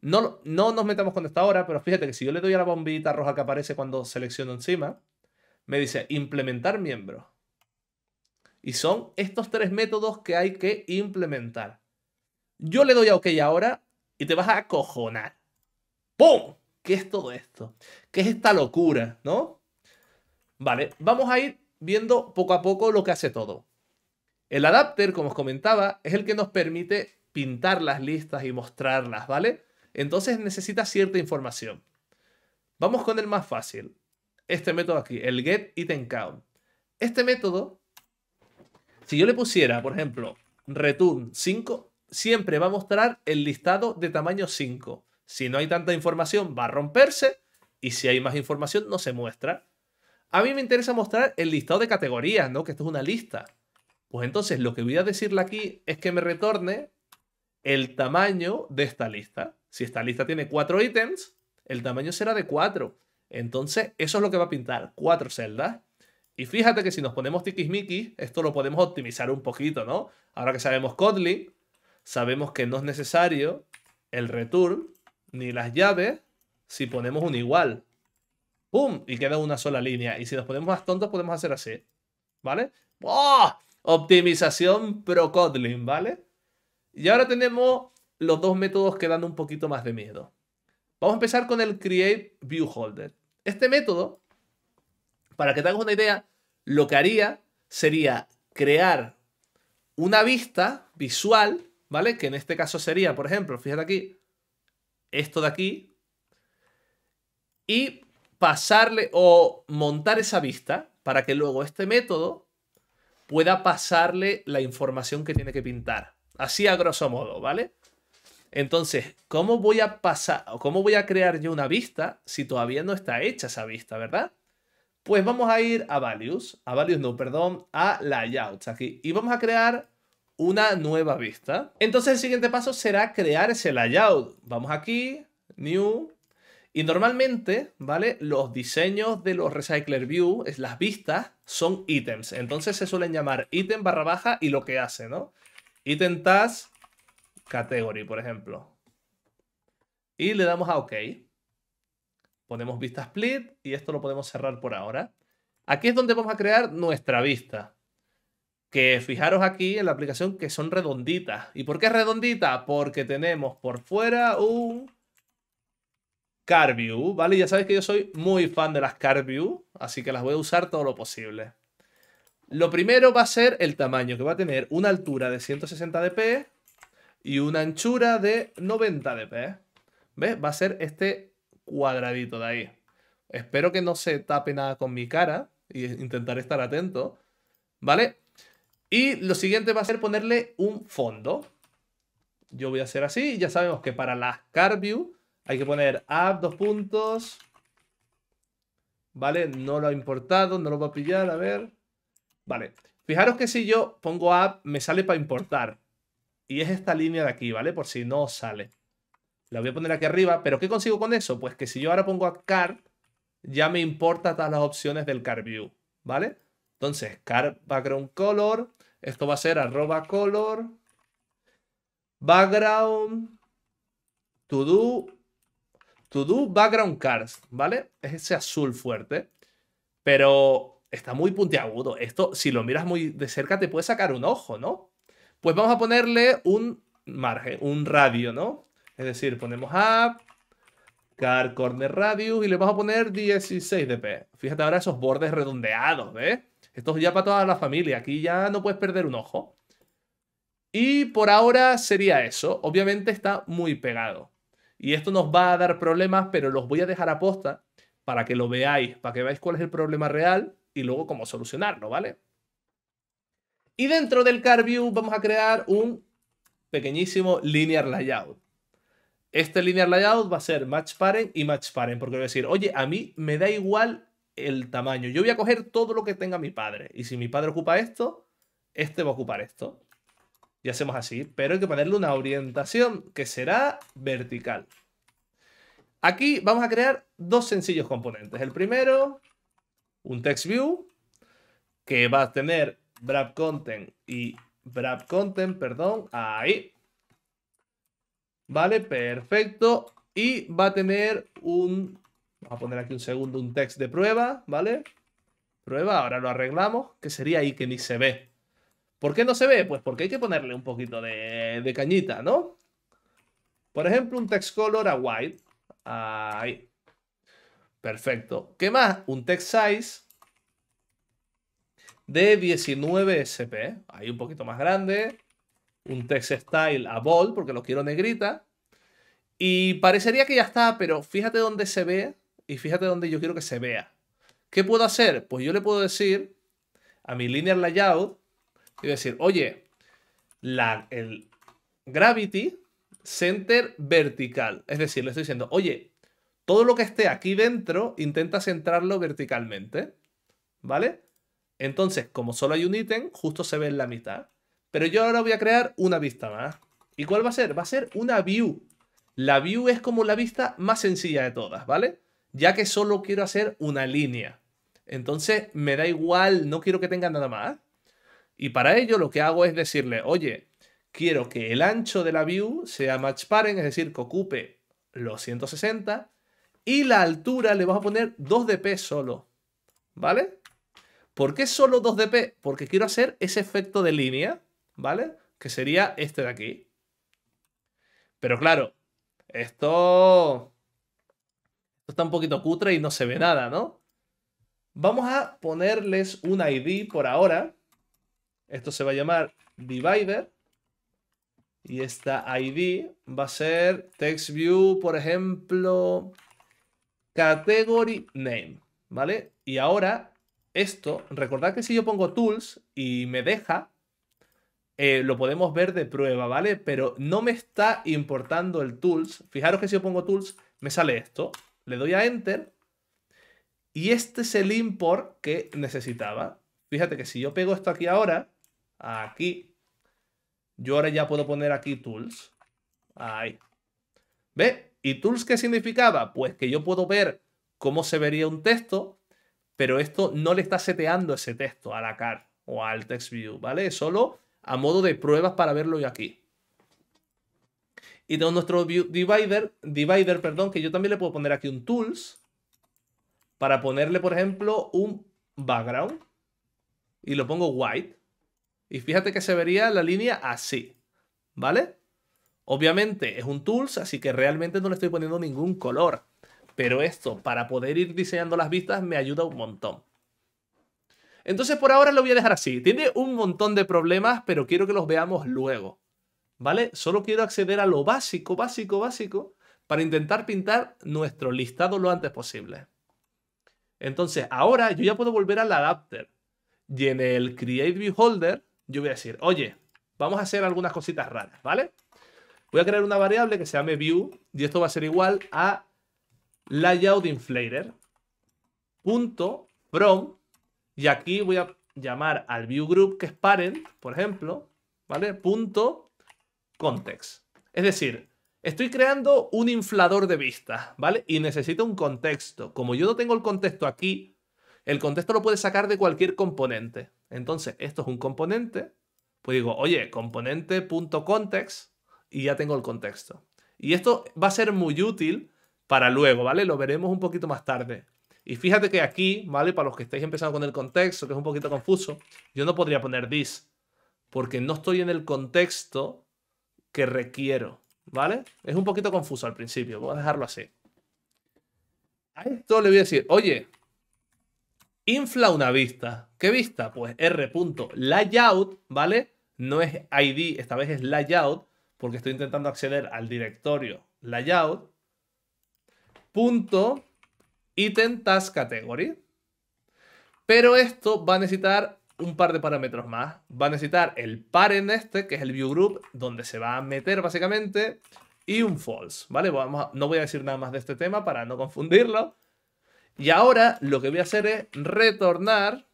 No, no nos metamos con esto ahora, pero fíjate que si yo le doy a la bombita roja que aparece cuando selecciono encima, me dice implementar miembro. Y son estos tres métodos que hay que implementar. Yo le doy a OK ahora y te vas a acojonar. ¡Pum! ¿Qué es todo esto? ¿Qué es esta locura? ¿No? Vale, vamos a ir viendo poco a poco lo que hace todo. El adapter, como os comentaba, es el que nos permite pintar las listas y mostrarlas, ¿vale? Entonces necesita cierta información. Vamos con el más fácil. Este método aquí, el get count. Este método, si yo le pusiera, por ejemplo, return 5, siempre va a mostrar el listado de tamaño 5. Si no hay tanta información, va a romperse y si hay más información, no se muestra a mí me interesa mostrar el listado de categorías, ¿no? Que esto es una lista. Pues entonces lo que voy a decirle aquí es que me retorne el tamaño de esta lista. Si esta lista tiene cuatro ítems, el tamaño será de cuatro. Entonces, eso es lo que va a pintar, cuatro celdas. Y fíjate que si nos ponemos tiquismiquis, esto lo podemos optimizar un poquito, ¿no? Ahora que sabemos Kotlin, sabemos que no es necesario el return ni las llaves si ponemos un igual. ¡Pum! Y queda una sola línea. Y si nos ponemos más tontos, podemos hacer así. ¿Vale? ¡Oh! Optimización pro Kotlin, ¿vale? Y ahora tenemos los dos métodos que dan un poquito más de miedo. Vamos a empezar con el create view holder. Este método, para que te una idea, lo que haría sería crear una vista visual, ¿vale? Que en este caso sería, por ejemplo, fíjate aquí, esto de aquí, y pasarle o montar esa vista para que luego este método pueda pasarle la información que tiene que pintar. Así a grosso modo, ¿vale? Entonces, ¿cómo voy a pasar o cómo voy a crear yo una vista si todavía no está hecha esa vista, verdad? Pues vamos a ir a values, a values no, perdón, a layouts aquí y vamos a crear una nueva vista. Entonces, el siguiente paso será crear ese layout. Vamos aquí, new y normalmente, ¿vale? Los diseños de los Recycler View, es las vistas, son ítems. Entonces se suelen llamar ítem barra baja y lo que hace, ¿no? Ítem task category, por ejemplo. Y le damos a OK. Ponemos vista split y esto lo podemos cerrar por ahora. Aquí es donde vamos a crear nuestra vista. Que fijaros aquí en la aplicación que son redonditas. ¿Y por qué redondita? Porque tenemos por fuera un CarView, ¿vale? Ya sabéis que yo soy muy fan de las CarView, así que las voy a usar todo lo posible. Lo primero va a ser el tamaño, que va a tener una altura de 160 dp y una anchura de 90 dp. ¿Ves? Va a ser este cuadradito de ahí. Espero que no se tape nada con mi cara y intentaré estar atento, ¿vale? Y lo siguiente va a ser ponerle un fondo. Yo voy a hacer así ya sabemos que para las CarView hay que poner app, dos puntos. Vale, no lo ha importado, no lo va a pillar, a ver. Vale, fijaros que si yo pongo app, me sale para importar. Y es esta línea de aquí, ¿vale? Por si no sale. La voy a poner aquí arriba, pero ¿qué consigo con eso? Pues que si yo ahora pongo a car, ya me importa todas las opciones del car view, ¿vale? Entonces, car background color, esto va a ser arroba color, background, to do To do background cards, ¿vale? Es ese azul fuerte, pero está muy puntiagudo. Esto, si lo miras muy de cerca, te puede sacar un ojo, ¿no? Pues vamos a ponerle un margen, un radio, ¿no? Es decir, ponemos app, car corner radio, y le vamos a poner 16 dp. Fíjate ahora esos bordes redondeados, ¿ves? Esto es ya para toda la familia. Aquí ya no puedes perder un ojo. Y por ahora sería eso. Obviamente está muy pegado. Y esto nos va a dar problemas, pero los voy a dejar a posta para que lo veáis, para que veáis cuál es el problema real y luego cómo solucionarlo, ¿vale? Y dentro del CarView vamos a crear un pequeñísimo linear layout. Este linear layout va a ser match parent y match parent, porque voy a decir, oye, a mí me da igual el tamaño. Yo voy a coger todo lo que tenga mi padre. Y si mi padre ocupa esto, este va a ocupar esto y hacemos así, pero hay que ponerle una orientación que será vertical. Aquí vamos a crear dos sencillos componentes. El primero, un text view, que va a tener wrap content y wrap content, perdón, ahí. Vale, perfecto. Y va a tener un, vamos a poner aquí un segundo, un text de prueba, ¿vale? Prueba, ahora lo arreglamos, que sería ahí que ni se ve. ¿Por qué no se ve? Pues porque hay que ponerle un poquito de, cañita, ¿no? Por ejemplo, un text color a white. Ahí. Perfecto. ¿Qué más? Un text size de 19 SP. Ahí un poquito más grande. Un text style a bold porque lo quiero negrita. Y parecería que ya está, pero fíjate dónde se ve y fíjate dónde yo quiero que se vea. ¿Qué puedo hacer? Pues yo le puedo decir a mi linear layout y decir, oye, la, el Gravity Center vertical. Es decir, le estoy diciendo, oye, todo lo que esté aquí dentro, intenta centrarlo verticalmente. ¿Vale? Entonces, como solo hay un ítem, justo se ve en la mitad. Pero yo ahora voy a crear una vista más. ¿Y cuál va a ser? Va a ser una view. La view es como la vista más sencilla de todas, ¿vale? Ya que solo quiero hacer una línea. Entonces, me da igual, no quiero que tenga nada más. Y para ello lo que hago es decirle, oye, quiero que el ancho de la view sea match parent, es decir, que ocupe los 160, y la altura le vas a poner 2dp solo, ¿vale? ¿Por qué solo 2dp? Porque quiero hacer ese efecto de línea, ¿vale? Que sería este de aquí. Pero claro, esto... Esto está un poquito cutre y no se ve nada, ¿no? Vamos a ponerles un ID por ahora, esto se va a llamar divider. Y esta ID va a ser TextView, por ejemplo, category name, ¿vale? Y ahora esto, recordad que si yo pongo tools y me deja, eh, lo podemos ver de prueba, ¿vale? Pero no me está importando el tools. Fijaros que si yo pongo tools, me sale esto. Le doy a enter y este es el import que necesitaba. Fíjate que si yo pego esto aquí ahora, Aquí. Yo ahora ya puedo poner aquí tools. Ahí. ¿Ve? ¿Y tools qué significaba? Pues que yo puedo ver cómo se vería un texto, pero esto no le está seteando ese texto a la car o al text view, ¿vale? Solo a modo de pruebas para verlo yo aquí. Y tengo nuestro divider, divider, perdón, que yo también le puedo poner aquí un tools para ponerle, por ejemplo, un background y lo pongo white. Y fíjate que se vería la línea así, ¿vale? Obviamente es un tools, así que realmente no le estoy poniendo ningún color. Pero esto, para poder ir diseñando las vistas, me ayuda un montón. Entonces por ahora lo voy a dejar así. Tiene un montón de problemas, pero quiero que los veamos luego. ¿Vale? Solo quiero acceder a lo básico, básico, básico, para intentar pintar nuestro listado lo antes posible. Entonces ahora yo ya puedo volver al adapter. Y en el Create Holder, yo voy a decir, oye, vamos a hacer algunas cositas raras, ¿vale? Voy a crear una variable que se llame view y esto va a ser igual a layout y aquí voy a llamar al view group que es parent, por ejemplo, ¿vale? Punto context. Es decir, estoy creando un inflador de vista, ¿vale? Y necesito un contexto. Como yo no tengo el contexto aquí, el contexto lo puede sacar de cualquier componente. Entonces, esto es un componente, pues digo, oye, componente.context y ya tengo el contexto. Y esto va a ser muy útil para luego, ¿vale? Lo veremos un poquito más tarde. Y fíjate que aquí, ¿vale? Para los que estáis empezando con el contexto, que es un poquito confuso, yo no podría poner this, porque no estoy en el contexto que requiero, ¿vale? Es un poquito confuso al principio, voy a dejarlo así. A esto le voy a decir, oye, Infla una vista. ¿Qué vista? Pues r.layout, ¿vale? No es ID, esta vez es layout, porque estoy intentando acceder al directorio layout. Punto item task category. Pero esto va a necesitar un par de parámetros más. Va a necesitar el par en este, que es el view group, donde se va a meter básicamente, y un false, ¿vale? no voy a decir nada más de este tema para no confundirlo, y ahora lo que voy a hacer es retornar...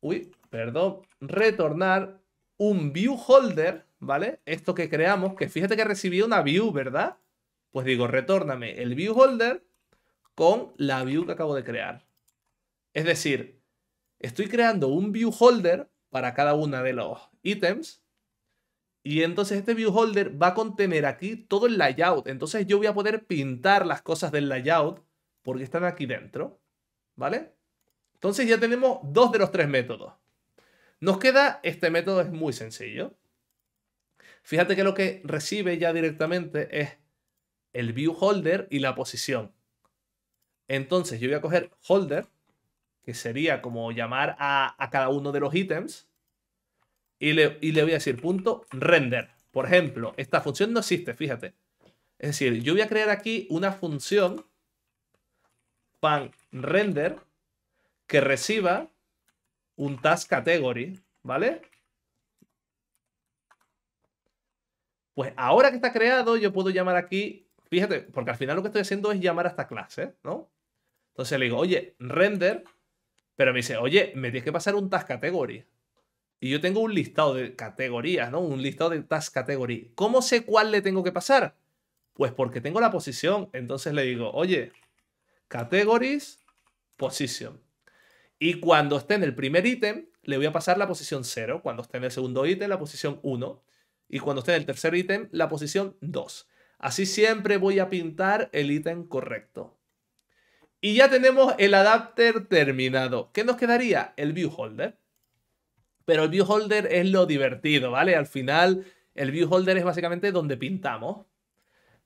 Uy, perdón. Retornar un holder, ¿vale? Esto que creamos, que fíjate que recibí una view, ¿verdad? Pues digo, retórname el viewholder con la view que acabo de crear. Es decir, estoy creando un viewholder para cada una de los ítems. Y entonces este viewholder va a contener aquí todo el layout. Entonces yo voy a poder pintar las cosas del layout porque están aquí dentro, ¿vale? Entonces ya tenemos dos de los tres métodos. Nos queda, este método es muy sencillo. Fíjate que lo que recibe ya directamente es el view holder y la posición. Entonces yo voy a coger holder, que sería como llamar a, cada uno de los ítems, y le, y le voy a decir punto render. Por ejemplo, esta función no existe, fíjate. Es decir, yo voy a crear aquí una función pan render que reciba un task category, ¿vale? Pues ahora que está creado, yo puedo llamar aquí, fíjate, porque al final lo que estoy haciendo es llamar a esta clase, ¿no? Entonces le digo, oye, render, pero me dice, oye, me tienes que pasar un task category. Y yo tengo un listado de categorías, ¿no? Un listado de task category. ¿Cómo sé cuál le tengo que pasar? Pues porque tengo la posición. Entonces le digo, oye, categories, position. Y cuando esté en el primer ítem, le voy a pasar la posición 0. Cuando esté en el segundo ítem, la posición 1. Y cuando esté en el tercer ítem, la posición 2. Así siempre voy a pintar el ítem correcto. Y ya tenemos el adapter terminado. ¿Qué nos quedaría? El viewholder. Pero el viewholder es lo divertido, ¿vale? Al final, el viewholder es básicamente donde pintamos.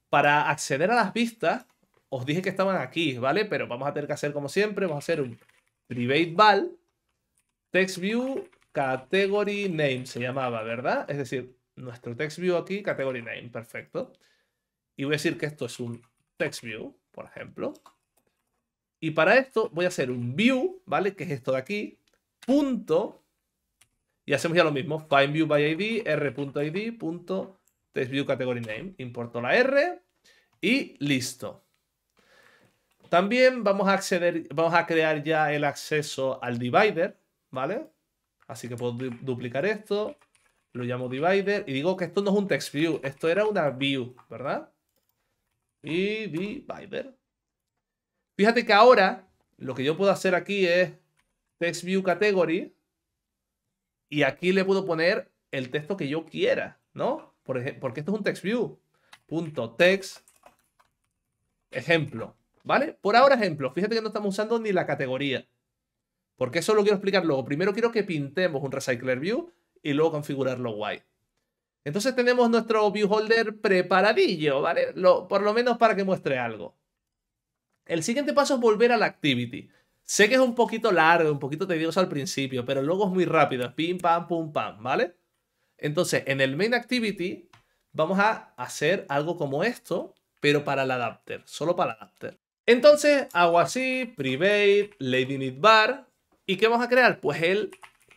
Para acceder a las vistas, os dije que estaban aquí, ¿vale? Pero vamos a tener que hacer como siempre, vamos a hacer un private val, text view, category name se llamaba, ¿verdad? Es decir, nuestro text view aquí, category name, perfecto. Y voy a decir que esto es un text view, por ejemplo. Y para esto voy a hacer un view, ¿vale? Que es esto de aquí, punto. Y hacemos ya lo mismo, find view by id, r.id, punto, category name. Importo la r y listo. También vamos a, acceder, vamos a crear ya el acceso al divider, ¿vale? Así que puedo duplicar esto, lo llamo divider y digo que esto no es un text view, esto era una view, ¿verdad? Y divider. Fíjate que ahora lo que yo puedo hacer aquí es text view category y aquí le puedo poner el texto que yo quiera, ¿no? porque esto es un text view. Punto text ejemplo. ¿Vale? Por ahora, ejemplo, fíjate que no estamos usando ni la categoría. Porque eso lo quiero explicar luego. Primero quiero que pintemos un Recycler View y luego configurarlo guay. Entonces tenemos nuestro viewholder preparadillo, ¿vale? por lo menos para que muestre algo. El siguiente paso es volver a la activity. Sé que es un poquito largo, un poquito tedioso al principio, pero luego es muy rápido. pim, pam, pum, pam, ¿vale? Entonces, en el main activity vamos a hacer algo como esto, pero para el adapter, solo para el adapter. Entonces hago así, private, lady need bar. ¿Y qué vamos a crear? Pues el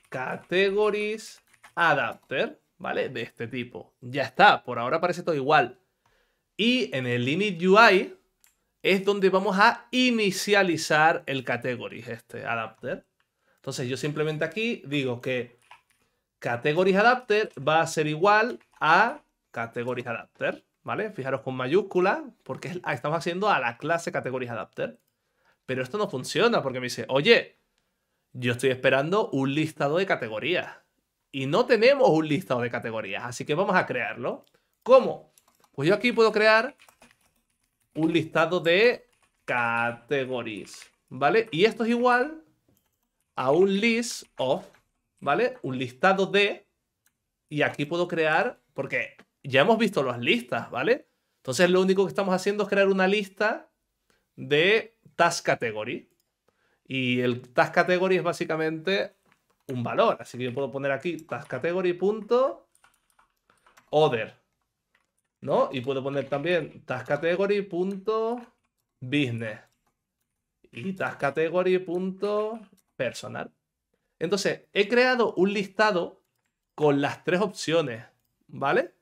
categories adapter, ¿vale? De este tipo. Ya está, por ahora parece todo igual. Y en el init UI es donde vamos a inicializar el categories, este adapter. Entonces yo simplemente aquí digo que categories adapter va a ser igual a categories adapter. ¿vale? Fijaros con mayúscula, porque estamos haciendo a la clase Categories Adapter. Pero esto no funciona porque me dice, oye, yo estoy esperando un listado de categorías. Y no tenemos un listado de categorías, así que vamos a crearlo. ¿Cómo? Pues yo aquí puedo crear un listado de categorías. ¿vale? Y esto es igual a un list of, ¿vale? Un listado de... Y aquí puedo crear, porque ya hemos visto las listas, ¿vale? Entonces lo único que estamos haciendo es crear una lista de task category. Y el task category es básicamente un valor. Así que yo puedo poner aquí task ¿no? Y puedo poner también task category .business y task category .personal. Entonces, he creado un listado con las tres opciones, ¿vale?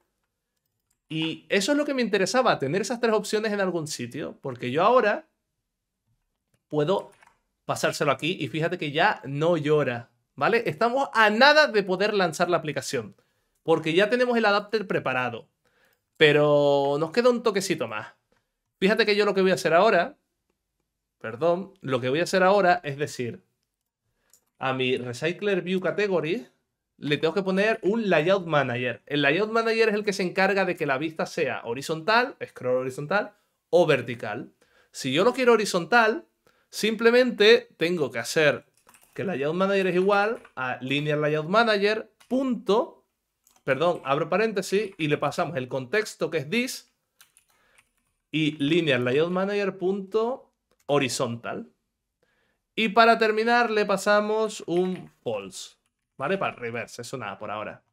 Y eso es lo que me interesaba, tener esas tres opciones en algún sitio, porque yo ahora puedo pasárselo aquí y fíjate que ya no llora, ¿vale? Estamos a nada de poder lanzar la aplicación, porque ya tenemos el adapter preparado, pero nos queda un toquecito más. Fíjate que yo lo que voy a hacer ahora, perdón, lo que voy a hacer ahora es decir, a mi Recycler View Category, le tengo que poner un layout manager. El layout manager es el que se encarga de que la vista sea horizontal, scroll horizontal o vertical. Si yo lo quiero horizontal, simplemente tengo que hacer que el layout manager es igual a linear layout manager punto, perdón, abro paréntesis y le pasamos el contexto que es this y linear layout manager horizontal. Y para terminar le pasamos un false. ¿Vale? Para el reverse, eso nada por ahora.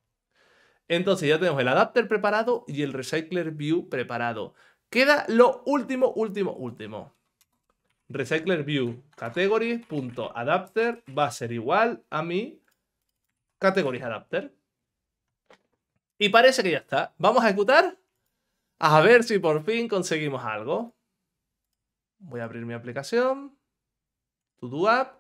Entonces ya tenemos el adapter preparado y el recycler view preparado. Queda lo último, último, último. Recycler view categories.adapter va a ser igual a mi categories adapter. Y parece que ya está. Vamos a ejecutar. A ver si por fin conseguimos algo. Voy a abrir mi aplicación. To app.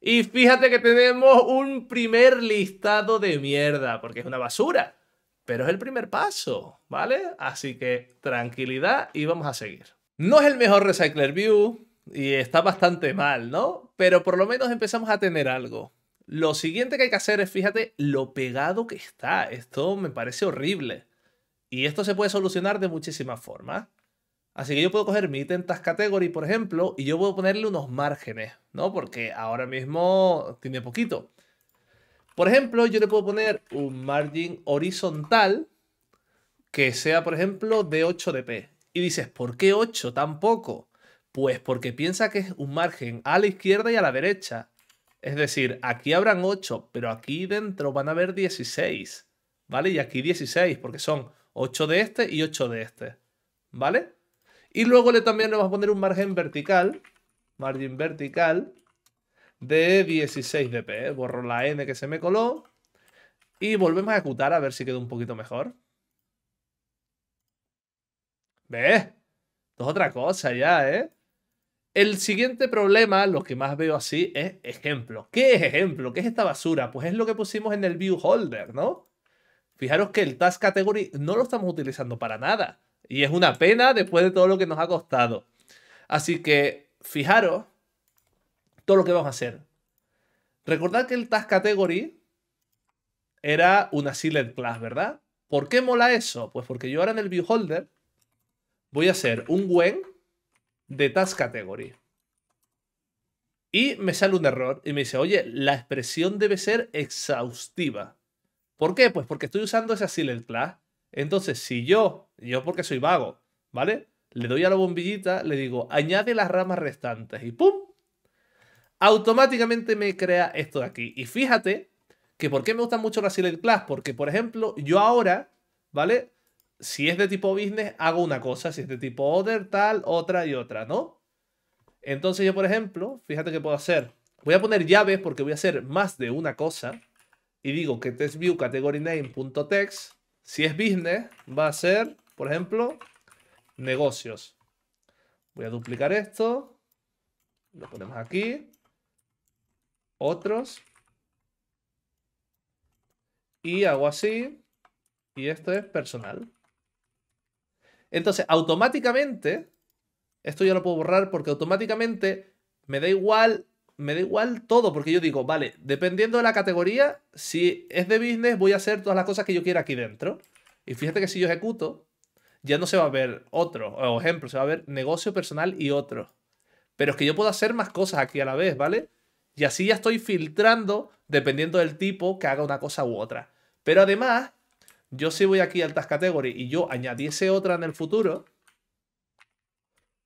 Y fíjate que tenemos un primer listado de mierda, porque es una basura. Pero es el primer paso, ¿vale? Así que tranquilidad y vamos a seguir. No es el mejor Recycler View y está bastante mal, ¿no? Pero por lo menos empezamos a tener algo. Lo siguiente que hay que hacer es, fíjate, lo pegado que está. Esto me parece horrible. Y esto se puede solucionar de muchísimas formas. Así que yo puedo coger mi item task category, por ejemplo, y yo puedo ponerle unos márgenes, ¿no? Porque ahora mismo tiene poquito. Por ejemplo, yo le puedo poner un margin horizontal que sea, por ejemplo, de 8 dp. Y dices, ¿por qué 8 Tampoco. Pues porque piensa que es un margen a la izquierda y a la derecha. Es decir, aquí habrán 8, pero aquí dentro van a haber 16, ¿vale? Y aquí 16, porque son 8 de este y 8 de este, ¿vale? Y luego le, también le vamos a poner un margen vertical, margen vertical de 16 dp. ¿eh? Borro la n que se me coló y volvemos a ejecutar a ver si queda un poquito mejor. ¿Ves? Esto es otra cosa ya, ¿eh? El siguiente problema, lo que más veo así, es ejemplo. ¿Qué es ejemplo? ¿Qué es esta basura? Pues es lo que pusimos en el view holder, ¿no? Fijaros que el task category no lo estamos utilizando para nada. Y es una pena después de todo lo que nos ha costado. Así que fijaros todo lo que vamos a hacer. Recordad que el Task Category era una sealed Class, ¿verdad? ¿Por qué mola eso? Pues porque yo ahora en el holder voy a hacer un when de Task Category. Y me sale un error y me dice, oye, la expresión debe ser exhaustiva. ¿Por qué? Pues porque estoy usando esa sealed Class. Entonces, si yo, yo porque soy vago, ¿vale? Le doy a la bombillita, le digo, añade las ramas restantes y ¡pum! Automáticamente me crea esto de aquí. Y fíjate que por qué me gusta mucho la Silent Class, porque por ejemplo, yo ahora, ¿vale? Si es de tipo business, hago una cosa, si es de tipo other, tal, otra y otra, ¿no? Entonces yo, por ejemplo, fíjate que puedo hacer, voy a poner llaves porque voy a hacer más de una cosa y digo que testView category name.text si es business, va a ser, por ejemplo, negocios. Voy a duplicar esto. Lo ponemos aquí. Otros. Y hago así. Y esto es personal. Entonces, automáticamente, esto ya lo puedo borrar porque automáticamente me da igual me da igual todo, porque yo digo, vale, dependiendo de la categoría, si es de business, voy a hacer todas las cosas que yo quiera aquí dentro. Y fíjate que si yo ejecuto, ya no se va a ver otro, o ejemplo, se va a ver negocio personal y otro. Pero es que yo puedo hacer más cosas aquí a la vez, ¿vale? Y así ya estoy filtrando dependiendo del tipo que haga una cosa u otra. Pero además, yo si voy aquí a altas categorías y yo añadiese otra en el futuro,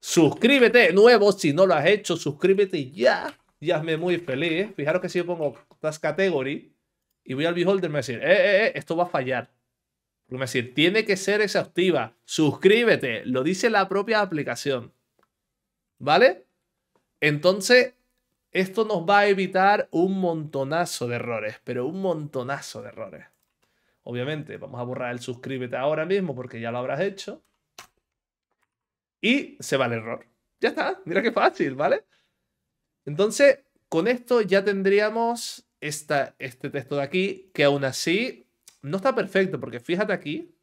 suscríbete nuevo si no lo has hecho, suscríbete ya ya me muy feliz. Fijaros que si yo pongo Task Category y voy al Beholder, me va a decir, eh, eh, eh, esto va a fallar. Porque me va a decir, tiene que ser exhaustiva. Suscríbete. Lo dice la propia aplicación. ¿Vale? Entonces, esto nos va a evitar un montonazo de errores, pero un montonazo de errores. Obviamente, vamos a borrar el suscríbete ahora mismo porque ya lo habrás hecho. Y se va el error. Ya está, mira qué fácil, ¿vale? Entonces, con esto ya tendríamos este texto de aquí, que aún así no está perfecto, porque fíjate aquí,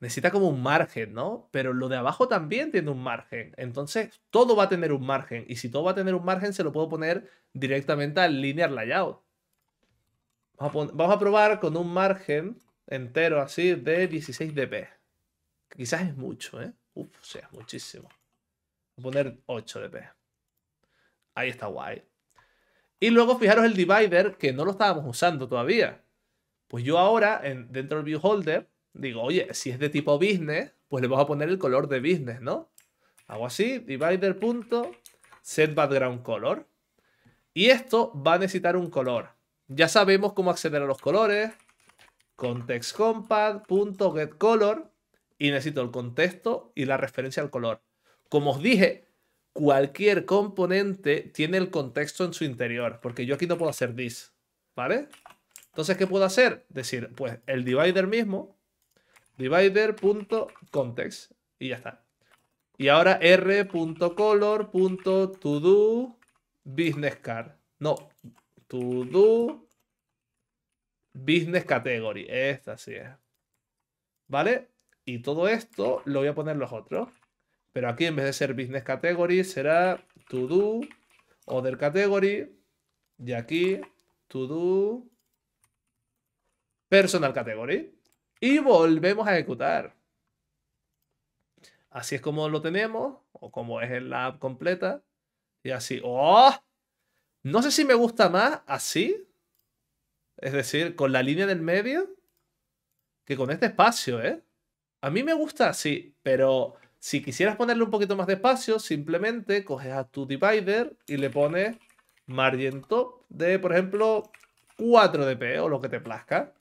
necesita como un margen, ¿no? Pero lo de abajo también tiene un margen. Entonces, todo va a tener un margen. Y si todo va a tener un margen, se lo puedo poner directamente al linear layout. Vamos a, a probar con un margen entero así de 16 dp. Quizás es mucho, ¿eh? Uf, o sea, muchísimo. Voy a poner 8 dp. Ahí está guay. Y luego fijaros el divider que no lo estábamos usando todavía. Pues yo ahora, en, dentro del viewholder, digo, oye, si es de tipo business, pues le vamos a poner el color de business, ¿no? Hago así, divider punto, background color. Y esto va a necesitar un color. Ya sabemos cómo acceder a los colores. Context y necesito el contexto y la referencia al color. Como os dije, cualquier componente tiene el contexto en su interior, porque yo aquí no puedo hacer this, ¿vale? Entonces, ¿qué puedo hacer? Decir, pues el divider mismo, divider.context, y ya está. Y ahora r.color.todo business card. No, todo business category. Esta sí es. ¿Vale? Y todo esto lo voy a poner los otros. Pero aquí en vez de ser business category será to do, other category. Y aquí to do, personal category. Y volvemos a ejecutar. Así es como lo tenemos, o como es en la app completa. Y así. ¡Oh! No sé si me gusta más así. Es decir, con la línea del medio. Que con este espacio, ¿eh? A mí me gusta así, pero si quisieras ponerle un poquito más de espacio, simplemente coges a tu divider y le pones margin top de, por ejemplo, 4 dp o lo que te plazca.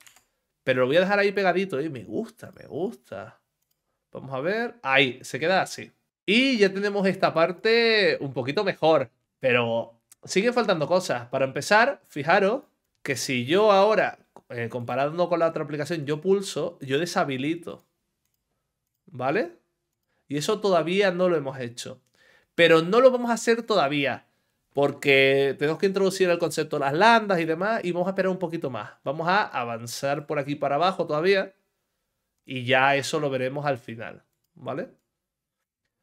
Pero lo voy a dejar ahí pegadito y me gusta, me gusta. Vamos a ver. Ahí, se queda así. Y ya tenemos esta parte un poquito mejor. Pero siguen faltando cosas. Para empezar, fijaros que si yo ahora, eh, comparando con la otra aplicación, yo pulso, yo deshabilito. ¿Vale? Y eso todavía no lo hemos hecho. Pero no lo vamos a hacer todavía. Porque tenemos que introducir el concepto de las landas y demás. Y vamos a esperar un poquito más. Vamos a avanzar por aquí para abajo todavía. Y ya eso lo veremos al final. ¿Vale?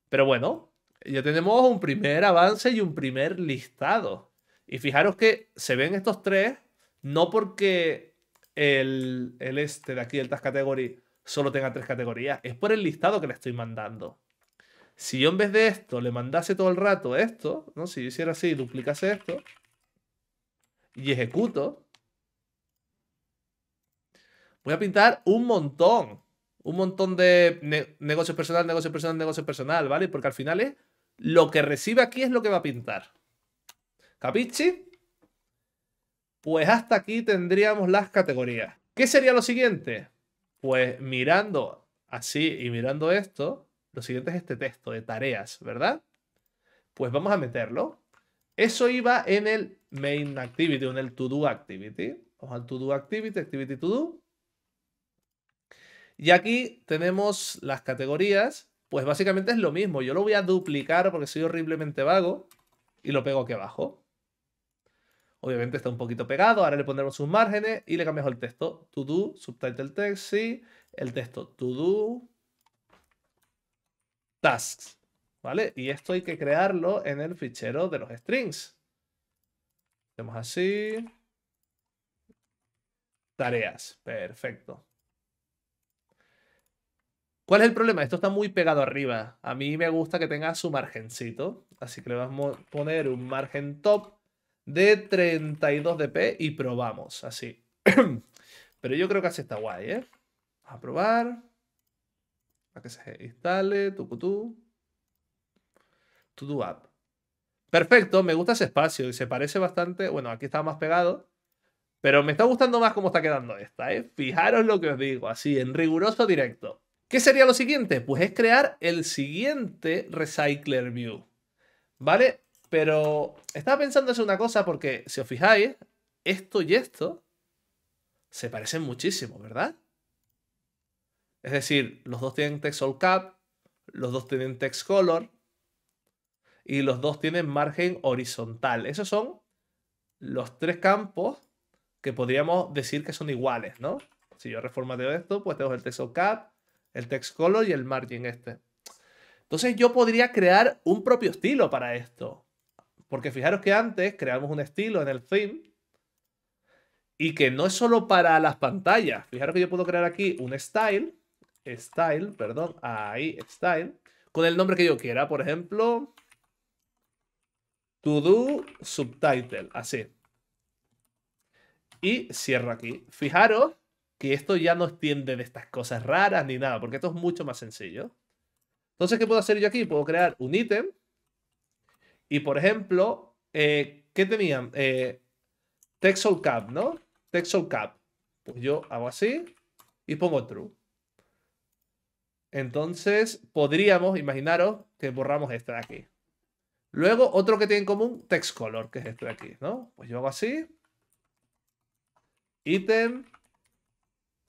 Pero bueno, ya tenemos un primer avance y un primer listado. Y fijaros que se ven estos tres, no porque el, este de aquí, el Task Category, solo tenga tres categorías. Es por el listado que le estoy mandando. Si yo en vez de esto le mandase todo el rato esto, ¿no? Si yo hiciera así, duplicase esto y ejecuto, voy a pintar un montón. Un montón de negocios personal, Negocios personal, Negocios personal, ¿vale? Porque al final es lo que recibe aquí es lo que va a pintar. ¿Capichi? Pues hasta aquí tendríamos las categorías. ¿Qué sería lo siguiente? Pues mirando así y mirando esto, lo siguiente es este texto de tareas, ¿verdad? Pues vamos a meterlo. Eso iba en el main activity o en el to do activity. Vamos al to do activity, activity to do. Y aquí tenemos las categorías. Pues básicamente es lo mismo. Yo lo voy a duplicar porque soy horriblemente vago y lo pego aquí abajo. Obviamente está un poquito pegado, ahora le pondremos sus márgenes y le cambiamos el texto. To do, subtitle text, sí. El texto to do, tasks. ¿Vale? Y esto hay que crearlo en el fichero de los strings. Hacemos así. Tareas. Perfecto. ¿Cuál es el problema? Esto está muy pegado arriba. A mí me gusta que tenga su margencito. Así que le vamos a poner un margen top de 32 DP y probamos así. Pero yo creo que así está guay, ¿eh? a probar. Para que se instale, tucutú. Tutu app. Perfecto, me gusta ese espacio y se parece bastante. Bueno, aquí está más pegado. Pero me está gustando más cómo está quedando esta, ¿eh? Fijaros lo que os digo, así, en riguroso directo. ¿Qué sería lo siguiente? Pues es crear el siguiente Recycler View. ¿Vale? Pero estaba pensando hacer una cosa porque, si os fijáis, esto y esto se parecen muchísimo, ¿verdad? Es decir, los dos tienen text all cap, los dos tienen text color y los dos tienen margen horizontal. Esos son los tres campos que podríamos decir que son iguales, ¿no? Si yo reformateo esto, pues tengo el text cap, el text color y el margin este. Entonces yo podría crear un propio estilo para esto. Porque fijaros que antes creamos un estilo en el theme y que no es solo para las pantallas. Fijaros que yo puedo crear aquí un style, style, perdón, ahí, style, con el nombre que yo quiera. Por ejemplo, to do subtitle, así. Y cierro aquí. Fijaros que esto ya no extiende de estas cosas raras ni nada, porque esto es mucho más sencillo. Entonces, ¿qué puedo hacer yo aquí? Puedo crear un ítem y por ejemplo, eh, ¿qué tenían? Eh, Cap, ¿no? Texel Cap. Pues yo hago así y pongo true. Entonces, podríamos, imaginaros, que borramos este de aquí. Luego, otro que tiene en común, text color, que es este de aquí, ¿no? Pues yo hago así. Item.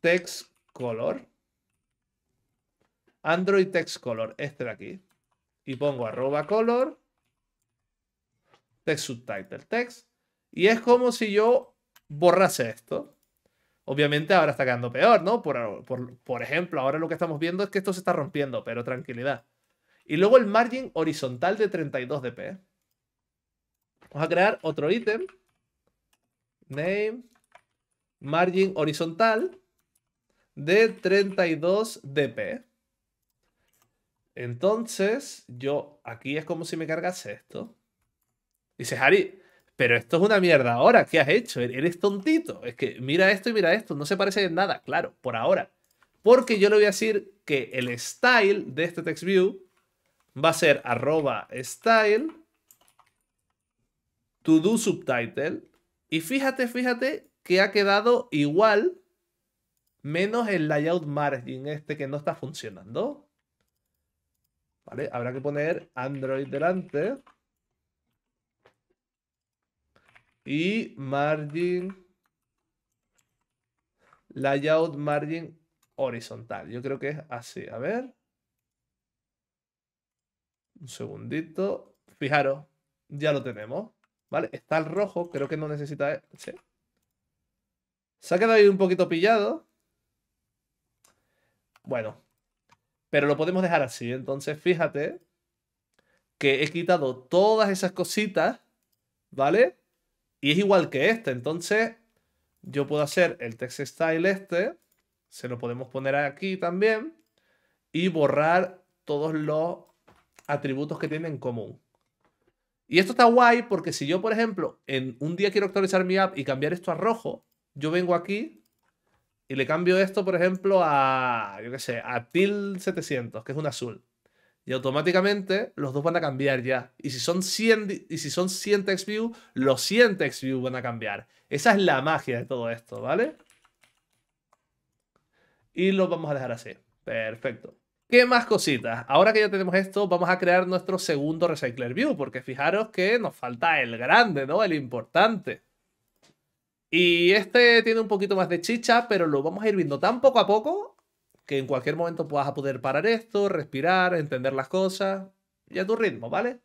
text color. Android text color, este de aquí. Y pongo arroba color text subtitle text. Y es como si yo borrase esto. Obviamente ahora está quedando peor, ¿no? Por, por, por, ejemplo, ahora lo que estamos viendo es que esto se está rompiendo, pero tranquilidad. Y luego el margin horizontal de 32 dp. Vamos a crear otro ítem. Name. Margin horizontal de 32 dp. Entonces, yo aquí es como si me cargase esto. Dice, Harry, pero esto es una mierda ahora, ¿qué has hecho? E-, eres tontito. Es que mira esto y mira esto, no se parece en nada, claro, por ahora. Porque yo le voy a decir que el style de este text view va a ser arroba style to do subtitle. Y fíjate, fíjate que ha quedado igual menos el layout margin este que no está funcionando. ¿Vale? Habrá que poner Android delante. Y margin, layout margin horizontal. Yo creo que es así. A ver. Un segundito. Fijaros, ya lo tenemos. ¿Vale? Está el rojo, creo que no necesita... E-, ¿sí? Se ha quedado ahí un poquito pillado. Bueno. Pero lo podemos dejar así. Entonces, fíjate que he quitado todas esas cositas, ¿vale? Y es igual que este. Entonces, yo puedo hacer el text style este. Se lo podemos poner aquí también. Y borrar todos los atributos que tienen en común. Y esto está guay porque si yo, por ejemplo, en un día quiero actualizar mi app y cambiar esto a rojo, yo vengo aquí y le cambio esto, por ejemplo, a, yo qué sé, a TIL 700, que es un azul y automáticamente los dos van a cambiar ya. Y si son 100, y si son los 100 TextView van a cambiar. Esa es la magia de todo esto, ¿vale? Y lo vamos a dejar así. Perfecto. ¿Qué más cositas? Ahora que ya tenemos esto, vamos a crear nuestro segundo Recycler View, porque fijaros que nos falta el grande, ¿no? El importante. Y este tiene un poquito más de chicha, pero lo vamos a ir viendo tan poco a poco que en cualquier momento puedas poder parar esto, respirar, entender las cosas y a tu ritmo, ¿vale?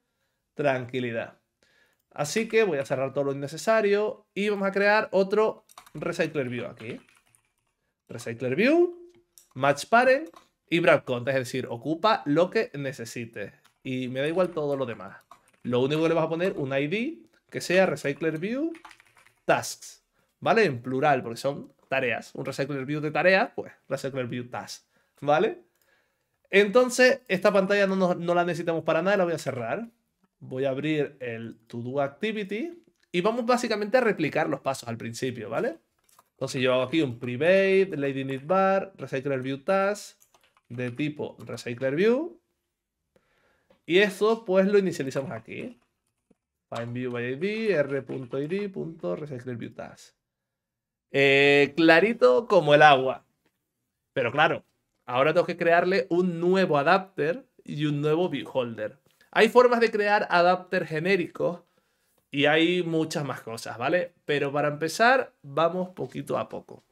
Tranquilidad. Así que voy a cerrar todo lo innecesario y vamos a crear otro Recycler View aquí. Recycler View, Match Parent y Brand es decir, ocupa lo que necesites. Y me da igual todo lo demás. Lo único que le vas a poner un ID que sea Recycler View Tasks, ¿vale? En plural, porque son tareas. Un Recycler View de tareas, pues Recycler View Task, ¿vale? Entonces, esta pantalla no, la necesitamos para nada, la voy a cerrar. Voy a abrir el To Do Activity y vamos básicamente a replicar los pasos al principio, ¿vale? Entonces yo hago aquí un private, lady need bar, recycler view task de tipo recycler view. Y esto pues lo inicializamos aquí. Find view by id, view task. Eh, clarito como el agua. Pero claro, ahora tengo que crearle un nuevo adapter y un nuevo ViewHolder. Hay formas de crear adapter genéricos y hay muchas más cosas, ¿vale? Pero para empezar, vamos poquito a poco.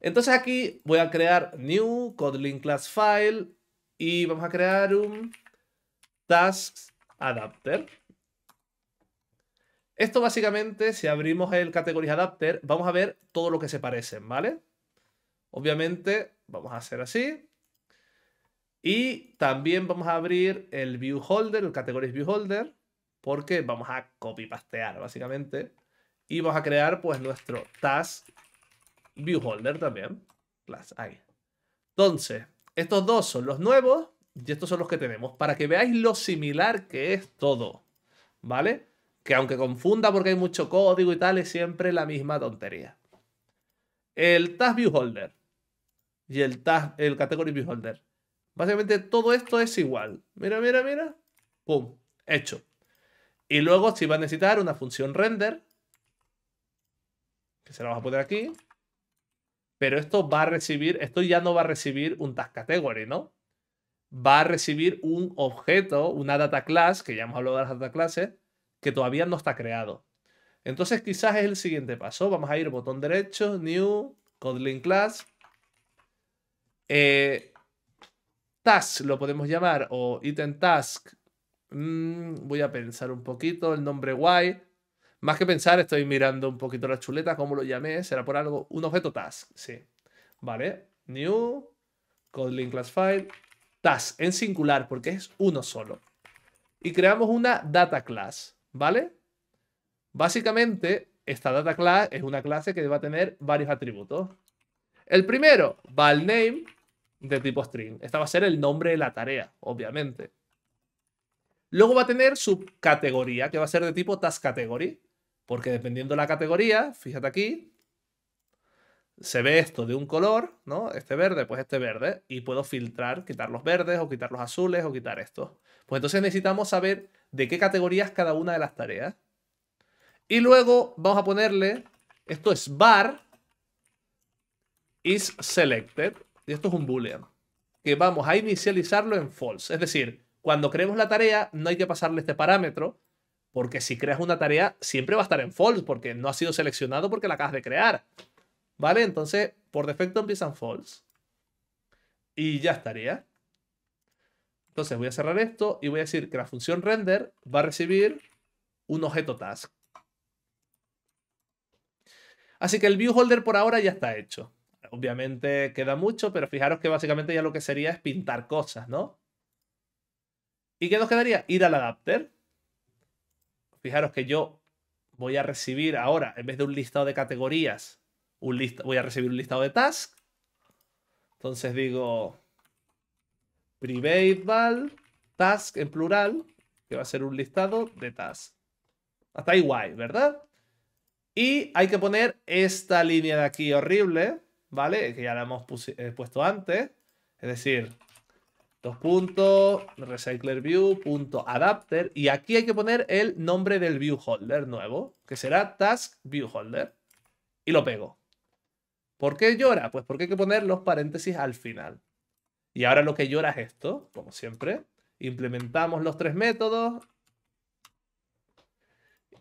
Entonces aquí voy a crear new Kotlin class file y vamos a crear un tasks adapter. Esto básicamente, si abrimos el Categories Adapter, vamos a ver todo lo que se parecen, ¿vale? Obviamente, vamos a hacer así. Y también vamos a abrir el View Holder, el Categories View Holder, porque vamos a copy-pastear, básicamente. Y vamos a crear, pues, nuestro Task View Holder también. Class, ahí. Entonces, estos dos son los nuevos y estos son los que tenemos, para que veáis lo similar que es todo, ¿vale? que aunque confunda porque hay mucho código y tal, es siempre la misma tontería. El Task View Holder y el, task, el Category View Holder. Básicamente todo esto es igual. Mira, mira, mira. Pum, hecho. Y luego si va a necesitar una función render, que se la vamos a poner aquí. Pero esto va a recibir, esto ya no va a recibir un task category, ¿no? Va a recibir un objeto, una data class, que ya hemos hablado de las data classes, que todavía no está creado. Entonces quizás es el siguiente paso. Vamos a ir botón derecho, New, Kotlin Class. Eh, task lo podemos llamar o Item Task. Mm, voy a pensar un poquito el nombre guay. Más que pensar, estoy mirando un poquito la chuleta, cómo lo llamé. ¿Será por algo? Un objeto Task, sí. Vale, New, Kotlin Class File, Task en singular porque es uno solo. Y creamos una Data Class. ¿vale? Básicamente, esta data class es una clase que va a tener varios atributos. El primero, va al name de tipo string. Esta va a ser el nombre de la tarea, obviamente. Luego va a tener subcategoría, que va a ser de tipo task category, porque dependiendo de la categoría, fíjate aquí, se ve esto de un color, ¿no? Este verde, pues este verde, y puedo filtrar, quitar los verdes o quitar los azules o quitar estos. Pues entonces necesitamos saber de qué categorías cada una de las tareas. Y luego vamos a ponerle, esto es bar is selected, y esto es un boolean, que vamos a inicializarlo en false. Es decir, cuando creemos la tarea no hay que pasarle este parámetro, porque si creas una tarea siempre va a estar en false, porque no ha sido seleccionado porque la acabas de crear. ¿Vale? Entonces, por defecto empiezan false. Y ya estaría. Entonces voy a cerrar esto y voy a decir que la función render va a recibir un objeto task. Así que el viewholder por ahora ya está hecho. Obviamente queda mucho, pero fijaros que básicamente ya lo que sería es pintar cosas, ¿no? ¿Y qué nos quedaría? Ir al adapter. Fijaros que yo voy a recibir ahora, en vez de un listado de categorías, un voy a recibir un listado de task Entonces digo private val task en plural, que va a ser un listado de tasks. Hasta igual ¿verdad? Y hay que poner esta línea de aquí horrible, ¿vale? Que ya la hemos eh, puesto antes. Es decir, dos puntos, recycler Y aquí hay que poner el nombre del view holder nuevo, que será task view Y lo pego. ¿Por qué llora? Pues porque hay que poner los paréntesis al final. Y ahora lo que llora es esto, como siempre. Implementamos los tres métodos.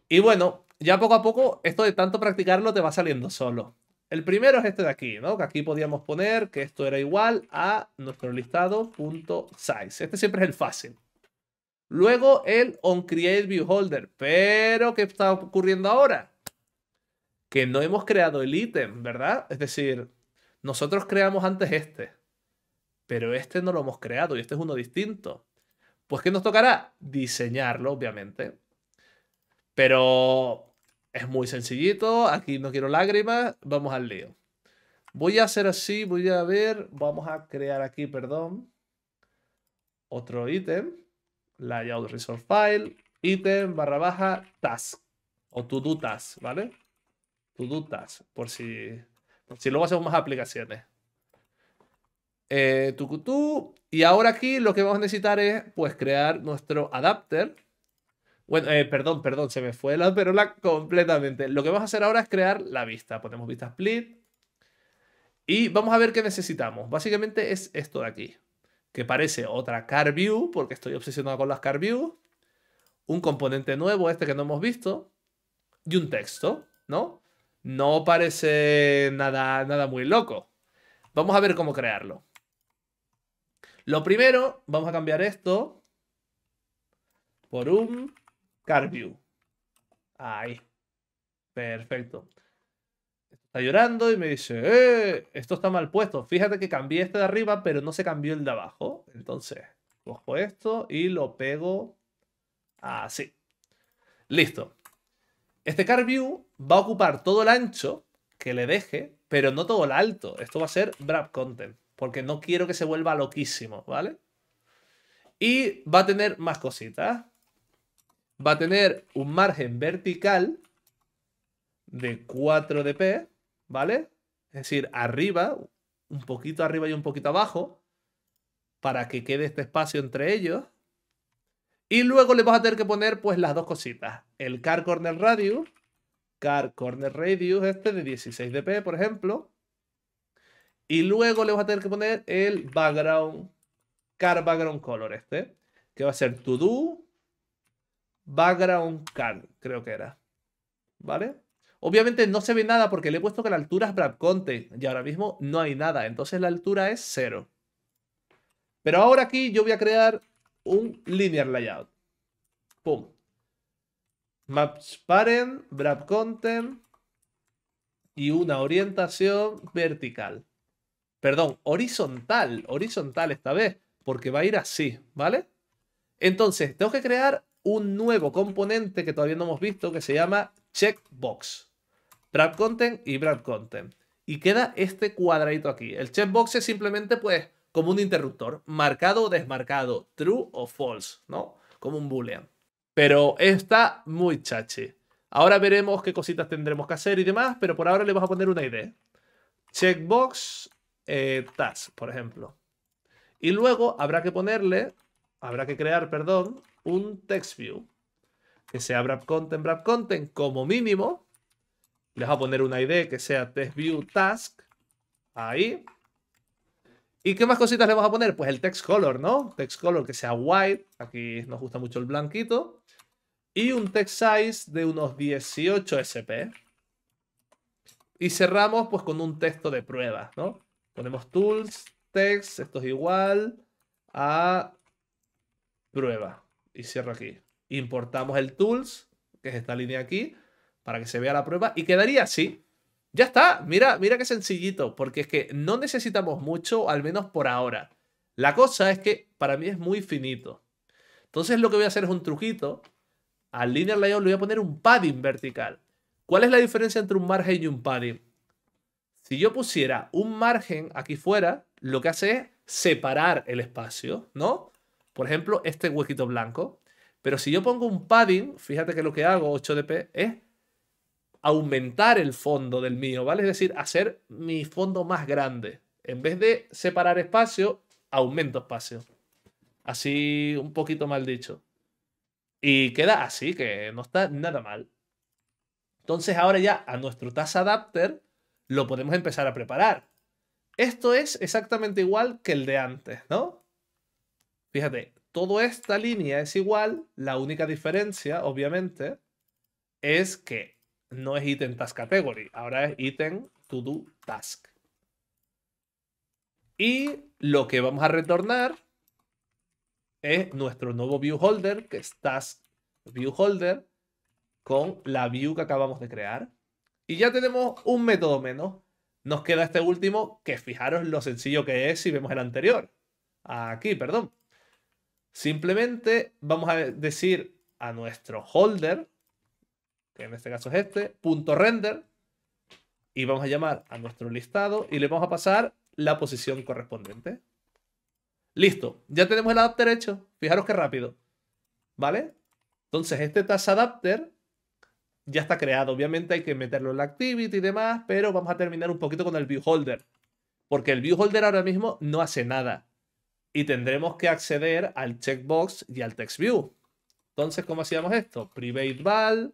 Y bueno, ya poco a poco, esto de tanto practicarlo te va saliendo solo. El primero es este de aquí, ¿no? Que aquí podíamos poner que esto era igual a nuestro listado.size. Este siempre es el fácil. Luego el onCreateViewHolder. Pero, ¿qué está ocurriendo ahora? que no hemos creado el ítem, ¿verdad? Es decir, nosotros creamos antes este, pero este no lo hemos creado y este es uno distinto. Pues ¿qué nos tocará? Diseñarlo, obviamente. Pero es muy sencillito, aquí no quiero lágrimas, vamos al lío. Voy a hacer así, voy a ver, vamos a crear aquí, perdón, otro ítem, layout resource file, ítem barra baja task o to do task, ¿vale? Tudutas, por si, si luego hacemos más aplicaciones. Eh, Y ahora aquí lo que vamos a necesitar es pues crear nuestro adapter. Bueno, eh, perdón, perdón, se me fue la perola completamente. Lo que vamos a hacer ahora es crear la vista. Ponemos vista split. Y vamos a ver qué necesitamos. Básicamente es esto de aquí. Que parece otra car view, porque estoy obsesionado con las car views. Un componente nuevo, este que no hemos visto. Y un texto, ¿no? no parece nada, nada muy loco. Vamos a ver cómo crearlo. Lo primero, vamos a cambiar esto por un CarView. Ahí. Perfecto. Está llorando y me dice, eh, esto está mal puesto. Fíjate que cambié este de arriba, pero no se cambió el de abajo. Entonces, cojo esto y lo pego así. Listo. Este car view va a ocupar todo el ancho que le deje, pero no todo el alto. Esto va a ser wrap content, porque no quiero que se vuelva loquísimo, ¿vale? Y va a tener más cositas. Va a tener un margen vertical de 4 dp, ¿vale? Es decir, arriba, un poquito arriba y un poquito abajo, para que quede este espacio entre ellos. Y luego le vas a tener que poner pues las dos cositas. El car corner radius, car corner radius este de 16 dp, por ejemplo. Y luego le vas a tener que poner el background, car background color este, que va a ser to do background car, creo que era. ¿Vale? Obviamente no se ve nada porque le he puesto que la altura es Brad Conte. y ahora mismo no hay nada, entonces la altura es cero. Pero ahora aquí yo voy a crear un linear layout. Pum. Maps parent, wrap content y una orientación vertical. Perdón, horizontal, horizontal esta vez, porque va a ir así, ¿vale? Entonces, tengo que crear un nuevo componente que todavía no hemos visto que se llama checkbox. Wrap content y wrap content. Y queda este cuadradito aquí. El checkbox es simplemente, pues, como un interruptor, marcado o desmarcado, true o false, ¿no? Como un boolean. Pero está muy chache. Ahora veremos qué cositas tendremos que hacer y demás, pero por ahora le vamos a poner una ID. Checkbox eh, task, por ejemplo. Y luego habrá que ponerle, habrá que crear, perdón, un text view. Que sea wrap content, wrap content como mínimo. Les voy a poner una ID que sea test view task. Ahí. ¿Y qué más cositas le vamos a poner? Pues el text color, ¿no? Text color que sea white. Aquí nos gusta mucho el blanquito. Y un text size de unos 18 SP. Y cerramos pues con un texto de prueba, ¿no? Ponemos tools, text, esto es igual a prueba. Y cierro aquí. Importamos el tools, que es esta línea aquí, para que se vea la prueba. Y quedaría así. Ya está, mira, mira qué sencillito, porque es que no necesitamos mucho, al menos por ahora. La cosa es que para mí es muy finito. Entonces lo que voy a hacer es un truquito. Al linear layout le voy a poner un padding vertical. ¿Cuál es la diferencia entre un margen y un padding? Si yo pusiera un margen aquí fuera, lo que hace es separar el espacio, ¿no? Por ejemplo, este huequito blanco. Pero si yo pongo un padding, fíjate que lo que hago, 8dp, es aumentar el fondo del mío, ¿vale? Es decir, hacer mi fondo más grande. En vez de separar espacio, aumento espacio. Así un poquito mal dicho. Y queda así, que no está nada mal. Entonces ahora ya a nuestro Tasa Adapter lo podemos empezar a preparar. Esto es exactamente igual que el de antes, ¿no? Fíjate, toda esta línea es igual, la única diferencia, obviamente, es que no es item task category, ahora es item to do task. Y lo que vamos a retornar es nuestro nuevo viewholder, que es task viewholder, con la view que acabamos de crear. Y ya tenemos un método menos. Nos queda este último, que fijaros lo sencillo que es si vemos el anterior. Aquí, perdón. Simplemente vamos a decir a nuestro holder, que en este caso es este, punto render, y vamos a llamar a nuestro listado y le vamos a pasar la posición correspondiente. Listo, ya tenemos el adapter hecho. Fijaros qué rápido. ¿Vale? Entonces, este task adapter ya está creado. Obviamente hay que meterlo en la activity y demás, pero vamos a terminar un poquito con el viewholder. Porque el viewholder ahora mismo no hace nada. Y tendremos que acceder al checkbox y al text view Entonces, ¿cómo hacíamos esto? Private val,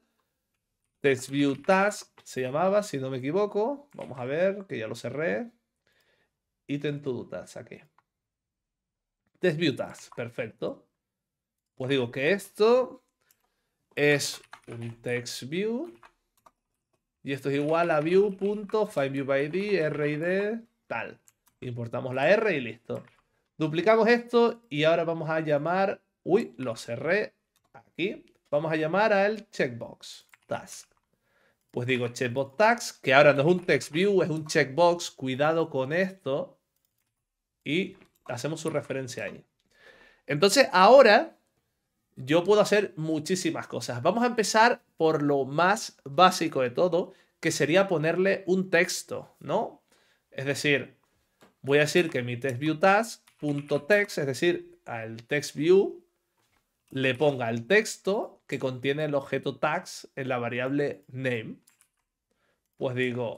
TextViewTask se llamaba, si no me equivoco. Vamos a ver, que ya lo cerré. Item task aquí. TextViewTask, perfecto. Pues digo que esto es un TextView. Y esto es igual a view.findViewById, RID, tal. Importamos la R y listo. Duplicamos esto y ahora vamos a llamar... Uy, lo cerré aquí. Vamos a llamar al checkbox task pues digo checkbox tags, que ahora no es un text view, es un checkbox, cuidado con esto, y hacemos su referencia ahí. Entonces ahora yo puedo hacer muchísimas cosas. Vamos a empezar por lo más básico de todo, que sería ponerle un texto, ¿no? Es decir, voy a decir que mi text view text es decir, al text view le ponga el texto que contiene el objeto tags en la variable name pues digo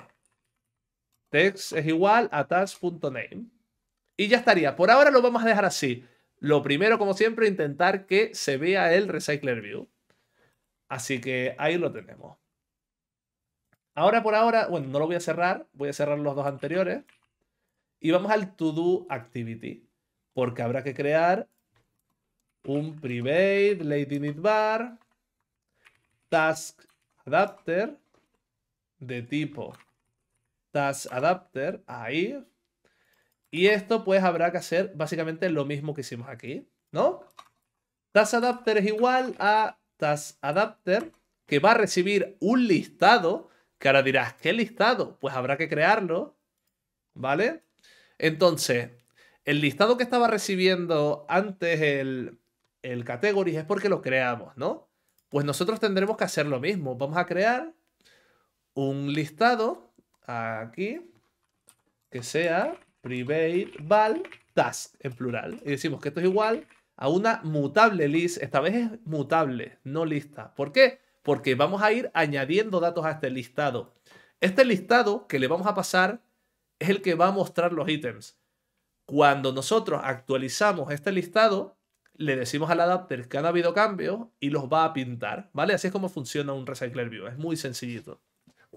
text es igual a task.name. Y ya estaría. Por ahora lo vamos a dejar así. Lo primero, como siempre, intentar que se vea el Recycler View. Así que ahí lo tenemos. Ahora por ahora, bueno, no lo voy a cerrar. Voy a cerrar los dos anteriores. Y vamos al To Activity. Porque habrá que crear un private, late taskAdapter bar, task adapter de tipo task adapter ahí. Y esto pues habrá que hacer básicamente lo mismo que hicimos aquí, ¿no? Task adapter es igual a task adapter que va a recibir un listado, que ahora dirás, ¿qué listado? Pues habrá que crearlo, ¿vale? Entonces, el listado que estaba recibiendo antes el, el categories es porque lo creamos, ¿no? Pues nosotros tendremos que hacer lo mismo. Vamos a crear un listado aquí que sea private val task en plural. Y decimos que esto es igual a una mutable list. Esta vez es mutable, no lista. ¿Por qué? Porque vamos a ir añadiendo datos a este listado. Este listado que le vamos a pasar es el que va a mostrar los ítems. Cuando nosotros actualizamos este listado, le decimos al adapter que han habido cambios y los va a pintar, ¿vale? Así es como funciona un Recycler View, es muy sencillito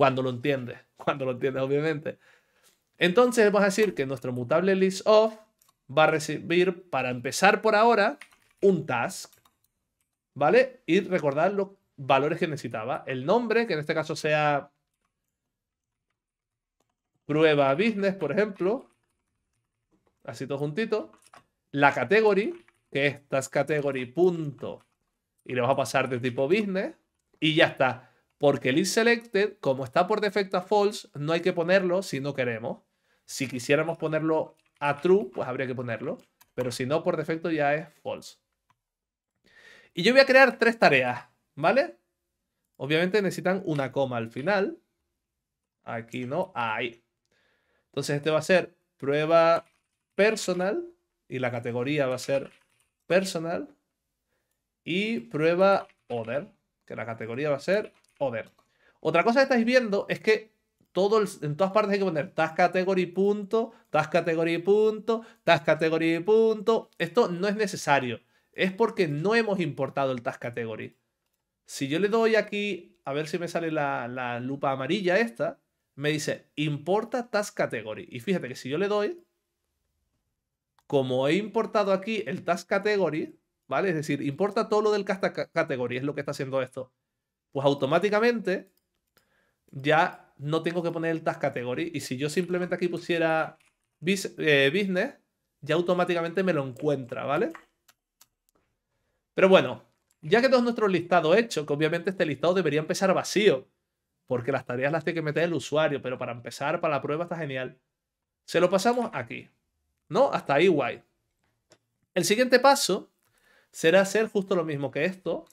cuando lo entiendes, cuando lo entiendes obviamente. Entonces vamos a decir que nuestro mutable list of va a recibir, para empezar por ahora, un task, ¿vale? Y recordar los valores que necesitaba. El nombre, que en este caso sea prueba business, por ejemplo, así todo juntito. La category, que es task y le vamos a pasar de tipo business, y ya está. Porque el is selected, como está por defecto a false, no hay que ponerlo si no queremos. Si quisiéramos ponerlo a true, pues habría que ponerlo. Pero si no, por defecto ya es false. Y yo voy a crear tres tareas, ¿vale? Obviamente necesitan una coma al final. Aquí no, hay. Entonces este va a ser prueba personal y la categoría va a ser personal y prueba other, que la categoría va a ser otra cosa que estáis viendo es que en todas partes hay que poner task category punto, task category punto, task category punto. Esto no es necesario. Es porque no hemos importado el task category. Si yo le doy aquí, a ver si me sale la, la lupa amarilla esta, me dice importa task category. Y fíjate que si yo le doy, como he importado aquí el task category, ¿vale? Es decir, importa todo lo del task category, es lo que está haciendo esto pues automáticamente ya no tengo que poner el task category. Y si yo simplemente aquí pusiera eh, business, ya automáticamente me lo encuentra, ¿vale? Pero bueno, ya que todos nuestro listado hecho, que obviamente este listado debería empezar vacío, porque las tareas las tiene que meter el usuario, pero para empezar, para la prueba está genial. Se lo pasamos aquí, ¿no? Hasta ahí guay. El siguiente paso será hacer justo lo mismo que esto,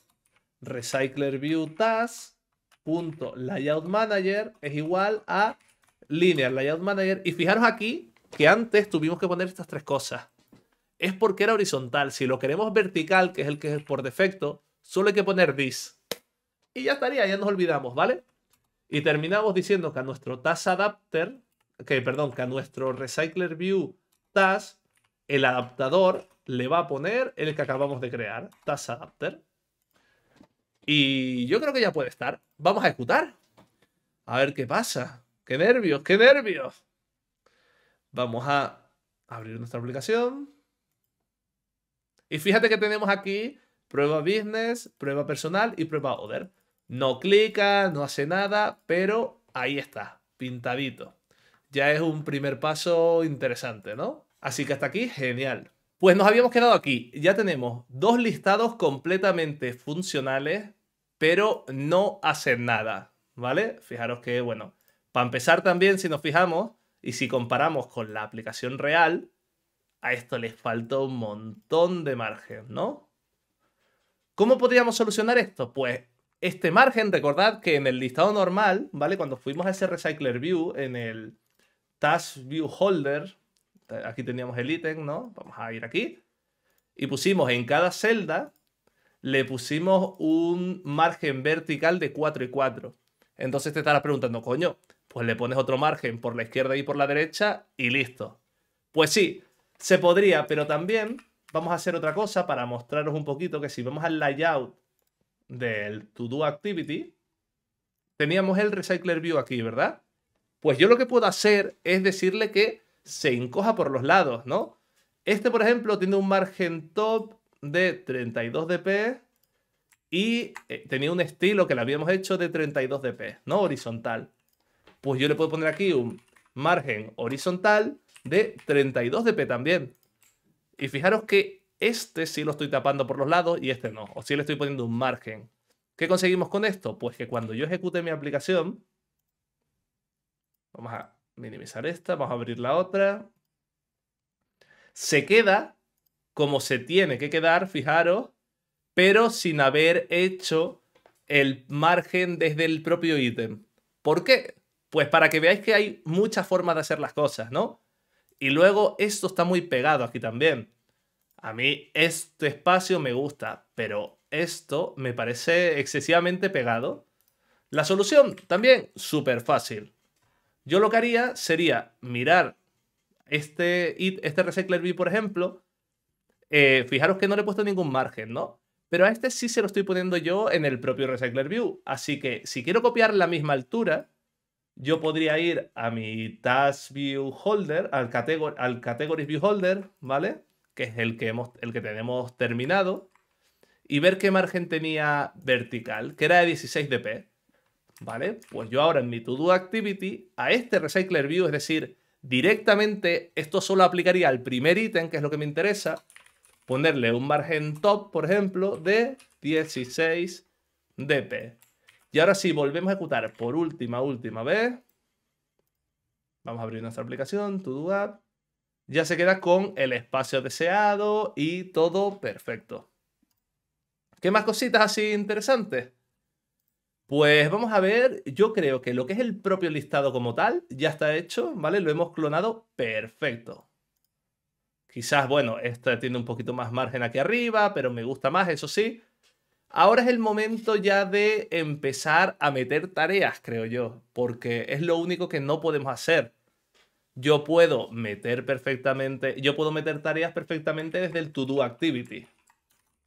recycler es igual a LinearLayoutManager. y fijaros aquí que antes tuvimos que poner estas tres cosas es porque era horizontal si lo queremos vertical que es el que es por defecto solo hay que poner this y ya estaría ya nos olvidamos vale y terminamos diciendo que a nuestro TaskAdapter que perdón que a nuestro recycler el adaptador le va a poner el que acabamos de crear TaskAdapter. Y yo creo que ya puede estar. Vamos a ejecutar. A ver qué pasa. ¡Qué nervios! ¡Qué nervios! Vamos a abrir nuestra aplicación. Y fíjate que tenemos aquí prueba business, prueba personal y prueba order. No clica, no hace nada, pero ahí está, pintadito. Ya es un primer paso interesante, ¿no? Así que hasta aquí, genial. Pues nos habíamos quedado aquí. Ya tenemos dos listados completamente funcionales pero no hacen nada, ¿vale? Fijaros que, bueno, para empezar también, si nos fijamos y si comparamos con la aplicación real, a esto les falta un montón de margen, ¿no? ¿Cómo podríamos solucionar esto? Pues este margen, recordad que en el listado normal, ¿vale? Cuando fuimos a ese Recycler View, en el Task View Holder, aquí teníamos el ítem, ¿no? Vamos a ir aquí. Y pusimos en cada celda le pusimos un margen vertical de 4 y 4. Entonces te estarás preguntando, coño, pues le pones otro margen por la izquierda y por la derecha y listo. Pues sí, se podría, pero también vamos a hacer otra cosa para mostraros un poquito que si vamos al layout del To Do Activity, teníamos el Recycler View aquí, ¿verdad? Pues yo lo que puedo hacer es decirle que se encoja por los lados, ¿no? Este, por ejemplo, tiene un margen top de 32 dp y eh, tenía un estilo que le habíamos hecho de 32 dp, ¿no? Horizontal. Pues yo le puedo poner aquí un margen horizontal de 32 dp también. Y fijaros que este sí lo estoy tapando por los lados y este no, o si le estoy poniendo un margen. ¿Qué conseguimos con esto? Pues que cuando yo ejecute mi aplicación, vamos a minimizar esta, vamos a abrir la otra, se queda como se tiene que quedar, fijaros, pero sin haber hecho el margen desde el propio ítem. ¿Por qué? Pues para que veáis que hay muchas formas de hacer las cosas, ¿no? Y luego esto está muy pegado aquí también. A mí este espacio me gusta, pero esto me parece excesivamente pegado. La solución también súper fácil. Yo lo que haría sería mirar este, este Recycler B, por ejemplo, eh, fijaros que no le he puesto ningún margen, ¿no? Pero a este sí se lo estoy poniendo yo en el propio Recycler View. Así que si quiero copiar la misma altura, yo podría ir a mi Task View Holder, al, categor al Categories View Holder, ¿vale? Que es el que, hemos, el que tenemos terminado. Y ver qué margen tenía vertical, que era de 16 dp. ¿Vale? Pues yo ahora en mi To Do Activity, a este Recycler View, es decir, directamente esto solo aplicaría al primer ítem, que es lo que me interesa, ponerle un margen top, por ejemplo, de 16 dp. Y ahora sí, volvemos a ejecutar por última, última vez. Vamos a abrir nuestra aplicación, todo app. Ya se queda con el espacio deseado y todo perfecto. ¿Qué más cositas así interesantes? Pues vamos a ver, yo creo que lo que es el propio listado como tal ya está hecho, ¿vale? Lo hemos clonado perfecto. Quizás, bueno, este tiene un poquito más margen aquí arriba, pero me gusta más, eso sí. Ahora es el momento ya de empezar a meter tareas, creo yo, porque es lo único que no podemos hacer. Yo puedo meter perfectamente, yo puedo meter tareas perfectamente desde el to-do activity,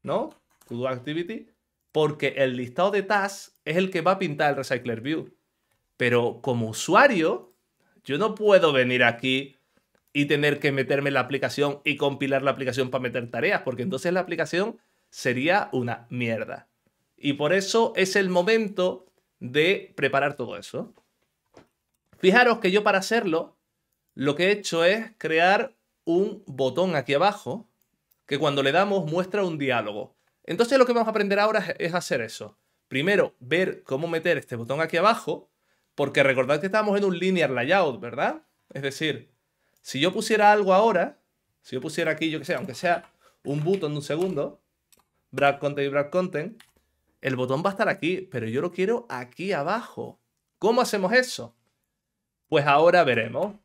¿no? To-do activity, porque el listado de tasks es el que va a pintar el Recycler View. Pero como usuario, yo no puedo venir aquí y tener que meterme en la aplicación y compilar la aplicación para meter tareas, porque entonces la aplicación sería una mierda. Y por eso es el momento de preparar todo eso. Fijaros que yo para hacerlo, lo que he hecho es crear un botón aquí abajo, que cuando le damos muestra un diálogo. Entonces lo que vamos a aprender ahora es hacer eso. Primero, ver cómo meter este botón aquí abajo, porque recordad que estamos en un linear layout, ¿verdad? Es decir, si yo pusiera algo ahora, si yo pusiera aquí, yo que sé, aunque sea un botón en un segundo, brad content y brad content, el botón va a estar aquí, pero yo lo quiero aquí abajo. ¿Cómo hacemos eso? Pues ahora veremos.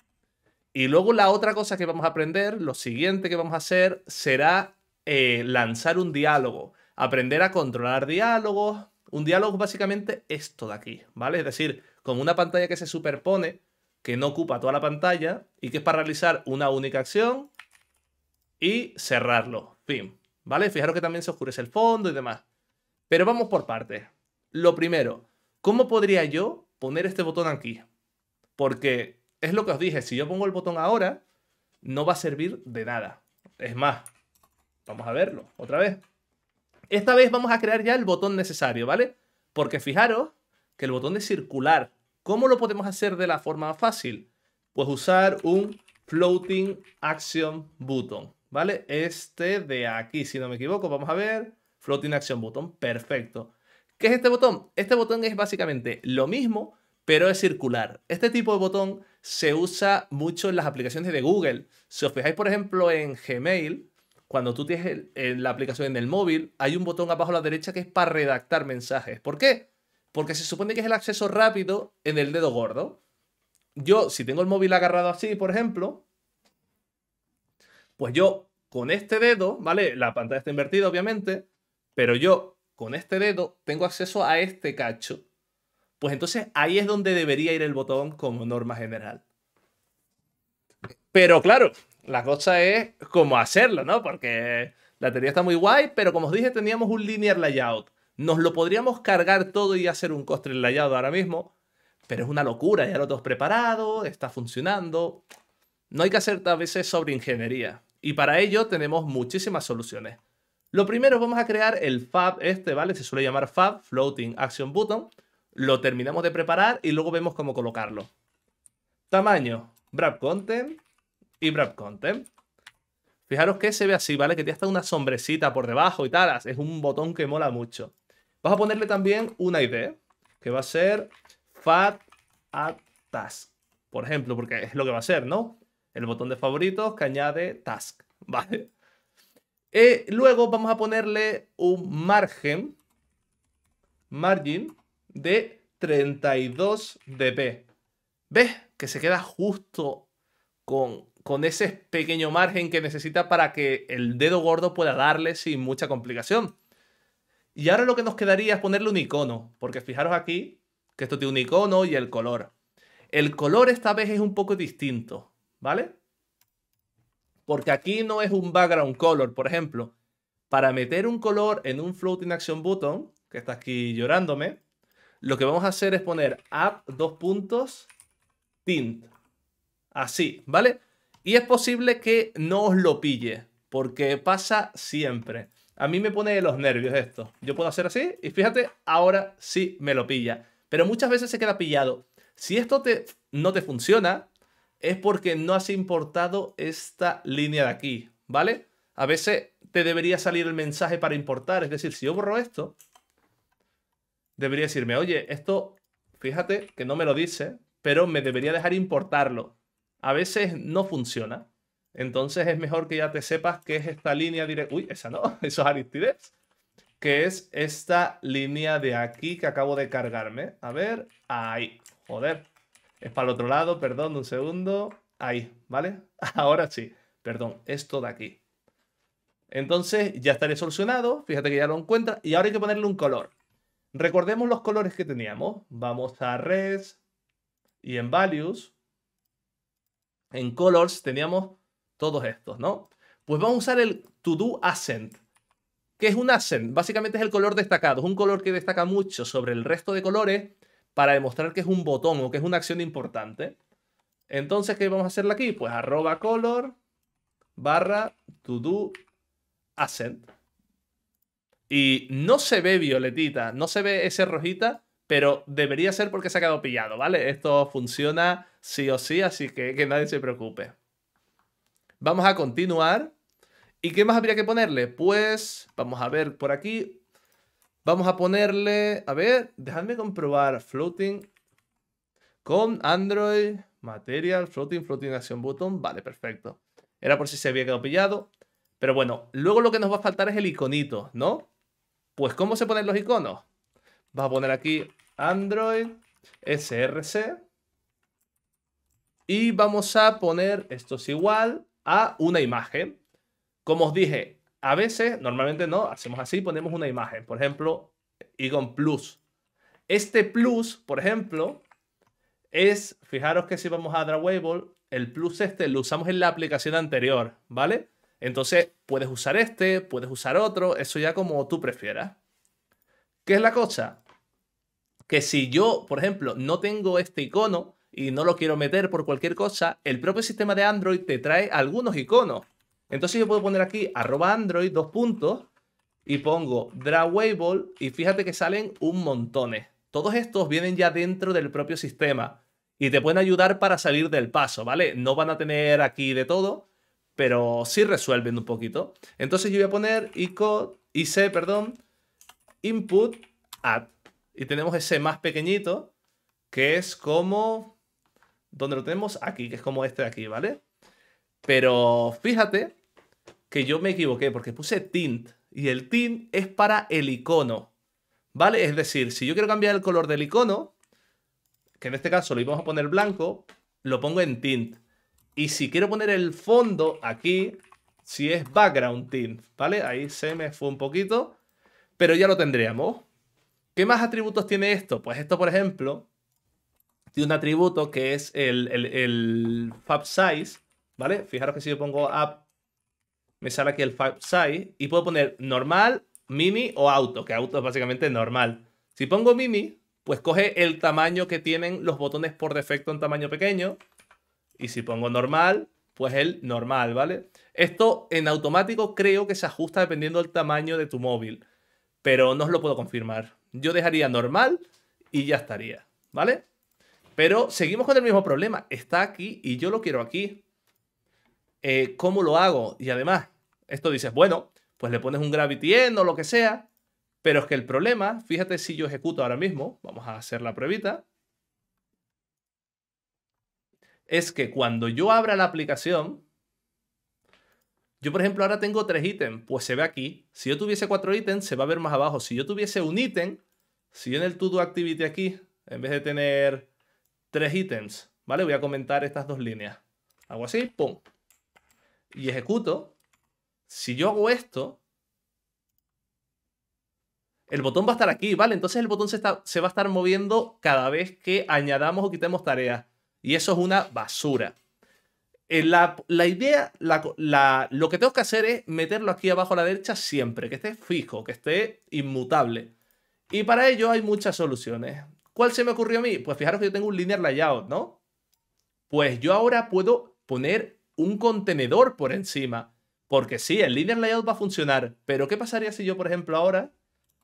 Y luego la otra cosa que vamos a aprender, lo siguiente que vamos a hacer, será eh, lanzar un diálogo. Aprender a controlar diálogos. Un diálogo básicamente esto de aquí, ¿vale? Es decir, como una pantalla que se superpone, que no ocupa toda la pantalla y que es para realizar una única acción y cerrarlo. Fin. ¿Vale? Fijaros que también se oscurece el fondo y demás. Pero vamos por partes. Lo primero, ¿cómo podría yo poner este botón aquí? Porque es lo que os dije, si yo pongo el botón ahora, no va a servir de nada. Es más, vamos a verlo otra vez. Esta vez vamos a crear ya el botón necesario, ¿vale? Porque fijaros que el botón de circular ¿Cómo lo podemos hacer de la forma fácil? Pues usar un floating action button, ¿vale? Este de aquí, si no me equivoco, vamos a ver. Floating action button, perfecto. ¿Qué es este botón? Este botón es básicamente lo mismo, pero es circular. Este tipo de botón se usa mucho en las aplicaciones de Google. Si os fijáis, por ejemplo, en Gmail, cuando tú tienes la aplicación en el móvil, hay un botón abajo a la derecha que es para redactar mensajes. ¿Por qué? porque se supone que es el acceso rápido en el dedo gordo. Yo, si tengo el móvil agarrado así, por ejemplo, pues yo con este dedo, ¿vale? La pantalla está invertida, obviamente, pero yo con este dedo tengo acceso a este cacho. Pues entonces ahí es donde debería ir el botón como norma general. Pero claro, la cosa es cómo hacerlo, ¿no? Porque la teoría está muy guay, pero como os dije, teníamos un linear layout. Nos lo podríamos cargar todo y hacer un costre enlayado ahora mismo, pero es una locura, ya lo tenemos preparado, está funcionando. No hay que hacer a veces sobre ingeniería y para ello tenemos muchísimas soluciones. Lo primero vamos a crear el fab este, ¿vale? Se suele llamar fab, floating action button. Lo terminamos de preparar y luego vemos cómo colocarlo. Tamaño, wrap content y wrap content. Fijaros que se ve así, ¿vale? Que tiene hasta una sombrecita por debajo y tal. Es un botón que mola mucho. Vamos a ponerle también una ID, que va a ser fat a task, por ejemplo, porque es lo que va a ser, ¿no? El botón de favoritos que añade task, ¿vale? Y eh, luego vamos a ponerle un margen, margin, de 32 dp. ¿Ves? Que se queda justo con, con ese pequeño margen que necesita para que el dedo gordo pueda darle sin mucha complicación. Y ahora lo que nos quedaría es ponerle un icono, porque fijaros aquí que esto tiene un icono y el color. El color esta vez es un poco distinto, ¿vale? Porque aquí no es un background color, por ejemplo. Para meter un color en un floating action button, que está aquí llorándome, lo que vamos a hacer es poner app dos puntos tint. Así, ¿vale? Y es posible que no os lo pille, porque pasa siempre. A mí me pone los nervios esto. Yo puedo hacer así y fíjate, ahora sí me lo pilla. Pero muchas veces se queda pillado. Si esto te, no te funciona, es porque no has importado esta línea de aquí, ¿vale? A veces te debería salir el mensaje para importar. Es decir, si yo borro esto, debería decirme, oye, esto, fíjate que no me lo dice, pero me debería dejar importarlo. A veces no funciona. Entonces es mejor que ya te sepas qué es esta línea directa. Uy, esa no, eso es Aristides. Que es esta línea de aquí que acabo de cargarme. A ver, ahí. Joder. Es para el otro lado, perdón, un segundo. Ahí, ¿vale? Ahora sí. Perdón, esto de aquí. Entonces ya estaré solucionado. Fíjate que ya lo encuentra. Y ahora hay que ponerle un color. Recordemos los colores que teníamos. Vamos a res y en values. En colors teníamos todos estos, ¿no? Pues vamos a usar el to do Ascent. que es un Ascent? Básicamente es el color destacado, es un color que destaca mucho sobre el resto de colores para demostrar que es un botón o que es una acción importante. Entonces, ¿qué vamos a hacerle aquí? Pues arroba color barra to Y no se ve violetita, no se ve ese rojita, pero debería ser porque se ha quedado pillado, ¿vale? Esto funciona sí o sí, así que que nadie se preocupe. Vamos a continuar. ¿Y qué más habría que ponerle? Pues vamos a ver por aquí. Vamos a ponerle, a ver, dejadme comprobar floating con Android, material, floating, floating action button. Vale, perfecto. Era por si se había quedado pillado. Pero bueno, luego lo que nos va a faltar es el iconito, ¿no? Pues ¿cómo se ponen los iconos? Vamos a poner aquí Android, SRC. Y vamos a poner, esto es igual, a una imagen. Como os dije, a veces, normalmente no, hacemos así, ponemos una imagen. Por ejemplo, icon Plus. Este plus, por ejemplo, es, fijaros que si vamos a Drawable, el plus este lo usamos en la aplicación anterior, ¿vale? Entonces, puedes usar este, puedes usar otro, eso ya como tú prefieras. ¿Qué es la cosa? Que si yo, por ejemplo, no tengo este icono, y no lo quiero meter por cualquier cosa, el propio sistema de Android te trae algunos iconos. Entonces yo puedo poner aquí arroba Android, dos puntos, y pongo drawable y fíjate que salen un montones. Todos estos vienen ya dentro del propio sistema y te pueden ayudar para salir del paso, ¿vale? No van a tener aquí de todo, pero sí resuelven un poquito. Entonces yo voy a poner IC, perdón, input add. Y tenemos ese más pequeñito que es como donde lo tenemos aquí, que es como este de aquí, ¿vale? Pero fíjate que yo me equivoqué porque puse tint y el tint es para el icono, ¿vale? Es decir, si yo quiero cambiar el color del icono, que en este caso lo íbamos a poner blanco, lo pongo en tint. Y si quiero poner el fondo aquí, si es background tint, ¿vale? Ahí se me fue un poquito, pero ya lo tendríamos. ¿Qué más atributos tiene esto? Pues esto, por ejemplo, tiene un atributo que es el, el, el fab size, ¿vale? Fijaros que si yo pongo app, me sale aquí el fab size y puedo poner normal, mini o auto, que auto es básicamente normal. Si pongo mini, pues coge el tamaño que tienen los botones por defecto en tamaño pequeño. Y si pongo normal, pues el normal, ¿vale? Esto en automático creo que se ajusta dependiendo del tamaño de tu móvil, pero no os lo puedo confirmar. Yo dejaría normal y ya estaría, ¿vale? Pero seguimos con el mismo problema. Está aquí y yo lo quiero aquí. Eh, ¿Cómo lo hago? Y además, esto dices, bueno, pues le pones un gravity end o lo que sea. Pero es que el problema, fíjate si yo ejecuto ahora mismo, vamos a hacer la pruebita, es que cuando yo abra la aplicación, yo por ejemplo ahora tengo tres ítems, pues se ve aquí. Si yo tuviese cuatro ítems, se va a ver más abajo. Si yo tuviese un ítem, si en el Todo activity aquí, en vez de tener tres ítems, ¿vale? Voy a comentar estas dos líneas. Hago así, pum. Y ejecuto. Si yo hago esto, el botón va a estar aquí, ¿vale? Entonces el botón se, va a estar moviendo cada vez que añadamos o quitemos tareas. Y eso es una basura. Eh, la, idea, lo que tengo que hacer es meterlo aquí abajo a la derecha siempre, que esté fijo, que esté inmutable. Y para ello hay muchas soluciones. ¿Cuál se me ocurrió a mí? Pues fijaros que yo tengo un linear layout, ¿no? Pues yo ahora puedo poner un contenedor por encima. Porque sí, el linear layout va a funcionar. Pero ¿qué pasaría si yo, por ejemplo, ahora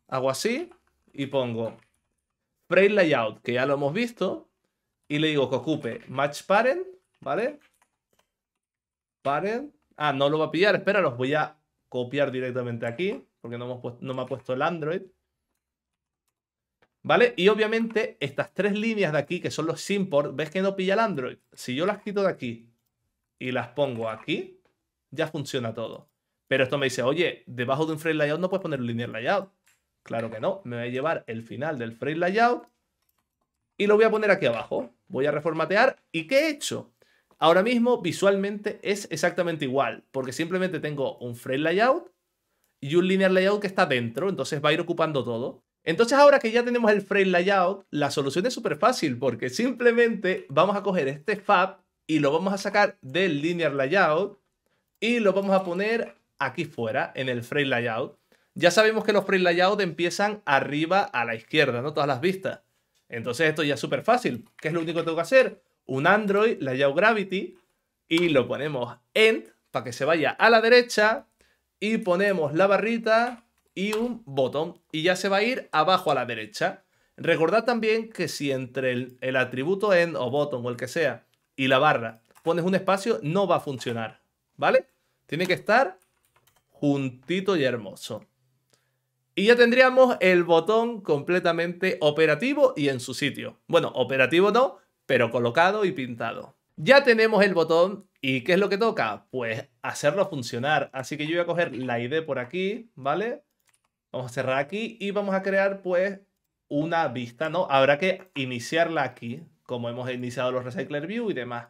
hago así y pongo frame layout, que ya lo hemos visto, y le digo que ocupe match parent, ¿vale? Parent. Ah, no lo va a pillar. Espera, los voy a copiar directamente aquí, porque no, no me ha puesto el Android. ¿Vale? Y obviamente estas tres líneas de aquí, que son los import, ¿ves que no pilla el Android? Si yo las quito de aquí y las pongo aquí, ya funciona todo. Pero esto me dice, oye, debajo de un frame layout no puedes poner un linear layout. Claro que no, me voy a llevar el final del frame layout y lo voy a poner aquí abajo. Voy a reformatear y ¿qué he hecho? Ahora mismo visualmente es exactamente igual, porque simplemente tengo un frame layout y un linear layout que está dentro, entonces va a ir ocupando todo. Entonces ahora que ya tenemos el frame layout, la solución es súper fácil porque simplemente vamos a coger este fab y lo vamos a sacar del linear layout y lo vamos a poner aquí fuera en el frame layout. Ya sabemos que los frame layout empiezan arriba a la izquierda, ¿no? Todas las vistas. Entonces esto ya es súper fácil. ¿Qué es lo único que tengo que hacer? Un Android layout gravity y lo ponemos end para que se vaya a la derecha y ponemos la barrita y un botón. Y ya se va a ir abajo a la derecha. Recordad también que si entre el, atributo end o botón o el que sea y la barra pones un espacio, no va a funcionar. ¿Vale? Tiene que estar juntito y hermoso. Y ya tendríamos el botón completamente operativo y en su sitio. Bueno, operativo no, pero colocado y pintado. Ya tenemos el botón y ¿qué es lo que toca? Pues hacerlo funcionar. Así que yo voy a coger la ID por aquí, ¿vale? Vamos a cerrar aquí y vamos a crear pues una vista, ¿no? Habrá que iniciarla aquí, como hemos iniciado los Recycler View y demás.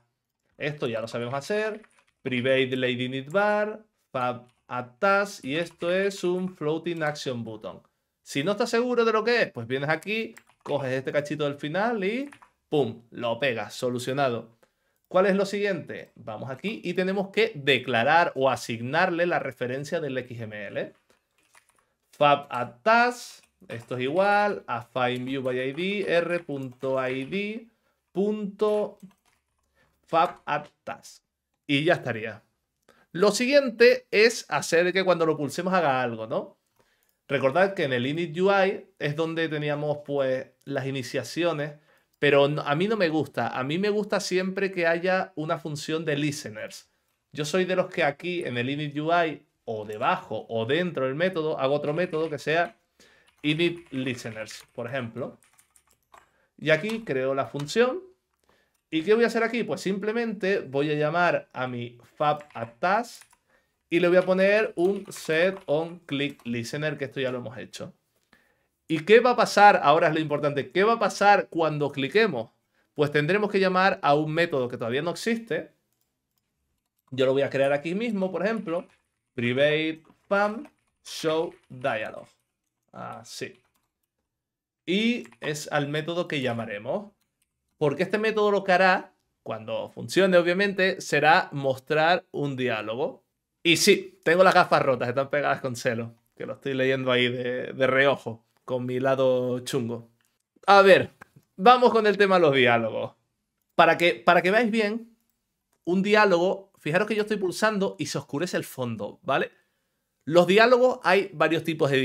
Esto ya lo sabemos hacer. Private Lady need Bar, Fab Atas y esto es un Floating Action Button. Si no estás seguro de lo que es, pues vienes aquí, coges este cachito del final y ¡pum! Lo pegas, solucionado. ¿Cuál es lo siguiente? Vamos aquí y tenemos que declarar o asignarle la referencia del XML fab task esto es igual a view by ID, r.id, punto fab Y ya estaría. Lo siguiente es hacer que cuando lo pulsemos haga algo, ¿no? Recordad que en el init UI es donde teníamos pues las iniciaciones, pero a mí no me gusta. A mí me gusta siempre que haya una función de listeners. Yo soy de los que aquí en el init UI o debajo o dentro del método, hago otro método que sea init listeners, por ejemplo. Y aquí creo la función. ¿Y qué voy a hacer aquí? Pues simplemente voy a llamar a mi fab task y le voy a poner un set on click listener, que esto ya lo hemos hecho. ¿Y qué va a pasar? Ahora es lo importante. ¿Qué va a pasar cuando cliquemos? Pues tendremos que llamar a un método que todavía no existe. Yo lo voy a crear aquí mismo, por ejemplo. Private Pam Show Dialog. Así. Y es al método que llamaremos. Porque este método lo que hará, cuando funcione obviamente, será mostrar un diálogo. Y sí, tengo las gafas rotas, están pegadas con celo. Que lo estoy leyendo ahí de, reojo, con mi lado chungo. A ver, vamos con el tema de los diálogos. Para que, para que veáis bien, un diálogo Fijaros que yo estoy pulsando y se oscurece el fondo, ¿vale? Los diálogos, hay varios tipos de,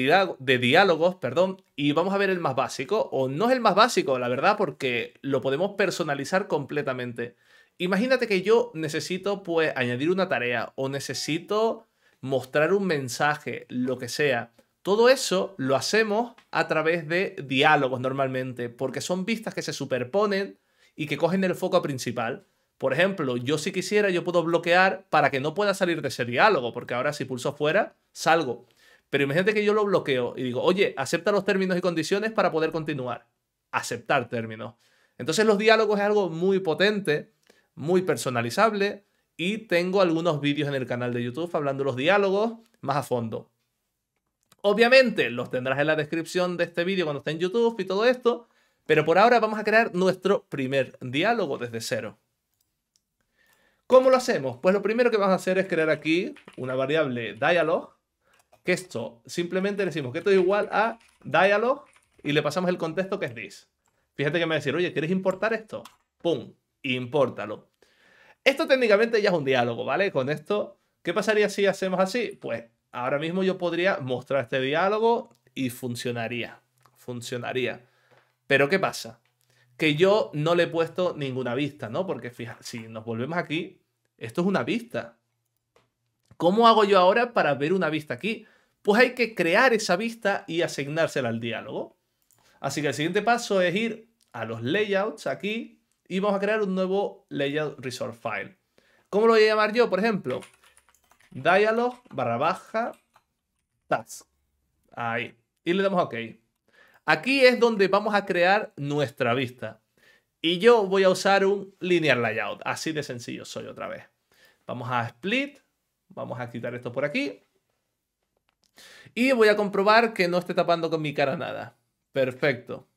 diálogos, perdón, y vamos a ver el más básico, o no es el más básico, la verdad, porque lo podemos personalizar completamente. Imagínate que yo necesito, pues, añadir una tarea, o necesito mostrar un mensaje, lo que sea. Todo eso lo hacemos a través de diálogos normalmente, porque son vistas que se superponen y que cogen el foco principal. Por ejemplo, yo si quisiera, yo puedo bloquear para que no pueda salir de ese diálogo, porque ahora si pulso fuera, salgo. Pero imagínate que yo lo bloqueo y digo, oye, acepta los términos y condiciones para poder continuar. Aceptar términos. Entonces los diálogos es algo muy potente, muy personalizable y tengo algunos vídeos en el canal de YouTube hablando de los diálogos más a fondo. Obviamente los tendrás en la descripción de este vídeo cuando esté en YouTube y todo esto, pero por ahora vamos a crear nuestro primer diálogo desde cero. ¿Cómo lo hacemos? Pues lo primero que vamos a hacer es crear aquí una variable dialog, que esto simplemente decimos que esto es igual a dialog y le pasamos el contexto que es this. Fíjate que me va a decir, oye, ¿quieres importar esto? ¡Pum! Impórtalo. Esto técnicamente ya es un diálogo, ¿vale? Con esto, ¿qué pasaría si hacemos así? Pues ahora mismo yo podría mostrar este diálogo y funcionaría. Funcionaría. Pero ¿qué pasa? que yo no le he puesto ninguna vista, ¿no? Porque fija, si nos volvemos aquí, esto es una vista. ¿Cómo hago yo ahora para ver una vista aquí? Pues hay que crear esa vista y asignársela al diálogo. Así que el siguiente paso es ir a los layouts aquí y vamos a crear un nuevo layout resource file. ¿Cómo lo voy a llamar yo? Por ejemplo, dialog barra baja Ahí. Y le damos OK. Aquí es donde vamos a crear nuestra vista. Y yo voy a usar un linear layout. Así de sencillo soy otra vez. Vamos a split. Vamos a quitar esto por aquí. Y voy a comprobar que no esté tapando con mi cara nada. Perfecto.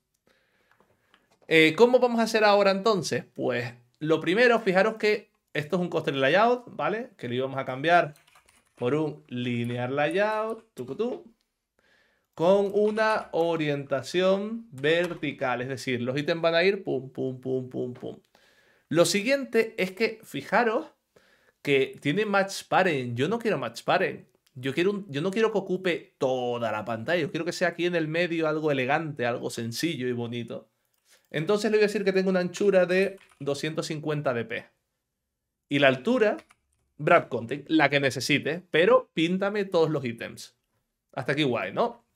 Eh, ¿Cómo vamos a hacer ahora entonces? Pues lo primero, fijaros que esto es un coste layout, ¿vale? Que lo íbamos a cambiar por un linear layout. Tucutú con una orientación vertical, es decir, los ítems van a ir pum, pum, pum, pum, pum. Lo siguiente es que fijaros que tiene match paren. Yo no quiero match paren. Yo, quiero yo no quiero que ocupe toda la pantalla. Yo quiero que sea aquí en el medio algo elegante, algo sencillo y bonito. Entonces le voy a decir que tengo una anchura de 250 dp. Y la altura, Brad Content, la que necesite, pero píntame todos los ítems. Hasta aquí guay, ¿no?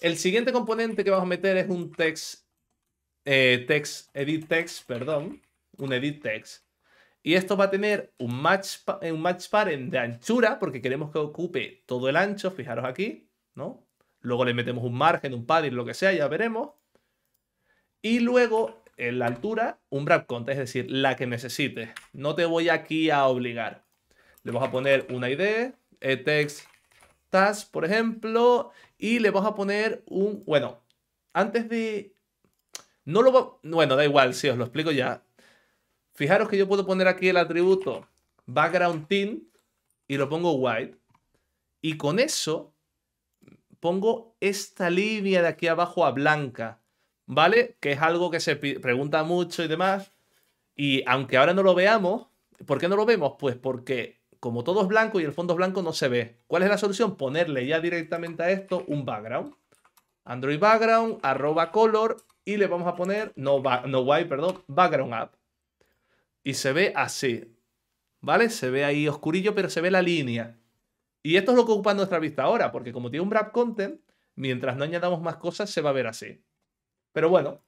El siguiente componente que vamos a meter es un text, eh, text, edit text, perdón, un edit text. Y esto va a tener un match, eh, un match parent de anchura, porque queremos que ocupe todo el ancho, fijaros aquí, ¿no? Luego le metemos un margen, un padding, lo que sea, ya veremos. Y luego, en la altura, un wrap content, es decir, la que necesites. No te voy aquí a obligar. Le vamos a poner una ID, eh, text Task, por ejemplo, y le vamos a poner un... Bueno, antes de... No lo Bueno, da igual, si os lo explico ya. Fijaros que yo puedo poner aquí el atributo background tint y lo pongo white. Y con eso pongo esta línea de aquí abajo a blanca, ¿vale? Que es algo que se pregunta mucho y demás. Y aunque ahora no lo veamos, ¿por qué no lo vemos? Pues porque como todo es blanco y el fondo es blanco, no se ve. ¿Cuál es la solución? Ponerle ya directamente a esto un background. Android background, arroba color, y le vamos a poner, no, no white, perdón, background app. Y se ve así, ¿vale? Se ve ahí oscurillo, pero se ve la línea. Y esto es lo que ocupa nuestra vista ahora, porque como tiene un wrap content, mientras no añadamos más cosas, se va a ver así. Pero bueno,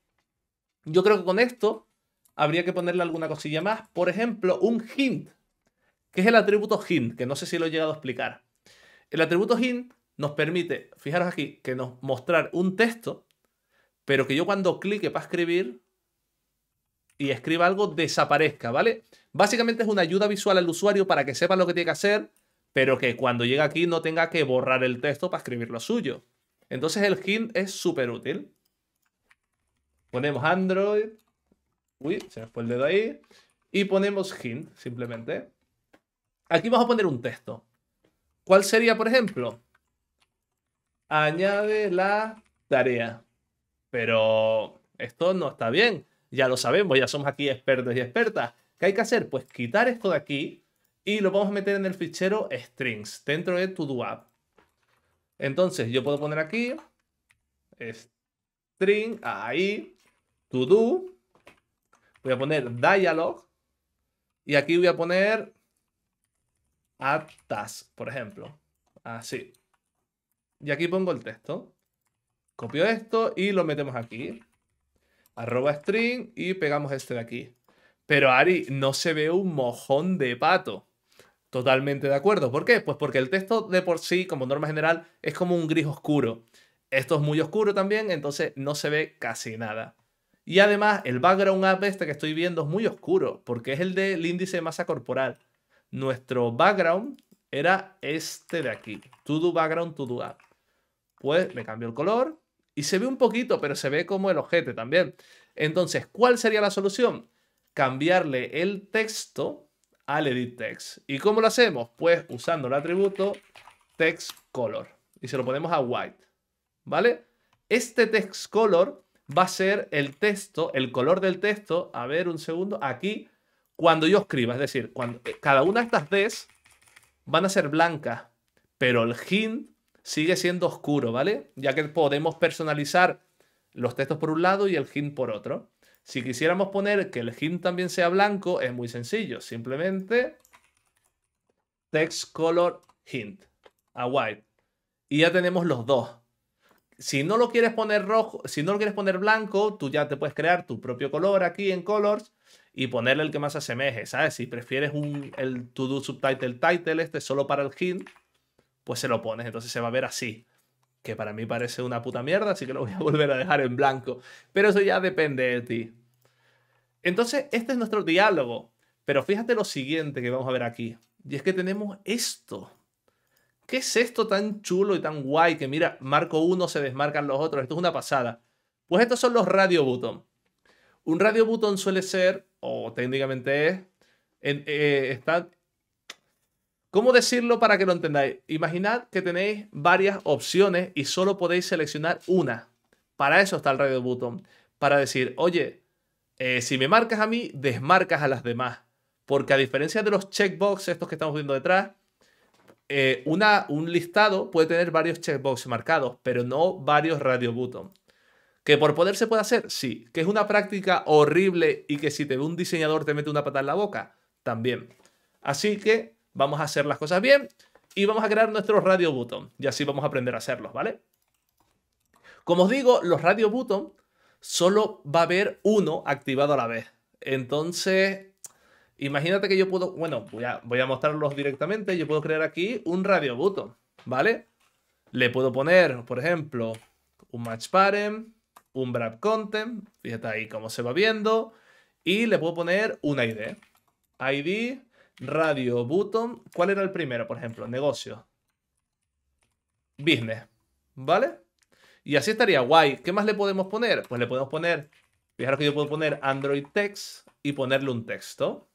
yo creo que con esto habría que ponerle alguna cosilla más. Por ejemplo, un hint qué es el atributo hint, que no sé si lo he llegado a explicar. El atributo hint nos permite, fijaros aquí, que nos mostrar un texto, pero que yo cuando clique para escribir y escriba algo desaparezca, ¿vale? Básicamente es una ayuda visual al usuario para que sepa lo que tiene que hacer, pero que cuando llegue aquí no tenga que borrar el texto para escribir lo suyo. Entonces el hint es súper útil. Ponemos Android. Uy, se me fue el dedo ahí. Y ponemos hint, simplemente. Aquí vamos a poner un texto. ¿Cuál sería, por ejemplo? Añade la tarea. Pero esto no está bien. Ya lo sabemos, ya somos aquí expertos y expertas. ¿Qué hay que hacer? Pues quitar esto de aquí y lo vamos a meter en el fichero strings, dentro de todo app. Entonces yo puedo poner aquí string, ahí, to do. Voy a poner dialog. Y aquí voy a poner task por ejemplo. Así. Y aquí pongo el texto. Copio esto y lo metemos aquí. Arroba string y pegamos este de aquí. Pero Ari, no se ve un mojón de pato. Totalmente de acuerdo. ¿Por qué? Pues porque el texto de por sí, como norma general, es como un gris oscuro. Esto es muy oscuro también, entonces no se ve casi nada. Y además, el background app este que estoy viendo es muy oscuro, porque es el del índice de masa corporal nuestro background era este de aquí, Todo background, to do Pues me cambio el color y se ve un poquito, pero se ve como el objeto también. Entonces, ¿cuál sería la solución? Cambiarle el texto al edit text. ¿Y cómo lo hacemos? Pues usando el atributo text color y se lo ponemos a white, ¿vale? Este text color va a ser el texto, el color del texto, a ver un segundo, aquí cuando yo escriba, es decir, cuando, eh, cada una de estas Ds van a ser blancas, pero el hint sigue siendo oscuro, ¿vale? Ya que podemos personalizar los textos por un lado y el hint por otro. Si quisiéramos poner que el hint también sea blanco, es muy sencillo. Simplemente text color hint a white. Y ya tenemos los dos. Si no lo quieres poner rojo, si no lo quieres poner blanco, tú ya te puedes crear tu propio color aquí en colors y ponerle el que más asemeje, ¿sabes? Si prefieres el to do subtitle title este solo para el hint, pues se lo pones, entonces se va a ver así. Que para mí parece una puta mierda, así que lo voy a volver a dejar en blanco. Pero eso ya depende de ti. Entonces, este es nuestro diálogo. Pero fíjate lo siguiente que vamos a ver aquí. Y es que tenemos esto. ¿Qué es esto tan chulo y tan guay? Que mira, marco uno, se desmarcan los otros. Esto es una pasada. Pues estos son los radio buttons. Un radio button suele ser, o técnicamente es, en, eh, ¿Cómo decirlo para que lo entendáis? Imaginad que tenéis varias opciones y solo podéis seleccionar una. Para eso está el radio button. Para decir, oye, eh, si me marcas a mí, desmarcas a las demás. Porque a diferencia de los checkbox, estos que estamos viendo detrás, eh, una, un listado puede tener varios checkbox marcados, pero no varios radio button. ¿Que por poder se puede hacer? Sí. ¿Que es una práctica horrible y que si te ve un diseñador te mete una pata en la boca? También. Así que vamos a hacer las cosas bien y vamos a crear nuestros radio button y así vamos a aprender a hacerlos, ¿vale? Como os digo, los radio button solo va a haber uno activado a la vez. Entonces, imagínate que yo puedo, bueno, voy a, voy a mostrarlos directamente, yo puedo crear aquí un radio button, ¿vale? Le puedo poner, por ejemplo, un match parent, un wrap content, fíjate ahí cómo se va viendo, y le puedo poner una ID. ¿eh? ID, radio, button, ¿cuál era el primero, por ejemplo? Negocio. Business, ¿vale? Y así estaría guay. ¿Qué más le podemos poner? Pues le podemos poner, fijaros que yo puedo poner Android Text y ponerle un texto.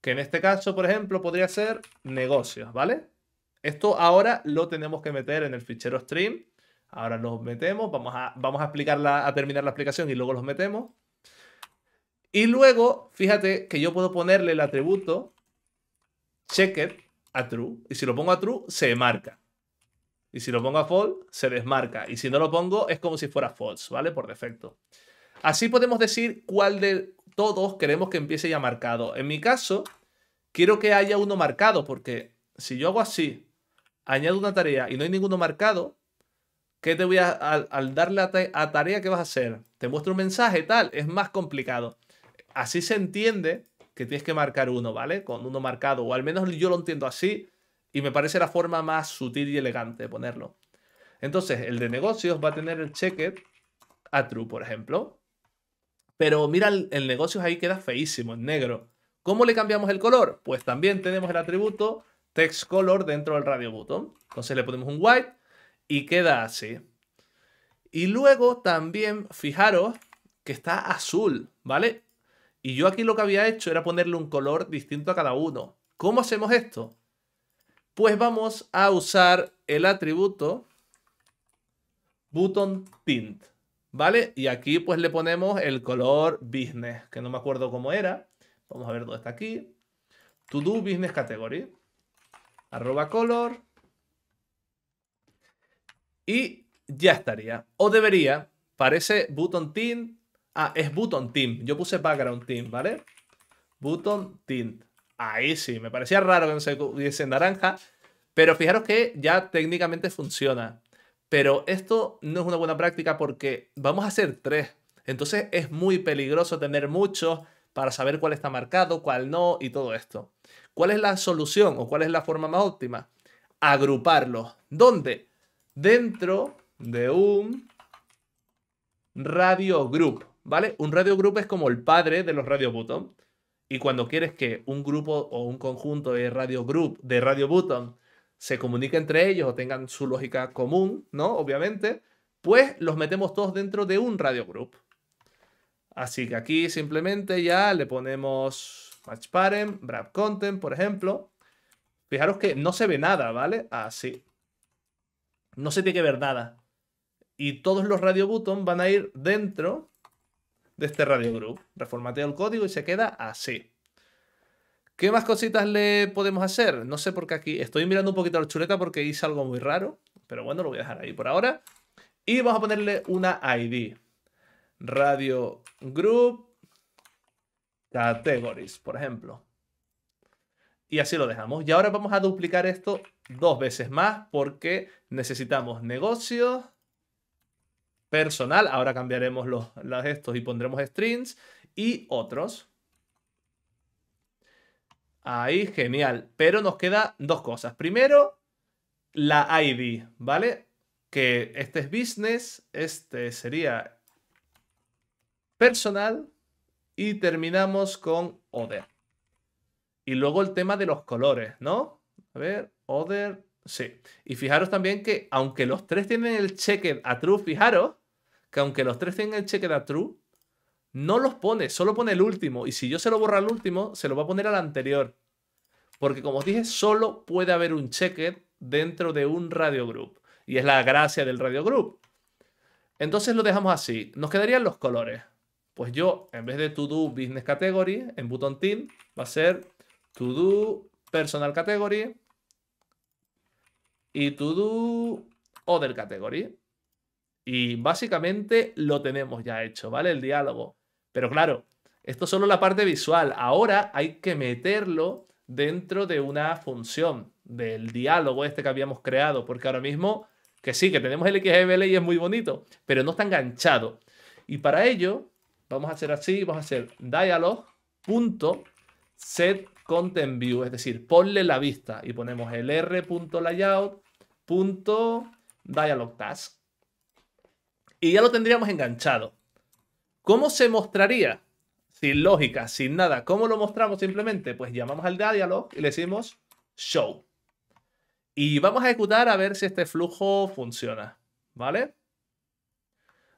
Que en este caso, por ejemplo, podría ser negocio. ¿vale? Esto ahora lo tenemos que meter en el fichero stream Ahora los metemos, vamos a, vamos a, explicar a terminar la explicación y luego los metemos. Y luego, fíjate que yo puedo ponerle el atributo checker a true. Y si lo pongo a true, se marca. Y si lo pongo a false, se desmarca. Y si no lo pongo, es como si fuera false, ¿vale? Por defecto. Así podemos decir cuál de todos queremos que empiece ya marcado. En mi caso, quiero que haya uno marcado, porque si yo hago así, añado una tarea y no hay ninguno marcado, ¿Qué te voy a, al, darle a, tarea, qué vas a hacer? Te muestro un mensaje, tal, es más complicado. Así se entiende que tienes que marcar uno, ¿vale? Con uno marcado, o al menos yo lo entiendo así, y me parece la forma más sutil y elegante de ponerlo. Entonces, el de negocios va a tener el checker a true, por ejemplo. Pero mira, el, el negocios ahí queda feísimo, en negro. ¿Cómo le cambiamos el color? Pues también tenemos el atributo text color dentro del radio button. Entonces le ponemos un white y queda así. Y luego también, fijaros que está azul, ¿vale? Y yo aquí lo que había hecho era ponerle un color distinto a cada uno. ¿Cómo hacemos esto? Pues vamos a usar el atributo button tint, ¿vale? Y aquí pues le ponemos el color business, que no me acuerdo cómo era. Vamos a ver dónde está aquí. To do business category. Arroba color. Y ya estaría. O debería. Parece Button Tint. Ah, es Button Tint. Yo puse Background Tint, ¿vale? Button Tint. Ahí sí, me parecía raro que no se en naranja. Pero fijaros que ya técnicamente funciona. Pero esto no es una buena práctica porque vamos a hacer tres. Entonces es muy peligroso tener muchos para saber cuál está marcado, cuál no y todo esto. ¿Cuál es la solución o cuál es la forma más óptima? Agruparlos. ¿Dónde? dentro de un radio group, ¿vale? Un radio group es como el padre de los radio button. Y cuando quieres que un grupo o un conjunto de radio group, de radio button, se comunique entre ellos o tengan su lógica común, ¿no? Obviamente, pues los metemos todos dentro de un radio group. Así que aquí simplemente ya le ponemos match parent, grab content, por ejemplo. Fijaros que no se ve nada, ¿vale? Así. No se tiene que ver nada. Y todos los radio button van a ir dentro de este radio group. Reformateo el código y se queda así. ¿Qué más cositas le podemos hacer? No sé por qué aquí. Estoy mirando un poquito la chuleta porque hice algo muy raro. Pero bueno, lo voy a dejar ahí por ahora. Y vamos a ponerle una ID. Radio Group Categories, por ejemplo. Y así lo dejamos. Y ahora vamos a duplicar esto dos veces más porque necesitamos negocio, personal, ahora cambiaremos los, estos y pondremos strings, y otros. Ahí, genial. Pero nos quedan dos cosas. Primero, la ID, ¿vale? Que este es business, este sería personal y terminamos con other. Y luego el tema de los colores, ¿no? A ver, Other, sí. Y fijaros también que aunque los tres tienen el cheque a true, fijaros que aunque los tres tienen el cheque a true, no los pone, solo pone el último. Y si yo se lo borro al último, se lo va a poner al anterior. Porque como os dije, solo puede haber un checker dentro de un radio group. Y es la gracia del radio group. Entonces lo dejamos así. Nos quedarían los colores. Pues yo, en vez de to do business category, en button team, va a ser to do personal category y to do other category. Y básicamente lo tenemos ya hecho, ¿vale? El diálogo. Pero claro, esto es solo la parte visual. Ahora hay que meterlo dentro de una función del diálogo este que habíamos creado, porque ahora mismo que sí, que tenemos el XML y es muy bonito, pero no está enganchado. Y para ello, vamos a hacer así, vamos a hacer dialog.setContentView, es decir, ponle la vista y ponemos el r.layout punto dialog task Y ya lo tendríamos enganchado. ¿Cómo se mostraría? Sin lógica, sin nada. ¿Cómo lo mostramos simplemente? Pues llamamos al dialog y le decimos show. Y vamos a ejecutar a ver si este flujo funciona. ¿Vale?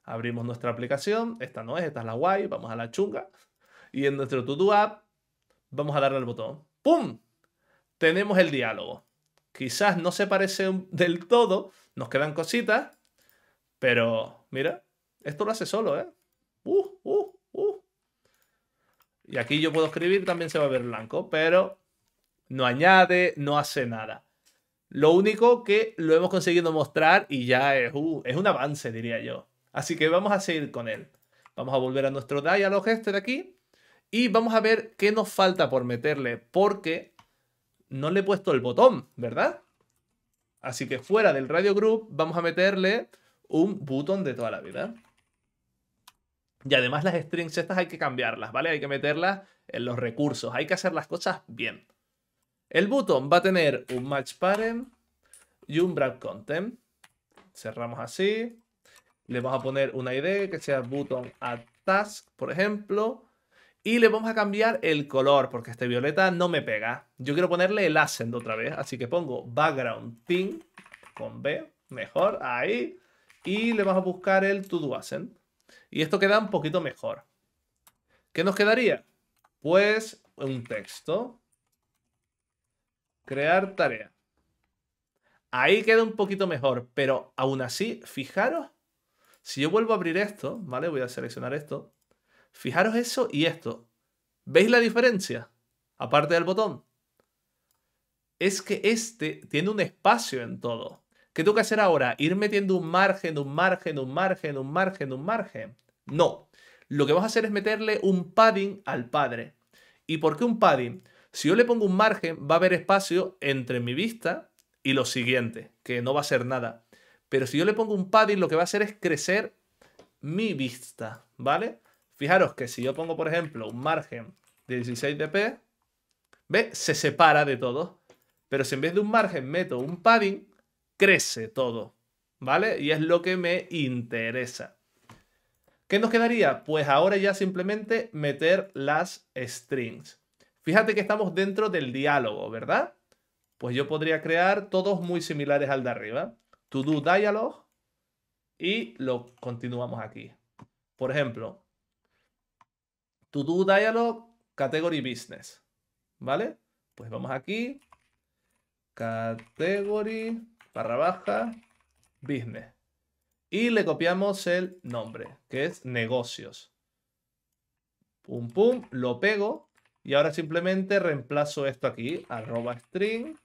Abrimos nuestra aplicación. Esta no es, esta es la guay. Vamos a la chunga. Y en nuestro to app vamos a darle al botón. ¡Pum! Tenemos el diálogo. Quizás no se parece del todo, nos quedan cositas, pero mira, esto lo hace solo, ¿eh? Uh, uh, uh. Y aquí yo puedo escribir, también se va a ver blanco, pero no añade, no hace nada. Lo único que lo hemos conseguido mostrar y ya es, uh, es un avance, diría yo. Así que vamos a seguir con él. Vamos a volver a nuestro dialog este de aquí y vamos a ver qué nos falta por meterle, porque no le he puesto el botón, ¿verdad? Así que fuera del radio group vamos a meterle un botón de toda la vida. Y además las strings estas hay que cambiarlas, ¿vale? Hay que meterlas en los recursos, hay que hacer las cosas bien. El botón va a tener un match parent y un brand content. Cerramos así. Le vamos a poner una ID que sea button at task, por ejemplo. Y le vamos a cambiar el color, porque este violeta no me pega. Yo quiero ponerle el ascend otra vez, así que pongo background thing con B, mejor, ahí. Y le vamos a buscar el to do ascend. Y esto queda un poquito mejor. ¿Qué nos quedaría? Pues un texto. Crear tarea. Ahí queda un poquito mejor, pero aún así, fijaros, si yo vuelvo a abrir esto, ¿vale? Voy a seleccionar esto. Fijaros eso y esto. ¿Veis la diferencia? Aparte del botón. Es que este tiene un espacio en todo. ¿Qué tengo que hacer ahora? ¿Ir metiendo un margen, un margen, un margen, un margen, un margen? No. Lo que vas a hacer es meterle un padding al padre. ¿Y por qué un padding? Si yo le pongo un margen, va a haber espacio entre mi vista y lo siguiente, que no va a ser nada. Pero si yo le pongo un padding, lo que va a hacer es crecer mi vista, ¿vale? Fijaros que si yo pongo, por ejemplo, un margen de 16 dp, ¿ve? Se separa de todo. Pero si en vez de un margen meto un padding, crece todo, ¿vale? Y es lo que me interesa. ¿Qué nos quedaría? Pues ahora ya simplemente meter las strings. Fíjate que estamos dentro del diálogo, ¿verdad? Pues yo podría crear todos muy similares al de arriba. To do dialog y lo continuamos aquí. Por ejemplo, To do dialog, category business. ¿Vale? Pues vamos aquí. Category, barra baja, business. Y le copiamos el nombre, que es negocios. Pum, pum, lo pego. Y ahora simplemente reemplazo esto aquí, arroba string,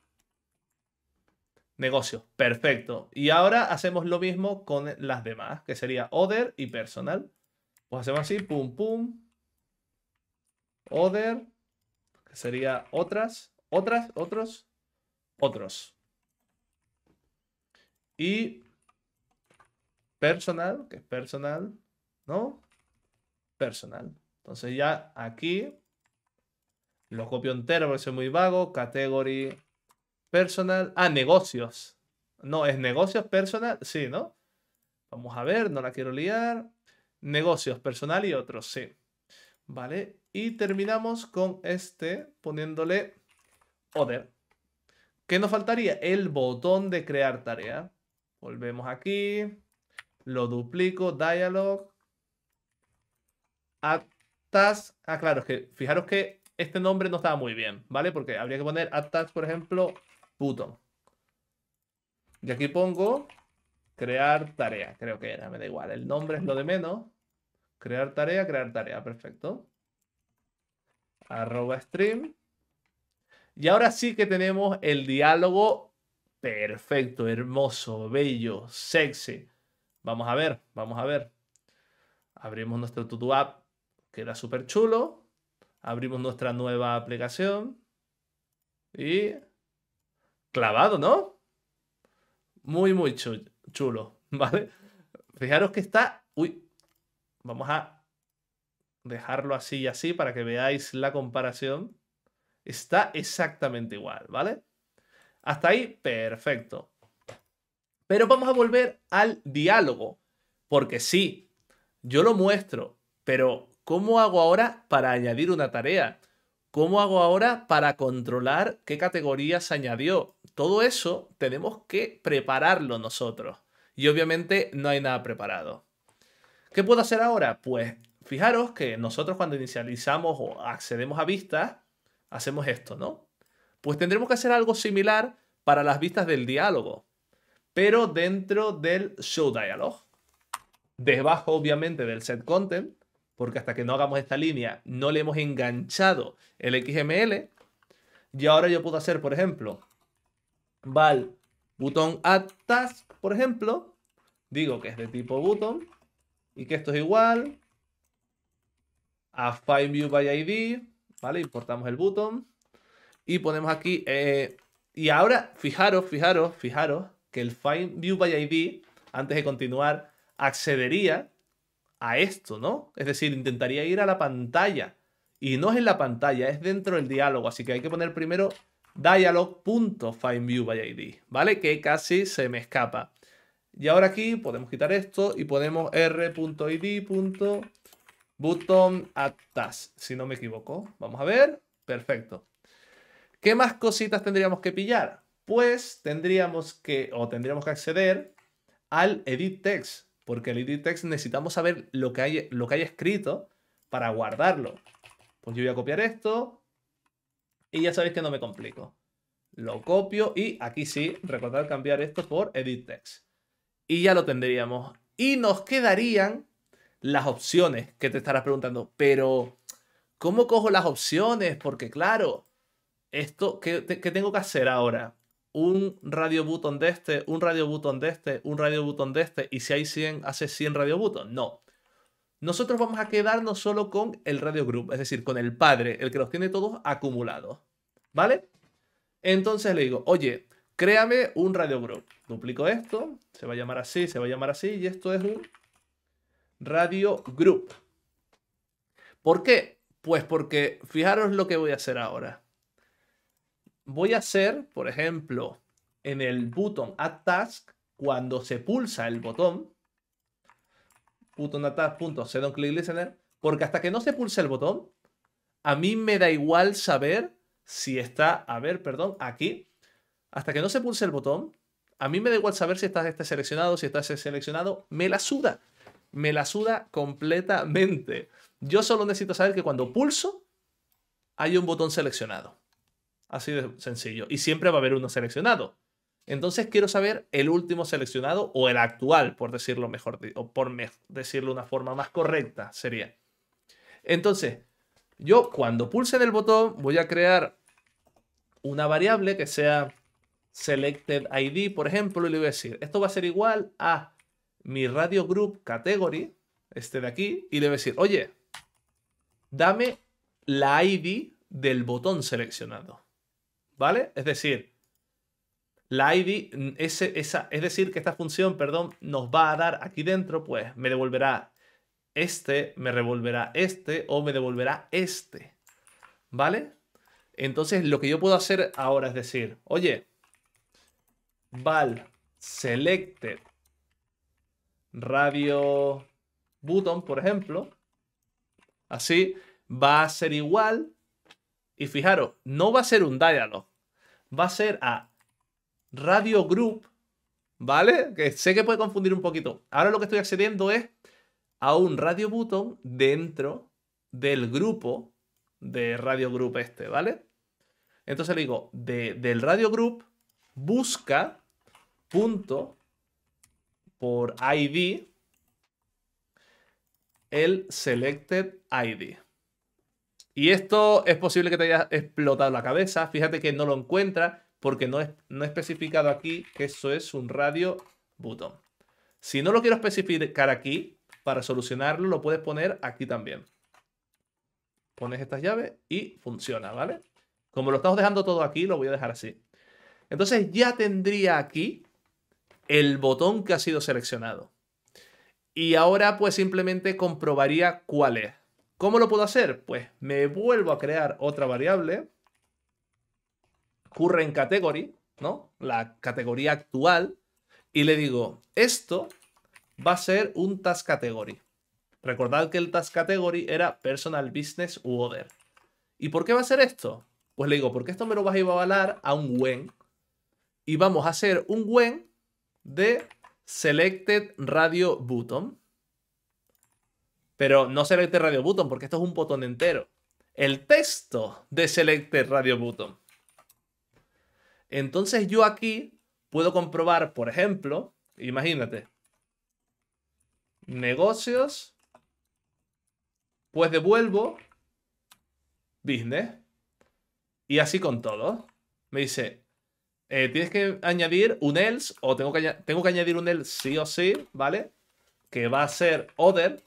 negocios. Perfecto. Y ahora hacemos lo mismo con las demás, que sería other y personal. Pues hacemos así, pum, pum, Other, que sería otras, otras, otros, otros. Y personal, que es personal, ¿no? Personal. Entonces ya aquí lo copio entero porque soy muy vago. Category, personal. Ah, negocios. No, es negocios personal. Sí, ¿no? Vamos a ver, no la quiero liar. Negocios, personal y otros, sí. ¿vale? Y terminamos con este poniéndole Other. ¿Qué nos faltaría? El botón de crear tarea. Volvemos aquí, lo duplico, dialog, add task. Ah, claro, que fijaros que este nombre no estaba muy bien, ¿vale? Porque habría que poner add task, por ejemplo, button. Y aquí pongo crear tarea, creo que era, me da igual, el nombre es lo de menos. Crear tarea, crear tarea, perfecto. Arroba stream. Y ahora sí que tenemos el diálogo perfecto, hermoso, bello, sexy. Vamos a ver, vamos a ver. Abrimos nuestro Tutu app, que era súper chulo. Abrimos nuestra nueva aplicación. Y... Clavado, ¿no? Muy, muy chulo, ¿vale? Fijaros que está... Uy, Vamos a dejarlo así y así para que veáis la comparación. Está exactamente igual, ¿vale? Hasta ahí, perfecto. Pero vamos a volver al diálogo, porque sí, yo lo muestro, pero ¿cómo hago ahora para añadir una tarea? ¿Cómo hago ahora para controlar qué categoría se añadió? Todo eso tenemos que prepararlo nosotros. Y obviamente no hay nada preparado. ¿Qué puedo hacer ahora? Pues fijaros que nosotros cuando inicializamos o accedemos a vistas, hacemos esto, ¿no? Pues tendremos que hacer algo similar para las vistas del diálogo, pero dentro del show dialog. Debajo, obviamente, del set content, porque hasta que no hagamos esta línea no le hemos enganchado el XML. Y ahora yo puedo hacer, por ejemplo, val botón, add por ejemplo, digo que es de tipo button, y que esto es igual a findViewById, by ¿vale? Importamos el botón y ponemos aquí, eh, y ahora fijaros, fijaros, fijaros que el findViewById, antes de continuar, accedería a esto, ¿no? Es decir, intentaría ir a la pantalla. Y no es en la pantalla, es dentro del diálogo. Así que hay que poner primero dialog.findViewById, ¿vale? Que casi se me escapa. Y ahora aquí podemos quitar esto y ponemos r.id. si no me equivoco. Vamos a ver. Perfecto. ¿Qué más cositas tendríamos que pillar? Pues tendríamos que, o tendríamos que acceder al edit text, porque el edit text necesitamos saber lo que hay, lo que hay escrito para guardarlo. Pues yo voy a copiar esto y ya sabéis que no me complico. Lo copio y aquí sí, recordad cambiar esto por edit text y ya lo tendríamos. Y nos quedarían las opciones que te estarás preguntando, pero ¿cómo cojo las opciones? Porque claro, esto, ¿qué, tengo que hacer ahora? Un radio button de este, un radio button de este, un radio button de este, y si hay 100, hace 100 radio buttons? No. Nosotros vamos a quedarnos solo con el radio group, es decir, con el padre, el que los tiene todos acumulados. ¿Vale? Entonces le digo, oye, Créame un radio group Duplico esto, se va a llamar así, se va a llamar así, y esto es un radio group ¿Por qué? Pues porque fijaros lo que voy a hacer ahora. Voy a hacer, por ejemplo, en el button add task, cuando se pulsa el botón, button at task, punto, click listener, porque hasta que no se pulse el botón, a mí me da igual saber si está, a ver, perdón, aquí, hasta que no se pulse el botón, a mí me da igual saber si estás este seleccionado, si estás seleccionado, me la suda. Me la suda completamente. Yo solo necesito saber que cuando pulso, hay un botón seleccionado. Así de sencillo. Y siempre va a haber uno seleccionado. Entonces quiero saber el último seleccionado o el actual, por decirlo mejor, o por decirlo de una forma más correcta sería. Entonces, yo cuando pulse del botón voy a crear una variable que sea selected ID, por ejemplo, y le voy a decir, esto va a ser igual a mi radio group category, este de aquí, y le voy a decir, oye, dame la ID del botón seleccionado. ¿Vale? Es decir, la ID, esa, es decir, que esta función, perdón, nos va a dar aquí dentro, pues me devolverá este, me revolverá este o me devolverá este. ¿Vale? Entonces, lo que yo puedo hacer ahora es decir, oye, val selected radio button, por ejemplo, así, va a ser igual. Y fijaros, no va a ser un dialog, va a ser a radio group, ¿vale? Que sé que puede confundir un poquito. Ahora lo que estoy accediendo es a un radio button dentro del grupo de radio group este, ¿vale? Entonces le digo, del radio group busca punto por ID el selected ID. Y esto es posible que te haya explotado la cabeza. Fíjate que no lo encuentra porque no, es, no he especificado aquí que eso es un radio button. Si no lo quiero especificar aquí, para solucionarlo lo puedes poner aquí también. Pones estas llaves y funciona, ¿vale? Como lo estamos dejando todo aquí, lo voy a dejar así. Entonces ya tendría aquí el botón que ha sido seleccionado. Y ahora pues simplemente comprobaría cuál es. ¿Cómo lo puedo hacer? Pues me vuelvo a crear otra variable, CurrenCategory, category, ¿no? La categoría actual, y le digo, esto va a ser un task category. Recordad que el task category era personal, business u other. ¿Y por qué va a ser esto? Pues le digo, porque esto me lo vas a ir a avalar a un when. Y vamos a hacer un when de selected radio button. Pero no selected radio button porque esto es un botón entero. El texto de selected radio button. Entonces yo aquí puedo comprobar, por ejemplo, imagínate, negocios, pues devuelvo business y así con todo. Me dice eh, tienes que añadir un else, o tengo que, tengo que añadir un else sí o sí, ¿vale? Que va a ser other,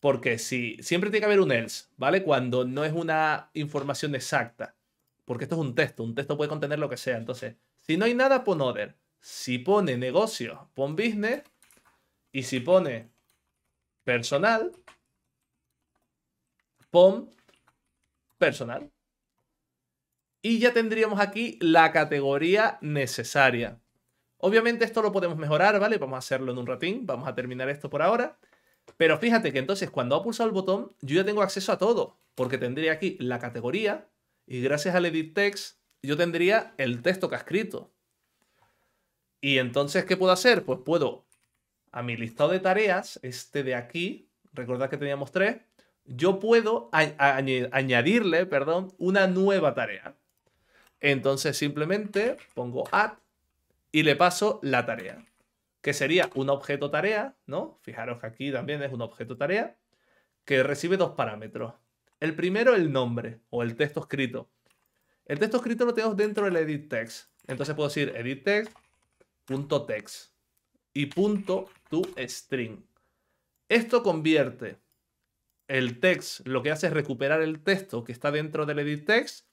porque si siempre tiene que haber un else, ¿vale? Cuando no es una información exacta, porque esto es un texto, un texto puede contener lo que sea. Entonces, si no hay nada, pon other. Si pone negocio, pon business. Y si pone personal, pon personal. Y ya tendríamos aquí la categoría necesaria. Obviamente esto lo podemos mejorar, ¿vale? Vamos a hacerlo en un ratín, vamos a terminar esto por ahora. Pero fíjate que entonces cuando ha pulsado el botón, yo ya tengo acceso a todo, porque tendría aquí la categoría y gracias al edit text yo tendría el texto que ha escrito. Y entonces, ¿qué puedo hacer? Pues puedo a mi listado de tareas, este de aquí, recordad que teníamos tres, yo puedo añadirle, perdón, una nueva tarea. Entonces simplemente pongo add y le paso la tarea, que sería un objeto tarea, ¿no? Fijaros que aquí también es un objeto tarea, que recibe dos parámetros. El primero, el nombre o el texto escrito. El texto escrito lo tengo dentro del edit text. Entonces puedo decir edit text, punto text y punto to string. Esto convierte el text, lo que hace es recuperar el texto que está dentro del edit text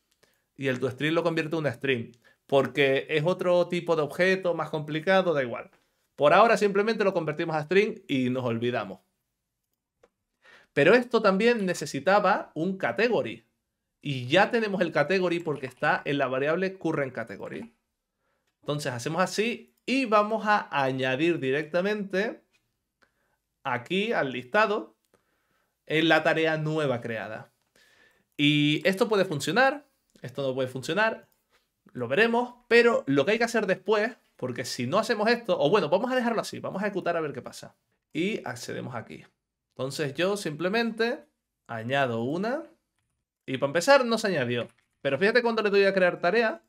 y el toString lo convierte en un string. Porque es otro tipo de objeto más complicado, da igual. Por ahora simplemente lo convertimos a string y nos olvidamos. Pero esto también necesitaba un category. Y ya tenemos el category porque está en la variable current category. Entonces hacemos así y vamos a añadir directamente aquí al listado en la tarea nueva creada. Y esto puede funcionar esto no puede funcionar, lo veremos, pero lo que hay que hacer después, porque si no hacemos esto, o bueno, vamos a dejarlo así, vamos a ejecutar a ver qué pasa. Y accedemos aquí. Entonces yo simplemente añado una, y para empezar no se añadió. Pero fíjate cuando le doy a crear tarea,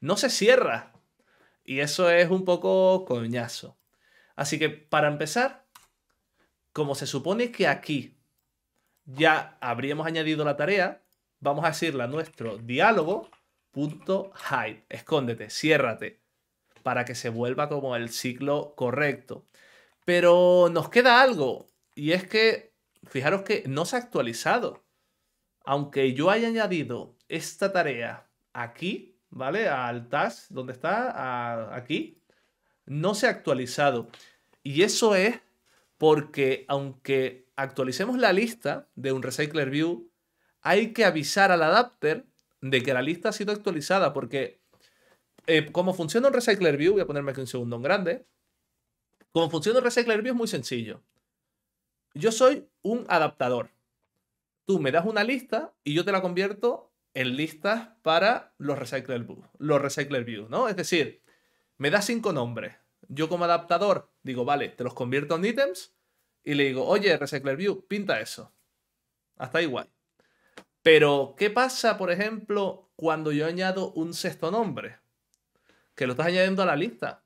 no se cierra. Y eso es un poco coñazo. Así que para empezar, como se supone que aquí ya habríamos añadido la tarea, vamos a decirle a nuestro diálogo, escóndete, ciérrate, para que se vuelva como el ciclo correcto. Pero nos queda algo, y es que, fijaros que no se ha actualizado. Aunque yo haya añadido esta tarea aquí, ¿vale? Al task, donde está, aquí, no se ha actualizado. Y eso es porque aunque actualicemos la lista de un Recycler View, hay que avisar al adapter de que la lista ha sido actualizada, porque eh, como funciona un Recycler View, voy a ponerme aquí un segundo grande, como funciona un Recycler es muy sencillo. Yo soy un adaptador. Tú me das una lista y yo te la convierto en listas para los Recycler ¿no? Es decir, me das cinco nombres. Yo como adaptador digo, vale, te los convierto en ítems y le digo, oye, Recycler View, pinta eso. Hasta igual. Pero, ¿qué pasa, por ejemplo, cuando yo añado un sexto nombre? Que lo estás añadiendo a la lista.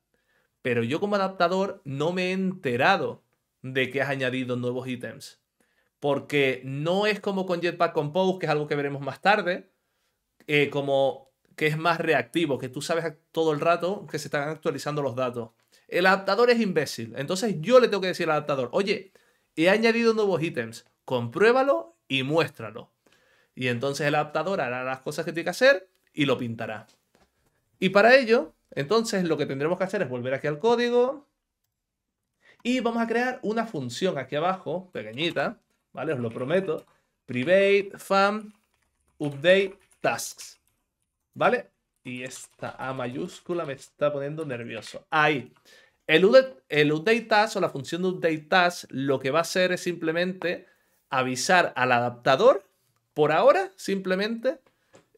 Pero yo como adaptador no me he enterado de que has añadido nuevos ítems. Porque no es como con Jetpack Compose, que es algo que veremos más tarde, eh, como que es más reactivo, que tú sabes todo el rato que se están actualizando los datos. El adaptador es imbécil. Entonces yo le tengo que decir al adaptador, oye, he añadido nuevos ítems, compruébalo y muéstralo. Y entonces el adaptador hará las cosas que tiene que hacer y lo pintará. Y para ello, entonces lo que tendremos que hacer es volver aquí al código y vamos a crear una función aquí abajo, pequeñita, ¿vale? Os lo prometo. Private fun update ¿vale? Y esta A mayúscula me está poniendo nervioso. Ahí. El, el update o la función de update lo que va a hacer es simplemente avisar al adaptador por ahora, simplemente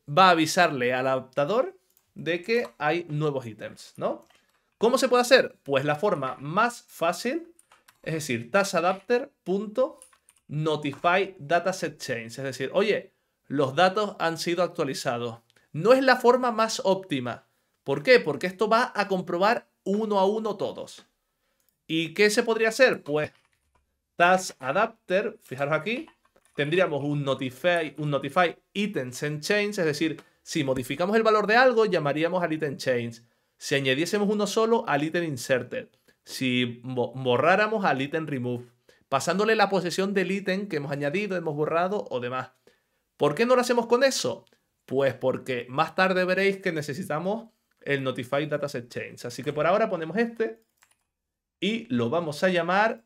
va a avisarle al adaptador de que hay nuevos ítems, ¿no? ¿Cómo se puede hacer? Pues la forma más fácil, es decir, tasadapter.notifydatasetchange es decir, oye, los datos han sido actualizados. No es la forma más óptima. ¿Por qué? Porque esto va a comprobar uno a uno todos. ¿Y qué se podría hacer? Pues taskadapter, fijaros aquí, tendríamos un notify, un notify items and change, es decir, si modificamos el valor de algo, llamaríamos al item change. Si añadiésemos uno solo, al item inserted. Si borráramos, al item remove. Pasándole la posesión del ítem que hemos añadido, hemos borrado o demás. ¿Por qué no lo hacemos con eso? Pues porque más tarde veréis que necesitamos el Notify Dataset Change. Así que por ahora ponemos este y lo vamos a llamar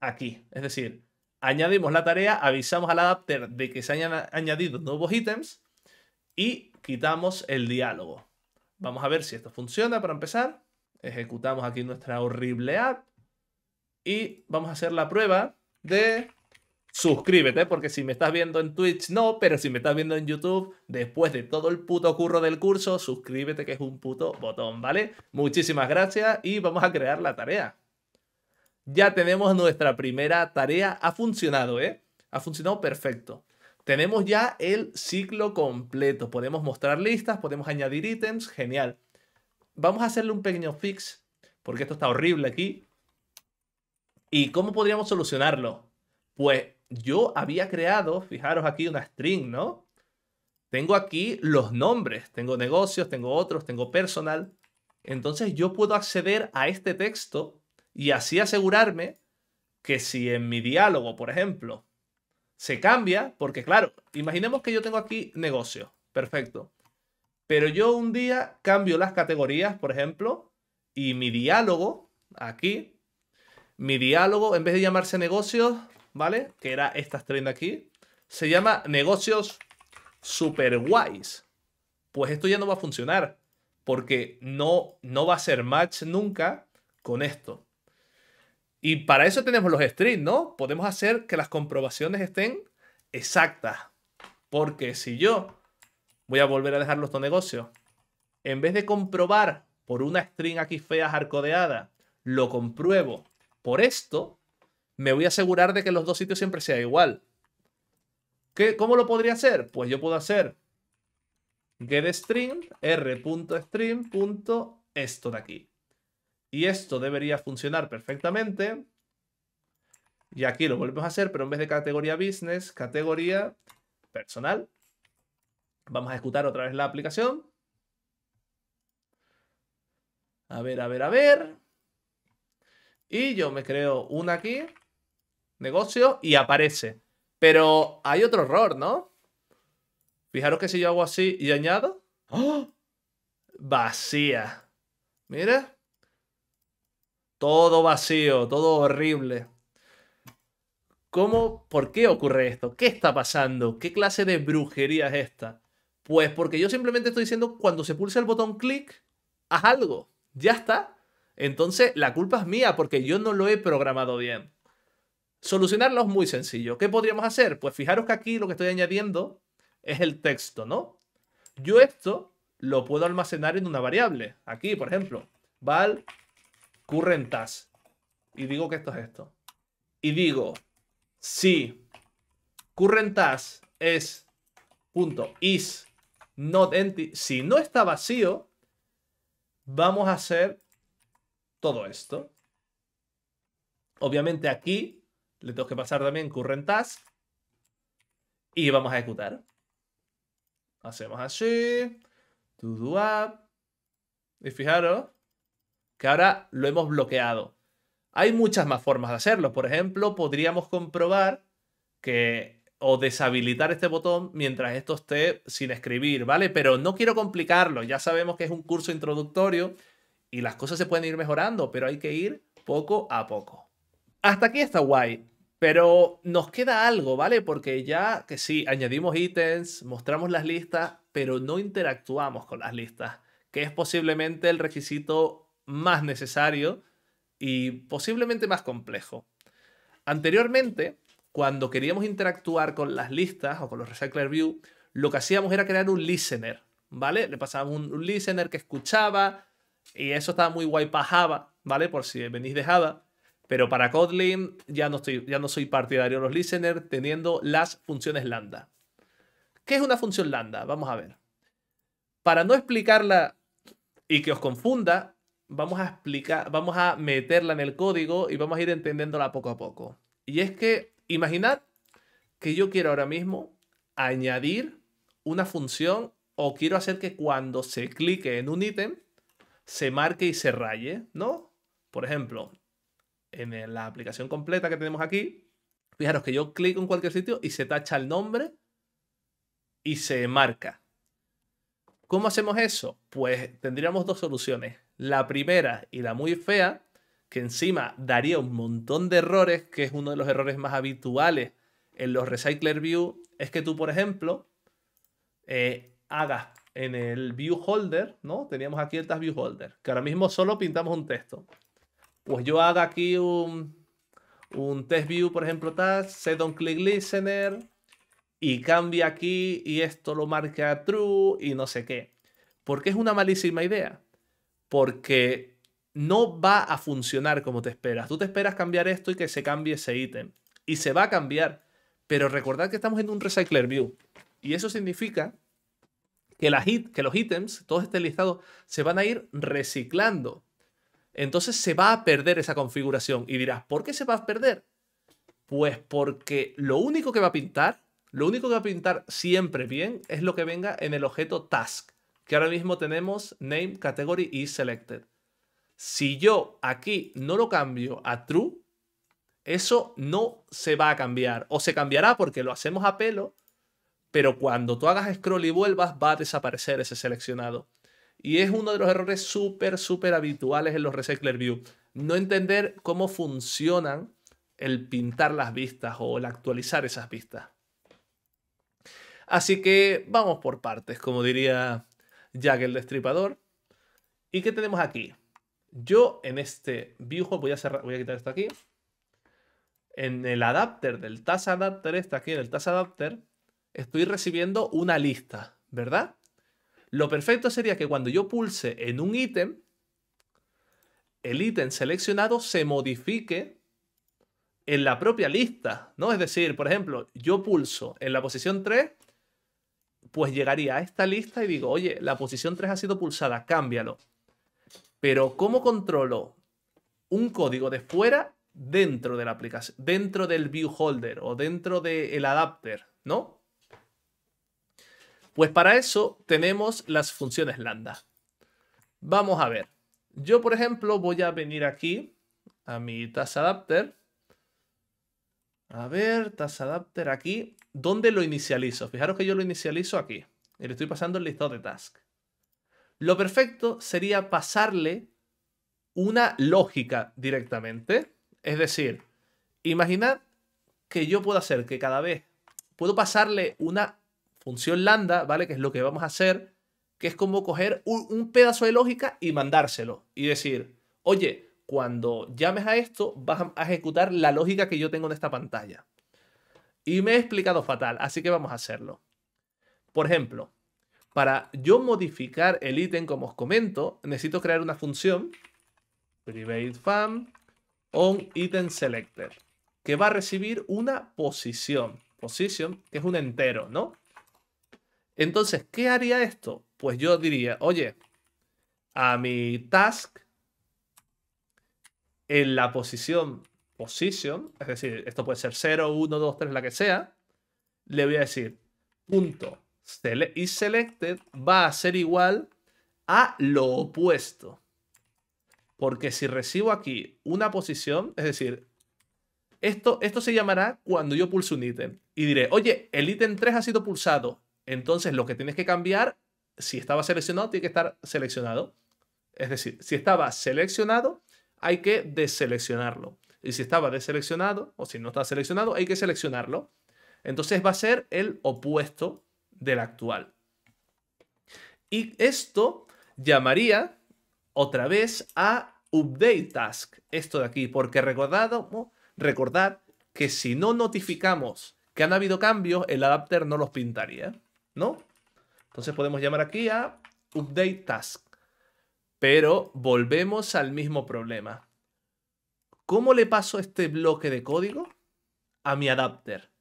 aquí. Es decir, añadimos la tarea, avisamos al adapter de que se hayan añadido nuevos ítems y quitamos el diálogo. Vamos a ver si esto funciona para empezar. Ejecutamos aquí nuestra horrible app y vamos a hacer la prueba de suscríbete, porque si me estás viendo en Twitch, no, pero si me estás viendo en YouTube, después de todo el puto curro del curso, suscríbete que es un puto botón, ¿vale? Muchísimas gracias y vamos a crear la tarea ya tenemos nuestra primera tarea. Ha funcionado, ¿eh? Ha funcionado perfecto. Tenemos ya el ciclo completo. Podemos mostrar listas, podemos añadir ítems. Genial. Vamos a hacerle un pequeño fix, porque esto está horrible aquí. ¿Y cómo podríamos solucionarlo? Pues yo había creado, fijaros aquí, una string, ¿no? Tengo aquí los nombres. Tengo negocios, tengo otros, tengo personal. Entonces yo puedo acceder a este texto y así asegurarme que si en mi diálogo, por ejemplo, se cambia, porque claro, imaginemos que yo tengo aquí negocio, perfecto, pero yo un día cambio las categorías, por ejemplo, y mi diálogo, aquí, mi diálogo, en vez de llamarse negocios, ¿vale? Que era esta estrella aquí, se llama negocios super guays. Pues esto ya no va a funcionar, porque no, no va a ser match nunca con esto. Y para eso tenemos los strings, ¿no? Podemos hacer que las comprobaciones estén exactas. Porque si yo voy a volver a dejar los dos negocios, en vez de comprobar por una string aquí fea arcodeada, lo compruebo por esto, me voy a asegurar de que los dos sitios siempre sea igual. ¿Cómo lo podría hacer? Pues yo puedo hacer getString r.string. esto de aquí. Y esto debería funcionar perfectamente. Y aquí lo volvemos a hacer, pero en vez de categoría business, categoría personal. Vamos a ejecutar otra vez la aplicación. A ver, a ver, a ver. Y yo me creo una aquí, negocio, y aparece. Pero hay otro error, ¿no? Fijaros que si yo hago así y añado... ¡Oh! Vacía. Mira todo vacío, todo horrible. ¿Cómo, por qué ocurre esto? ¿Qué está pasando? ¿Qué clase de brujería es esta? Pues porque yo simplemente estoy diciendo cuando se pulsa el botón clic, haz algo, ya está. Entonces la culpa es mía porque yo no lo he programado bien. Solucionarlo es muy sencillo. ¿Qué podríamos hacer? Pues fijaros que aquí lo que estoy añadiendo es el texto, ¿no? Yo esto lo puedo almacenar en una variable. Aquí, por ejemplo, val current Y digo que esto es esto. Y digo, si current es punto is not empty, si no está vacío, vamos a hacer todo esto. Obviamente aquí le tengo que pasar también current y vamos a ejecutar. Hacemos así, to do up. Y fijaros, que ahora lo hemos bloqueado. Hay muchas más formas de hacerlo. Por ejemplo, podríamos comprobar que o deshabilitar este botón mientras esto esté sin escribir, ¿vale? Pero no quiero complicarlo. Ya sabemos que es un curso introductorio y las cosas se pueden ir mejorando, pero hay que ir poco a poco. Hasta aquí está guay. Pero nos queda algo, ¿vale? Porque ya que sí, añadimos ítems, mostramos las listas, pero no interactuamos con las listas, que es posiblemente el requisito más necesario y posiblemente más complejo. Anteriormente, cuando queríamos interactuar con las listas o con los Recycler View, lo que hacíamos era crear un listener, ¿vale? Le pasábamos un, listener que escuchaba y eso estaba muy guay para Java, ¿vale? Por si venís de Java. Pero para Kotlin ya no, estoy, ya no soy partidario de los listeners teniendo las funciones lambda. ¿Qué es una función lambda? Vamos a ver. Para no explicarla y que os confunda, vamos a explicar, vamos a meterla en el código y vamos a ir entendiéndola poco a poco. Y es que, imaginad que yo quiero ahora mismo añadir una función o quiero hacer que cuando se clique en un ítem se marque y se raye, ¿no? Por ejemplo, en la aplicación completa que tenemos aquí, fijaros que yo clico en cualquier sitio y se tacha el nombre y se marca. ¿Cómo hacemos eso? Pues tendríamos dos soluciones la primera y la muy fea, que encima daría un montón de errores, que es uno de los errores más habituales en los Recycler View, es que tú, por ejemplo, eh, hagas en el View Holder, ¿no? Teníamos aquí el Task View Holder, que ahora mismo solo pintamos un texto. Pues yo haga aquí un, un test view, por ejemplo, task, set on click listener, y cambia aquí y esto lo marca true y no sé qué. Porque es una malísima idea porque no va a funcionar como te esperas. Tú te esperas cambiar esto y que se cambie ese ítem. Y se va a cambiar. Pero recordad que estamos en un Recycler View. Y eso significa que, los ítems, todo este listado, se van a ir reciclando. Entonces se va a perder esa configuración. Y dirás, ¿por qué se va a perder? Pues porque lo único que va a pintar, lo único que va a pintar siempre bien, es lo que venga en el objeto task que ahora mismo tenemos name, category y selected. Si yo aquí no lo cambio a true, eso no se va a cambiar. O se cambiará porque lo hacemos a pelo, pero cuando tú hagas scroll y vuelvas va a desaparecer ese seleccionado. Y es uno de los errores súper, súper habituales en los Recycler View. No entender cómo funcionan el pintar las vistas o el actualizar esas vistas. Así que vamos por partes, como diría que el Destripador. ¿Y qué tenemos aquí? Yo en este viewhole voy a, voy a quitar esto aquí. En el adapter del task adapter, está aquí en el task adapter, estoy recibiendo una lista, ¿verdad? Lo perfecto sería que cuando yo pulse en un ítem, el ítem seleccionado se modifique en la propia lista, ¿no? Es decir, por ejemplo, yo pulso en la posición 3 pues llegaría a esta lista y digo, oye, la posición 3 ha sido pulsada, cámbialo. Pero ¿cómo controlo un código de fuera dentro de la aplicación, dentro del view holder o dentro del adapter, ¿no? Pues para eso tenemos las funciones lambda. Vamos a ver. Yo, por ejemplo, voy a venir aquí a mi task adapter. A ver, task adapter aquí. ¿Dónde lo inicializo? Fijaros que yo lo inicializo aquí. le estoy pasando el listado de task. Lo perfecto sería pasarle una lógica directamente. Es decir, imaginad que yo puedo hacer que cada vez puedo pasarle una función lambda, ¿vale? Que es lo que vamos a hacer, que es como coger un, pedazo de lógica y mandárselo y decir, oye, cuando llames a esto, vas a ejecutar la lógica que yo tengo en esta pantalla. Y me he explicado fatal, así que vamos a hacerlo. Por ejemplo, para yo modificar el ítem, como os comento, necesito crear una función private fam que va a recibir una posición, position, que es un entero, ¿no? Entonces, ¿qué haría esto? Pues yo diría, oye, a mi task en la posición position, es decir, esto puede ser 0, 1, 2, 3, la que sea, le voy a decir punto y selected va a ser igual a lo opuesto. Porque si recibo aquí una posición, es decir, esto, esto se llamará cuando yo pulse un ítem. Y diré, oye, el ítem 3 ha sido pulsado. Entonces lo que tienes que cambiar, si estaba seleccionado, tiene que estar seleccionado. Es decir, si estaba seleccionado, hay que deseleccionarlo. Y si estaba deseleccionado o si no está seleccionado, hay que seleccionarlo. Entonces va a ser el opuesto del actual. Y esto llamaría otra vez a update task, esto de aquí, porque recordado, recordad que si no notificamos que han habido cambios, el adapter no los pintaría, ¿no? Entonces podemos llamar aquí a update task. Pero volvemos al mismo problema. ¿Cómo le paso este bloque de código a mi adapter?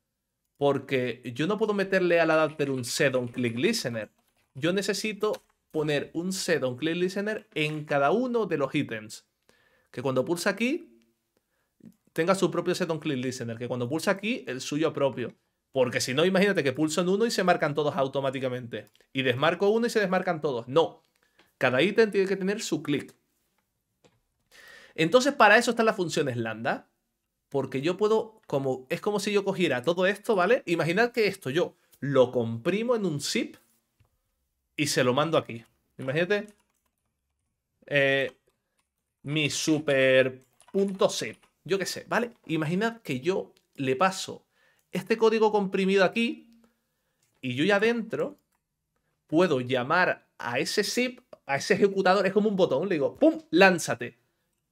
Porque yo no puedo meterle al adapter un set on click listener. Yo necesito poner un set on click listener en cada uno de los ítems. Que cuando pulsa aquí, tenga su propio set on click listener, que cuando pulsa aquí, el suyo propio. Porque si no, imagínate que pulso en uno y se marcan todos automáticamente. Y desmarco uno y se desmarcan todos. No. Cada ítem tiene que tener su click. Entonces, para eso están las funciones lambda, porque yo puedo, como es como si yo cogiera todo esto, ¿vale? Imaginad que esto yo lo comprimo en un zip y se lo mando aquí. Imagínate eh, mi super yo qué sé, ¿vale? Imaginad que yo le paso este código comprimido aquí y yo ya dentro puedo llamar a ese zip, a ese ejecutador, es como un botón, le digo, ¡pum! Lánzate.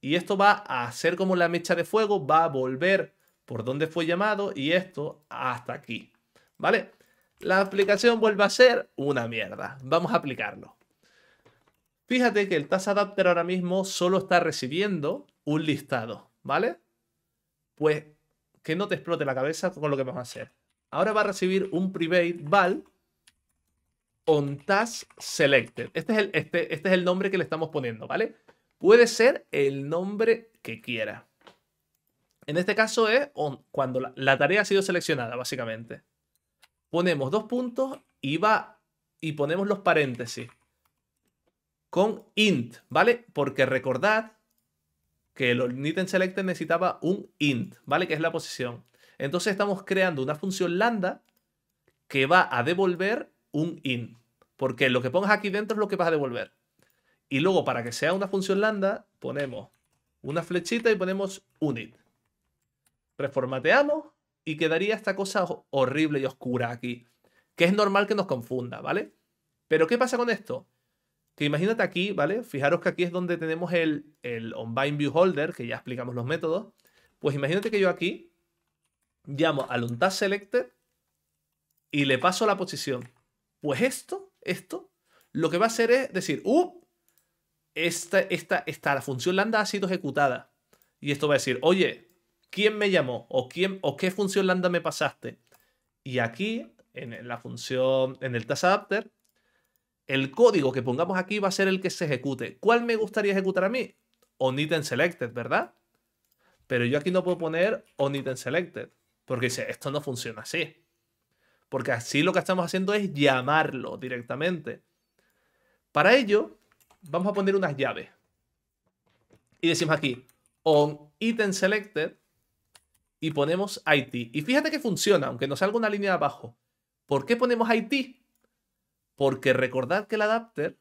Y esto va a ser como la mecha de fuego, va a volver por donde fue llamado y esto hasta aquí. ¿Vale? La aplicación vuelve a ser una mierda. Vamos a aplicarlo. Fíjate que el task adapter ahora mismo solo está recibiendo un listado, ¿vale? Pues que no te explote la cabeza con lo que vamos a hacer. Ahora va a recibir un private val on task selected. este es el este, este nombre que le estamos poniendo, ¿vale? Puede ser el nombre que quiera. En este caso es cuando la, tarea ha sido seleccionada, básicamente. Ponemos dos puntos y va y ponemos los paréntesis con int, ¿vale? Porque recordad que el item necesitaba un int, ¿vale? Que es la posición. Entonces estamos creando una función lambda que va a devolver un int, porque lo que pongas aquí dentro es lo que vas a devolver. Y luego, para que sea una función lambda, ponemos una flechita y ponemos unit. Reformateamos y quedaría esta cosa horrible y oscura aquí. Que es normal que nos confunda, ¿vale? Pero ¿qué pasa con esto? Que imagínate aquí, ¿vale? Fijaros que aquí es donde tenemos el, el onBindViewHolder, que ya explicamos los métodos. Pues imagínate que yo aquí llamo al unTaskSelected y le paso la posición. Pues esto, esto, lo que va a hacer es decir, ¡uh! esta, esta, la función lambda ha sido ejecutada. Y esto va a decir, oye, ¿quién me llamó? ¿O, quién, o qué función lambda me pasaste? Y aquí, en la función, en el task adapter, el código que pongamos aquí va a ser el que se ejecute. ¿Cuál me gustaría ejecutar a mí? On item selected, ¿verdad? Pero yo aquí no puedo poner on selected. Porque dice, esto no funciona así. Porque así lo que estamos haciendo es llamarlo directamente. Para ello, vamos a poner unas llaves. Y decimos aquí, on item selected, y ponemos IT. Y fíjate que funciona, aunque nos salga una línea de abajo. ¿Por qué ponemos IT? Porque recordad que el adapter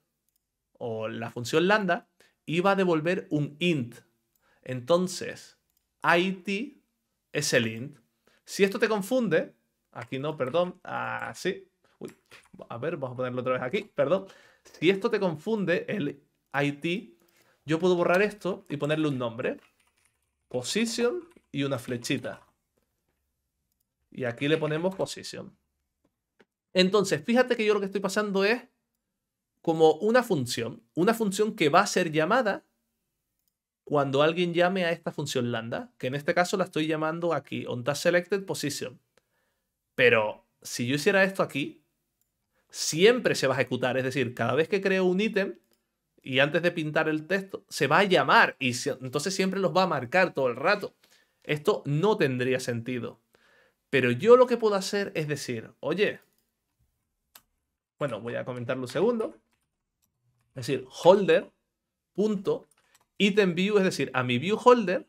o la función lambda iba a devolver un int. Entonces, IT es el int. Si esto te confunde, aquí no, perdón, así. Ah, Uy, a ver, vamos a ponerlo otra vez aquí, perdón. Si esto te confunde, el IT, yo puedo borrar esto y ponerle un nombre. Position y una flechita. Y aquí le ponemos position. Entonces, fíjate que yo lo que estoy pasando es como una función. Una función que va a ser llamada cuando alguien llame a esta función lambda, que en este caso la estoy llamando aquí, onTaskSelectedPosition. selected position. Pero si yo hiciera esto aquí, siempre se va a ejecutar. Es decir, cada vez que creo un ítem y antes de pintar el texto, se va a llamar y entonces siempre los va a marcar todo el rato. Esto no tendría sentido. Pero yo lo que puedo hacer es decir, oye, bueno, voy a comentarlo un segundo. Es decir, holder, punto, view, es decir, a mi view holder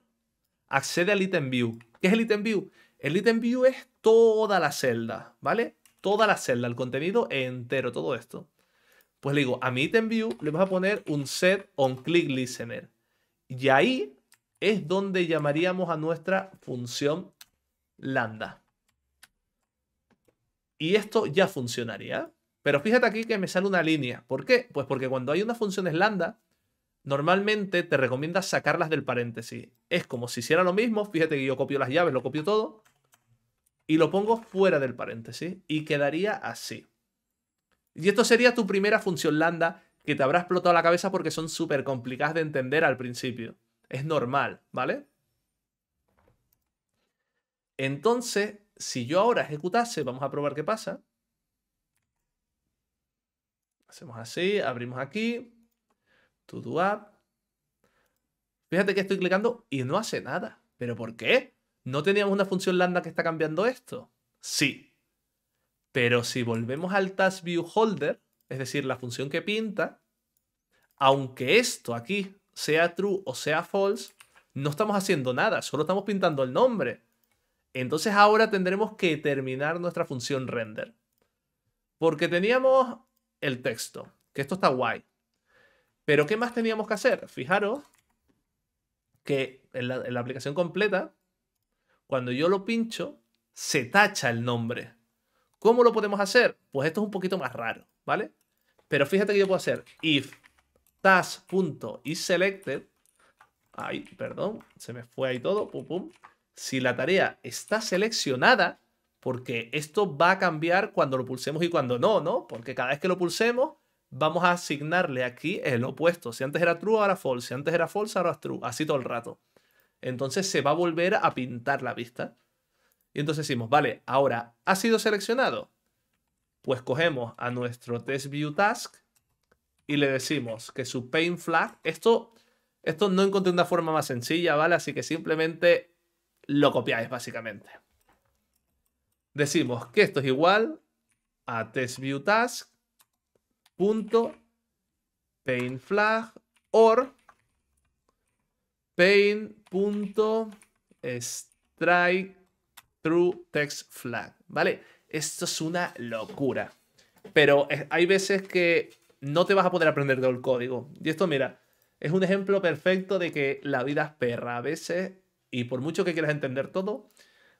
accede al item view. ¿Qué es el item view? El item view es toda la celda, ¿vale? toda la celda, el contenido entero, todo esto. Pues le digo, a mi item view le vamos a poner un set on click listener. Y ahí es donde llamaríamos a nuestra función lambda. Y esto ya funcionaría. Pero fíjate aquí que me sale una línea. ¿Por qué? Pues porque cuando hay unas funciones lambda, normalmente te recomienda sacarlas del paréntesis. Es como si hiciera lo mismo, fíjate que yo copio las llaves, lo copio todo, y lo pongo fuera del paréntesis y quedaría así. Y esto sería tu primera función lambda que te habrá explotado la cabeza porque son súper complicadas de entender al principio. Es normal, ¿vale? Entonces, si yo ahora ejecutase, vamos a probar qué pasa. Hacemos así, abrimos aquí, to do app. Fíjate que estoy clicando y no hace nada. ¿Pero por qué? ¿No teníamos una función lambda que está cambiando esto? Sí. Pero si volvemos al TaskViewHolder, es decir, la función que pinta, aunque esto aquí sea true o sea false, no estamos haciendo nada, solo estamos pintando el nombre. Entonces ahora tendremos que terminar nuestra función render. Porque teníamos el texto, que esto está guay. Pero ¿qué más teníamos que hacer? Fijaros que en la aplicación completa cuando yo lo pincho, se tacha el nombre. ¿Cómo lo podemos hacer? Pues esto es un poquito más raro, ¿vale? Pero fíjate que yo puedo hacer if task.isSelected. Ay, perdón, se me fue ahí todo. Pum, pum. Si la tarea está seleccionada, porque esto va a cambiar cuando lo pulsemos y cuando no, ¿no? Porque cada vez que lo pulsemos, vamos a asignarle aquí el opuesto. Si antes era true, ahora false. Si antes era false, ahora es true. Así todo el rato. Entonces se va a volver a pintar la vista. Y entonces decimos, vale, ahora ha sido seleccionado. Pues cogemos a nuestro test view task y le decimos que su paint flag, esto, esto no encontré una forma más sencilla, ¿vale? Así que simplemente lo copiáis básicamente. Decimos que esto es igual a test flag or Paint.strike true text flag, ¿vale? Esto es una locura. Pero hay veces que no te vas a poder aprender todo el código. Y esto, mira, es un ejemplo perfecto de que la vida es perra a veces y por mucho que quieras entender todo,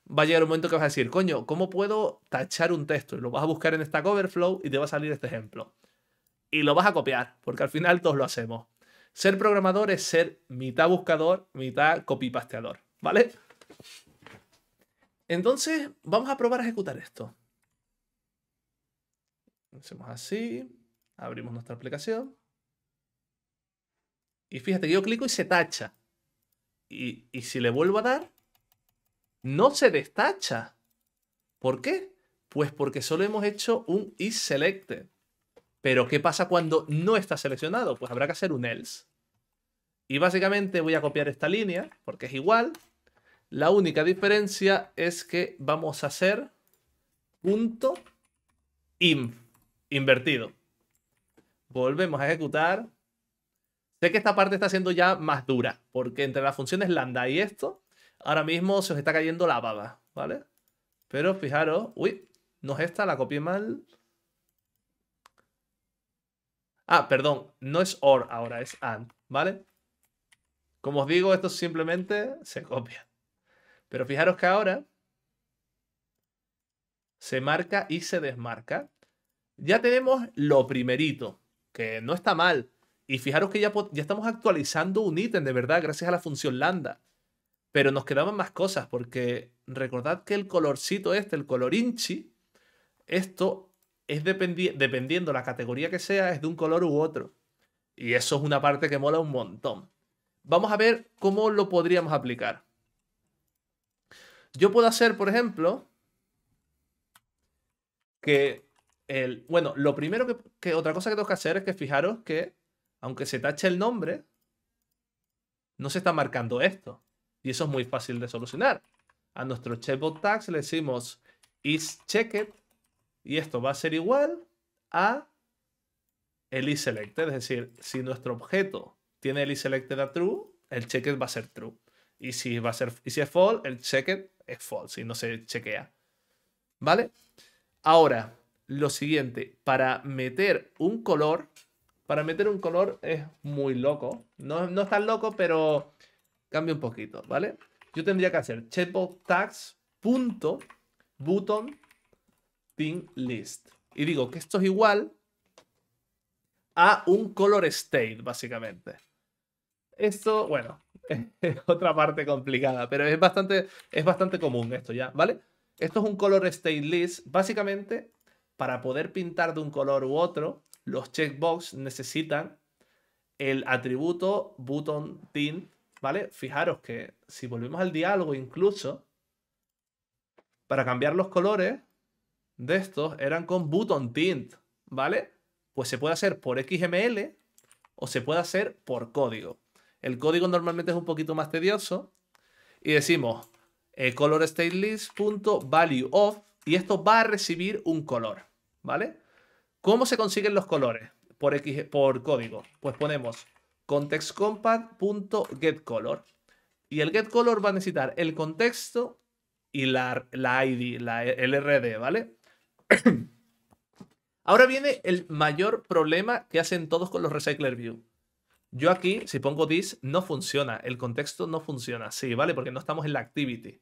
va a llegar un momento que vas a decir, coño, ¿cómo puedo tachar un texto? Y lo vas a buscar en Stack Overflow y te va a salir este ejemplo. Y lo vas a copiar, porque al final todos lo hacemos. Ser programador es ser mitad buscador, mitad copypasteador, ¿vale? Entonces, vamos a probar a ejecutar esto. Hacemos así, abrimos nuestra aplicación. Y fíjate que yo clico y se tacha. Y, si le vuelvo a dar, no se destacha. ¿Por qué? Pues porque solo hemos hecho un isSelected. Pero ¿qué pasa cuando no está seleccionado? Pues habrá que hacer un else. Y básicamente voy a copiar esta línea, porque es igual. La única diferencia es que vamos a hacer punto inf, invertido. Volvemos a ejecutar. Sé que esta parte está siendo ya más dura, porque entre las funciones lambda y esto, ahora mismo se os está cayendo la baba, ¿vale? Pero fijaros, uy, es esta la copié mal. Ah, perdón, no es or ahora, es and, ¿vale? Como os digo, esto simplemente se copia. Pero fijaros que ahora se marca y se desmarca. Ya tenemos lo primerito, que no está mal. Y fijaros que ya, ya estamos actualizando un ítem de verdad gracias a la función lambda. Pero nos quedaban más cosas porque recordad que el colorcito este, el color inchi, esto es dependiendo la categoría que sea, es de un color u otro. Y eso es una parte que mola un montón. Vamos a ver cómo lo podríamos aplicar. Yo puedo hacer, por ejemplo, que el... Bueno, lo primero que, otra cosa que tengo que hacer es que fijaros que, aunque se tache el nombre, no se está marcando esto. Y eso es muy fácil de solucionar. A nuestro checkbox tags le decimos is checked y esto va a ser igual a el iSelected, es decir, si nuestro objeto tiene el iSelected a true, el checked va a ser true. Y si, va a ser, si es false, el checked es false y no se chequea. ¿Vale? Ahora, lo siguiente, para meter un color, para meter un color es muy loco. No, es tan loco, pero cambia un poquito, ¿vale? Yo tendría que hacer checkbox button list. Y digo que esto es igual a un color state, básicamente. Esto, bueno, es otra parte complicada, pero es bastante, es bastante común esto ya, ¿vale? Esto es un color state list. Básicamente, para poder pintar de un color u otro, los checkbox necesitan el atributo button tint, ¿vale? Fijaros que si volvemos al diálogo incluso, para cambiar los colores, de estos eran con button tint, ¿vale? Pues se puede hacer por XML o se puede hacer por código. El código normalmente es un poquito más tedioso y decimos eh, color value y esto va a recibir un color, ¿vale? ¿Cómo se consiguen los colores por, por código? Pues ponemos contextCompat.getColor y el getColor va a necesitar el contexto y la, la ID, la LRD, ¿vale? Ahora viene el mayor problema que hacen todos con los Recycler View. Yo aquí, si pongo this, no funciona. El contexto no funciona. Sí, ¿vale? Porque no estamos en la activity.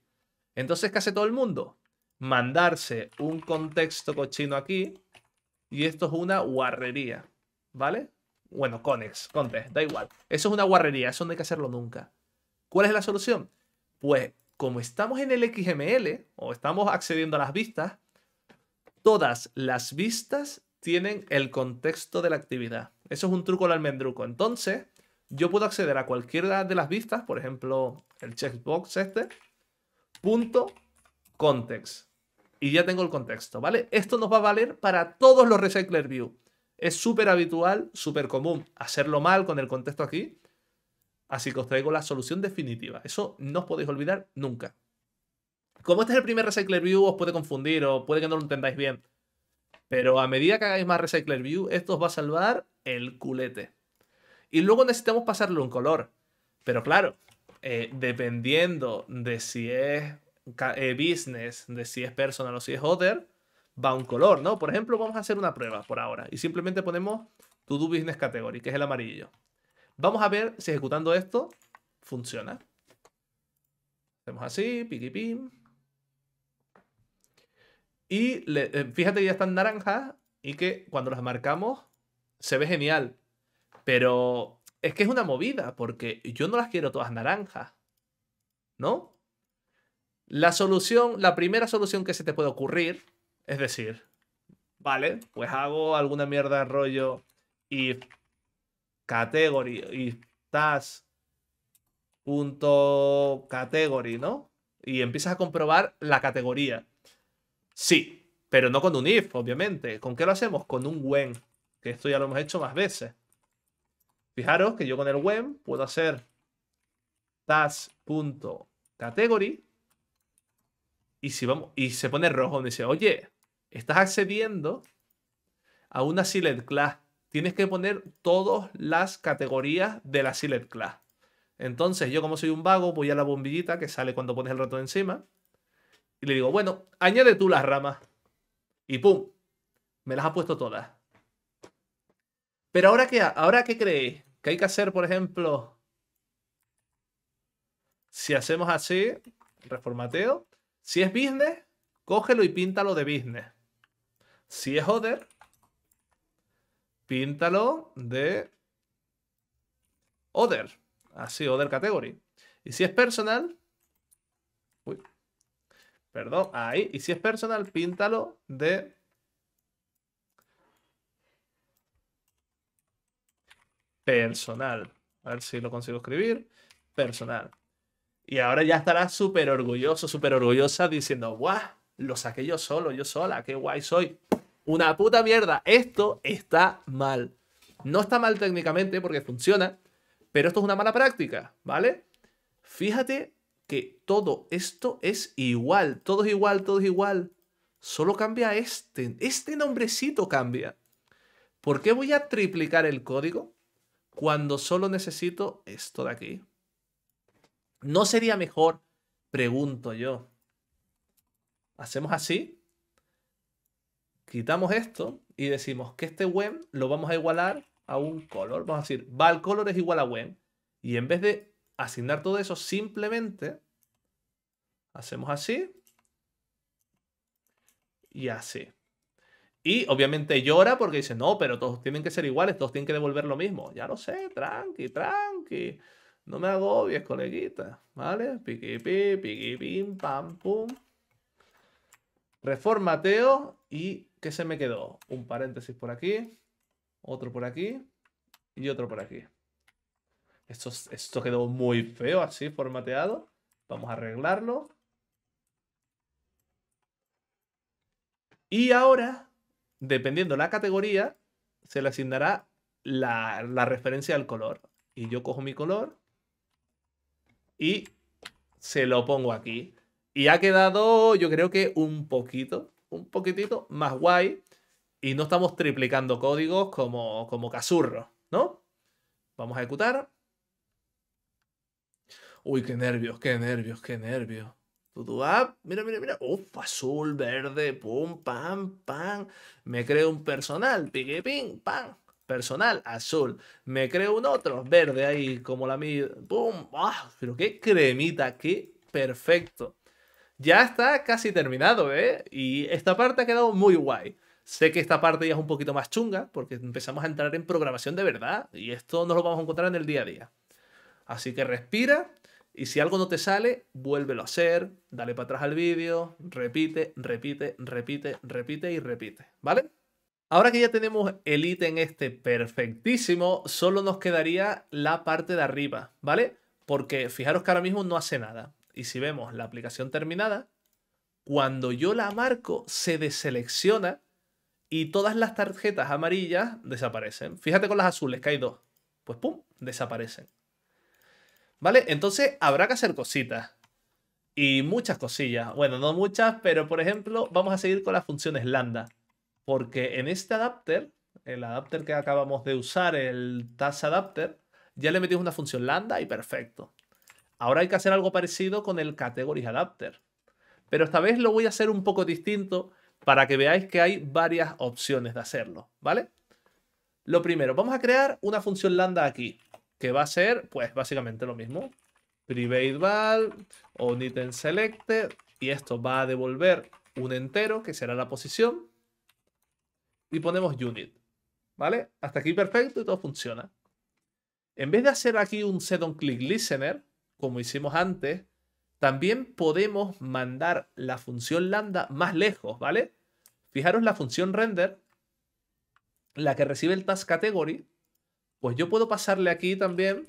Entonces, ¿qué hace todo el mundo? Mandarse un contexto cochino aquí. Y esto es una guarrería. ¿Vale? Bueno, conex, context, da igual. Eso es una guarrería, eso no hay que hacerlo nunca. ¿Cuál es la solución? Pues, como estamos en el XML, o estamos accediendo a las vistas, todas las vistas tienen el contexto de la actividad. Eso es un truco del almendruco. Entonces, yo puedo acceder a cualquiera de las vistas, por ejemplo, el checkbox este, punto context. Y ya tengo el contexto, ¿vale? Esto nos va a valer para todos los Recycler View. Es súper habitual, súper común hacerlo mal con el contexto aquí. Así que os traigo la solución definitiva. Eso no os podéis olvidar nunca como este es el primer Recycler View, os puede confundir o puede que no lo entendáis bien. Pero a medida que hagáis más Recycler View, esto os va a salvar el culete. Y luego necesitamos pasarle un color. Pero claro, eh, dependiendo de si es eh, business, de si es personal o si es other, va un color, ¿no? Por ejemplo, vamos a hacer una prueba por ahora. Y simplemente ponemos to do business category, que es el amarillo. Vamos a ver si ejecutando esto funciona. Hacemos así, piqui pim. Y eh, fíjate que ya están naranjas y que cuando las marcamos se ve genial. Pero es que es una movida, porque yo no las quiero todas naranjas. ¿No? La solución, la primera solución que se te puede ocurrir, es decir, vale, pues hago alguna mierda rollo y category y tas punto category, ¿no? Y empiezas a comprobar la categoría. Sí, pero no con un if, obviamente. ¿Con qué lo hacemos? Con un when, que esto ya lo hemos hecho más veces. Fijaros que yo con el when puedo hacer task.category y si vamos y se pone rojo donde dice, "Oye, estás accediendo a una select class. Tienes que poner todas las categorías de la select class." Entonces, yo como soy un vago, voy a la bombillita que sale cuando pones el ratón encima y le digo, bueno, añade tú las ramas. Y pum, me las ha puesto todas. Pero ahora qué, ahora qué creéis? ¿Qué hay que hacer, por ejemplo? Si hacemos así, reformateo. Si es business, cógelo y píntalo de business. Si es other, píntalo de other. Así, other category. Y si es personal, Perdón, ahí. Y si es personal, píntalo de... Personal. A ver si lo consigo escribir. Personal. Y ahora ya estará súper orgulloso, súper orgullosa diciendo, ¡guau! Lo saqué yo solo, yo sola, qué guay soy. Una puta mierda. Esto está mal. No está mal técnicamente porque funciona, pero esto es una mala práctica, ¿vale? Fíjate que todo esto es igual, todo es igual, todo es igual. Solo cambia este, este nombrecito cambia. ¿Por qué voy a triplicar el código cuando solo necesito esto de aquí? ¿No sería mejor, pregunto yo, hacemos así, quitamos esto y decimos que este web lo vamos a igualar a un color. Vamos a decir, val color es igual a web Y en vez de asignar todo eso, simplemente hacemos así y así. Y obviamente llora porque dice, no, pero todos tienen que ser iguales, todos tienen que devolver lo mismo. Ya lo sé, tranqui, tranqui. No me agobies, coleguita. ¿Vale? Piqui, pi, piqui, pim, pam, pum. Reformateo y ¿qué se me quedó? Un paréntesis por aquí, otro por aquí y otro por aquí. Esto, quedó muy feo así, formateado. Vamos a arreglarlo. Y ahora, dependiendo la categoría, se le asignará la, la referencia al color. Y yo cojo mi color y se lo pongo aquí. Y ha quedado, yo creo que un poquito, un poquitito más guay. Y no estamos triplicando códigos como, como casurro, ¿no? Vamos a ejecutar. Uy, qué nervios, qué nervios, qué nervios. tú ah, mira, mira, mira. Uf, azul, verde, pum, pam, pam. Me creo un personal, pique, ping, pam. Personal, azul. Me creo un otro, verde ahí, como la mía. Pum, ah, pero qué cremita, qué perfecto. Ya está casi terminado, ¿eh? Y esta parte ha quedado muy guay. Sé que esta parte ya es un poquito más chunga, porque empezamos a entrar en programación de verdad, y esto nos lo vamos a encontrar en el día a día. Así que respira y si algo no te sale, vuélvelo a hacer, dale para atrás al vídeo, repite, repite, repite, repite y repite, ¿vale? Ahora que ya tenemos el ítem este perfectísimo, solo nos quedaría la parte de arriba, ¿vale? Porque fijaros que ahora mismo no hace nada. Y si vemos la aplicación terminada, cuando yo la marco se deselecciona y todas las tarjetas amarillas desaparecen. Fíjate con las azules, que hay dos. Pues pum, desaparecen. ¿Vale? Entonces habrá que hacer cositas. Y muchas cosillas. Bueno, no muchas, pero por ejemplo, vamos a seguir con las funciones lambda. Porque en este adapter, el adapter que acabamos de usar, el task adapter, ya le metimos una función lambda y perfecto. Ahora hay que hacer algo parecido con el categories adapter. Pero esta vez lo voy a hacer un poco distinto para que veáis que hay varias opciones de hacerlo, ¿vale? Lo primero, vamos a crear una función lambda aquí que va a ser, pues, básicamente lo mismo. Private val, unit selected, y esto va a devolver un entero, que será la posición, y ponemos unit, ¿vale? Hasta aquí perfecto y todo funciona. En vez de hacer aquí un set on click listener, como hicimos antes, también podemos mandar la función lambda más lejos, ¿vale? Fijaros la función render, la que recibe el task category, pues yo puedo pasarle aquí también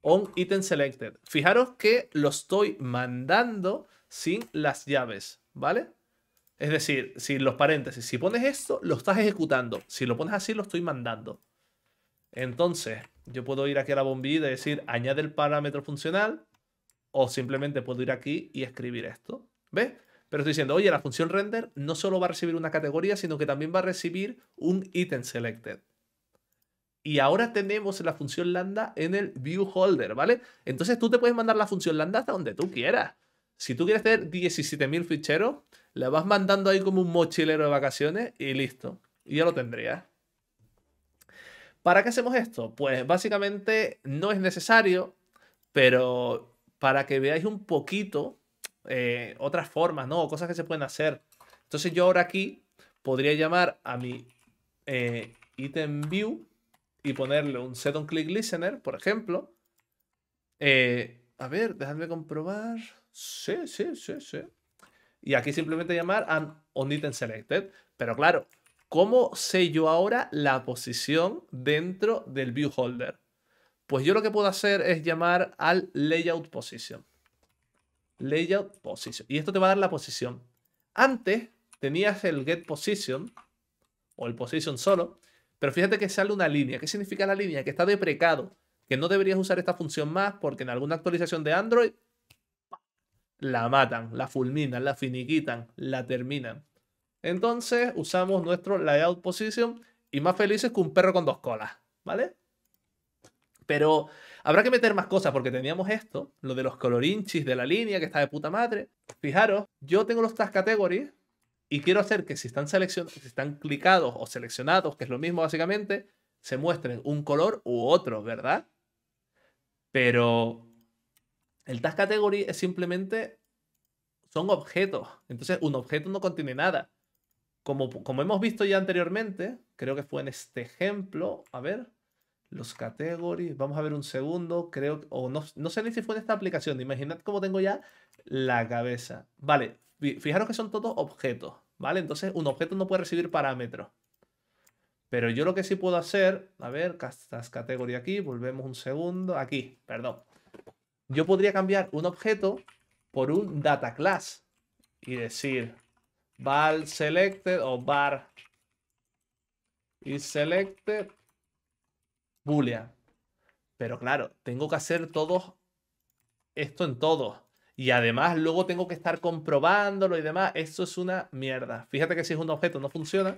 on item selected. Fijaros que lo estoy mandando sin las llaves, ¿vale? Es decir, sin los paréntesis. Si pones esto, lo estás ejecutando. Si lo pones así, lo estoy mandando. Entonces, yo puedo ir aquí a la bombilla y decir añade el parámetro funcional o simplemente puedo ir aquí y escribir esto. ¿Ves? Pero estoy diciendo, oye, la función render no solo va a recibir una categoría, sino que también va a recibir un item selected y ahora tenemos la función lambda en el viewholder, ¿vale? Entonces tú te puedes mandar la función lambda hasta donde tú quieras. Si tú quieres tener 17.000 ficheros, le vas mandando ahí como un mochilero de vacaciones y listo. Y ya lo tendrías. ¿Para qué hacemos esto? Pues básicamente no es necesario, pero para que veáis un poquito eh, otras formas, ¿no? O cosas que se pueden hacer. Entonces yo ahora aquí podría llamar a mi eh, item view y ponerle un set on click listener, por ejemplo. Eh, a ver, dejadme comprobar. Sí, sí, sí, sí. Y aquí simplemente llamar an and selected. Pero claro, ¿cómo sé yo ahora la posición dentro del viewholder? Pues yo lo que puedo hacer es llamar al layout position. Layout position. Y esto te va a dar la posición. Antes tenías el get position o el position solo pero fíjate que sale una línea. ¿Qué significa la línea? Que está deprecado, que no deberías usar esta función más porque en alguna actualización de Android la matan, la fulminan, la finiquitan, la terminan. Entonces usamos nuestro layout position y más felices que un perro con dos colas, ¿vale? Pero habrá que meter más cosas porque teníamos esto, lo de los colorinchis de la línea que está de puta madre. Fijaros, yo tengo los task categories y quiero hacer que si están, seleccionados, están clicados o seleccionados, que es lo mismo básicamente, se muestren un color u otro, ¿verdad? Pero el task category es simplemente, son objetos. Entonces un objeto no contiene nada. Como, como hemos visto ya anteriormente, creo que fue en este ejemplo, a ver, los categories, vamos a ver un segundo, creo, o no, no sé ni si fue en esta aplicación, imaginad cómo tengo ya la cabeza. Vale, fijaros que son todos objetos. ¿vale? Entonces un objeto no puede recibir parámetros. Pero yo lo que sí puedo hacer, a ver, estas categoría aquí, volvemos un segundo, aquí, perdón. Yo podría cambiar un objeto por un data class y decir val selected o bar y selected boolean. Pero claro, tengo que hacer todo esto en todo y además luego tengo que estar comprobándolo y demás. Esto es una mierda. Fíjate que si es un objeto no funciona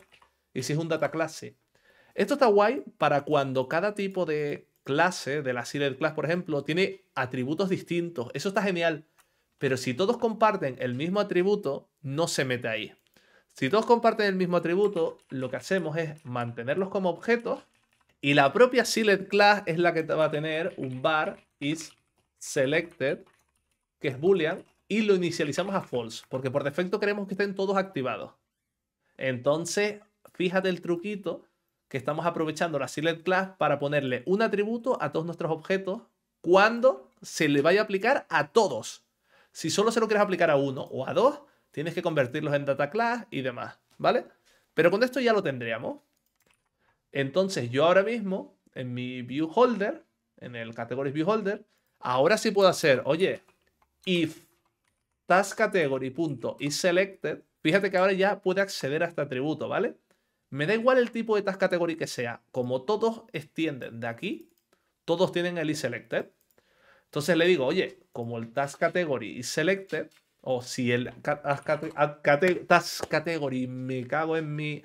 y si es un data clase. Esto está guay para cuando cada tipo de clase, de la Sealed Class, por ejemplo, tiene atributos distintos. Eso está genial. Pero si todos comparten el mismo atributo, no se mete ahí. Si todos comparten el mismo atributo, lo que hacemos es mantenerlos como objetos y la propia Sealed Class es la que va a tener un bar is selected que es boolean, y lo inicializamos a false, porque por defecto queremos que estén todos activados. Entonces, fíjate el truquito que estamos aprovechando la select Class para ponerle un atributo a todos nuestros objetos cuando se le vaya a aplicar a todos. Si solo se lo quieres aplicar a uno o a dos, tienes que convertirlos en data class y demás, ¿vale? Pero con esto ya lo tendríamos. Entonces yo ahora mismo, en mi view holder, en el categories view holder, ahora sí puedo hacer, oye, if task fíjate que ahora ya puede acceder a este atributo, ¿vale? Me da igual el tipo de task category que sea, como todos extienden de aquí, todos tienen el iSelected. Entonces le digo, oye, como el task category is selected, o si el task category me cago en mi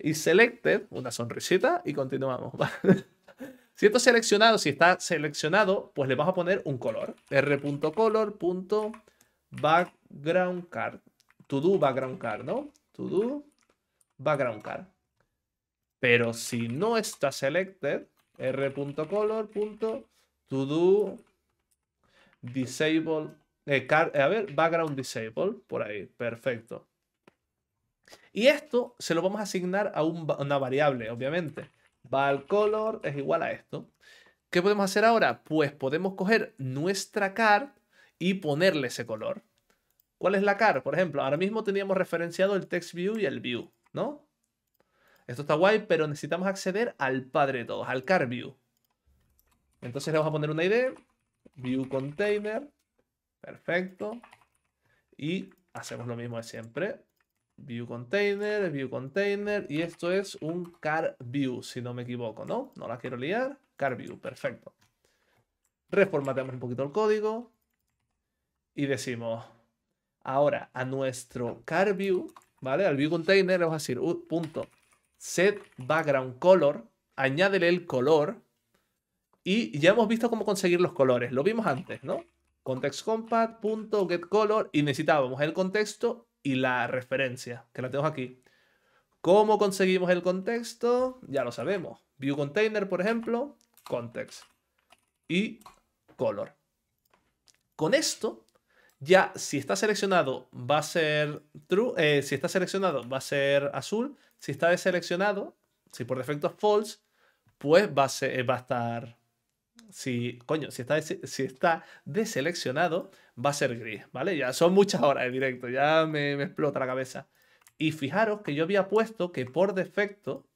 iselected, una sonrisita y continuamos, Si esto es seleccionado, si está seleccionado, pues le vamos a poner un color. r.color.background card. To do background card, ¿no? To do background card. Pero si no está selected, r.color.to do disable eh, a ver, background disable, por ahí, perfecto. Y esto se lo vamos a asignar a una variable, obviamente al color, es igual a esto. ¿Qué podemos hacer ahora? Pues podemos coger nuestra car y ponerle ese color. ¿Cuál es la car? Por ejemplo, ahora mismo teníamos referenciado el text view y el view, ¿no? Esto está guay, pero necesitamos acceder al padre de todos, al car view. Entonces le vamos a poner una ID, view container, perfecto. Y hacemos lo mismo de siempre, View container, view container. Y esto es un CarView si no me equivoco, ¿no? No la quiero liar. CarView, perfecto. Reformateamos un poquito el código. Y decimos, ahora a nuestro CarView, ¿vale? Al view container, vamos a decir, punto, set background añádele el color. Y ya hemos visto cómo conseguir los colores. Lo vimos antes, ¿no? ContextCompat.getColor punto, Y necesitábamos el contexto y la referencia, que la tenemos aquí. ¿Cómo conseguimos el contexto? Ya lo sabemos. View container, por ejemplo, context y color. Con esto, ya si está seleccionado va a ser true, eh, si está seleccionado va a ser azul, si está deseleccionado, si por defecto es false, pues va a, eh, va a estar, si, coño, si está, si está deseleccionado, va a ser gris, ¿vale? Ya son muchas horas de directo, ya me, explota la cabeza. Y fijaros que yo había puesto que por defecto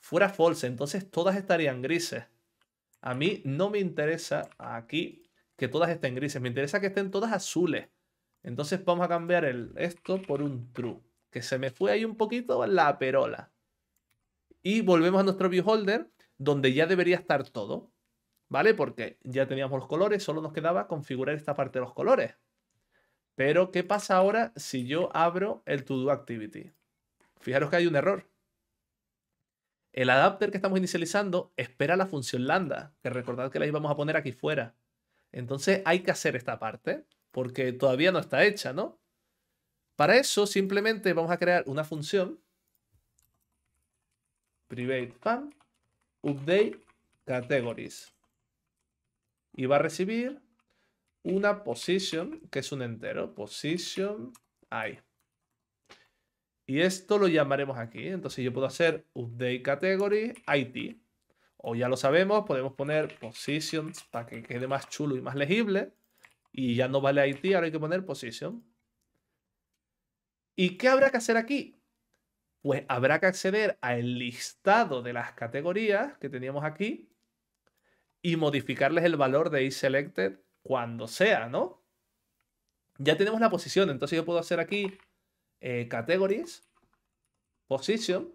fuera false, entonces todas estarían grises. A mí no me interesa aquí que todas estén grises, me interesa que estén todas azules. Entonces vamos a cambiar el, esto por un true, que se me fue ahí un poquito la perola. Y volvemos a nuestro viewholder, donde ya debería estar todo. ¿vale? Porque ya teníamos los colores, solo nos quedaba configurar esta parte de los colores. Pero, ¿qué pasa ahora si yo abro el To Activity? Fijaros que hay un error. El adapter que estamos inicializando espera la función lambda, que recordad que la íbamos a poner aquí fuera. Entonces hay que hacer esta parte, porque todavía no está hecha, ¿no? Para eso simplemente vamos a crear una función private update categories y va a recibir una position, que es un entero, position i. Y esto lo llamaremos aquí. Entonces yo puedo hacer update category IT. O ya lo sabemos, podemos poner position para que quede más chulo y más legible. Y ya no vale IT, ahora hay que poner position. ¿Y qué habrá que hacer aquí? Pues habrá que acceder al listado de las categorías que teníamos aquí y modificarles el valor de isSelected cuando sea, ¿no? Ya tenemos la posición, entonces yo puedo hacer aquí eh, categories, position,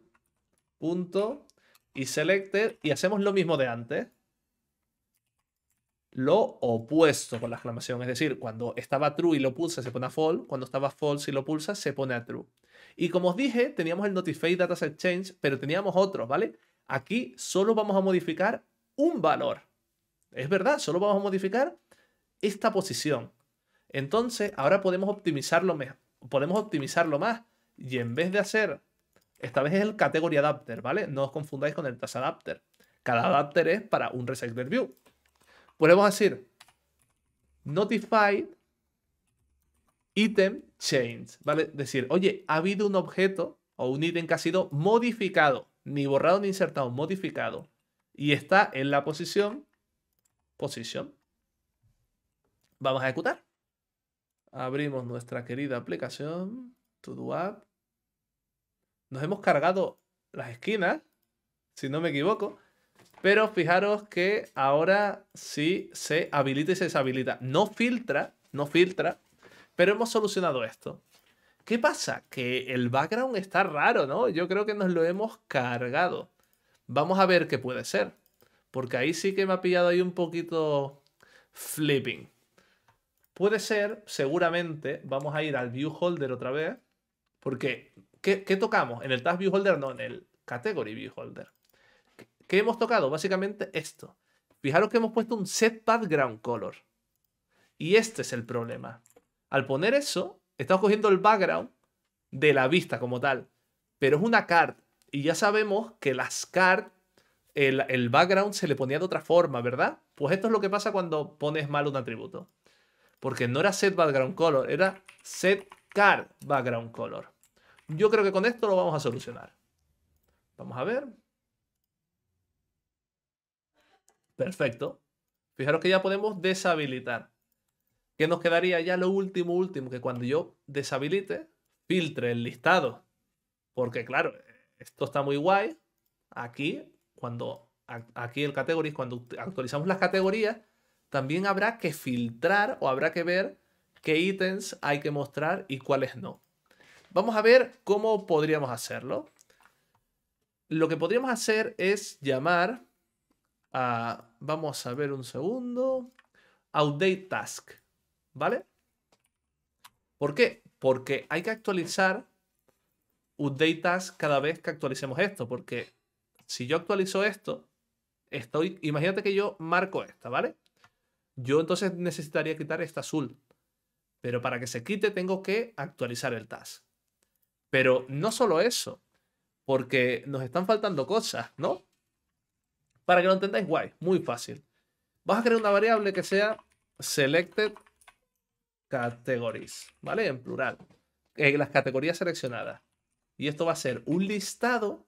punto, y y hacemos lo mismo de antes. Lo opuesto con la exclamación, es decir, cuando estaba true y lo pulsa se pone a false, cuando estaba false y lo pulsa se pone a true. Y como os dije, teníamos el notify set change, pero teníamos otros, ¿vale? Aquí solo vamos a modificar un valor. Es verdad, solo vamos a modificar esta posición. Entonces, ahora podemos optimizarlo, podemos optimizarlo más. Y en vez de hacer, esta vez es el category adapter, ¿vale? No os confundáis con el task adapter. Cada adapter es para un recycler view. Podemos decir notify item change, ¿vale? Decir, oye, ha habido un objeto o un ítem que ha sido modificado, ni borrado ni insertado, modificado, y está en la posición posición. Vamos a ejecutar. Abrimos nuestra querida aplicación, todo app. Nos hemos cargado las esquinas, si no me equivoco. Pero fijaros que ahora sí se habilita y se deshabilita. No filtra, no filtra, pero hemos solucionado esto. ¿Qué pasa? Que el background está raro, ¿no? Yo creo que nos lo hemos cargado. Vamos a ver qué puede ser. Porque ahí sí que me ha pillado ahí un poquito flipping. Puede ser, seguramente, vamos a ir al viewholder otra vez. Porque, ¿qué, tocamos? En el task holder no, en el category holder ¿Qué hemos tocado? Básicamente esto. Fijaros que hemos puesto un set background color. Y este es el problema. Al poner eso, estamos cogiendo el background de la vista como tal. Pero es una card. Y ya sabemos que las cards el, background se le ponía de otra forma, ¿verdad? Pues esto es lo que pasa cuando pones mal un atributo. Porque no era set background color, era set car background color. Yo creo que con esto lo vamos a solucionar. Vamos a ver. Perfecto. Fijaros que ya podemos deshabilitar. ¿Qué nos quedaría ya lo último, último? Que cuando yo deshabilite, filtre el listado. Porque claro, esto está muy guay. Aquí cuando aquí el category, cuando actualizamos las categorías, también habrá que filtrar o habrá que ver qué ítems hay que mostrar y cuáles no. Vamos a ver cómo podríamos hacerlo. Lo que podríamos hacer es llamar a, vamos a ver un segundo, update task, ¿vale? ¿Por qué? Porque hay que actualizar update cada vez que actualicemos esto, porque si yo actualizo esto, estoy, imagínate que yo marco esta, ¿vale? Yo entonces necesitaría quitar esta azul. Pero para que se quite tengo que actualizar el task. Pero no solo eso, porque nos están faltando cosas, ¿no? Para que lo entendáis guay, muy fácil. Vas a crear una variable que sea selected categories, ¿vale? En plural. en eh, las categorías seleccionadas. Y esto va a ser un listado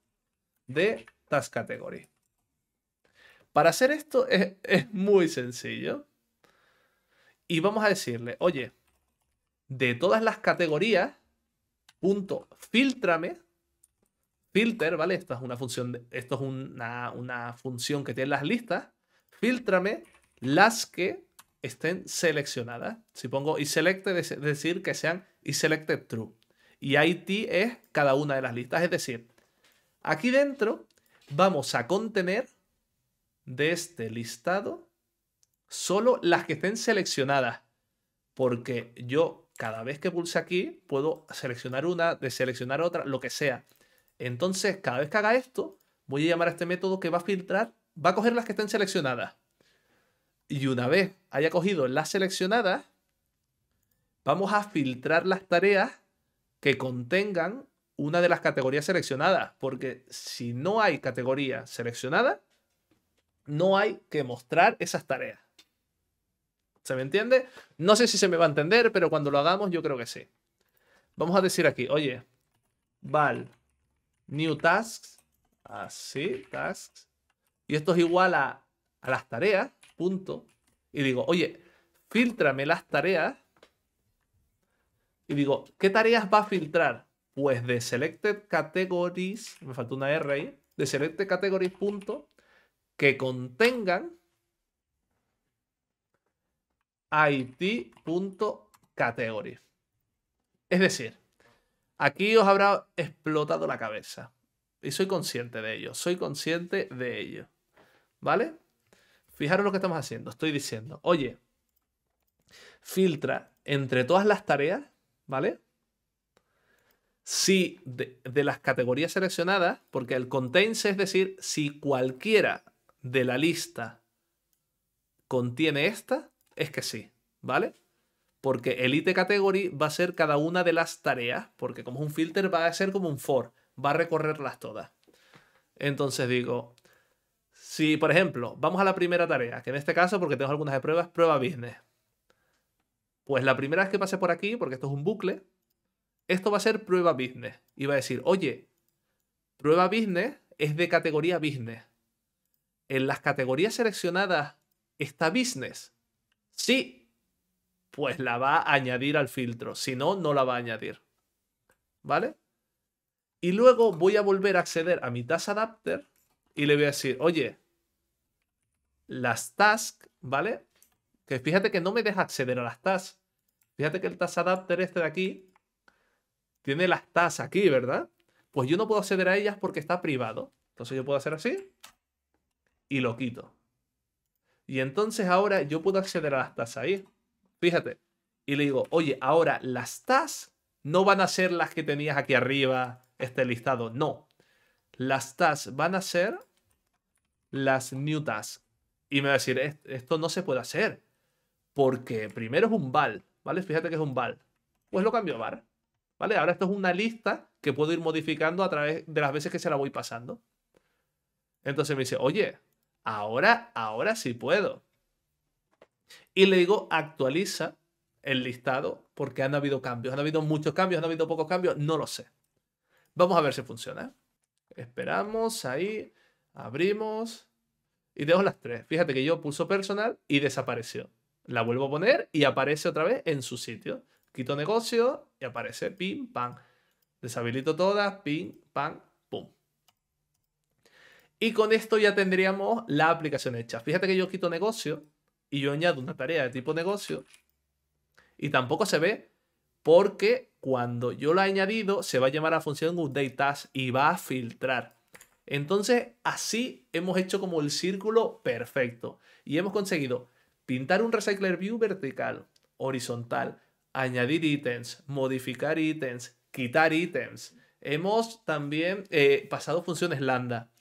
de Task Para hacer esto es, muy sencillo. Y vamos a decirle, oye, de todas las categorías, punto, filtrame filter, ¿vale? Esto es una función, de, esto es una, función que tiene las listas. Filtrame las que estén seleccionadas. Si pongo y selecte es decir, que sean y selecte true. Y IT es cada una de las listas. Es decir, aquí dentro vamos a contener de este listado solo las que estén seleccionadas. Porque yo cada vez que pulse aquí puedo seleccionar una, deseleccionar otra, lo que sea. Entonces, cada vez que haga esto, voy a llamar a este método que va a filtrar, va a coger las que estén seleccionadas. Y una vez haya cogido las seleccionadas, vamos a filtrar las tareas que contengan una de las categorías seleccionadas, porque si no hay categoría seleccionada, no hay que mostrar esas tareas. ¿Se me entiende? No sé si se me va a entender, pero cuando lo hagamos yo creo que sí. Vamos a decir aquí, oye, val new tasks, así, tasks, y esto es igual a, a las tareas, punto. Y digo, oye, filtrame las tareas. Y digo, ¿qué tareas va a filtrar? pues de selected categories, me faltó una R ahí, de selected categories punto, que contengan it.categories. Es decir, aquí os habrá explotado la cabeza. Y soy consciente de ello, soy consciente de ello. ¿Vale? Fijaros lo que estamos haciendo. Estoy diciendo, oye, filtra entre todas las tareas, ¿vale? si de, las categorías seleccionadas, porque el contains es decir, si cualquiera de la lista contiene esta, es que sí, ¿vale? Porque el IT category va a ser cada una de las tareas, porque como es un filter va a ser como un for, va a recorrerlas todas. Entonces digo, si por ejemplo, vamos a la primera tarea, que en este caso, porque tengo algunas de pruebas, prueba business. Pues la primera vez que pase por aquí, porque esto es un bucle, esto va a ser prueba business. Y va a decir, oye, prueba business es de categoría business. ¿En las categorías seleccionadas está business? Sí, pues la va a añadir al filtro. Si no, no la va a añadir. ¿Vale? Y luego voy a volver a acceder a mi task adapter y le voy a decir, oye, las tasks, ¿vale? Que fíjate que no me deja acceder a las tasks. Fíjate que el task adapter este de aquí tiene las TAS aquí, ¿verdad? Pues yo no puedo acceder a ellas porque está privado. Entonces yo puedo hacer así y lo quito. Y entonces ahora yo puedo acceder a las TAS ahí. Fíjate. Y le digo, oye, ahora las TAS no van a ser las que tenías aquí arriba, este listado. No. Las TAS van a ser las new TAS. Y me va a decir, esto no se puede hacer. Porque primero es un val, ¿vale? Fíjate que es un val. Pues lo cambio a var. ¿Vale? Ahora esto es una lista que puedo ir modificando a través de las veces que se la voy pasando. Entonces me dice, oye, ahora, ahora sí puedo. Y le digo, actualiza el listado porque han habido cambios. Han habido muchos cambios, han habido pocos cambios, no lo sé. Vamos a ver si funciona. Esperamos ahí, abrimos y dejo las tres. Fíjate que yo pulso personal y desapareció. La vuelvo a poner y aparece otra vez en su sitio quito negocio y aparece pim, pam. Deshabilito todas, pim, pam, pum. Y con esto ya tendríamos la aplicación hecha. Fíjate que yo quito negocio y yo añado una tarea de tipo negocio y tampoco se ve porque cuando yo la he añadido se va a llamar a la función updateTask y va a filtrar. Entonces así hemos hecho como el círculo perfecto y hemos conseguido pintar un recycler view vertical, horizontal, añadir ítems, modificar ítems, quitar ítems. Hemos también eh, pasado funciones lambda.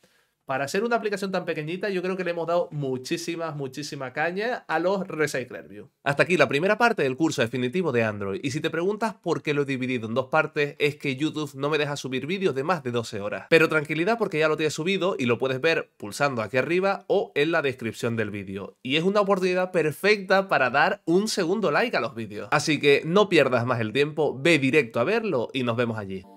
Para hacer una aplicación tan pequeñita, yo creo que le hemos dado muchísimas, muchísima caña a los Recyclerview. Hasta aquí la primera parte del curso definitivo de Android. Y si te preguntas por qué lo he dividido en dos partes, es que YouTube no me deja subir vídeos de más de 12 horas. Pero tranquilidad porque ya lo he subido y lo puedes ver pulsando aquí arriba o en la descripción del vídeo. Y es una oportunidad perfecta para dar un segundo like a los vídeos. Así que no pierdas más el tiempo, ve directo a verlo y nos vemos allí.